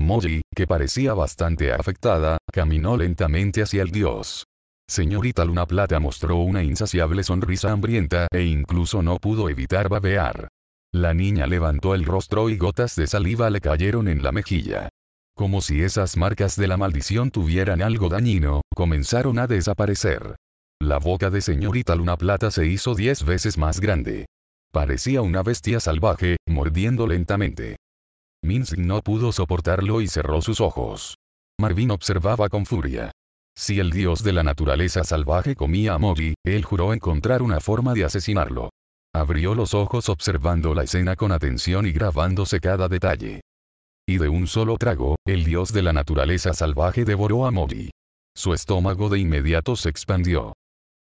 Moji, que parecía bastante afectada, caminó lentamente hacia el dios. Señorita Luna Plata mostró una insaciable sonrisa hambrienta e incluso no pudo evitar babear. La niña levantó el rostro y gotas de saliva le cayeron en la mejilla. Como si esas marcas de la maldición tuvieran algo dañino, comenzaron a desaparecer. La boca de señorita Luna Plata se hizo diez veces más grande. Parecía una bestia salvaje, mordiendo lentamente. Minsk no pudo soportarlo y cerró sus ojos. Marvin observaba con furia. Si el dios de la naturaleza salvaje comía a Mori, él juró encontrar una forma de asesinarlo. Abrió los ojos observando la escena con atención y grabándose cada detalle. Y de un solo trago, el dios de la naturaleza salvaje devoró a Mori. Su estómago de inmediato se expandió.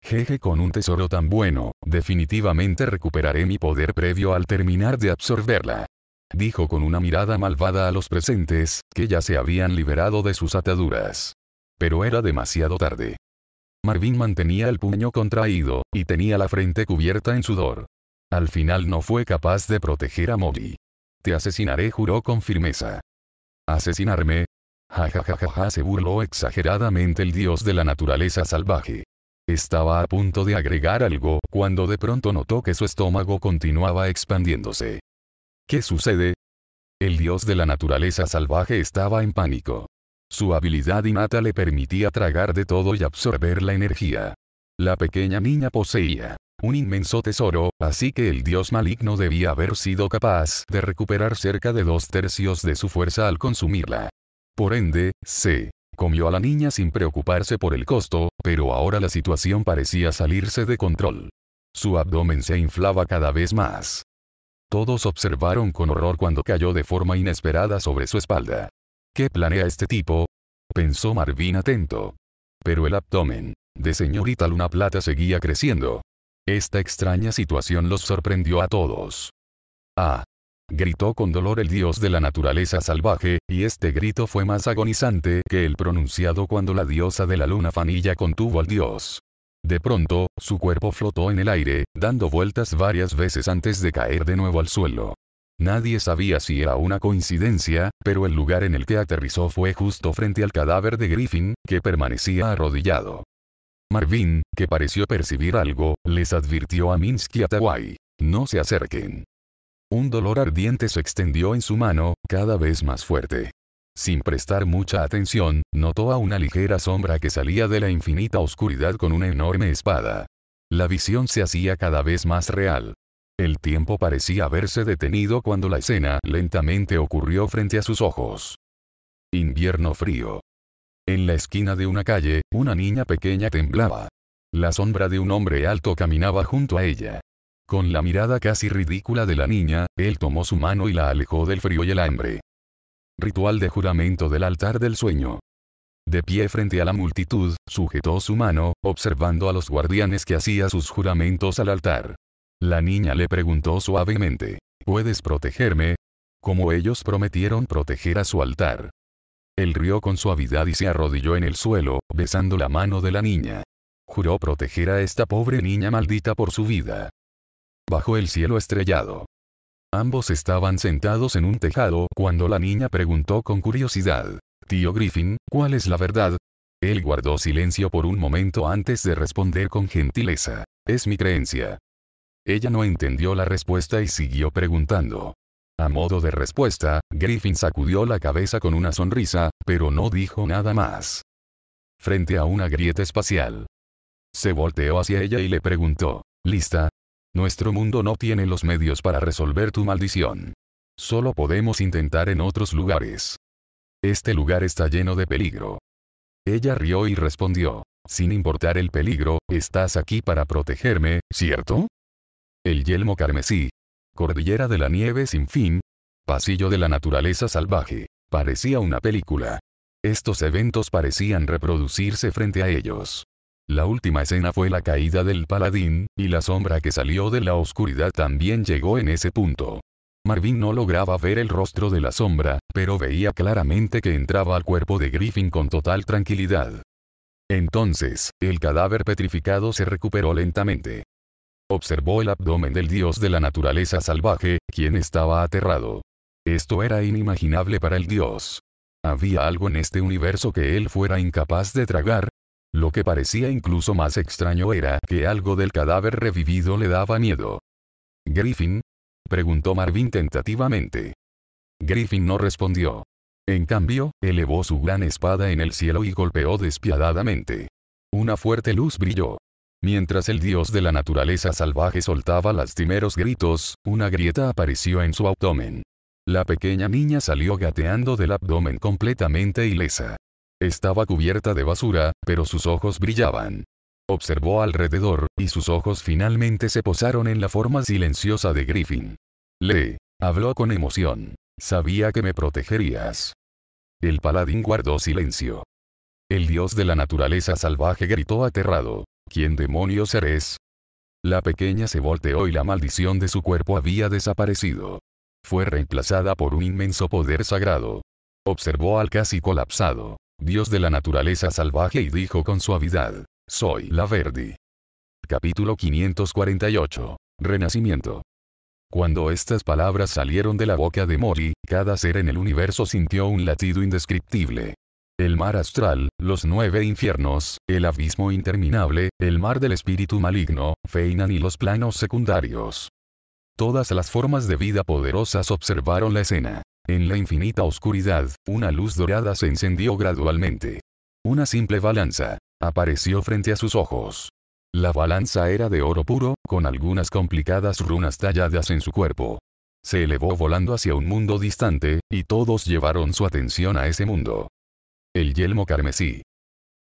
Jeje con un tesoro tan bueno, definitivamente recuperaré mi poder previo al terminar de absorberla. Dijo con una mirada malvada a los presentes, que ya se habían liberado de sus ataduras. Pero era demasiado tarde. Marvin mantenía el puño contraído, y tenía la frente cubierta en sudor. Al final no fue capaz de proteger a Molly. Te asesinaré, juró con firmeza. ¿Asesinarme? Ja ja ja ja ja se burló exageradamente el dios de la naturaleza salvaje. Estaba a punto de agregar algo cuando de pronto notó que su estómago continuaba expandiéndose. ¿Qué sucede? El dios de la naturaleza salvaje estaba en pánico. Su habilidad innata le permitía tragar de todo y absorber la energía. La pequeña niña poseía un inmenso tesoro, así que el dios maligno debía haber sido capaz de recuperar cerca de dos tercios de su fuerza al consumirla. Por ende, se Comió a la niña sin preocuparse por el costo, pero ahora la situación parecía salirse de control. Su abdomen se inflaba cada vez más. Todos observaron con horror cuando cayó de forma inesperada sobre su espalda. ¿Qué planea este tipo? pensó Marvin atento. Pero el abdomen de señorita Luna Plata seguía creciendo. Esta extraña situación los sorprendió a todos. Ah, Gritó con dolor el dios de la naturaleza salvaje, y este grito fue más agonizante que el pronunciado cuando la diosa de la luna Fanilla contuvo al dios. De pronto, su cuerpo flotó en el aire, dando vueltas varias veces antes de caer de nuevo al suelo. Nadie sabía si era una coincidencia, pero el lugar en el que aterrizó fue justo frente al cadáver de Griffin, que permanecía arrodillado. Marvin, que pareció percibir algo, les advirtió a Minsky y a No se acerquen. Un dolor ardiente se extendió en su mano, cada vez más fuerte. Sin prestar mucha atención, notó a una ligera sombra que salía de la infinita oscuridad con una enorme espada. La visión se hacía cada vez más real. El tiempo parecía haberse detenido cuando la escena lentamente ocurrió frente a sus ojos. Invierno frío. En la esquina de una calle, una niña pequeña temblaba. La sombra de un hombre alto caminaba junto a ella. Con la mirada casi ridícula de la niña, él tomó su mano y la alejó del frío y el hambre. Ritual de juramento del altar del sueño. De pie frente a la multitud, sujetó su mano, observando a los guardianes que hacía sus juramentos al altar. La niña le preguntó suavemente, ¿puedes protegerme? Como ellos prometieron proteger a su altar. Él rió con suavidad y se arrodilló en el suelo, besando la mano de la niña. Juró proteger a esta pobre niña maldita por su vida bajo el cielo estrellado. Ambos estaban sentados en un tejado cuando la niña preguntó con curiosidad, Tío Griffin, ¿cuál es la verdad? Él guardó silencio por un momento antes de responder con gentileza, es mi creencia. Ella no entendió la respuesta y siguió preguntando. A modo de respuesta, Griffin sacudió la cabeza con una sonrisa, pero no dijo nada más. Frente a una grieta espacial. Se volteó hacia ella y le preguntó, ¿lista? Nuestro mundo no tiene los medios para resolver tu maldición. Solo podemos intentar en otros lugares. Este lugar está lleno de peligro. Ella rió y respondió, sin importar el peligro, estás aquí para protegerme, ¿cierto? El yelmo carmesí. Cordillera de la nieve sin fin. Pasillo de la naturaleza salvaje. Parecía una película. Estos eventos parecían reproducirse frente a ellos. La última escena fue la caída del paladín, y la sombra que salió de la oscuridad también llegó en ese punto. Marvin no lograba ver el rostro de la sombra, pero veía claramente que entraba al cuerpo de Griffin con total tranquilidad. Entonces, el cadáver petrificado se recuperó lentamente. Observó el abdomen del dios de la naturaleza salvaje, quien estaba aterrado. Esto era inimaginable para el dios. Había algo en este universo que él fuera incapaz de tragar, lo que parecía incluso más extraño era que algo del cadáver revivido le daba miedo. Griffin? preguntó Marvin tentativamente. Griffin no respondió. En cambio, elevó su gran espada en el cielo y golpeó despiadadamente. Una fuerte luz brilló. Mientras el dios de la naturaleza salvaje soltaba lastimeros gritos, una grieta apareció en su abdomen. La pequeña niña salió gateando del abdomen completamente ilesa. Estaba cubierta de basura, pero sus ojos brillaban. Observó alrededor, y sus ojos finalmente se posaron en la forma silenciosa de Griffin. Le habló con emoción. Sabía que me protegerías. El paladín guardó silencio. El dios de la naturaleza salvaje gritó aterrado. ¿Quién demonios eres? La pequeña se volteó y la maldición de su cuerpo había desaparecido. Fue reemplazada por un inmenso poder sagrado. Observó al casi colapsado Dios de la naturaleza salvaje y dijo con suavidad, Soy la Verdi. Capítulo 548. Renacimiento. Cuando estas palabras salieron de la boca de Mori, cada ser en el universo sintió un latido indescriptible. El mar astral, los nueve infiernos, el abismo interminable, el mar del espíritu maligno, Feinan y los planos secundarios. Todas las formas de vida poderosas observaron la escena. En la infinita oscuridad, una luz dorada se encendió gradualmente. Una simple balanza apareció frente a sus ojos. La balanza era de oro puro, con algunas complicadas runas talladas en su cuerpo. Se elevó volando hacia un mundo distante, y todos llevaron su atención a ese mundo. El yelmo carmesí.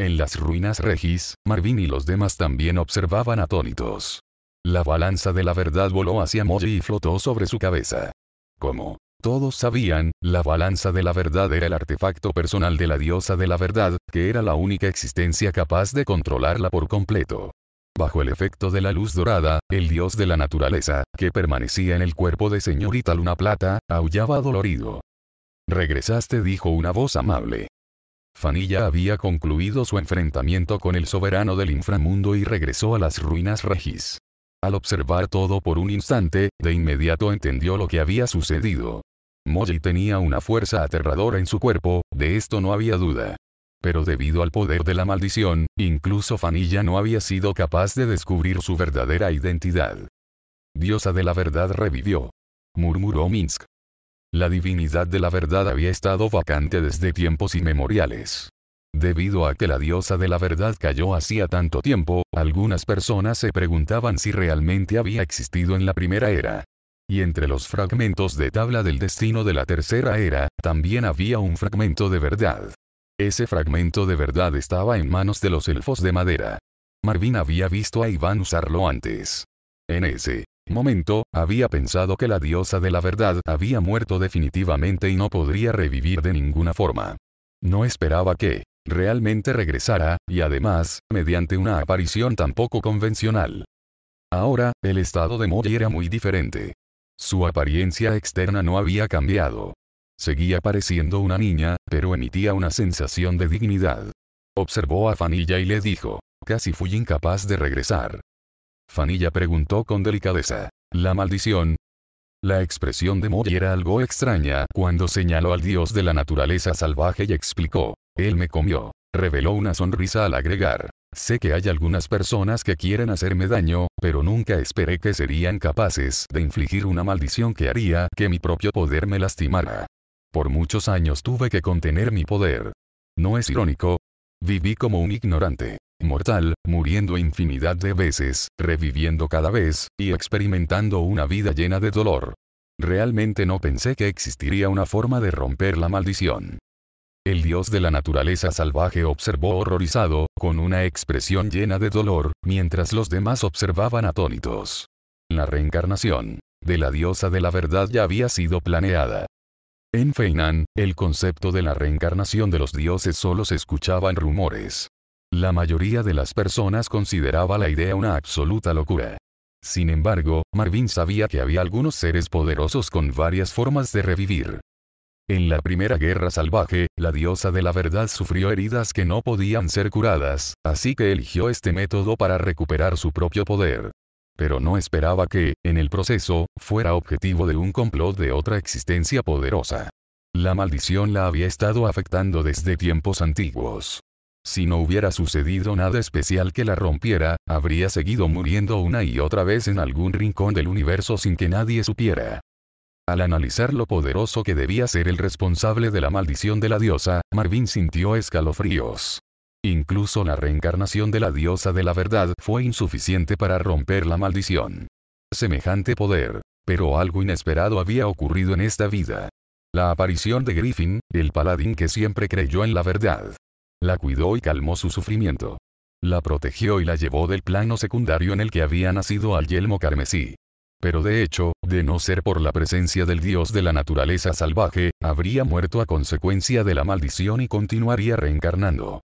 En las ruinas Regis, Marvin y los demás también observaban atónitos. La balanza de la verdad voló hacia Moji y flotó sobre su cabeza. ¿Cómo? Todos sabían, la balanza de la verdad era el artefacto personal de la diosa de la verdad, que era la única existencia capaz de controlarla por completo. Bajo el efecto de la luz dorada, el dios de la naturaleza, que permanecía en el cuerpo de señorita Luna Plata, aullaba dolorido. Regresaste, dijo una voz amable. Fanilla había concluido su enfrentamiento con el soberano del inframundo y regresó a las ruinas Regis. Al observar todo por un instante, de inmediato entendió lo que había sucedido. Moji tenía una fuerza aterradora en su cuerpo, de esto no había duda. Pero debido al poder de la maldición, incluso Fanilla no había sido capaz de descubrir su verdadera identidad. Diosa de la verdad revivió. Murmuró Minsk. La divinidad de la verdad había estado vacante desde tiempos inmemoriales. Debido a que la diosa de la verdad cayó hacía tanto tiempo, algunas personas se preguntaban si realmente había existido en la primera era y entre los fragmentos de tabla del destino de la tercera era, también había un fragmento de verdad. Ese fragmento de verdad estaba en manos de los elfos de madera. Marvin había visto a Iván usarlo antes. En ese momento, había pensado que la diosa de la verdad había muerto definitivamente y no podría revivir de ninguna forma. No esperaba que realmente regresara, y además, mediante una aparición tan poco convencional. Ahora, el estado de Moy era muy diferente. Su apariencia externa no había cambiado. Seguía pareciendo una niña, pero emitía una sensación de dignidad. Observó a Fanilla y le dijo, casi fui incapaz de regresar. Fanilla preguntó con delicadeza, ¿la maldición? La expresión de Moy era algo extraña cuando señaló al dios de la naturaleza salvaje y explicó, él me comió. Reveló una sonrisa al agregar. Sé que hay algunas personas que quieren hacerme daño, pero nunca esperé que serían capaces de infligir una maldición que haría que mi propio poder me lastimara. Por muchos años tuve que contener mi poder. ¿No es irónico? Viví como un ignorante, mortal, muriendo infinidad de veces, reviviendo cada vez, y experimentando una vida llena de dolor. Realmente no pensé que existiría una forma de romper la maldición. El dios de la naturaleza salvaje observó horrorizado, con una expresión llena de dolor, mientras los demás observaban atónitos. La reencarnación de la diosa de la verdad ya había sido planeada. En Feinan, el concepto de la reencarnación de los dioses solo se escuchaba en rumores. La mayoría de las personas consideraba la idea una absoluta locura. Sin embargo, Marvin sabía que había algunos seres poderosos con varias formas de revivir. En la primera guerra salvaje, la diosa de la verdad sufrió heridas que no podían ser curadas, así que eligió este método para recuperar su propio poder. Pero no esperaba que, en el proceso, fuera objetivo de un complot de otra existencia poderosa. La maldición la había estado afectando desde tiempos antiguos. Si no hubiera sucedido nada especial que la rompiera, habría seguido muriendo una y otra vez en algún rincón del universo sin que nadie supiera. Al analizar lo poderoso que debía ser el responsable de la maldición de la diosa, Marvin sintió escalofríos. Incluso la reencarnación de la diosa de la verdad fue insuficiente para romper la maldición. Semejante poder. Pero algo inesperado había ocurrido en esta vida. La aparición de Griffin, el paladín que siempre creyó en la verdad. La cuidó y calmó su sufrimiento. La protegió y la llevó del plano secundario en el que había nacido al yelmo carmesí. Pero de hecho, de no ser por la presencia del dios de la naturaleza salvaje, habría muerto a consecuencia de la maldición y continuaría reencarnando.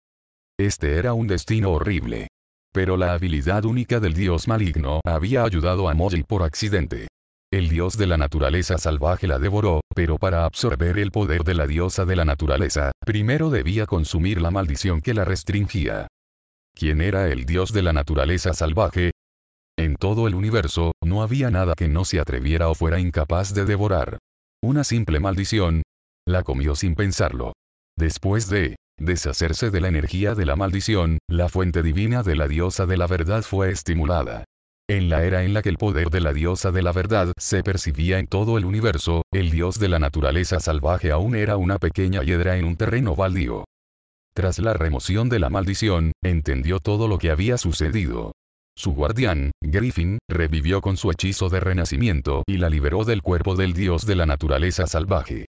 Este era un destino horrible. Pero la habilidad única del dios maligno había ayudado a Moji por accidente. El dios de la naturaleza salvaje la devoró, pero para absorber el poder de la diosa de la naturaleza, primero debía consumir la maldición que la restringía. ¿Quién era el dios de la naturaleza salvaje? En todo el universo, no había nada que no se atreviera o fuera incapaz de devorar. Una simple maldición. La comió sin pensarlo. Después de deshacerse de la energía de la maldición, la fuente divina de la diosa de la verdad fue estimulada. En la era en la que el poder de la diosa de la verdad se percibía en todo el universo, el dios de la naturaleza salvaje aún era una pequeña hiedra en un terreno baldío. Tras la remoción de la maldición, entendió todo lo que había sucedido. Su guardián, Griffin, revivió con su hechizo de renacimiento y la liberó del cuerpo del dios de la naturaleza salvaje.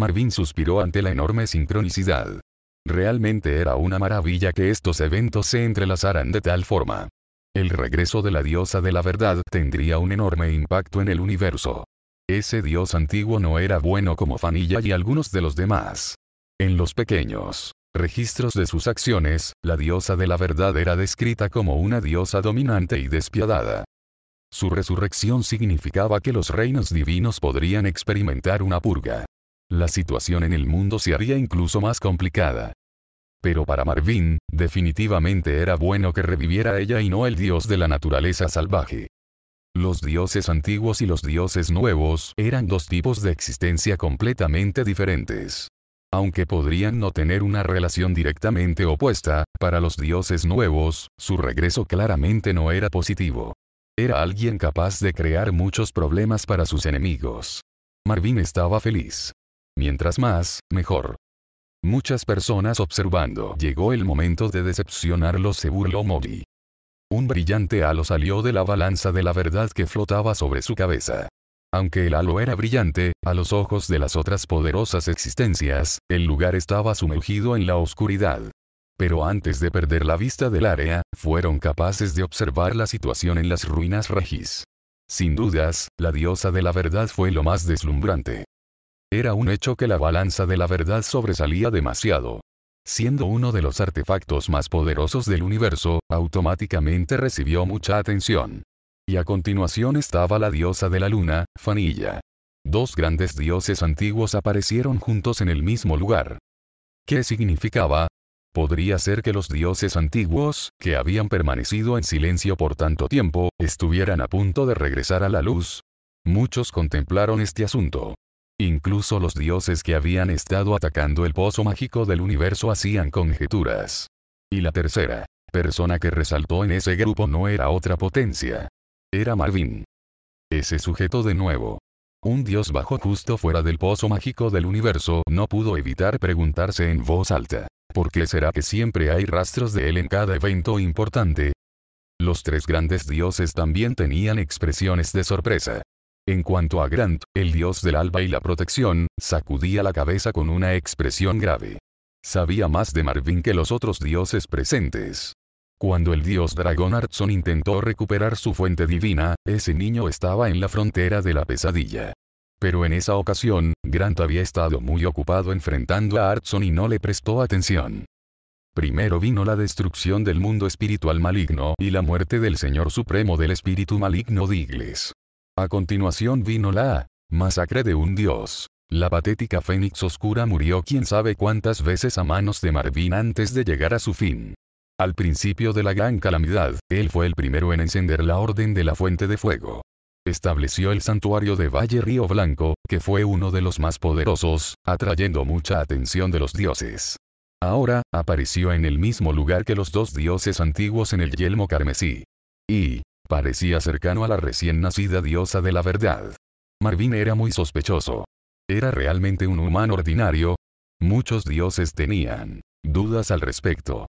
Marvin suspiró ante la enorme sincronicidad. Realmente era una maravilla que estos eventos se entrelazaran de tal forma. El regreso de la diosa de la verdad tendría un enorme impacto en el universo. Ese dios antiguo no era bueno como Fanilla y algunos de los demás. En los pequeños registros de sus acciones, la diosa de la verdad era descrita como una diosa dominante y despiadada. Su resurrección significaba que los reinos divinos podrían experimentar una purga. La situación en el mundo se haría incluso más complicada. Pero para Marvin, definitivamente era bueno que reviviera ella y no el dios de la naturaleza salvaje. Los dioses antiguos y los dioses nuevos eran dos tipos de existencia completamente diferentes aunque podrían no tener una relación directamente opuesta, para los dioses nuevos, su regreso claramente no era positivo. Era alguien capaz de crear muchos problemas para sus enemigos. Marvin estaba feliz. Mientras más, mejor. Muchas personas observando. Llegó el momento de decepcionarlos, se burló Modi. Un brillante halo salió de la balanza de la verdad que flotaba sobre su cabeza. Aunque el halo era brillante, a los ojos de las otras poderosas existencias, el lugar estaba sumergido en la oscuridad. Pero antes de perder la vista del área, fueron capaces de observar la situación en las ruinas regis. Sin dudas, la diosa de la verdad fue lo más deslumbrante. Era un hecho que la balanza de la verdad sobresalía demasiado. Siendo uno de los artefactos más poderosos del universo, automáticamente recibió mucha atención y a continuación estaba la diosa de la luna, Fanilla. Dos grandes dioses antiguos aparecieron juntos en el mismo lugar. ¿Qué significaba? Podría ser que los dioses antiguos, que habían permanecido en silencio por tanto tiempo, estuvieran a punto de regresar a la luz. Muchos contemplaron este asunto. Incluso los dioses que habían estado atacando el pozo mágico del universo hacían conjeturas. Y la tercera persona que resaltó en ese grupo no era otra potencia, era Marvin. Ese sujeto de nuevo. Un dios bajo justo fuera del pozo mágico del universo no pudo evitar preguntarse en voz alta. ¿Por qué será que siempre hay rastros de él en cada evento importante? Los tres grandes dioses también tenían expresiones de sorpresa. En cuanto a Grant, el dios del alba y la protección, sacudía la cabeza con una expresión grave. Sabía más de Marvin que los otros dioses presentes. Cuando el dios dragón Artson intentó recuperar su fuente divina, ese niño estaba en la frontera de la pesadilla. Pero en esa ocasión, Grant había estado muy ocupado enfrentando a Artson y no le prestó atención. Primero vino la destrucción del mundo espiritual maligno y la muerte del Señor Supremo del Espíritu Maligno Digles. A continuación vino la masacre de un dios. La patética Fénix Oscura murió quién sabe cuántas veces a manos de Marvin antes de llegar a su fin. Al principio de la gran calamidad, él fue el primero en encender la orden de la fuente de fuego. Estableció el santuario de Valle Río Blanco, que fue uno de los más poderosos, atrayendo mucha atención de los dioses. Ahora, apareció en el mismo lugar que los dos dioses antiguos en el yelmo carmesí. Y, parecía cercano a la recién nacida diosa de la verdad. Marvin era muy sospechoso. ¿Era realmente un humano ordinario? Muchos dioses tenían dudas al respecto.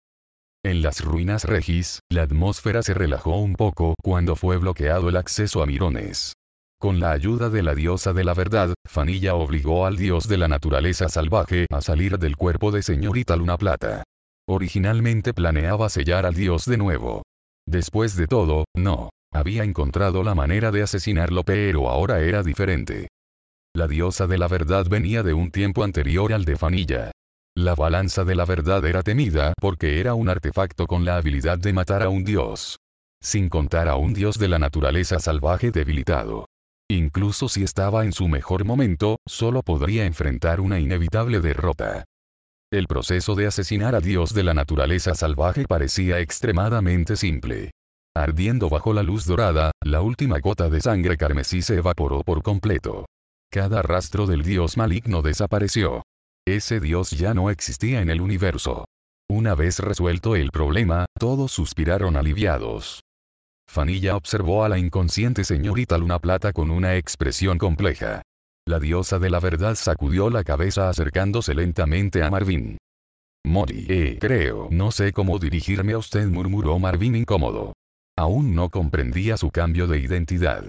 En las ruinas Regis, la atmósfera se relajó un poco cuando fue bloqueado el acceso a Mirones. Con la ayuda de la diosa de la verdad, Fanilla obligó al dios de la naturaleza salvaje a salir del cuerpo de señorita Luna Plata. Originalmente planeaba sellar al dios de nuevo. Después de todo, no. Había encontrado la manera de asesinarlo pero ahora era diferente. La diosa de la verdad venía de un tiempo anterior al de Fanilla. La balanza de la verdad era temida porque era un artefacto con la habilidad de matar a un dios. Sin contar a un dios de la naturaleza salvaje debilitado. Incluso si estaba en su mejor momento, solo podría enfrentar una inevitable derrota. El proceso de asesinar a dios de la naturaleza salvaje parecía extremadamente simple. Ardiendo bajo la luz dorada, la última gota de sangre carmesí se evaporó por completo. Cada rastro del dios maligno desapareció, ese dios ya no existía en el universo. Una vez resuelto el problema, todos suspiraron aliviados. Fanilla observó a la inconsciente señorita Luna Plata con una expresión compleja. La diosa de la verdad sacudió la cabeza acercándose lentamente a Marvin. Mori, eh, creo, no sé cómo dirigirme a usted, murmuró Marvin incómodo. Aún no comprendía su cambio de identidad.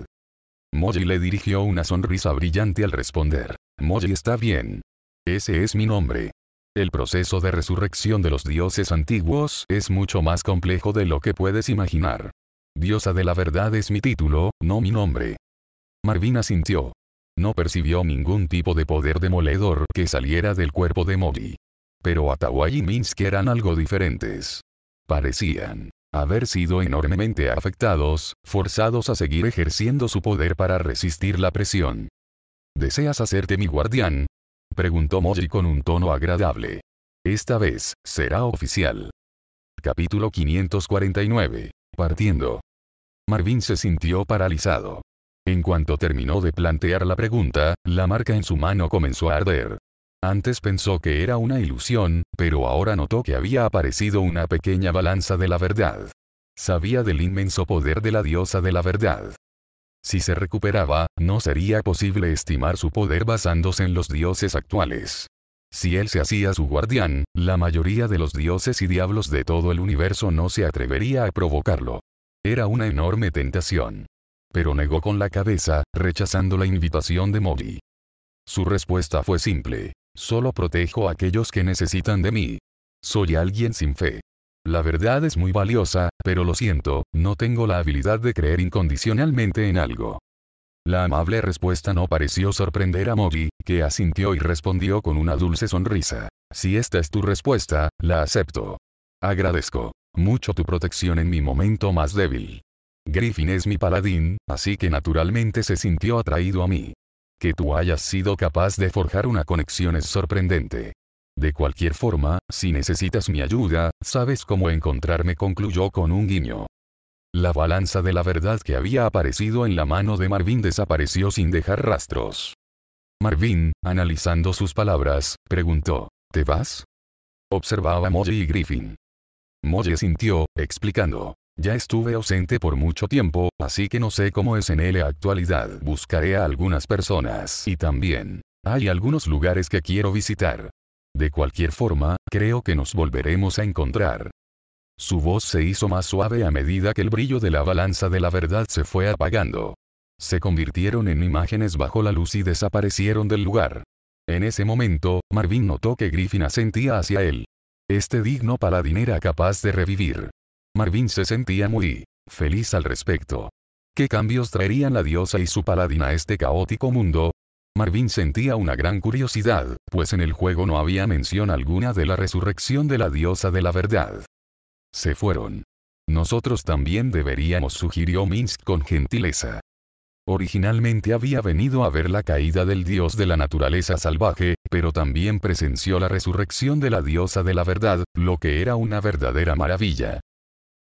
Moji le dirigió una sonrisa brillante al responder. Moji está bien. Ese es mi nombre. El proceso de resurrección de los dioses antiguos es mucho más complejo de lo que puedes imaginar. Diosa de la verdad es mi título, no mi nombre. Marvina sintió. No percibió ningún tipo de poder demoledor que saliera del cuerpo de Modi. Pero Atahual y Minsk eran algo diferentes. Parecían haber sido enormemente afectados, forzados a seguir ejerciendo su poder para resistir la presión. ¿Deseas hacerte mi guardián? preguntó Moji con un tono agradable. Esta vez, será oficial. Capítulo 549. Partiendo. Marvin se sintió paralizado. En cuanto terminó de plantear la pregunta, la marca en su mano comenzó a arder. Antes pensó que era una ilusión, pero ahora notó que había aparecido una pequeña balanza de la verdad. Sabía del inmenso poder de la diosa de la verdad. Si se recuperaba, no sería posible estimar su poder basándose en los dioses actuales. Si él se hacía su guardián, la mayoría de los dioses y diablos de todo el universo no se atrevería a provocarlo. Era una enorme tentación. Pero negó con la cabeza, rechazando la invitación de Modi. Su respuesta fue simple. Solo protejo a aquellos que necesitan de mí. Soy alguien sin fe. La verdad es muy valiosa, pero lo siento, no tengo la habilidad de creer incondicionalmente en algo. La amable respuesta no pareció sorprender a Mogi, que asintió y respondió con una dulce sonrisa. Si esta es tu respuesta, la acepto. Agradezco mucho tu protección en mi momento más débil. Griffin es mi paladín, así que naturalmente se sintió atraído a mí. Que tú hayas sido capaz de forjar una conexión es sorprendente. De cualquier forma, si necesitas mi ayuda, sabes cómo encontrarme, concluyó con un guiño. La balanza de la verdad que había aparecido en la mano de Marvin desapareció sin dejar rastros. Marvin, analizando sus palabras, preguntó, ¿te vas? Observaba Molly y Griffin. Molly sintió, explicando, ya estuve ausente por mucho tiempo, así que no sé cómo es en la actualidad. Buscaré a algunas personas y también, hay algunos lugares que quiero visitar. De cualquier forma, creo que nos volveremos a encontrar. Su voz se hizo más suave a medida que el brillo de la balanza de la verdad se fue apagando. Se convirtieron en imágenes bajo la luz y desaparecieron del lugar. En ese momento, Marvin notó que Griffin asentía hacia él. Este digno paladín era capaz de revivir. Marvin se sentía muy feliz al respecto. ¿Qué cambios traerían la diosa y su paladín a este caótico mundo? Marvin sentía una gran curiosidad, pues en el juego no había mención alguna de la resurrección de la diosa de la verdad. Se fueron. Nosotros también deberíamos, sugirió Minsk con gentileza. Originalmente había venido a ver la caída del dios de la naturaleza salvaje, pero también presenció la resurrección de la diosa de la verdad, lo que era una verdadera maravilla.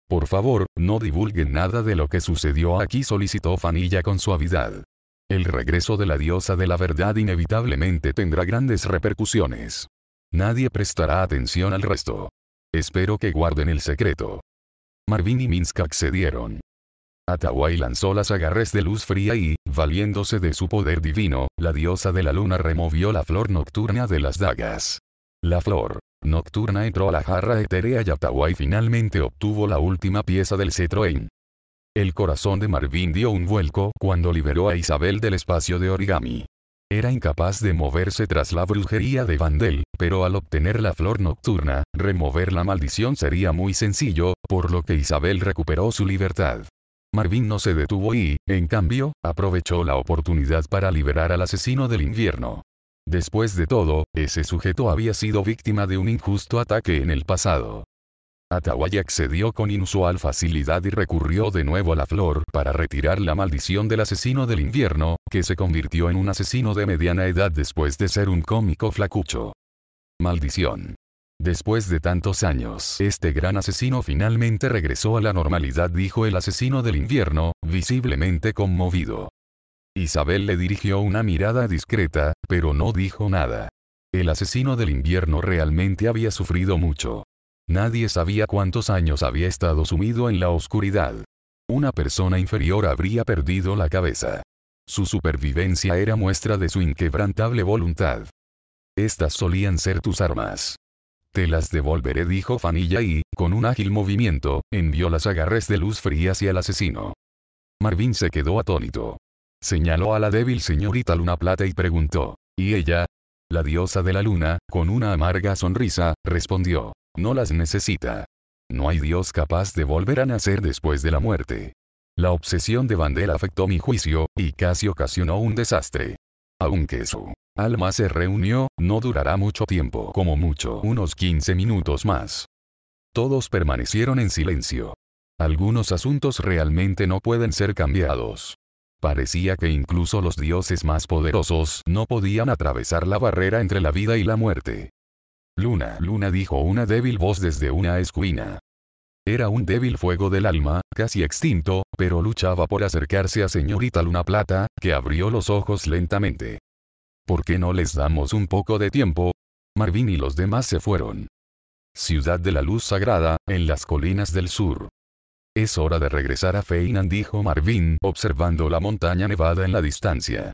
Por favor, no divulguen nada de lo que sucedió aquí, solicitó Fanilla con suavidad. El regreso de la diosa de la verdad inevitablemente tendrá grandes repercusiones. Nadie prestará atención al resto. Espero que guarden el secreto. Marvin y Minsk accedieron. Atawai lanzó las agarres de luz fría y, valiéndose de su poder divino, la diosa de la luna removió la flor nocturna de las dagas. La flor nocturna entró a la jarra etérea y Atawai finalmente obtuvo la última pieza del Cetroen. El corazón de Marvin dio un vuelco cuando liberó a Isabel del espacio de origami. Era incapaz de moverse tras la brujería de Vandel, pero al obtener la flor nocturna, remover la maldición sería muy sencillo, por lo que Isabel recuperó su libertad. Marvin no se detuvo y, en cambio, aprovechó la oportunidad para liberar al asesino del invierno. Después de todo, ese sujeto había sido víctima de un injusto ataque en el pasado. Atawai accedió con inusual facilidad y recurrió de nuevo a la flor para retirar la maldición del asesino del invierno, que se convirtió en un asesino de mediana edad después de ser un cómico flacucho. Maldición. Después de tantos años, este gran asesino finalmente regresó a la normalidad, dijo el asesino del invierno, visiblemente conmovido. Isabel le dirigió una mirada discreta, pero no dijo nada. El asesino del invierno realmente había sufrido mucho. Nadie sabía cuántos años había estado sumido en la oscuridad. Una persona inferior habría perdido la cabeza. Su supervivencia era muestra de su inquebrantable voluntad. Estas solían ser tus armas. Te las devolveré, dijo Fanilla y, con un ágil movimiento, envió las agarres de luz fría hacia el asesino. Marvin se quedó atónito. Señaló a la débil señorita Luna Plata y preguntó, ¿y ella? La diosa de la luna, con una amarga sonrisa, respondió, no las necesita. No hay Dios capaz de volver a nacer después de la muerte. La obsesión de Bandel afectó mi juicio, y casi ocasionó un desastre. Aunque su alma se reunió, no durará mucho tiempo, como mucho, unos 15 minutos más. Todos permanecieron en silencio. Algunos asuntos realmente no pueden ser cambiados. Parecía que incluso los dioses más poderosos no podían atravesar la barrera entre la vida y la muerte. Luna, Luna dijo una débil voz desde una esquina. Era un débil fuego del alma, casi extinto, pero luchaba por acercarse a señorita Luna Plata, que abrió los ojos lentamente. ¿Por qué no les damos un poco de tiempo? Marvin y los demás se fueron. Ciudad de la Luz Sagrada, en las colinas del sur. Es hora de regresar a Feinan, dijo Marvin, observando la montaña nevada en la distancia.